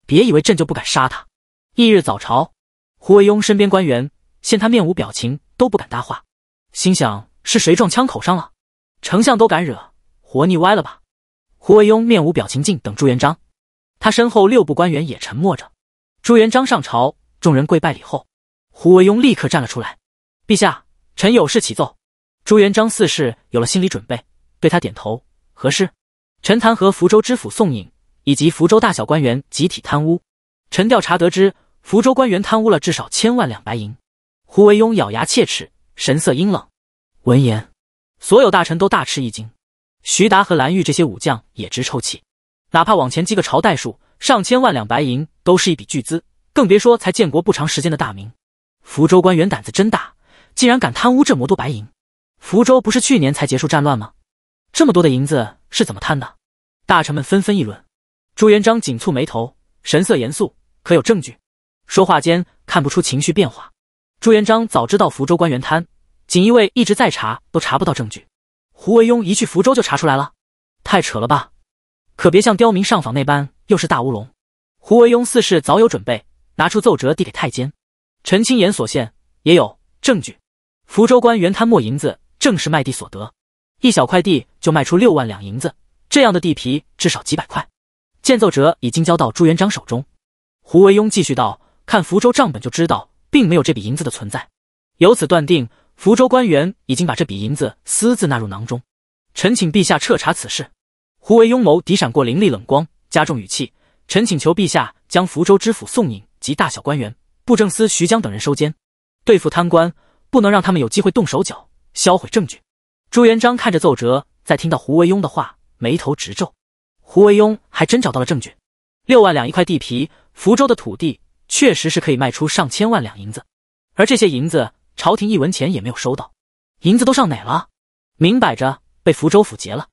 别以为朕就不敢杀他。翌日早朝，胡惟庸身边官员见他面无表情，都不敢搭话，心想是谁撞枪口上了？丞相都敢惹，活腻歪了吧？胡惟庸面无表情，静等朱元璋。他身后六部官员也沉默着。朱元璋上朝，众人跪拜礼后，胡惟庸立刻站了出来。陛下，臣有事启奏。朱元璋四世有了心理准备，对他点头。何事？臣弹劾福州知府宋颖以及福州大小官员集体贪污。臣调查得知，福州官员贪污了至少千万两白银。胡惟庸咬牙切齿，神色阴冷。闻言，所有大臣都大吃一惊。徐达和蓝玉这些武将也直抽气。哪怕往前积个朝代数，上千万两白银都是一笔巨资，更别说才建国不长时间的大明，福州官员胆子真大。竟然敢贪污这么多白银！福州不是去年才结束战乱吗？这么多的银子是怎么贪的？大臣们纷纷议论。朱元璋紧蹙眉头，神色严肃，可有证据？说话间看不出情绪变化。朱元璋早知道福州官员贪，锦衣卫一直在查，都查不到证据。胡惟庸一去福州就查出来了，太扯了吧？可别像刁民上访那般，又是大乌龙。胡惟庸似是早有准备，拿出奏折递给太监陈青言所献，也有。证据，福州官员贪墨银子，正是卖地所得。一小块地就卖出六万两银子，这样的地皮至少几百块。建奏折已经交到朱元璋手中。胡惟庸继续道：“看福州账本就知道，并没有这笔银子的存在，由此断定福州官员已经把这笔银子私自纳入囊中。臣请陛下彻查此事。”胡惟庸眸底闪过凌厉冷光，加重语气：“臣请求陛下将福州知府宋颖及大小官员、布政司徐江等人收监。”对付贪官，不能让他们有机会动手脚、销毁证据。朱元璋看着奏折，在听到胡惟庸的话，眉头直皱。胡惟庸还真找到了证据：六万两一块地皮，福州的土地确实是可以卖出上千万两银子，而这些银子，朝廷一文钱也没有收到，银子都上哪了？明摆着被福州府劫了。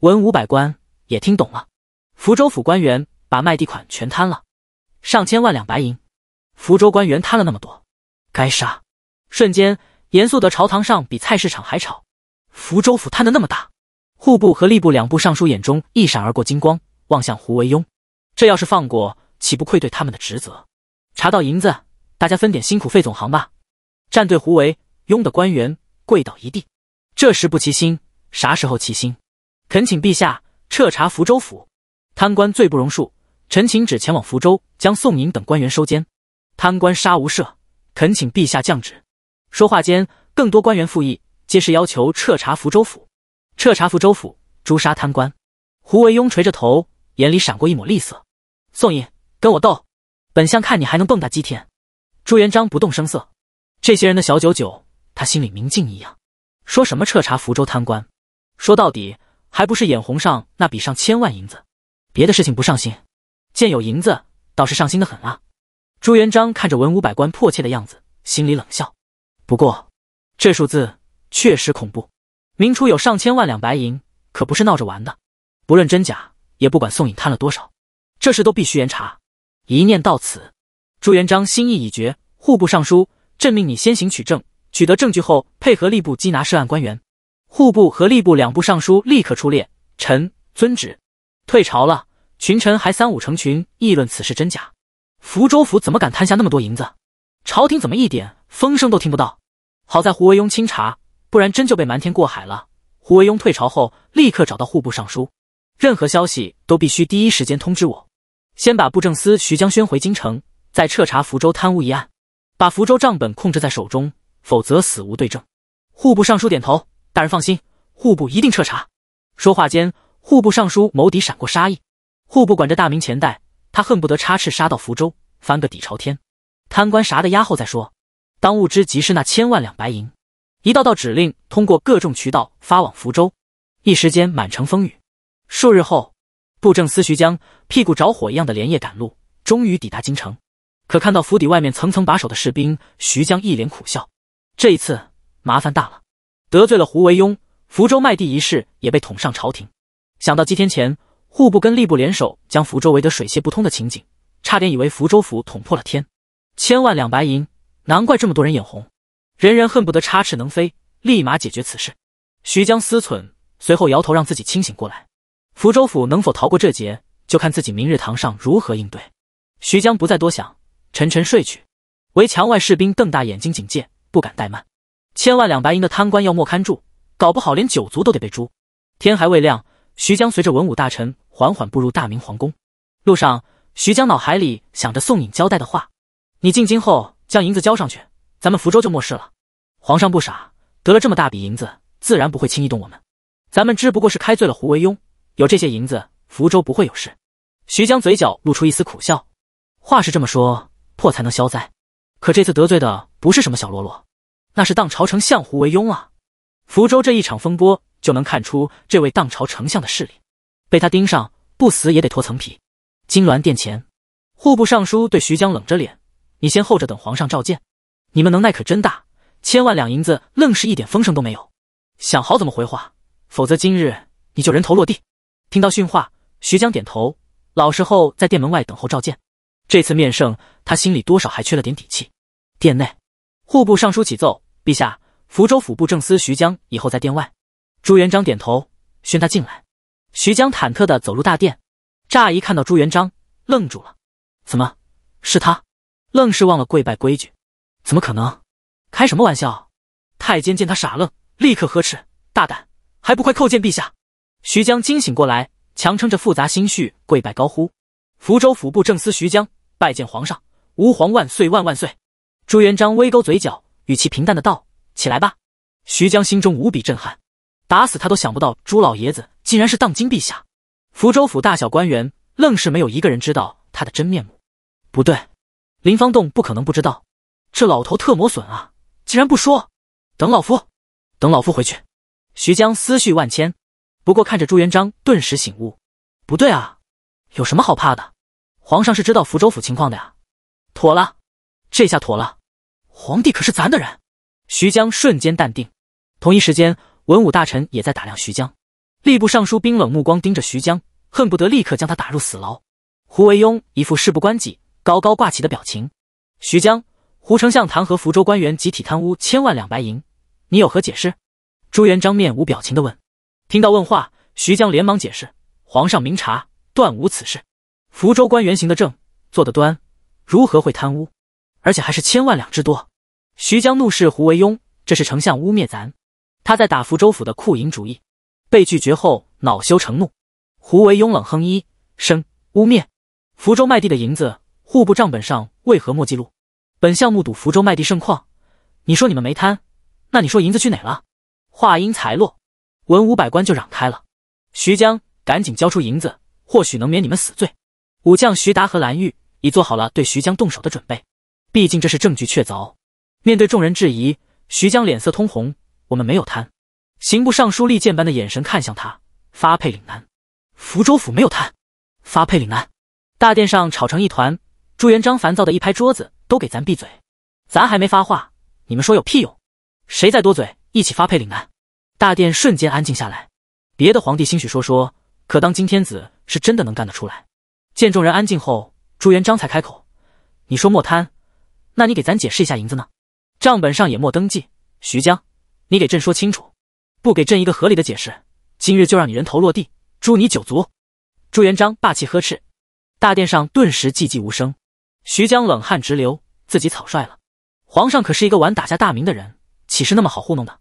文武百官也听懂了，福州府官员把卖地款全贪了，上千万两白银，福州官员贪了那么多。该杀！瞬间，严肃的朝堂上比菜市场还吵。福州府摊的那么大，户部和吏部两部尚书眼中一闪而过金光，望向胡惟庸。这要是放过，岂不愧对他们的职责？查到银子，大家分点辛苦费总行吧。站队胡惟庸的官员跪倒一地。这时不齐心，啥时候齐心？恳请陛下彻查福州府贪官罪不容恕。臣请旨前往福州，将宋寅等官员收监，贪官杀无赦。恳请陛下降旨。说话间，更多官员附议，皆是要求彻查福州府，彻查福州府，诛杀贪官。胡惟庸垂着头，眼里闪过一抹厉色。宋引，跟我斗，本相看你还能蹦跶几天。朱元璋不动声色，这些人的小九九，他心里明镜一样。说什么彻查福州贪官，说到底还不是眼红上那笔上千万银子，别的事情不上心，见有银子倒是上心的很啊。朱元璋看着文武百官迫切的样子，心里冷笑。不过，这数字确实恐怖。明初有上千万两白银，可不是闹着玩的。不论真假，也不管宋颖贪了多少，这事都必须严查。一念到此，朱元璋心意已决。户部尚书，朕命你先行取证，取得证据后，配合吏部缉拿涉案官员。户部和吏部两部尚书立刻出列。臣遵旨。退朝了，群臣还三五成群议论此事真假。福州府怎么敢贪下那么多银子？朝廷怎么一点风声都听不到？好在胡惟庸清查，不然真就被瞒天过海了。胡惟庸退朝后，立刻找到户部尚书，任何消息都必须第一时间通知我。先把布政司徐江轩回京城，再彻查福州贪污一案，把福州账本控制在手中，否则死无对证。户部尚书点头，大人放心，户部一定彻查。说话间，户部尚书眸底闪过杀意。户部管着大明钱袋。他恨不得插翅杀到福州，翻个底朝天，贪官啥的压后再说。当务之急是那千万两白银，一道道指令通过各种渠道发往福州，一时间满城风雨。数日后，布政司徐江屁股着火一样的连夜赶路，终于抵达京城。可看到府邸外面层层把守的士兵，徐江一脸苦笑。这一次麻烦大了，得罪了胡惟庸，福州卖地一事也被捅上朝廷。想到几天前。户部跟吏部联手将福州围得水泄不通的情景，差点以为福州府捅破了天。千万两白银，难怪这么多人眼红，人人恨不得插翅能飞，立马解决此事。徐江思忖，随后摇头，让自己清醒过来。福州府能否逃过这劫，就看自己明日堂上如何应对。徐江不再多想，沉沉睡去。围墙外士兵瞪大眼睛警戒，不敢怠慢。千万两白银的贪官要莫看住，搞不好连九族都得被诛。天还未亮，徐江随着文武大臣。缓缓步入大明皇宫，路上，徐江脑海里想着宋颖交代的话：“你进京后将银子交上去，咱们福州就没事了。皇上不傻，得了这么大笔银子，自然不会轻易动我们。咱们只不过是开罪了胡惟庸，有这些银子，福州不会有事。”徐江嘴角露出一丝苦笑：“话是这么说，破才能消灾。可这次得罪的不是什么小喽啰，那是当朝丞相胡惟庸啊。福州这一场风波，就能看出这位当朝丞相的势力。”被他盯上，不死也得脱层皮。金銮殿前，户部尚书对徐江冷着脸：“你先候着，等皇上召见。你们能耐可真大，千万两银子愣是一点风声都没有。想好怎么回话，否则今日你就人头落地。”听到训话，徐江点头，老实候在殿门外等候召见。这次面圣，他心里多少还缺了点底气。殿内，户部尚书启奏陛下：“福州府部正司徐江，以后在殿外。”朱元璋点头，宣他进来。徐江忐忑的走入大殿，乍一看到朱元璋，愣住了。怎么，是他？愣是忘了跪拜规矩，怎么可能？开什么玩笑！太监见他傻愣，立刻呵斥：“大胆，还不快叩见陛下！”徐江惊醒过来，强撑着复杂心绪跪拜，高呼：“福州府部正司徐江拜见皇上，吾皇万岁万万岁！”朱元璋微勾嘴角，语气平淡的道：“起来吧。”徐江心中无比震撼，打死他都想不到朱老爷子。竟然是当今陛下，福州府大小官员愣是没有一个人知道他的真面目。不对，林方栋不可能不知道，这老头特磨损啊！竟然不说，等老夫，等老夫回去。徐江思绪万千，不过看着朱元璋，顿时醒悟，不对啊，有什么好怕的？皇上是知道福州府情况的呀。妥了，这下妥了，皇帝可是咱的人。徐江瞬间淡定。同一时间，文武大臣也在打量徐江。吏部尚书冰冷目光盯着徐江，恨不得立刻将他打入死牢。胡惟庸一副事不关己、高高挂起的表情。徐江，胡丞相弹劾福州官员集体贪污千万两白银，你有何解释？朱元璋面无表情地问。听到问话，徐江连忙解释：“皇上明察，断无此事。福州官员行得正，坐得端，如何会贪污？而且还是千万两之多。”徐江怒视胡惟庸：“这是丞相污蔑咱，他在打福州府的库银主意。”被拒绝后，恼羞成怒，胡惟庸冷哼一声，污蔑福州卖地的银子，户部账本上为何没记录？本相目睹福州卖地盛况，你说你们没贪，那你说银子去哪了？话音才落，文武百官就嚷开了。徐江，赶紧交出银子，或许能免你们死罪。武将徐达和蓝玉已做好了对徐江动手的准备，毕竟这是证据确凿。面对众人质疑，徐江脸色通红，我们没有贪。刑部尚书利剑般的眼神看向他，发配岭南，福州府没有贪，发配岭南。大殿上吵成一团，朱元璋烦躁的一拍桌子：“都给咱闭嘴，咱还没发话，你们说有屁用？谁再多嘴，一起发配岭南。”大殿瞬间安静下来。别的皇帝兴许说说，可当今天子是真的能干得出来。见众人安静后，朱元璋才开口：“你说莫贪，那你给咱解释一下银子呢？账本上也莫登记。徐江，你给朕说清楚。”不给朕一个合理的解释，今日就让你人头落地，诛你九族！朱元璋霸气呵斥，大殿上顿时寂寂无声。徐江冷汗直流，自己草率了。皇上可是一个玩打下大明的人，岂是那么好糊弄的？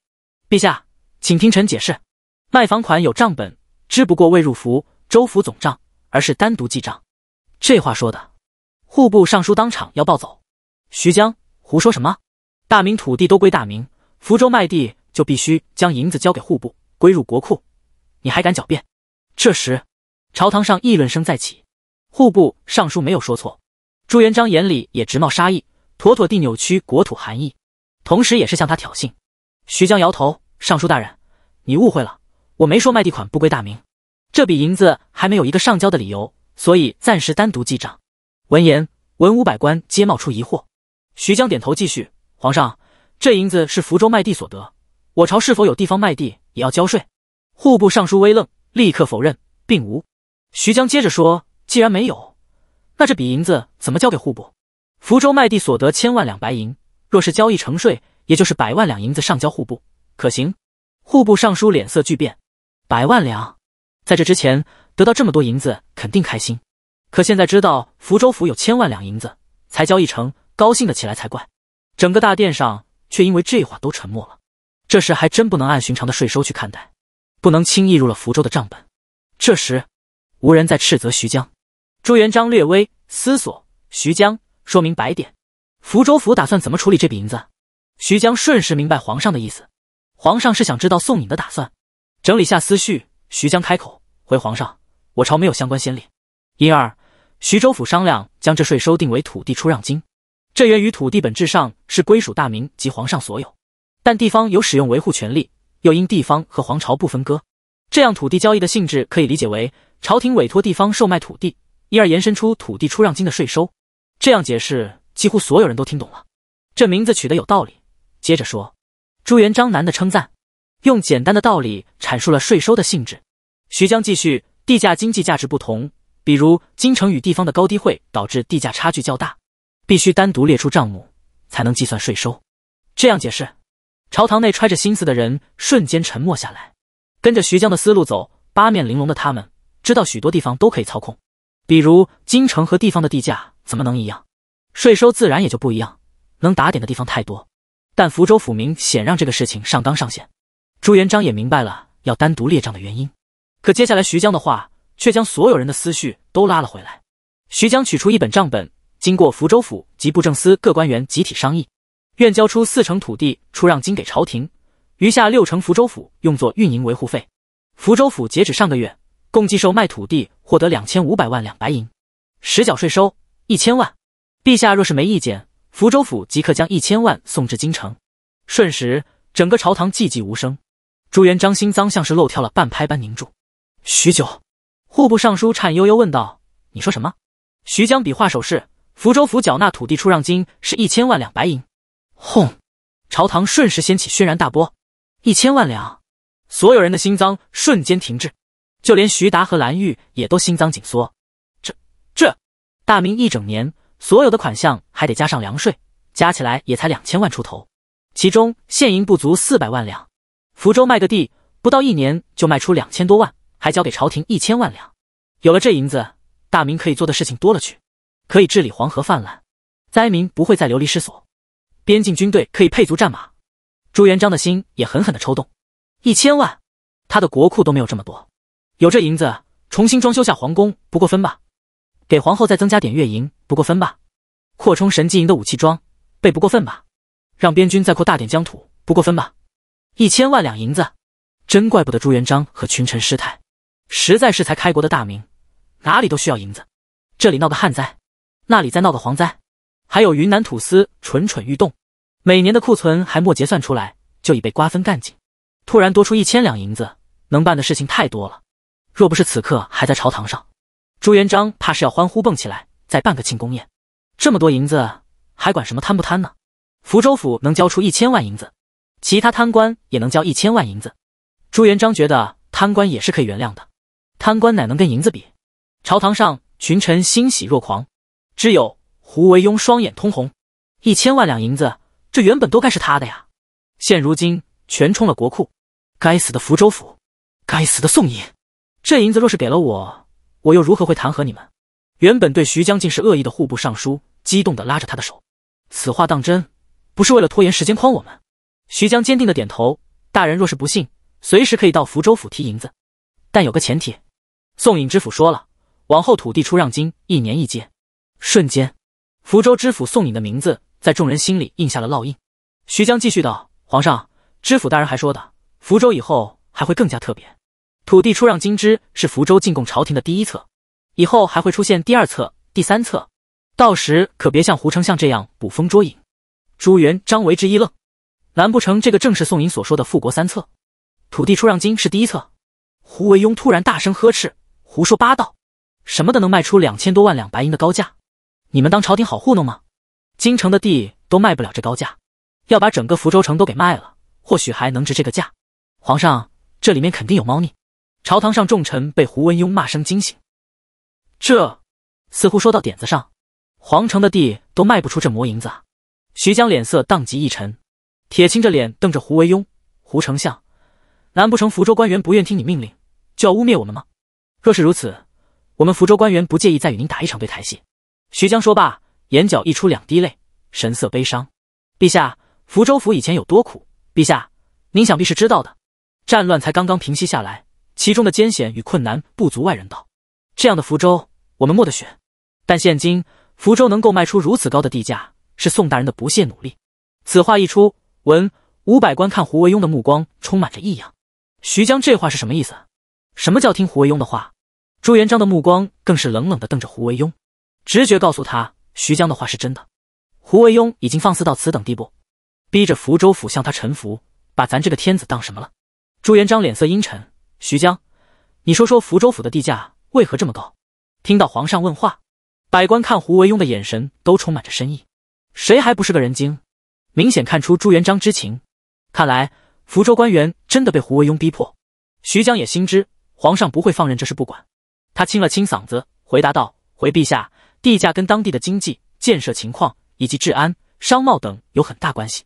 陛下，请听臣解释，卖房款有账本，只不过未入福州府总账，而是单独记账。这话说的，户部尚书当场要暴走。徐江，胡说什么？大明土地都归大明，福州卖地。就必须将银子交给户部，归入国库。你还敢狡辩？这时，朝堂上议论声再起。户部尚书没有说错，朱元璋眼里也直冒杀意，妥妥地扭曲国土含义，同时也是向他挑衅。徐江摇头：“尚书大人，你误会了，我没说卖地款不归大明，这笔银子还没有一个上交的理由，所以暂时单独记账。”闻言，文武百官皆冒出疑惑。徐江点头继续：“皇上，这银子是福州卖地所得。”我朝是否有地方卖地也要交税？户部尚书微愣，立刻否认，并无。徐江接着说：“既然没有，那这笔银子怎么交给户部？福州卖地所得千万两白银，若是交易成税，也就是百万两银子上交户部，可行？”户部尚书脸色巨变，百万两，在这之前得到这么多银子肯定开心，可现在知道福州府有千万两银子才交易成，高兴的起来才怪。整个大殿上却因为这话都沉默了。这事还真不能按寻常的税收去看待，不能轻易入了福州的账本。这时，无人再斥责徐江。朱元璋略微思索，徐江说明白点：福州府打算怎么处理这笔银子？徐江瞬时明白皇上的意思，皇上是想知道宋颖的打算。整理下思绪，徐江开口：“回皇上，我朝没有相关先例，因而徐州府商量将这税收定为土地出让金。这源于土地本质上是归属大明及皇上所有。”但地方有使用维护权利，又因地方和皇朝不分割，这样土地交易的性质可以理解为朝廷委托地方售卖土地，因而延伸出土地出让金的税收。这样解释几乎所有人都听懂了，这名字取得有道理。接着说，朱元璋难得称赞，用简单的道理阐述了税收的性质。徐江继续，地价经济价值不同，比如京城与地方的高低会导致地价差距较大，必须单独列出账目才能计算税收。这样解释。朝堂内揣着心思的人瞬间沉默下来，跟着徐江的思路走。八面玲珑的他们知道许多地方都可以操控，比如京城和地方的地价怎么能一样，税收自然也就不一样。能打点的地方太多，但福州府明显让这个事情上纲上线。朱元璋也明白了要单独列账的原因，可接下来徐江的话却将所有人的思绪都拉了回来。徐江取出一本账本，经过福州府及布政司各官员集体商议。愿交出四成土地出让金给朝廷，余下六成福州府用作运营维护费。福州府截止上个月，共计售卖土地获得两千五百万两白银，实缴税收一千万。陛下若是没意见，福州府即刻将一千万送至京城。瞬时，整个朝堂寂寂无声。朱元璋心脏像是漏跳了半拍般凝住。许久，户部尚书颤悠悠问道：“你说什么？”徐江比划手势，福州府缴纳土地出让金是一千万两白银。轰！朝堂瞬时掀起轩然大波，一千万两，所有人的心脏瞬间停滞，就连徐达和蓝玉也都心脏紧缩。这这，大明一整年所有的款项还得加上粮税，加起来也才两千万出头，其中现银不足四百万两。福州卖个地，不到一年就卖出两千多万，还交给朝廷一千万两。有了这银子，大明可以做的事情多了去，可以治理黄河泛滥，灾民不会再流离失所。边境军队可以配足战马，朱元璋的心也狠狠的抽动。一千万，他的国库都没有这么多。有这银子，重新装修下皇宫不过分吧？给皇后再增加点月银不过分吧？扩充神机营的武器装备不过分吧？让边军再扩大点疆土不过分吧？一千万两银子，真怪不得朱元璋和群臣失态，实在是才开国的大名，哪里都需要银子。这里闹个旱灾，那里再闹个蝗灾。还有云南土司蠢蠢欲动，每年的库存还没结算出来，就已被瓜分干净。突然多出一千两银子，能办的事情太多了。若不是此刻还在朝堂上，朱元璋怕是要欢呼蹦起来，再办个庆功宴。这么多银子，还管什么贪不贪呢？福州府能交出一千万银子，其他贪官也能交一千万银子。朱元璋觉得贪官也是可以原谅的，贪官哪能跟银子比？朝堂上群臣欣喜若狂，只有。胡惟庸双眼通红，一千万两银子，这原本都该是他的呀，现如今全充了国库。该死的福州府，该死的宋寅，这银子若是给了我，我又如何会弹劾你们？原本对徐江竟是恶意的户部尚书激动的拉着他的手，此话当真？不是为了拖延时间诓我们？徐江坚定的点头。大人若是不信，随时可以到福州府提银子，但有个前提，宋颖知府说了，往后土地出让金一年一结。瞬间。福州知府宋颖的名字在众人心里印下了烙印。徐江继续道：“皇上，知府大人还说的，福州以后还会更加特别。土地出让金之是福州进贡朝廷的第一策，以后还会出现第二策、第三策。到时可别像胡丞相这样捕风捉影。”朱元璋为之一愣，难不成这个正是宋颖所说的富国三策？土地出让金是第一策。胡惟庸突然大声呵斥：“胡说八道！什么的能卖出两千多万两白银的高价？”你们当朝廷好糊弄吗？京城的地都卖不了这高价，要把整个福州城都给卖了，或许还能值这个价。皇上，这里面肯定有猫腻。朝堂上众臣被胡文庸骂声惊醒，这似乎说到点子上。皇城的地都卖不出这魔银子啊！徐江脸色当即一沉，铁青着脸瞪着胡文庸，胡丞相，难不成福州官员不愿听你命令，就要污蔑我们吗？若是如此，我们福州官员不介意再与您打一场对台戏。徐江说罢，眼角溢出两滴泪，神色悲伤。陛下，福州府以前有多苦，陛下您想必是知道的。战乱才刚刚平息下来，其中的艰险与困难不足外人道。这样的福州，我们莫得选。但现今福州能够卖出如此高的地价，是宋大人的不懈努力。此话一出，文武百官看胡惟庸的目光充满着异样。徐江这话是什么意思？什么叫听胡惟庸的话？朱元璋的目光更是冷冷的瞪着胡惟庸。直觉告诉他，徐江的话是真的。胡惟庸已经放肆到此等地步，逼着福州府向他臣服，把咱这个天子当什么了？朱元璋脸色阴沉。徐江，你说说福州府的地价为何这么高？听到皇上问话，百官看胡惟庸的眼神都充满着深意。谁还不是个人精？明显看出朱元璋知情，看来福州官员真的被胡惟庸逼迫。徐江也心知皇上不会放任这事不管，他清了清嗓子，回答道：“回陛下。”地价跟当地的经济建设情况以及治安、商贸等有很大关系。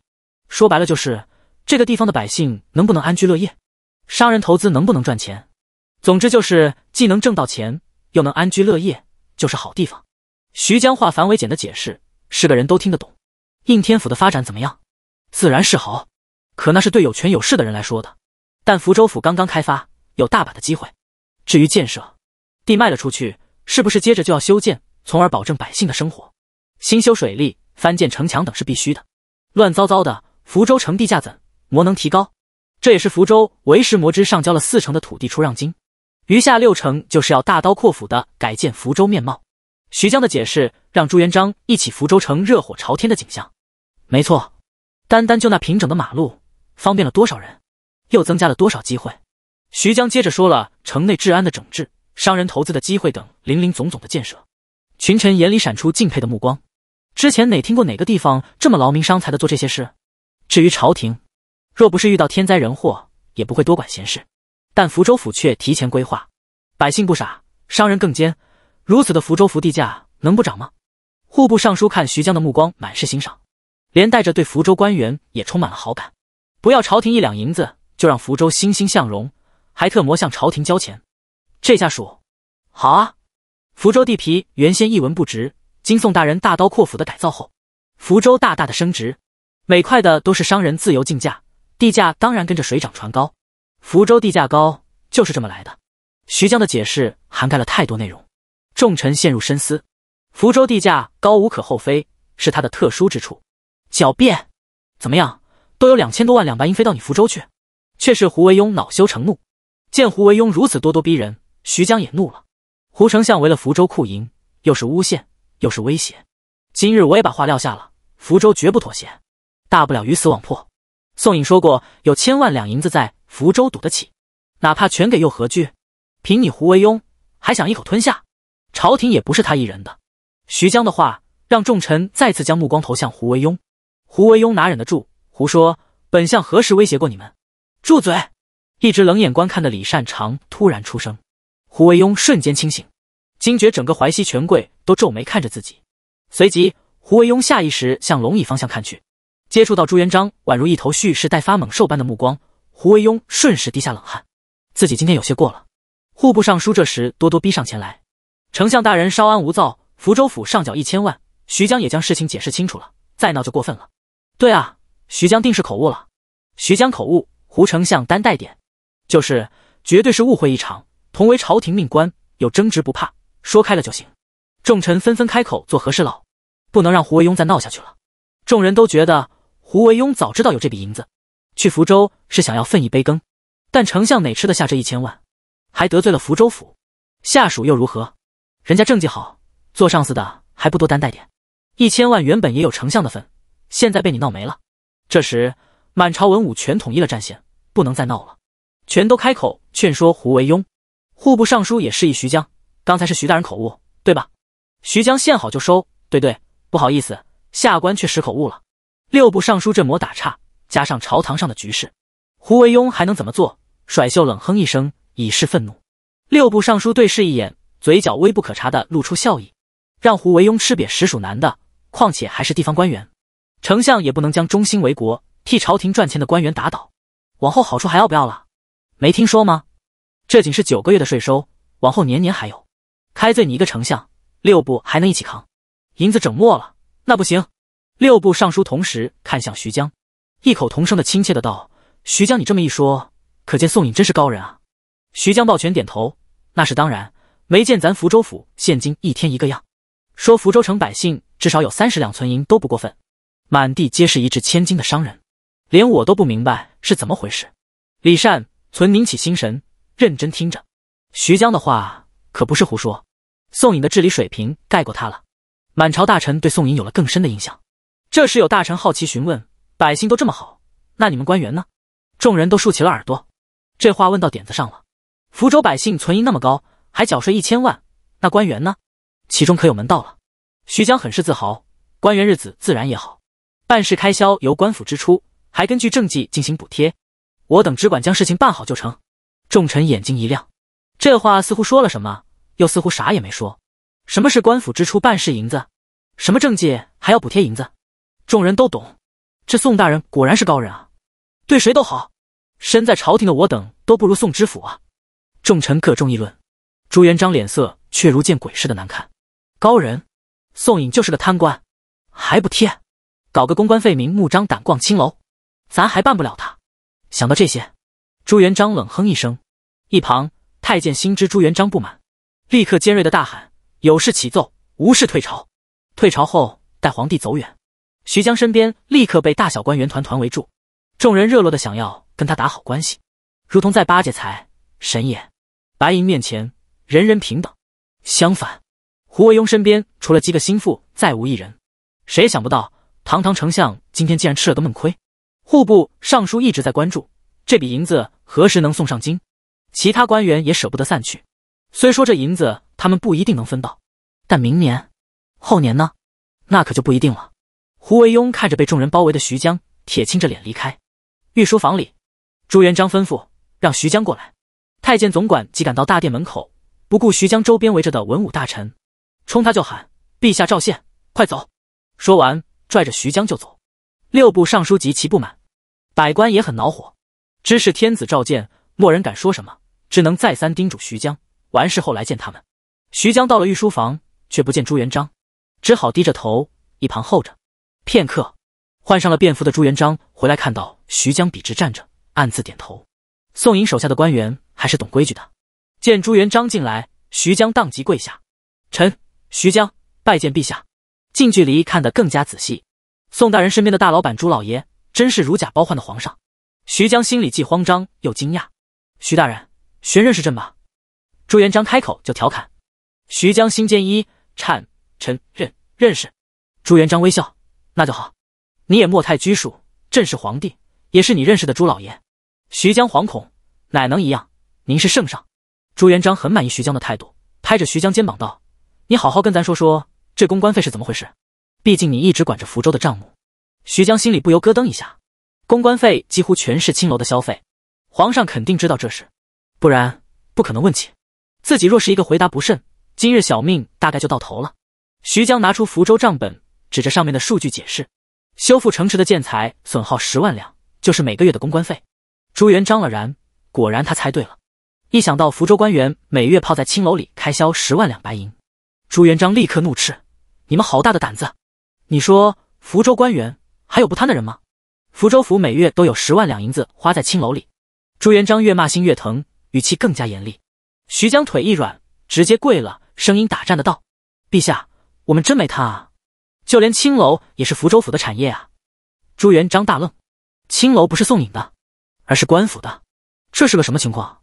说白了就是这个地方的百姓能不能安居乐业，商人投资能不能赚钱。总之就是既能挣到钱，又能安居乐业，就是好地方。徐江化繁为简的解释是个人都听得懂。应天府的发展怎么样？自然是好，可那是对有权有势的人来说的。但福州府刚刚开发，有大把的机会。至于建设，地卖了出去，是不是接着就要修建？从而保证百姓的生活，新修水利、翻建城墙等是必须的。乱糟糟的福州城地价怎，么能提高？这也是福州为时模之上交了四成的土地出让金，余下六成就是要大刀阔斧的改建福州面貌。徐江的解释让朱元璋一起福州城热火朝天的景象。没错，单单就那平整的马路，方便了多少人，又增加了多少机会？徐江接着说了城内治安的整治、商人投资的机会等林林总总的建设。群臣眼里闪出敬佩的目光，之前哪听过哪个地方这么劳民伤财的做这些事？至于朝廷，若不是遇到天灾人祸，也不会多管闲事。但福州府却提前规划，百姓不傻，商人更奸，如此的福州府地价能不涨吗？户部尚书看徐江的目光满是欣赏，连带着对福州官员也充满了好感。不要朝廷一两银子，就让福州欣欣向荣，还特摩向朝廷交钱，这下属好啊！福州地皮原先一文不值，经宋大人大刀阔斧的改造后，福州大大的升值，每块的都是商人自由竞价，地价当然跟着水涨船高，福州地价高就是这么来的。徐江的解释涵盖了太多内容，众臣陷入深思。福州地价高无可厚非，是它的特殊之处。狡辩，怎么样？都有两千多万两白银飞到你福州去，却是胡惟庸恼羞成怒。见胡惟庸如此咄咄逼人，徐江也怒了。胡丞相为了福州库银，又是诬陷又是威胁，今日我也把话撂下了，福州绝不妥协，大不了鱼死网破。宋颖说过，有千万两银子在福州赌得起，哪怕全给又何惧？凭你胡惟庸还想一口吞下？朝廷也不是他一人的。徐江的话让众臣再次将目光投向胡惟庸，胡惟庸哪忍得住？胡说，本相何时威胁过你们？住嘴！一直冷眼观看的李善长突然出声。胡惟庸瞬间清醒，惊觉整个淮西权贵都皱眉看着自己。随即，胡惟庸下意识向龙椅方向看去，接触到朱元璋宛如一头蓄势待发猛兽般的目光，胡惟庸瞬时低下冷汗。自己今天有些过了。户部尚书这时多多逼上前来：“丞相大人稍安勿躁，福州府上缴一千万，徐江也将事情解释清楚了，再闹就过分了。”“对啊，徐江定是口误了。”“徐江口误，胡丞相担待点。”“就是，绝对是误会一场。”同为朝廷命官，有争执不怕，说开了就行。众臣纷纷开口做和事佬，不能让胡惟庸再闹下去了。众人都觉得胡惟庸早知道有这笔银子，去福州是想要分一杯羹。但丞相哪吃得下这一千万？还得罪了福州府下属又如何？人家政绩好，做上司的还不多担待点？一千万原本也有丞相的份，现在被你闹没了。这时满朝文武全统一了战线，不能再闹了，全都开口劝说胡惟庸。户部尚书也示意徐江，刚才是徐大人口误，对吧？徐江现好就收，对对，不好意思，下官确实口误了。六部尚书这模打岔，加上朝堂上的局势，胡惟庸还能怎么做？甩袖冷哼一声，以示愤怒。六部尚书对视一眼，嘴角微不可察的露出笑意，让胡惟庸吃瘪实属难的，况且还是地方官员，丞相也不能将忠心为国、替朝廷赚钱的官员打倒，往后好处还要不要了？没听说吗？这仅是九个月的税收，往后年年还有。开罪你一个丞相，六部还能一起扛。银子整没了，那不行。六部尚书同时看向徐江，异口同声的亲切的道：“徐江，你这么一说，可见宋颖真是高人啊。”徐江抱拳点头：“那是当然，没见咱福州府现今一天一个样？说福州城百姓至少有三十两存银都不过分，满地皆是一掷千金的商人，连我都不明白是怎么回事。”李善存凝起心神。认真听着，徐江的话可不是胡说。宋颖的治理水平盖过他了，满朝大臣对宋颖有了更深的印象。这时有大臣好奇询问：“百姓都这么好，那你们官员呢？”众人都竖起了耳朵。这话问到点子上了。福州百姓存银那么高，还缴税一千万，那官员呢？其中可有门道了？徐江很是自豪，官员日子自然也好，办事开销由官府支出，还根据政绩进行补贴。我等只管将事情办好就成。众臣眼睛一亮，这话似乎说了什么，又似乎啥也没说。什么是官府支出办事银子？什么政绩还要补贴银子？众人都懂。这宋大人果然是高人啊，对谁都好。身在朝廷的我等都不如宋知府啊。众臣各中议论，朱元璋脸色却如见鬼似的难看。高人宋颖就是个贪官，还不贴？搞个公关费，明目张胆逛青楼，咱还办不了他？想到这些，朱元璋冷哼一声。一旁太监心知朱元璋不满，立刻尖锐的大喊：“有事启奏，无事退朝。”退朝后，待皇帝走远，徐江身边立刻被大小官员团团围住，众人热络的想要跟他打好关系，如同在巴结财神爷。白银面前，人人平等。相反，胡惟庸身边除了几个心腹，再无一人。谁也想不到，堂堂丞相今天竟然吃了个闷亏。户部尚书一直在关注这笔银子何时能送上京。其他官员也舍不得散去，虽说这银子他们不一定能分到，但明年、后年呢，那可就不一定了。胡惟庸看着被众人包围的徐江，铁青着脸离开御书房里。朱元璋吩咐让徐江过来，太监总管即赶到大殿门口，不顾徐江周边围着的文武大臣，冲他就喊：“陛下召见，快走！”说完，拽着徐江就走。六部尚书极其不满，百官也很恼火，知是天子召见。没人敢说什么，只能再三叮嘱徐江。完事后来见他们。徐江到了御书房，却不见朱元璋，只好低着头一旁候着。片刻，换上了便服的朱元璋回来，看到徐江笔直站着，暗自点头。宋颖手下的官员还是懂规矩的，见朱元璋进来，徐江当即跪下：“臣徐江拜见陛下。”近距离看得更加仔细，宋大人身边的大老板朱老爷真是如假包换的皇上。徐江心里既慌张又惊讶。徐大人，徐认识朕吧？朱元璋开口就调侃。徐江心尖一颤，臣认认识。朱元璋微笑，那就好。你也莫太拘束，朕是皇帝，也是你认识的朱老爷。徐江惶恐，哪能一样？您是圣上。朱元璋很满意徐江的态度，拍着徐江肩膀道：“你好好跟咱说说，这公关费是怎么回事？毕竟你一直管着福州的账目。”徐江心里不由咯噔一下，公关费几乎全是青楼的消费。皇上肯定知道这事，不然不可能问起。自己若是一个回答不慎，今日小命大概就到头了。徐江拿出福州账本，指着上面的数据解释：修复城池的建材损耗十万两，就是每个月的公关费。朱元璋了然，果然他猜对了。一想到福州官员每月泡在青楼里开销十万两白银，朱元璋立刻怒斥：“你们好大的胆子！你说福州官员还有不贪的人吗？福州府每月都有十万两银子花在青楼里。”朱元璋越骂心越疼，语气更加严厉。徐江腿一软，直接跪了，声音打颤的道：“陛下，我们真没贪啊，就连青楼也是福州府的产业啊。”朱元璋大愣：“青楼不是宋颖的，而是官府的，这是个什么情况？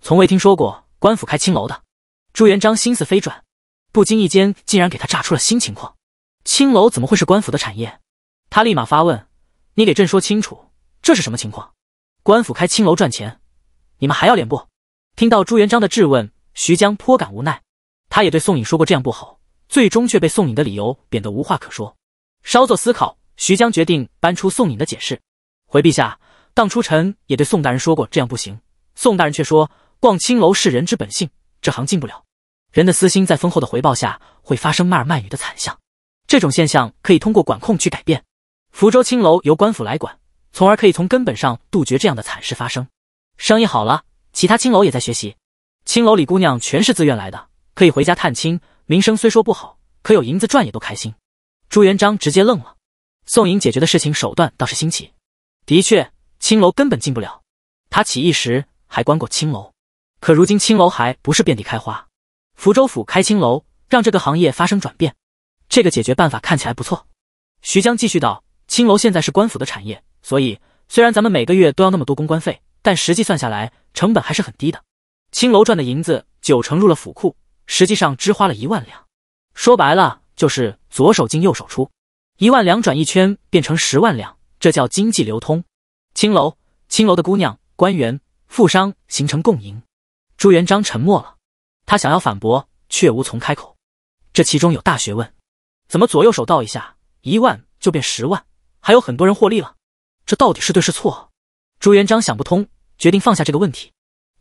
从未听说过官府开青楼的。”朱元璋心思飞转，不经意间竟然给他炸出了新情况：青楼怎么会是官府的产业？他立马发问：“你给朕说清楚，这是什么情况？”官府开青楼赚钱，你们还要脸不？听到朱元璋的质问，徐江颇感无奈。他也对宋颖说过这样不好，最终却被宋颖的理由贬得无话可说。稍作思考，徐江决定搬出宋颖的解释。回陛下，当初臣也对宋大人说过这样不行，宋大人却说逛青楼是人之本性，这行进不了。人的私心在丰厚的回报下会发生卖儿卖女的惨象，这种现象可以通过管控去改变。福州青楼由官府来管。从而可以从根本上杜绝这样的惨事发生。生意好了，其他青楼也在学习。青楼里姑娘全是自愿来的，可以回家探亲。名声虽说不好，可有银子赚也都开心。朱元璋直接愣了。宋莹解决的事情手段倒是新奇。的确，青楼根本进不了。他起义时还关过青楼，可如今青楼还不是遍地开花。福州府开青楼，让这个行业发生转变。这个解决办法看起来不错。徐江继续道：“青楼现在是官府的产业。”所以，虽然咱们每个月都要那么多公关费，但实际算下来成本还是很低的。青楼赚的银子九成入了府库，实际上只花了一万两。说白了就是左手进右手出，一万两转一圈变成十万两，这叫经济流通。青楼、青楼的姑娘、官员、富商形成共赢。朱元璋沉默了，他想要反驳却无从开口。这其中有大学问，怎么左右手倒一下，一万就变十万，还有很多人获利了？这到底是对是错？朱元璋想不通，决定放下这个问题。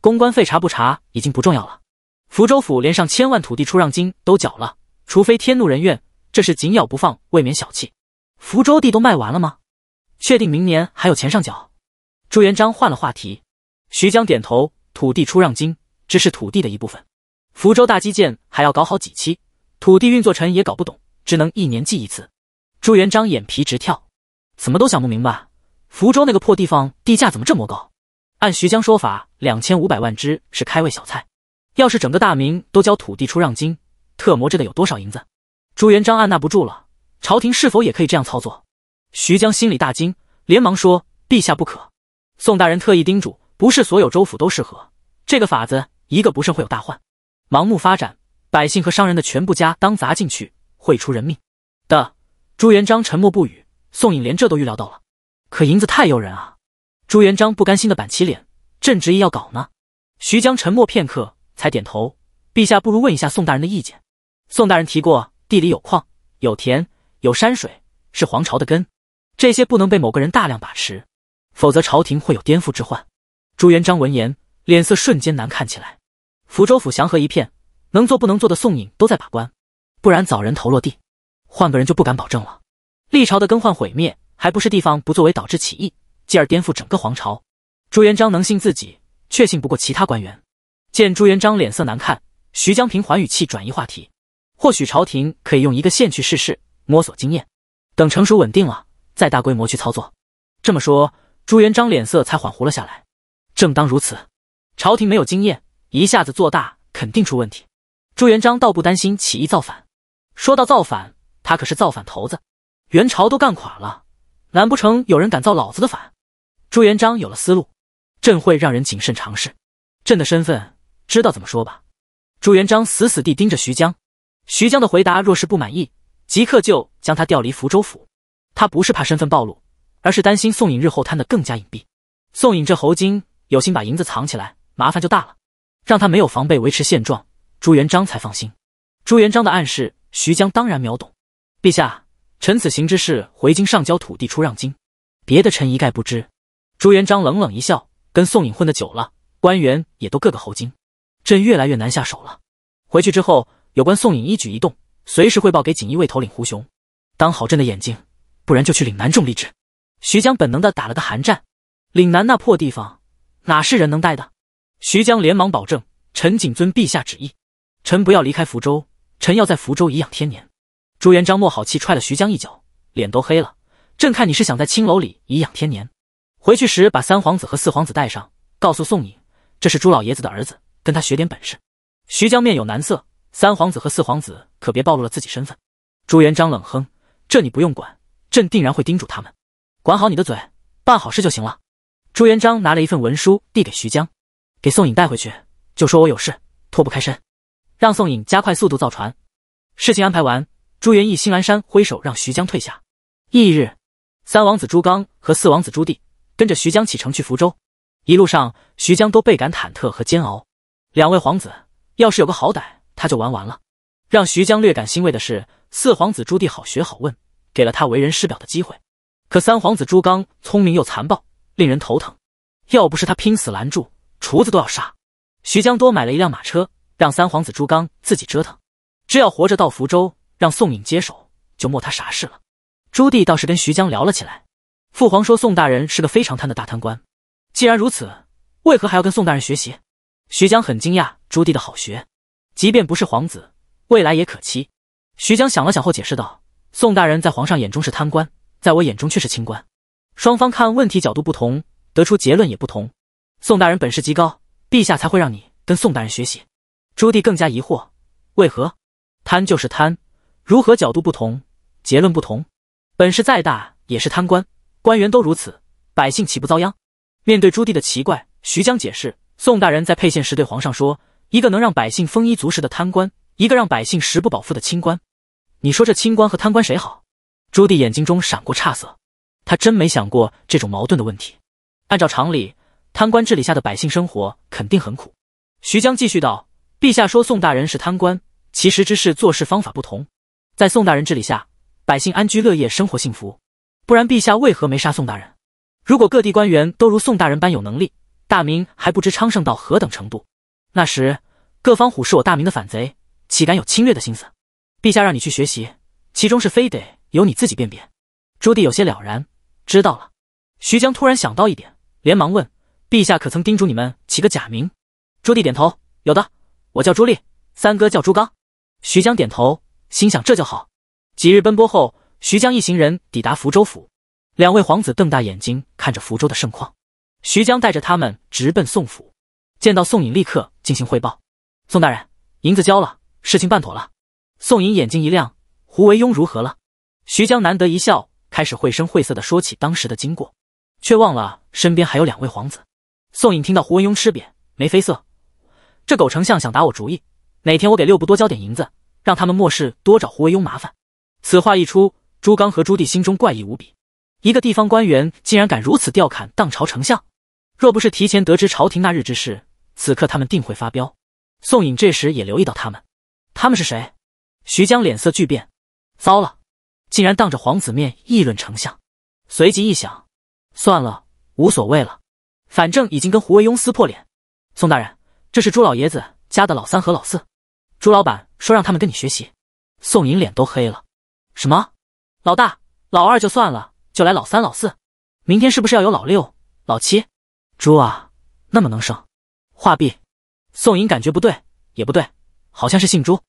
公关费查不查已经不重要了。福州府连上千万土地出让金都缴了，除非天怒人怨，这是紧咬不放，未免小气。福州地都卖完了吗？确定明年还有钱上缴？朱元璋换了话题。徐江点头。土地出让金只是土地的一部分。福州大基建还要搞好几期，土地运作臣也搞不懂，只能一年记一次。朱元璋眼皮直跳，怎么都想不明白。福州那个破地方，地价怎么这么高？按徐江说法，两千五百万只是开胃小菜。要是整个大明都交土地出让金，特磨这得有多少银子？朱元璋按捺不住了，朝廷是否也可以这样操作？徐江心里大惊，连忙说：“陛下不可，宋大人特意叮嘱，不是所有州府都适合这个法子，一个不慎会有大患。盲目发展，百姓和商人的全部家当砸进去，会出人命。”的朱元璋沉默不语。宋颖连这都预料到了。可银子太诱人啊！朱元璋不甘心的板起脸：“朕执意要搞呢。”徐江沉默片刻，才点头：“陛下不如问一下宋大人的意见。”宋大人提过，地里有矿，有田，有山水，是皇朝的根。这些不能被某个人大量把持，否则朝廷会有颠覆之患。朱元璋闻言，脸色瞬间难看起来。福州府祥和一片，能做不能做的宋颖都在把关，不然早人头落地。换个人就不敢保证了。历朝的更换毁灭。还不是地方不作为导致起义，继而颠覆整个皇朝。朱元璋能信自己，却信不过其他官员。见朱元璋脸色难看，徐江平缓语气转移话题：“或许朝廷可以用一个县去试试，摸索经验，等成熟稳定了，再大规模去操作。”这么说，朱元璋脸色才缓和了下来。正当如此，朝廷没有经验，一下子做大肯定出问题。朱元璋倒不担心起义造反，说到造反，他可是造反头子，元朝都干垮了。难不成有人敢造老子的反？朱元璋有了思路，朕会让人谨慎尝试。朕的身份，知道怎么说吧？朱元璋死死地盯着徐江，徐江的回答若是不满意，即刻就将他调离福州府。他不是怕身份暴露，而是担心宋颖日后贪得更加隐蔽。宋颖这猴精有心把银子藏起来，麻烦就大了。让他没有防备，维持现状，朱元璋才放心。朱元璋的暗示，徐江当然秒懂。陛下。臣此行之事，回京上交土地出让金，别的臣一概不知。朱元璋冷冷一笑，跟宋颖混的久了，官员也都个个猴精，朕越来越难下手了。回去之后，有关宋颖一举一动，随时汇报给锦衣卫头领胡雄，当好朕的眼睛，不然就去岭南种荔枝。徐江本能的打了个寒战，岭南那破地方，哪是人能待的？徐江连忙保证，臣谨遵陛下旨意，臣不要离开福州，臣要在福州颐养天年。朱元璋莫好气，踹了徐江一脚，脸都黑了。朕看你是想在青楼里颐养天年。回去时把三皇子和四皇子带上，告诉宋颖，这是朱老爷子的儿子，跟他学点本事。徐江面有难色，三皇子和四皇子可别暴露了自己身份。朱元璋冷哼：“这你不用管，朕定然会叮嘱他们。管好你的嘴，办好事就行了。”朱元璋拿了一份文书递给徐江，给宋颖带回去，就说我有事脱不开身，让宋颖加快速度造船。事情安排完。朱元义星兰山挥手让徐江退下。翌日，三王子朱刚和四王子朱棣跟着徐江启程去福州。一路上，徐江都倍感忐忑和煎熬。两位皇子要是有个好歹，他就玩完了。让徐江略感欣慰的是，四皇子朱棣好学好问，给了他为人师表的机会。可三皇子朱刚聪明又残暴，令人头疼。要不是他拼死拦住，厨子都要杀。徐江多买了一辆马车，让三皇子朱刚自己折腾。只要活着到福州。让宋颖接手就莫他啥事了。朱棣倒是跟徐江聊了起来。父皇说宋大人是个非常贪的大贪官，既然如此，为何还要跟宋大人学习？徐江很惊讶朱棣的好学，即便不是皇子，未来也可期。徐江想了想后解释道：“宋大人在皇上眼中是贪官，在我眼中却是清官，双方看问题角度不同，得出结论也不同。宋大人本事极高，陛下才会让你跟宋大人学习。”朱棣更加疑惑，为何贪就是贪？如何角度不同，结论不同。本事再大也是贪官，官员都如此，百姓岂不遭殃？面对朱棣的奇怪，徐江解释：宋大人在沛县时对皇上说，一个能让百姓丰衣足食的贪官，一个让百姓食不饱腹的清官。你说这清官和贪官谁好？朱棣眼睛中闪过诧色，他真没想过这种矛盾的问题。按照常理，贪官治理下的百姓生活肯定很苦。徐江继续道：陛下说宋大人是贪官，其实只是做事方法不同。在宋大人治理下，百姓安居乐业，生活幸福。不然，陛下为何没杀宋大人？如果各地官员都如宋大人般有能力，大明还不知昌盛到何等程度？那时，各方虎视我大明的反贼，岂敢有侵略的心思？陛下让你去学习，其中是非得由你自己辨别。朱棣有些了然，知道了。徐江突然想到一点，连忙问：“陛下可曾叮嘱你们起个假名？”朱棣点头：“有的，我叫朱棣，三哥叫朱刚。”徐江点头。心想这就好。几日奔波后，徐江一行人抵达福州府，两位皇子瞪大眼睛看着福州的盛况。徐江带着他们直奔宋府，见到宋颖立刻进行汇报：“宋大人，银子交了，事情办妥了。”宋颖眼睛一亮：“胡惟庸如何了？”徐江难得一笑，开始绘声绘色的说起当时的经过，却忘了身边还有两位皇子。宋颖听到胡惟庸吃瘪，眉飞色：“这狗丞相想打我主意，哪天我给六部多交点银子。”让他们末世多找胡惟庸麻烦。此话一出，朱刚和朱棣心中怪异无比。一个地方官员竟然敢如此调侃当朝丞相，若不是提前得知朝廷那日之事，此刻他们定会发飙。宋颖这时也留意到他们，他们是谁？徐江脸色巨变，糟了，竟然当着皇子面议论丞相。随即一想，算了，无所谓了，反正已经跟胡惟庸撕破脸。宋大人，这是朱老爷子家的老三和老四。朱老板说让他们跟你学习，宋颖脸都黑了。什么？老大、老二就算了，就来老三、老四。明天是不是要有老六、老七？朱啊，那么能生？画壁，宋颖感觉不对，也不对，好像是姓朱。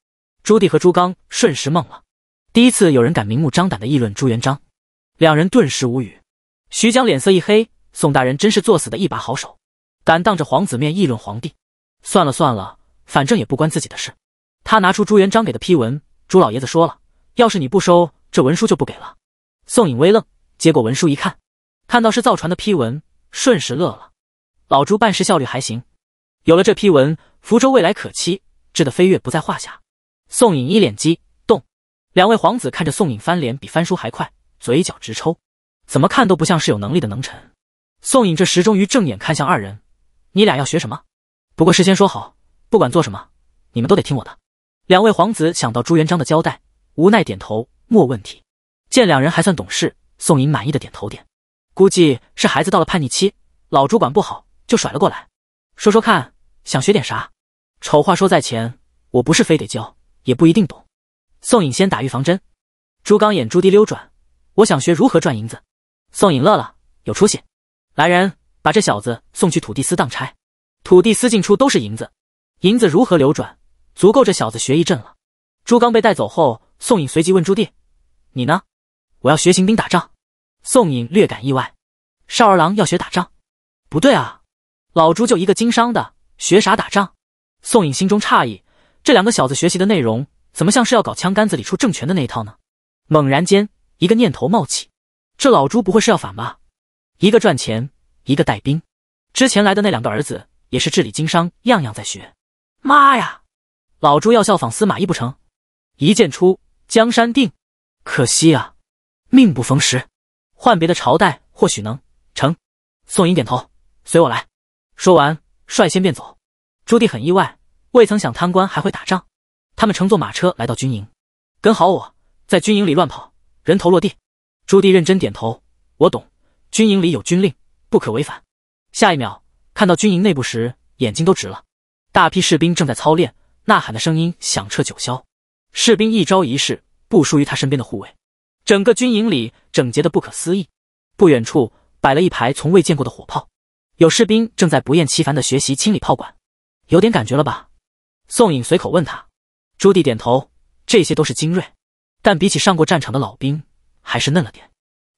朱棣和朱刚瞬时懵了。第一次有人敢明目张胆的议论朱元璋，两人顿时无语。徐江脸色一黑，宋大人真是作死的一把好手，敢当着皇子面议论皇帝。算了算了，反正也不关自己的事。他拿出朱元璋给的批文，朱老爷子说了：“要是你不收这文书，就不给了。”宋颖微愣，接过文书一看，看到是造船的批文，瞬时乐了。老朱办事效率还行，有了这批文，福州未来可期，质的飞跃不在话下。宋颖一脸激动，两位皇子看着宋颖翻脸比翻书还快，嘴角直抽，怎么看都不像是有能力的能臣。宋颖这时终于正眼看向二人：“你俩要学什么？不过事先说好，不管做什么，你们都得听我的。”两位皇子想到朱元璋的交代，无奈点头，莫问题。见两人还算懂事，宋颖满意的点头点，估计是孩子到了叛逆期，老主管不好就甩了过来。说说看，想学点啥？丑话说在前，我不是非得教，也不一定懂。宋颖先打预防针。朱刚眼珠滴溜转，我想学如何赚银子。宋颖乐了，有出息。来人，把这小子送去土地司当差。土地司进出都是银子，银子如何流转？足够这小子学一阵了。朱刚被带走后，宋颖随即问朱棣：“你呢？我要学行兵打仗。”宋颖略感意外：“少儿郎要学打仗？不对啊，老朱就一个经商的，学啥打仗？”宋颖心中诧异：这两个小子学习的内容，怎么像是要搞枪杆子里出政权的那一套呢？猛然间，一个念头冒起：这老朱不会是要反吧？一个赚钱，一个带兵。之前来的那两个儿子，也是治理、经商，样样在学。妈呀！老朱要效仿司马懿不成，一剑出，江山定。可惜啊，命不逢时，换别的朝代或许能成。宋莹点头，随我来。说完，率先便走。朱棣很意外，未曾想贪官还会打仗。他们乘坐马车来到军营，跟好我在军营里乱跑，人头落地。朱棣认真点头，我懂。军营里有军令，不可违反。下一秒，看到军营内部时，眼睛都直了。大批士兵正在操练。呐喊的声音响彻九霄，士兵一招一式不输于他身边的护卫，整个军营里整洁的不可思议。不远处摆了一排从未见过的火炮，有士兵正在不厌其烦的学习清理炮管，有点感觉了吧？宋颖随口问他，朱棣点头，这些都是精锐，但比起上过战场的老兵，还是嫩了点。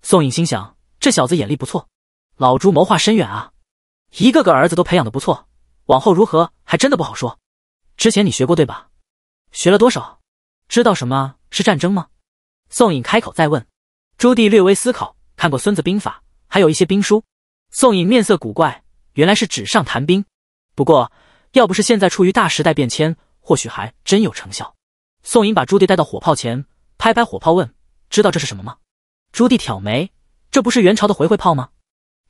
宋颖心想，这小子眼力不错，老朱谋划深远啊，一个个儿子都培养的不错，往后如何还真的不好说。之前你学过对吧？学了多少？知道什么是战争吗？宋颖开口再问，朱棣略微思考，看过《孙子兵法》，还有一些兵书。宋颖面色古怪，原来是纸上谈兵。不过要不是现在处于大时代变迁，或许还真有成效。宋颖把朱棣带到火炮前，拍拍火炮问：“知道这是什么吗？”朱棣挑眉：“这不是元朝的回回炮吗？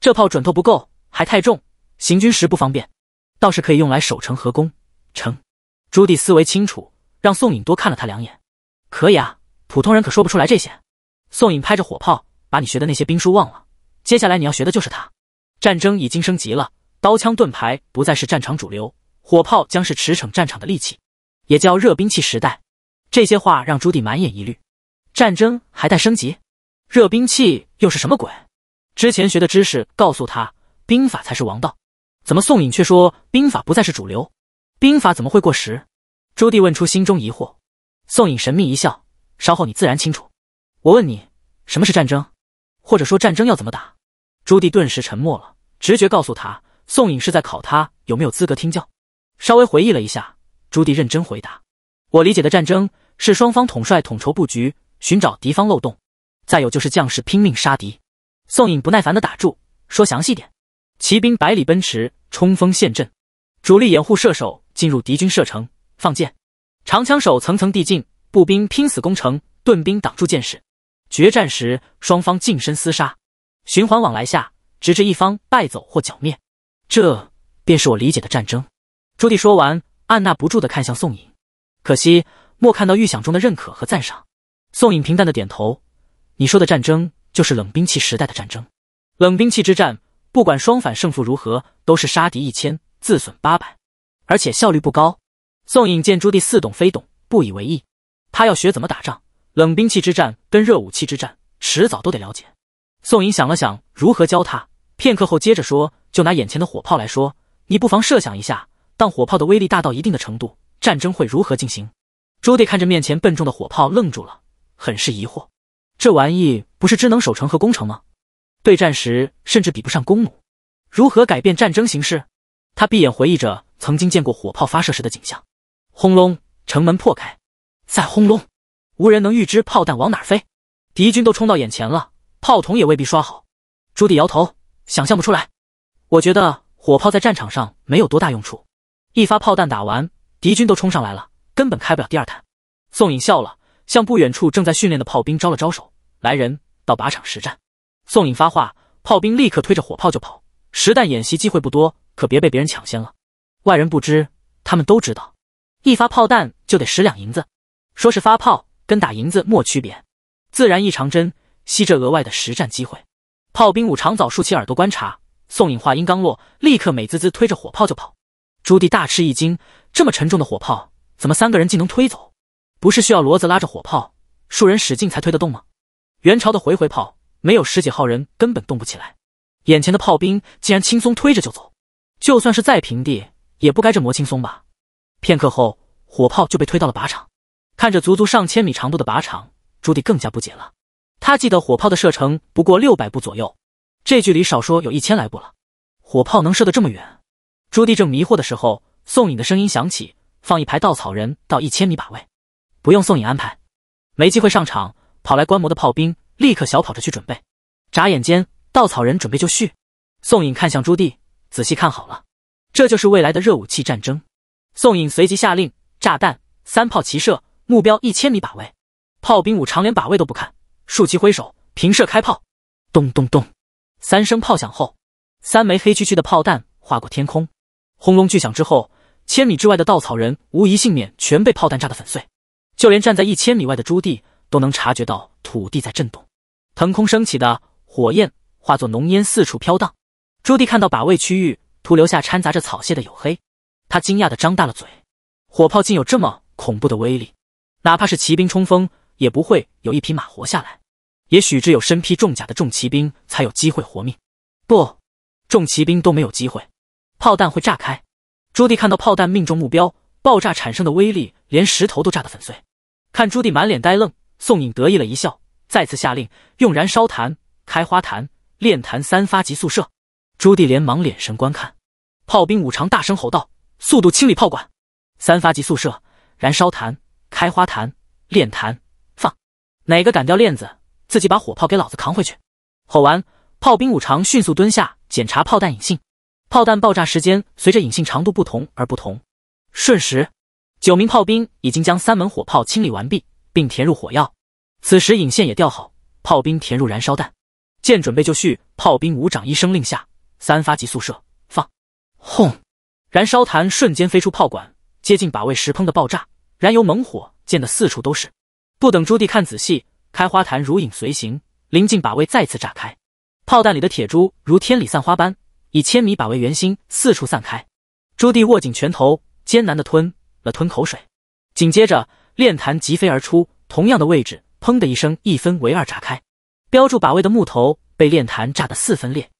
这炮准头不够，还太重，行军时不方便，倒是可以用来守城和攻城。”朱棣思维清楚，让宋颖多看了他两眼。可以啊，普通人可说不出来这些。宋颖拍着火炮，把你学的那些兵书忘了。接下来你要学的就是它。战争已经升级了，刀枪盾牌不再是战场主流，火炮将是驰骋战场的利器，也叫热兵器时代。这些话让朱棣满眼疑虑。战争还带升级？热兵器又是什么鬼？之前学的知识告诉他，兵法才是王道。怎么宋颖却说兵法不再是主流？兵法怎么会过时？朱棣问出心中疑惑。宋颖神秘一笑：“稍后你自然清楚。”我问你，什么是战争？或者说战争要怎么打？朱棣顿时沉默了。直觉告诉他，宋颖是在考他有没有资格听教。稍微回忆了一下，朱棣认真回答：“我理解的战争是双方统帅统筹布局，寻找敌方漏洞，再有就是将士拼命杀敌。”宋颖不耐烦的打住：“说详细点。”骑兵百里奔驰，冲锋陷阵，主力掩护射手。进入敌军射程放箭，长枪手层层递进，步兵拼死攻城，盾兵挡住箭矢。决战时，双方近身厮杀，循环往来下，直至一方败走或剿灭。这便是我理解的战争。朱棣说完，按捺不住的看向宋颖，可惜莫看到预想中的认可和赞赏。宋颖平淡的点头：“你说的战争，就是冷兵器时代的战争。冷兵器之战，不管双反胜负如何，都是杀敌一千，自损八百。”而且效率不高。宋颖见朱棣似懂非懂，不以为意。他要学怎么打仗，冷兵器之战跟热武器之战，迟早都得了解。宋颖想了想，如何教他？片刻后，接着说：“就拿眼前的火炮来说，你不妨设想一下，当火炮的威力大到一定的程度，战争会如何进行？”朱棣看着面前笨重的火炮，愣住了，很是疑惑：这玩意不是只能守城和攻城吗？对战时甚至比不上弓弩，如何改变战争形势？”他闭眼回忆着。曾经见过火炮发射时的景象，轰隆，城门破开，再轰隆，无人能预知炮弹往哪飞，敌军都冲到眼前了，炮筒也未必刷好。朱棣摇头，想象不出来，我觉得火炮在战场上没有多大用处，一发炮弹打完，敌军都冲上来了，根本开不了第二弹。宋颖笑了，向不远处正在训练的炮兵招了招手，来人，到靶场实战。宋颖发话，炮兵立刻推着火炮就跑，实弹演习机会不多，可别被别人抢先了。外人不知，他们都知道，一发炮弹就得十两银子。说是发炮，跟打银子莫区别，自然异常真，吸着额外的实战机会。炮兵武长早竖起耳朵观察。宋颖话音刚落，立刻美滋滋推着火炮就跑。朱棣大吃一惊：这么沉重的火炮，怎么三个人竟能推走？不是需要骡子拉着火炮，数人使劲才推得动吗？元朝的回回炮，没有十几号人根本动不起来。眼前的炮兵竟然轻松推着就走，就算是再平地。也不该这么轻松吧？片刻后，火炮就被推到了靶场。看着足足上千米长度的靶场，朱棣更加不解了。他记得火炮的射程不过六百步左右，这距离少说有一千来步了。火炮能射得这么远？朱棣正迷惑的时候，宋颖的声音响起：“放一排稻草人到一千米靶位，不用宋颖安排。”没机会上场，跑来观摩的炮兵立刻小跑着去准备。眨眼间，稻草人准备就绪。宋颖看向朱棣，仔细看好了。这就是未来的热武器战争。宋颖随即下令：炸弹，三炮齐射，目标一千米靶位。炮兵武长连靶位都不看，竖旗挥手，平射开炮。咚咚咚，三声炮响后，三枚黑黢黢的炮弹划过天空，轰隆巨响之后，千米之外的稻草人无一幸免，全被炮弹炸得粉碎。就连站在一千米外的朱棣都能察觉到土地在震动，腾空升起的火焰化作浓烟四处飘荡。朱棣看到靶位区域。徒留下掺杂着草屑的黝黑，他惊讶地张大了嘴，火炮竟有这么恐怖的威力，哪怕是骑兵冲锋，也不会有一匹马活下来，也许只有身披重甲的重骑兵才有机会活命，不，重骑兵都没有机会，炮弹会炸开。朱棣看到炮弹命中目标，爆炸产生的威力连石头都炸得粉碎，看朱棣满脸呆愣，宋颖得意了一笑，再次下令用燃烧弹、开花弹、炼弹三发急速射，朱棣连忙敛神观看。炮兵五常大声吼道：“速度清理炮管，三发级速射，燃烧弹、开花弹、炼弹，放！哪个敢掉链子，自己把火炮给老子扛回去！”吼完，炮兵五常迅速蹲下检查炮弹引信，炮弹爆炸时间随着引信长度不同而不同。瞬时，九名炮兵已经将三门火炮清理完毕，并填入火药。此时引线也调好，炮兵填入燃烧弹，箭准备就绪。炮兵五长一声令下，三发级速射。轰！燃烧弹瞬间飞出炮管，接近靶位时砰的爆炸，燃油猛火溅得四处都是。不等朱棣看仔细，开花弹如影随形，临近靶位再次炸开，炮弹里的铁珠如天里散花般，以千米靶位圆心四处散开。朱棣握紧拳头，艰难的吞了吞口水。紧接着，炼弹疾飞而出，同样的位置，砰的一声，一分为二炸开。标注靶位的木头被炼弹炸得四分裂。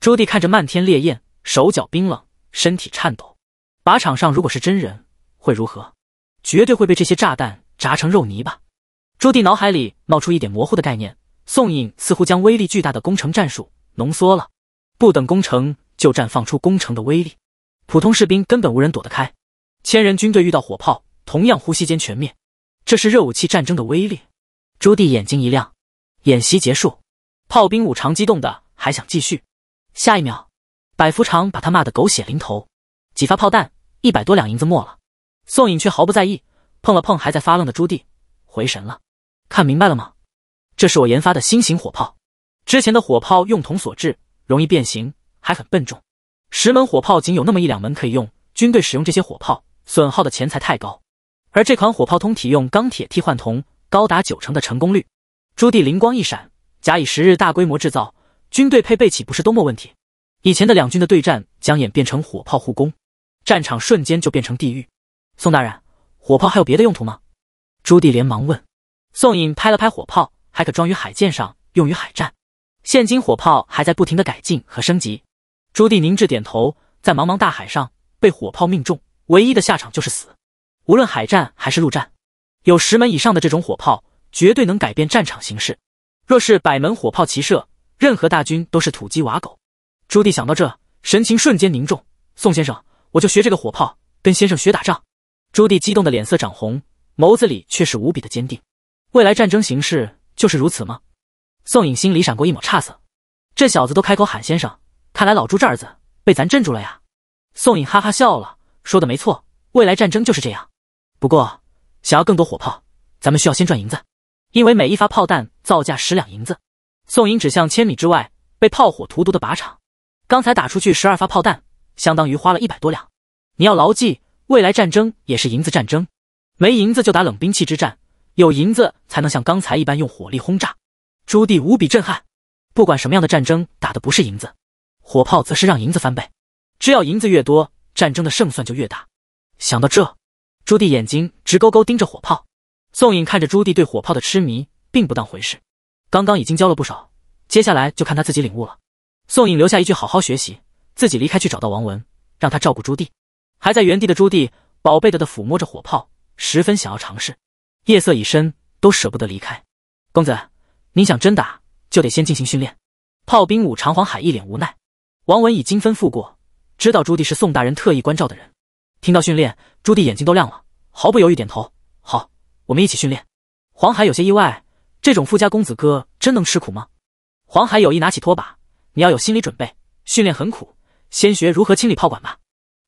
朱棣看着漫天烈焰，手脚冰冷。身体颤抖，靶场上如果是真人会如何？绝对会被这些炸弹炸成肉泥吧。朱棣脑海里冒出一点模糊的概念，宋颖似乎将威力巨大的攻城战术浓缩了，不等攻城就绽放出攻城的威力，普通士兵根本无人躲得开，千人军队遇到火炮同样呼吸间全灭，这是热武器战争的威力。朱棣眼睛一亮，演习结束，炮兵五常激动的还想继续，下一秒。百福长把他骂得狗血淋头，几发炮弹，一百多两银子没了。宋颖却毫不在意，碰了碰还在发愣的朱棣，回神了，看明白了吗？这是我研发的新型火炮。之前的火炮用铜所制，容易变形，还很笨重，十门火炮仅有那么一两门可以用，军队使用这些火炮，损耗的钱财太高。而这款火炮通体用钢铁替换铜，高达九成的成功率。朱棣灵光一闪，假以时日，大规模制造，军队配备岂不是多么问题？以前的两军的对战将演变成火炮互攻，战场瞬间就变成地狱。宋大人，火炮还有别的用途吗？朱棣连忙问。宋颖拍了拍火炮，还可装于海舰上，用于海战。现今火炮还在不停的改进和升级。朱棣凝滞点头，在茫茫大海上被火炮命中，唯一的下场就是死。无论海战还是陆战，有十门以上的这种火炮，绝对能改变战场形势。若是百门火炮齐射，任何大军都是土鸡瓦狗。朱棣想到这，神情瞬间凝重。宋先生，我就学这个火炮，跟先生学打仗。朱棣激动的脸色涨红，眸子里却是无比的坚定。未来战争形势就是如此吗？宋颖心里闪过一抹诧色。这小子都开口喊先生，看来老朱这儿子被咱镇住了呀。宋颖哈哈笑了，说的没错，未来战争就是这样。不过，想要更多火炮，咱们需要先赚银子，因为每一发炮弹造价十两银子。宋颖指向千米之外被炮火荼毒的靶场。刚才打出去十二发炮弹，相当于花了一百多两。你要牢记，未来战争也是银子战争，没银子就打冷兵器之战，有银子才能像刚才一般用火力轰炸。朱棣无比震撼，不管什么样的战争，打的不是银子，火炮则是让银子翻倍。只要银子越多，战争的胜算就越大。想到这，朱棣眼睛直勾勾盯着火炮。宋颖看着朱棣对火炮的痴迷，并不当回事。刚刚已经教了不少，接下来就看他自己领悟了。宋颖留下一句“好好学习”，自己离开去找到王文，让他照顾朱棣。还在原地的朱棣，宝贝的的抚摸着火炮，十分想要尝试。夜色已深，都舍不得离开。公子，您想真打，就得先进行训练。炮兵武长黄海一脸无奈。王文已经吩咐过，知道朱棣是宋大人特意关照的人。听到训练，朱棣眼睛都亮了，毫不犹豫点头：“好，我们一起训练。”黄海有些意外，这种富家公子哥真能吃苦吗？黄海有意拿起拖把。你要有心理准备，训练很苦。先学如何清理炮管吧。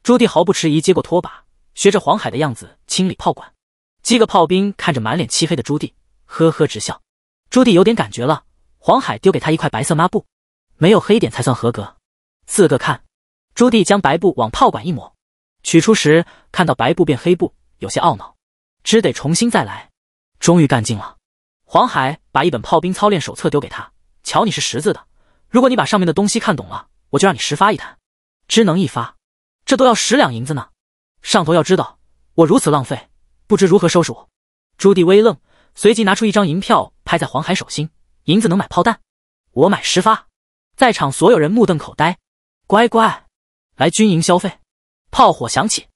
朱棣毫不迟疑接过拖把，学着黄海的样子清理炮管。几个炮兵看着满脸漆黑的朱棣，呵呵直笑。朱棣有点感觉了。黄海丢给他一块白色抹布，没有黑点才算合格。四个看，朱棣将白布往炮管一抹，取出时看到白布变黑布，有些懊恼，只得重新再来。终于干尽了。黄海把一本炮兵操练手册丢给他，瞧你是识字的。如果你把上面的东西看懂了，我就让你十发一弹，只能一发，这都要十两银子呢。上头要知道我如此浪费，不知如何收拾我。朱棣微愣，随即拿出一张银票拍在黄海手心，银子能买炮弹，我买十发。在场所有人目瞪口呆。乖乖，来军营消费。炮火响起，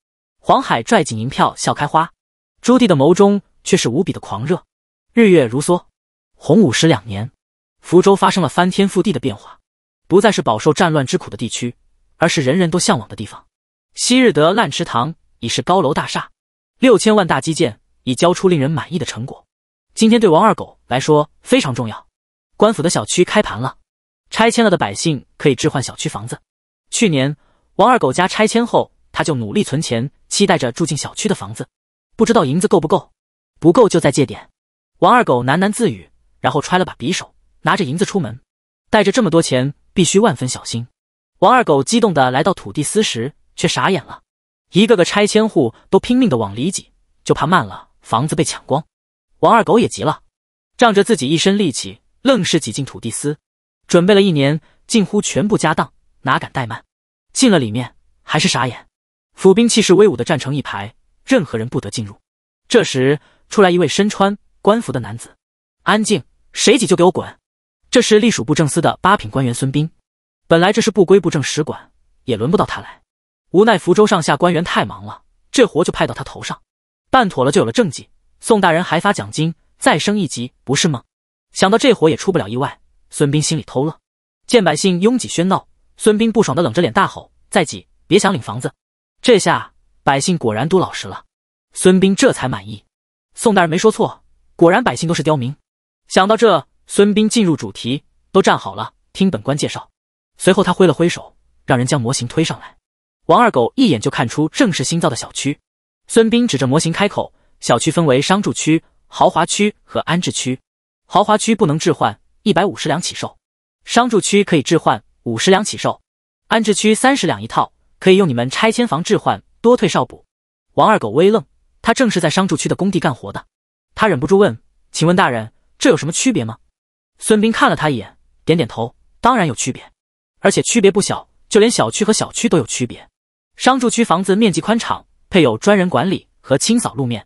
黄海拽紧银票笑开花，朱棣的眸中却是无比的狂热。日月如梭，洪武十两年。福州发生了翻天覆地的变化，不再是饱受战乱之苦的地区，而是人人都向往的地方。昔日的烂池塘已是高楼大厦，六千万大基建已交出令人满意的成果。今天对王二狗来说非常重要，官府的小区开盘了，拆迁了的百姓可以置换小区房子。去年王二狗家拆迁后，他就努力存钱，期待着住进小区的房子。不知道银子够不够，不够就再借点。王二狗喃喃自语，然后揣了把匕首。拿着银子出门，带着这么多钱，必须万分小心。王二狗激动地来到土地司时，却傻眼了。一个个拆迁户都拼命地往里挤，就怕慢了房子被抢光。王二狗也急了，仗着自己一身力气，愣是挤进土地司。准备了一年，近乎全部家当，哪敢怠慢？进了里面还是傻眼，府兵气势威武地站成一排，任何人不得进入。这时出来一位身穿官服的男子：“安静，谁挤就给我滚！”这是隶属布政司的八品官员孙斌，本来这是不归布政使管，也轮不到他来。无奈福州上下官员太忙了，这活就派到他头上。办妥了就有了政绩，宋大人还发奖金，再升一级不是吗？想到这活也出不了意外，孙斌心里偷乐。见百姓拥挤喧闹，孙斌不爽的冷着脸大吼：“再挤，别想领房子！”这下百姓果然都老实了，孙斌这才满意。宋大人没说错，果然百姓都是刁民。想到这。孙斌进入主题，都站好了，听本官介绍。随后他挥了挥手，让人将模型推上来。王二狗一眼就看出，正是新造的小区。孙斌指着模型开口：“小区分为商住区、豪华区和安置区。豪华区不能置换，一百五十两起售；商住区可以置换，五十两起售；安置区三十两一套，可以用你们拆迁房置换，多退少补。”王二狗微愣，他正是在商住区的工地干活的，他忍不住问：“请问大人，这有什么区别吗？”孙斌看了他一眼，点点头。当然有区别，而且区别不小，就连小区和小区都有区别。商住区房子面积宽敞，配有专人管理和清扫路面；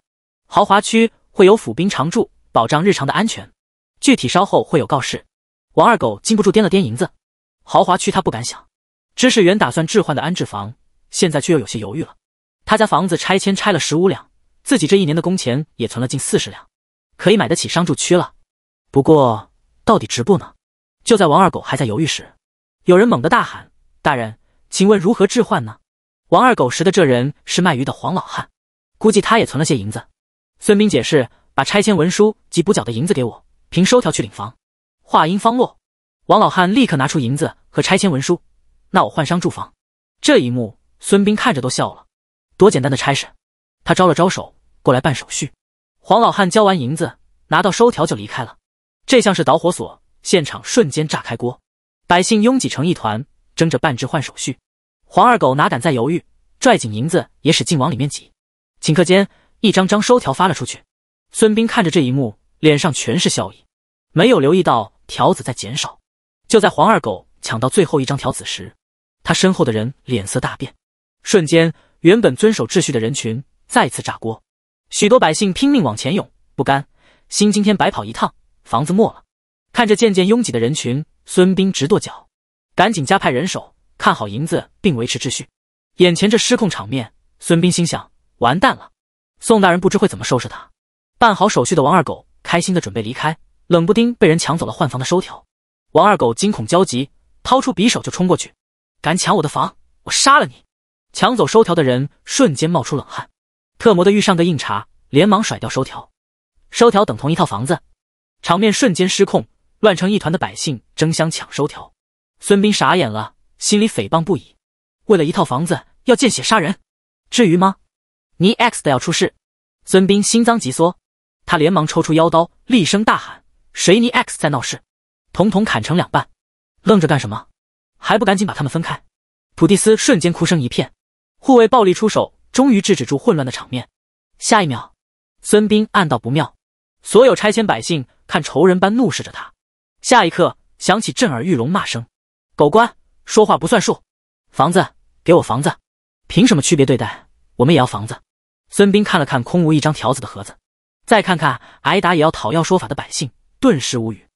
豪华区会有府兵常驻，保障日常的安全。具体稍后会有告示。王二狗禁不住掂了掂银子，豪华区他不敢想。知识员打算置换的安置房，现在却又有些犹豫了。他家房子拆迁拆了十五两，自己这一年的工钱也存了近四十两，可以买得起商住区了。不过。到底值不呢？就在王二狗还在犹豫时，有人猛的大喊：“大人，请问如何置换呢？”王二狗识的这人是卖鱼的黄老汉，估计他也存了些银子。孙斌解释：“把拆迁文书及补缴的银子给我，凭收条去领房。”话音方落，王老汉立刻拿出银子和拆迁文书：“那我换商住房。”这一幕，孙斌看着都笑了。多简单的差事，他招了招手过来办手续。黄老汉交完银子，拿到收条就离开了。这像是导火索，现场瞬间炸开锅，百姓拥挤成一团，争着办置换手续。黄二狗哪敢再犹豫，拽紧银子也使劲往里面挤。顷刻间，一张张收条发了出去。孙斌看着这一幕，脸上全是笑意，没有留意到条子在减少。就在黄二狗抢到最后一张条子时，他身后的人脸色大变，瞬间，原本遵守秩序的人群再次炸锅，许多百姓拼命往前涌，不甘心今天白跑一趟。房子没了，看着渐渐拥挤的人群，孙斌直跺脚，赶紧加派人手，看好银子并维持秩序。眼前这失控场面，孙斌心想：完蛋了！宋大人不知会怎么收拾他。办好手续的王二狗开心的准备离开，冷不丁被人抢走了换房的收条。王二狗惊恐焦急，掏出匕首就冲过去：“敢抢我的房，我杀了你！”抢走收条的人瞬间冒出冷汗，特磨的遇上个硬茬，连忙甩掉收条。收条等同一套房子。场面瞬间失控，乱成一团的百姓争相抢收条。孙斌傻眼了，心里诽谤不已。为了一套房子要见血杀人，至于吗？你 X 的要出事，孙斌心脏急缩，他连忙抽出腰刀，厉声大喊：“谁你 X 在闹事？统统砍成两半！愣着干什么？还不赶紧把他们分开！”普蒂斯瞬间哭声一片，护卫暴力出手，终于制止住混乱的场面。下一秒，孙斌暗道不妙。所有拆迁百姓看仇人般怒视着他，下一刻响起震耳欲聋骂声：“狗官说话不算数，房子给我房子，凭什么区别对待？我们也要房子！”孙斌看了看空无一张条子的盒子，再看看挨打也要讨要说法的百姓，顿时无语。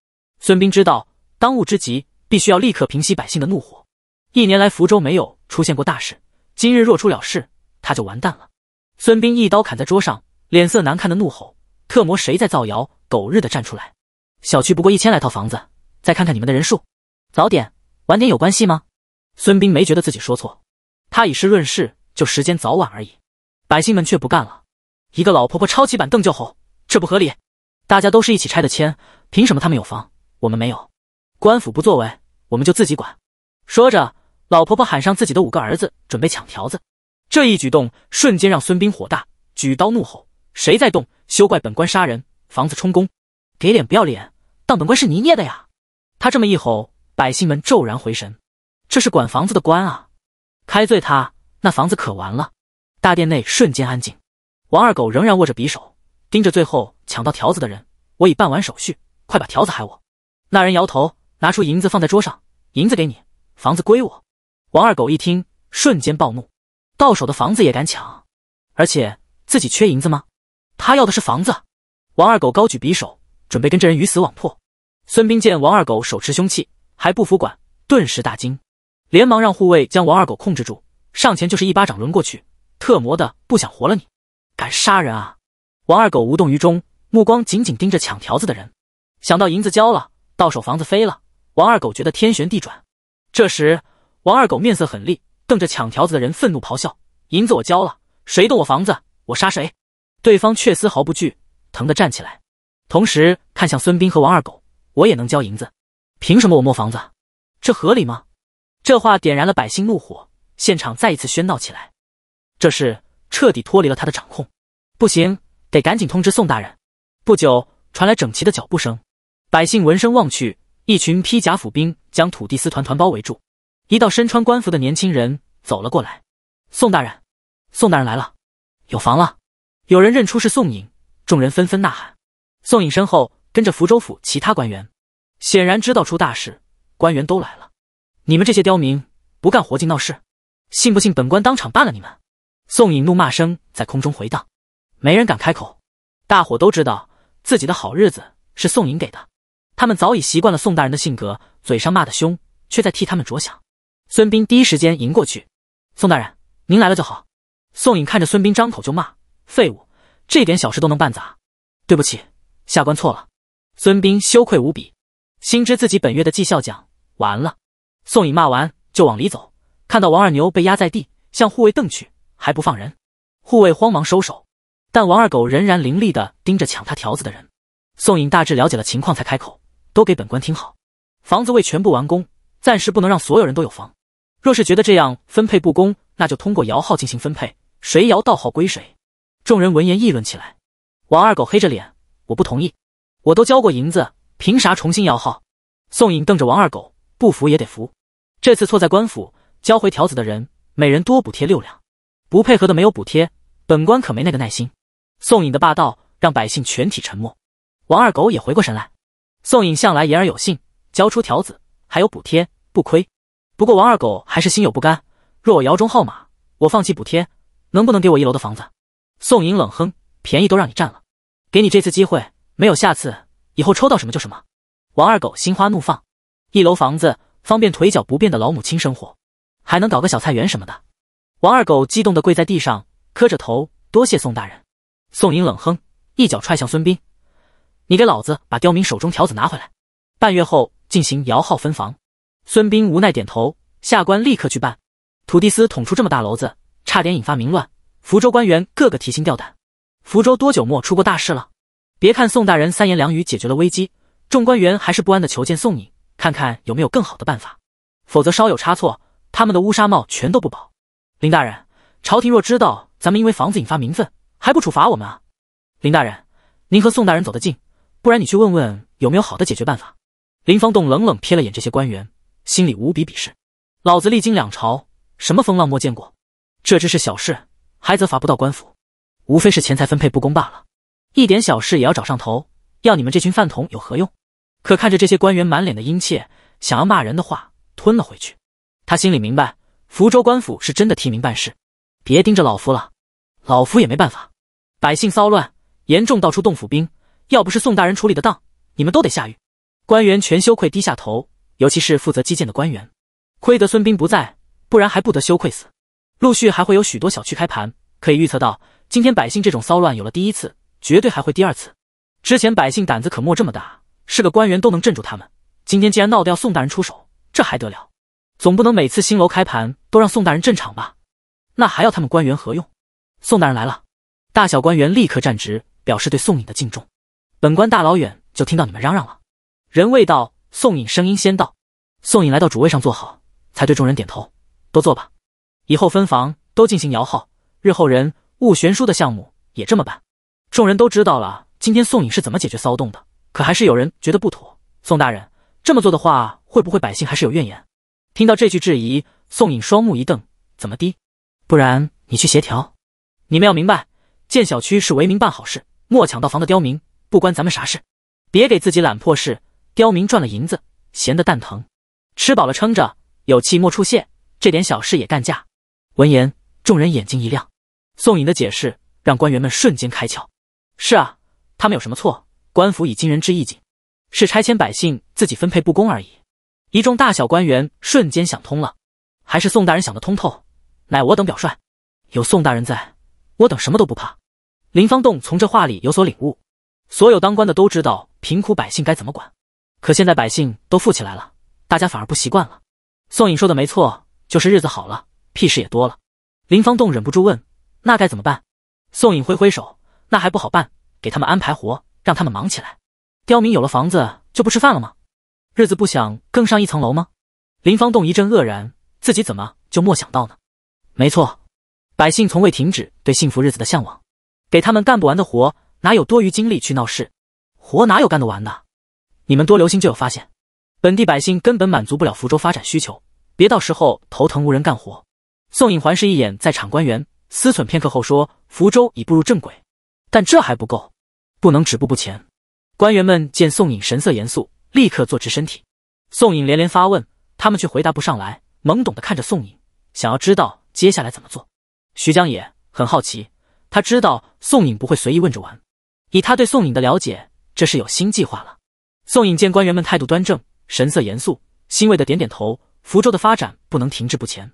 孙斌知道，当务之急必须要立刻平息百姓的怒火。一年来福州没有出现过大事，今日若出了事，他就完蛋了。孙斌一刀砍在桌上，脸色难看的怒吼。特魔谁在造谣？狗日的，站出来！小区不过一千来套房子，再看看你们的人数，早点晚点有关系吗？孙兵没觉得自己说错，他以事论事，就时间早晚而已。百姓们却不干了，一个老婆婆抄起板凳就吼：“这不合理！大家都是一起拆的迁，凭什么他们有房，我们没有？官府不作为，我们就自己管！”说着，老婆婆喊上自己的五个儿子，准备抢条子。这一举动瞬间让孙兵火大，举刀怒吼。谁在动，休怪本官杀人！房子充公，给脸不要脸，当本官是泥捏的呀？他这么一吼，百姓们骤然回神，这是管房子的官啊！开罪他，那房子可完了。大殿内瞬间安静。王二狗仍然握着匕首，盯着最后抢到条子的人。我已办完手续，快把条子还我。那人摇头，拿出银子放在桌上，银子给你，房子归我。王二狗一听，瞬间暴怒，到手的房子也敢抢？而且自己缺银子吗？他要的是房子。王二狗高举匕首，准备跟这人鱼死网破。孙斌见王二狗手持凶器，还不服管，顿时大惊，连忙让护卫将王二狗控制住，上前就是一巴掌抡过去。特么的，不想活了你！敢杀人啊！王二狗无动于衷，目光紧紧盯着抢条子的人。想到银子交了，到手房子飞了，王二狗觉得天旋地转。这时，王二狗面色狠厉，瞪着抢条子的人，愤怒咆哮：“银子我交了，谁动我房子，我杀谁！”对方却丝毫不惧，疼的站起来，同时看向孙斌和王二狗。我也能交银子，凭什么我没房子？这合理吗？这话点燃了百姓怒火，现场再一次喧闹起来。这事彻底脱离了他的掌控，不行，得赶紧通知宋大人。不久传来整齐的脚步声，百姓闻声望去，一群披甲府兵将土地司团团包围住。一道身穿官服的年轻人走了过来。宋大人，宋大人来了，有房了。有人认出是宋颖，众人纷纷呐喊。宋颖身后跟着福州府其他官员，显然知道出大事，官员都来了。你们这些刁民，不干活净闹事，信不信本官当场办了你们？宋颖怒骂声在空中回荡，没人敢开口。大伙都知道自己的好日子是宋颖给的，他们早已习惯了宋大人的性格，嘴上骂的凶，却在替他们着想。孙斌第一时间迎过去：“宋大人，您来了就好。”宋颖看着孙斌，张口就骂。废物，这点小事都能办砸！对不起，下官错了。孙斌羞愧无比，心知自己本月的绩效奖完了。宋颖骂完就往里走，看到王二牛被压在地，向护卫瞪去，还不放人。护卫慌忙收手，但王二狗仍然凌厉的盯着抢他条子的人。宋颖大致了解了情况，才开口：“都给本官听好，房子未全部完工，暂时不能让所有人都有房。若是觉得这样分配不公，那就通过摇号进行分配，谁摇到号归谁。”众人闻言议论起来。王二狗黑着脸：“我不同意，我都交过银子，凭啥重新摇号？”宋颖瞪着王二狗：“不服也得服，这次错在官府，交回条子的人每人多补贴六两，不配合的没有补贴，本官可没那个耐心。”宋颖的霸道让百姓全体沉默。王二狗也回过神来。宋颖向来言而有信，交出条子还有补贴，不亏。不过王二狗还是心有不甘：“若我摇中号码，我放弃补贴，能不能给我一楼的房子？”宋颖冷哼：“便宜都让你占了，给你这次机会，没有下次。以后抽到什么就什么。”王二狗心花怒放，一楼房子方便腿脚不便的老母亲生活，还能搞个小菜园什么的。王二狗激动的跪在地上，磕着头，多谢宋大人。宋颖冷哼，一脚踹向孙斌：“你给老子把刁民手中条子拿回来，半月后进行摇号分房。”孙斌无奈点头：“下官立刻去办。”土地司捅出这么大篓子，差点引发民乱。福州官员个个提心吊胆，福州多久没出过大事了？别看宋大人三言两语解决了危机，众官员还是不安的求见宋颖，看看有没有更好的办法，否则稍有差错，他们的乌纱帽全都不保。林大人，朝廷若知道咱们因为房子引发民愤，还不处罚我们啊？林大人，您和宋大人走得近，不然你去问问有没有好的解决办法。林方栋冷冷瞥了眼这些官员，心里无比鄙视，老子历经两朝，什么风浪没见过？这只是小事。还责罚不到官府，无非是钱财分配不公罢了。一点小事也要找上头，要你们这群饭桶有何用？可看着这些官员满脸的殷切，想要骂人的话吞了回去。他心里明白，福州官府是真的替民办事。别盯着老夫了，老夫也没办法。百姓骚乱严重，到处动府兵，要不是宋大人处理的当，你们都得下狱。官员全羞愧低下头，尤其是负责基建的官员，亏得孙兵不在，不然还不得羞愧死。陆续还会有许多小区开盘，可以预测到今天百姓这种骚乱有了第一次，绝对还会第二次。之前百姓胆子可没这么大，是个官员都能镇住他们。今天既然闹得要宋大人出手，这还得了？总不能每次新楼开盘都让宋大人镇场吧？那还要他们官员何用？宋大人来了，大小官员立刻站直，表示对宋颖的敬重。本官大老远就听到你们嚷嚷了。人未到，宋颖声音先到。宋颖来到主位上坐好，才对众人点头：“都坐吧。”以后分房都进行摇号，日后人物悬殊的项目也这么办。众人都知道了今天宋颖是怎么解决骚动的，可还是有人觉得不妥。宋大人这么做的话，会不会百姓还是有怨言？听到这句质疑，宋颖双目一瞪：“怎么的？不然你去协调。你们要明白，建小区是为民办好事，莫抢到房的刁民不关咱们啥事，别给自己揽破事。刁民赚了银子，闲得蛋疼，吃饱了撑着，有气莫出现，这点小事也干架。”闻言，众人眼睛一亮。宋颖的解释让官员们瞬间开窍。是啊，他们有什么错？官府以金人之意境，是拆迁百姓自己分配不公而已。一众大小官员瞬间想通了。还是宋大人想的通透，乃我等表率。有宋大人在，我等什么都不怕。林方栋从这话里有所领悟。所有当官的都知道贫苦百姓该怎么管，可现在百姓都富起来了，大家反而不习惯了。宋颖说的没错，就是日子好了。屁事也多了，林方栋忍不住问：“那该怎么办？”宋颖挥挥手：“那还不好办，给他们安排活，让他们忙起来。刁民有了房子就不吃饭了吗？日子不想更上一层楼吗？”林方栋一阵愕然，自己怎么就莫想到呢？没错，百姓从未停止对幸福日子的向往，给他们干不完的活，哪有多余精力去闹事？活哪有干得完的？你们多留心就有发现，本地百姓根本满足不了福州发展需求，别到时候头疼无人干活。宋颖环视一眼在场官员，思忖片刻后说：“福州已步入正轨，但这还不够，不能止步不前。”官员们见宋颖神色严肃，立刻坐直身体。宋颖连连发问，他们却回答不上来，懵懂的看着宋颖，想要知道接下来怎么做。徐江也很好奇，他知道宋颖不会随意问着玩，以他对宋颖的了解，这是有新计划了。宋颖见官员们态度端正，神色严肃，欣慰的点点头。福州的发展不能停滞不前。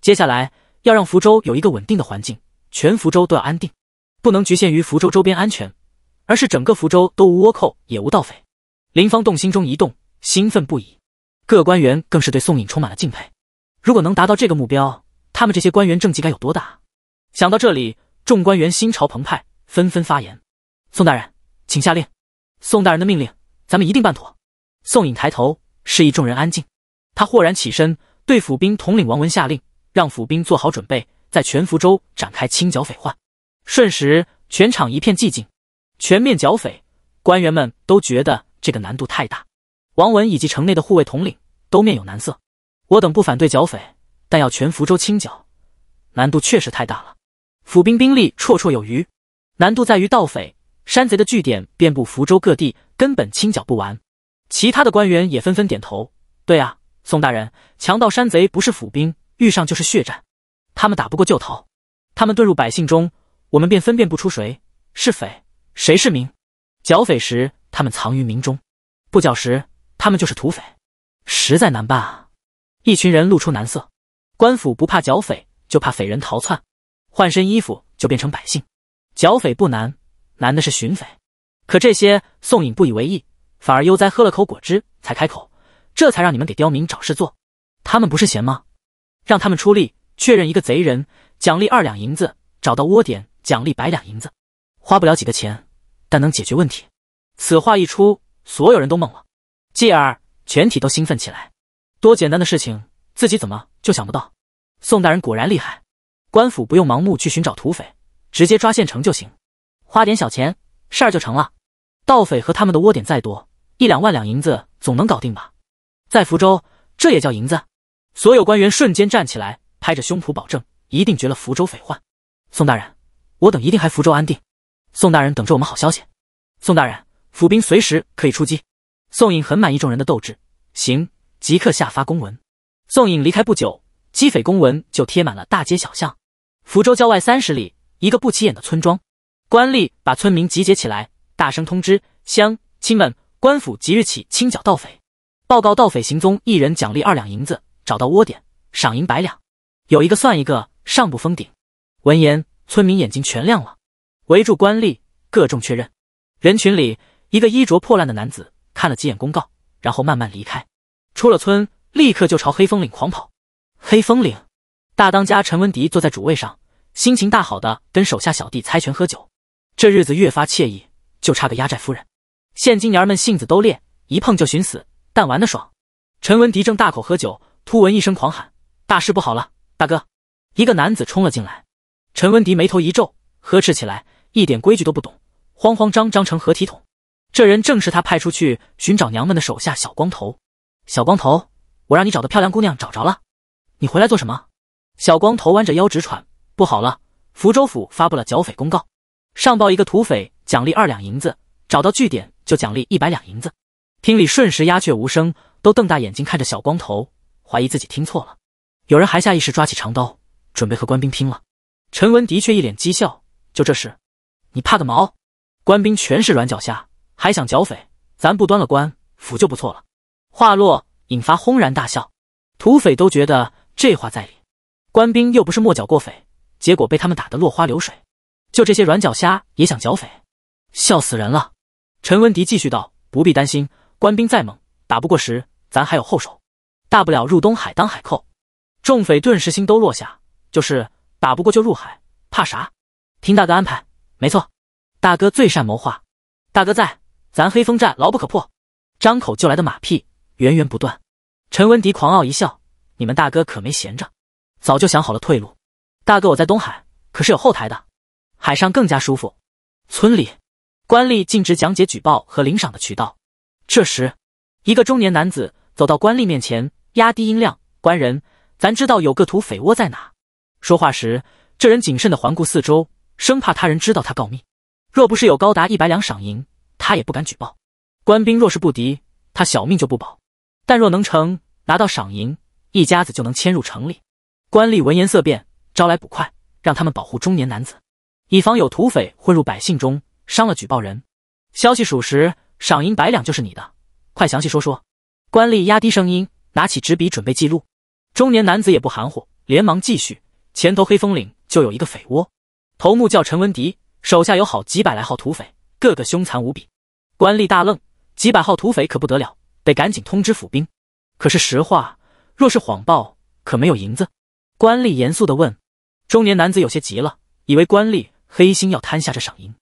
接下来要让福州有一个稳定的环境，全福州都要安定，不能局限于福州周边安全，而是整个福州都无倭寇也无盗匪。林方栋心中一动，兴奋不已。各官员更是对宋颖充满了敬佩。如果能达到这个目标，他们这些官员政绩该有多大？想到这里，众官员心潮澎湃，纷纷发言：“宋大人，请下令！宋大人的命令，咱们一定办妥。”宋颖抬头示意众人安静，他豁然起身，对府兵统领王文下令。让府兵做好准备，在全福州展开清剿匪患。瞬时，全场一片寂静。全面剿匪，官员们都觉得这个难度太大。王文以及城内的护卫统领都面有难色。我等不反对剿匪，但要全福州清剿，难度确实太大了。府兵兵力绰绰有余，难度在于盗匪、山贼的据点遍布福州各地，根本清剿不完。其他的官员也纷纷点头。对啊，宋大人，强盗、山贼不是府兵。遇上就是血战，他们打不过就逃，他们遁入百姓中，我们便分辨不出谁是匪，谁是民。剿匪时，他们藏于民中；不剿时，他们就是土匪，实在难办啊！一群人露出难色。官府不怕剿匪，就怕匪人逃窜，换身衣服就变成百姓。剿匪不难，难的是寻匪。可这些宋颖不以为意，反而悠哉喝了口果汁，才开口：“这才让你们给刁民找事做，他们不是闲吗？”让他们出力确认一个贼人，奖励二两银子；找到窝点，奖励百两银子。花不了几个钱，但能解决问题。此话一出，所有人都懵了，继而全体都兴奋起来。多简单的事情，自己怎么就想不到？宋大人果然厉害，官府不用盲目去寻找土匪，直接抓县城就行，花点小钱，事儿就成了。盗匪和他们的窝点再多，一两万两银子总能搞定吧？在福州，这也叫银子？所有官员瞬间站起来，拍着胸脯保证：“一定绝了福州匪患，宋大人，我等一定还福州安定。”宋大人等着我们好消息。宋大人，府兵随时可以出击。宋颖很满意众人的斗志，行，即刻下发公文。宋颖离开不久，缉匪公文就贴满了大街小巷。福州郊外三十里，一个不起眼的村庄，官吏把村民集结起来，大声通知乡亲们：“官府即日起清剿盗匪，报告盗匪行踪，一人奖励二两银子。”找到窝点，赏银百两，有一个算一个，上不封顶。闻言，村民眼睛全亮了，围住官吏，各种确认。人群里，一个衣着破烂的男子看了几眼公告，然后慢慢离开。出了村，立刻就朝黑风岭狂跑。黑风岭大当家陈文迪坐在主位上，心情大好的跟手下小弟猜拳喝酒。这日子越发惬意，就差个压寨夫人。现今娘们性子都烈，一碰就寻死，但玩的爽。陈文迪正大口喝酒。突闻一声狂喊：“大事不好了，大哥！”一个男子冲了进来。陈文迪眉头一皱，呵斥起来：“一点规矩都不懂，慌慌张张成何体统？”这人正是他派出去寻找娘们的手下小光头。小光头，我让你找的漂亮姑娘找着了，你回来做什么？小光头弯着腰直喘：“不好了，福州府发布了剿匪公告，上报一个土匪，奖励二两银子；找到据点就奖励一百两银子。”厅里瞬时鸦雀无声，都瞪大眼睛看着小光头。怀疑自己听错了，有人还下意识抓起长刀，准备和官兵拼了。陈文迪却一脸讥笑：“就这事，你怕个毛？官兵全是软脚虾，还想剿匪？咱不端了官府就不错了。”话落，引发轰然大笑。土匪都觉得这话在理，官兵又不是没剿过匪，结果被他们打得落花流水。就这些软脚虾也想剿匪，笑死人了。陈文迪继续道：“不必担心，官兵再猛，打不过时，咱还有后手。”大不了入东海当海寇，众匪顿时心都落下。就是打不过就入海，怕啥？听大哥安排，没错。大哥最善谋划，大哥在，咱黑风寨牢不可破。张口就来的马屁源源不断。陈文迪狂傲一笑：“你们大哥可没闲着，早就想好了退路。大哥我在东海可是有后台的，海上更加舒服。”村里官吏尽职讲解举报和领赏的渠道。这时，一个中年男子走到官吏面前。压低音量，官人，咱知道有个土匪窝在哪。说话时，这人谨慎的环顾四周，生怕他人知道他告密。若不是有高达一百两赏银，他也不敢举报。官兵若是不敌，他小命就不保；但若能成，拿到赏银，一家子就能迁入城里。官吏闻言色变，招来捕快，让他们保护中年男子，以防有土匪混入百姓中伤了举报人。消息属实，赏银百两就是你的，快详细说说。官吏压低声音。拿起纸笔准备记录，中年男子也不含糊，连忙继续。前头黑风岭就有一个匪窝，头目叫陈文迪，手下有好几百来号土匪，个个凶残无比。官吏大愣，几百号土匪可不得了，得赶紧通知府兵。可是实话，若是谎报，可没有银子。官吏严肃的问，中年男子有些急了，以为官吏黑心要贪下这赏银，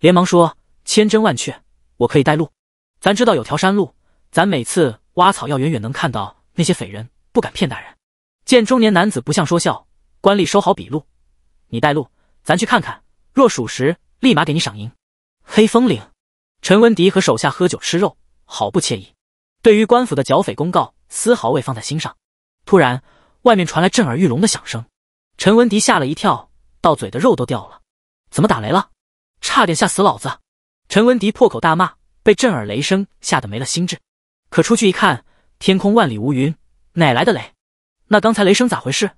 连忙说：“千真万确，我可以带路，咱知道有条山路，咱每次。”挖草要远远能看到那些匪人，不敢骗大人。见中年男子不像说笑，官吏收好笔录，你带路，咱去看看。若属实，立马给你赏银。黑风岭，陈文迪和手下喝酒吃肉，好不惬意。对于官府的剿匪公告，丝毫未放在心上。突然，外面传来震耳欲聋的响声，陈文迪吓了一跳，到嘴的肉都掉了。怎么打雷了？差点吓死老子！陈文迪破口大骂，被震耳雷声吓得没了心智。可出去一看，天空万里无云，哪来的雷？那刚才雷声咋回事？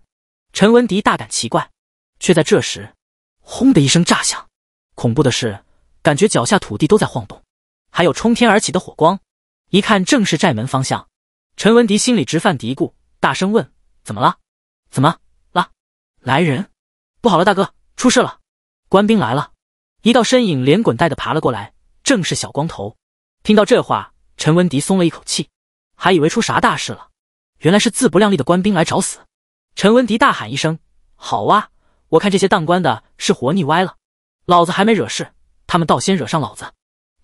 陈文迪大感奇怪，却在这时，轰的一声炸响，恐怖的是，感觉脚下土地都在晃动，还有冲天而起的火光，一看正是寨门方向。陈文迪心里直犯嘀咕，大声问：“怎么了？怎么了？来人，不好了，大哥出事了，官兵来了！”一道身影连滚带的爬了过来，正是小光头。听到这话。陈文迪松了一口气，还以为出啥大事了，原来是自不量力的官兵来找死。陈文迪大喊一声：“好哇！我看这些当官的是活腻歪了，老子还没惹事，他们倒先惹上老子。”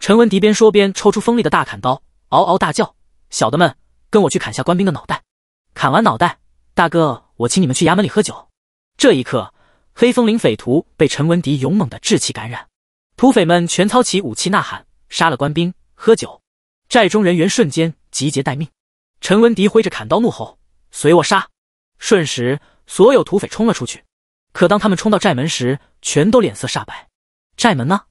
陈文迪边说边抽出锋利的大砍刀，嗷嗷大叫：“小的们，跟我去砍下官兵的脑袋！砍完脑袋，大哥，我请你们去衙门里喝酒。”这一刻，黑风岭匪徒被陈文迪勇猛的志气感染，土匪们全操起武器呐喊，杀了官兵，喝酒。寨中人员瞬间集结待命，陈文迪挥着砍刀怒吼：“随我杀！”瞬时，所有土匪冲了出去。可当他们冲到寨门时，全都脸色煞白。寨门呢？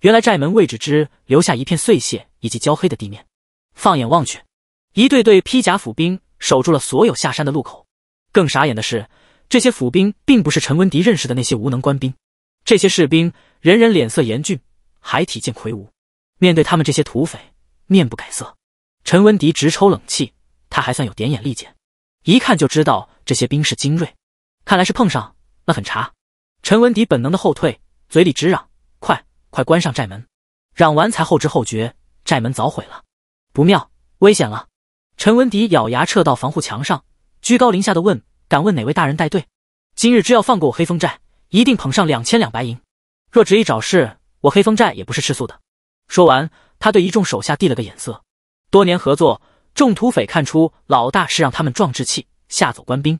原来寨门位置只留下一片碎屑以及焦黑的地面。放眼望去，一队队披甲府兵守住了所有下山的路口。更傻眼的是，这些府兵并不是陈文迪认识的那些无能官兵，这些士兵人人脸色严峻，还体健魁梧。面对他们这些土匪。面不改色，陈文迪直抽冷气。他还算有点眼力见，一看就知道这些兵是精锐，看来是碰上那狠茬。陈文迪本能的后退，嘴里直嚷：“快快关上寨门！”嚷完才后知后觉，寨门早毁了，不妙，危险了！陈文迪咬牙撤到防护墙上，居高临下的问：“敢问哪位大人带队？今日只要放过我黑风寨，一定捧上两千两白银；若执意找事，我黑风寨也不是吃素的。”说完。他对一众手下递了个眼色，多年合作，众土匪看出老大是让他们壮志气，吓走官兵。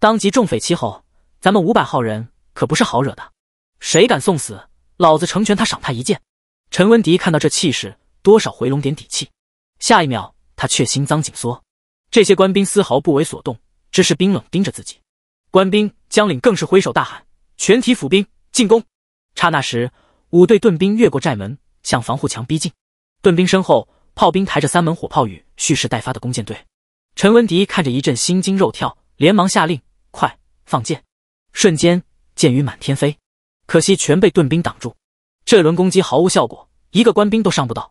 当即众匪齐吼：“咱们五百号人可不是好惹的，谁敢送死，老子成全他，赏他一剑。”陈文迪看到这气势，多少回笼点底气。下一秒，他却心脏紧缩，这些官兵丝毫不为所动，只是冰冷盯着自己。官兵将领更是挥手大喊：“全体府兵进攻！”刹那时，五队盾兵越过寨门，向防护墙逼近。盾兵身后，炮兵抬着三门火炮与蓄势待发的弓箭队。陈文迪看着一阵心惊肉跳，连忙下令：“快放箭！”瞬间箭雨满天飞，可惜全被盾兵挡住。这轮攻击毫无效果，一个官兵都伤不到。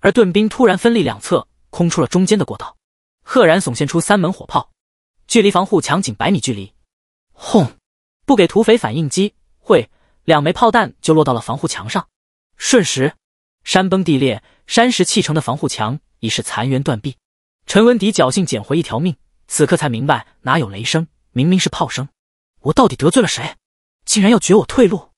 而盾兵突然分立两侧，空出了中间的过道，赫然耸现出三门火炮，距离防护墙仅百米距离。轰！不给土匪反应机会，两枚炮弹就落到了防护墙上，瞬时山崩地裂。山石砌成的防护墙已是残垣断壁，陈文迪侥幸捡回一条命，此刻才明白哪有雷声，明明是炮声。我到底得罪了谁，竟然要绝我退路？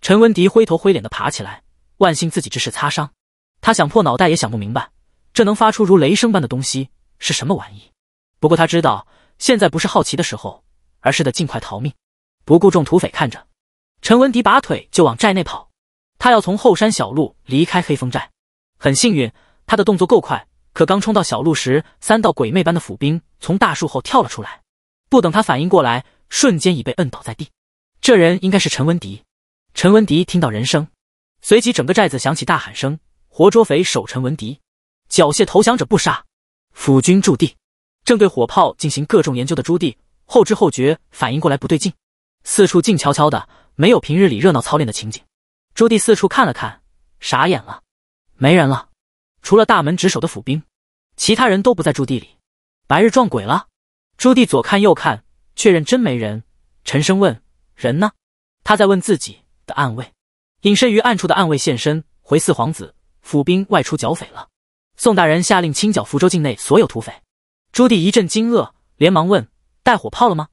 陈文迪灰头灰脸的爬起来，万幸自己只是擦伤。他想破脑袋也想不明白，这能发出如雷声般的东西是什么玩意。不过他知道现在不是好奇的时候，而是得尽快逃命，不顾众土匪看着，陈文迪拔腿就往寨内跑。他要从后山小路离开黑风寨。很幸运，他的动作够快。可刚冲到小路时，三道鬼魅般的府兵从大树后跳了出来，不等他反应过来，瞬间已被摁倒在地。这人应该是陈文迪。陈文迪听到人声，随即整个寨子响起大喊声：“活捉匪首陈文迪，缴械投降者不杀。”府军驻地，正对火炮进行各种研究的朱棣后知后觉反应过来不对劲，四处静悄悄的，没有平日里热闹操练的情景。朱棣四处看了看，傻眼了。没人了，除了大门值守的府兵，其他人都不在驻地里。白日撞鬼了？朱棣左看右看，确认真没人，沉声问：“人呢？”他在问自己的暗卫。隐身于暗处的暗卫现身，回四皇子：“府兵外出剿匪了。”宋大人下令清剿福州境内所有土匪。朱棣一阵惊愕，连忙问：“带火炮了吗？”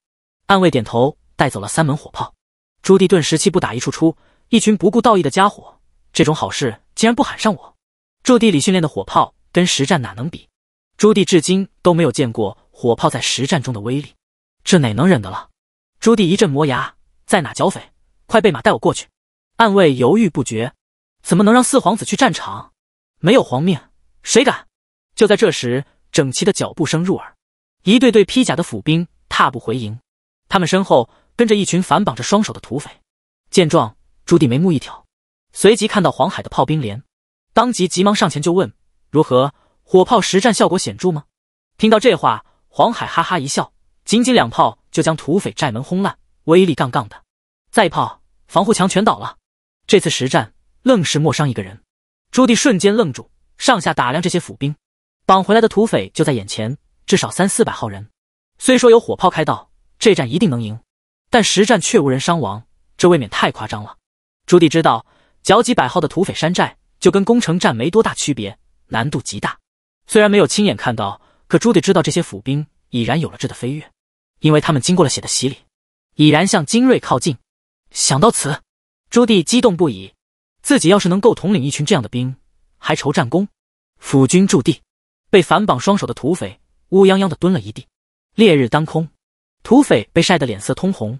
暗卫点头，带走了三门火炮。朱棣顿时气不打一处出，一群不顾道义的家伙，这种好事竟然不喊上我。驻地里训练的火炮跟实战哪能比？朱棣至今都没有见过火炮在实战中的威力，这哪能忍得了？朱棣一阵磨牙，在哪剿匪？快备马，带我过去！暗卫犹豫不决，怎么能让四皇子去战场？没有皇命，谁敢？就在这时，整齐的脚步声入耳，一队队披甲的府兵踏步回营，他们身后跟着一群反绑着双手的土匪。见状，朱棣眉目一挑，随即看到黄海的炮兵连。当即急忙上前就问：“如何？火炮实战效果显著吗？”听到这话，黄海哈哈一笑：“仅仅两炮就将土匪寨门轰烂，威力杠杠的。再一炮，防护墙全倒了。这次实战愣是没伤一个人。”朱棣瞬间愣住，上下打量这些府兵，绑回来的土匪就在眼前，至少三四百号人。虽说有火炮开道，这战一定能赢，但实战却无人伤亡，这未免太夸张了。朱棣知道，剿几百号的土匪山寨。就跟攻城战没多大区别，难度极大。虽然没有亲眼看到，可朱棣知道这些府兵已然有了质的飞跃，因为他们经过了血的洗礼，已然向精锐靠近。想到此，朱棣激动不已。自己要是能够统领一群这样的兵，还愁战功？府军驻地，被反绑双手的土匪乌泱泱的蹲了一地。烈日当空，土匪被晒得脸色通红，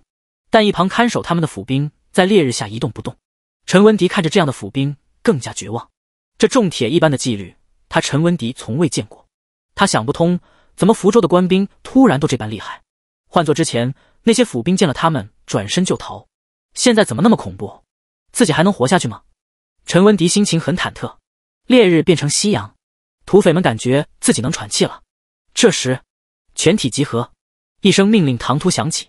但一旁看守他们的府兵在烈日下一动不动。陈文迪看着这样的府兵。更加绝望，这重铁一般的纪律，他陈文迪从未见过。他想不通，怎么福州的官兵突然都这般厉害？换做之前，那些府兵见了他们，转身就逃。现在怎么那么恐怖？自己还能活下去吗？陈文迪心情很忐忑。烈日变成夕阳，土匪们感觉自己能喘气了。这时，全体集合，一声命令唐突响起，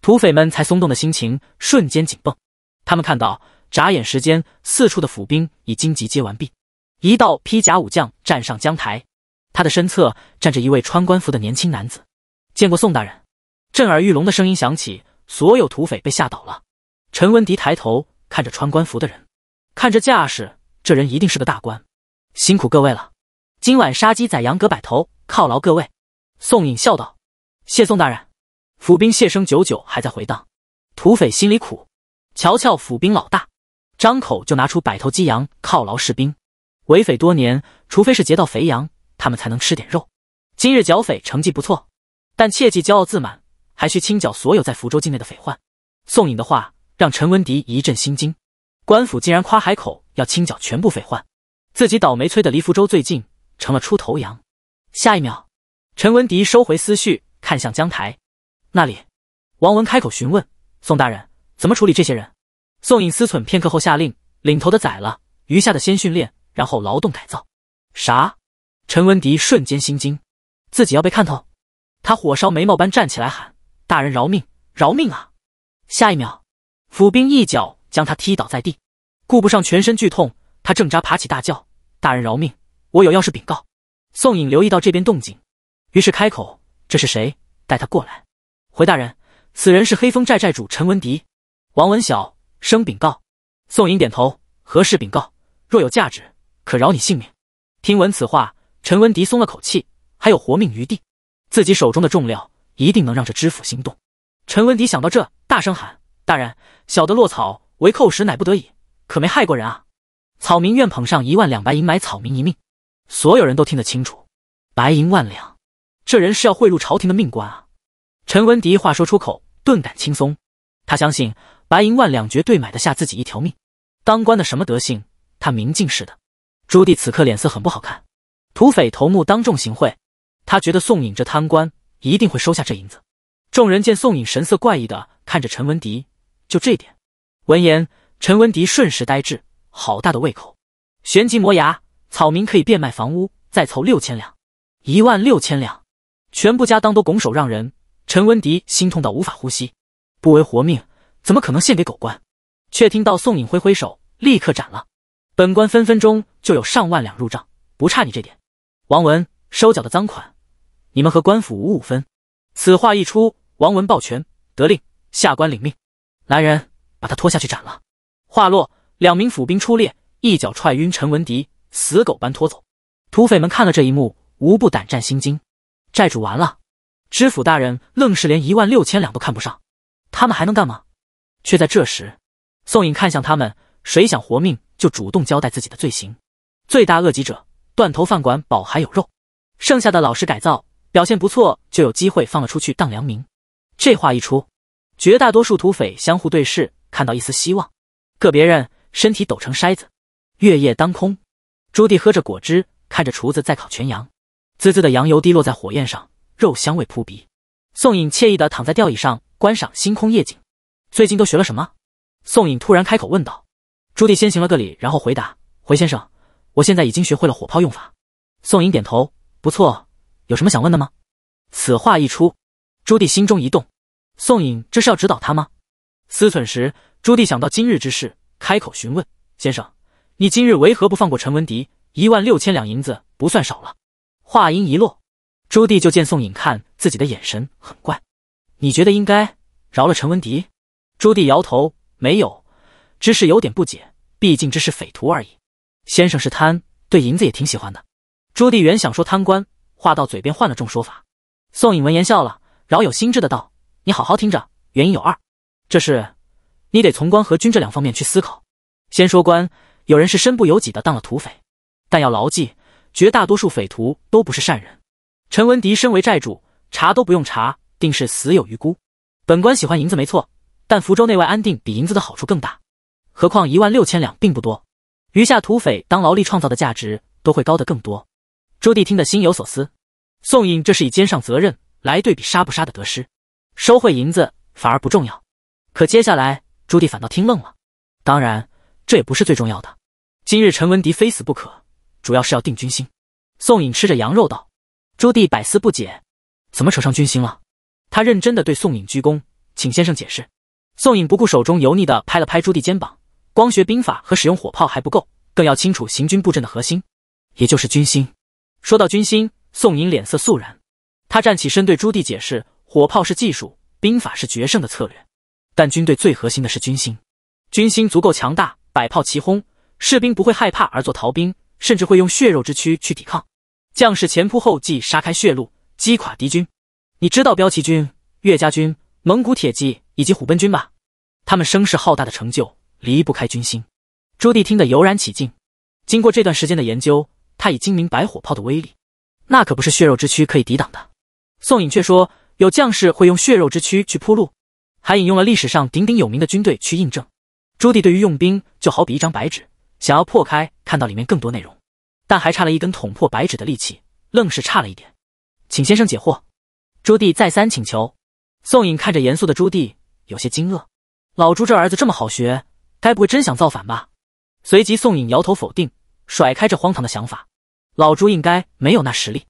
土匪们才松动的心情瞬间紧绷。他们看到。眨眼时间，四处的府兵已荆棘结完毕。一道披甲武将站上江台，他的身侧站着一位穿官服的年轻男子。见过宋大人！震耳欲聋的声音响起，所有土匪被吓倒了。陈文迪抬头看着穿官服的人，看这架势，这人一定是个大官。辛苦各位了，今晚杀鸡宰羊割百头，犒劳各位。宋颖笑道：“谢宋大人。”府兵谢声久久还在回荡。土匪心里苦，瞧瞧府兵老大。张口就拿出百头鸡羊犒劳士兵，为匪多年，除非是劫到肥羊，他们才能吃点肉。今日剿匪成绩不错，但切忌骄傲自满，还需清剿所有在福州境内的匪患。宋颖的话让陈文迪一阵心惊，官府竟然夸海口要清剿全部匪患，自己倒霉催的离福州最近，成了出头羊。下一秒，陈文迪收回思绪，看向江台那里，王文开口询问宋大人怎么处理这些人。宋颖思忖片刻后下令：“领头的宰了，余下的先训练，然后劳动改造。”啥？陈文迪瞬间心惊，自己要被看透。他火烧眉毛般站起来喊：“大人饶命，饶命啊！”下一秒，府兵一脚将他踢倒在地，顾不上全身剧痛，他挣扎爬起大叫：“大人饶命，我有要事禀告。”宋颖留意到这边动静，于是开口：“这是谁？带他过来。”回大人：“此人是黑风寨寨主陈文迪，王文晓。”生禀告，宋引点头。何事禀告？若有价值，可饶你性命。听闻此话，陈文迪松了口气，还有活命余地。自己手中的重料，一定能让这知府心动。陈文迪想到这，大声喊：“大人，小的落草为寇时乃不得已，可没害过人啊！草民愿捧上一万两白银买草民一命。”所有人都听得清楚，白银万两，这人是要贿赂朝廷的命官啊！陈文迪话说出口，顿感轻松。他相信。白银万两绝对买得下自己一条命，当官的什么德性？他明镜似的。朱棣此刻脸色很不好看，土匪头目当众行贿，他觉得宋颖这贪官一定会收下这银子。众人见宋颖神色怪异的看着陈文迪，就这点。闻言，陈文迪瞬时呆滞，好大的胃口。旋即磨牙，草民可以变卖房屋，再凑六千两，一万六千两，全部家当都拱手让人。陈文迪心痛到无法呼吸，不为活命。怎么可能献给狗官？却听到宋颖挥挥手，立刻斩了。本官分分钟就有上万两入账，不差你这点。王文，收缴的赃款，你们和官府五五分。此话一出，王文抱拳得令，下官领命。来人，把他拖下去斩了。话落，两名府兵出列，一脚踹晕陈文迪，死狗般拖走。土匪们看了这一幕，无不胆战心惊。债主完了，知府大人愣是连一万六千两都看不上，他们还能干吗？却在这时，宋颖看向他们，谁想活命就主动交代自己的罪行，罪大恶极者断头饭馆饱还有肉，剩下的老实改造，表现不错就有机会放了出去当良民。这话一出，绝大多数土匪相互对视，看到一丝希望，个别人身体抖成筛子。月夜当空，朱棣喝着果汁，看着厨子在烤全羊，滋滋的羊油滴落在火焰上，肉香味扑鼻。宋颖惬意的躺在吊椅上，观赏星空夜景。最近都学了什么？宋颖突然开口问道。朱棣先行了个礼，然后回答：“回先生，我现在已经学会了火炮用法。”宋颖点头：“不错，有什么想问的吗？”此话一出，朱棣心中一动。宋颖这是要指导他吗？思忖时，朱棣想到今日之事，开口询问：“先生，你今日为何不放过陈文迪？一万六千两银子不算少了。”话音一落，朱棣就见宋颖看自己的眼神很怪。你觉得应该饶了陈文迪？朱棣摇头，没有。只是有点不解，毕竟只是匪徒而已。先生是贪，对银子也挺喜欢的。朱棣原想说贪官，话到嘴边换了种说法。宋颖闻言笑了，饶有心志的道：“你好好听着，原因有二。这是你得从官和军这两方面去思考。先说官，有人是身不由己的当了土匪，但要牢记，绝大多数匪徒都不是善人。陈文迪身为债主，查都不用查，定是死有余辜。本官喜欢银子没错。”但福州内外安定比银子的好处更大，何况一万六千两并不多，余下土匪当劳力创造的价值都会高得更多。朱棣听得心有所思，宋颖这是以肩上责任来对比杀不杀的得失，收回银子反而不重要。可接下来朱棣反倒听愣了，当然这也不是最重要的，今日陈文迪非死不可，主要是要定军心。宋颖吃着羊肉道，朱棣百思不解，怎么扯上军心了？他认真的对宋颖鞠躬，请先生解释。宋颖不顾手中油腻的拍了拍朱棣肩膀，光学兵法和使用火炮还不够，更要清楚行军布阵的核心，也就是军心。说到军心，宋颖脸色肃然，他站起身对朱棣解释：火炮是技术，兵法是决胜的策略，但军队最核心的是军心。军心足够强大，百炮齐轰，士兵不会害怕而做逃兵，甚至会用血肉之躯去抵抗，将士前仆后继，杀开血路，击垮敌军。你知道标旗军、岳家军、蒙古铁骑。以及虎贲军吧，他们声势浩大的成就离不开军心。朱棣听得油然起敬。经过这段时间的研究，他已精明白火炮的威力，那可不是血肉之躯可以抵挡的。宋颖却说，有将士会用血肉之躯去铺路，还引用了历史上鼎鼎有名的军队去印证。朱棣对于用兵就好比一张白纸，想要破开看到里面更多内容，但还差了一根捅破白纸的利器，愣是差了一点。请先生解惑。朱棣再三请求。宋颖看着严肃的朱棣。有些惊愕，老朱这儿子这么好学，该不会真想造反吧？随即宋颖摇头否定，甩开这荒唐的想法。老朱应该没有那实力。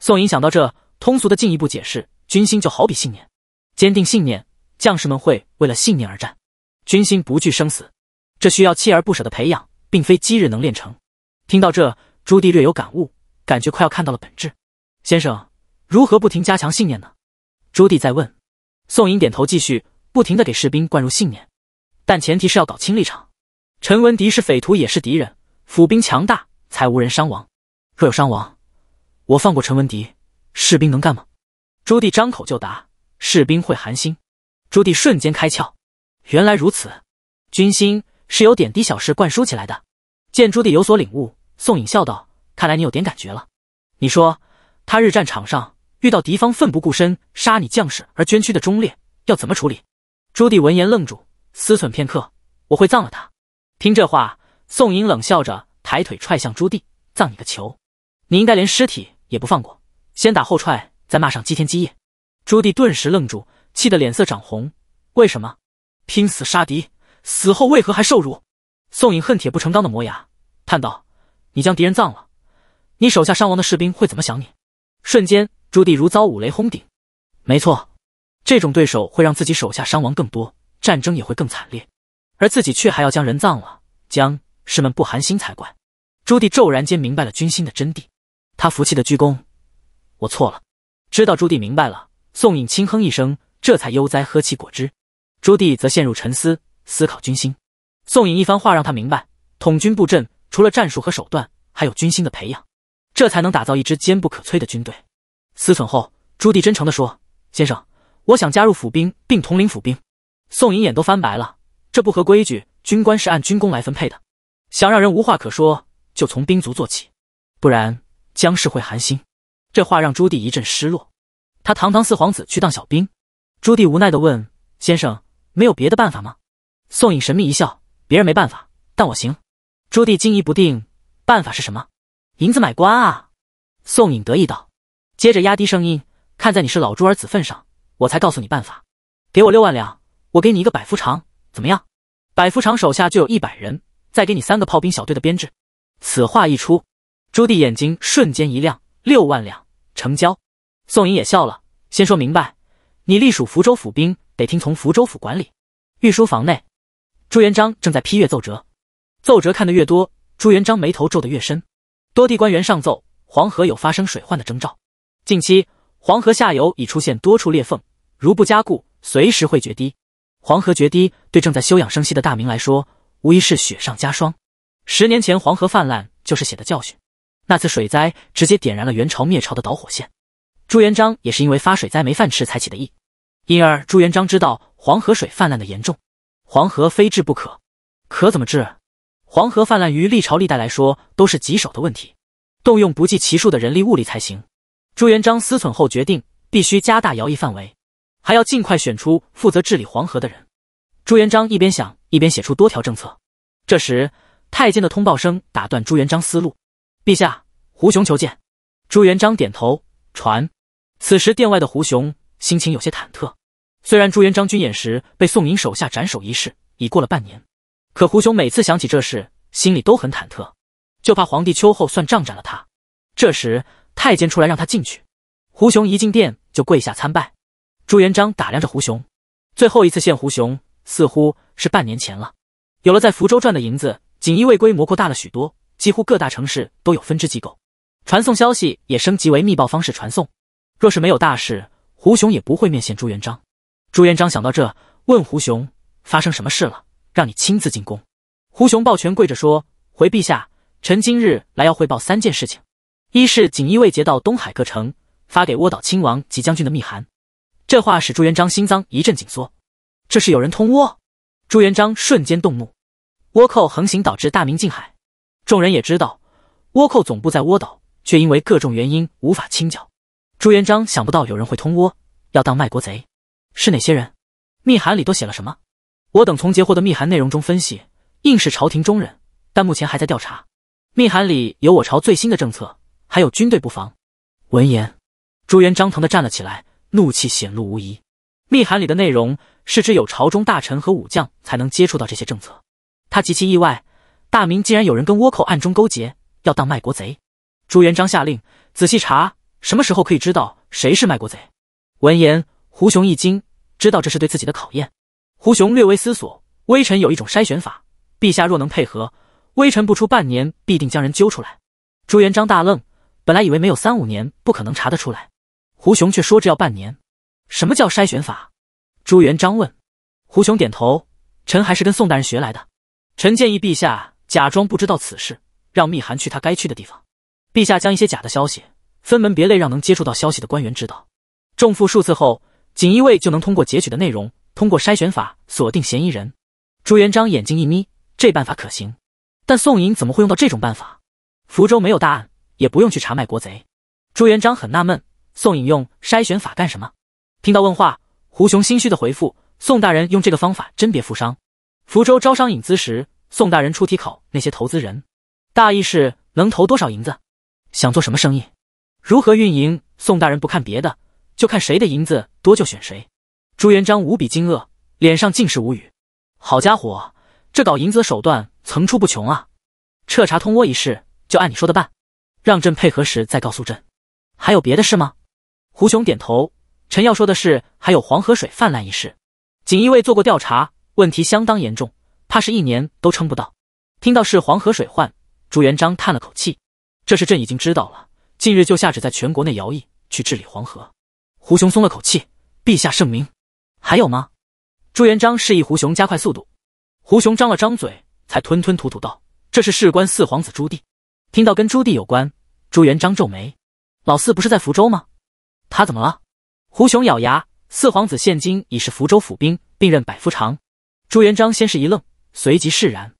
宋颖想到这，通俗的进一步解释：军心就好比信念，坚定信念，将士们会为了信念而战。军心不惧生死，这需要锲而不舍的培养，并非几日能练成。听到这，朱棣略有感悟，感觉快要看到了本质。先生，如何不停加强信念呢？朱棣在问。宋颖点头，继续。不停地给士兵灌入信念，但前提是要搞清立场。陈文迪是匪徒，也是敌人。府兵强大才无人伤亡，若有伤亡，我放过陈文迪，士兵能干吗？朱棣张口就答：“士兵会寒心。”朱棣瞬间开窍，原来如此，军心是由点滴小事灌输起来的。见朱棣有所领悟，宋颖笑道：“看来你有点感觉了。你说，他日战场上遇到敌方奋不顾身杀你将士而捐躯的忠烈，要怎么处理？”朱棣闻言愣住，思忖片刻，我会葬了他。听这话，宋颖冷笑着抬腿踹向朱棣，葬你个球！你应该连尸体也不放过，先打后踹，再骂上几天几夜。朱棣顿时愣住，气得脸色涨红。为什么？拼死杀敌，死后为何还受辱？宋颖恨铁不成钢的磨牙，叹道：“你将敌人葬了，你手下伤亡的士兵会怎么想你？”瞬间，朱棣如遭五雷轰顶。没错。这种对手会让自己手下伤亡更多，战争也会更惨烈，而自己却还要将人葬了，将士们不寒心才怪。朱棣骤然间明白了军心的真谛，他服气的鞠躬：“我错了。”知道朱棣明白了，宋颖轻哼一声，这才悠哉喝起果汁。朱棣则陷入沉思，思考军心。宋颖一番话让他明白，统军布阵除了战术和手段，还有军心的培养，这才能打造一支坚不可摧的军队。思忖后，朱棣真诚地说：“先生。”我想加入府兵，并统领府兵。宋颖眼都翻白了，这不合规矩。军官是按军功来分配的，想让人无话可说，就从兵卒做起，不然江氏会寒心。这话让朱棣一阵失落。他堂堂四皇子去当小兵。朱棣无奈地问：“先生，没有别的办法吗？”宋颖神秘一笑：“别人没办法，但我行。”朱棣惊疑不定：“办法是什么？银子买官啊？”宋颖得意道，接着压低声音：“看在你是老朱儿子份上。”我才告诉你办法，给我六万两，我给你一个百夫长，怎么样？百夫长手下就有一百人，再给你三个炮兵小队的编制。此话一出，朱棣眼睛瞬间一亮，六万两，成交。宋颖也笑了。先说明白，你隶属福州府兵，得听从福州府管理。御书房内，朱元璋正在批阅奏折，奏折看得越多，朱元璋眉头皱得越深。多地官员上奏，黄河有发生水患的征兆，近期黄河下游已出现多处裂缝。如不加固，随时会决堤。黄河决堤对正在休养生息的大明来说，无疑是雪上加霜。十年前黄河泛滥就是血的教训，那次水灾直接点燃了元朝灭朝的导火线。朱元璋也是因为发水灾没饭吃才起的意，因而朱元璋知道黄河水泛滥的严重，黄河非治不可。可怎么治？黄河泛滥于历朝历代来说都是棘手的问题，动用不计其数的人力物力才行。朱元璋思忖后决定，必须加大徭役范围。还要尽快选出负责治理黄河的人。朱元璋一边想一边写出多条政策。这时，太监的通报声打断朱元璋思路。陛下，胡雄求见。朱元璋点头传。此时，殿外的胡雄心情有些忐忑。虽然朱元璋军演时被宋莹手下斩首一事已过了半年，可胡雄每次想起这事，心里都很忐忑，就怕皇帝秋后算账斩了他。这时，太监出来让他进去。胡雄一进殿就跪下参拜。朱元璋打量着胡雄，最后一次见胡雄似乎是半年前了。有了在福州赚的银子，锦衣卫规模扩大了许多，几乎各大城市都有分支机构，传送消息也升级为密报方式传送。若是没有大事，胡雄也不会面见朱元璋。朱元璋想到这，问胡雄：“发生什么事了，让你亲自进宫？”胡雄抱拳跪着说：“回陛下，臣今日来要汇报三件事情，一是锦衣卫截到东海各城发给倭岛亲王及将军的密函。”这话使朱元璋心脏一阵紧缩，这是有人通倭。朱元璋瞬间动怒，倭寇横行导致大明近海。众人也知道，倭寇总部在倭岛，却因为各种原因无法清剿。朱元璋想不到有人会通倭，要当卖国贼，是哪些人？密函里都写了什么？我等从截获的密函内容中分析，应是朝廷中人，但目前还在调查。密函里有我朝最新的政策，还有军队布防。闻言，朱元璋疼的站了起来。怒气显露无疑。密函里的内容是只有朝中大臣和武将才能接触到这些政策。他极其意外，大明竟然有人跟倭寇暗中勾结，要当卖国贼。朱元璋下令仔细查，什么时候可以知道谁是卖国贼？闻言，胡雄一惊，知道这是对自己的考验。胡雄略微思索，微臣有一种筛选法，陛下若能配合，微臣不出半年必定将人揪出来。朱元璋大愣，本来以为没有三五年不可能查得出来。胡雄却说：“这要半年。”“什么叫筛选法？”朱元璋问。胡雄点头：“臣还是跟宋大人学来的。”“臣建议陛下假装不知道此事，让密函去他该去的地方。陛下将一些假的消息分门别类，让能接触到消息的官员知道。重复数次后，锦衣卫就能通过截取的内容，通过筛选法锁定嫌疑人。”朱元璋眼睛一眯：“这办法可行，但宋莹怎么会用到这种办法？福州没有大案，也不用去查卖国贼。”朱元璋很纳闷。宋颖用筛选法干什么？听到问话，胡雄心虚的回复：“宋大人用这个方法甄别富商。福州招商引资时，宋大人出题考那些投资人，大意是能投多少银子，想做什么生意，如何运营。宋大人不看别的，就看谁的银子多，就选谁。”朱元璋无比惊愕，脸上尽是无语。好家伙，这搞银子的手段层出不穷啊！彻查通倭一事，就按你说的办，让朕配合时再告诉朕。还有别的事吗？胡雄点头，臣要说的是，还有黄河水泛滥一事。锦衣卫做过调查，问题相当严重，怕是一年都撑不到。听到是黄河水患，朱元璋叹了口气：“这事朕已经知道了，近日就下旨在全国内徭役去治理黄河。”胡雄松了口气：“陛下圣明。”还有吗？朱元璋示意胡雄加快速度。胡雄张了张嘴，才吞吞吐吐道：“这是事关四皇子朱棣。”听到跟朱棣有关，朱元璋皱眉：“老四不是在福州吗？”他怎么了？胡雄咬牙。四皇子现今已是福州府兵，并任百夫长。朱元璋先是一愣，随即释然。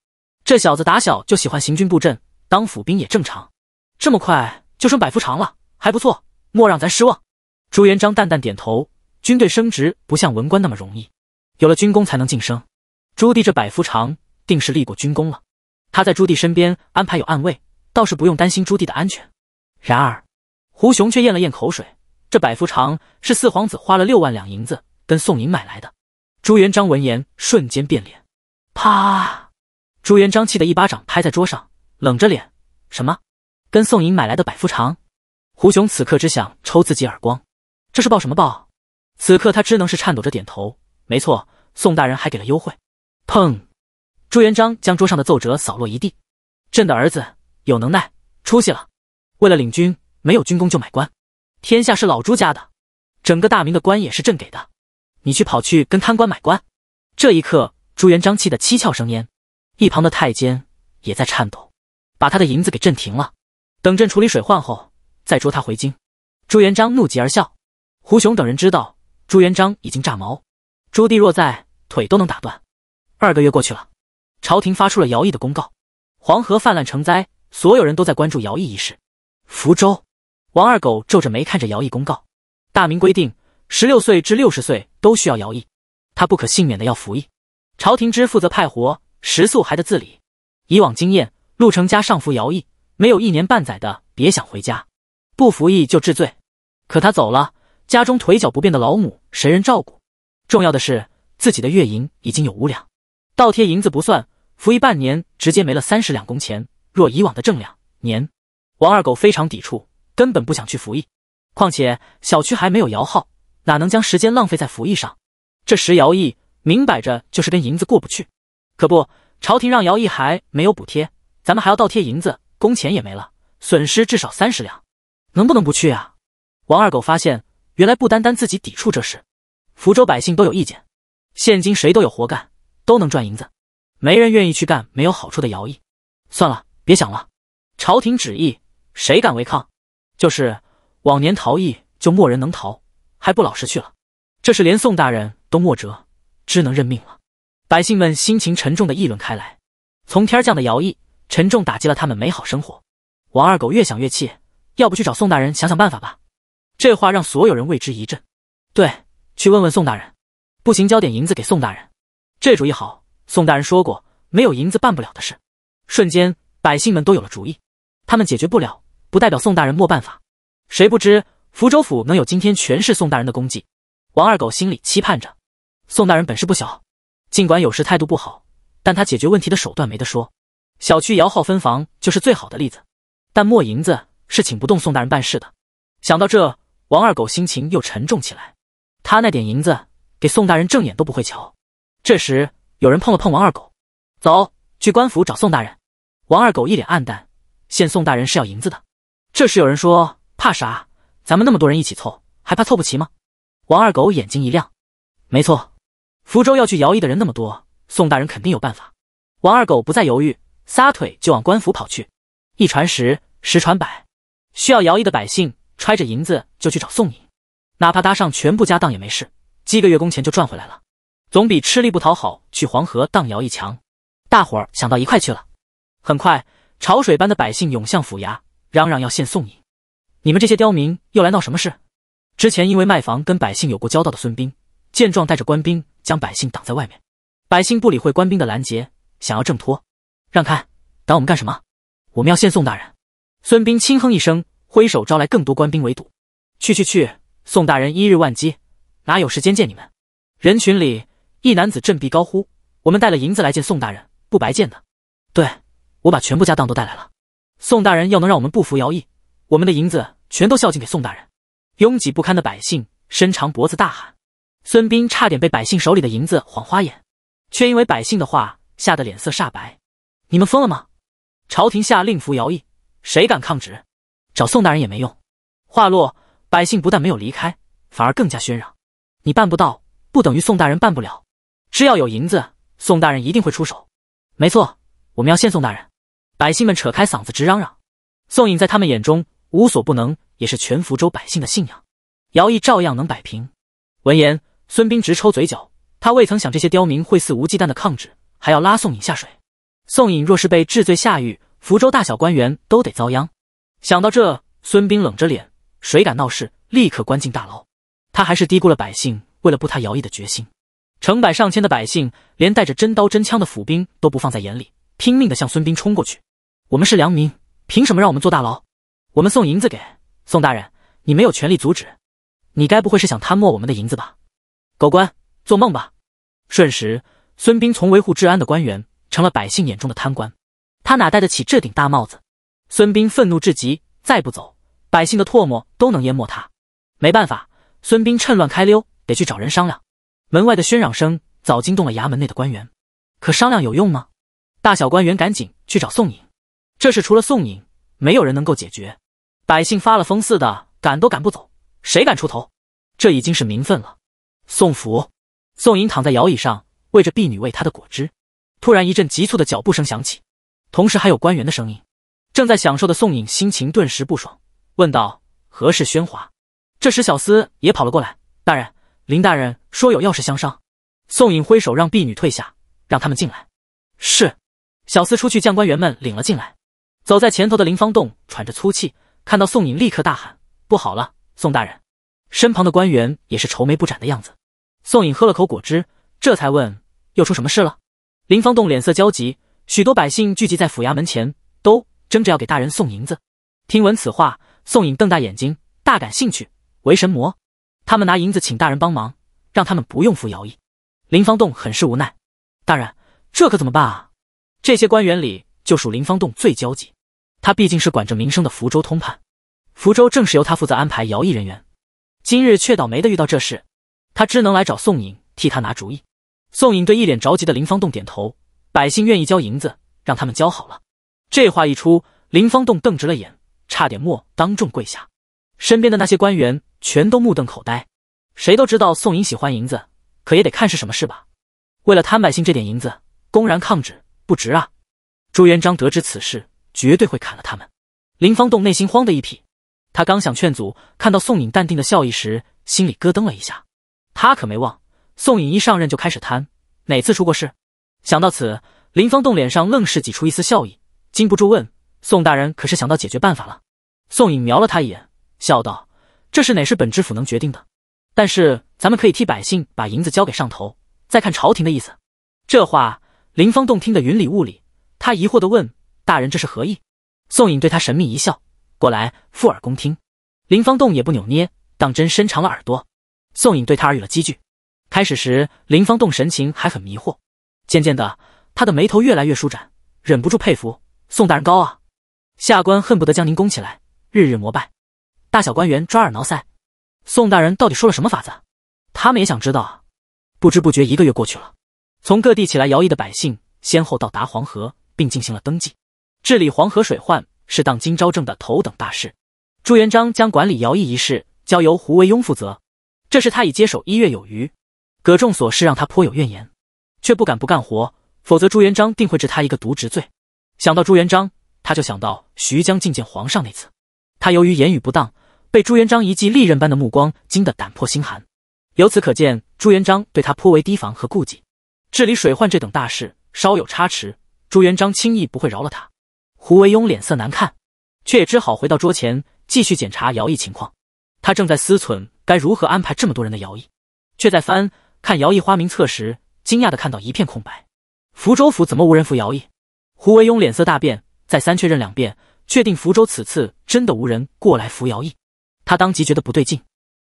这小子打小就喜欢行军布阵，当府兵也正常。这么快就升百夫长了，还不错，莫让咱失望。朱元璋淡淡点头。军队升职不像文官那么容易，有了军功才能晋升。朱棣这百夫长定是立过军功了。他在朱棣身边安排有暗卫，倒是不用担心朱棣的安全。然而，胡雄却咽了咽口水。这百夫长是四皇子花了六万两银子跟宋莹买来的。朱元璋闻言瞬间变脸，啪！朱元璋气得一巴掌拍在桌上，冷着脸：“什么？跟宋莹买来的百夫长？”胡雄此刻只想抽自己耳光，这是报什么报？此刻他只能是颤抖着点头：“没错，宋大人还给了优惠。”砰！朱元璋将桌上的奏折扫落一地：“朕的儿子有能耐，出息了。为了领军，没有军功就买官。”天下是老朱家的，整个大明的官也是朕给的，你去跑去跟贪官买官。这一刻，朱元璋气得七窍生烟，一旁的太监也在颤抖，把他的银子给朕停了。等朕处理水患后再捉他回京。朱元璋怒极而笑。胡雄等人知道朱元璋已经炸毛，朱棣若在，腿都能打断。二个月过去了，朝廷发出了徭役的公告，黄河泛滥成灾，所有人都在关注徭役一事。福州。王二狗皱着眉看着徭役公告，大明规定，十六岁至六十岁都需要徭役，他不可幸免的要服役。朝廷之负责派活，食宿还得自理。以往经验，陆成家上服徭役，没有一年半载的，别想回家。不服役就治罪。可他走了，家中腿脚不便的老母，谁人照顾？重要的是，自己的月银已经有五两，倒贴银子不算，服役半年直接没了三十两工钱。若以往的挣两年，王二狗非常抵触。根本不想去服役，况且小区还没有摇号，哪能将时间浪费在服役上？这时摇役明摆着就是跟银子过不去，可不，朝廷让摇役还没有补贴，咱们还要倒贴银子，工钱也没了，损失至少三十两，能不能不去啊？王二狗发现，原来不单单自己抵触这事，福州百姓都有意见。现今谁都有活干，都能赚银子，没人愿意去干没有好处的徭役。算了，别想了，朝廷旨意，谁敢违抗？就是往年逃逸就没人能逃，还不老实去了。这是连宋大人都莫辙，只能认命了。百姓们心情沉重的议论开来，从天降的徭役，沉重打击了他们美好生活。王二狗越想越气，要不去找宋大人想想办法吧？这话让所有人为之一振。对，去问问宋大人。不行，交点银子给宋大人。这主意好，宋大人说过，没有银子办不了的事。瞬间，百姓们都有了主意。他们解决不了。不代表宋大人没办法。谁不知福州府能有今天，全是宋大人的功绩。王二狗心里期盼着，宋大人本事不小。尽管有时态度不好，但他解决问题的手段没得说。小区摇号分房就是最好的例子。但没银子是请不动宋大人办事的。想到这，王二狗心情又沉重起来。他那点银子给宋大人正眼都不会瞧。这时有人碰了碰王二狗，走去官府找宋大人。王二狗一脸黯淡，现宋大人是要银子的。这时有人说：“怕啥？咱们那么多人一起凑，还怕凑不齐吗？”王二狗眼睛一亮，没错，福州要去徭役的人那么多，宋大人肯定有办法。王二狗不再犹豫，撒腿就往官府跑去。一传十，十传百，需要徭役的百姓揣着银子就去找宋颖，哪怕搭上全部家当也没事，几个月工钱就赚回来了，总比吃力不讨好去黄河当徭役强。大伙儿想到一块去了，很快，潮水般的百姓涌向府衙。嚷嚷要献宋你。你们这些刁民又来闹什么事？之前因为卖房跟百姓有过交道的孙兵见状，带着官兵将百姓挡在外面。百姓不理会官兵的拦截，想要挣脱，让开，挡我们干什么？我们要见宋大人。孙兵轻哼一声，挥手招来更多官兵围堵。去去去，宋大人一日万机，哪有时间见你们？人群里一男子振臂高呼：“我们带了银子来见宋大人，不白见的。”“对，我把全部家当都带来了。”宋大人要能让我们不服徭役，我们的银子全都孝敬给宋大人。拥挤不堪的百姓伸长脖子大喊。孙斌差点被百姓手里的银子晃花眼，却因为百姓的话吓得脸色煞白。你们疯了吗？朝廷下令服徭役，谁敢抗旨？找宋大人也没用。话落，百姓不但没有离开，反而更加喧嚷。你办不到，不等于宋大人办不了。只要有银子，宋大人一定会出手。没错，我们要献宋大人。百姓们扯开嗓子直嚷嚷，宋颖在他们眼中无所不能，也是全福州百姓的信仰。徭役照样能摆平。闻言，孙兵直抽嘴角，他未曾想这些刁民会肆无忌惮的抗旨，还要拉宋颖下水。宋颖若是被治罪下狱，福州大小官员都得遭殃。想到这，孙兵冷着脸，谁敢闹事，立刻关进大牢。他还是低估了百姓为了不他徭役的决心。成百上千的百姓连带着真刀真枪的府兵都不放在眼里，拼命的向孙兵冲过去。我们是良民，凭什么让我们坐大牢？我们送银子给宋大人，你没有权利阻止。你该不会是想贪没我们的银子吧？狗官，做梦吧！瞬时，孙兵从维护治安的官员成了百姓眼中的贪官，他哪戴得起这顶大帽子？孙兵愤怒至极，再不走，百姓的唾沫都能淹没他。没办法，孙兵趁乱开溜，得去找人商量。门外的喧嚷声早惊动了衙门内的官员，可商量有用吗？大小官员赶紧去找宋颖。这事除了宋颖，没有人能够解决。百姓发了疯似的赶都赶不走，谁敢出头？这已经是民愤了。宋府，宋颖躺在摇椅上喂着婢女喂她的果汁，突然一阵急促的脚步声响起，同时还有官员的声音。正在享受的宋颖心情顿时不爽，问道：“何事喧哗？”这时小厮也跑了过来，大人，林大人说有要事相商。宋颖挥手让婢女退下，让他们进来。是，小厮出去将官员们领了进来。走在前头的林方栋喘着粗气，看到宋颖立刻大喊：“不好了，宋大人！”身旁的官员也是愁眉不展的样子。宋颖喝了口果汁，这才问：“又出什么事了？”林方栋脸色焦急，许多百姓聚集在府衙门前，都争着要给大人送银子。听闻此话，宋颖瞪大眼睛，大感兴趣。为神魔，他们拿银子请大人帮忙，让他们不用服徭役。林方栋很是无奈：“大人，这可怎么办啊？”这些官员里，就属林方栋最焦急。他毕竟是管着民生的福州通判，福州正是由他负责安排徭役人员。今日却倒霉的遇到这事，他只能来找宋颖替他拿主意。宋颖对一脸着急的林方栋点头：“百姓愿意交银子，让他们交好了。”这话一出，林方栋瞪直了眼，差点没当众跪下。身边的那些官员全都目瞪口呆。谁都知道宋颖喜欢银子，可也得看是什么事吧？为了贪百姓这点银子，公然抗旨，不值啊！朱元璋得知此事。绝对会砍了他们！林方栋内心慌的一匹，他刚想劝阻，看到宋颖淡定的笑意时，心里咯噔了一下。他可没忘，宋颖一上任就开始贪，哪次出过事？想到此，林方栋脸上愣是挤出一丝笑意，禁不住问：“宋大人，可是想到解决办法了？”宋颖瞄了他一眼，笑道：“这事哪是本知府能决定的？但是咱们可以替百姓把银子交给上头，再看朝廷的意思。”这话林方栋听得云里雾里，他疑惑的问。大人，这是何意？宋颖对他神秘一笑，过来，附耳恭听。林方栋也不扭捏，当真伸长了耳朵。宋颖对他耳语了几句。开始时，林方栋神情还很迷惑，渐渐的，他的眉头越来越舒展，忍不住佩服宋大人高啊！下官恨不得将您供起来，日日膜拜。大小官员抓耳挠腮，宋大人到底说了什么法子？他们也想知道啊！不知不觉一个月过去了，从各地起来徭役的百姓，先后到达黄河，并进行了登记。治理黄河水患是当今朝政的头等大事。朱元璋将管理徭役一事交由胡惟庸负责，这是他已接手一月有余。葛仲琐事让他颇有怨言，却不敢不干活，否则朱元璋定会治他一个渎职罪。想到朱元璋，他就想到徐江觐见皇上那次，他由于言语不当，被朱元璋一记利刃般的目光惊得胆破心寒。由此可见，朱元璋对他颇为提防和顾忌。治理水患这等大事，稍有差池，朱元璋轻易不会饶了他。胡惟庸脸色难看，却也只好回到桌前继续检查姚毅情况。他正在思忖该如何安排这么多人的姚毅，却在翻看姚毅花名册时，惊讶的看到一片空白。福州府怎么无人扶姚毅？胡惟庸脸色大变，再三确认两遍，确定福州此次真的无人过来扶姚毅。他当即觉得不对劲，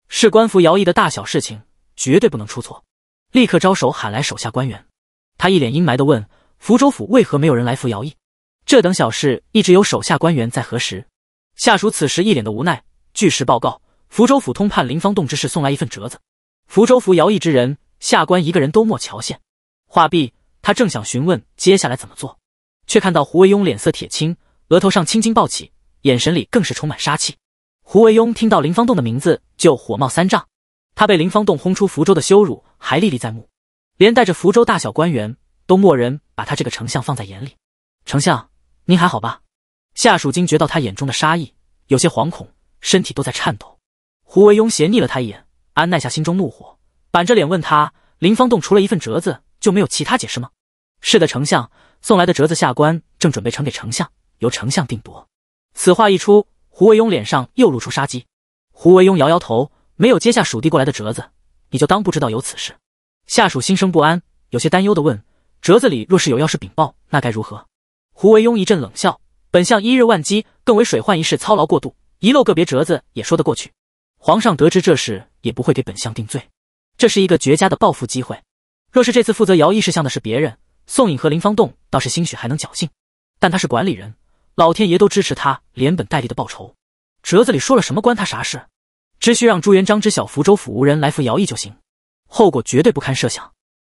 事关扶姚毅的大小事情，绝对不能出错。立刻招手喊来手下官员，他一脸阴霾的问：“福州府为何没有人来扶姚毅？”这等小事，一直有手下官员在核实。下属此时一脸的无奈，据实报告：福州府通判林方栋之事送来一份折子。福州府徭役之人，下官一个人都没瞧见。话毕，他正想询问接下来怎么做，却看到胡惟庸脸色铁青，额头上青筋暴起，眼神里更是充满杀气。胡惟庸听到林方栋的名字就火冒三丈，他被林方栋轰出福州的羞辱还历历在目，连带着福州大小官员都没人把他这个丞相放在眼里。丞相。您还好吧？下属惊觉到他眼中的杀意，有些惶恐，身体都在颤抖。胡惟庸斜睨了他一眼，安耐下心中怒火，板着脸问他：“林方栋除了一份折子，就没有其他解释吗？”“是的，丞相送来的折子，下官正准备呈给丞相，由丞相定夺。”此话一出，胡惟庸脸上又露出杀机。胡惟庸摇摇头，没有接下属递过来的折子，你就当不知道有此事。下属心生不安，有些担忧的问：“折子里若是有要事禀报，那该如何？”胡惟庸一阵冷笑：“本相一日万机，更为水患一事操劳过度，遗漏个别折子也说得过去。皇上得知这事也不会给本相定罪，这是一个绝佳的报复机会。若是这次负责徭役事项的是别人，宋颖和林芳栋倒是兴许还能侥幸，但他是管理人，老天爷都支持他连本带利的报仇。折子里说了什么关他啥事？只需让朱元璋知晓福州府无人来服徭役就行，后果绝对不堪设想。”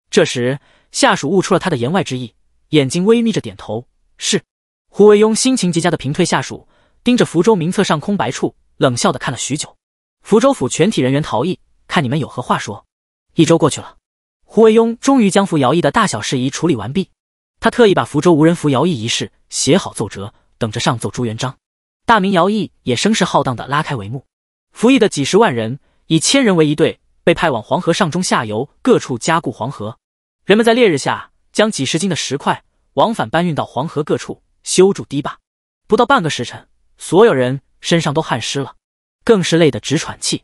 这时，下属悟出了他的言外之意，眼睛微眯着点头。是，胡惟庸心情极佳的平退下属，盯着福州名册上空白处，冷笑的看了许久。福州府全体人员逃逸，看你们有何话说？一周过去了，胡惟庸终于将扶摇役的大小事宜处理完毕。他特意把福州无人扶摇役一事写好奏折，等着上奏朱元璋。大明徭役也声势浩荡的拉开帷幕。服役的几十万人以千人为一队，被派往黄河上中下游各处加固黄河。人们在烈日下将几十斤的石块。往返搬运到黄河各处修筑堤坝，不到半个时辰，所有人身上都汗湿了，更是累得直喘气。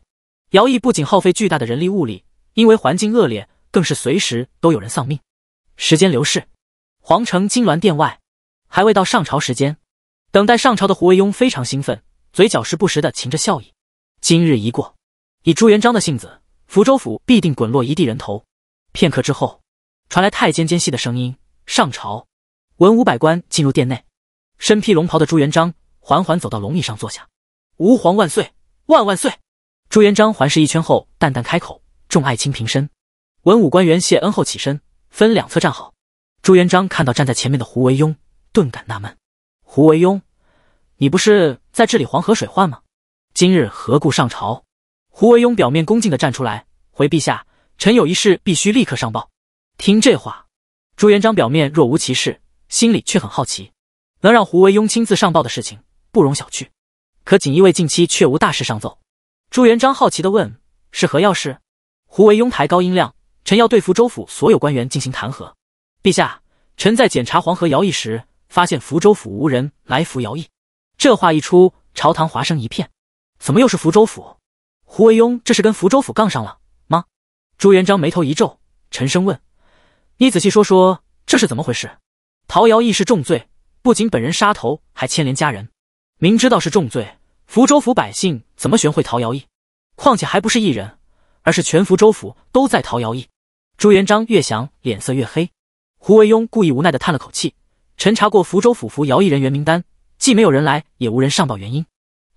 徭役不仅耗费巨大的人力物力，因为环境恶劣，更是随时都有人丧命。时间流逝，皇城金銮殿外，还未到上朝时间，等待上朝的胡惟庸非常兴奋，嘴角时不时的噙着笑意。今日一过，以朱元璋的性子，福州府必定滚落一地人头。片刻之后，传来太监尖细的声音：“上朝。”文武百官进入殿内，身披龙袍的朱元璋缓缓走到龙椅上坐下。吾皇万岁，万万岁！朱元璋环视一圈后，淡淡开口：“众爱卿，平身。”文武官员谢恩后起身，分两侧站好。朱元璋看到站在前面的胡惟庸，顿感纳闷：“胡惟庸，你不是在治理黄河水患吗？今日何故上朝？”胡惟庸表面恭敬地站出来：“回陛下，臣有一事必须立刻上报。”听这话，朱元璋表面若无其事。心里却很好奇，能让胡惟庸亲自上报的事情不容小觑。可锦衣卫近期却无大事上奏。朱元璋好奇的问：“是何要事？”胡惟庸抬高音量：“臣要对福州府所有官员进行弹劾，陛下，臣在检查黄河徭役时，发现福州府无人来服徭役。”这话一出，朝堂哗声一片。怎么又是福州府？胡惟庸这是跟福州府杠上了吗？朱元璋眉头一皱，沉声问：“你仔细说说，这是怎么回事？”陶瑶义是重罪，不仅本人杀头，还牵连家人。明知道是重罪，福州府百姓怎么学会陶瑶义？况且还不是一人，而是全福州府都在陶瑶义。朱元璋越想脸色越黑。胡惟庸故意无奈的叹了口气：“臣查过福州府服徭役人员名单，既没有人来，也无人上报原因。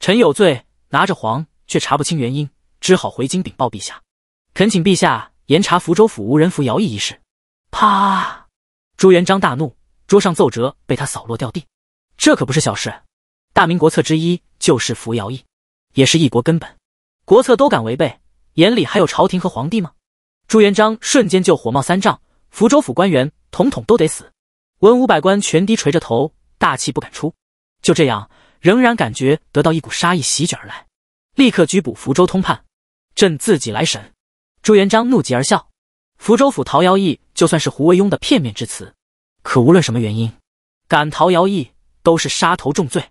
臣有罪，拿着皇却查不清原因，只好回京禀报陛下，恳请陛下严查福州府无人服徭役一事。”啪！朱元璋大怒。桌上奏折被他扫落掉地，这可不是小事。大明国策之一就是扶摇役，也是一国根本。国策都敢违背，眼里还有朝廷和皇帝吗？朱元璋瞬间就火冒三丈，福州府官员统统都得死。文武百官全低垂着头，大气不敢出。就这样，仍然感觉得到一股杀意席卷而来，立刻拘捕福州通判，朕自己来审。朱元璋怒极而笑，福州府陶尧义就算是胡惟庸的片面之词。可无论什么原因，敢逃徭役都是杀头重罪。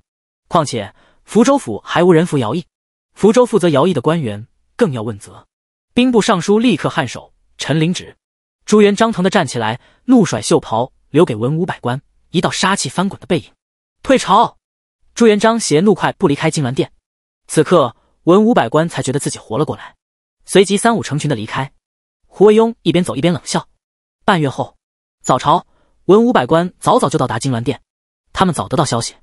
况且福州府还无人服徭役，福州负责徭役的官员更要问责。兵部尚书立刻颔首，臣领旨。朱元璋腾的站起来，怒甩袖袍，留给文武百官一道杀气翻滚的背影。退朝。朱元璋携怒快不离开金銮殿。此刻文武百官才觉得自己活了过来，随即三五成群的离开。胡惟庸一边走一边冷笑。半月后，早朝。文武百官早早就到达金銮殿，他们早得到消息，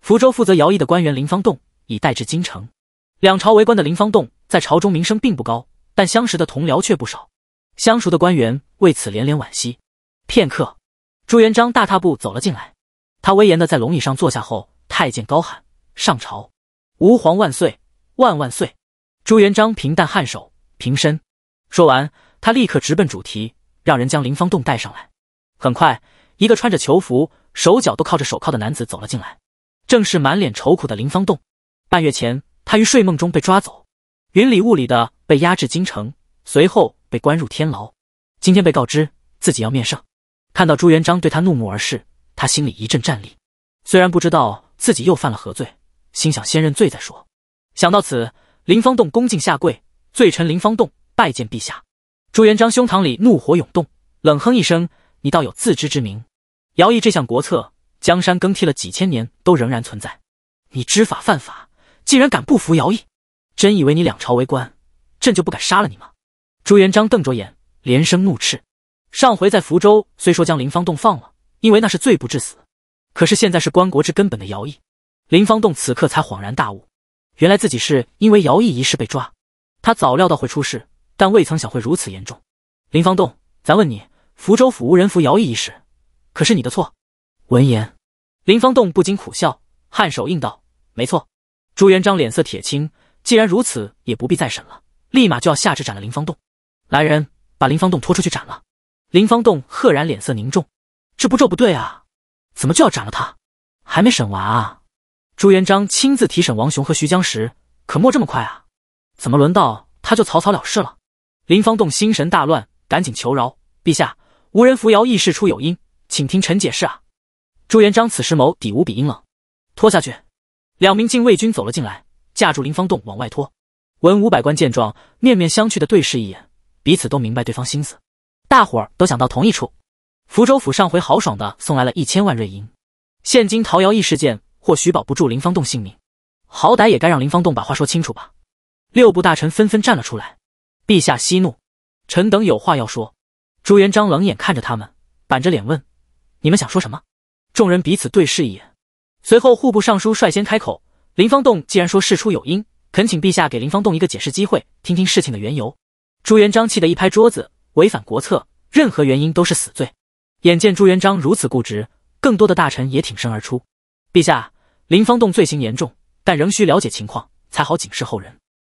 福州负责徭役的官员林方栋已带至京城。两朝为官的林方栋在朝中名声并不高，但相识的同僚却不少。相熟的官员为此连连惋惜。片刻，朱元璋大踏步走了进来，他威严的在龙椅上坐下后，太监高喊：“上朝！吾皇万岁，万万岁！”朱元璋平淡颔首，平身。说完，他立刻直奔主题，让人将林方栋带上来。很快。一个穿着囚服、手脚都靠着手铐的男子走了进来，正是满脸愁苦的林方栋。半月前，他于睡梦中被抓走，云里雾里的被押至京城，随后被关入天牢。今天被告知自己要面圣，看到朱元璋对他怒目而视，他心里一阵战栗。虽然不知道自己又犯了何罪，心想先认罪再说。想到此，林方栋恭敬下跪：“罪臣林方栋拜见陛下。”朱元璋胸膛里怒火涌动，冷哼一声：“你倒有自知之明。”徭役这项国策，江山更替了几千年都仍然存在。你知法犯法，竟然敢不服徭役，真以为你两朝为官，朕就不敢杀了你吗？朱元璋瞪着眼，连声怒斥。上回在福州虽说将林方栋放了，因为那是罪不至死，可是现在是官国之根本的徭役。林方栋此刻才恍然大悟，原来自己是因为徭役一事被抓。他早料到会出事，但未曾想会如此严重。林方栋，咱问你，福州府无人服徭役一事？可是你的错。闻言，林方栋不禁苦笑，颔首应道：“没错。”朱元璋脸色铁青，既然如此，也不必再审了，立马就要下旨斩了林方栋。来人，把林方栋拖出去斩了！林方栋赫然脸色凝重，这步骤不对啊，怎么就要斩了他？还没审完啊！朱元璋亲自提审王雄和徐江时，可莫这么快啊，怎么轮到他就草草了事了？林方栋心神大乱，赶紧求饶：“陛下，无人扶摇，亦事出有因。”请听臣解释啊！朱元璋此时眸底无比阴冷，拖下去。两名禁卫军走了进来，架住林方栋往外拖。文武百官见状，面面相觑的对视一眼，彼此都明白对方心思。大伙儿都想到同一处：福州府上回豪爽的送来了一千万瑞银，现今陶瑶义事件或许保不住林方栋性命，好歹也该让林方栋把话说清楚吧。六部大臣纷纷站了出来，陛下息怒，臣等有话要说。朱元璋冷眼看着他们，板着脸问。你们想说什么？众人彼此对视一眼，随后户部尚书率先开口：“林方栋既然说事出有因，恳请陛下给林方栋一个解释机会，听听事情的缘由。”朱元璋气得一拍桌子：“违反国策，任何原因都是死罪！”眼见朱元璋如此固执，更多的大臣也挺身而出：“陛下，林方栋罪行严重，但仍需了解情况，才好警示后人。”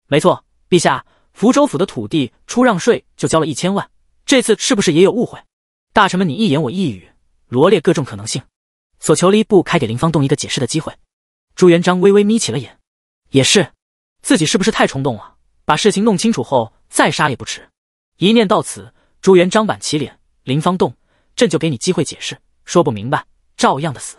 没错，陛下，福州府的土地出让税就交了一千万，这次是不是也有误会？大臣们，你一言我一语。罗列各种可能性，索求了一步，开给林方栋一个解释的机会。朱元璋微微眯起了眼，也是，自己是不是太冲动了？把事情弄清楚后再杀也不迟。一念到此，朱元璋板起脸：“林方栋，朕就给你机会解释，说不明白，照样的死。”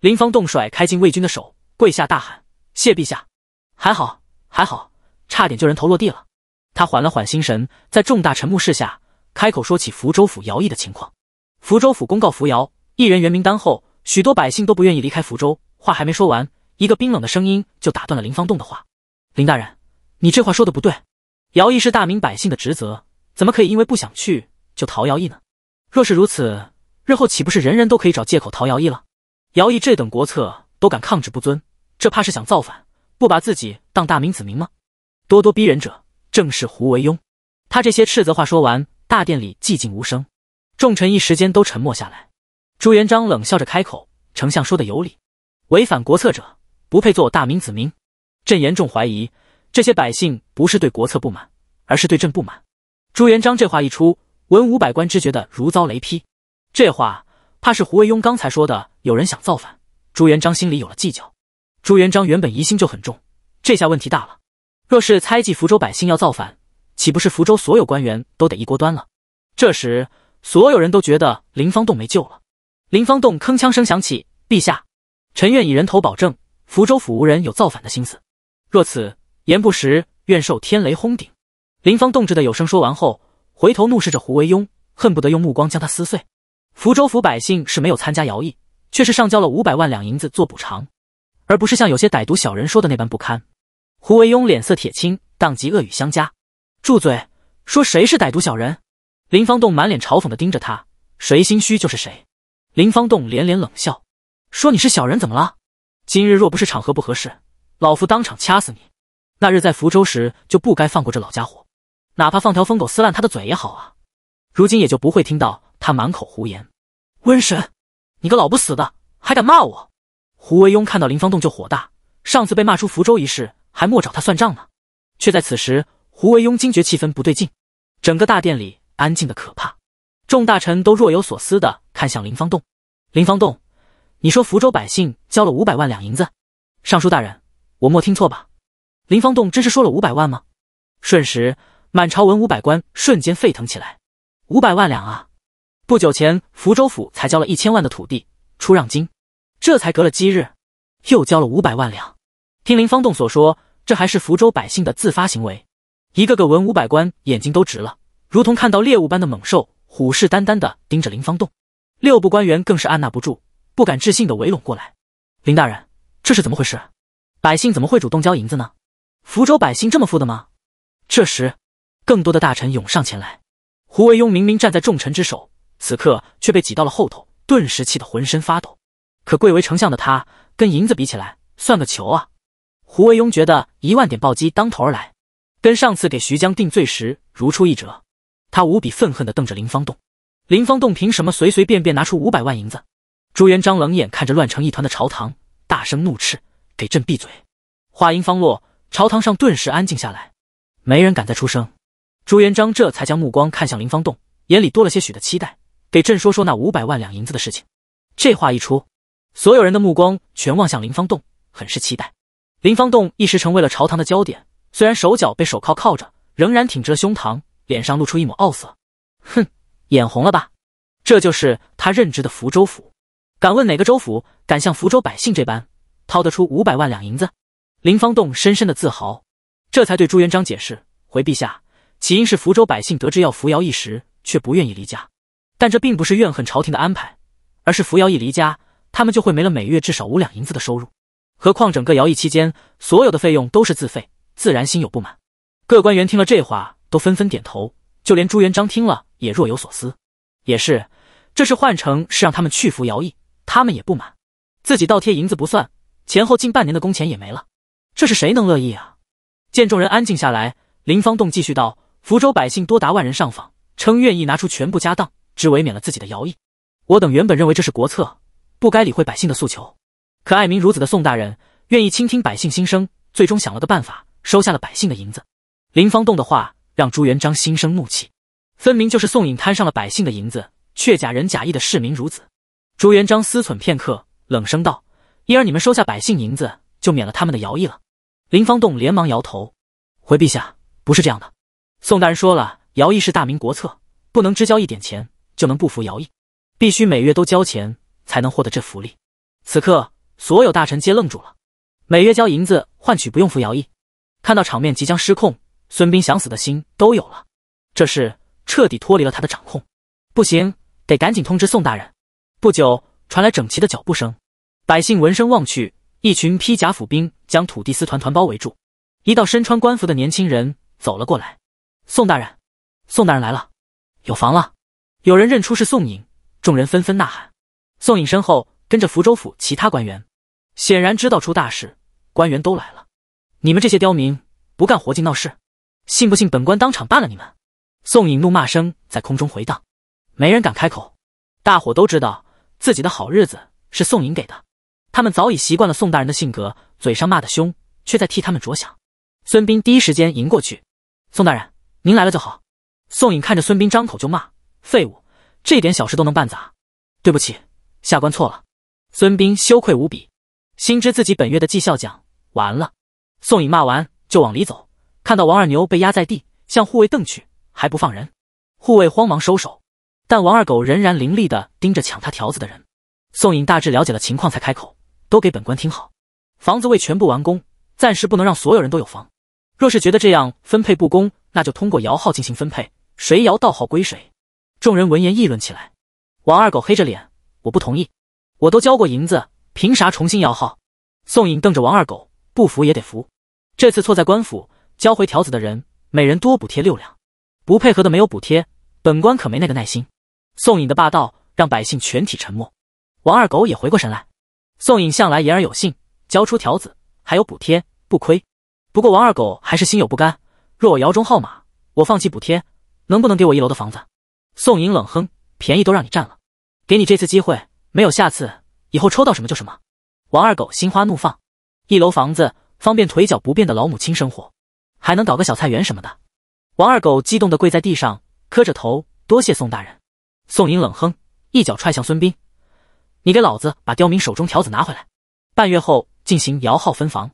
林方栋甩开进卫军的手，跪下大喊：“谢陛下，还好，还好，差点就人头落地了。”他缓了缓心神，在众大臣目视下，开口说起福州府徭役的情况。福州府公告扶摇，一人原名单后，许多百姓都不愿意离开福州。话还没说完，一个冰冷的声音就打断了林方栋的话：“林大人，你这话说的不对。徭役是大明百姓的职责，怎么可以因为不想去就逃徭役呢？若是如此，日后岂不是人人都可以找借口逃徭役了？徭役这等国策都敢抗旨不遵，这怕是想造反，不把自己当大明子民吗？咄咄逼人者正是胡惟庸。他这些斥责话说完，大殿里寂静无声。”众臣一时间都沉默下来，朱元璋冷笑着开口：“丞相说的有理，违反国策者不配做我大明子民。朕严重怀疑，这些百姓不是对国策不满，而是对朕不满。”朱元璋这话一出，文武百官只觉得如遭雷劈。这话怕是胡惟庸刚才说的，有人想造反。朱元璋心里有了计较。朱元璋原本疑心就很重，这下问题大了。若是猜忌福州百姓要造反，岂不是福州所有官员都得一锅端了？这时。所有人都觉得林方栋没救了。林方栋铿锵声响起：“陛下，臣愿以人头保证，福州府无人有造反的心思。若此言不实，愿受天雷轰顶。”林芳栋质的有声说完后，回头怒视着胡惟庸，恨不得用目光将他撕碎。福州府百姓是没有参加徭役，却是上交了五百万两银子做补偿，而不是像有些歹毒小人说的那般不堪。胡惟庸脸色铁青，当即恶语相加：“住嘴，说谁是歹毒小人？”林方栋满脸嘲讽的盯着他，谁心虚就是谁。林方栋连连冷笑，说：“你是小人，怎么了？今日若不是场合不合适，老夫当场掐死你。那日在福州时就不该放过这老家伙，哪怕放条疯狗撕烂他的嘴也好啊。如今也就不会听到他满口胡言。瘟神，你个老不死的，还敢骂我！”胡惟庸看到林方栋就火大，上次被骂出福州一事还莫找他算账呢。却在此时，胡惟庸惊觉气氛不对劲，整个大殿里。安静的可怕，众大臣都若有所思的看向林方栋。林方栋，你说福州百姓交了五百万两银子？尚书大人，我莫听错吧？林方栋真是说了五百万吗？瞬时，满朝文武百官瞬间沸腾起来。五百万两啊！不久前，福州府才交了一千万的土地出让金，这才隔了几日，又交了五百万两。听林方栋所说，这还是福州百姓的自发行为。一个个文武百官眼睛都直了。如同看到猎物般的猛兽，虎视眈眈的盯着林方栋。六部官员更是按捺不住，不敢置信的围拢过来。林大人，这是怎么回事？百姓怎么会主动交银子呢？福州百姓这么富的吗？这时，更多的大臣涌上前来。胡惟庸明明站在众臣之首，此刻却被挤到了后头，顿时气得浑身发抖。可贵为丞相的他，跟银子比起来算个球啊！胡惟庸觉得一万点暴击当头而来，跟上次给徐江定罪时如出一辙。他无比愤恨地瞪着林方栋，林方栋凭什么随随便便拿出五百万银子？朱元璋冷眼看着乱成一团的朝堂，大声怒斥：“给朕闭嘴！”话音方落，朝堂上顿时安静下来，没人敢再出声。朱元璋这才将目光看向林方栋，眼里多了些许的期待：“给朕说说那五百万两银子的事情。”这话一出，所有人的目光全望向林方栋，很是期待。林方栋一时成为了朝堂的焦点，虽然手脚被手铐铐着，仍然挺直了胸膛。脸上露出一抹傲色，哼，眼红了吧？这就是他任职的福州府，敢问哪个州府敢像福州百姓这般掏得出五百万两银子？林方栋深深的自豪，这才对朱元璋解释：“回陛下，起因是福州百姓得知要扶摇一时，却不愿意离家。但这并不是怨恨朝廷的安排，而是扶摇一离家，他们就会没了每月至少五两银子的收入。何况整个徭役期间，所有的费用都是自费，自然心有不满。”各官员听了这话。都纷纷点头，就连朱元璋听了也若有所思。也是，这事换成是让他们去服徭役，他们也不满。自己倒贴银子不算，前后近半年的工钱也没了，这是谁能乐意啊？见众人安静下来，林方栋继续道：“福州百姓多达万人上访，称愿意拿出全部家当，只为免了自己的徭役。我等原本认为这是国策，不该理会百姓的诉求。可爱民如子的宋大人，愿意倾听百姓心声，最终想了个办法，收下了百姓的银子。”林方栋的话。让朱元璋心生怒气，分明就是宋颖贪上了百姓的银子，却假仁假义的视民如子。朱元璋思忖片刻，冷声道：“因而你们收下百姓银子，就免了他们的徭役了。”林方栋连忙摇头，回陛下：“不是这样的，宋大人说了，徭役是大明国策，不能只交一点钱就能不服徭役，必须每月都交钱才能获得这福利。”此刻，所有大臣皆愣住了，每月交银子换取不用服徭役，看到场面即将失控。孙斌想死的心都有了，这事彻底脱离了他的掌控。不行，得赶紧通知宋大人。不久传来整齐的脚步声，百姓闻声望去，一群披甲府兵将土地司团团包围住。一道身穿官服的年轻人走了过来：“宋大人，宋大人来了，有房了！”有人认出是宋颖，众人纷纷呐喊。宋颖身后跟着福州府其他官员，显然知道出大事，官员都来了。你们这些刁民，不干活净闹事！信不信本官当场办了你们？宋颖怒骂声在空中回荡，没人敢开口。大伙都知道自己的好日子是宋颖给的，他们早已习惯了宋大人的性格，嘴上骂的凶，却在替他们着想。孙斌第一时间迎过去：“宋大人，您来了就好。”宋颖看着孙斌，张口就骂：“废物，这点小事都能办砸！”对不起，下官错了。孙斌羞愧无比，心知自己本月的绩效奖完了。宋颖骂完就往里走。看到王二牛被压在地，向护卫瞪去，还不放人。护卫慌忙收手，但王二狗仍然凌厉地盯着抢他条子的人。宋颖大致了解了情况，才开口：“都给本官听好，房子未全部完工，暂时不能让所有人都有房。若是觉得这样分配不公，那就通过摇号进行分配，谁摇到号归谁。”众人闻言议论起来。王二狗黑着脸：“我不同意，我都交过银子，凭啥重新摇号？”宋颖瞪着王二狗：“不服也得服，这次错在官府。”交回条子的人，每人多补贴六两，不配合的没有补贴，本官可没那个耐心。宋颖的霸道让百姓全体沉默。王二狗也回过神来，宋颖向来言而有信，交出条子还有补贴，不亏。不过王二狗还是心有不甘，若我摇中号码，我放弃补贴，能不能给我一楼的房子？宋颖冷哼，便宜都让你占了，给你这次机会，没有下次，以后抽到什么就什么。王二狗心花怒放，一楼房子方便腿脚不便的老母亲生活。还能搞个小菜园什么的，王二狗激动的跪在地上，磕着头，多谢宋大人。宋颖冷哼，一脚踹向孙斌：“你给老子把刁民手中条子拿回来，半月后进行摇号分房。”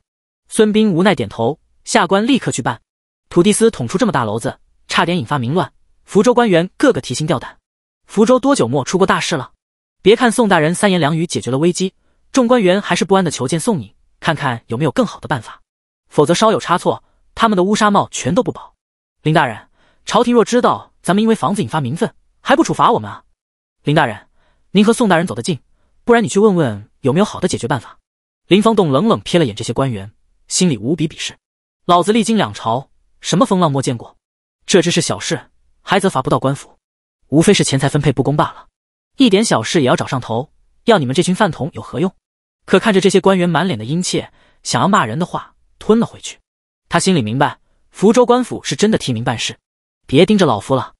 孙斌无奈点头：“下官立刻去办。”土地司捅出这么大娄子，差点引发民乱，福州官员个个提心吊胆。福州多久没出过大事了？别看宋大人三言两语解决了危机，众官员还是不安的求见宋颖，看看有没有更好的办法，否则稍有差错。他们的乌纱帽全都不保，林大人，朝廷若知道咱们因为房子引发民愤，还不处罚我们啊？林大人，您和宋大人走得近，不然你去问问有没有好的解决办法。林方栋冷冷瞥了眼这些官员，心里无比鄙视，老子历经两朝，什么风浪莫见过，这只是小事，还责罚不到官府，无非是钱财分配不公罢了，一点小事也要找上头，要你们这群饭桶有何用？可看着这些官员满脸的殷切，想要骂人的话吞了回去。他心里明白，福州官府是真的替民办事。别盯着老夫了，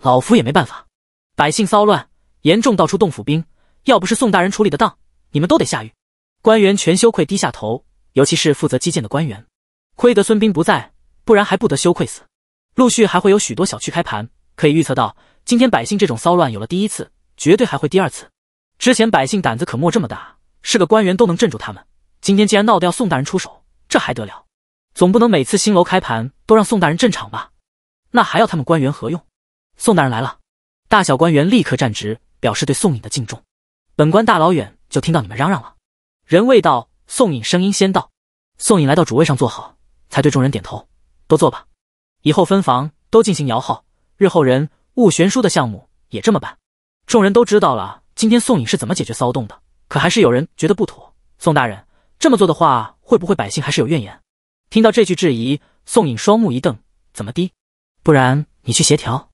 老夫也没办法。百姓骚乱严重，到处动府兵，要不是宋大人处理的当，你们都得下狱。官员全羞愧低下头，尤其是负责基建的官员，亏得孙兵不在，不然还不得羞愧死。陆续还会有许多小区开盘，可以预测到，今天百姓这种骚乱有了第一次，绝对还会第二次。之前百姓胆子可没这么大，是个官员都能镇住他们。今天既然闹得要宋大人出手，这还得了？总不能每次新楼开盘都让宋大人镇场吧？那还要他们官员何用？宋大人来了，大小官员立刻站直，表示对宋颖的敬重。本官大老远就听到你们嚷嚷了。人未到，宋颖声音先到。宋颖来到主位上坐好，才对众人点头：“都坐吧。以后分房都进行摇号，日后人物悬殊的项目也这么办。”众人都知道了今天宋颖是怎么解决骚动的，可还是有人觉得不妥。宋大人这么做的话，会不会百姓还是有怨言？听到这句质疑，宋颖双目一瞪：“怎么的？不然你去协调。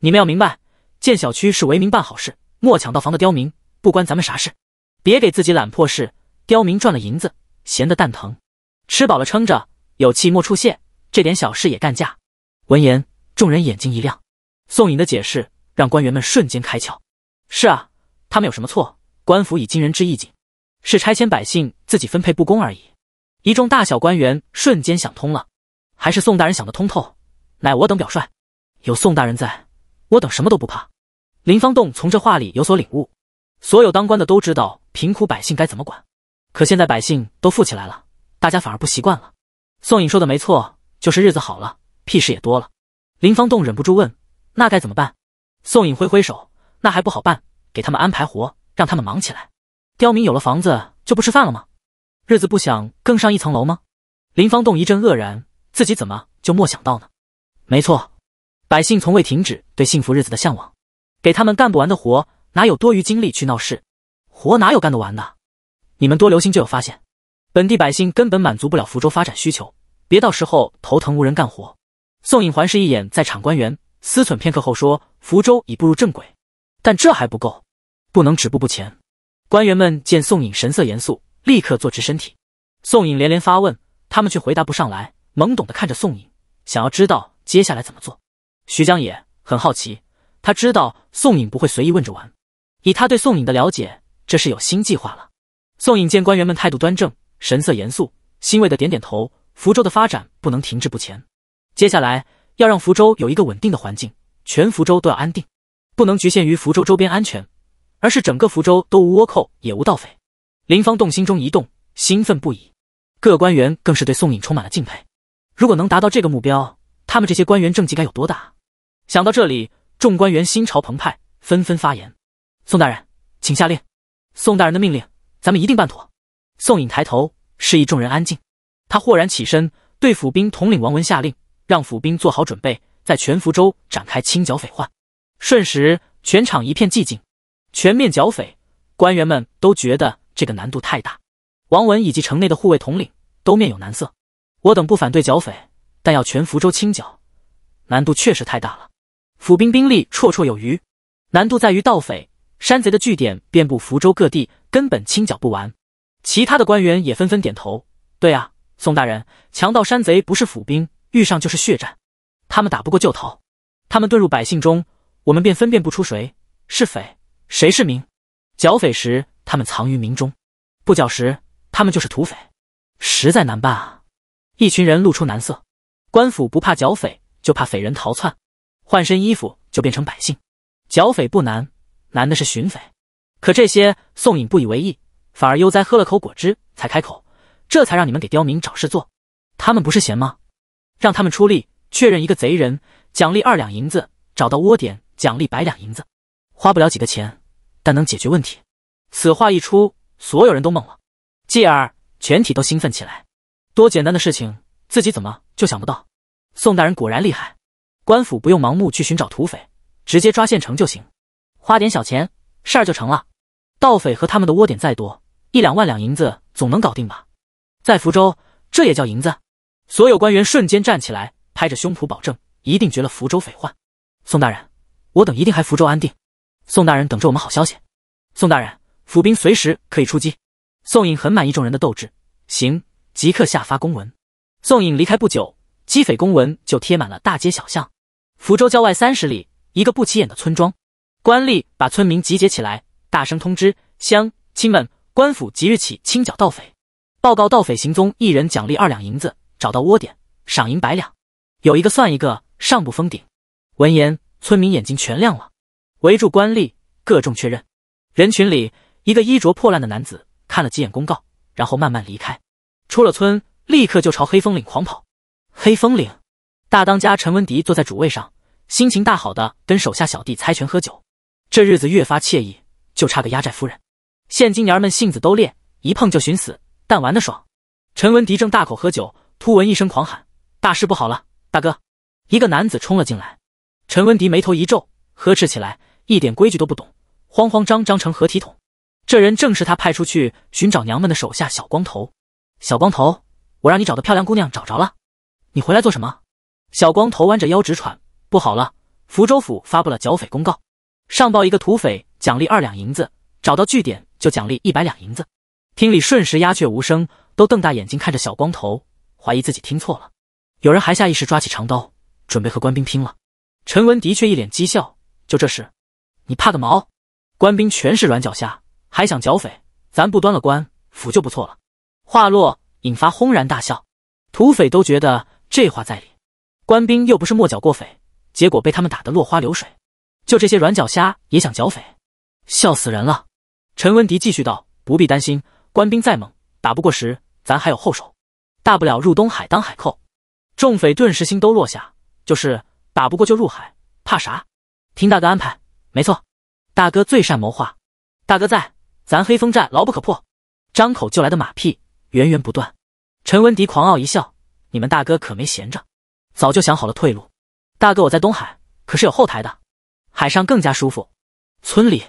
你们要明白，建小区是为民办好事，莫抢到房的刁民不关咱们啥事。别给自己揽破事，刁民赚了银子，闲得蛋疼，吃饱了撑着，有气莫出现，这点小事也干架。”闻言，众人眼睛一亮。宋颖的解释让官员们瞬间开窍：“是啊，他们有什么错？官府以今人之意景，是拆迁百姓自己分配不公而已。”一众大小官员瞬间想通了，还是宋大人想得通透，乃我等表率。有宋大人在，我等什么都不怕。林方栋从这话里有所领悟，所有当官的都知道贫苦百姓该怎么管，可现在百姓都富起来了，大家反而不习惯了。宋颖说的没错，就是日子好了，屁事也多了。林方栋忍不住问：“那该怎么办？”宋颖挥挥手：“那还不好办，给他们安排活，让他们忙起来。刁民有了房子就不吃饭了吗？”日子不想更上一层楼吗？林方栋一阵愕然，自己怎么就莫想到呢？没错，百姓从未停止对幸福日子的向往，给他们干不完的活，哪有多余精力去闹事？活哪有干得完的？你们多留心就有发现，本地百姓根本满足不了福州发展需求，别到时候头疼无人干活。宋颖环视一眼在场官员，思忖片刻后说：“福州已步入正轨，但这还不够，不能止步不前。”官员们见宋颖神色严肃。立刻坐直身体，宋颖连连发问，他们却回答不上来，懵懂的看着宋颖，想要知道接下来怎么做。徐江也很好奇，他知道宋颖不会随意问着玩，以他对宋颖的了解，这是有新计划了。宋颖见官员们态度端正，神色严肃，欣慰的点点头。福州的发展不能停滞不前，接下来要让福州有一个稳定的环境，全福州都要安定，不能局限于福州周边安全，而是整个福州都无倭寇也无盗匪。林芳动心中一动，兴奋不已。各官员更是对宋颖充满了敬佩。如果能达到这个目标，他们这些官员政绩该有多大？想到这里，众官员心潮澎湃，纷纷发言：“宋大人，请下令！”“宋大人的命令，咱们一定办妥。”宋颖抬头，示意众人安静。他豁然起身，对府兵统领王文下令：“让府兵做好准备，在全福州展开清剿匪患。”瞬时，全场一片寂静。全面剿匪，官员们都觉得。这个难度太大，王文以及城内的护卫统领都面有难色。我等不反对剿匪，但要全福州清剿，难度确实太大了。府兵兵力绰绰有余，难度在于盗匪、山贼的据点遍布福州各地，根本清剿不完。其他的官员也纷纷点头。对啊，宋大人，强盗、山贼不是府兵，遇上就是血战。他们打不过就逃，他们遁入百姓中，我们便分辨不出谁是匪，谁是民。剿匪时。他们藏于民中，不缴时，他们就是土匪，实在难办啊！一群人露出难色。官府不怕剿匪，就怕匪人逃窜，换身衣服就变成百姓。剿匪不难，难的是寻匪。可这些宋颖不以为意，反而悠哉喝了口果汁，才开口：“这才让你们给刁民找事做，他们不是闲吗？让他们出力确认一个贼人，奖励二两银子；找到窝点，奖励百两银子。花不了几个钱，但能解决问题。”此话一出，所有人都懵了，继而全体都兴奋起来。多简单的事情，自己怎么就想不到？宋大人果然厉害，官府不用盲目去寻找土匪，直接抓县城就行，花点小钱，事儿就成了。盗匪和他们的窝点再多，一两万两银子总能搞定吧？在福州，这也叫银子？所有官员瞬间站起来，拍着胸脯保证，一定绝了福州匪患。宋大人，我等一定还福州安定。宋大人，等着我们好消息。宋大人。府兵随时可以出击。宋颖很满意众人的斗志，行，即刻下发公文。宋颖离开不久，击匪公文就贴满了大街小巷。福州郊外三十里，一个不起眼的村庄，官吏把村民集结起来，大声通知乡亲们：“官府即日起清剿盗匪，报告盗匪行踪，一人奖励二两银子；找到窝点，赏银百两，有一个算一个，上不封顶。”闻言，村民眼睛全亮了，围住官吏，各众确认，人群里。一个衣着破烂的男子看了几眼公告，然后慢慢离开。出了村，立刻就朝黑风岭狂跑。黑风岭大当家陈文迪坐在主位上，心情大好的跟手下小弟猜拳喝酒。这日子越发惬意，就差个压寨夫人。现今娘们性子都烈，一碰就寻死，但玩的爽。陈文迪正大口喝酒，突闻一声狂喊：“大事不好了，大哥！”一个男子冲了进来。陈文迪眉头一皱，呵斥起来：“一点规矩都不懂，慌慌张张成何体统？”这人正是他派出去寻找娘们的手下小光头。小光头，我让你找的漂亮姑娘找着了，你回来做什么？小光头弯着腰直喘。不好了，福州府发布了剿匪公告，上报一个土匪奖励二两银子，找到据点就奖励一百两银子。厅里瞬时鸦雀无声，都瞪大眼睛看着小光头，怀疑自己听错了。有人还下意识抓起长刀，准备和官兵拼了。陈文的确一脸讥笑，就这事，你怕个毛？官兵全是软脚虾。还想剿匪？咱不端了官府就不错了。话落，引发轰然大笑。土匪都觉得这话在理，官兵又不是没剿过匪，结果被他们打得落花流水。就这些软脚虾也想剿匪，笑死人了。陈文迪继续道：“不必担心，官兵再猛，打不过时咱还有后手。大不了入东海当海寇。”众匪顿时心都落下，就是打不过就入海，怕啥？听大哥安排，没错。大哥最善谋划，大哥在。咱黑风寨牢不可破，张口就来的马屁源源不断。陈文迪狂傲一笑：“你们大哥可没闲着，早就想好了退路。大哥，我在东海可是有后台的，海上更加舒服。”村里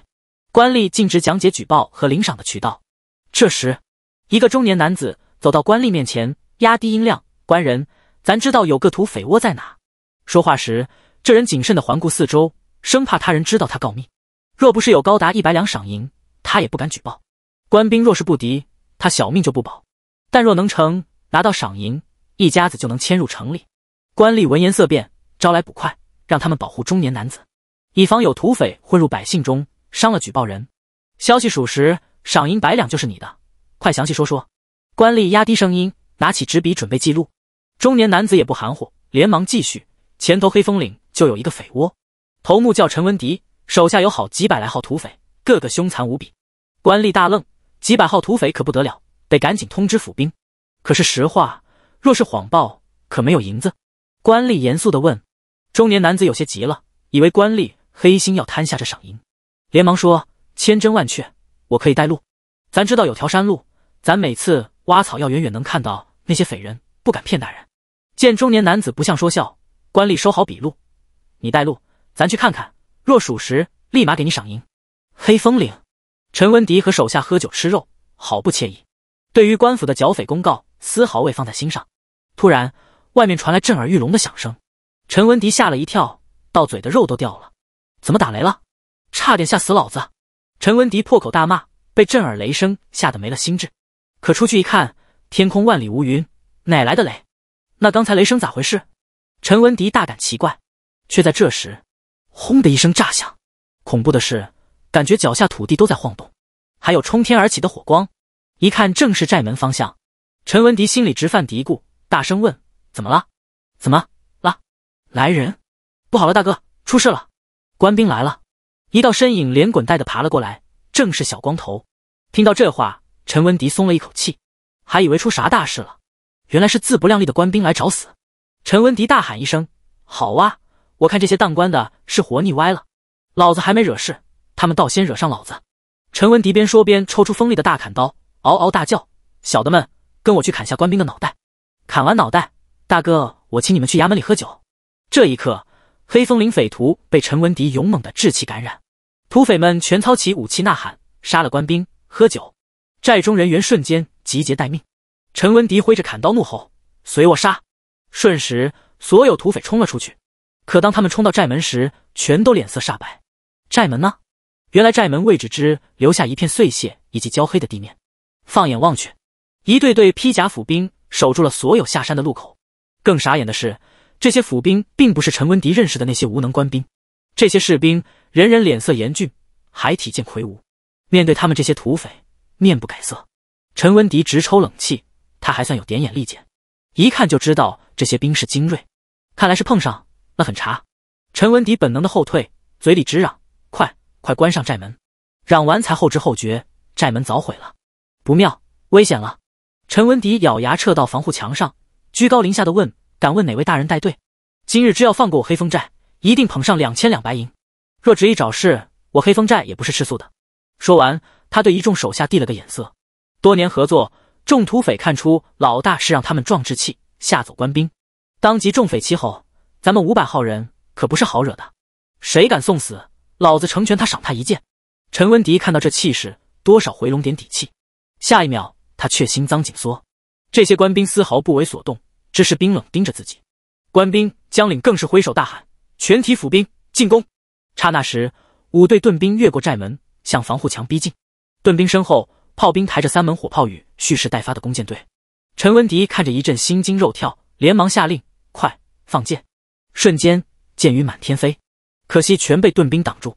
官吏尽职讲解举报和领赏的渠道。这时，一个中年男子走到官吏面前，压低音量：“官人，咱知道有个土匪窝在哪。”说话时，这人谨慎地环顾四周，生怕他人知道他告密。若不是有高达一百两赏银，他也不敢举报，官兵若是不敌，他小命就不保；但若能成，拿到赏银，一家子就能迁入城里。官吏闻言色变，招来捕快，让他们保护中年男子，以防有土匪混入百姓中伤了举报人。消息属实，赏银百两就是你的，快详细说说。官吏压低声音，拿起纸笔准备记录。中年男子也不含糊，连忙继续：前头黑风岭就有一个匪窝，头目叫陈文迪，手下有好几百来号土匪。个个凶残无比，官吏大愣，几百号土匪可不得了，得赶紧通知府兵。可是实话，若是谎报，可没有银子。官吏严肃的问，中年男子有些急了，以为官吏黑心要贪下这赏银，连忙说：“千真万确，我可以带路，咱知道有条山路，咱每次挖草要远远能看到那些匪人，不敢骗大人。”见中年男子不像说笑，官吏收好笔录，你带路，咱去看看，若属实，立马给你赏银。黑风岭，陈文迪和手下喝酒吃肉，毫不惬意。对于官府的剿匪公告，丝毫未放在心上。突然，外面传来震耳欲聋的响声，陈文迪吓了一跳，到嘴的肉都掉了。怎么打雷了？差点吓死老子！陈文迪破口大骂，被震耳雷声吓得没了心智。可出去一看，天空万里无云，哪来的雷？那刚才雷声咋回事？陈文迪大感奇怪。却在这时，轰的一声炸响。恐怖的是。感觉脚下土地都在晃动，还有冲天而起的火光，一看正是寨门方向。陈文迪心里直犯嘀咕，大声问：“怎么了？怎么了？来人！不好了，大哥，出事了！官兵来了！”一道身影连滚带的爬了过来，正是小光头。听到这话，陈文迪松了一口气，还以为出啥大事了，原来是自不量力的官兵来找死。陈文迪大喊一声：“好哇！我看这些当官的是活腻歪了，老子还没惹事。”他们倒先惹上老子！陈文迪边说边抽出锋利的大砍刀，嗷嗷大叫：“小的们，跟我去砍下官兵的脑袋！砍完脑袋，大哥，我请你们去衙门里喝酒！”这一刻，黑风岭匪徒被陈文迪勇猛的志气感染，土匪们全操起武器呐喊：“杀了官兵，喝酒！”寨中人员瞬间集结待命。陈文迪挥着砍刀怒吼：“随我杀！”瞬时，所有土匪冲了出去。可当他们冲到寨门时，全都脸色煞白。寨门呢？原来寨门位置之留下一片碎屑以及焦黑的地面，放眼望去，一队队披甲府兵守住了所有下山的路口。更傻眼的是，这些府兵并不是陈文迪认识的那些无能官兵，这些士兵人人脸色严峻，还体健魁梧。面对他们这些土匪，面不改色。陈文迪直抽冷气，他还算有点眼力见，一看就知道这些兵是精锐，看来是碰上了很茶。陈文迪本能的后退，嘴里直嚷：“快！”快关上寨门！嚷完才后知后觉，寨门早毁了，不妙，危险了！陈文迪咬牙撤到防护墙上，居高临下的问：“敢问哪位大人带队？今日只要放过我黑风寨，一定捧上两千两白银；若执意找事，我黑风寨也不是吃素的。”说完，他对一众手下递了个眼色。多年合作，众土匪看出老大是让他们壮志气，吓走官兵。当即众匪齐吼：“咱们五百号人可不是好惹的，谁敢送死？”老子成全他，赏他一剑。陈文迪看到这气势，多少回笼点底气。下一秒，他却心脏紧缩。这些官兵丝毫不为所动，只是冰冷盯着自己。官兵将领更是挥手大喊：“全体府兵进攻！”刹那时，五队盾兵越过寨门，向防护墙逼近。盾兵身后，炮兵抬着三门火炮与蓄势待发的弓箭队。陈文迪看着一阵心惊肉跳，连忙下令：“快放箭！”瞬间，箭雨满天飞。可惜全被盾兵挡住，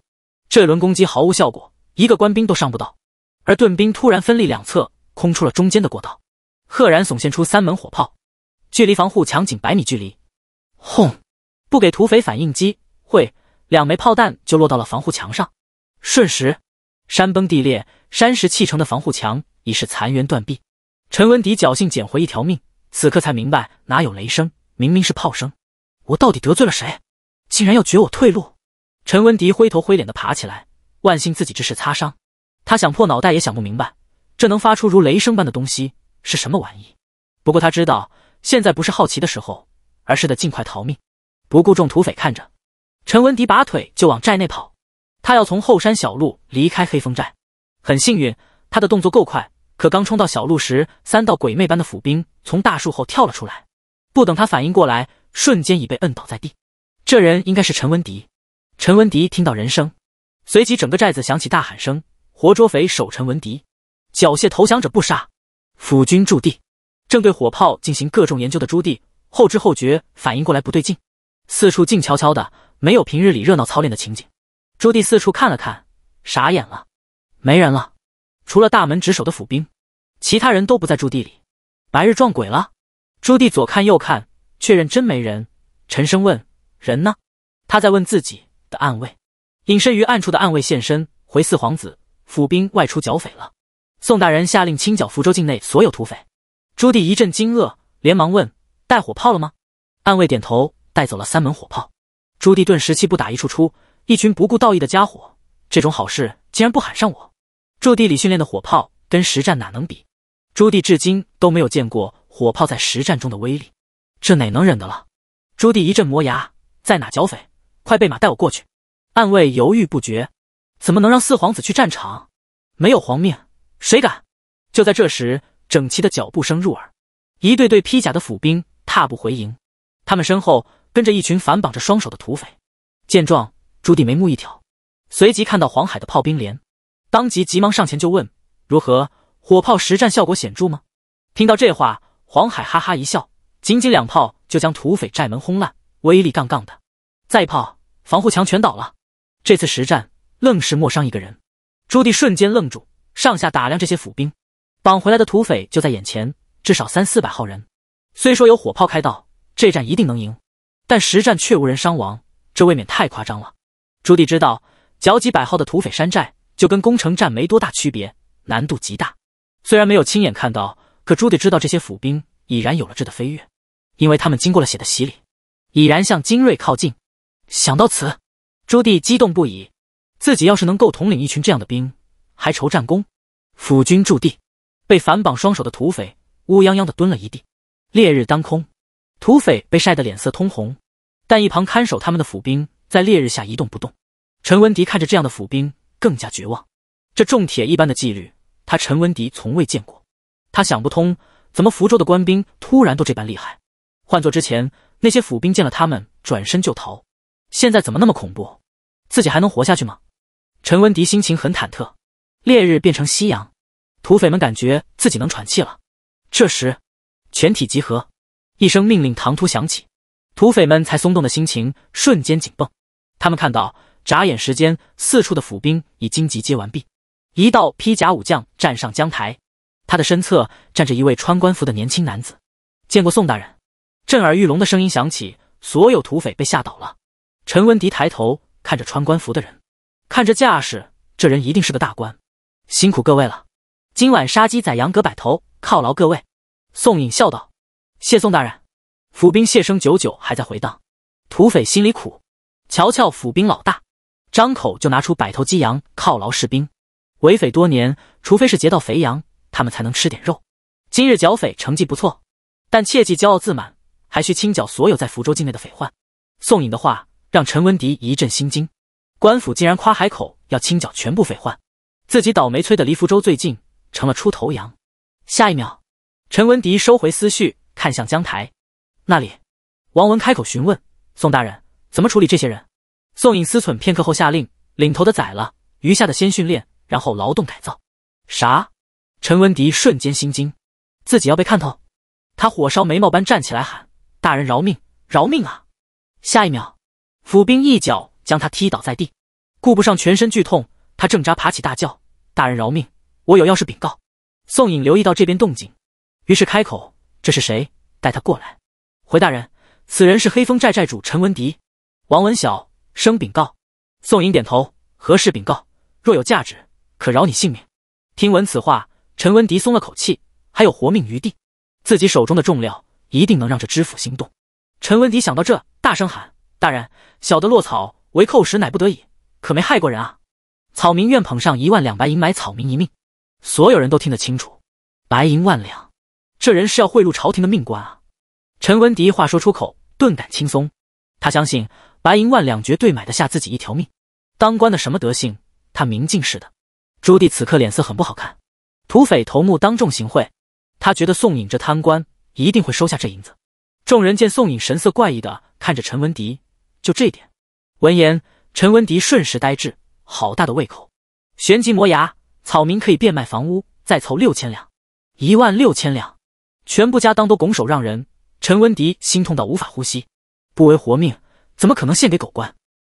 这轮攻击毫无效果，一个官兵都伤不到。而盾兵突然分立两侧，空出了中间的过道，赫然耸现出三门火炮，距离防护墙仅百米距离。轰！不给土匪反应机会，两枚炮弹就落到了防护墙上。瞬时，山崩地裂，山石砌成的防护墙已是残垣断壁。陈文迪侥幸捡回一条命，此刻才明白哪有雷声，明明是炮声。我到底得罪了谁？竟然要绝我退路？陈文迪灰头灰脸的爬起来，万幸自己只是擦伤。他想破脑袋也想不明白，这能发出如雷声般的东西是什么玩意。不过他知道，现在不是好奇的时候，而是得尽快逃命。不顾众土匪看着，陈文迪拔腿就往寨内跑。他要从后山小路离开黑风寨。很幸运，他的动作够快。可刚冲到小路时，三道鬼魅般的府兵从大树后跳了出来，不等他反应过来，瞬间已被摁倒在地。这人应该是陈文迪。陈文迪听到人声，随即整个寨子响起大喊声：“活捉匪首陈文迪，缴械投降者不杀。”府军驻地正对火炮进行各种研究的朱棣后知后觉，反应过来不对劲，四处静悄悄的，没有平日里热闹操练的情景。朱棣四处看了看，傻眼了，没人了，除了大门值守的府兵，其他人都不在驻地里。白日撞鬼了！朱棣左看右看，确认真没人，沉声问：“人呢？”他在问自己。的暗卫，隐身于暗处的暗卫现身，回四皇子府兵外出剿匪了。宋大人下令清剿福州境内所有土匪。朱棣一阵惊愕，连忙问：“带火炮了吗？”暗卫点头，带走了三门火炮。朱棣顿时气不打一处出，一群不顾道义的家伙，这种好事竟然不喊上我。驻地里训练的火炮跟实战哪能比？朱棣至今都没有见过火炮在实战中的威力，这哪能忍得了？朱棣一阵磨牙，在哪剿匪？快备马，带我过去！暗卫犹豫不决，怎么能让四皇子去战场？没有皇命，谁敢？就在这时，整齐的脚步声入耳，一队队披甲的府兵踏步回营，他们身后跟着一群反绑着双手的土匪。见状，朱棣眉目一挑，随即看到黄海的炮兵连，当即急忙上前就问：“如何？火炮实战效果显著吗？”听到这话，黄海哈哈一笑，仅仅两炮就将土匪寨门轰烂，威力杠杠的。再一炮。防护墙全倒了，这次实战愣是没伤一个人。朱棣瞬间愣住，上下打量这些府兵，绑回来的土匪就在眼前，至少三四百号人。虽说有火炮开道，这战一定能赢，但实战却无人伤亡，这未免太夸张了。朱棣知道，剿几百号的土匪山寨，就跟攻城战没多大区别，难度极大。虽然没有亲眼看到，可朱棣知道这些府兵已然有了质的飞跃，因为他们经过了血的洗礼，已然向精锐靠近。想到此，朱棣激动不已。自己要是能够统领一群这样的兵，还愁战功？辅军驻地被反绑双手的土匪乌泱泱的蹲了一地，烈日当空，土匪被晒得脸色通红。但一旁看守他们的府兵在烈日下一动不动。陈文迪看着这样的府兵，更加绝望。这重铁一般的纪律，他陈文迪从未见过。他想不通，怎么福州的官兵突然都这般厉害？换做之前，那些府兵见了他们，转身就逃。现在怎么那么恐怖？自己还能活下去吗？陈文迪心情很忐忑。烈日变成夕阳，土匪们感觉自己能喘气了。这时，全体集合，一声命令唐突响起，土匪们才松动的心情瞬间紧绷。他们看到眨眼时间，四处的府兵已荆棘接完毕。一道披甲武将站上江台，他的身侧站着一位穿官服的年轻男子。见过宋大人！震耳欲聋的声音响起，所有土匪被吓倒了。陈文迪抬头看着穿官服的人，看这架势，这人一定是个大官。辛苦各位了，今晚杀鸡宰羊，割百头犒劳各位。宋颖笑道：“谢宋大人。”府兵谢声久久还在回荡。土匪心里苦，瞧瞧府兵老大，张口就拿出百头鸡羊犒劳士兵。为匪多年，除非是劫到肥羊，他们才能吃点肉。今日剿匪成绩不错，但切忌骄傲自满，还需清剿所有在福州境内的匪患。宋颖的话。让陈文迪一阵心惊，官府竟然夸海口要清剿全部匪患，自己倒霉催的离福州最近，成了出头羊。下一秒，陈文迪收回思绪，看向江台那里，王文开口询问：“宋大人怎么处理这些人？”宋颖思忖片刻后下令：“领头的宰了，余下的先训练，然后劳动改造。”啥？陈文迪瞬间心惊，自己要被看透。他火烧眉毛般站起来喊：“大人饶命，饶命啊！”下一秒。府兵一脚将他踢倒在地，顾不上全身剧痛，他挣扎爬起，大叫：“大人饶命！我有要事禀告。”宋颖留意到这边动静，于是开口：“这是谁？带他过来。”回大人，此人是黑风寨寨主陈文迪，王文晓声禀告。宋颖点头：“何事禀告？若有价值，可饶你性命。”听闻此话，陈文迪松了口气，还有活命余地。自己手中的重料一定能让这知府心动。陈文迪想到这，大声喊。大人，小的落草为寇时乃不得已，可没害过人啊。草民愿捧上一万两白银买草民一命。所有人都听得清楚，白银万两，这人是要贿赂朝廷的命官啊。陈文迪话说出口，顿感轻松。他相信白银万两绝对买得下自己一条命。当官的什么德性，他明镜似的。朱棣此刻脸色很不好看，土匪头目当众行贿，他觉得宋颖这贪官一定会收下这银子。众人见宋颖神色怪异的看着陈文迪。就这点，闻言，陈文迪瞬时呆滞，好大的胃口。旋即磨牙，草民可以变卖房屋，再凑六千两，一万六千两，全部家当都拱手让人。陈文迪心痛到无法呼吸，不为活命，怎么可能献给狗官？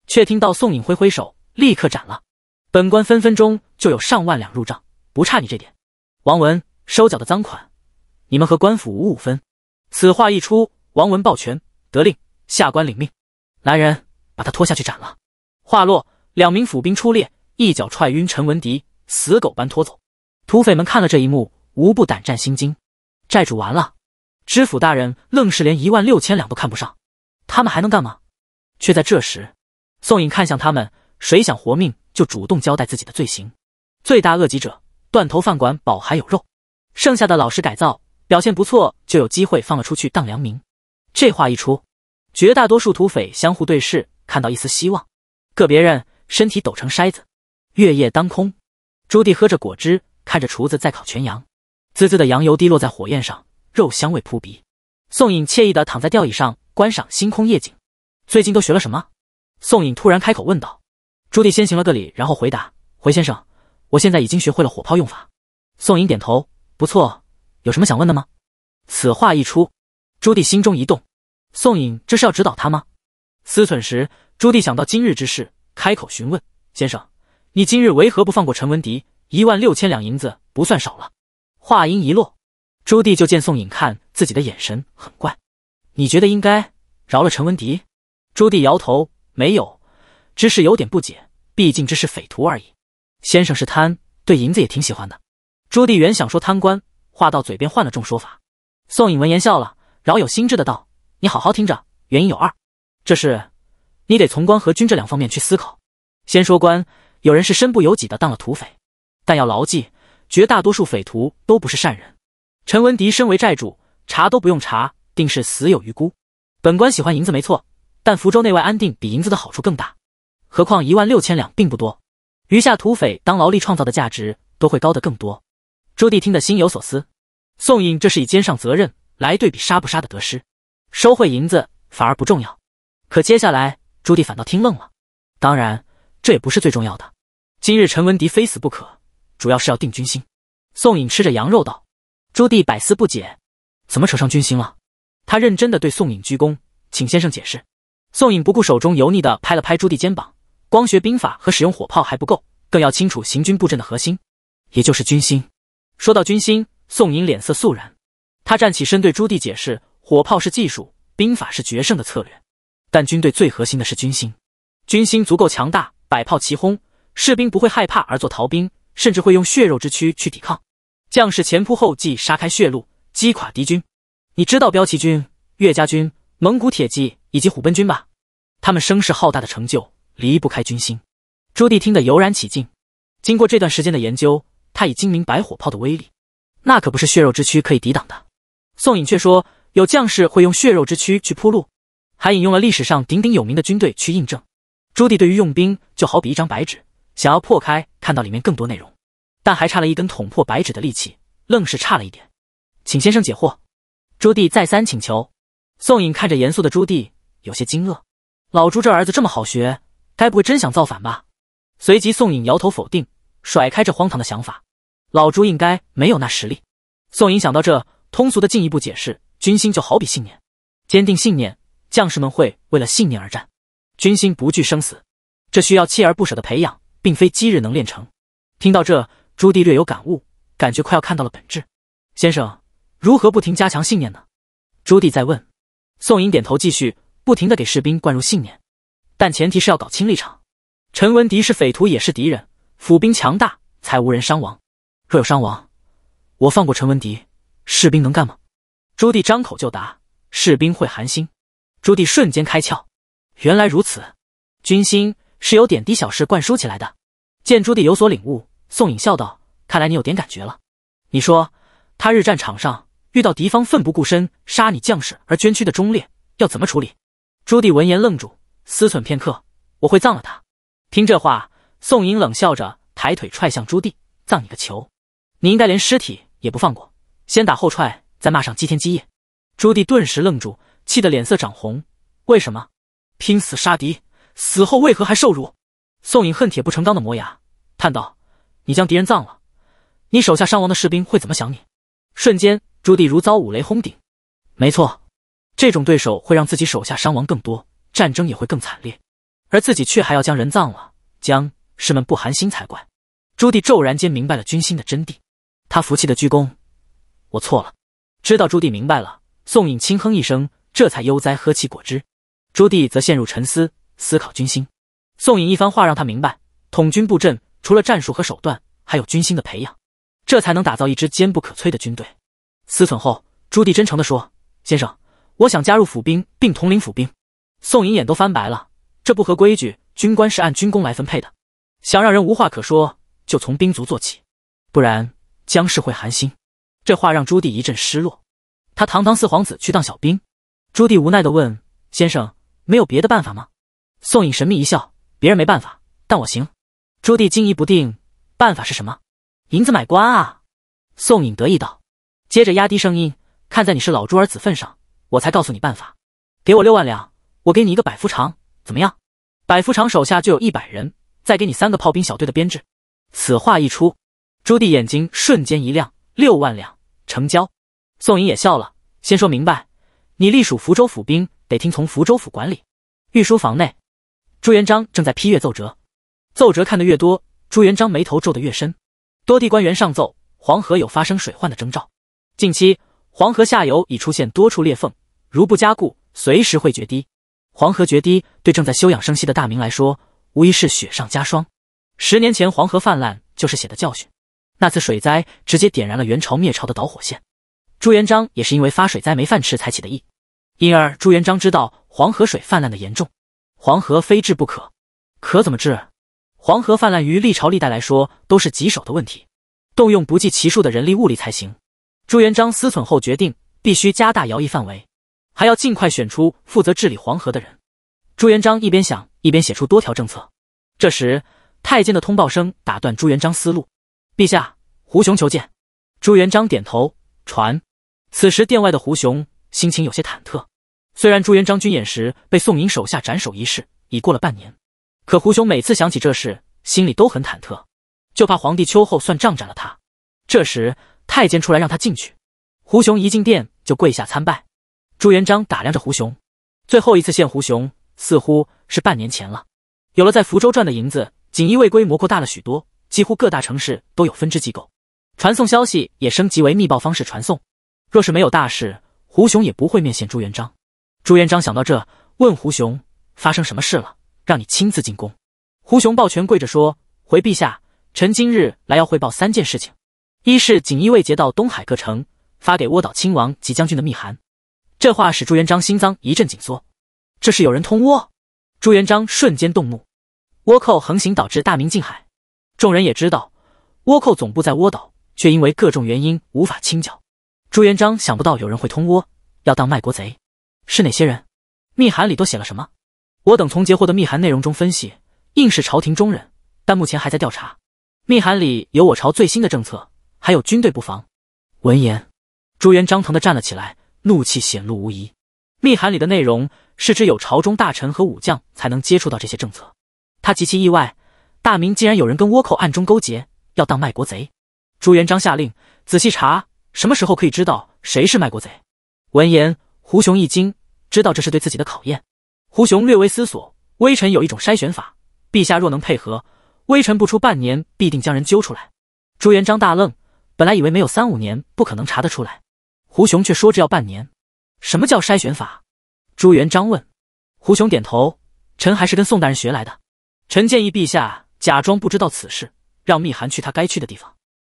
却听到宋颖挥挥手，立刻斩了。本官分分钟就有上万两入账，不差你这点。王文，收缴的赃款，你们和官府五五分。此话一出，王文抱拳得令，下官领命。男人，把他拖下去斩了！话落，两名府兵出列，一脚踹晕陈文迪，死狗般拖走。土匪们看了这一幕，无不胆战心惊。债主完了，知府大人愣是连一万六千两都看不上，他们还能干吗？却在这时，宋颖看向他们，谁想活命就主动交代自己的罪行，罪大恶极者断头饭馆饱还有肉，剩下的老实改造，表现不错就有机会放了出去当良民。这话一出。绝大多数土匪相互对视，看到一丝希望；个别人身体抖成筛子。月夜当空，朱棣喝着果汁，看着厨子在烤全羊，滋滋的羊油滴落在火焰上，肉香味扑鼻。宋颖惬意的躺在吊椅上，观赏星空夜景。最近都学了什么？宋颖突然开口问道。朱棣先行了个礼，然后回答：“回先生，我现在已经学会了火炮用法。”宋颖点头：“不错，有什么想问的吗？”此话一出，朱棣心中一动。宋颖，这是要指导他吗？思忖时，朱棣想到今日之事，开口询问：“先生，你今日为何不放过陈文迪？一万六千两银子不算少了。”话音一落，朱棣就见宋颖看自己的眼神很怪。你觉得应该饶了陈文迪？朱棣摇头，没有。只是有点不解，毕竟只是匪徒而已。先生是贪，对银子也挺喜欢的。朱棣原想说贪官，话到嘴边换了种说法。宋颖闻言笑了，饶有心致的道。你好好听着，原因有二。这是你得从官和军这两方面去思考。先说官，有人是身不由己的当了土匪，但要牢记，绝大多数匪徒都不是善人。陈文迪身为债主，查都不用查，定是死有余辜。本官喜欢银子没错，但福州内外安定比银子的好处更大。何况一万六千两并不多，余下土匪当劳力创造的价值都会高得更多。朱棣听得心有所思，宋颖这是以肩上责任来对比杀不杀的得失。收回银子反而不重要，可接下来朱棣反倒听愣了。当然，这也不是最重要的。今日陈文迪非死不可，主要是要定军心。宋颖吃着羊肉道。朱棣百思不解，怎么扯上军心了？他认真的对宋颖鞠躬，请先生解释。宋颖不顾手中油腻的拍了拍朱棣肩膀，光学兵法和使用火炮还不够，更要清楚行军布阵的核心，也就是军心。说到军心，宋颖脸色肃然，他站起身对朱棣解释。火炮是技术，兵法是决胜的策略，但军队最核心的是军心。军心足够强大，百炮齐轰，士兵不会害怕而做逃兵，甚至会用血肉之躯去抵抗。将士前仆后继，杀开血路，击垮敌军。你知道骠骑军、岳家军、蒙古铁骑以及虎贲军吧？他们声势浩大的成就离不开军心。朱棣听得油然起敬。经过这段时间的研究，他已精明白火炮的威力，那可不是血肉之躯可以抵挡的。宋颖却说。有将士会用血肉之躯去铺路，还引用了历史上鼎鼎有名的军队去印证。朱棣对于用兵就好比一张白纸，想要破开看到里面更多内容，但还差了一根捅破白纸的利器，愣是差了一点。请先生解惑。朱棣再三请求。宋颖看着严肃的朱棣，有些惊愕：老朱这儿子这么好学，该不会真想造反吧？随即宋颖摇头否定，甩开这荒唐的想法。老朱应该没有那实力。宋颖想到这，通俗的进一步解释。军心就好比信念，坚定信念，将士们会为了信念而战。军心不惧生死，这需要锲而不舍的培养，并非今日能练成。听到这，朱棣略有感悟，感觉快要看到了本质。先生，如何不停加强信念呢？朱棣在问。宋寅点头继续，不停的给士兵灌入信念，但前提是要搞清立场。陈文迪是匪徒，也是敌人。府兵强大才无人伤亡，若有伤亡，我放过陈文迪，士兵能干吗？朱棣张口就答：“士兵会寒心。”朱棣瞬间开窍，原来如此，军心是有点滴小事灌输起来的。见朱棣有所领悟，宋颖笑道：“看来你有点感觉了。你说，他日战场上遇到敌方奋不顾身杀你将士而捐躯的忠烈，要怎么处理？”朱棣闻言愣住，思忖片刻：“我会葬了他。”听这话，宋颖冷笑着抬腿踹向朱棣：“葬你个球！你应该连尸体也不放过，先打后踹。”再骂上几天几夜，朱棣顿时愣住，气得脸色涨红。为什么拼死杀敌，死后为何还受辱？宋颖恨铁不成钢的磨牙，叹道：“你将敌人葬了，你手下伤亡的士兵会怎么想你？”瞬间，朱棣如遭五雷轰顶。没错，这种对手会让自己手下伤亡更多，战争也会更惨烈，而自己却还要将人葬了，将士们不寒心才怪。朱棣骤然间明白了军心的真谛，他服气的鞠躬：“我错了。”知道朱棣明白了，宋颖轻哼一声，这才悠哉喝起果汁。朱棣则陷入沉思，思考军心。宋颖一番话让他明白，统军布阵除了战术和手段，还有军心的培养，这才能打造一支坚不可摧的军队。思忖后，朱棣真诚地说：“先生，我想加入府兵，并统领府兵。”宋颖眼都翻白了，这不合规矩。军官是按军功来分配的，想让人无话可说，就从兵卒做起，不然将士会寒心。这话让朱棣一阵失落，他堂堂四皇子去当小兵。朱棣无奈地问：“先生，没有别的办法吗？”宋颖神秘一笑：“别人没办法，但我行。”朱棣惊疑不定：“办法是什么？银子买官啊？”宋颖得意道，接着压低声音：“看在你是老朱儿子份上，我才告诉你办法。给我六万两，我给你一个百夫长，怎么样？百夫长手下就有一百人，再给你三个炮兵小队的编制。”此话一出，朱棣眼睛瞬间一亮：“六万两！”成交，宋颖也笑了。先说明白，你隶属福州府兵，得听从福州府管理。御书房内，朱元璋正在批阅奏折，奏折看得越多，朱元璋眉头皱得越深。多地官员上奏，黄河有发生水患的征兆，近期黄河下游已出现多处裂缝，如不加固，随时会决堤。黄河决堤对正在休养生息的大明来说，无疑是雪上加霜。十年前黄河泛滥就是血的教训。那次水灾直接点燃了元朝灭朝的导火线，朱元璋也是因为发水灾没饭吃才起的意，因而朱元璋知道黄河水泛滥的严重，黄河非治不可，可怎么治？黄河泛滥于历朝历代来说都是棘手的问题，动用不计其数的人力物力才行。朱元璋思忖后决定，必须加大徭役范围，还要尽快选出负责治理黄河的人。朱元璋一边想一边写出多条政策，这时太监的通报声打断朱元璋思路。陛下，胡雄求见。朱元璋点头，传。此时殿外的胡雄心情有些忐忑。虽然朱元璋军演时被宋寅手下斩首一事已过了半年，可胡雄每次想起这事，心里都很忐忑，就怕皇帝秋后算账斩了他。这时太监出来让他进去。胡雄一进殿就跪下参拜。朱元璋打量着胡雄，最后一次见胡雄似乎是半年前了。有了在福州赚的银子，锦衣卫规模扩大了许多。几乎各大城市都有分支机构，传送消息也升级为密报方式传送。若是没有大事，胡雄也不会面见朱元璋。朱元璋想到这，问胡雄：“发生什么事了，让你亲自进宫？”胡雄抱拳跪着说：“回陛下，臣今日来要汇报三件事情。一是锦衣卫截到东海各城发给倭岛亲王及将军的密函。”这话使朱元璋心脏一阵紧缩。这是有人通倭。朱元璋瞬间动怒，倭寇横行，导致大明近海。众人也知道，倭寇总部在倭岛，却因为各种原因无法清剿。朱元璋想不到有人会通倭，要当卖国贼。是哪些人？密函里都写了什么？我等从截获的密函内容中分析，应是朝廷中人，但目前还在调查。密函里有我朝最新的政策，还有军队布防。闻言，朱元璋疼的站了起来，怒气显露无疑。密函里的内容是只有朝中大臣和武将才能接触到这些政策，他极其意外。大明竟然有人跟倭寇暗中勾结，要当卖国贼。朱元璋下令仔细查，什么时候可以知道谁是卖国贼？闻言，胡雄一惊，知道这是对自己的考验。胡雄略微思索，微臣有一种筛选法，陛下若能配合，微臣不出半年必定将人揪出来。朱元璋大愣，本来以为没有三五年不可能查得出来，胡雄却说这要半年。什么叫筛选法？朱元璋问。胡雄点头，臣还是跟宋大人学来的。臣建议陛下。假装不知道此事，让密函去他该去的地方。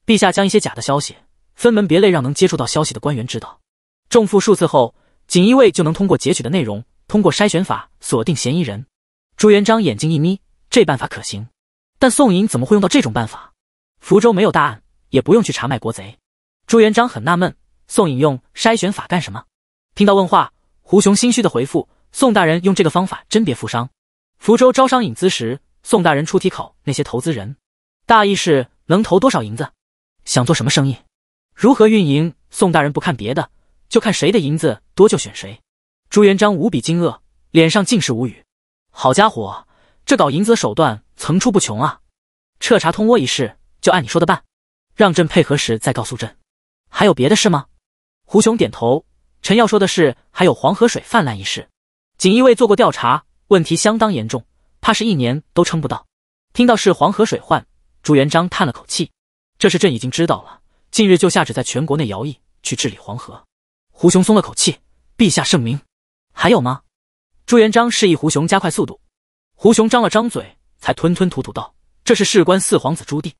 陛下将一些假的消息分门别类，让能接触到消息的官员知道。重复数次后，锦衣卫就能通过截取的内容，通过筛选法锁定嫌疑人。朱元璋眼睛一眯，这办法可行。但宋颖怎么会用到这种办法？福州没有大案，也不用去查卖国贼。朱元璋很纳闷，宋颖用筛选法干什么？听到问话，胡雄心虚的回复：“宋大人用这个方法甄别富商，福州招商引资时。”宋大人出题考那些投资人，大意是能投多少银子，想做什么生意，如何运营。宋大人不看别的，就看谁的银子多，就选谁。朱元璋无比惊愕，脸上尽是无语。好家伙，这搞银子手段层出不穷啊！彻查通倭一事，就按你说的办，让朕配合时再告诉朕。还有别的事吗？胡雄点头，臣要说的是还有黄河水泛滥一事，锦衣卫做过调查，问题相当严重。怕是一年都撑不到。听到是黄河水患，朱元璋叹了口气：“这事朕已经知道了，近日就下旨在全国内徭役去治理黄河。”胡雄松了口气：“陛下圣明。”还有吗？朱元璋示意胡雄加快速度。胡雄张了张嘴，才吞吞吐吐道：“这是事关四皇子朱棣。”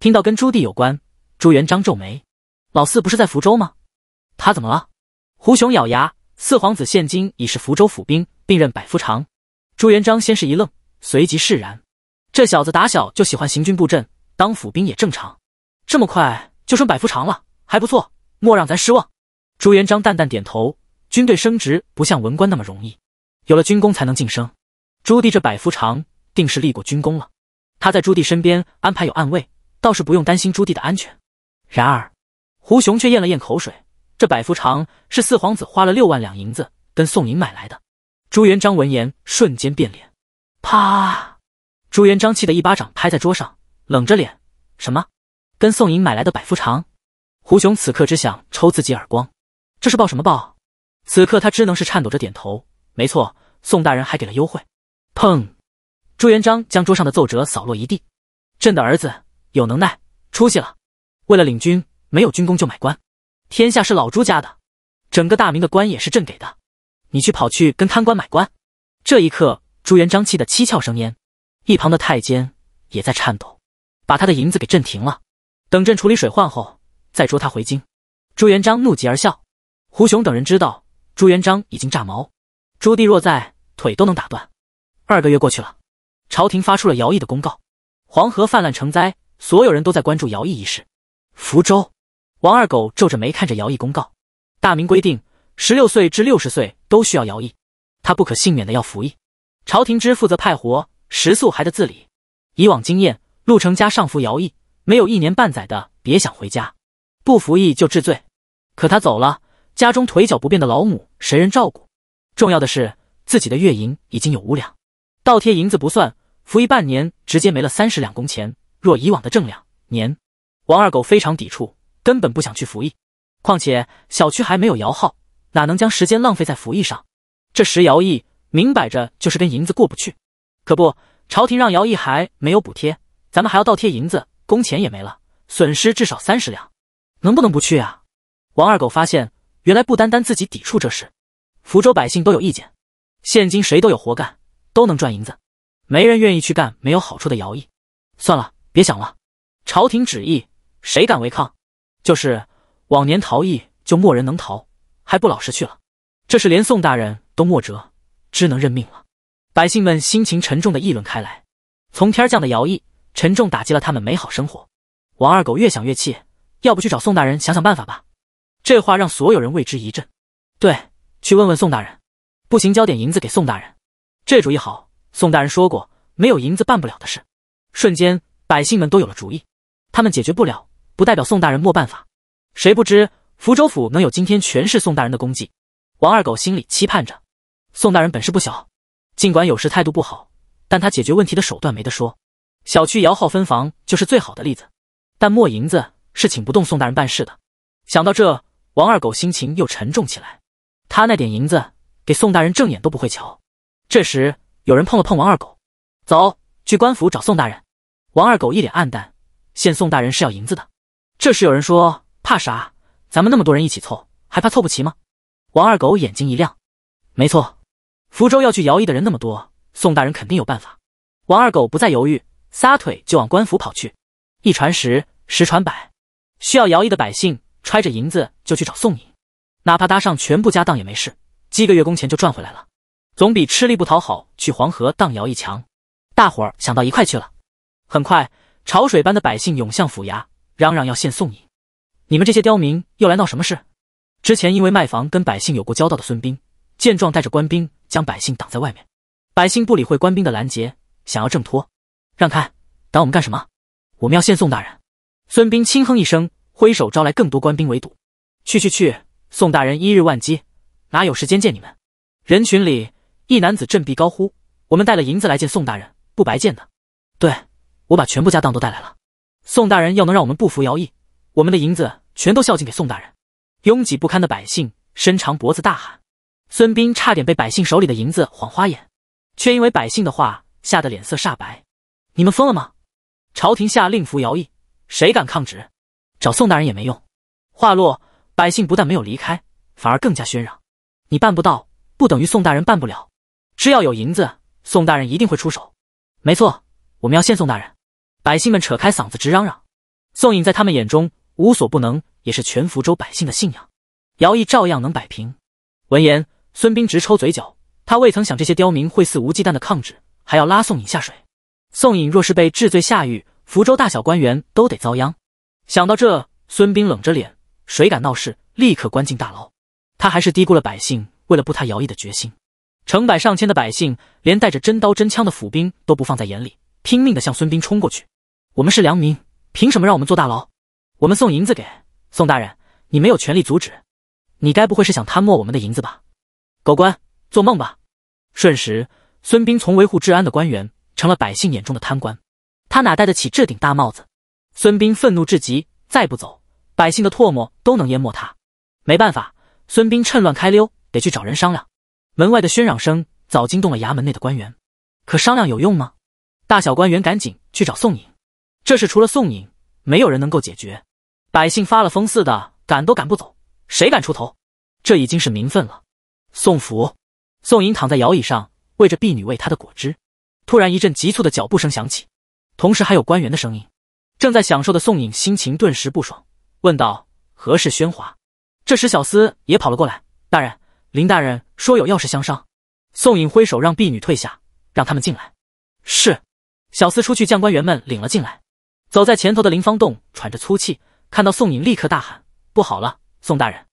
听到跟朱棣有关，朱元璋皱眉：“老四不是在福州吗？他怎么了？”胡雄咬牙：“四皇子现今已是福州府兵，并任百夫长。”朱元璋先是一愣。随即释然，这小子打小就喜欢行军布阵，当府兵也正常。这么快就升百夫长了，还不错，莫让咱失望。朱元璋淡淡点头。军队升职不像文官那么容易，有了军功才能晋升。朱棣这百夫长定是立过军功了。他在朱棣身边安排有暗卫，倒是不用担心朱棣的安全。然而，胡雄却咽了咽口水。这百夫长是四皇子花了六万两银子跟宋寅买来的。朱元璋闻言瞬间变脸。啪！朱元璋气得一巴掌拍在桌上，冷着脸：“什么？跟宋颖买来的百夫长？”胡雄此刻只想抽自己耳光，这是报什么报？此刻他只能是颤抖着点头：“没错，宋大人还给了优惠。”砰！朱元璋将桌上的奏折扫落一地：“朕的儿子有能耐，出息了。为了领军，没有军功就买官，天下是老朱家的，整个大明的官也是朕给的。你去跑去跟贪官买官，这一刻。”朱元璋气得七窍生烟，一旁的太监也在颤抖，把他的银子给震停了。等朕处理水患后，再捉他回京。朱元璋怒极而笑。胡雄等人知道朱元璋已经炸毛，朱棣若在，腿都能打断。二个月过去了，朝廷发出了徭役的公告。黄河泛滥成灾，所有人都在关注徭役一事。福州，王二狗皱着眉看着徭役公告。大明规定，十六岁至六十岁都需要徭役，他不可幸免的要服役。朝廷之负责派活，食宿还得自理。以往经验，陆成家上服徭役，没有一年半载的，别想回家。不服役就治罪。可他走了，家中腿脚不便的老母，谁人照顾？重要的是，自己的月银已经有五两，倒贴银子不算，服役半年直接没了三十两工钱。若以往的挣两年，王二狗非常抵触，根本不想去服役。况且小区还没有摇号，哪能将时间浪费在服役上？这时摇役。明摆着就是跟银子过不去，可不，朝廷让徭役还没有补贴，咱们还要倒贴银子，工钱也没了，损失至少三十两，能不能不去啊？王二狗发现，原来不单单自己抵触这事，福州百姓都有意见。现今谁都有活干，都能赚银子，没人愿意去干没有好处的徭役。算了，别想了，朝廷旨意，谁敢违抗？就是往年逃役就没人能逃，还不老实去了，这是连宋大人都没辙。只能认命了。百姓们心情沉重的议论开来。从天降的徭役，沉重打击了他们美好生活。王二狗越想越气，要不去找宋大人想想办法吧？这话让所有人为之一振。对，去问问宋大人。不行，交点银子给宋大人。这主意好。宋大人说过，没有银子办不了的事。瞬间，百姓们都有了主意。他们解决不了，不代表宋大人没办法。谁不知，福州府能有今天，全是宋大人的功绩。王二狗心里期盼着。宋大人本事不小，尽管有时态度不好，但他解决问题的手段没得说。小区摇号分房就是最好的例子。但没银子是请不动宋大人办事的。想到这，王二狗心情又沉重起来。他那点银子给宋大人正眼都不会瞧。这时有人碰了碰王二狗，走去官府找宋大人。王二狗一脸黯淡，现宋大人是要银子的。这时有人说：“怕啥？咱们那么多人一起凑，还怕凑不齐吗？”王二狗眼睛一亮，没错。福州要去徭役的人那么多，宋大人肯定有办法。王二狗不再犹豫，撒腿就往官府跑去。一传十，十传百，需要徭役的百姓揣着银子就去找宋颖，哪怕搭上全部家当也没事，几个月工钱就赚回来了，总比吃力不讨好去黄河荡徭役强。大伙儿想到一块去了，很快，潮水般的百姓涌向府衙，嚷嚷要献宋颖。你们这些刁民又来闹什么事？之前因为卖房跟百姓有过交道的孙兵见状，带着官兵。将百姓挡在外面，百姓不理会官兵的拦截，想要挣脱，让开，挡我们干什么？我们要见宋大人。孙兵轻哼一声，挥手招来更多官兵围堵。去去去，宋大人一日万机，哪有时间见你们？人群里，一男子振臂高呼：“我们带了银子来见宋大人，不白见的。对，我把全部家当都带来了。宋大人要能让我们不服徭役，我们的银子全都孝敬给宋大人。”拥挤不堪的百姓伸长脖子大喊。孙斌差点被百姓手里的银子晃花眼，却因为百姓的话吓得脸色煞白。你们疯了吗？朝廷下令服徭役，谁敢抗旨？找宋大人也没用。话落，百姓不但没有离开，反而更加喧嚷。你办不到，不等于宋大人办不了。只要有银子，宋大人一定会出手。没错，我们要献宋大人。百姓们扯开嗓子直嚷嚷。宋颖在他们眼中无所不能，也是全福州百姓的信仰。徭役照样能摆平。闻言。孙膑直抽嘴角，他未曾想这些刁民会肆无忌惮的抗旨，还要拉宋颖下水。宋颖若是被治罪下狱，福州大小官员都得遭殃。想到这，孙膑冷着脸，谁敢闹事，立刻关进大牢。他还是低估了百姓为了不他徭役的决心。成百上千的百姓，连带着真刀真枪的府兵都不放在眼里，拼命的向孙膑冲过去。我们是良民，凭什么让我们坐大牢？我们送银子给宋大人，你没有权利阻止。你该不会是想贪墨我们的银子吧？狗官，做梦吧！瞬时，孙兵从维护治安的官员成了百姓眼中的贪官，他哪戴得起这顶大帽子？孙兵愤怒至极，再不走，百姓的唾沫都能淹没他。没办法，孙兵趁乱开溜，得去找人商量。门外的喧嚷声早惊动了衙门内的官员，可商量有用吗？大小官员赶紧去找宋颖，这事除了宋颖，没有人能够解决。百姓发了疯似的赶都赶不走，谁敢出头？这已经是民愤了。宋府，宋颖躺在摇椅上，喂着婢女喂她的果汁。突然一阵急促的脚步声响起，同时还有官员的声音。正在享受的宋颖心情顿时不爽，问道：“何事喧哗？”这时小厮也跑了过来：“大人，林大人说有要事相商。”宋颖挥手让婢女退下，让他们进来。是，小厮出去将官员们领了进来。走在前头的林方栋喘着粗气，看到宋颖立刻大喊：“不好了，宋大人！”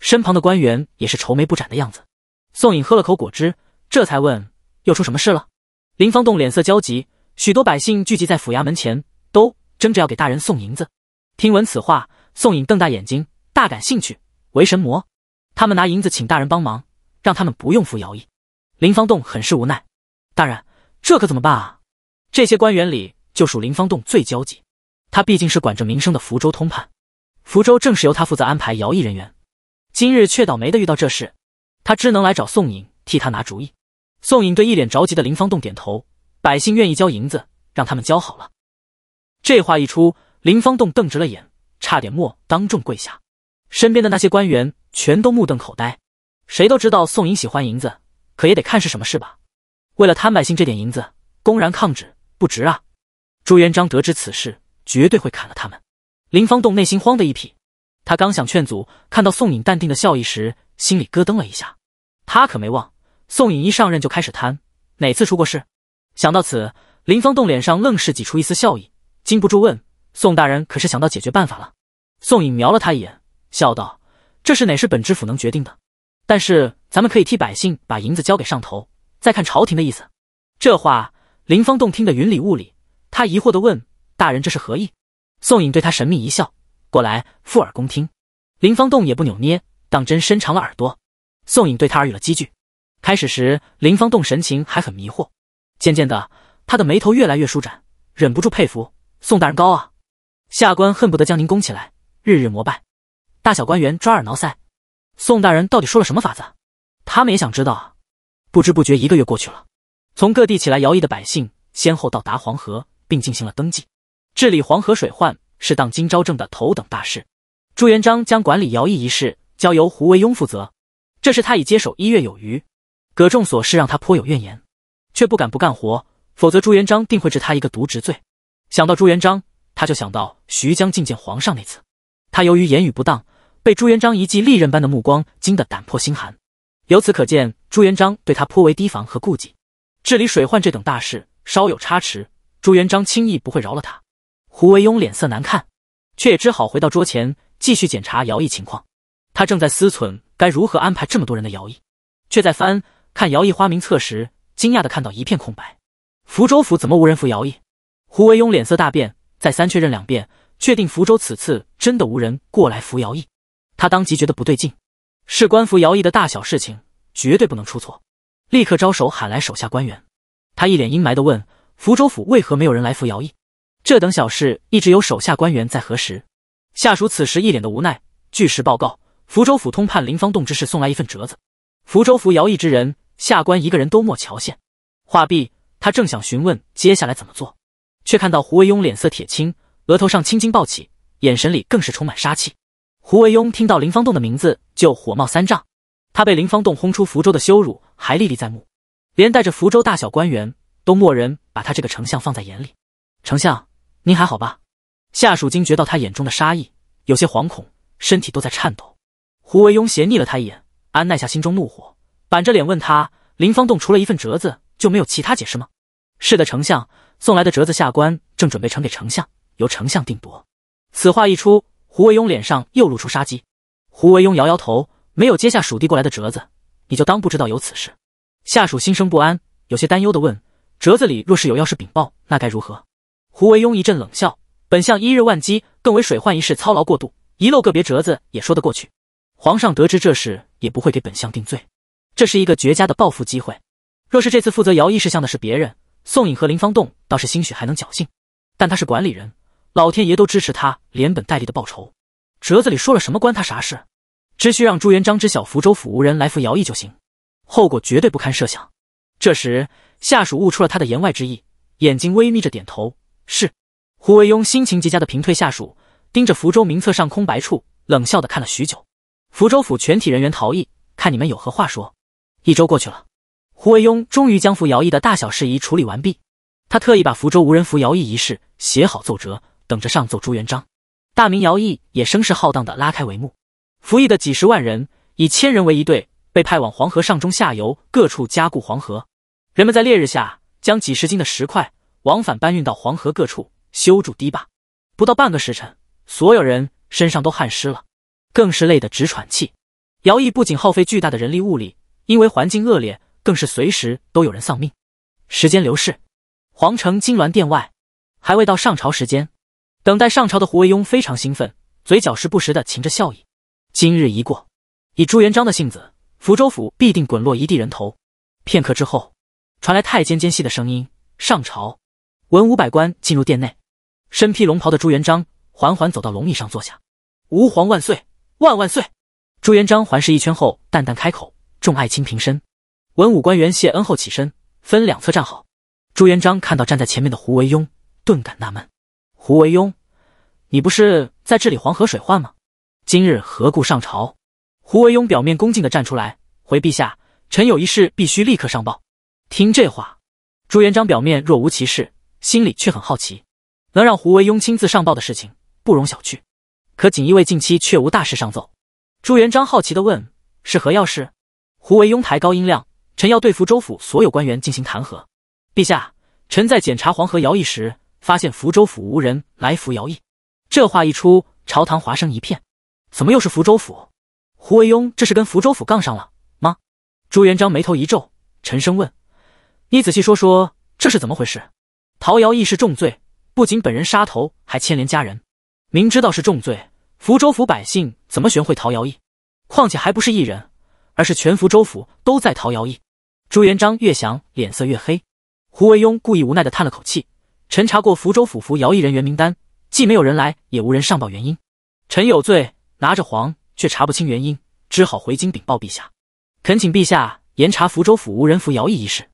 身旁的官员也是愁眉不展的样子。宋颖喝了口果汁，这才问：“又出什么事了？”林方栋脸色焦急，许多百姓聚集在府衙门前，都争着要给大人送银子。听闻此话，宋颖瞪大眼睛，大感兴趣。为神魔，他们拿银子请大人帮忙，让他们不用服徭役。林方栋很是无奈：“大人，这可怎么办啊？”这些官员里，就属林方栋最焦急。他毕竟是管着民生的福州通判，福州正是由他负责安排徭役人员。今日却倒霉的遇到这事。他只能来找宋颖替他拿主意。宋颖对一脸着急的林方栋点头：“百姓愿意交银子，让他们交好了。”这话一出，林方栋瞪直了眼，差点没当众跪下。身边的那些官员全都目瞪口呆。谁都知道宋颖喜欢银子，可也得看是什么事吧？为了贪百姓这点银子，公然抗旨，不值啊！朱元璋得知此事，绝对会砍了他们。林方栋内心慌得一匹，他刚想劝阻，看到宋颖淡定的笑意时，心里咯噔了一下。他可没忘，宋颖一上任就开始贪，哪次出过事？想到此，林方栋脸上愣是挤出一丝笑意，禁不住问：“宋大人，可是想到解决办法了？”宋颖瞄了他一眼，笑道：“这事哪是本知府能决定的？但是咱们可以替百姓把银子交给上头，再看朝廷的意思。”这话林方栋听得云里雾里，他疑惑地问：“大人，这是何意？”宋颖对他神秘一笑，过来，附耳恭听。林方栋也不扭捏，当真伸长了耳朵。宋颖对他耳语了几句。开始时，林芳动神情还很迷惑，渐渐的，他的眉头越来越舒展，忍不住佩服宋大人高啊！下官恨不得将您供起来，日日膜拜。大小官员抓耳挠腮，宋大人到底说了什么法子？他们也想知道啊！不知不觉一个月过去了，从各地起来徭役的百姓，先后到达黄河，并进行了登记。治理黄河水患是当今朝政的头等大事。朱元璋将管理徭役一事交由胡惟庸负责。这是他已接手一月有余，葛仲所事让他颇有怨言，却不敢不干活，否则朱元璋定会治他一个渎职罪。想到朱元璋，他就想到徐江觐见皇上那次，他由于言语不当，被朱元璋一记利刃般的目光惊得胆破心寒。由此可见，朱元璋对他颇为提防和顾忌。治理水患这等大事，稍有差池，朱元璋轻易不会饶了他。胡惟庸脸色难看，却也只好回到桌前继续检查徭役情况。他正在思忖该如何安排这么多人的徭役，却在翻看徭役花名册时，惊讶的看到一片空白。福州府怎么无人服徭役？胡惟庸脸色大变，再三确认两遍，确定福州此次真的无人过来服徭役。他当即觉得不对劲，事关服徭役的大小事情，绝对不能出错。立刻招手喊来手下官员，他一脸阴霾的问：“福州府为何没有人来服徭役？这等小事，一直有手下官员在核实。”下属此时一脸的无奈，据实报告。福州府通判林方栋之事送来一份折子，福州府徭役之人，下官一个人都没瞧见。话毕，他正想询问接下来怎么做，却看到胡惟庸脸色铁青，额头上青筋暴起，眼神里更是充满杀气。胡惟庸听到林方栋的名字就火冒三丈，他被林方栋轰出福州的羞辱还历历在目，连带着福州大小官员都没人把他这个丞相放在眼里。丞相，您还好吧？下属惊觉到他眼中的杀意，有些惶恐，身体都在颤抖。胡惟庸斜睨了他一眼，安耐下心中怒火，板着脸问他：“林方栋除了一份折子，就没有其他解释吗？”“是的，丞相送来的折子，下官正准备呈给丞相，由丞相定夺。”此话一出，胡惟庸脸上又露出杀机。胡惟庸摇摇头，没有接下属递过来的折子，你就当不知道有此事。下属心生不安，有些担忧地问：“折子里若是有要事禀报，那该如何？”胡惟庸一阵冷笑：“本相一日万机，更为水患一事操劳过度，遗漏个别折子也说得过去。”皇上得知这事也不会给本相定罪，这是一个绝佳的报复机会。若是这次负责徭役事项的是别人，宋颖和林方栋倒是兴许还能侥幸，但他是管理人，老天爷都支持他连本带利的报仇。折子里说了什么关他啥事？只需让朱元璋知晓福州府无人来服徭役就行，后果绝对不堪设想。这时下属悟出了他的言外之意，眼睛微眯着点头。是。胡惟庸心情极佳的平退下属，盯着福州名册上空白处，冷笑的看了许久。福州府全体人员逃逸，看你们有何话说。一周过去了，胡惟庸终于将扶摇役的大小事宜处理完毕。他特意把福州无人扶摇役一事写好奏折，等着上奏朱元璋。大明徭役也声势浩荡的拉开帷幕。服役的几十万人以千人为一队，被派往黄河上中下游各处加固黄河。人们在烈日下将几十斤的石块往返搬运到黄河各处修筑堤坝。不到半个时辰，所有人身上都汗湿了。更是累得直喘气。徭役不仅耗费巨大的人力物力，因为环境恶劣，更是随时都有人丧命。时间流逝，皇城金銮殿外，还未到上朝时间，等待上朝的胡惟庸非常兴奋，嘴角时不时的噙着笑意。今日一过，以朱元璋的性子，福州府必定滚落一地人头。片刻之后，传来太监尖细的声音：“上朝！”文武百官进入殿内，身披龙袍的朱元璋缓缓走到龙椅上坐下。“吾皇万岁！”万万岁！朱元璋环视一圈后，淡淡开口：“众爱卿，平身。”文武官员谢恩后起身，分两侧站好。朱元璋看到站在前面的胡惟庸，顿感纳闷：“胡惟庸，你不是在治理黄河水患吗？今日何故上朝？”胡惟庸表面恭敬地站出来：“回陛下，臣有一事必须立刻上报。”听这话，朱元璋表面若无其事，心里却很好奇，能让胡惟庸亲自上报的事情，不容小觑。可锦衣卫近期却无大事上奏，朱元璋好奇地问：“是何要事？”胡惟庸抬高音量：“臣要对福州府所有官员进行弹劾，陛下，臣在检查黄河徭役时，发现福州府无人来服徭役。”这话一出，朝堂哗声一片：“怎么又是福州府？”胡惟庸这是跟福州府杠上了吗？朱元璋眉头一皱，沉声问：“你仔细说说，这是怎么回事？陶尧役是重罪，不仅本人杀头，还牵连家人。明知道是重罪。”福州府百姓怎么学会逃徭役？况且还不是一人，而是全福州府都在逃徭役。朱元璋越想脸色越黑。胡惟庸故意无奈的叹了口气：“臣查过福州府服徭役人员名单，既没有人来，也无人上报原因。臣有罪，拿着皇却查不清原因，只好回京禀报陛下，恳请陛下严查福州府无人服徭役一事。”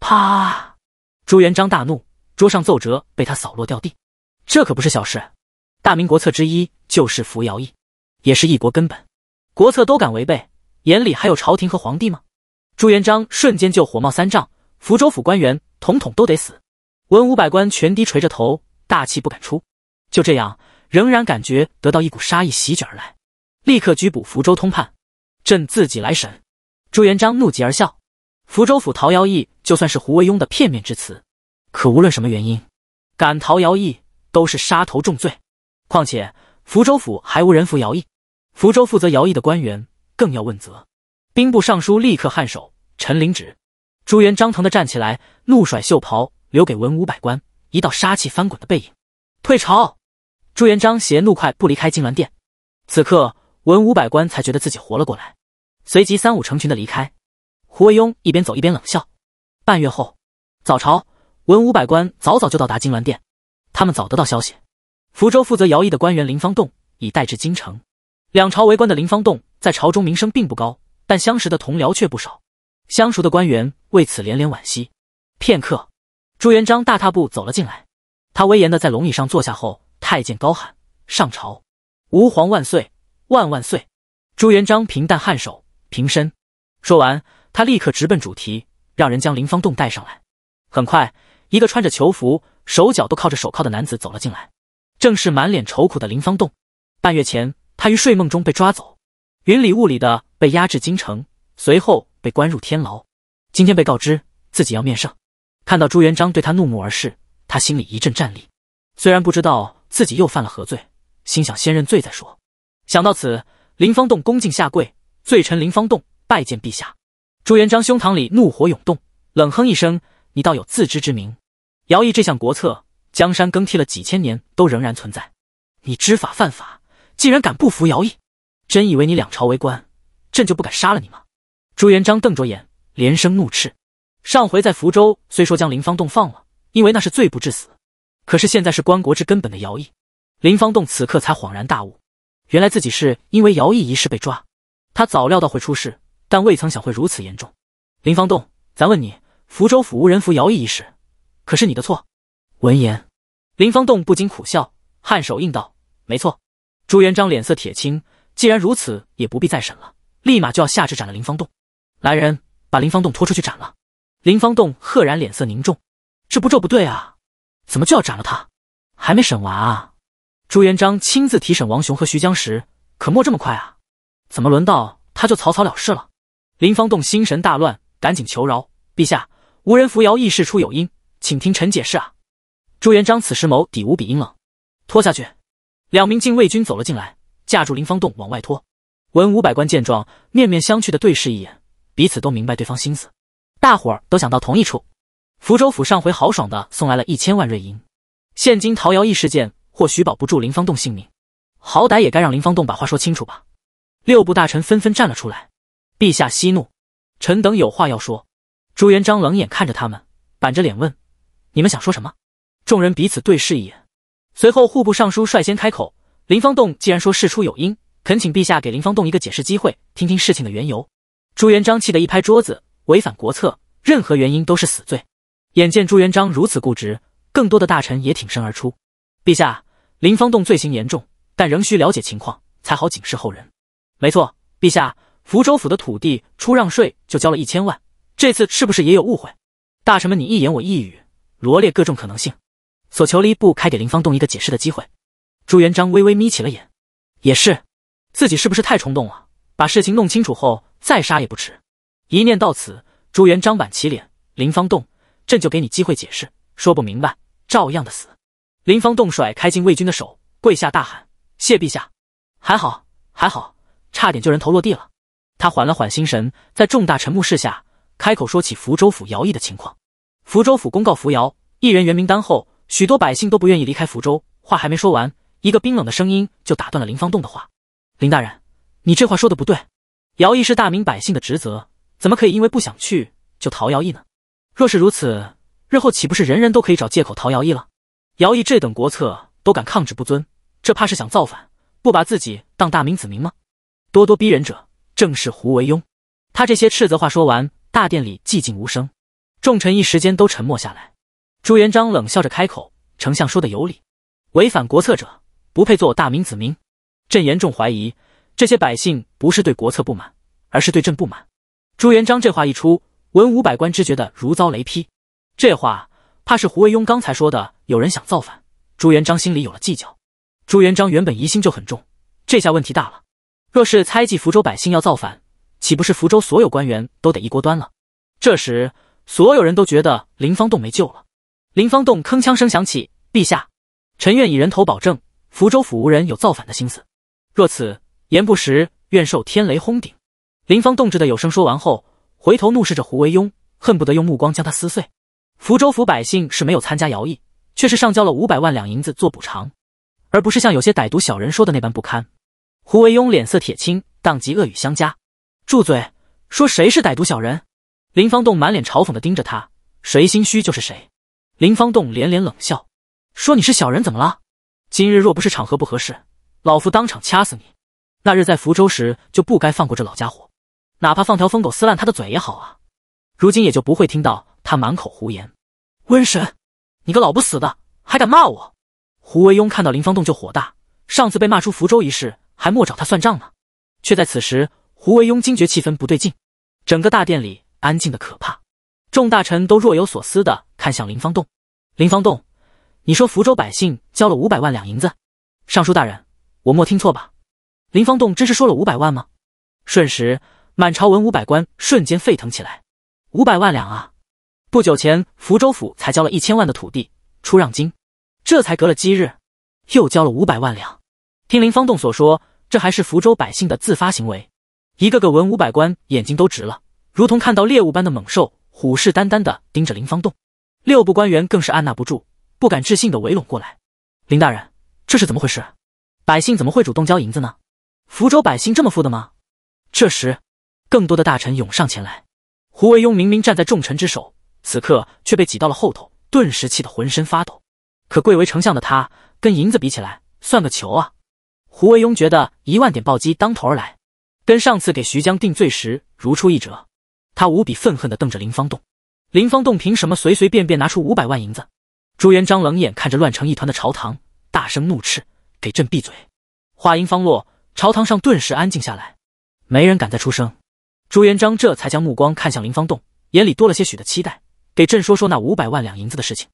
啪！朱元璋大怒，桌上奏折被他扫落掉地。这可不是小事。大明国策之一就是扶徭役，也是一国根本。国策都敢违背，眼里还有朝廷和皇帝吗？朱元璋瞬间就火冒三丈，福州府官员统统都得死。文武百官全低垂着头，大气不敢出。就这样，仍然感觉得到一股杀意席卷而来，立刻拘捕福州通判，朕自己来审。朱元璋怒极而笑，福州府逃徭役，就算是胡惟庸的片面之词，可无论什么原因，敢逃徭役都是杀头重罪。况且福州府还无人服徭役，福州负责徭役的官员更要问责。兵部尚书立刻颔首，臣领旨。朱元璋腾的站起来，怒甩袖袍，留给文武百官一道杀气翻滚的背影。退朝！朱元璋携怒快步离开金銮殿。此刻文武百官才觉得自己活了过来，随即三五成群的离开。胡惟庸一边走一边冷笑。半月后，早朝，文武百官早早就到达金銮殿，他们早得到消息。福州负责徭役的官员林方栋已带至京城。两朝为官的林方栋在朝中名声并不高，但相识的同僚却不少。相熟的官员为此连连惋惜。片刻，朱元璋大踏步走了进来，他威严的在龙椅上坐下后，太监高喊：“上朝！吾皇万岁，万万岁！”朱元璋平淡颔首，平身。说完，他立刻直奔主题，让人将林方栋带上来。很快，一个穿着囚服、手脚都靠着手铐的男子走了进来。正是满脸愁苦的林方栋。半月前，他于睡梦中被抓走，云里雾里的被押至京城，随后被关入天牢。今天被告知自己要面圣，看到朱元璋对他怒目而视，他心里一阵战栗。虽然不知道自己又犯了何罪，心想先认罪再说。想到此，林方栋恭敬下跪，罪臣林方栋拜见陛下。朱元璋胸膛里怒火涌动，冷哼一声：“你倒有自知之明，徭毅这项国策。”江山更替了几千年都仍然存在，你知法犯法，竟然敢不服徭役，真以为你两朝为官，朕就不敢杀了你吗？朱元璋瞪着眼，连声怒斥。上回在福州虽说将林方栋放了，因为那是罪不至死，可是现在是关国之根本的徭役。林方栋此刻才恍然大悟，原来自己是因为徭役一事被抓。他早料到会出事，但未曾想会如此严重。林方栋，咱问你，福州府无人服徭役一事，可是你的错？闻言。林方栋不禁苦笑，颔首应道：“没错。”朱元璋脸色铁青，既然如此，也不必再审了，立马就要下旨斩了林方栋。来人，把林方栋拖出去斩了！林方栋赫然脸色凝重：“这步骤不对啊，怎么就要斩了他？还没审完啊！”朱元璋亲自提审王雄和徐江时，可莫这么快啊，怎么轮到他就草草了事了？林方栋心神大乱，赶紧求饶：“陛下，无人扶摇，议事出有因，请听臣解释啊！”朱元璋此时眸底无比阴冷，拖下去。两名禁卫军走了进来，架住林方栋往外拖。文武百官见状，面面相觑的对视一眼，彼此都明白对方心思。大伙儿都想到同一处：福州府上回豪爽的送来了一千万瑞银，现今陶瑶异事件或许保不住林方栋性命，好歹也该让林方栋把话说清楚吧。六部大臣纷纷站了出来，陛下息怒，臣等有话要说。朱元璋冷眼看着他们，板着脸问：“你们想说什么？”众人彼此对视一眼，随后户部尚书率先开口：“林方栋既然说事出有因，恳请陛下给林方栋一个解释机会，听听事情的缘由。”朱元璋气得一拍桌子：“违反国策，任何原因都是死罪！”眼见朱元璋如此固执，更多的大臣也挺身而出：“陛下，林方栋罪行严重，但仍需了解情况，才好警示后人。”没错，陛下，福州府的土地出让税就交了一千万，这次是不是也有误会？大臣们你一言我一语，罗列各种可能性。所求离不开给林方栋一个解释的机会。朱元璋微微眯起了眼，也是，自己是不是太冲动了？把事情弄清楚后再杀也不迟。一念到此，朱元璋板起脸：“林方栋，朕就给你机会解释，说不明白，照样的死。”林方栋甩开禁卫军的手，跪下大喊：“谢陛下！还好，还好，差点就人头落地了。”他缓了缓心神，在重大沉默视下开口说起福州府徭役的情况。福州府公告扶摇，一人原名单后。许多百姓都不愿意离开福州。话还没说完，一个冰冷的声音就打断了林方栋的话：“林大人，你这话说的不对。徭役是大明百姓的职责，怎么可以因为不想去就逃徭役呢？若是如此，日后岂不是人人都可以找借口逃徭役了？徭役这等国策都敢抗旨不遵，这怕是想造反，不把自己当大明子民吗？咄咄逼人者正是胡惟庸。他这些斥责话说完，大殿里寂静无声，众臣一时间都沉默下来。”朱元璋冷笑着开口：“丞相说的有理，违反国策者不配做我大明子民。朕严重怀疑，这些百姓不是对国策不满，而是对朕不满。”朱元璋这话一出，文武百官只觉得如遭雷劈。这话怕是胡惟庸刚才说的。有人想造反，朱元璋心里有了计较。朱元璋原本疑心就很重，这下问题大了。若是猜忌福州百姓要造反，岂不是福州所有官员都得一锅端了？这时，所有人都觉得林芳栋没救了。林方栋铿锵声响起：“陛下，臣愿以人头保证，福州府无人有造反的心思。若此言不实，愿受天雷轰顶。”林方栋质的有声说完后，回头怒视着胡惟庸，恨不得用目光将他撕碎。福州府百姓是没有参加徭役，却是上交了五百万两银子做补偿，而不是像有些歹毒小人说的那般不堪。胡惟庸脸色铁青，当即恶语相加：“住嘴，说谁是歹毒小人？”林方栋满脸嘲讽的盯着他，谁心虚就是谁。林方栋连连冷笑，说：“你是小人，怎么了？今日若不是场合不合适，老夫当场掐死你。那日在福州时就不该放过这老家伙，哪怕放条疯狗撕烂他的嘴也好啊！如今也就不会听到他满口胡言。瘟神，你个老不死的，还敢骂我！”胡惟庸看到林方栋就火大，上次被骂出福州一事还莫找他算账呢。却在此时，胡惟庸惊觉气氛不对劲，整个大殿里安静的可怕，众大臣都若有所思的。看向林方栋，林方栋，你说福州百姓交了五百万两银子？尚书大人，我莫听错吧？林方栋真是说了五百万吗？瞬时，满朝文武百官瞬间沸腾起来。五百万两啊！不久前，福州府才交了一千万的土地出让金，这才隔了几日，又交了五百万两。听林方栋所说，这还是福州百姓的自发行为。一个个文武百官眼睛都直了，如同看到猎物般的猛兽，虎视眈眈的盯着林方栋。六部官员更是按捺不住，不敢置信的围拢过来。林大人，这是怎么回事？百姓怎么会主动交银子呢？福州百姓这么富的吗？这时，更多的大臣涌上前来。胡惟庸明明站在众臣之首，此刻却被挤到了后头，顿时气得浑身发抖。可贵为丞相的他，跟银子比起来，算个球啊！胡惟庸觉得一万点暴击当头而来，跟上次给徐江定罪时如出一辙。他无比愤恨地瞪着林方栋。林方栋凭什么随随便便拿出五百万银子？朱元璋冷眼看着乱成一团的朝堂，大声怒斥：“给朕闭嘴！”话音方落，朝堂上顿时安静下来，没人敢再出声。朱元璋这才将目光看向林方栋，眼里多了些许的期待：“给朕说说那五百万两银子的事情。”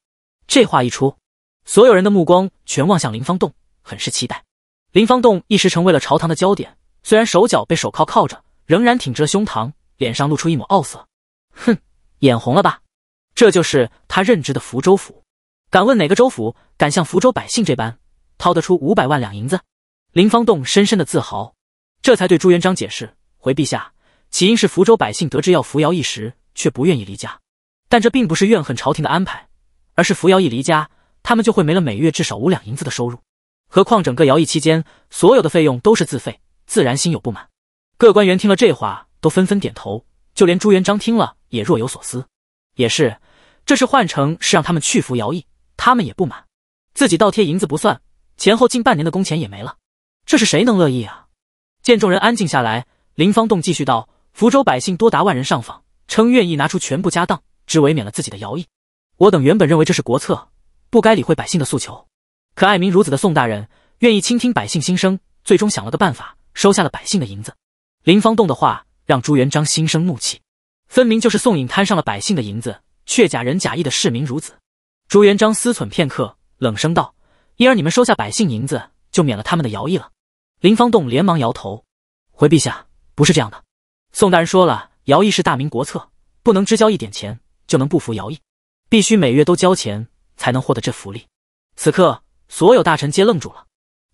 这话一出，所有人的目光全望向林方栋，很是期待。林方栋一时成为了朝堂的焦点，虽然手脚被手铐铐着，仍然挺直了胸膛，脸上露出一抹傲色：“哼。”眼红了吧？这就是他任职的福州府，敢问哪个州府敢像福州百姓这般掏得出五百万两银子？林方栋深深的自豪，这才对朱元璋解释：“回陛下，起因是福州百姓得知要扶摇一时，却不愿意离家。但这并不是怨恨朝廷的安排，而是扶摇一离家，他们就会没了每月至少五两银子的收入。何况整个徭役期间，所有的费用都是自费，自然心有不满。”各官员听了这话，都纷纷点头。就连朱元璋听了也若有所思。也是，这事换成是让他们去服徭役，他们也不满。自己倒贴银子不算，前后近半年的工钱也没了，这是谁能乐意啊？见众人安静下来，林方栋继续道：“福州百姓多达万人上访，称愿意拿出全部家当，只为免了自己的徭役。我等原本认为这是国策，不该理会百姓的诉求。可爱民如子的宋大人，愿意倾听百姓心声，最终想了个办法，收下了百姓的银子。”林方栋的话。让朱元璋心生怒气，分明就是宋颖贪上了百姓的银子，却假仁假义的视民如子。朱元璋思忖片刻，冷声道：“因而你们收下百姓银子，就免了他们的徭役了。”林方栋连忙摇头，回陛下：“不是这样的，宋大人说了，徭役是大明国策，不能只交一点钱就能不服徭役，必须每月都交钱才能获得这福利。”此刻，所有大臣皆愣住了。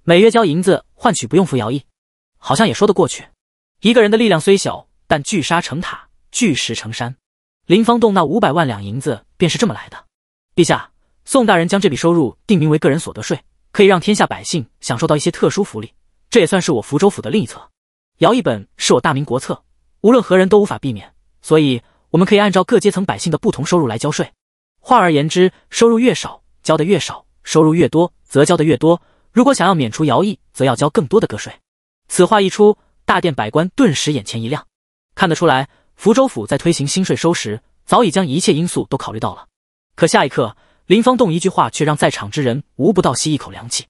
每月交银子换取不用服徭役，好像也说得过去。一个人的力量虽小，但聚沙成塔，聚石成山。林方栋那五百万两银子便是这么来的。陛下，宋大人将这笔收入定名为个人所得税，可以让天下百姓享受到一些特殊福利。这也算是我福州府的另一策。徭役本是我大明国策，无论何人都无法避免，所以我们可以按照各阶层百姓的不同收入来交税。换而言之，收入越少，交的越少；收入越多，则交的越多。如果想要免除徭役，则要交更多的个税。此话一出。大殿百官顿时眼前一亮，看得出来，福州府在推行新税收时，早已将一切因素都考虑到了。可下一刻，林方栋一句话却让在场之人无不倒吸一口凉气：“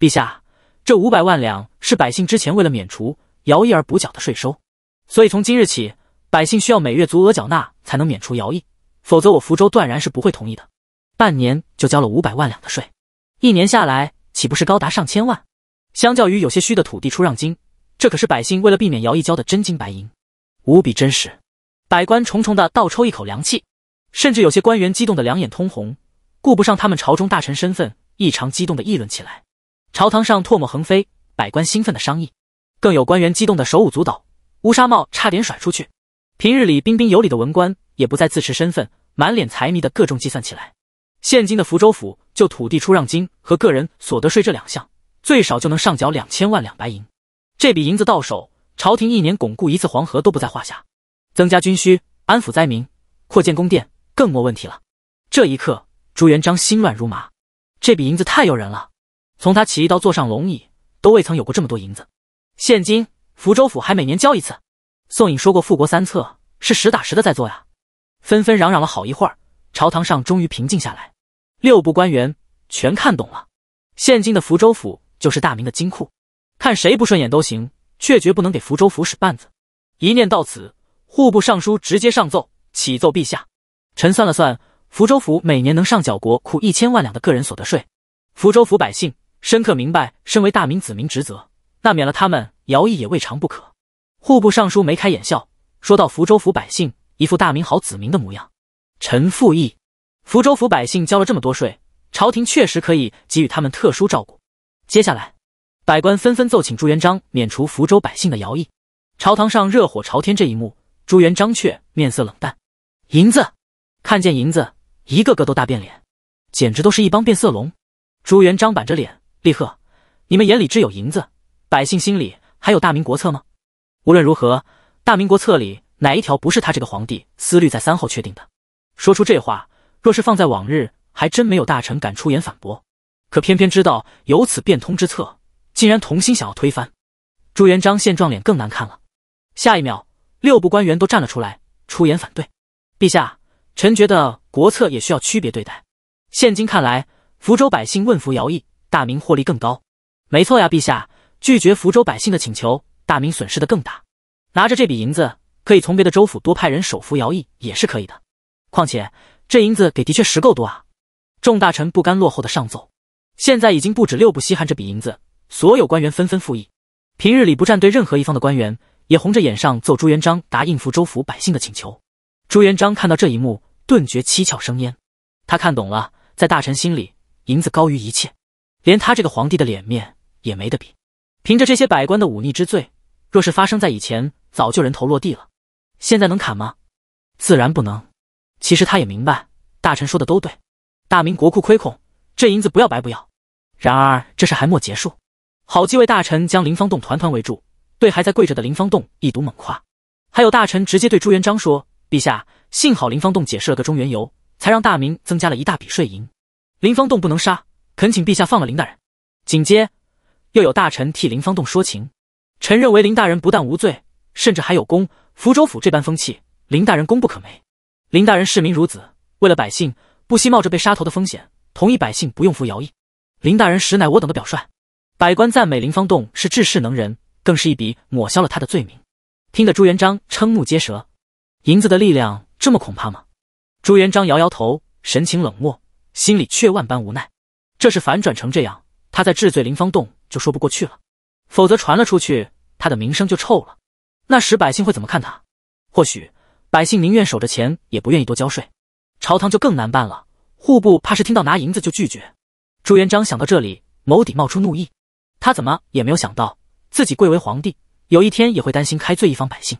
陛下，这五百万两是百姓之前为了免除徭役而补缴的税收，所以从今日起，百姓需要每月足额缴纳，才能免除徭役，否则我福州断然是不会同意的。半年就交了五百万两的税，一年下来岂不是高达上千万？相较于有些虚的土地出让金。”这可是百姓为了避免徭役交的真金白银，无比真实。百官重重的倒抽一口凉气，甚至有些官员激动的两眼通红，顾不上他们朝中大臣身份，异常激动的议论起来。朝堂上唾沫横飞，百官兴奋的商议，更有官员激动的手舞足蹈，乌纱帽差点甩出去。平日里彬彬有礼的文官也不再自持身份，满脸财迷的各种计算起来。现今的福州府，就土地出让金和个人所得税这两项，最少就能上缴两千万两白银。这笔银子到手，朝廷一年巩固一次黄河都不在话下，增加军需、安抚灾民、扩建宫殿，更没问题了。这一刻，朱元璋心乱如麻，这笔银子太诱人了。从他起义到坐上龙椅，都未曾有过这么多银子。现今，福州府还每年交一次。宋颖说过“富国三策”，是实打实的在做呀。纷纷嚷嚷了好一会儿，朝堂上终于平静下来。六部官员全看懂了，现今的福州府就是大明的金库。看谁不顺眼都行，却绝不能给福州府使绊子。一念到此，户部尚书直接上奏，启奏陛下：臣算了算，福州府每年能上缴国库一千万两的个人所得税。福州府百姓深刻明白，身为大明子民职责，那免了他们徭役也未尝不可。户部尚书眉开眼笑，说到福州府百姓，一副大明好子民的模样。臣附议，福州府百姓交了这么多税，朝廷确实可以给予他们特殊照顾。接下来。百官纷纷奏请朱元璋免除福州百姓的徭役，朝堂上热火朝天。这一幕，朱元璋却面色冷淡。银子，看见银子，一个个都大变脸，简直都是一帮变色龙。朱元璋板着脸厉喝：“你们眼里只有银子，百姓心里还有大明国策吗？”无论如何，大明国策里哪一条不是他这个皇帝思虑再三后确定的？说出这话，若是放在往日，还真没有大臣敢出言反驳。可偏偏知道有此变通之策。竟然同心想要推翻朱元璋，现状脸更难看了。下一秒，六部官员都站了出来，出言反对：“陛下，臣觉得国策也需要区别对待。现今看来，福州百姓问服徭役，大明获利更高。没错呀，陛下拒绝福州百姓的请求，大明损失的更大。拿着这笔银子，可以从别的州府多派人手服徭役也是可以的。况且这银子给的确实够多啊！”众大臣不甘落后的上奏，现在已经不止六部稀罕这笔银子。所有官员纷纷附议，平日里不站队任何一方的官员也红着眼上奏朱元璋，答应福州府百姓的请求。朱元璋看到这一幕，顿觉七窍生烟。他看懂了，在大臣心里，银子高于一切，连他这个皇帝的脸面也没得比。凭着这些百官的忤逆之罪，若是发生在以前，早就人头落地了。现在能砍吗？自然不能。其实他也明白，大臣说的都对。大明国库亏空，这银子不要白不要。然而这事还没结束。好几位大臣将林方栋团团围住，对还在跪着的林方栋一堵猛夸。还有大臣直接对朱元璋说：“陛下，幸好林方栋解释了个中缘由，才让大明增加了一大笔税银。林方栋不能杀，恳请陛下放了林大人。”紧接，又有大臣替林方栋说情：“臣认为林大人不但无罪，甚至还有功。福州府这般风气，林大人功不可没。林大人视民如子，为了百姓不惜冒着被杀头的风险，同意百姓不用服徭役。林大人实乃我等的表率。”百官赞美林方栋是治世能人，更是一笔抹消了他的罪名，听得朱元璋瞠目结舌。银子的力量这么恐怕吗？朱元璋摇摇头，神情冷漠，心里却万般无奈。这是反转成这样，他在治罪林方栋就说不过去了，否则传了出去，他的名声就臭了。那时百姓会怎么看他？或许百姓宁愿守着钱，也不愿意多交税。朝堂就更难办了，户部怕是听到拿银子就拒绝。朱元璋想到这里，眸底冒出怒意。他怎么也没有想到，自己贵为皇帝，有一天也会担心开罪一方百姓。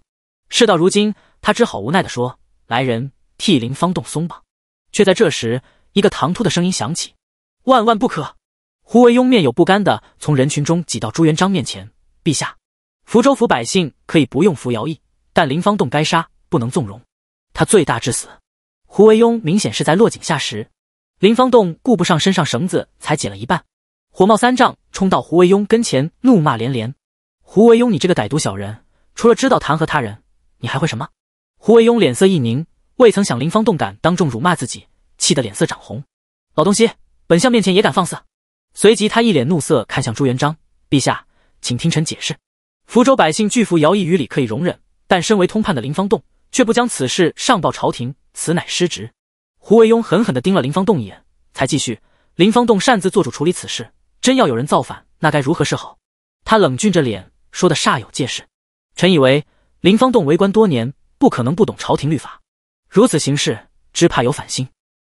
事到如今，他只好无奈的说：“来人，替林方栋松绑。”却在这时，一个唐突的声音响起：“万万不可！”胡惟庸面有不甘的从人群中挤到朱元璋面前：“陛下，福州府百姓可以不用服徭役，但林方栋该杀，不能纵容，他罪大至死。”胡惟庸明显是在落井下石。林方栋顾不上身上绳子才解了一半，火冒三丈。冲到胡惟庸跟前，怒骂连连：“胡惟庸，你这个歹毒小人，除了知道弹劾他人，你还会什么？”胡惟庸脸色一凝，未曾想林方栋敢当众辱骂自己，气得脸色涨红：“老东西，本相面前也敢放肆！”随即他一脸怒色看向朱元璋：“陛下，请听臣解释，福州百姓拒服徭役于理可以容忍，但身为通判的林方栋却不将此事上报朝廷，此乃失职。”胡惟庸狠狠地盯了林方栋一眼，才继续：“林方栋擅自做主处理此事。”真要有人造反，那该如何是好？他冷峻着脸，说的煞有介事。臣以为，林方栋为官多年，不可能不懂朝廷律法，如此行事，只怕有反心。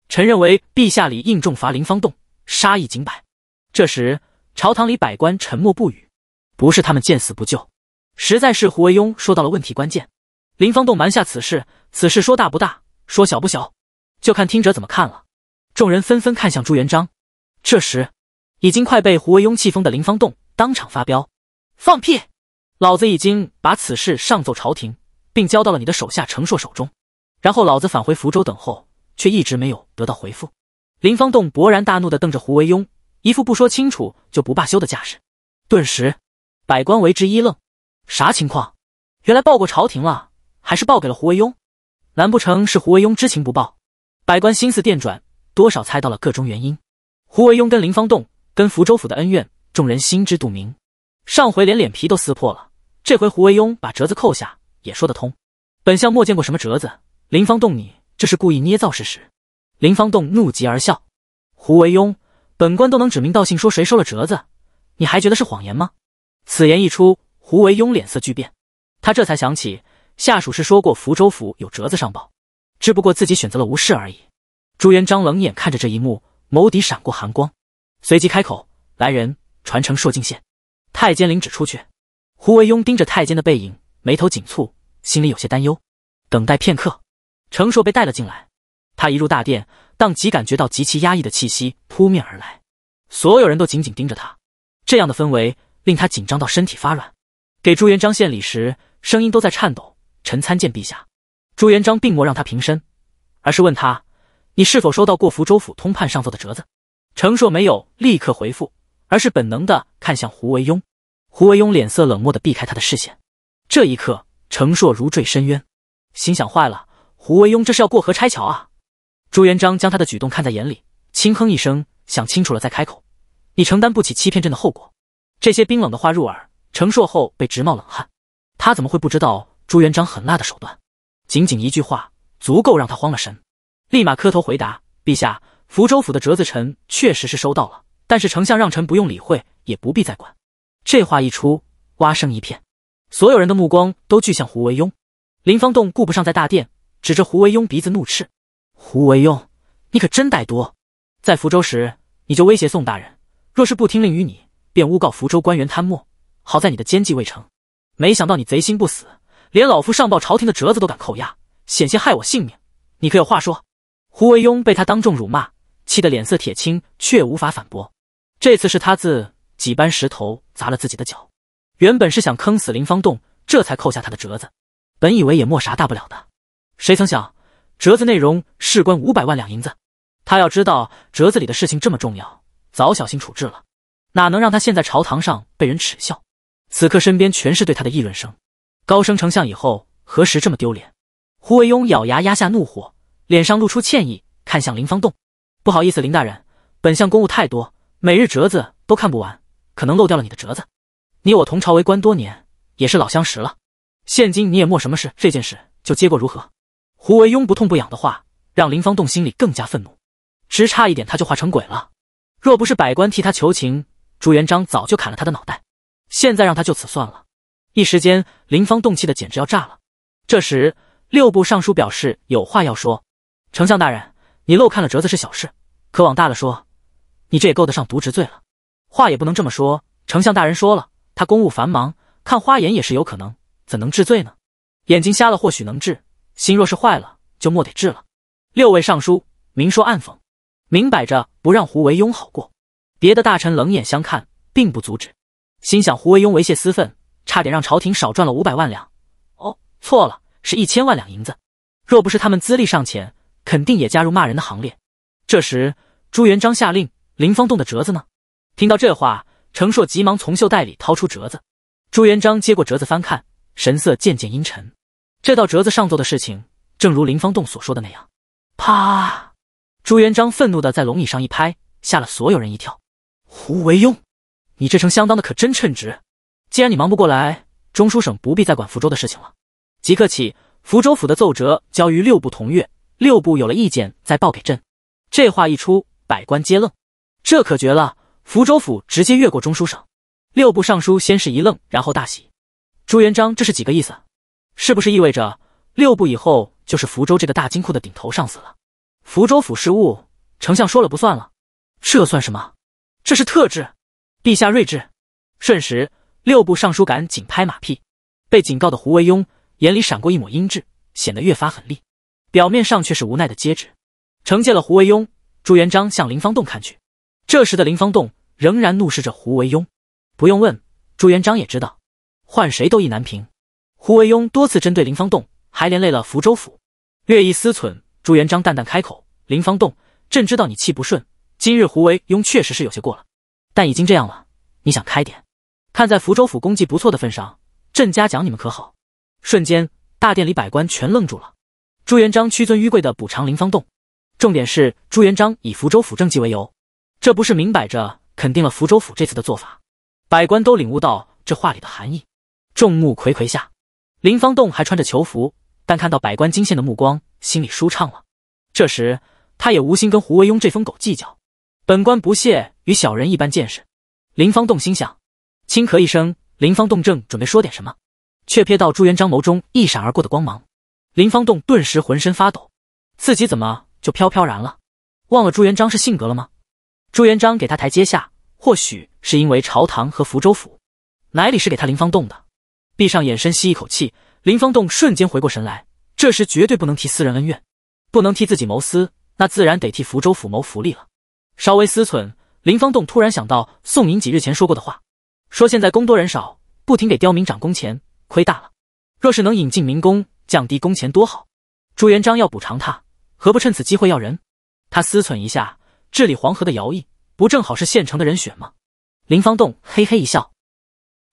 臣认为，陛下理应重罚林方栋，杀一儆百。这时，朝堂里百官沉默不语，不是他们见死不救，实在是胡惟庸说到了问题关键。林方栋瞒下此事，此事说大不大，说小不小，就看听者怎么看了。众人纷纷看向朱元璋。这时。已经快被胡惟庸气疯的林方栋当场发飙：“放屁！老子已经把此事上奏朝廷，并交到了你的手下程硕手中。然后老子返回福州等候，却一直没有得到回复。”林方栋勃然大怒地瞪着胡惟庸，一副不说清楚就不罢休的架势。顿时，百官为之一愣：“啥情况？原来报过朝廷了，还是报给了胡惟庸？难不成是胡惟庸知情不报？”百官心思电转，多少猜到了各中原因。胡惟庸跟林方栋。跟福州府的恩怨，众人心知肚明。上回连脸皮都撕破了，这回胡惟庸把折子扣下，也说得通。本相没见过什么折子。林方栋，你这是故意捏造事实。林方栋怒极而笑，胡惟庸，本官都能指名道姓说谁收了折子，你还觉得是谎言吗？此言一出，胡惟庸脸色巨变，他这才想起下属是说过福州府有折子上报，只不过自己选择了无视而已。朱元璋冷眼看着这一幕，眸底闪过寒光。随即开口：“来人，传承硕进献，太监领旨出去。”胡惟庸盯着太监的背影，眉头紧蹙，心里有些担忧。等待片刻，程硕被带了进来。他一入大殿，当即感觉到极其压抑的气息扑面而来，所有人都紧紧盯着他。这样的氛围令他紧张到身体发软。给朱元璋献礼时，声音都在颤抖。“臣参见陛下。”朱元璋并没让他平身，而是问他：“你是否收到过福州府通判上奏的折子？”程硕没有立刻回复，而是本能的看向胡惟庸。胡惟庸脸色冷漠的避开他的视线。这一刻，程硕如坠深渊，心想坏了，胡惟庸这是要过河拆桥啊！朱元璋将他的举动看在眼里，轻哼一声，想清楚了再开口。你承担不起欺骗朕的后果。这些冰冷的话入耳，程硕后被直冒冷汗。他怎么会不知道朱元璋狠辣的手段？仅仅一句话，足够让他慌了神，立马磕头回答，陛下。福州府的折子臣确实是收到了，但是丞相让臣不用理会，也不必再管。这话一出，蛙声一片，所有人的目光都聚向胡惟庸。林方栋顾不上在大殿，指着胡惟庸鼻子怒斥：“胡惟庸，你可真歹毒！在福州时，你就威胁宋大人，若是不听令于你，便诬告福州官员贪墨。好在你的奸计未成，没想到你贼心不死，连老夫上报朝廷的折子都敢扣押，险些害我性命。你可有话说？”胡惟庸被他当众辱骂。气得脸色铁青，却无法反驳。这次是他自己搬石头砸了自己的脚。原本是想坑死林方栋，这才扣下他的折子。本以为也没啥大不了的，谁曾想折子内容事关五百万两银子。他要知道折子里的事情这么重要，早小心处置了，哪能让他现在朝堂上被人耻笑？此刻身边全是对他的议论声。高升丞相以后何时这么丢脸？胡惟庸咬牙压下怒火，脸上露出歉意，看向林方栋。不好意思，林大人，本相公务太多，每日折子都看不完，可能漏掉了你的折子。你我同朝为官多年，也是老相识了。现今你也莫什么事，这件事就结果如何？胡惟庸不痛不痒的话，让林芳动心里更加愤怒，只差一点他就化成鬼了。若不是百官替他求情，朱元璋早就砍了他的脑袋。现在让他就此算了，一时间林芳动气的简直要炸了。这时六部尚书表示有话要说，丞相大人。你漏看了折子是小事，可往大了说，你这也够得上渎职罪了。话也不能这么说，丞相大人说了，他公务繁忙，看花眼也是有可能，怎能治罪呢？眼睛瞎了或许能治，心若是坏了就莫得治了。六位尚书明说暗讽，明摆着不让胡惟庸好过。别的大臣冷眼相看，并不阻止，心想胡惟庸为泄私愤，差点让朝廷少赚了五百万两。哦，错了，是一千万两银子。若不是他们资历尚浅。肯定也加入骂人的行列。这时，朱元璋下令：“林方栋的折子呢？”听到这话，程硕急忙从袖袋里掏出折子。朱元璋接过折子，翻看，神色渐渐阴沉。这道折子上奏的事情，正如林方栋所说的那样。啪！朱元璋愤怒地在龙椅上一拍，吓了所有人一跳。胡惟庸，你这丞相当的可真称职。既然你忙不过来，中书省不必再管福州的事情了。即刻起，福州府的奏折交于六部同阅。六部有了意见，再报给朕。这话一出，百官皆愣。这可绝了！福州府直接越过中书省，六部尚书先是一愣，然后大喜。朱元璋这是几个意思？是不是意味着六部以后就是福州这个大金库的顶头上司了？福州府事务，丞相说了不算了？这算什么？这是特制。陛下睿智。瞬时，六部尚书赶紧拍马屁。被警告的胡惟庸眼里闪过一抹阴鸷，显得越发狠戾。表面上却是无奈的接旨，惩戒了胡惟庸。朱元璋向林方栋看去，这时的林方栋仍然怒视着胡惟庸。不用问，朱元璋也知道，换谁都意难平。胡惟庸多次针对林方栋，还连累了福州府。略一思忖，朱元璋淡淡开口：“林方栋，朕知道你气不顺，今日胡惟庸确实是有些过了，但已经这样了，你想开点。看在福州府功绩不错的份上，朕嘉奖你们可好？”瞬间，大殿里百官全愣住了。朱元璋屈尊于贵的补偿林方栋，重点是朱元璋以福州府政绩为由，这不是明摆着肯定了福州府这次的做法？百官都领悟到这话里的含义，众目睽睽下，林方栋还穿着囚服，但看到百官惊羡的目光，心里舒畅了。这时，他也无心跟胡惟庸这疯狗计较，本官不屑与小人一般见识。林方栋心想，轻咳一声，林方栋正准备说点什么，却瞥到朱元璋眸中一闪而过的光芒。林方栋顿时浑身发抖，自己怎么就飘飘然了？忘了朱元璋是性格了吗？朱元璋给他台阶下，或许是因为朝堂和福州府，哪里是给他林方栋的？闭上眼，深吸一口气，林方栋瞬间回过神来。这时绝对不能提私人恩怨，不能替自己谋私，那自然得替福州府谋福利了。稍微思忖，林方栋突然想到宋明几日前说过的话，说现在工多人少，不停给刁民涨工钱，亏大了。若是能引进民工，降低工钱多好，朱元璋要补偿他，何不趁此机会要人？他思忖一下，治理黄河的徭役不正好是县城的人选吗？林方栋嘿嘿一笑，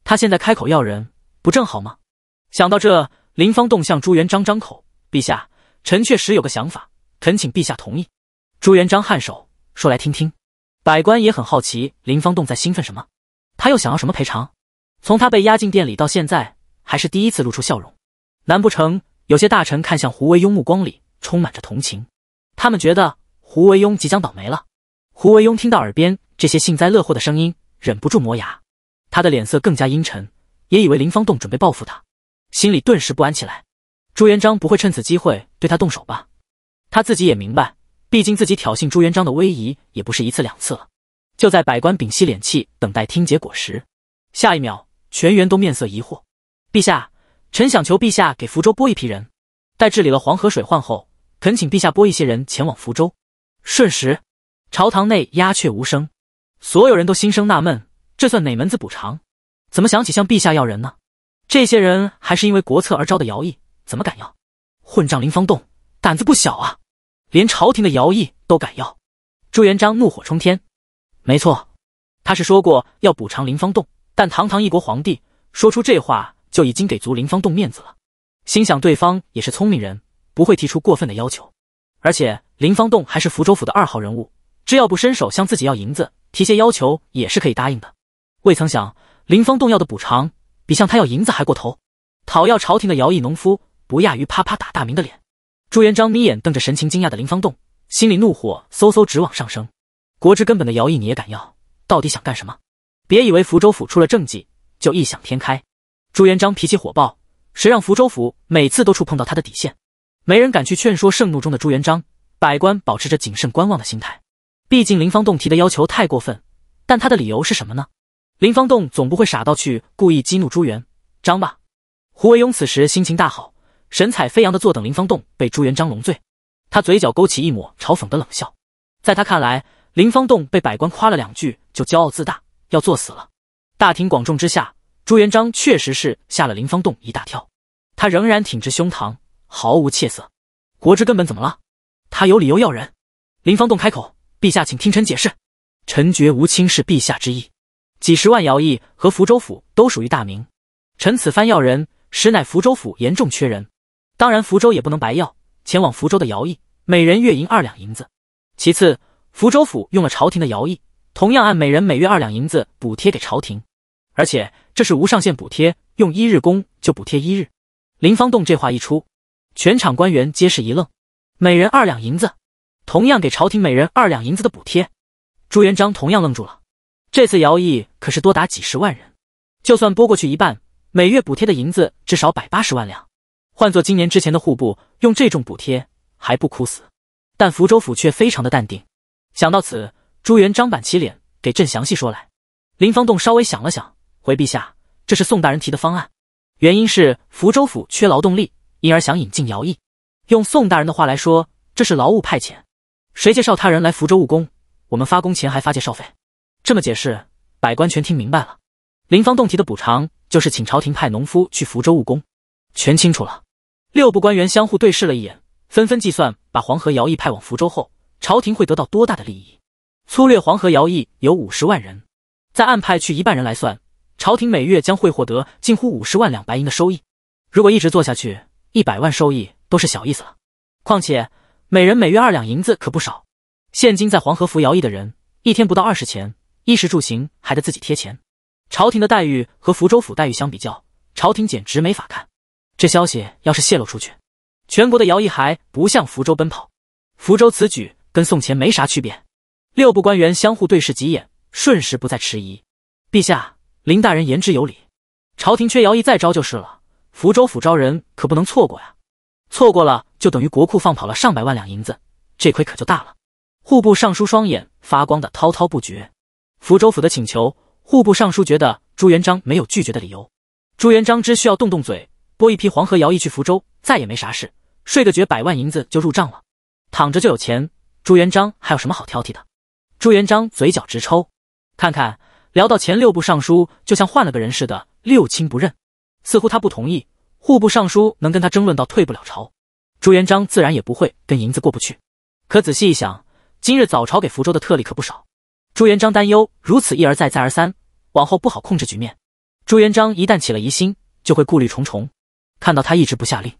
他现在开口要人，不正好吗？想到这，林方栋向朱元璋张口：“陛下，臣确实有个想法，恳请陛下同意。”朱元璋颔首，说：“来听听。”百官也很好奇林方栋在兴奋什么，他又想要什么赔偿？从他被押进店里到现在，还是第一次露出笑容。难不成有些大臣看向胡惟庸目光里充满着同情？他们觉得胡惟庸即将倒霉了。胡惟庸听到耳边这些幸灾乐祸的声音，忍不住磨牙，他的脸色更加阴沉，也以为林方栋准备报复他，心里顿时不安起来。朱元璋不会趁此机会对他动手吧？他自己也明白，毕竟自己挑衅朱元璋的威仪也不是一次两次了。就在百官屏息敛气等待听结果时，下一秒，全员都面色疑惑：“陛下。”臣想求陛下给福州拨一批人，待治理了黄河水患后，恳请陛下拨一些人前往福州。瞬时，朝堂内鸦雀无声，所有人都心生纳闷：这算哪门子补偿？怎么想起向陛下要人呢？这些人还是因为国策而招的徭役，怎么敢要？混账林方栋，胆子不小啊，连朝廷的徭役都敢要！朱元璋怒火冲天。没错，他是说过要补偿林方栋，但堂堂一国皇帝说出这话。就已经给足林方栋面子了，心想对方也是聪明人，不会提出过分的要求。而且林方栋还是福州府的二号人物，只要不伸手向自己要银子，提些要求也是可以答应的。未曾想林方栋要的补偿比向他要银子还过头，讨要朝廷的徭役，农夫不亚于啪啪打大明的脸。朱元璋眯眼瞪着神情惊讶的林方栋，心里怒火嗖嗖直往上升。国之根本的徭役你也敢要，到底想干什么？别以为福州府出了政绩就异想天开。朱元璋脾气火爆，谁让福州府每次都触碰到他的底线？没人敢去劝说盛怒中的朱元璋，百官保持着谨慎观望的心态。毕竟林方栋提的要求太过分，但他的理由是什么呢？林方栋总不会傻到去故意激怒朱元璋吧？胡惟庸此时心情大好，神采飞扬的坐等林方栋被朱元璋龙罪。他嘴角勾起一抹嘲讽的冷笑，在他看来，林方栋被百官夸了两句就骄傲自大，要作死了。大庭广众之下。朱元璋确实是吓了林方栋一大跳，他仍然挺直胸膛，毫无怯色。国之根本怎么了？他有理由要人。林方栋开口：“陛下，请听臣解释，臣绝无轻视陛下之意。几十万徭役和福州府都属于大明，臣此番要人，实乃福州府严重缺人。当然，福州也不能白要，前往福州的徭役，每人月银二两银子。其次，福州府用了朝廷的徭役，同样按每人每月二两银子补贴给朝廷，而且。”这是无上限补贴，用一日工就补贴一日。林方栋这话一出，全场官员皆是一愣。每人二两银子，同样给朝廷每人二两银子的补贴。朱元璋同样愣住了。这次徭役可是多达几十万人，就算拨过去一半，每月补贴的银子至少百八十万两。换做今年之前的户部，用这种补贴还不苦死。但福州府却非常的淡定。想到此，朱元璋板起脸，给朕详细说来。林方栋稍微想了想。回陛下，这是宋大人提的方案，原因是福州府缺劳动力，因而想引进徭役。用宋大人的话来说，这是劳务派遣。谁介绍他人来福州务工，我们发工钱还发介绍费。这么解释，百官全听明白了。林芳洞提的补偿就是请朝廷派农夫去福州务工，全清楚了。六部官员相互对视了一眼，纷纷计算把黄河徭役派往福州后，朝廷会得到多大的利益。粗略，黄河徭役有五十万人，在按派去一半人来算。朝廷每月将会获得近乎五十万两白银的收益，如果一直做下去，一百万收益都是小意思了。况且每人每月二两银子可不少。现今在黄河府徭役的人，一天不到二十钱，衣食住行还得自己贴钱。朝廷的待遇和福州府待遇相比较，朝廷简直没法看。这消息要是泄露出去，全国的徭役还不向福州奔跑？福州此举跟送钱没啥区别。六部官员相互对视几眼，瞬时不再迟疑。陛下。林大人言之有理，朝廷缺徭役再招就是了。福州府招人可不能错过呀，错过了就等于国库放跑了上百万两银子，这亏可就大了。户部尚书双眼发光的滔滔不绝。福州府的请求，户部尚书觉得朱元璋没有拒绝的理由。朱元璋只需要动动嘴，拨一批黄河徭役去福州，再也没啥事，睡个觉，百万银子就入账了，躺着就有钱。朱元璋还有什么好挑剔的？朱元璋嘴角直抽，看看。聊到前六部尚书，就像换了个人似的，六亲不认。似乎他不同意户部尚书能跟他争论到退不了朝，朱元璋自然也不会跟银子过不去。可仔细一想，今日早朝给福州的特例可不少。朱元璋担忧如此一而再再而三，往后不好控制局面。朱元璋一旦起了疑心，就会顾虑重重。看到他一直不下令，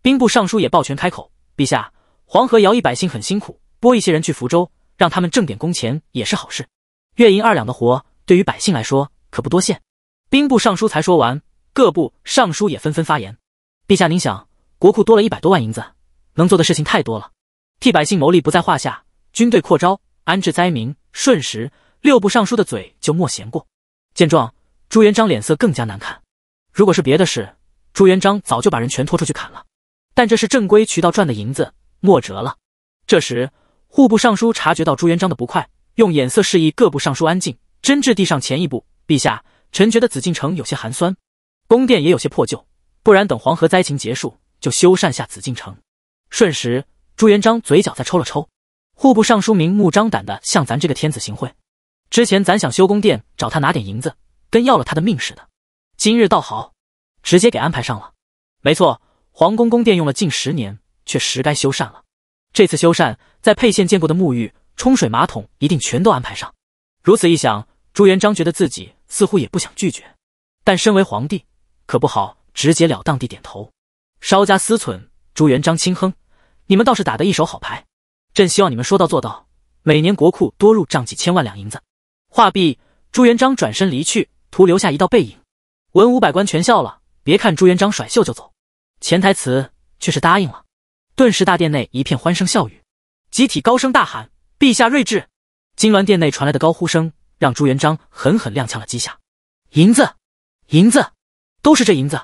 兵部尚书也抱拳开口：“陛下，黄河徭役百姓很辛苦，拨一些人去福州，让他们挣点工钱也是好事。月银二两的活。”对于百姓来说可不多见。兵部尚书才说完，各部尚书也纷纷发言。陛下，您想，国库多了一百多万银子，能做的事情太多了，替百姓谋利不在话下。军队扩招、安置灾民，瞬时六部尚书的嘴就莫闲过。见状，朱元璋脸色更加难看。如果是别的事，朱元璋早就把人全拖出去砍了。但这是正规渠道赚的银子，莫折了。这时，户部尚书察觉到朱元璋的不快，用眼色示意各部尚书安静。真至地上前一步，陛下，臣觉得紫禁城有些寒酸，宫殿也有些破旧，不然等黄河灾情结束，就修缮下紫禁城。瞬时，朱元璋嘴角在抽了抽，户部尚书明目张胆的向咱这个天子行贿，之前咱想修宫殿找他拿点银子，跟要了他的命似的，今日倒好，直接给安排上了。没错，皇宫宫殿用了近十年，确实该修缮了。这次修缮，在沛县见过的沐浴冲水马桶一定全都安排上。如此一想。朱元璋觉得自己似乎也不想拒绝，但身为皇帝，可不好直截了当地点头。稍加思忖，朱元璋轻哼：“你们倒是打的一手好牌，朕希望你们说到做到，每年国库多入账几千万两银子。”画毕，朱元璋转身离去，徒留下一道背影。文武百官全笑了。别看朱元璋甩袖就走，潜台词却是答应了。顿时，大殿内一片欢声笑语，集体高声大喊：“陛下睿智！”金銮殿内传来的高呼声。让朱元璋狠狠踉跄了几下，银子，银子，都是这银子。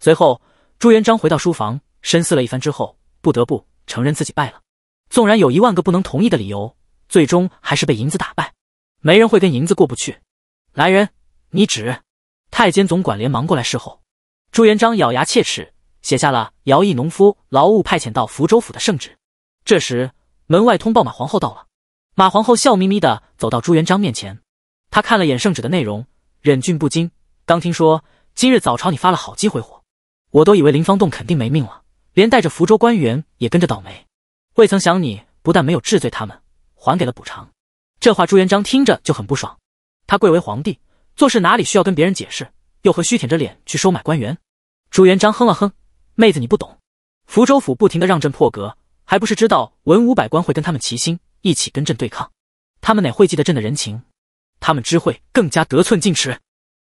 随后，朱元璋回到书房，深思了一番之后，不得不承认自己败了。纵然有一万个不能同意的理由，最终还是被银子打败。没人会跟银子过不去。来人，拟旨！太监总管连忙过来侍候。朱元璋咬牙切齿，写下了徭役农夫劳务派遣到福州府的圣旨。这时，门外通报马皇后到了。马皇后笑眯眯地走到朱元璋面前。他看了眼圣旨的内容，忍俊不禁。刚听说今日早朝你发了好几回火，我都以为林方栋肯定没命了，连带着福州官员也跟着倒霉。未曾想你不但没有治罪他们，还给了补偿。这话朱元璋听着就很不爽。他贵为皇帝，做事哪里需要跟别人解释，又何须舔着脸去收买官员？朱元璋哼了哼：“妹子，你不懂。福州府不停的让朕破格，还不是知道文武百官会跟他们齐心一起跟朕对抗？他们哪会记得朕的人情？”他们只会更加得寸进尺。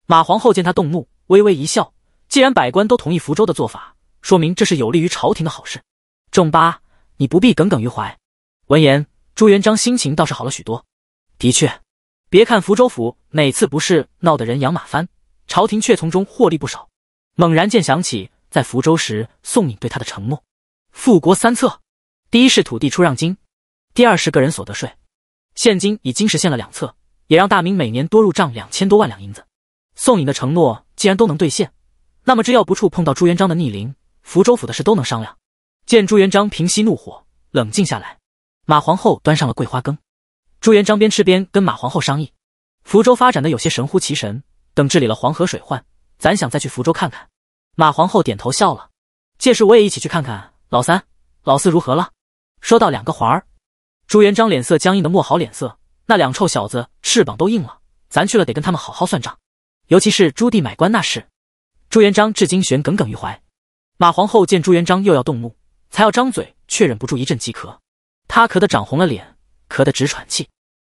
马皇后见他动怒，微微一笑：“既然百官都同意福州的做法，说明这是有利于朝廷的好事。仲八，你不必耿耿于怀。”闻言，朱元璋心情倒是好了许多。的确，别看福州府每次不是闹得人仰马翻，朝廷却从中获利不少。猛然间想起在福州时，宋颖对他的承诺：富国三策，第一是土地出让金，第二是个人所得税。现今已经实现了两策。也让大明每年多入账两千多万两银子。宋颖的承诺既然都能兑现，那么只要不触碰到朱元璋的逆鳞，福州府的事都能商量。见朱元璋平息怒火，冷静下来，马皇后端上了桂花羹。朱元璋边吃边跟马皇后商议，福州发展的有些神乎其神。等治理了黄河水患，咱想再去福州看看。马皇后点头笑了，届时我也一起去看看。老三、老四如何了？说到两个环儿，朱元璋脸色僵硬的莫好脸色。那两臭小子翅膀都硬了，咱去了得跟他们好好算账，尤其是朱棣买官那事，朱元璋至今悬耿耿于怀。马皇后见朱元璋又要动怒，才要张嘴，却忍不住一阵急咳，他咳得涨红了脸，咳得直喘气。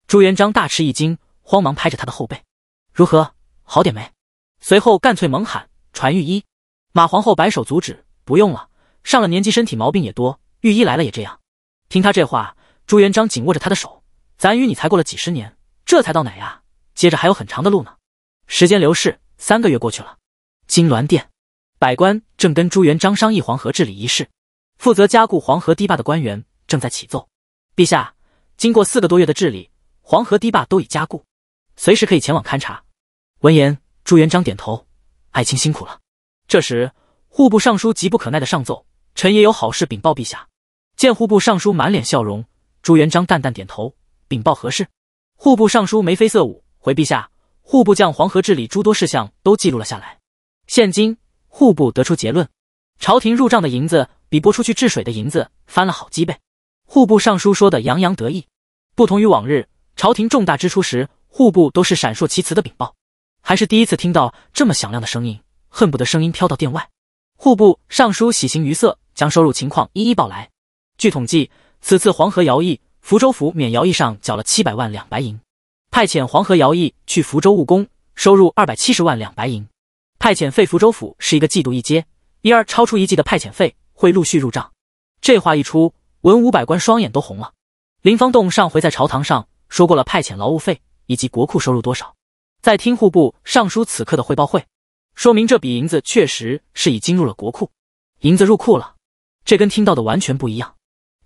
朱元璋大吃一惊，慌忙拍着他的后背：“如何好点没？”随后干脆猛喊：“传御医！”马皇后摆手阻止：“不用了，上了年纪，身体毛病也多，御医来了也这样。”听他这话，朱元璋紧握着他的手。咱与你才过了几十年，这才到哪呀？接着还有很长的路呢。时间流逝，三个月过去了。金銮殿，百官正跟朱元璋商议黄河治理一事。负责加固黄河堤坝的官员正在启奏。陛下，经过四个多月的治理，黄河堤坝都已加固，随时可以前往勘察。闻言，朱元璋点头：“爱卿辛苦了。”这时，户部尚书急不可耐的上奏：“臣也有好事禀报陛下。”见户部尚书满脸笑容，朱元璋淡淡点头。禀报何事？户部尚书眉飞色舞，回陛下，户部将黄河治理诸多事项都记录了下来。现今户部得出结论，朝廷入账的银子比拨出去治水的银子翻了好几倍。户部尚书说的洋洋得意。不同于往日，朝廷重大支出时，户部都是闪烁其词的禀报，还是第一次听到这么响亮的声音，恨不得声音飘到殿外。户部尚书喜形于色，将收入情况一一报来。据统计，此次黄河徭役。福州府免徭役上缴了七百万两白银，派遣黄河徭役去福州务工，收入二百七十万两白银。派遣费福州府是一个季度一结。因而超出一季的派遣费会陆续入账。这话一出，文武百官双眼都红了。林方栋上回在朝堂上说过了派遣劳务费以及国库收入多少，在听户部尚书此刻的汇报会，说明这笔银子确实是已经入了国库，银子入库了，这跟听到的完全不一样。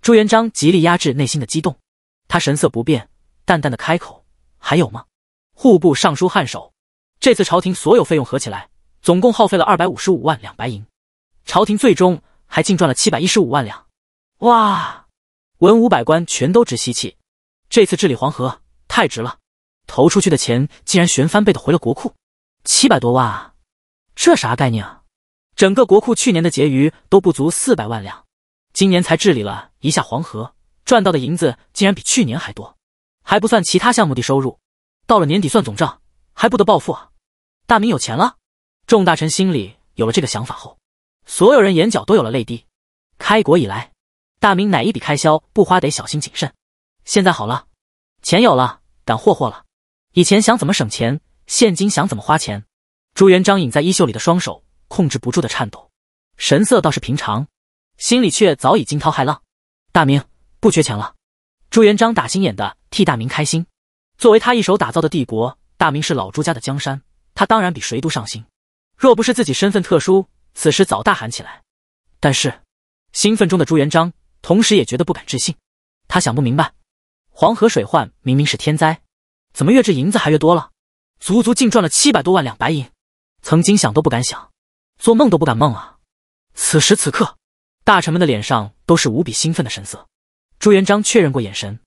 朱元璋极力压制内心的激动，他神色不变，淡淡的开口：“还有吗？”户部尚书颔首：“这次朝廷所有费用合起来，总共耗费了二百五十五万两白银，朝廷最终还净赚了七百一十五万两。”哇！文武百官全都直吸气，这次治理黄河太值了，投出去的钱竟然全翻倍的回了国库，七百多万啊！这啥概念啊？整个国库去年的结余都不足四百万两。今年才治理了一下黄河，赚到的银子竟然比去年还多，还不算其他项目的收入。到了年底算总账，还不得暴富啊！大明有钱了，众大臣心里有了这个想法后，所有人眼角都有了泪滴。开国以来，大明哪一笔开销不花得小心谨慎？现在好了，钱有了，敢霍霍了。以前想怎么省钱，现今想怎么花钱。朱元璋隐在衣袖里的双手控制不住的颤抖，神色倒是平常。心里却早已惊涛骇浪。大明不缺钱了，朱元璋打心眼的替大明开心。作为他一手打造的帝国，大明是老朱家的江山，他当然比谁都上心。若不是自己身份特殊，此时早大喊起来。但是兴奋中的朱元璋，同时也觉得不敢置信。他想不明白，黄河水患明明是天灾，怎么越治银子还越多了？足足净赚了七百多万两白银，曾经想都不敢想，做梦都不敢梦啊！此时此刻。大臣们的脸上都是无比兴奋的神色。朱元璋确认过眼神，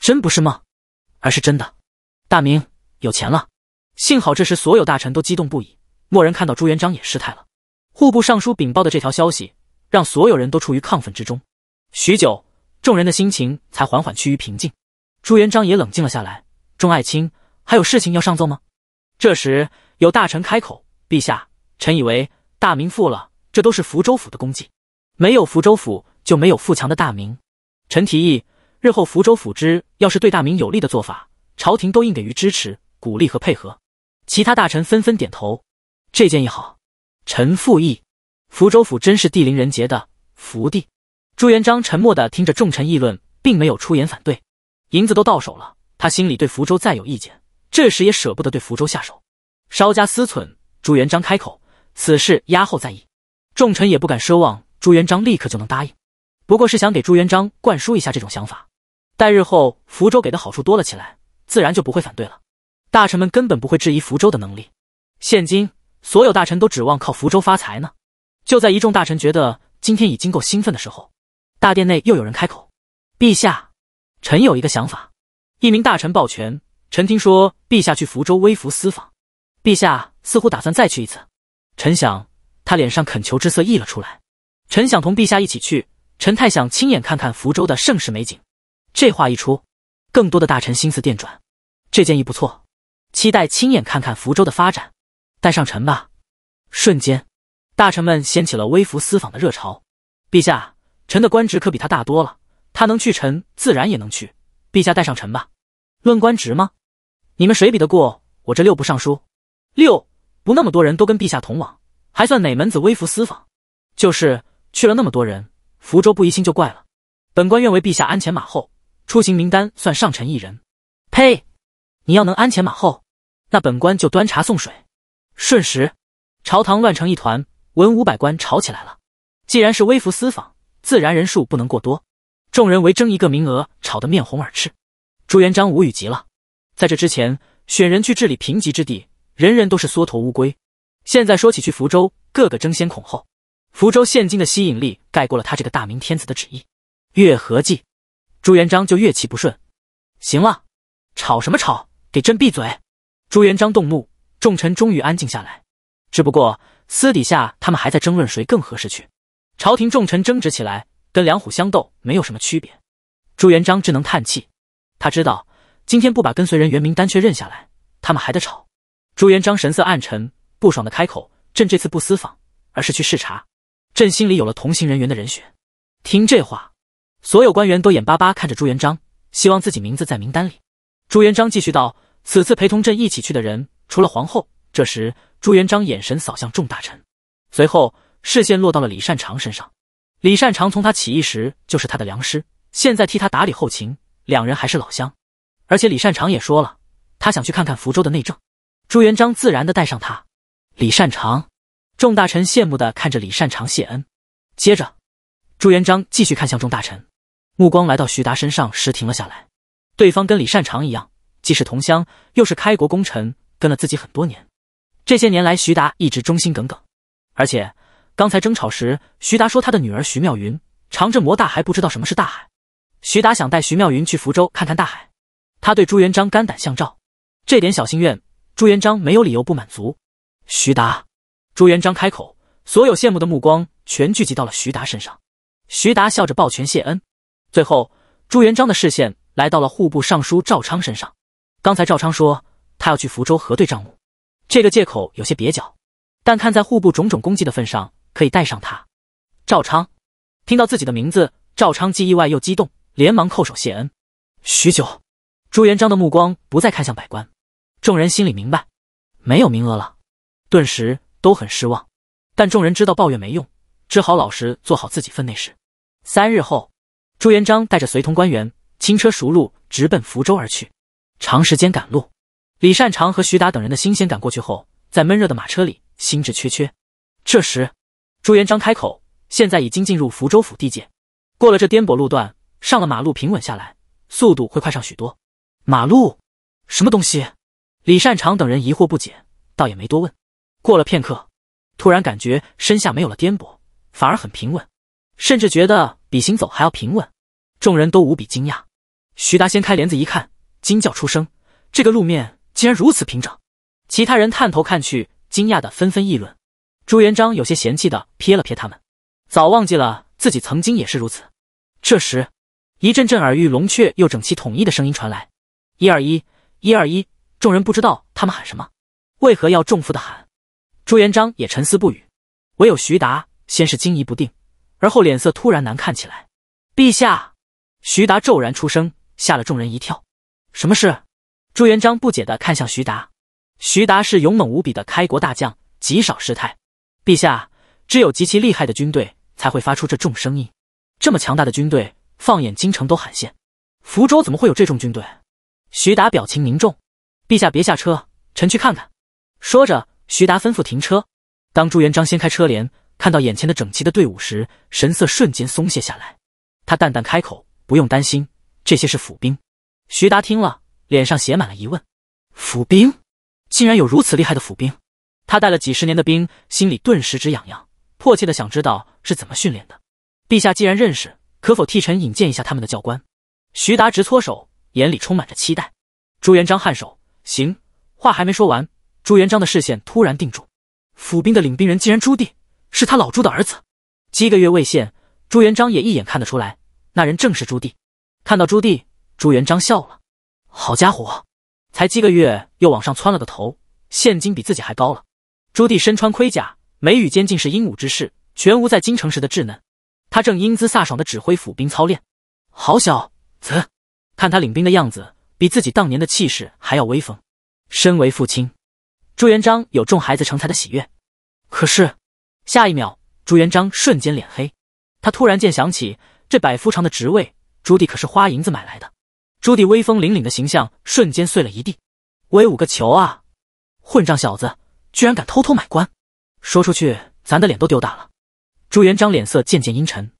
真不是梦，而是真的。大明有钱了！幸好这时所有大臣都激动不已。默然看到朱元璋也失态了。户部尚书禀报的这条消息，让所有人都处于亢奋之中。许久，众人的心情才缓缓趋于平静。朱元璋也冷静了下来。众爱卿，还有事情要上奏吗？这时，有大臣开口：“陛下，臣以为大明富了，这都是福州府的功绩。”没有福州府，就没有富强的大明。臣提议，日后福州府之要是对大明有利的做法，朝廷都应给予支持、鼓励和配合。其他大臣纷纷点头，这建议好。臣附议，福州府真是地灵人杰的福地。朱元璋沉默的听着众臣议论，并没有出言反对。银子都到手了，他心里对福州再有意见，这时也舍不得对福州下手。稍加思忖，朱元璋开口：“此事压后再议。”众臣也不敢奢望。朱元璋立刻就能答应，不过是想给朱元璋灌输一下这种想法。待日后福州给的好处多了起来，自然就不会反对了。大臣们根本不会质疑福州的能力，现今所有大臣都指望靠福州发财呢。就在一众大臣觉得今天已经够兴奋的时候，大殿内又有人开口：“陛下，臣有一个想法。”一名大臣抱拳：“臣听说陛下去福州微服私访，陛下似乎打算再去一次。臣想，他脸上恳求之色溢了出来。”臣想同陛下一起去，臣太想亲眼看看福州的盛世美景。这话一出，更多的大臣心思电转。这建议不错，期待亲眼看看福州的发展。带上臣吧。瞬间，大臣们掀起了微服私访的热潮。陛下，臣的官职可比他大多了，他能去，臣自然也能去。陛下带上臣吧。论官职吗？你们谁比得过我这六部尚书？六不那么多人都跟陛下同往，还算哪门子微服私访？就是。去了那么多人，福州不疑心就怪了。本官愿为陛下鞍前马后，出行名单算上臣一人。呸！你要能鞍前马后，那本官就端茶送水。瞬时，朝堂乱成一团，文武百官吵起来了。既然是微服私访，自然人数不能过多。众人为争一个名额，吵得面红耳赤。朱元璋无语极了。在这之前，选人去治理贫瘠之地，人人都是缩头乌龟。现在说起去福州，个个争先恐后。福州现今的吸引力盖过了他这个大明天子的旨意，越合计，朱元璋就越气不顺。行了，吵什么吵，给朕闭嘴！朱元璋动怒，众臣终于安静下来。只不过私底下他们还在争论谁更合适去。朝廷众臣争执起来，跟两虎相斗没有什么区别。朱元璋只能叹气，他知道今天不把跟随人原名单确认下来，他们还得吵。朱元璋神色暗沉，不爽的开口：“朕这次不私访，而是去视察。”朕心里有了同行人员的人选。听这话，所有官员都眼巴巴看着朱元璋，希望自己名字在名单里。朱元璋继续道：“此次陪同朕一起去的人，除了皇后。”这时，朱元璋眼神扫向众大臣，随后视线落到了李善长身上。李善长从他起义时就是他的良师，现在替他打理后勤，两人还是老乡。而且李善长也说了，他想去看看福州的内政。朱元璋自然的带上他，李善长。众大臣羡慕地看着李善长谢恩，接着，朱元璋继续看向众大臣，目光来到徐达身上时停了下来。对方跟李善长一样，既是同乡，又是开国功臣，跟了自己很多年。这些年来，徐达一直忠心耿耿，而且刚才争吵时，徐达说他的女儿徐妙云长着魔大还不知道什么是大海，徐达想带徐妙云去福州看看大海。他对朱元璋肝胆相照，这点小心愿，朱元璋没有理由不满足。徐达。朱元璋开口，所有羡慕的目光全聚集到了徐达身上。徐达笑着抱拳谢恩。最后，朱元璋的视线来到了户部尚书赵昌身上。刚才赵昌说他要去福州核对账目，这个借口有些蹩脚，但看在户部种种功绩的份上，可以带上他。赵昌听到自己的名字，赵昌既意外又激动，连忙叩首谢恩。许久，朱元璋的目光不再看向百官，众人心里明白，没有名额了。顿时。都很失望，但众人知道抱怨没用，只好老实做好自己分内事。三日后，朱元璋带着随同官员，轻车熟路直奔福州而去。长时间赶路，李善长和徐达等人的新鲜感过去后，在闷热的马车里，心智缺缺。这时，朱元璋开口：“现在已经进入福州府地界，过了这颠簸路段，上了马路平稳下来，速度会快上许多。”马路？什么东西？李善长等人疑惑不解，倒也没多问。过了片刻，突然感觉身下没有了颠簸，反而很平稳，甚至觉得比行走还要平稳。众人都无比惊讶。徐达掀开帘子一看，惊叫出声：“这个路面竟然如此平整！”其他人探头看去，惊讶的纷纷议论。朱元璋有些嫌弃的瞥了瞥他们，早忘记了自己曾经也是如此。这时，一阵阵耳欲聋却又整齐统一的声音传来：“一二一，一二一。”众人不知道他们喊什么，为何要重复的喊。朱元璋也沉思不语，唯有徐达先是惊疑不定，而后脸色突然难看起来。陛下，徐达骤然出声，吓了众人一跳。什么事？朱元璋不解的看向徐达。徐达是勇猛无比的开国大将，极少失态。陛下，只有极其厉害的军队才会发出这种声音。这么强大的军队，放眼京城都罕见。福州怎么会有这种军队？徐达表情凝重。陛下别下车，臣去看看。说着。徐达吩咐停车。当朱元璋掀开车帘，看到眼前的整齐的队伍时，神色瞬间松懈下来。他淡淡开口：“不用担心，这些是府兵。”徐达听了，脸上写满了疑问：“府兵？竟然有如此厉害的府兵？”他带了几十年的兵，心里顿时直痒痒，迫切的想知道是怎么训练的。陛下既然认识，可否替臣引荐一下他们的教官？徐达直搓手，眼里充满着期待。朱元璋颔首：“行。”话还没说完。朱元璋的视线突然定住，府兵的领兵人竟然朱棣，是他老朱的儿子。几个月未见，朱元璋也一眼看得出来，那人正是朱棣。看到朱棣，朱元璋笑了，好家伙，才几个月又往上窜了个头，现今比自己还高了。朱棣身穿盔甲，眉宇间尽是英武之势，全无在京城时的稚嫩。他正英姿飒爽的指挥府兵操练，好小子，看他领兵的样子，比自己当年的气势还要威风。身为父亲。朱元璋有众孩子成才的喜悦，可是下一秒，朱元璋瞬间脸黑。他突然间想起这百夫长的职位，朱棣可是花银子买来的。朱棣威风凛凛的形象瞬间碎了一地。威武个球啊！混账小子，居然敢偷偷买官，说出去咱的脸都丢大了。朱元璋脸色渐渐阴沉。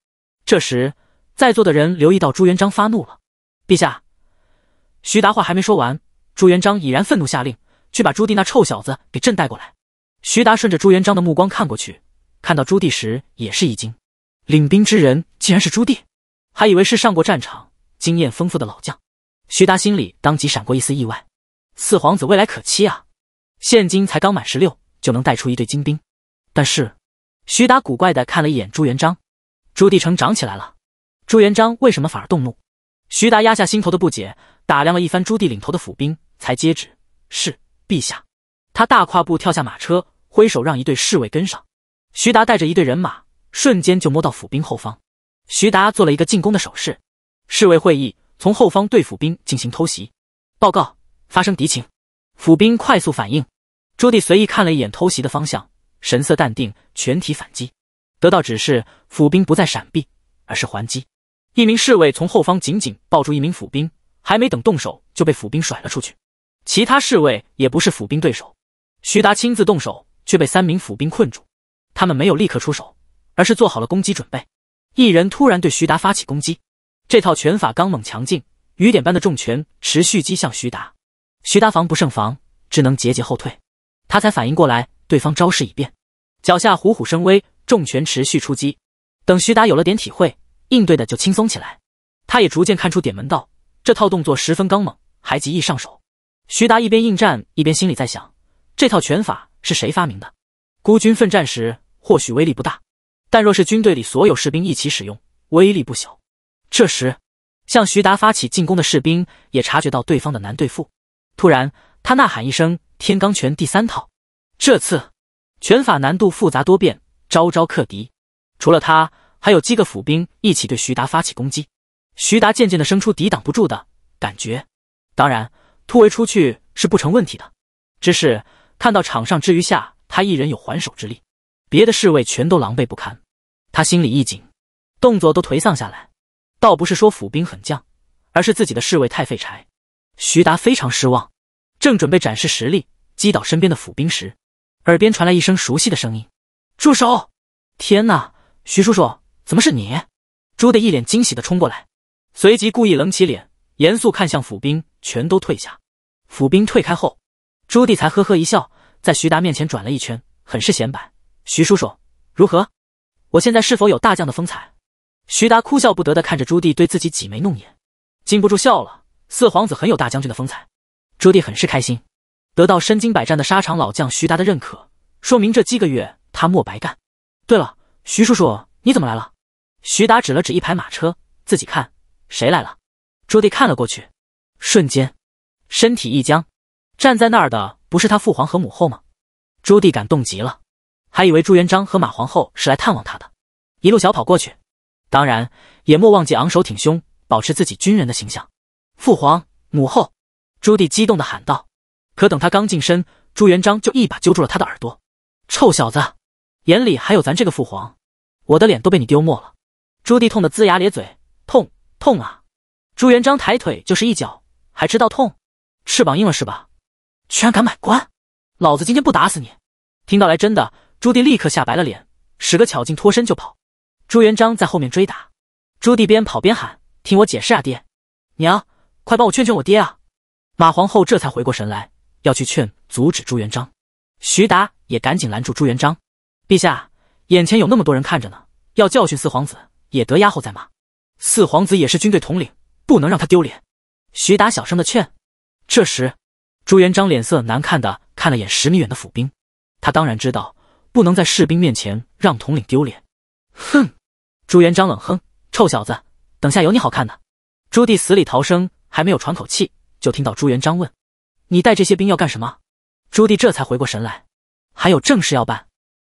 这时，在座的人留意到朱元璋发怒了。陛下，徐达话还没说完，朱元璋已然愤怒下令。去把朱棣那臭小子给朕带过来。徐达顺着朱元璋的目光看过去，看到朱棣时也是一惊，领兵之人竟然是朱棣，还以为是上过战场、经验丰富的老将。徐达心里当即闪过一丝意外，四皇子未来可期啊！现今才刚满十六，就能带出一队精兵。但是，徐达古怪的看了一眼朱元璋，朱棣成长起来了。朱元璋为什么反而动怒？徐达压下心头的不解，打量了一番朱棣领头的府兵，才接旨：是。陛下，他大跨步跳下马车，挥手让一队侍卫跟上。徐达带着一队人马，瞬间就摸到府兵后方。徐达做了一个进攻的手势，侍卫会议从后方对府兵进行偷袭。报告，发生敌情，府兵快速反应。朱棣随意看了一眼偷袭的方向，神色淡定。全体反击。得到指示，府兵不再闪避，而是还击。一名侍卫从后方紧紧抱住一名府兵，还没等动手就被府兵甩了出去。其他侍卫也不是府兵对手，徐达亲自动手，却被三名府兵困住。他们没有立刻出手，而是做好了攻击准备。一人突然对徐达发起攻击，这套拳法刚猛强劲，雨点般的重拳持续击向徐达。徐达防不胜防，只能节节后退。他才反应过来，对方招式已变，脚下虎虎生威，重拳持续出击。等徐达有了点体会，应对的就轻松起来。他也逐渐看出点门道，这套动作十分刚猛，还极易上手。徐达一边应战，一边心里在想：这套拳法是谁发明的？孤军奋战时或许威力不大，但若是军队里所有士兵一起使用，威力不小。这时，向徐达发起进攻的士兵也察觉到对方的难对付。突然，他呐喊一声：“天罡拳第三套！”这次拳法难度复杂多变，招招克敌。除了他，还有七个府兵一起对徐达发起攻击。徐达渐渐的生出抵挡不住的感觉。当然。突围出去是不成问题的，只是看到场上之余下他一人有还手之力，别的侍卫全都狼狈不堪，他心里一紧，动作都颓丧下来。倒不是说府兵很犟，而是自己的侍卫太废柴。徐达非常失望，正准备展示实力击倒身边的府兵时，耳边传来一声熟悉的声音：“住手！”天哪，徐叔叔，怎么是你？朱德一脸惊喜的冲过来，随即故意冷起脸，严肃看向府兵。全都退下，府兵退开后，朱棣才呵呵一笑，在徐达面前转了一圈，很是显摆。徐叔叔，如何？我现在是否有大将的风采？徐达哭笑不得的看着朱棣，对自己挤眉弄眼，禁不住笑了。四皇子很有大将军的风采。朱棣很是开心，得到身经百战的沙场老将徐达的认可，说明这几个月他莫白干。对了，徐叔叔，你怎么来了？徐达指了指一排马车，自己看谁来了。朱棣看了过去。瞬间，身体一僵，站在那儿的不是他父皇和母后吗？朱棣感动极了，还以为朱元璋和马皇后是来探望他的，一路小跑过去，当然也莫忘记昂首挺胸，保持自己军人的形象。父皇、母后，朱棣激动地喊道。可等他刚近身，朱元璋就一把揪住了他的耳朵：“臭小子，眼里还有咱这个父皇？我的脸都被你丢没了！”朱棣痛得龇牙咧嘴，痛痛啊！朱元璋抬腿就是一脚。还知道痛，翅膀硬了是吧？居然敢买官，老子今天不打死你！听到来真的，朱棣立刻吓白了脸，使个巧劲脱身就跑。朱元璋在后面追打，朱棣边跑边喊：“听我解释啊，爹，娘，快帮我劝劝我爹啊！”马皇后这才回过神来，要去劝阻止朱元璋。徐达也赶紧拦住朱元璋：“陛下，眼前有那么多人看着呢，要教训四皇子也得押后再骂。四皇子也是军队统领，不能让他丢脸。”徐达小声的劝，这时，朱元璋脸色难看的看了眼十米远的府兵，他当然知道不能在士兵面前让统领丢脸。哼，朱元璋冷哼，臭小子，等下有你好看的。朱棣死里逃生，还没有喘口气，就听到朱元璋问：“你带这些兵要干什么？”朱棣这才回过神来，还有正事要办。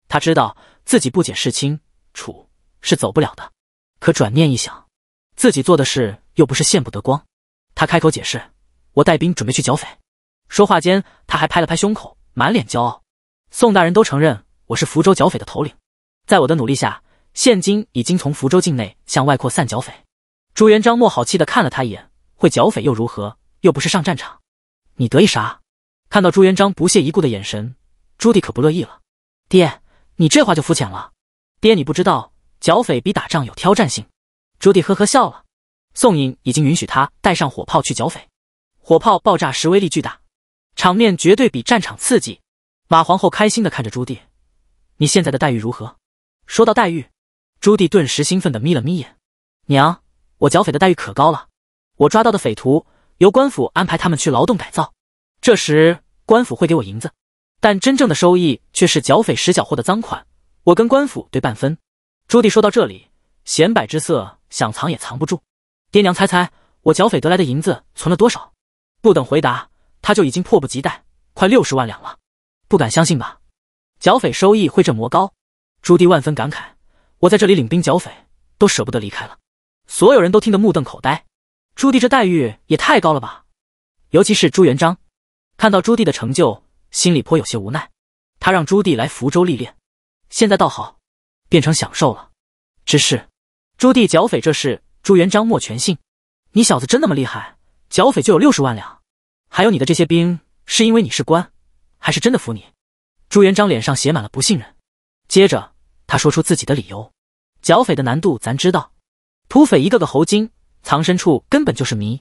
他知道自己不解释清楚是走不了的，可转念一想，自己做的事又不是见不得光。他开口解释：“我带兵准备去剿匪。”说话间，他还拍了拍胸口，满脸骄傲。宋大人都承认我是福州剿匪的头领。在我的努力下，现今已经从福州境内向外扩散剿匪。朱元璋莫好气的看了他一眼：“会剿匪又如何？又不是上战场，你得意啥？”看到朱元璋不屑一顾的眼神，朱棣可不乐意了：“爹，你这话就肤浅了。爹，你不知道剿匪比打仗有挑战性。”朱棣呵呵笑了。宋颖已经允许他带上火炮去剿匪，火炮爆炸时威力巨大，场面绝对比战场刺激。马皇后开心地看着朱棣，你现在的待遇如何？说到待遇，朱棣顿时兴奋地眯了眯眼，娘，我剿匪的待遇可高了。我抓到的匪徒由官府安排他们去劳动改造，这时官府会给我银子，但真正的收益却是剿匪时缴获的赃款，我跟官府对半分。朱棣说到这里，显摆之色想藏也藏不住。爹娘，猜猜我剿匪得来的银子存了多少？不等回答，他就已经迫不及待，快六十万两了。不敢相信吧？剿匪收益会这么高？朱棣万分感慨：我在这里领兵剿匪，都舍不得离开了。所有人都听得目瞪口呆。朱棣这待遇也太高了吧？尤其是朱元璋，看到朱棣的成就，心里颇有些无奈。他让朱棣来福州历练，现在倒好，变成享受了。只是朱棣剿匪这事。朱元璋莫全信，你小子真那么厉害？剿匪就有六十万两？还有你的这些兵，是因为你是官，还是真的服你？朱元璋脸上写满了不信任。接着他说出自己的理由：剿匪的难度咱知道，土匪一个个猴精，藏身处根本就是谜。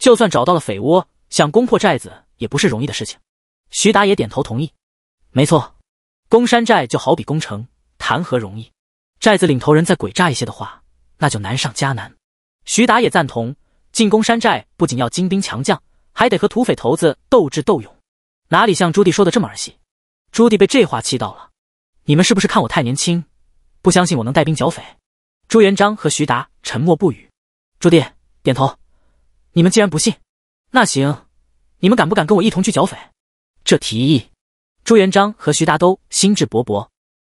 就算找到了匪窝，想攻破寨子也不是容易的事情。徐达也点头同意。没错，攻山寨就好比攻城，谈何容易？寨子领头人再诡诈一些的话，那就难上加难。徐达也赞同，进攻山寨不仅要精兵强将，还得和土匪头子斗智斗勇，哪里像朱棣说的这么儿戏？朱棣被这话气到了，你们是不是看我太年轻，不相信我能带兵剿匪？朱元璋和徐达沉默不语。朱棣点头，你们既然不信，那行，你们敢不敢跟我一同去剿匪？这提议，朱元璋和徐达都兴致勃勃，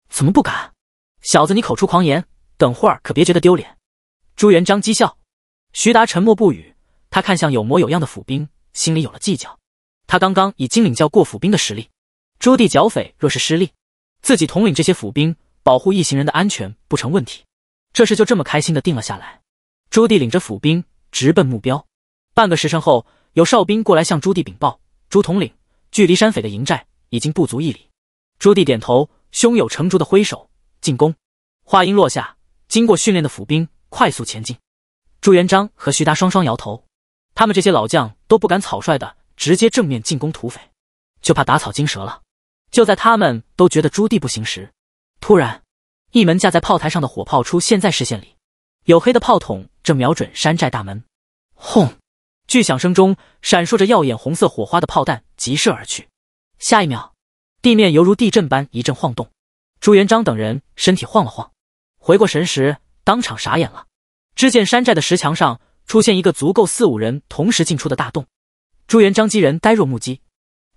怎么不敢？小子，你口出狂言，等会儿可别觉得丢脸。朱元璋讥笑。徐达沉默不语，他看向有模有样的府兵，心里有了计较。他刚刚已经领教过府兵的实力，朱棣剿匪若是失利，自己统领这些府兵保护一行人的安全不成问题。这事就这么开心的定了下来。朱棣领着府兵直奔目标。半个时辰后，有哨兵过来向朱棣禀报：“朱统领，距离山匪的营寨已经不足一里。”朱棣点头，胸有成竹的挥手进攻。话音落下，经过训练的府兵快速前进。朱元璋和徐达双双摇头，他们这些老将都不敢草率的直接正面进攻土匪，就怕打草惊蛇了。就在他们都觉得朱棣不行时，突然，一门架在炮台上的火炮出现在视线里，黝黑的炮筒正瞄准山寨大门。轰！巨响声中，闪烁着耀眼红色火花的炮弹急射而去。下一秒，地面犹如地震般一阵晃动，朱元璋等人身体晃了晃，回过神时，当场傻眼了。只见山寨的石墙上出现一个足够四五人同时进出的大洞，朱元璋几人呆若木鸡，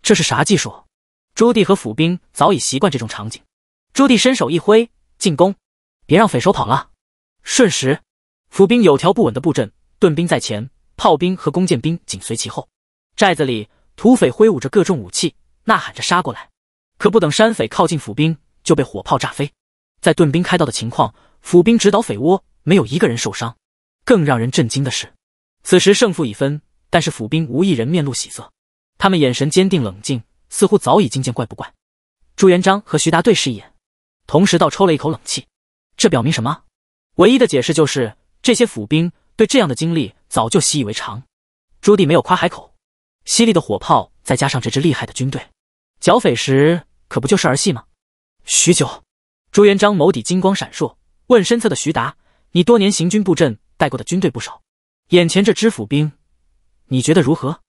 这是啥技术？朱棣和府兵早已习惯这种场景。朱棣伸手一挥，进攻！别让匪首跑了！瞬时，府兵有条不紊的布阵，盾兵在前，炮兵和弓箭兵紧随其后。寨子里土匪挥舞着各种武器，呐喊着杀过来，可不等山匪靠近府兵，就被火炮炸飞。在盾兵开道的情况，府兵直捣匪窝。没有一个人受伤。更让人震惊的是，此时胜负已分，但是府兵无一人面露喜色，他们眼神坚定冷静，似乎早已经见怪不怪。朱元璋和徐达对视一眼，同时倒抽了一口冷气。这表明什么？唯一的解释就是，这些府兵对这样的经历早就习以为常。朱棣没有夸海口，犀利的火炮再加上这支厉害的军队，剿匪时可不就是儿戏吗？许久，朱元璋眸底金光闪烁，问身侧的徐达。你多年行军布阵，带过的军队不少。眼前这支府兵，你觉得如何？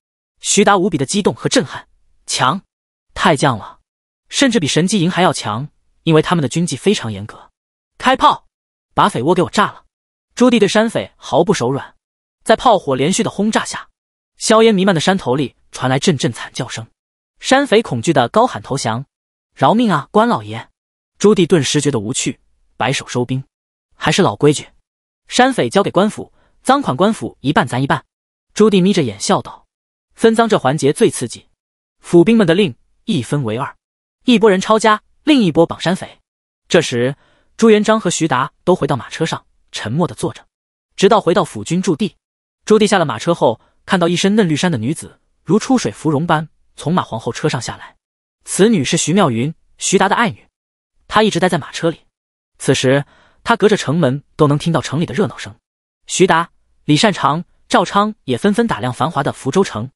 徐达无比的激动和震撼，强，太强了，甚至比神机营还要强，因为他们的军纪非常严格。开炮，把匪窝给我炸了！朱棣对山匪毫不手软，在炮火连续的轰炸下，硝烟弥漫的山头里传来阵阵惨叫声，山匪恐惧的高喊投降，饶命啊，关老爷！朱棣顿时觉得无趣，摆手收兵，还是老规矩。山匪交给官府，赃款官府一半，咱一半。朱棣眯着眼笑道：“分赃这环节最刺激。”府兵们的令一分为二，一波人抄家，另一波绑山匪。这时，朱元璋和徐达都回到马车上，沉默的坐着，直到回到府军驻地。朱棣下了马车后，看到一身嫩绿衫的女子如出水芙蓉般从马皇后车上下来。此女是徐妙云，徐达的爱女，她一直待在马车里。此时。他隔着城门都能听到城里的热闹声。徐达、李善长、赵昌也纷纷打量繁华的福州城。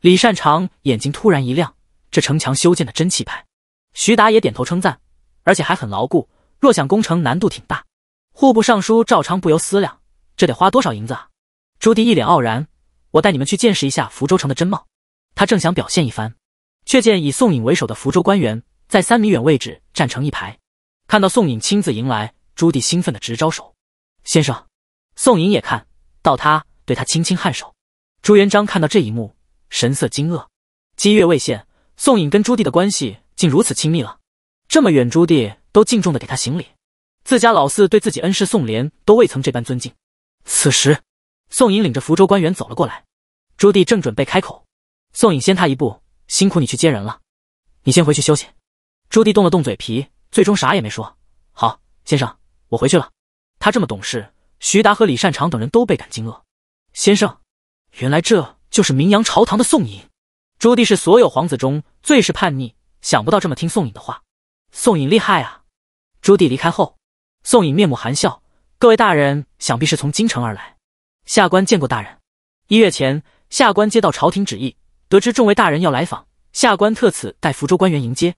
李善长眼睛突然一亮，这城墙修建的真气派。徐达也点头称赞，而且还很牢固，若想攻城难度挺大。户部尚书赵昌不由思量，这得花多少银子啊？朱棣一脸傲然，我带你们去见识一下福州城的真貌。他正想表现一番，却见以宋颖为首的福州官员在三米远位置站成一排，看到宋颖亲自迎来。朱棣兴奋的直招手，先生，宋颖也看到他，对他轻轻颔首。朱元璋看到这一幕，神色惊愕。积月未现，宋颖跟朱棣的关系竟如此亲密了。这么远，朱棣都敬重的给他行礼。自家老四对自己恩师宋濂都未曾这般尊敬。此时，宋颖领着福州官员走了过来。朱棣正准备开口，宋颖先他一步：“辛苦你去接人了，你先回去休息。”朱棣动了动嘴皮，最终啥也没说。好，先生。我回去了。他这么懂事，徐达和李善长等人都倍感惊愕。先生，原来这就是名扬朝堂的宋颖。朱棣是所有皇子中最是叛逆，想不到这么听宋颖的话。宋颖厉害啊！朱棣离开后，宋颖面目含笑。各位大人想必是从京城而来，下官见过大人。一月前，下官接到朝廷旨意，得知众位大人要来访，下官特此带福州官员迎接。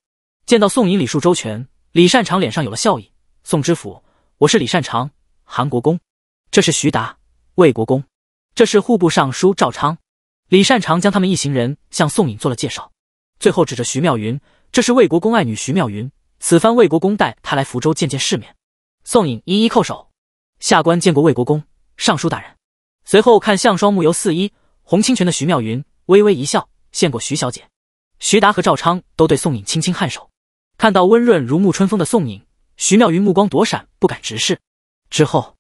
见到宋颖礼数周全，李善长脸上有了笑意。宋知府。我是李善长，韩国公。这是徐达，魏国公。这是户部尚书赵昌。李善长将他们一行人向宋颖做了介绍，最后指着徐妙云：“这是魏国公爱女徐妙云，此番魏国公带她来福州见见世面。”宋颖一一叩首：“下官见过魏国公、尚书大人。”随后看向双目游四一红清泉的徐妙云，微微一笑：“见过徐小姐。”徐达和赵昌都对宋颖轻轻颔首。看到温润如沐春风的宋颖。徐妙云目光躲闪，不敢直视。之后，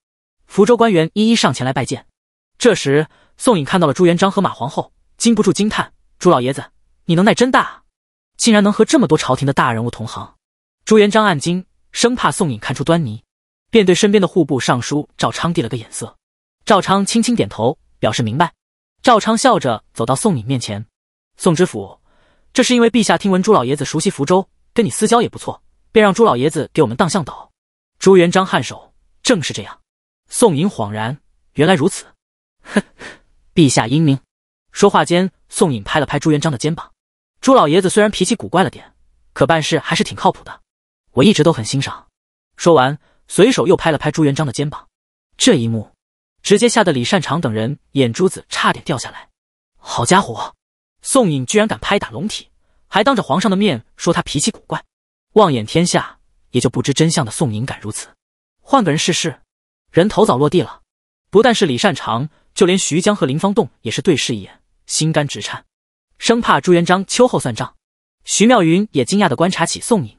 福州官员一一上前来拜见。这时，宋颖看到了朱元璋和马皇后，禁不住惊叹：“朱老爷子，你能耐真大，竟然能和这么多朝廷的大人物同行。”朱元璋暗惊，生怕宋颖看出端倪，便对身边的户部尚书赵昌递了个眼色。赵昌轻轻点头，表示明白。赵昌笑着走到宋颖面前：“宋知府，这是因为陛下听闻朱老爷子熟悉福州，跟你私交也不错。”便让朱老爷子给我们当向导。朱元璋颔首，正是这样。宋颖恍然，原来如此。哼，陛下英明。说话间，宋颖拍了拍朱元璋的肩膀。朱老爷子虽然脾气古怪了点，可办事还是挺靠谱的，我一直都很欣赏。说完，随手又拍了拍朱元璋的肩膀。这一幕，直接吓得李善长等人眼珠子差点掉下来。好家伙，宋颖居然敢拍打龙体，还当着皇上的面说他脾气古怪。望眼天下，也就不知真相的宋颖敢如此，换个人试试，人头早落地了。不但是李善长，就连徐江和林方栋也是对视一眼，心肝直颤，生怕朱元璋秋后算账。徐妙云也惊讶的观察起宋颖。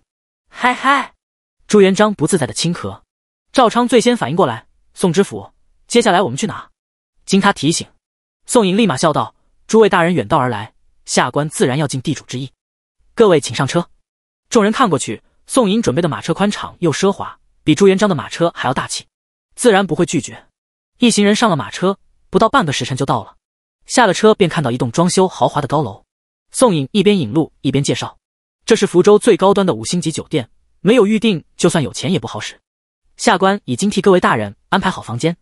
嗨嗨，朱元璋不自在的轻咳。赵昌最先反应过来，宋知府，接下来我们去哪？经他提醒，宋颖立马笑道：“诸位大人远道而来，下官自然要尽地主之谊。各位请上车。”众人看过去，宋颖准备的马车宽敞又奢华，比朱元璋的马车还要大气，自然不会拒绝。一行人上了马车，不到半个时辰就到了。下了车便看到一栋装修豪华的高楼。宋颖一边引路一边介绍：“这是福州最高端的五星级酒店，没有预定，就算有钱也不好使。下官已经替各位大人安排好房间。”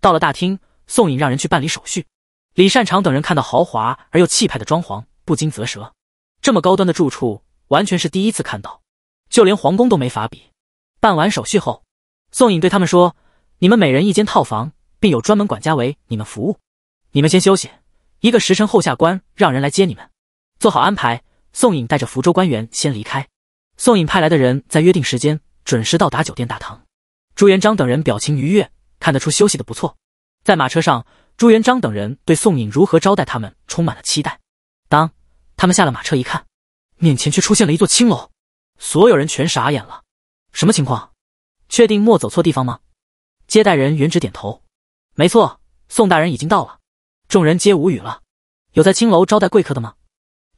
到了大厅，宋颖让人去办理手续。李善长等人看到豪华而又气派的装潢，不禁啧舌：“这么高端的住处。”完全是第一次看到，就连皇宫都没法比。办完手续后，宋颖对他们说：“你们每人一间套房，并有专门管家为你们服务。你们先休息，一个时辰后下关，让人来接你们。做好安排。”宋颖带着福州官员先离开。宋颖派来的人在约定时间准时到达酒店大堂。朱元璋等人表情愉悦，看得出休息的不错。在马车上，朱元璋等人对宋颖如何招待他们充满了期待。当他们下了马车一看，面前却出现了一座青楼，所有人全傻眼了。什么情况？确定莫走错地方吗？接待人原直点头，没错，宋大人已经到了。众人皆无语了。有在青楼招待贵客的吗？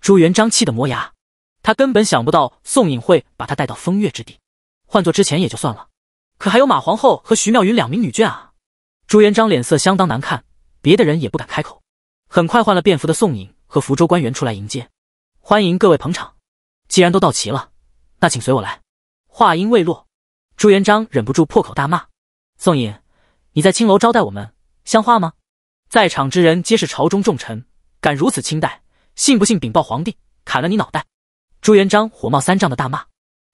朱元璋气得磨牙，他根本想不到宋颖会把他带到风月之地。换做之前也就算了，可还有马皇后和徐妙云两名女眷啊！朱元璋脸色相当难看，别的人也不敢开口。很快换了便服的宋颖和福州官员出来迎接。欢迎各位捧场，既然都到齐了，那请随我来。话音未落，朱元璋忍不住破口大骂：“宋颖，你在青楼招待我们，像话吗？在场之人皆是朝中重臣，敢如此轻待，信不信禀报皇帝，砍了你脑袋？”朱元璋火冒三丈的大骂。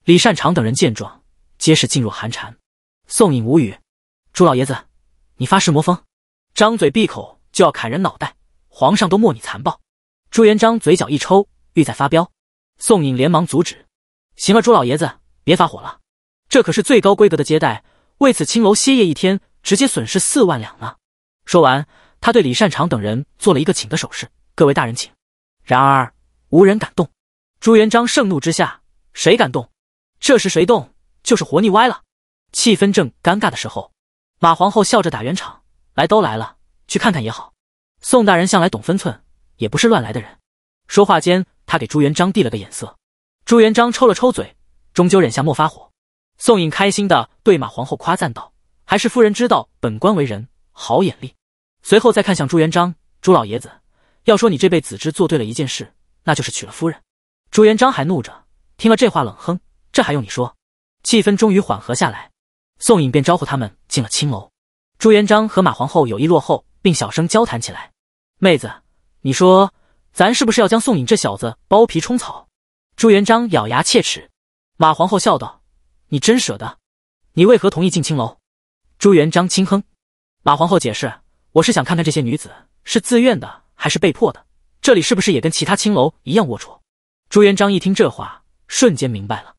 李善长等人见状，皆是噤若寒蝉。宋颖无语。朱老爷子，你发誓魔疯，张嘴闭口就要砍人脑袋，皇上都莫你残暴。朱元璋嘴角一抽。欲在发飙，宋颖连忙阻止。行了，朱老爷子，别发火了。这可是最高规格的接待，为此青楼歇业一天，直接损失四万两呢。说完，他对李善长等人做了一个请的手势：“各位大人，请。”然而无人敢动。朱元璋盛怒之下，谁敢动？这时谁动，就是活腻歪了。气氛正尴尬的时候，马皇后笑着打圆场：“来都来了，去看看也好。宋大人向来懂分寸，也不是乱来的人。”说话间，他给朱元璋递了个眼色，朱元璋抽了抽嘴，终究忍下莫发火。宋颖开心的对马皇后夸赞道：“还是夫人知道本官为人，好眼力。”随后再看向朱元璋，朱老爷子，要说你这辈子只做对了一件事，那就是娶了夫人。朱元璋还怒着，听了这话冷哼：“这还用你说？”气氛终于缓和下来，宋颖便招呼他们进了青楼。朱元璋和马皇后有意落后，并小声交谈起来：“妹子，你说。”咱是不是要将宋颖这小子剥皮充草？朱元璋咬牙切齿。马皇后笑道：“你真舍得？你为何同意进青楼？”朱元璋轻哼。马皇后解释：“我是想看看这些女子是自愿的还是被迫的，这里是不是也跟其他青楼一样龌龊？”朱元璋一听这话，瞬间明白了，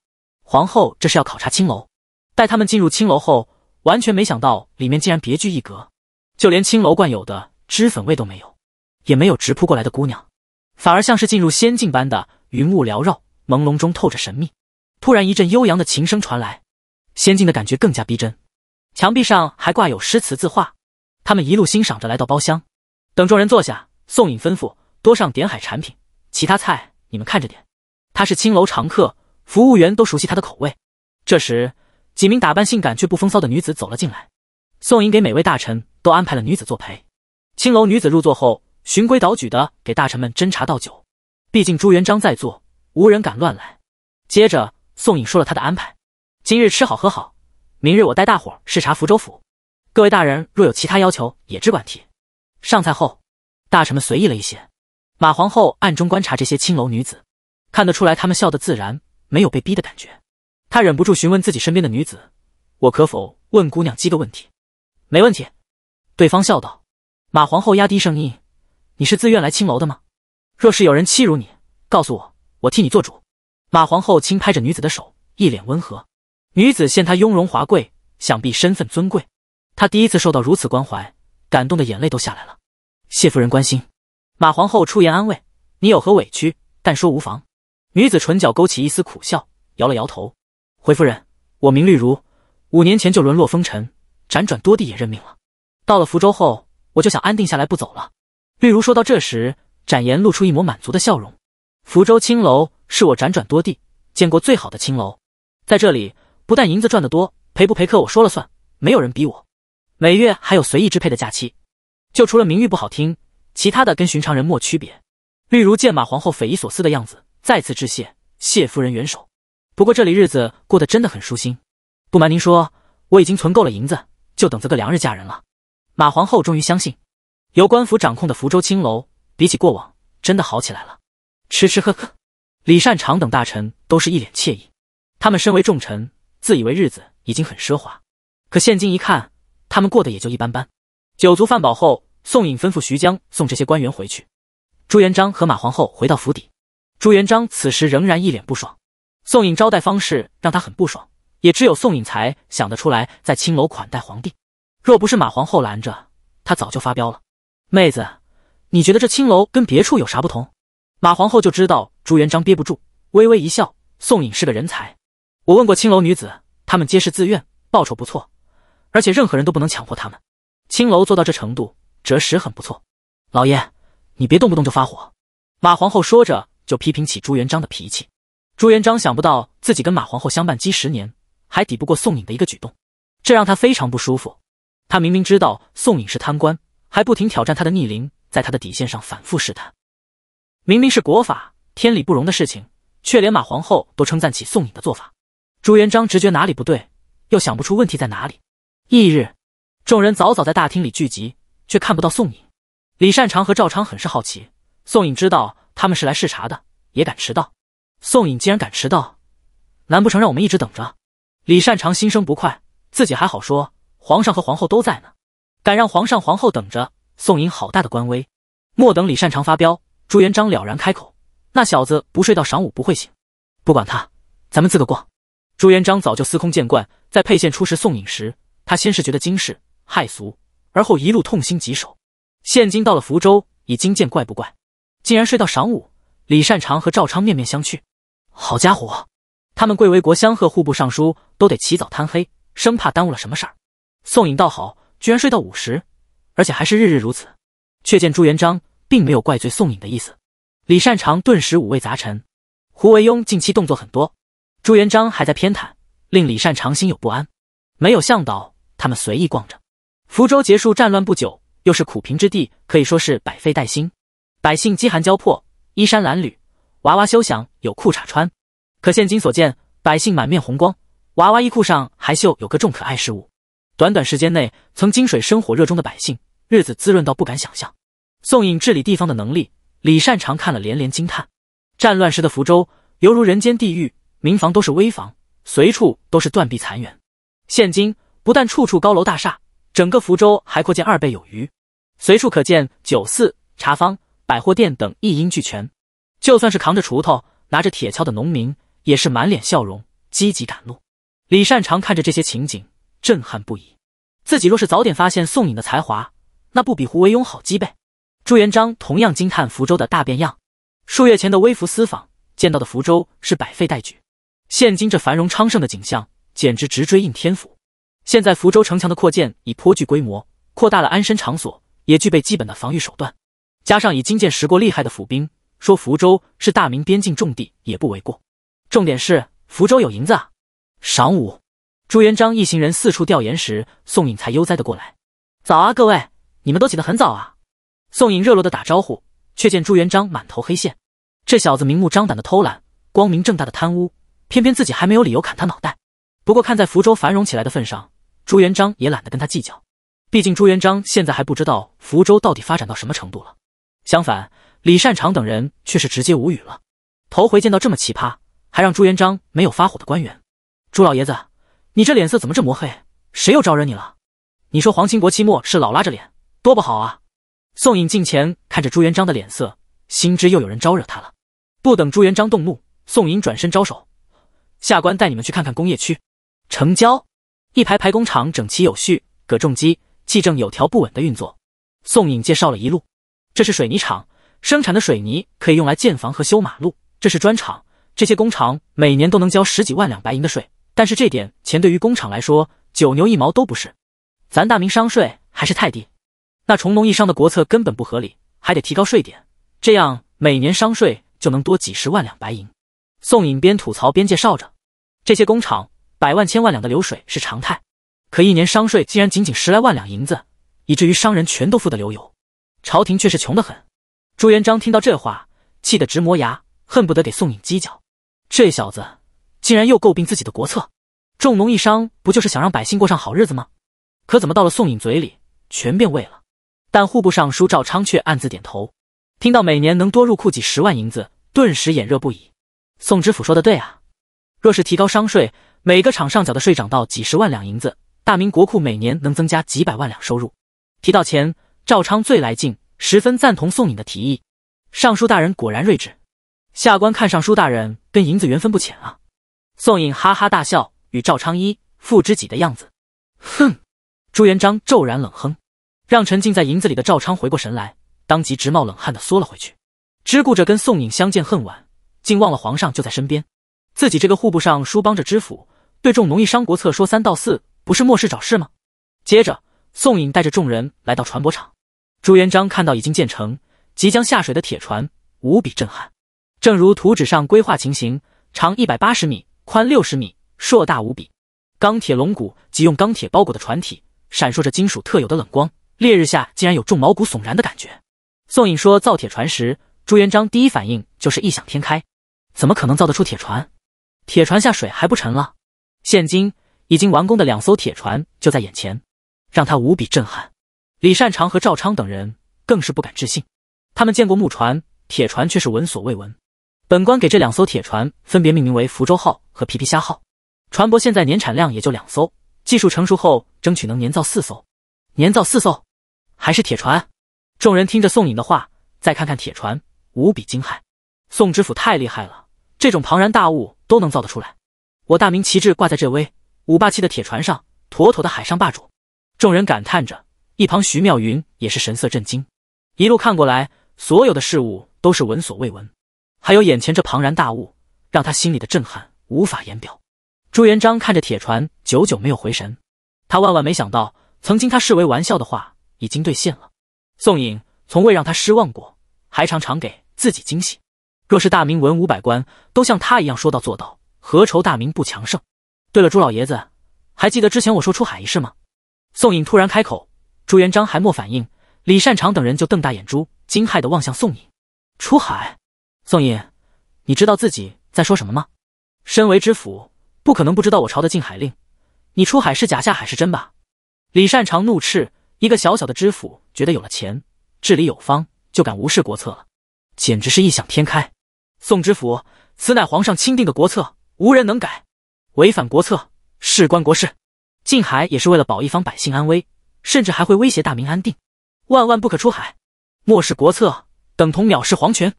皇后这是要考察青楼。待他们进入青楼后，完全没想到里面竟然别具一格，就连青楼惯有的脂粉味都没有，也没有直扑过来的姑娘。反而像是进入仙境般的云雾缭绕，朦胧中透着神秘。突然一阵悠扬的琴声传来，仙境的感觉更加逼真。墙壁上还挂有诗词字画。他们一路欣赏着来到包厢，等众人坐下，宋颖吩咐多上点海产品，其他菜你们看着点。他是青楼常客，服务员都熟悉他的口味。这时，几名打扮性感却不风骚的女子走了进来。宋颖给每位大臣都安排了女子作陪。青楼女子入座后。循规蹈矩的给大臣们斟茶倒酒，毕竟朱元璋在座，无人敢乱来。接着，宋颖说了他的安排：今日吃好喝好，明日我带大伙视察福州府。各位大人若有其他要求，也只管提。上菜后，大臣们随意了一些。马皇后暗中观察这些青楼女子，看得出来她们笑得自然，没有被逼的感觉。她忍不住询问自己身边的女子：“我可否问姑娘几个问题？”“没问题。”对方笑道。马皇后压低声音。你是自愿来青楼的吗？若是有人欺辱你，告诉我，我替你做主。马皇后轻拍着女子的手，一脸温和。女子见她雍容华贵，想必身份尊贵。她第一次受到如此关怀，感动的眼泪都下来了。谢夫人关心，马皇后出言安慰：“你有何委屈？但说无妨。”女子唇角勾起一丝苦笑，摇了摇头。回夫人，我名绿如，五年前就沦落风尘，辗转多地也认命了。到了福州后，我就想安定下来，不走了。绿如说到这时，展颜露出一抹满足的笑容。福州青楼是我辗转多地见过最好的青楼，在这里不但银子赚得多，陪不陪客我说了算，没有人逼我。每月还有随意支配的假期，就除了名誉不好听，其他的跟寻常人莫区别。绿如见马皇后匪夷所思的样子，再次致谢谢夫人援手。不过这里日子过得真的很舒心。不瞒您说，我已经存够了银子，就等着个良日嫁人了。马皇后终于相信。由官府掌控的福州青楼，比起过往真的好起来了。吃吃喝喝，李善长等大臣都是一脸惬意。他们身为重臣，自以为日子已经很奢华，可现今一看，他们过得也就一般般。酒足饭饱后，宋颖吩咐徐江送这些官员回去。朱元璋和马皇后回到府邸，朱元璋此时仍然一脸不爽。宋颖招待方式让他很不爽，也只有宋颖才想得出来在青楼款待皇帝。若不是马皇后拦着，他早就发飙了。妹子，你觉得这青楼跟别处有啥不同？马皇后就知道朱元璋憋不住，微微一笑。宋颖是个人才，我问过青楼女子，她们皆是自愿，报酬不错，而且任何人都不能强迫她们。青楼做到这程度，着实很不错。老爷，你别动不动就发火。马皇后说着，就批评起朱元璋的脾气。朱元璋想不到自己跟马皇后相伴几十年，还抵不过宋颖的一个举动，这让他非常不舒服。他明明知道宋颖是贪官。还不停挑战他的逆鳞，在他的底线上反复试探。明明是国法天理不容的事情，却连马皇后都称赞起宋颖的做法。朱元璋直觉哪里不对，又想不出问题在哪里。翌日，众人早早在大厅里聚集，却看不到宋颖、李善长和赵昌，很是好奇。宋颖知道他们是来视察的，也敢迟到。宋颖竟然敢迟到，难不成让我们一直等着？李善长心生不快，自己还好说，皇上和皇后都在呢。敢让皇上皇后等着？宋颖好大的官威！莫等李善长发飙，朱元璋了然开口：“那小子不睡到晌午不会醒，不管他，咱们自个逛。”朱元璋早就司空见惯，在沛县出使宋颖时，他先是觉得惊世骇俗，而后一路痛心疾首。现今到了福州，已经见怪不怪，竟然睡到晌午。李善长和赵昌面面相觑：“好家伙，他们贵为国相、贺户部尚书，都得起早贪黑，生怕耽误了什么事儿。宋颖倒好。”居然睡到午时，而且还是日日如此。却见朱元璋并没有怪罪宋颖的意思，李善长顿时五味杂陈。胡惟庸近期动作很多，朱元璋还在偏袒，令李善长心有不安。没有向导，他们随意逛着。福州结束战乱不久，又是苦贫之地，可以说是百废待兴，百姓饥寒交迫，衣衫褴褛，娃娃休想有裤衩穿。可现今所见，百姓满面红光，娃娃衣裤上还绣有各种可爱事物。短短时间内，曾经水深火热中的百姓，日子滋润到不敢想象。宋颖治理地方的能力，李善长看了连连惊叹。战乱时的福州犹如人间地狱，民房都是危房，随处都是断壁残垣。现今不但处处高楼大厦，整个福州还扩建二倍有余，随处可见酒肆、茶坊、百货店等一应俱全。就算是扛着锄头、拿着铁锹的农民，也是满脸笑容，积极赶路。李善长看着这些情景。震撼不已，自己若是早点发现宋颖的才华，那不比胡惟庸好几倍？朱元璋同样惊叹福州的大变样。数月前的微服私访，见到的福州是百废待举；现今这繁荣昌盛的景象，简直直追应天府。现在福州城墙的扩建已颇具规模，扩大了安身场所，也具备基本的防御手段。加上已经见识过厉害的府兵，说福州是大明边境重地也不为过。重点是福州有银子。啊，晌午。朱元璋一行人四处调研时，宋颖才悠哉的过来。早啊，各位，你们都起得很早啊。宋颖热络的打招呼，却见朱元璋满头黑线。这小子明目张胆的偷懒，光明正大的贪污，偏偏自己还没有理由砍他脑袋。不过看在福州繁荣起来的份上，朱元璋也懒得跟他计较。毕竟朱元璋现在还不知道福州到底发展到什么程度了。相反，李善长等人却是直接无语了。头回见到这么奇葩，还让朱元璋没有发火的官员。朱老爷子。你这脸色怎么这么黑？谁又招惹你了？你说皇亲国戚末是老拉着脸，多不好啊！宋颖近前看着朱元璋的脸色，心知又有人招惹他了。不等朱元璋动怒，宋颖转身招手：“下官带你们去看看工业区。”成交。一排排工厂整齐有序，葛重机计正有条不紊的运作。宋颖介绍了一路：“这是水泥厂生产的水泥，可以用来建房和修马路。这是砖厂，这些工厂每年都能交十几万两白银的税。”但是这点钱对于工厂来说九牛一毛都不是，咱大明商税还是太低，那重农抑商的国策根本不合理，还得提高税点，这样每年商税就能多几十万两白银。宋颖边吐槽边介绍着，这些工厂百万千万两的流水是常态，可一年商税竟然仅仅十来万两银子，以至于商人全都富得流油，朝廷却是穷得很。朱元璋听到这话，气得直磨牙，恨不得给宋颖犄角。这小子。竟然又诟病自己的国策，重农抑商不就是想让百姓过上好日子吗？可怎么到了宋颖嘴里，全变味了。但户部尚书赵昌却暗自点头，听到每年能多入库几十万银子，顿时眼热不已。宋知府说的对啊，若是提高商税，每个厂上缴的税涨到几十万两银子，大明国库每年能增加几百万两收入。提到钱，赵昌最来劲，十分赞同宋颖的提议。尚书大人果然睿智，下官看尚书大人跟银子缘分不浅啊。宋颖哈哈大笑，与赵昌一副知己的样子。哼！朱元璋骤然冷哼，让沉浸在营子里的赵昌回过神来，当即直冒冷汗的缩了回去，只顾着跟宋颖相见恨晚，竟忘了皇上就在身边。自己这个户部尚书帮着知府对众农艺商国策说三道四，不是没事找事吗？接着，宋颖带着众人来到船舶厂，朱元璋看到已经建成、即将下水的铁船，无比震撼。正如图纸上规划情形，长一百八十米。宽六十米，硕大无比，钢铁龙骨及用钢铁包裹的船体，闪烁着金属特有的冷光，烈日下竟然有种毛骨悚然的感觉。宋颖说造铁船时，朱元璋第一反应就是异想天开，怎么可能造得出铁船？铁船下水还不沉了？现今已经完工的两艘铁船就在眼前，让他无比震撼。李善长和赵昌等人更是不敢置信，他们见过木船，铁船却是闻所未闻。本官给这两艘铁船分别命名为“福州号”和“皮皮虾号”，船舶现在年产量也就两艘，技术成熟后争取能年造四艘。年造四艘，还是铁船？众人听着宋颖的话，再看看铁船，无比惊骇。宋知府太厉害了，这种庞然大物都能造得出来。我大明旗帜挂在这威武霸气的铁船上，妥妥的海上霸主。众人感叹着，一旁徐妙云也是神色震惊，一路看过来，所有的事物都是闻所未闻。还有眼前这庞然大物，让他心里的震撼无法言表。朱元璋看着铁船，久久没有回神。他万万没想到，曾经他视为玩笑的话，已经兑现了。宋颖从未让他失望过，还常常给自己惊喜。若是大明文武百官都像他一样说到做到，何愁大明不强盛？对了，朱老爷子，还记得之前我说出海一事吗？宋颖突然开口。朱元璋还没反应，李善长等人就瞪大眼珠，惊骇的望向宋颖。出海？宋引，你知道自己在说什么吗？身为知府，不可能不知道我朝的禁海令。你出海是假，下海是真吧？李善长怒斥：“一个小小的知府，觉得有了钱，治理有方，就敢无视国策了，简直是异想天开！”宋知府，此乃皇上钦定的国策，无人能改。违反国策，事关国事。禁海也是为了保一方百姓安危，甚至还会威胁大明安定。万万不可出海，漠视国策，等同藐视皇权。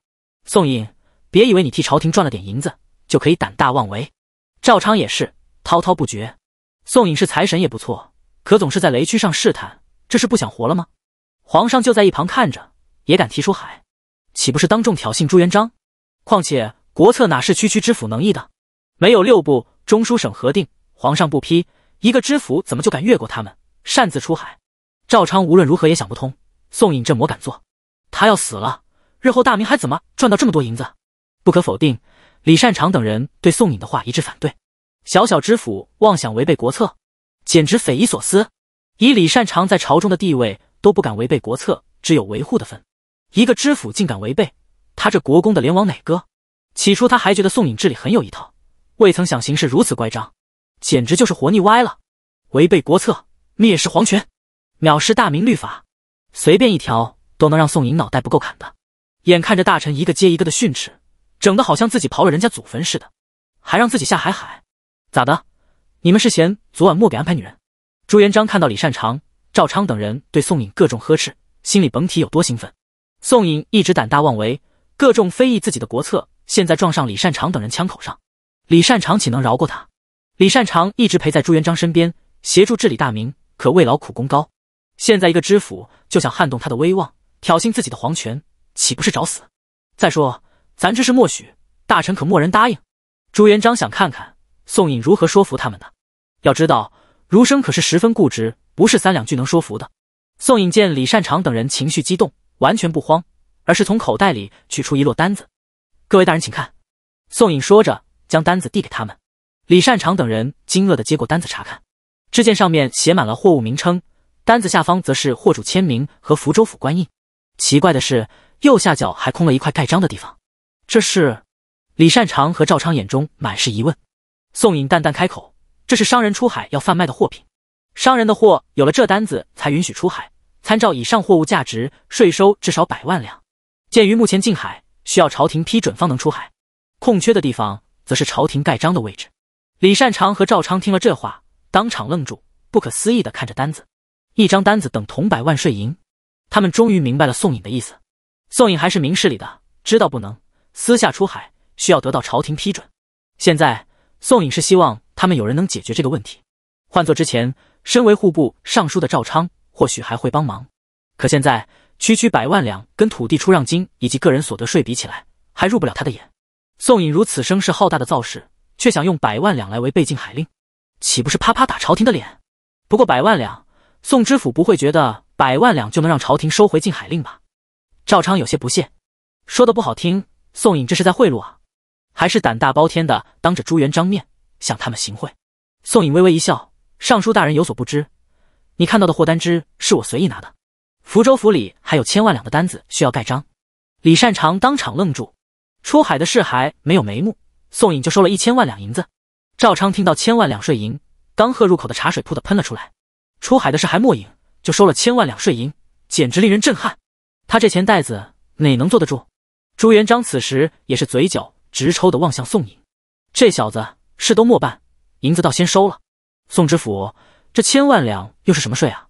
宋颖，别以为你替朝廷赚了点银子就可以胆大妄为。赵昌也是滔滔不绝。宋颖是财神也不错，可总是在雷区上试探，这是不想活了吗？皇上就在一旁看着，也敢提出海，岂不是当众挑衅朱元璋？况且国策哪是区区知府能议的？没有六部、中书省核定，皇上不批，一个知府怎么就敢越过他们擅自出海？赵昌无论如何也想不通，宋颖这魔敢做，他要死了。日后大明还怎么赚到这么多银子？不可否定，李善长等人对宋颖的话一致反对。小小知府妄想违背国策，简直匪夷所思。以李善长在朝中的地位，都不敢违背国策，只有维护的份。一个知府竟敢违背，他这国公的脸往哪搁？起初他还觉得宋颖治理很有一套，未曾想行事如此乖张，简直就是活腻歪了。违背国策，蔑视皇权，藐视大明律法，随便一条都能让宋颖脑袋不够砍的。眼看着大臣一个接一个的训斥，整得好像自己刨了人家祖坟似的，还让自己下海海，咋的？你们是嫌昨晚没给安排女人？朱元璋看到李善长、赵昌等人对宋颖各种呵斥，心里甭提有多兴奋。宋颖一直胆大妄为，各种非议自己的国策，现在撞上李善长等人枪口上，李善长岂能饶过他？李善长一直陪在朱元璋身边，协助治理大明，可未劳苦功高，现在一个知府就想撼动他的威望，挑衅自己的皇权。岂不是找死？再说咱这是默许，大臣可默然答应。朱元璋想看看宋颖如何说服他们的。要知道，儒生可是十分固执，不是三两句能说服的。宋颖见李善长等人情绪激动，完全不慌，而是从口袋里取出一摞单子：“各位大人，请看。”宋颖说着，将单子递给他们。李善长等人惊愕的接过单子查看，只见上面写满了货物名称，单子下方则是货主签名和福州府官印。奇怪的是。右下角还空了一块盖章的地方，这是李善长和赵昌眼中满是疑问。宋颖淡淡开口：“这是商人出海要贩卖的货品，商人的货有了这单子才允许出海。参照以上货物价值，税收至少百万两。鉴于目前禁海，需要朝廷批准方能出海。空缺的地方则是朝廷盖章的位置。”李善长和赵昌听了这话，当场愣住，不可思议的看着单子，一张单子等同百万税银。他们终于明白了宋颖的意思。宋颖还是明事理的，知道不能私下出海，需要得到朝廷批准。现在宋颖是希望他们有人能解决这个问题。换做之前，身为户部尚书的赵昌或许还会帮忙，可现在区区百万两跟土地出让金以及个人所得税比起来，还入不了他的眼。宋颖如此声势浩大的造势，却想用百万两来为背禁海令，岂不是啪啪打朝廷的脸？不过百万两，宋知府不会觉得百万两就能让朝廷收回禁海令吧？赵昌有些不屑，说的不好听，宋颖这是在贿赂啊，还是胆大包天的当着朱元璋面向他们行贿？宋颖微微一笑：“尚书大人有所不知，你看到的货单支是我随意拿的。福州府里还有千万两的单子需要盖章。”李善长当场愣住，出海的事还没有眉目，宋颖就收了一千万两银子。赵昌听到千万两税银，刚喝入口的茶水噗的喷了出来。出海的事还没影，就收了千万两税银，简直令人震撼。他这钱袋子哪能坐得住？朱元璋此时也是嘴角直抽的望向宋颖，这小子事都莫办，银子倒先收了。宋知府，这千万两又是什么税啊？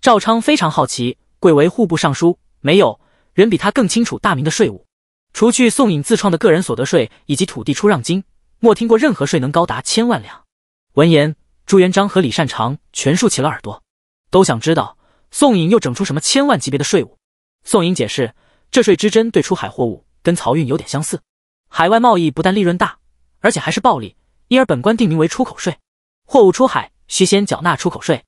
赵昌非常好奇，贵为户部尚书，没有人比他更清楚大明的税务。除去宋颖自创的个人所得税以及土地出让金，莫听过任何税能高达千万两。闻言，朱元璋和李善长全竖起了耳朵，都想知道宋颖又整出什么千万级别的税务。宋颖解释，这税之针对出海货物，跟漕运有点相似。海外贸易不但利润大，而且还是暴利，因而本官定名为出口税。货物出海需先缴纳出口税，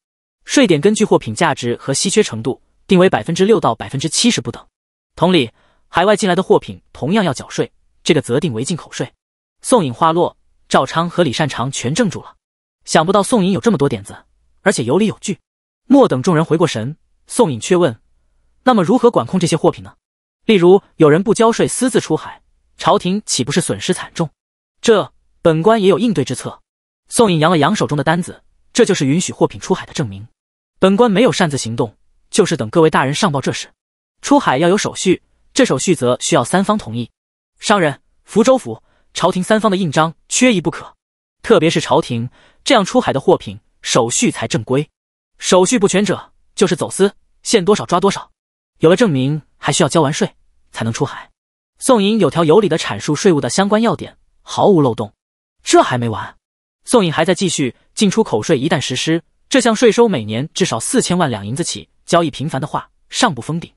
税点根据货品价值和稀缺程度定为百分之六到百分之七十不等。同理，海外进来的货品同样要缴税，这个则定为进口税。宋颖话落，赵昌和李善长全怔住了。想不到宋颖有这么多点子，而且有理有据。莫等众人回过神，宋颖却问。那么如何管控这些货品呢？例如有人不交税私自出海，朝廷岂不是损失惨重？这本官也有应对之策。宋颖扬了扬手中的单子，这就是允许货品出海的证明。本官没有擅自行动，就是等各位大人上报这事。出海要有手续，这手续则需要三方同意：商人、福州府、朝廷三方的印章缺一不可。特别是朝廷，这样出海的货品手续才正规。手续不全者就是走私，限多少抓多少。有了证明，还需要交完税才能出海。宋颖有条有理的阐述税务的相关要点，毫无漏洞。这还没完，宋颖还在继续。进出口税一旦实施，这项税收每年至少四千万两银子起，交易频繁的话，上不封顶。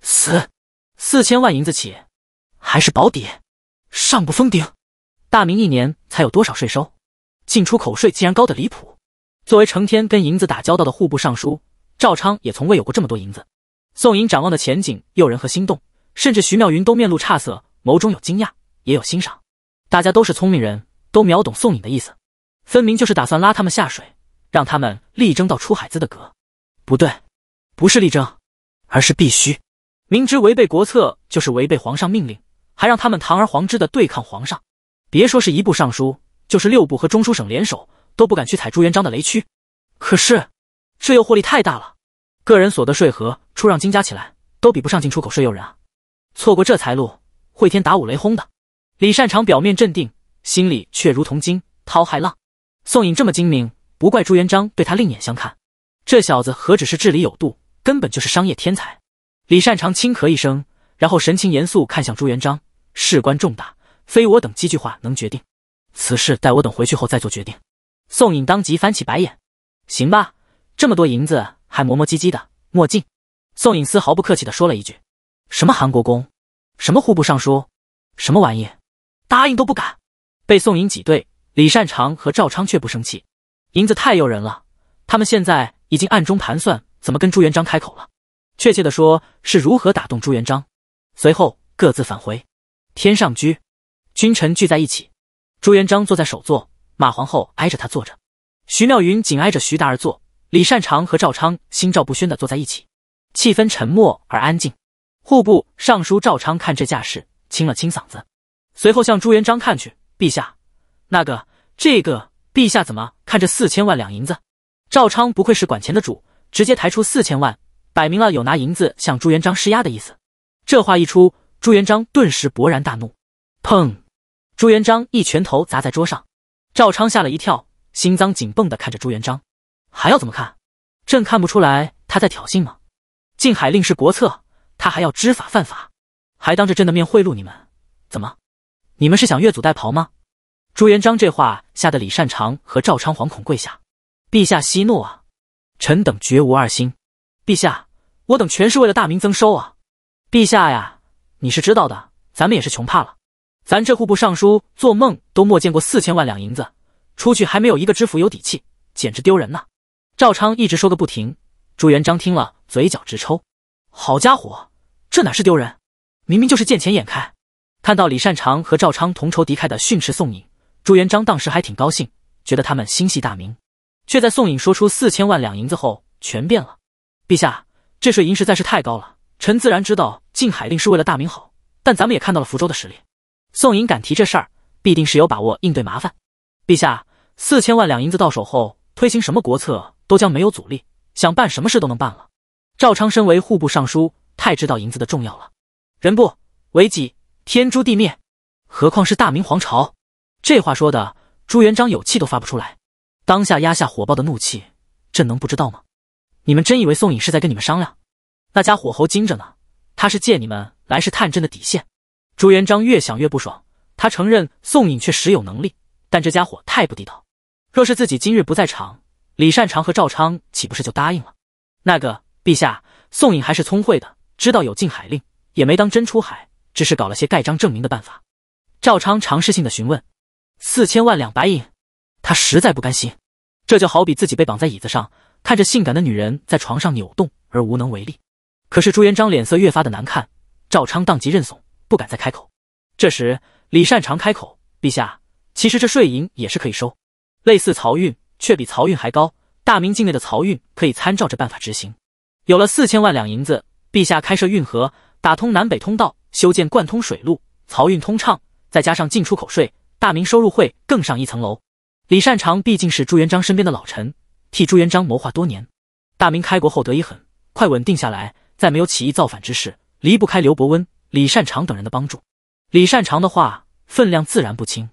死，四千万银子起，还是保底，上不封顶。大明一年才有多少税收？进出口税竟然高得离谱。作为成天跟银子打交道的户部尚书赵昌，也从未有过这么多银子。宋颖展望的前景诱人和心动，甚至徐妙云都面露诧色，眸中有惊讶，也有欣赏。大家都是聪明人，都秒懂宋颖的意思，分明就是打算拉他们下水，让他们力争到出海子的格。不对，不是力争，而是必须。明知违背国策，就是违背皇上命令，还让他们堂而皇之的对抗皇上。别说是一部尚书，就是六部和中书省联手，都不敢去踩朱元璋的雷区。可是，这诱惑力太大了。个人所得税和出让金加起来都比不上进出口税诱人啊！错过这财路，会天打五雷轰的。李善长表面镇定，心里却如同惊涛骇浪。宋颖这么精明，不怪朱元璋对他另眼相看。这小子何止是治理有度，根本就是商业天才。李善长轻咳一声，然后神情严肃看向朱元璋：“事关重大，非我等几句话能决定。此事待我等回去后再做决定。”宋颖当即翻起白眼：“行吧，这么多银子。”还磨磨唧唧的，墨镜。宋隐丝毫不客气地说了一句：“什么韩国公，什么户部尚书，什么玩意，答应都不敢。”被宋隐挤兑，李善长和赵昌却不生气。银子太诱人了，他们现在已经暗中盘算怎么跟朱元璋开口了，确切的说，是如何打动朱元璋。随后各自返回天上居，君臣聚在一起。朱元璋坐在首座，马皇后挨着他坐着，徐妙云紧挨着徐达而坐。李善长和赵昌心照不宣的坐在一起，气氛沉默而安静。户部尚书赵昌看这架势，清了清嗓子，随后向朱元璋看去：“陛下，那个，这个，陛下怎么看这四千万两银子？”赵昌不愧是管钱的主，直接抬出四千万，摆明了有拿银子向朱元璋施压的意思。这话一出，朱元璋顿时勃然大怒，砰！朱元璋一拳头砸在桌上，赵昌吓了一跳，心脏紧蹦的看着朱元璋。还要怎么看？朕看不出来他在挑衅吗？禁海令是国策，他还要知法犯法，还当着朕的面贿赂你们，怎么？你们是想越俎代庖吗？朱元璋这话吓得李善长和赵昌惶恐跪下：“陛下息怒啊，臣等绝无二心。陛下，我等全是为了大明增收啊。陛下呀，你是知道的，咱们也是穷怕了。咱这户部尚书做梦都莫见过四千万两银子，出去还没有一个知府有底气，简直丢人呢。”赵昌一直说个不停，朱元璋听了嘴角直抽。好家伙，这哪是丢人，明明就是见钱眼开。看到李善长和赵昌同仇敌忾的训斥宋颖，朱元璋当时还挺高兴，觉得他们心系大明。却在宋颖说出四千万两银子后，全变了。陛下，这税银实在是太高了。臣自然知道禁海令是为了大明好，但咱们也看到了福州的实力。宋颖敢提这事儿，必定是有把握应对麻烦。陛下，四千万两银子到手后，推行什么国策？都将没有阻力，想办什么事都能办了。赵昌身为户部尚书，太知道银子的重要了。人不为己，天诛地灭，何况是大明皇朝？这话说的，朱元璋有气都发不出来。当下压下火爆的怒气，朕能不知道吗？你们真以为宋颖是在跟你们商量？那家伙猴精着呢，他是借你们来试探朕的底线。朱元璋越想越不爽，他承认宋颖确实有能力，但这家伙太不地道。若是自己今日不在场，李善长和赵昌岂不是就答应了？那个陛下，宋颖还是聪慧的，知道有禁海令，也没当真出海，只是搞了些盖章证明的办法。赵昌尝试性的询问：“四千万两白银，他实在不甘心。这就好比自己被绑在椅子上，看着性感的女人在床上扭动而无能为力。可是朱元璋脸色越发的难看，赵昌当即认怂，不敢再开口。这时，李善长开口：“陛下，其实这税银也是可以收，类似漕运。”却比漕运还高。大明境内的漕运可以参照这办法执行。有了四千万两银子，陛下开设运河，打通南北通道，修建贯通水路，漕运通畅，再加上进出口税，大明收入会更上一层楼。李善长毕竟是朱元璋身边的老臣，替朱元璋谋划多年。大明开国后得以很快稳定下来，再没有起义造反之事，离不开刘伯温、李善长等人的帮助。李善长的话分量自然不轻。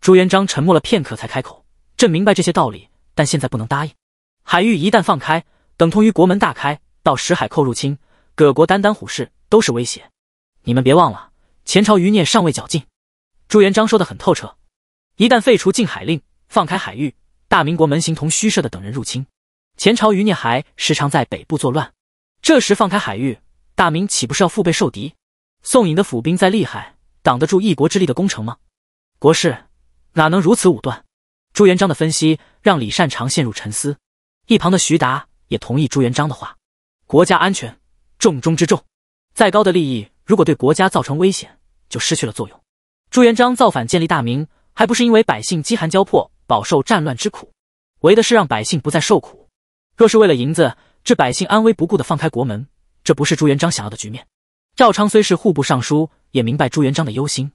朱元璋沉默了片刻，才开口：“朕明白这些道理。”但现在不能答应，海域一旦放开，等同于国门大开，到石海寇入侵，各国单单虎视，都是威胁。你们别忘了，前朝余孽尚未剿尽。朱元璋说得很透彻，一旦废除禁海令，放开海域，大明国门形同虚设的等人入侵。前朝余孽还时常在北部作乱，这时放开海域，大明岂不是要腹背受敌？宋颖的府兵再厉害，挡得住一国之力的攻城吗？国事哪能如此武断？朱元璋的分析让李善长陷入沉思，一旁的徐达也同意朱元璋的话：国家安全，重中之重。再高的利益，如果对国家造成危险，就失去了作用。朱元璋造反建立大明，还不是因为百姓饥寒交迫，饱受战乱之苦，为的是让百姓不再受苦。若是为了银子，置百姓安危不顾的放开国门，这不是朱元璋想要的局面。赵昌虽是户部尚书，也明白朱元璋的忧心，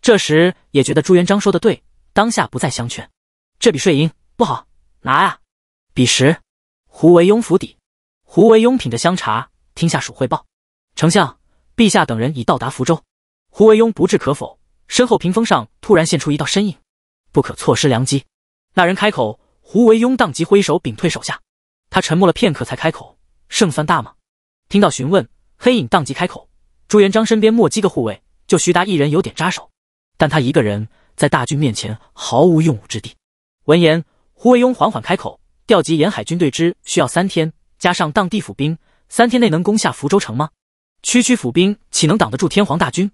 这时也觉得朱元璋说的对，当下不再相劝。这笔税银不好拿呀！彼时，胡惟庸府邸，胡惟庸品着香茶，听下属汇报：，丞相、陛下等人已到达福州。胡惟庸不置可否，身后屏风上突然现出一道身影：“不可错失良机。”那人开口，胡惟庸当即挥手，屏退手下。他沉默了片刻，才开口：“胜算大吗？”听到询问，黑影当即开口：“朱元璋身边莫几个护卫，就徐达一人有点扎手，但他一个人在大军面前毫无用武之地。”闻言，胡惟庸缓缓开口：“调集沿海军队之需要三天，加上当地府兵，三天内能攻下福州城吗？区区府兵岂能挡得住天皇大军？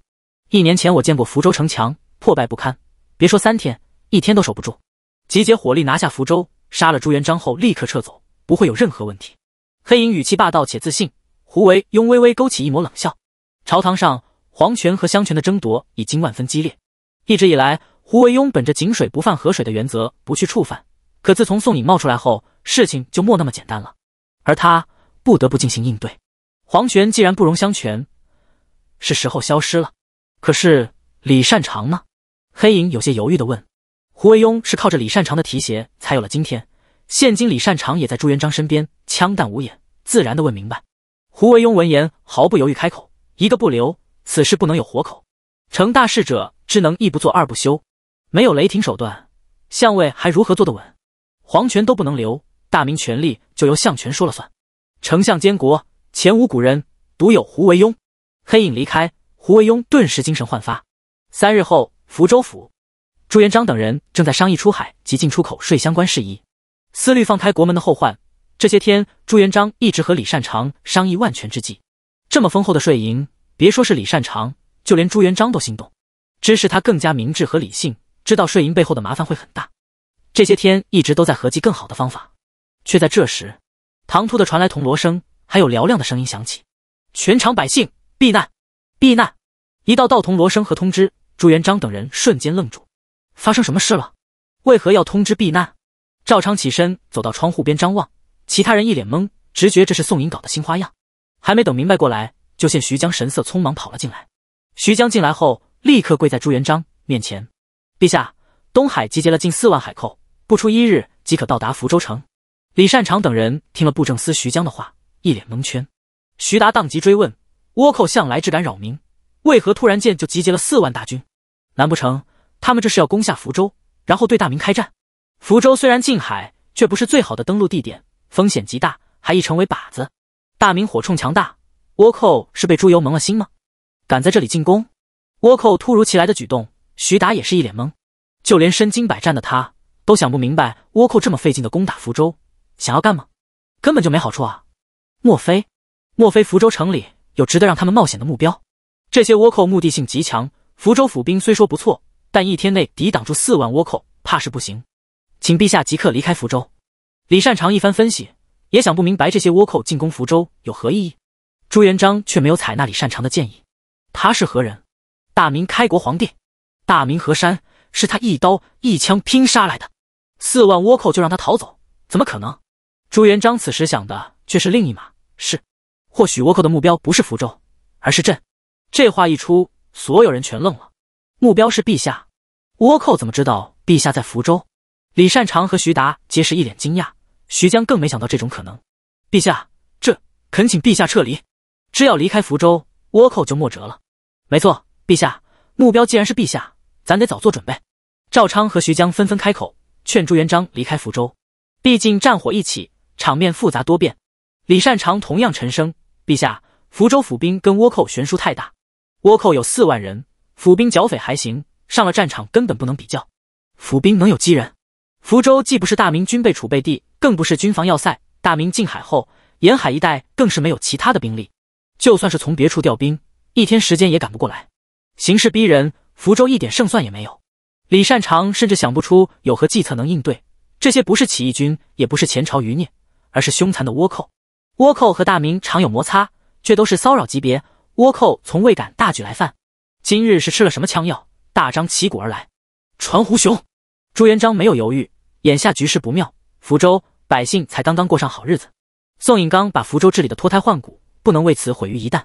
一年前我见过福州城墙破败不堪，别说三天，一天都守不住。集结火力拿下福州，杀了朱元璋后立刻撤走，不会有任何问题。”黑影语气霸道且自信。胡惟庸微微勾起一抹冷笑。朝堂上，皇权和相权的争夺已经万分激烈，一直以来。胡惟庸本着井水不犯河水的原则，不去触犯。可自从宋颖冒出来后，事情就没那么简单了，而他不得不进行应对。黄泉既然不容相全，是时候消失了。可是李善长呢？黑影有些犹豫的问。胡惟庸是靠着李善长的提携才有了今天，现今李善长也在朱元璋身边，枪弹无眼，自然的问明白。胡惟庸闻言，毫不犹豫开口：一个不留，此事不能有活口。成大事者，只能一不做二不休。没有雷霆手段，相位还如何坐得稳？皇权都不能留，大明权力就由相权说了算。丞相监国，前无古人，独有胡惟庸。黑影离开，胡惟庸顿时精神焕发。三日后，福州府，朱元璋等人正在商议出海及进出口税相关事宜，思虑放开国门的后患。这些天，朱元璋一直和李善长商议万全之计。这么丰厚的税银，别说是李善长，就连朱元璋都心动。只是他更加明智和理性。知道税银背后的麻烦会很大，这些天一直都在合计更好的方法，却在这时，唐突的传来铜锣声，还有嘹亮的声音响起，全场百姓避难，避难！一道道铜锣声和通知，朱元璋等人瞬间愣住，发生什么事了？为何要通知避难？赵昌起身走到窗户边张望，其他人一脸懵，直觉这是宋颖搞的新花样，还没等明白过来，就见徐江神色匆忙跑了进来。徐江进来后，立刻跪在朱元璋面前。陛下，东海集结了近四万海寇，不出一日即可到达福州城。李善长等人听了布政司徐江的话，一脸蒙圈。徐达当即追问：“倭寇向来只敢扰民，为何突然间就集结了四万大军？难不成他们这是要攻下福州，然后对大明开战？福州虽然近海，却不是最好的登陆地点，风险极大，还易成为靶子。大明火冲强大，倭寇是被猪油蒙了心吗？敢在这里进攻？倭寇突如其来的举动。”徐达也是一脸懵，就连身经百战的他都想不明白，倭寇这么费劲的攻打福州，想要干吗？根本就没好处啊！莫非，莫非福州城里有值得让他们冒险的目标？这些倭寇目的性极强，福州府兵虽说不错，但一天内抵挡住四万倭寇，怕是不行。请陛下即刻离开福州。李善长一番分析，也想不明白这些倭寇进攻福州有何意义。朱元璋却没有采纳李善长的建议。他是何人？大明开国皇帝。大明河山是他一刀一枪拼杀来的，四万倭寇就让他逃走，怎么可能？朱元璋此时想的却是另一码事。或许倭寇的目标不是福州，而是朕。这话一出，所有人全愣了。目标是陛下，倭寇怎么知道陛下在福州？李善长和徐达皆是一脸惊讶，徐江更没想到这种可能。陛下，这恳请陛下撤离。只要离开福州，倭寇就没辙了。没错，陛下，目标既然是陛下。咱得早做准备。赵昌和徐江纷纷开口劝朱元璋离开福州，毕竟战火一起，场面复杂多变。李善长同样沉声：“陛下，福州府兵跟倭寇悬殊太大，倭寇有四万人，府兵剿匪还行，上了战场根本不能比较。府兵能有几人？福州既不是大明军备储备地，更不是军防要塞。大明进海后，沿海一带更是没有其他的兵力，就算是从别处调兵，一天时间也赶不过来。形势逼人。”福州一点胜算也没有，李善长甚至想不出有何计策能应对。这些不是起义军，也不是前朝余孽，而是凶残的倭寇。倭寇和大明常有摩擦，却都是骚扰级别，倭寇从未敢大举来犯。今日是吃了什么枪药，大张旗鼓而来？传胡雄。朱元璋没有犹豫，眼下局势不妙，福州百姓才刚刚过上好日子，宋隐刚把福州治理的脱胎换骨，不能为此毁于一旦。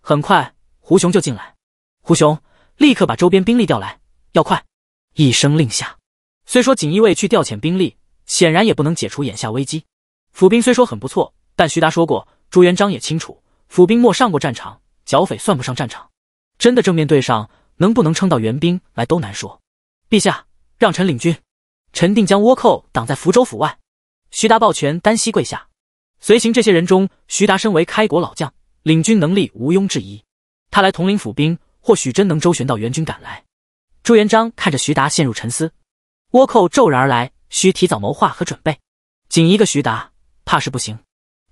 很快，胡雄就进来。胡雄。立刻把周边兵力调来，要快！一声令下，虽说锦衣卫去调遣兵力，显然也不能解除眼下危机。府兵虽说很不错，但徐达说过，朱元璋也清楚，府兵没上过战场，剿匪算不上战场，真的正面对上，能不能撑到援兵来都难说。陛下，让臣领军，臣定将倭寇挡在福州府外。徐达抱拳单膝跪下，随行这些人中，徐达身为开国老将，领军能力毋庸置疑，他来统领府兵。或许真能周旋到援军赶来。朱元璋看着徐达陷入沉思。倭寇骤然而来，需提早谋划和准备。仅一个徐达，怕是不行。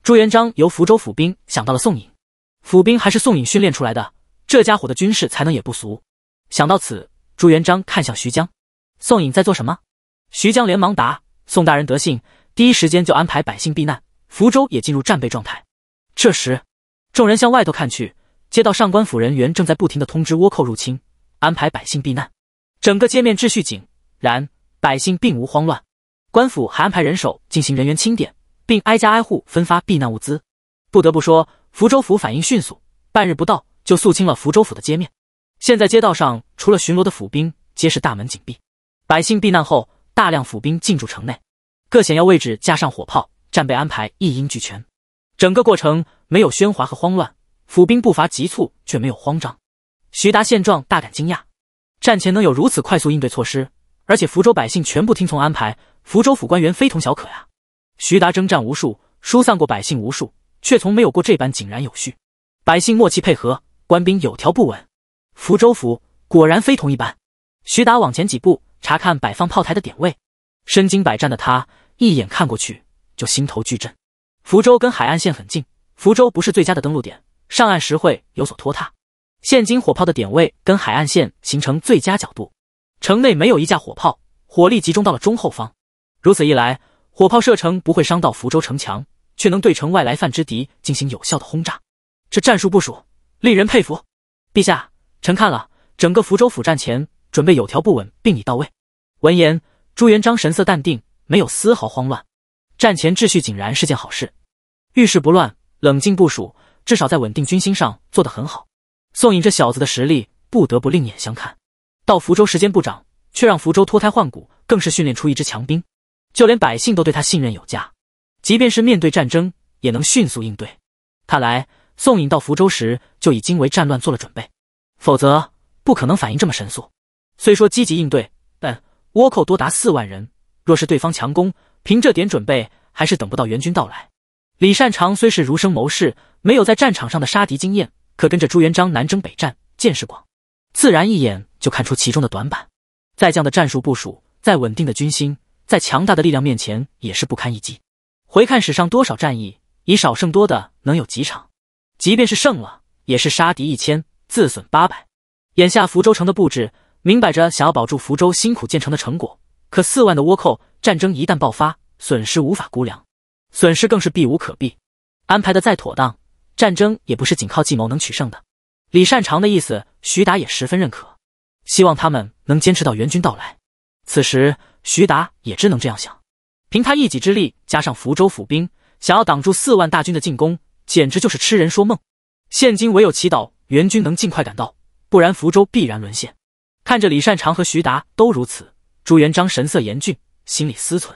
朱元璋由福州府兵想到了宋颖，府兵还是宋颖训练出来的，这家伙的军事才能也不俗。想到此，朱元璋看向徐江。宋颖在做什么？徐江连忙答：宋大人得信，第一时间就安排百姓避难，福州也进入战备状态。这时，众人向外头看去。街道上官府人员正在不停的通知倭寇入侵，安排百姓避难，整个街面秩序井然，百姓并无慌乱。官府还安排人手进行人员清点，并挨家挨户分发避难物资。不得不说，福州府反应迅速，半日不到就肃清了福州府的街面。现在街道上除了巡逻的府兵，皆是大门紧闭。百姓避难后，大量府兵进驻城内，各险要位置加上火炮，战备安排一应俱全。整个过程没有喧哗和慌乱。府兵步伐急促，却没有慌张。徐达见状，大感惊讶：战前能有如此快速应对措施，而且福州百姓全部听从安排，福州府官员非同小可呀！徐达征战无数，疏散过百姓无数，却从没有过这般井然有序，百姓默契配合，官兵有条不紊。福州府果然非同一般。徐达往前几步，查看摆放炮台的点位。身经百战的他，一眼看过去就心头巨震。福州跟海岸线很近，福州不是最佳的登陆点。上岸时会有所拖沓，现今火炮的点位跟海岸线形成最佳角度，城内没有一架火炮，火力集中到了中后方。如此一来，火炮射程不会伤到福州城墙，却能对城外来犯之敌进行有效的轰炸。这战术部署令人佩服。陛下，臣看了整个福州府战前准备有条不紊，并已到位。闻言，朱元璋神色淡定，没有丝毫慌乱。战前秩序井然是件好事，遇事不乱，冷静部署。至少在稳定军心上做得很好。宋颖这小子的实力不得不另眼相看。到福州时间不长，却让福州脱胎换骨，更是训练出一支强兵。就连百姓都对他信任有加，即便是面对战争，也能迅速应对。看来宋颖到福州时就已经为战乱做了准备，否则不可能反应这么神速。虽说积极应对，但倭寇多达四万人，若是对方强攻，凭这点准备还是等不到援军到来。李善长虽是儒生谋士，没有在战场上的杀敌经验，可跟着朱元璋南征北战，见识广，自然一眼就看出其中的短板。再将的战术部署，再稳定的军心，在强大的力量面前也是不堪一击。回看史上多少战役，以少胜多的能有几场？即便是胜了，也是杀敌一千，自损八百。眼下福州城的布置，明摆着想要保住福州辛苦建成的成果，可四万的倭寇，战争一旦爆发，损失无法估量。损失更是避无可避，安排的再妥当，战争也不是仅靠计谋能取胜的。李善长的意思，徐达也十分认可，希望他们能坚持到援军到来。此时，徐达也只能这样想：凭他一己之力，加上福州府兵，想要挡住四万大军的进攻，简直就是痴人说梦。现今唯有祈祷援军能尽快赶到，不然福州必然沦陷。看着李善长和徐达都如此，朱元璋神色严峻，心里思忖：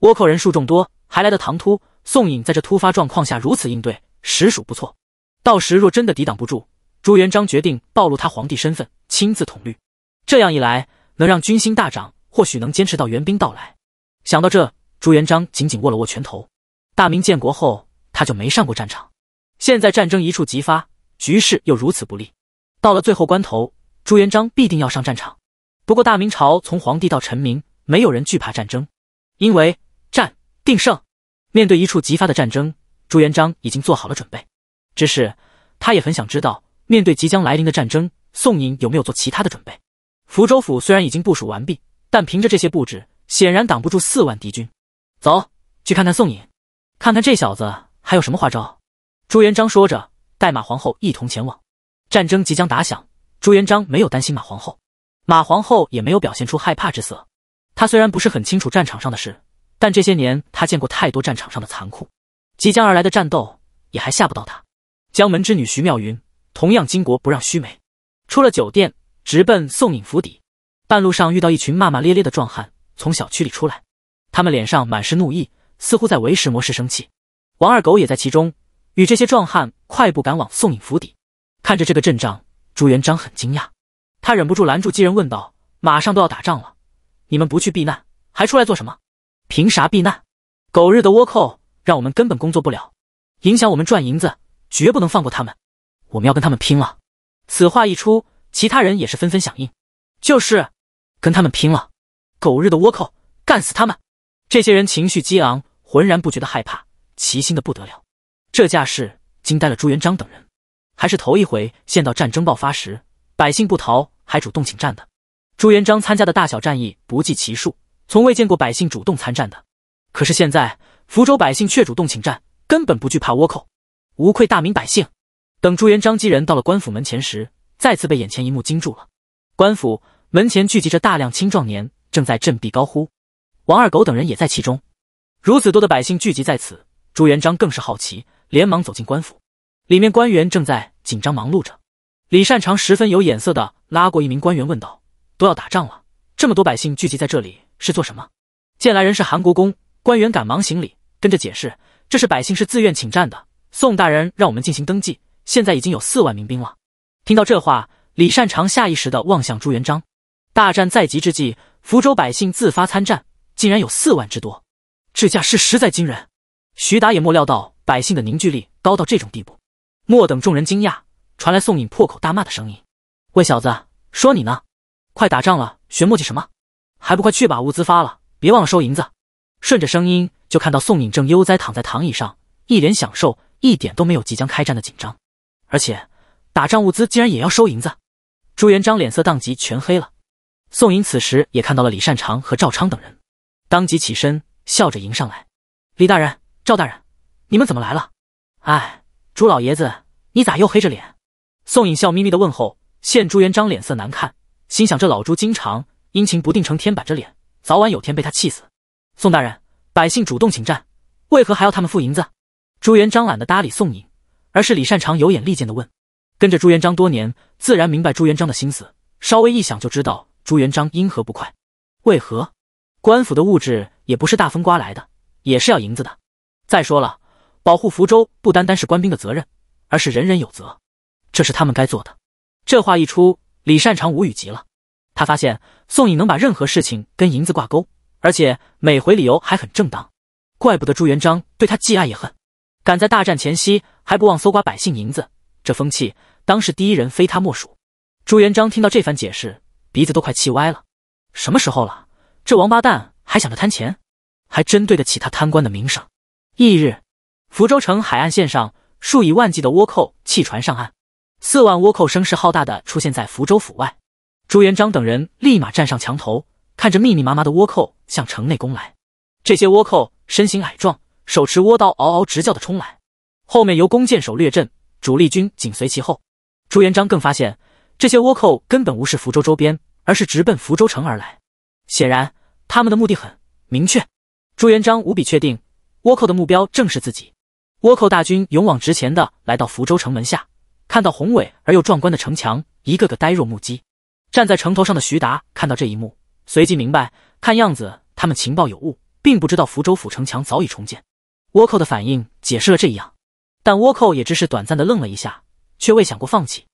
倭寇人数众多。还来的唐突，宋颖在这突发状况下如此应对，实属不错。到时若真的抵挡不住，朱元璋决定暴露他皇帝身份，亲自统率。这样一来，能让军心大涨，或许能坚持到援兵到来。想到这，朱元璋紧紧握了握拳头。大明建国后，他就没上过战场。现在战争一触即发，局势又如此不利，到了最后关头，朱元璋必定要上战场。不过，大明朝从皇帝到臣民，没有人惧怕战争，因为。定胜，面对一触即发的战争，朱元璋已经做好了准备。只是他也很想知道，面对即将来临的战争，宋颖有没有做其他的准备。福州府虽然已经部署完毕，但凭着这些布置，显然挡不住四万敌军。走去看看宋颖，看看这小子还有什么花招。朱元璋说着，带马皇后一同前往。战争即将打响，朱元璋没有担心马皇后，马皇后也没有表现出害怕之色。他虽然不是很清楚战场上的事。但这些年，他见过太多战场上的残酷，即将而来的战斗也还吓不到他。江门之女徐妙云同样巾帼不让须眉，出了酒店直奔宋颖府邸。半路上遇到一群骂骂咧咧的壮汉从小区里出来，他们脸上满是怒意，似乎在为石模式生气。王二狗也在其中，与这些壮汉快步赶往宋颖府邸。看着这个阵仗，朱元璋很惊讶，他忍不住拦住几人问道：“马上都要打仗了，你们不去避难，还出来做什么？”凭啥避难？狗日的倭寇让我们根本工作不了，影响我们赚银子，绝不能放过他们！我们要跟他们拼了！此话一出，其他人也是纷纷响应，就是跟他们拼了！狗日的倭寇，干死他们！这些人情绪激昂，浑然不觉得害怕，齐心的不得了。这架势惊呆了朱元璋等人，还是头一回见到战争爆发时百姓不逃还主动请战的。朱元璋参加的大小战役不计其数。从未见过百姓主动参战的，可是现在福州百姓却主动请战，根本不惧怕倭寇，无愧大明百姓。等朱元璋几人到了官府门前时，再次被眼前一幕惊住了。官府门前聚集着大量青壮年，正在振臂高呼。王二狗等人也在其中。如此多的百姓聚集在此，朱元璋更是好奇，连忙走进官府。里面官员正在紧张忙碌着。李善长十分有眼色的拉过一名官员问道：“都要打仗了，这么多百姓聚集在这里？”是做什么？见来人是韩国公官员，赶忙行礼，跟着解释：“这是百姓是自愿请战的，宋大人让我们进行登记，现在已经有四万民兵了。”听到这话，李善长下意识的望向朱元璋。大战在即之际，福州百姓自发参战，竟然有四万之多，这架势实在惊人。徐达也莫料到百姓的凝聚力高到这种地步。莫等众人惊讶，传来宋颖破口大骂的声音：“喂小子，说你呢！快打仗了，学墨迹什么？”还不快去把物资发了，别忘了收银子。顺着声音，就看到宋颖正悠哉躺在躺椅上，一脸享受，一点都没有即将开战的紧张。而且打仗物资竟然也要收银子，朱元璋脸色当即全黑了。宋颖此时也看到了李善长和赵昌等人，当即起身笑着迎上来：“李大人，赵大人，你们怎么来了？哎，朱老爷子，你咋又黑着脸？”宋颖笑眯眯的问候，现朱元璋脸色难看，心想这老朱经常。阴晴不定，成天板着脸，早晚有天被他气死。宋大人，百姓主动请战，为何还要他们付银子？朱元璋懒得搭理宋引，而是李善长有眼力见的问：“跟着朱元璋多年，自然明白朱元璋的心思，稍微一想就知道朱元璋因何不快。为何？官府的物质也不是大风刮来的，也是要银子的。再说了，保护福州不单单是官兵的责任，而是人人有责，这是他们该做的。”这话一出，李善长无语极了。他发现宋颖能把任何事情跟银子挂钩，而且每回理由还很正当，怪不得朱元璋对他既爱也恨。敢在大战前夕还不忘搜刮百姓银子，这风气当是第一人非他莫属。朱元璋听到这番解释，鼻子都快气歪了。什么时候了，这王八蛋还想着贪钱？还真对得起他贪官的名声。翌日，福州城海岸线上数以万计的倭寇弃船上岸，四万倭寇声势浩大的出现在福州府外。朱元璋等人立马站上墙头，看着密密麻麻的倭寇向城内攻来。这些倭寇身形矮壮，手持倭刀，嗷嗷直叫的冲来，后面由弓箭手列阵，主力军紧随其后。朱元璋更发现，这些倭寇根本无视福州周边，而是直奔福州城而来。显然，他们的目的很明确。朱元璋无比确定，倭寇的目标正是自己。倭寇大军勇往直前的来到福州城门下，看到宏伟而又壮观的城墙，一个个呆若木鸡。站在城头上的徐达看到这一幕，随即明白，看样子他们情报有误，并不知道福州府城墙早已重建。倭寇的反应解释了这样，但倭寇也只是短暂的愣了一下，却未想过放弃，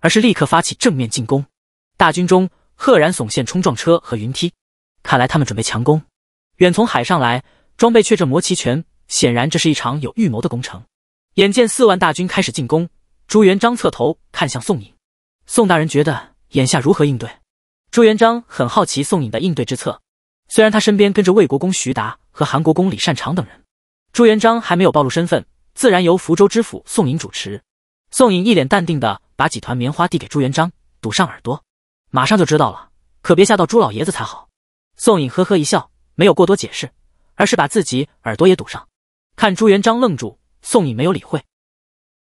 而是立刻发起正面进攻。大军中赫然耸现冲撞车和云梯，看来他们准备强攻。远从海上来，装备却这么齐全，显然这是一场有预谋的攻城。眼见四万大军开始进攻，朱元璋侧头看向宋颖，宋大人觉得。眼下如何应对？朱元璋很好奇宋颖的应对之策。虽然他身边跟着魏国公徐达和韩国公李善长等人，朱元璋还没有暴露身份，自然由福州知府宋颖主持。宋颖一脸淡定的把几团棉花递给朱元璋，堵上耳朵，马上就知道了，可别吓到朱老爷子才好。宋颖呵呵一笑，没有过多解释，而是把自己耳朵也堵上。看朱元璋愣住，宋颖没有理会。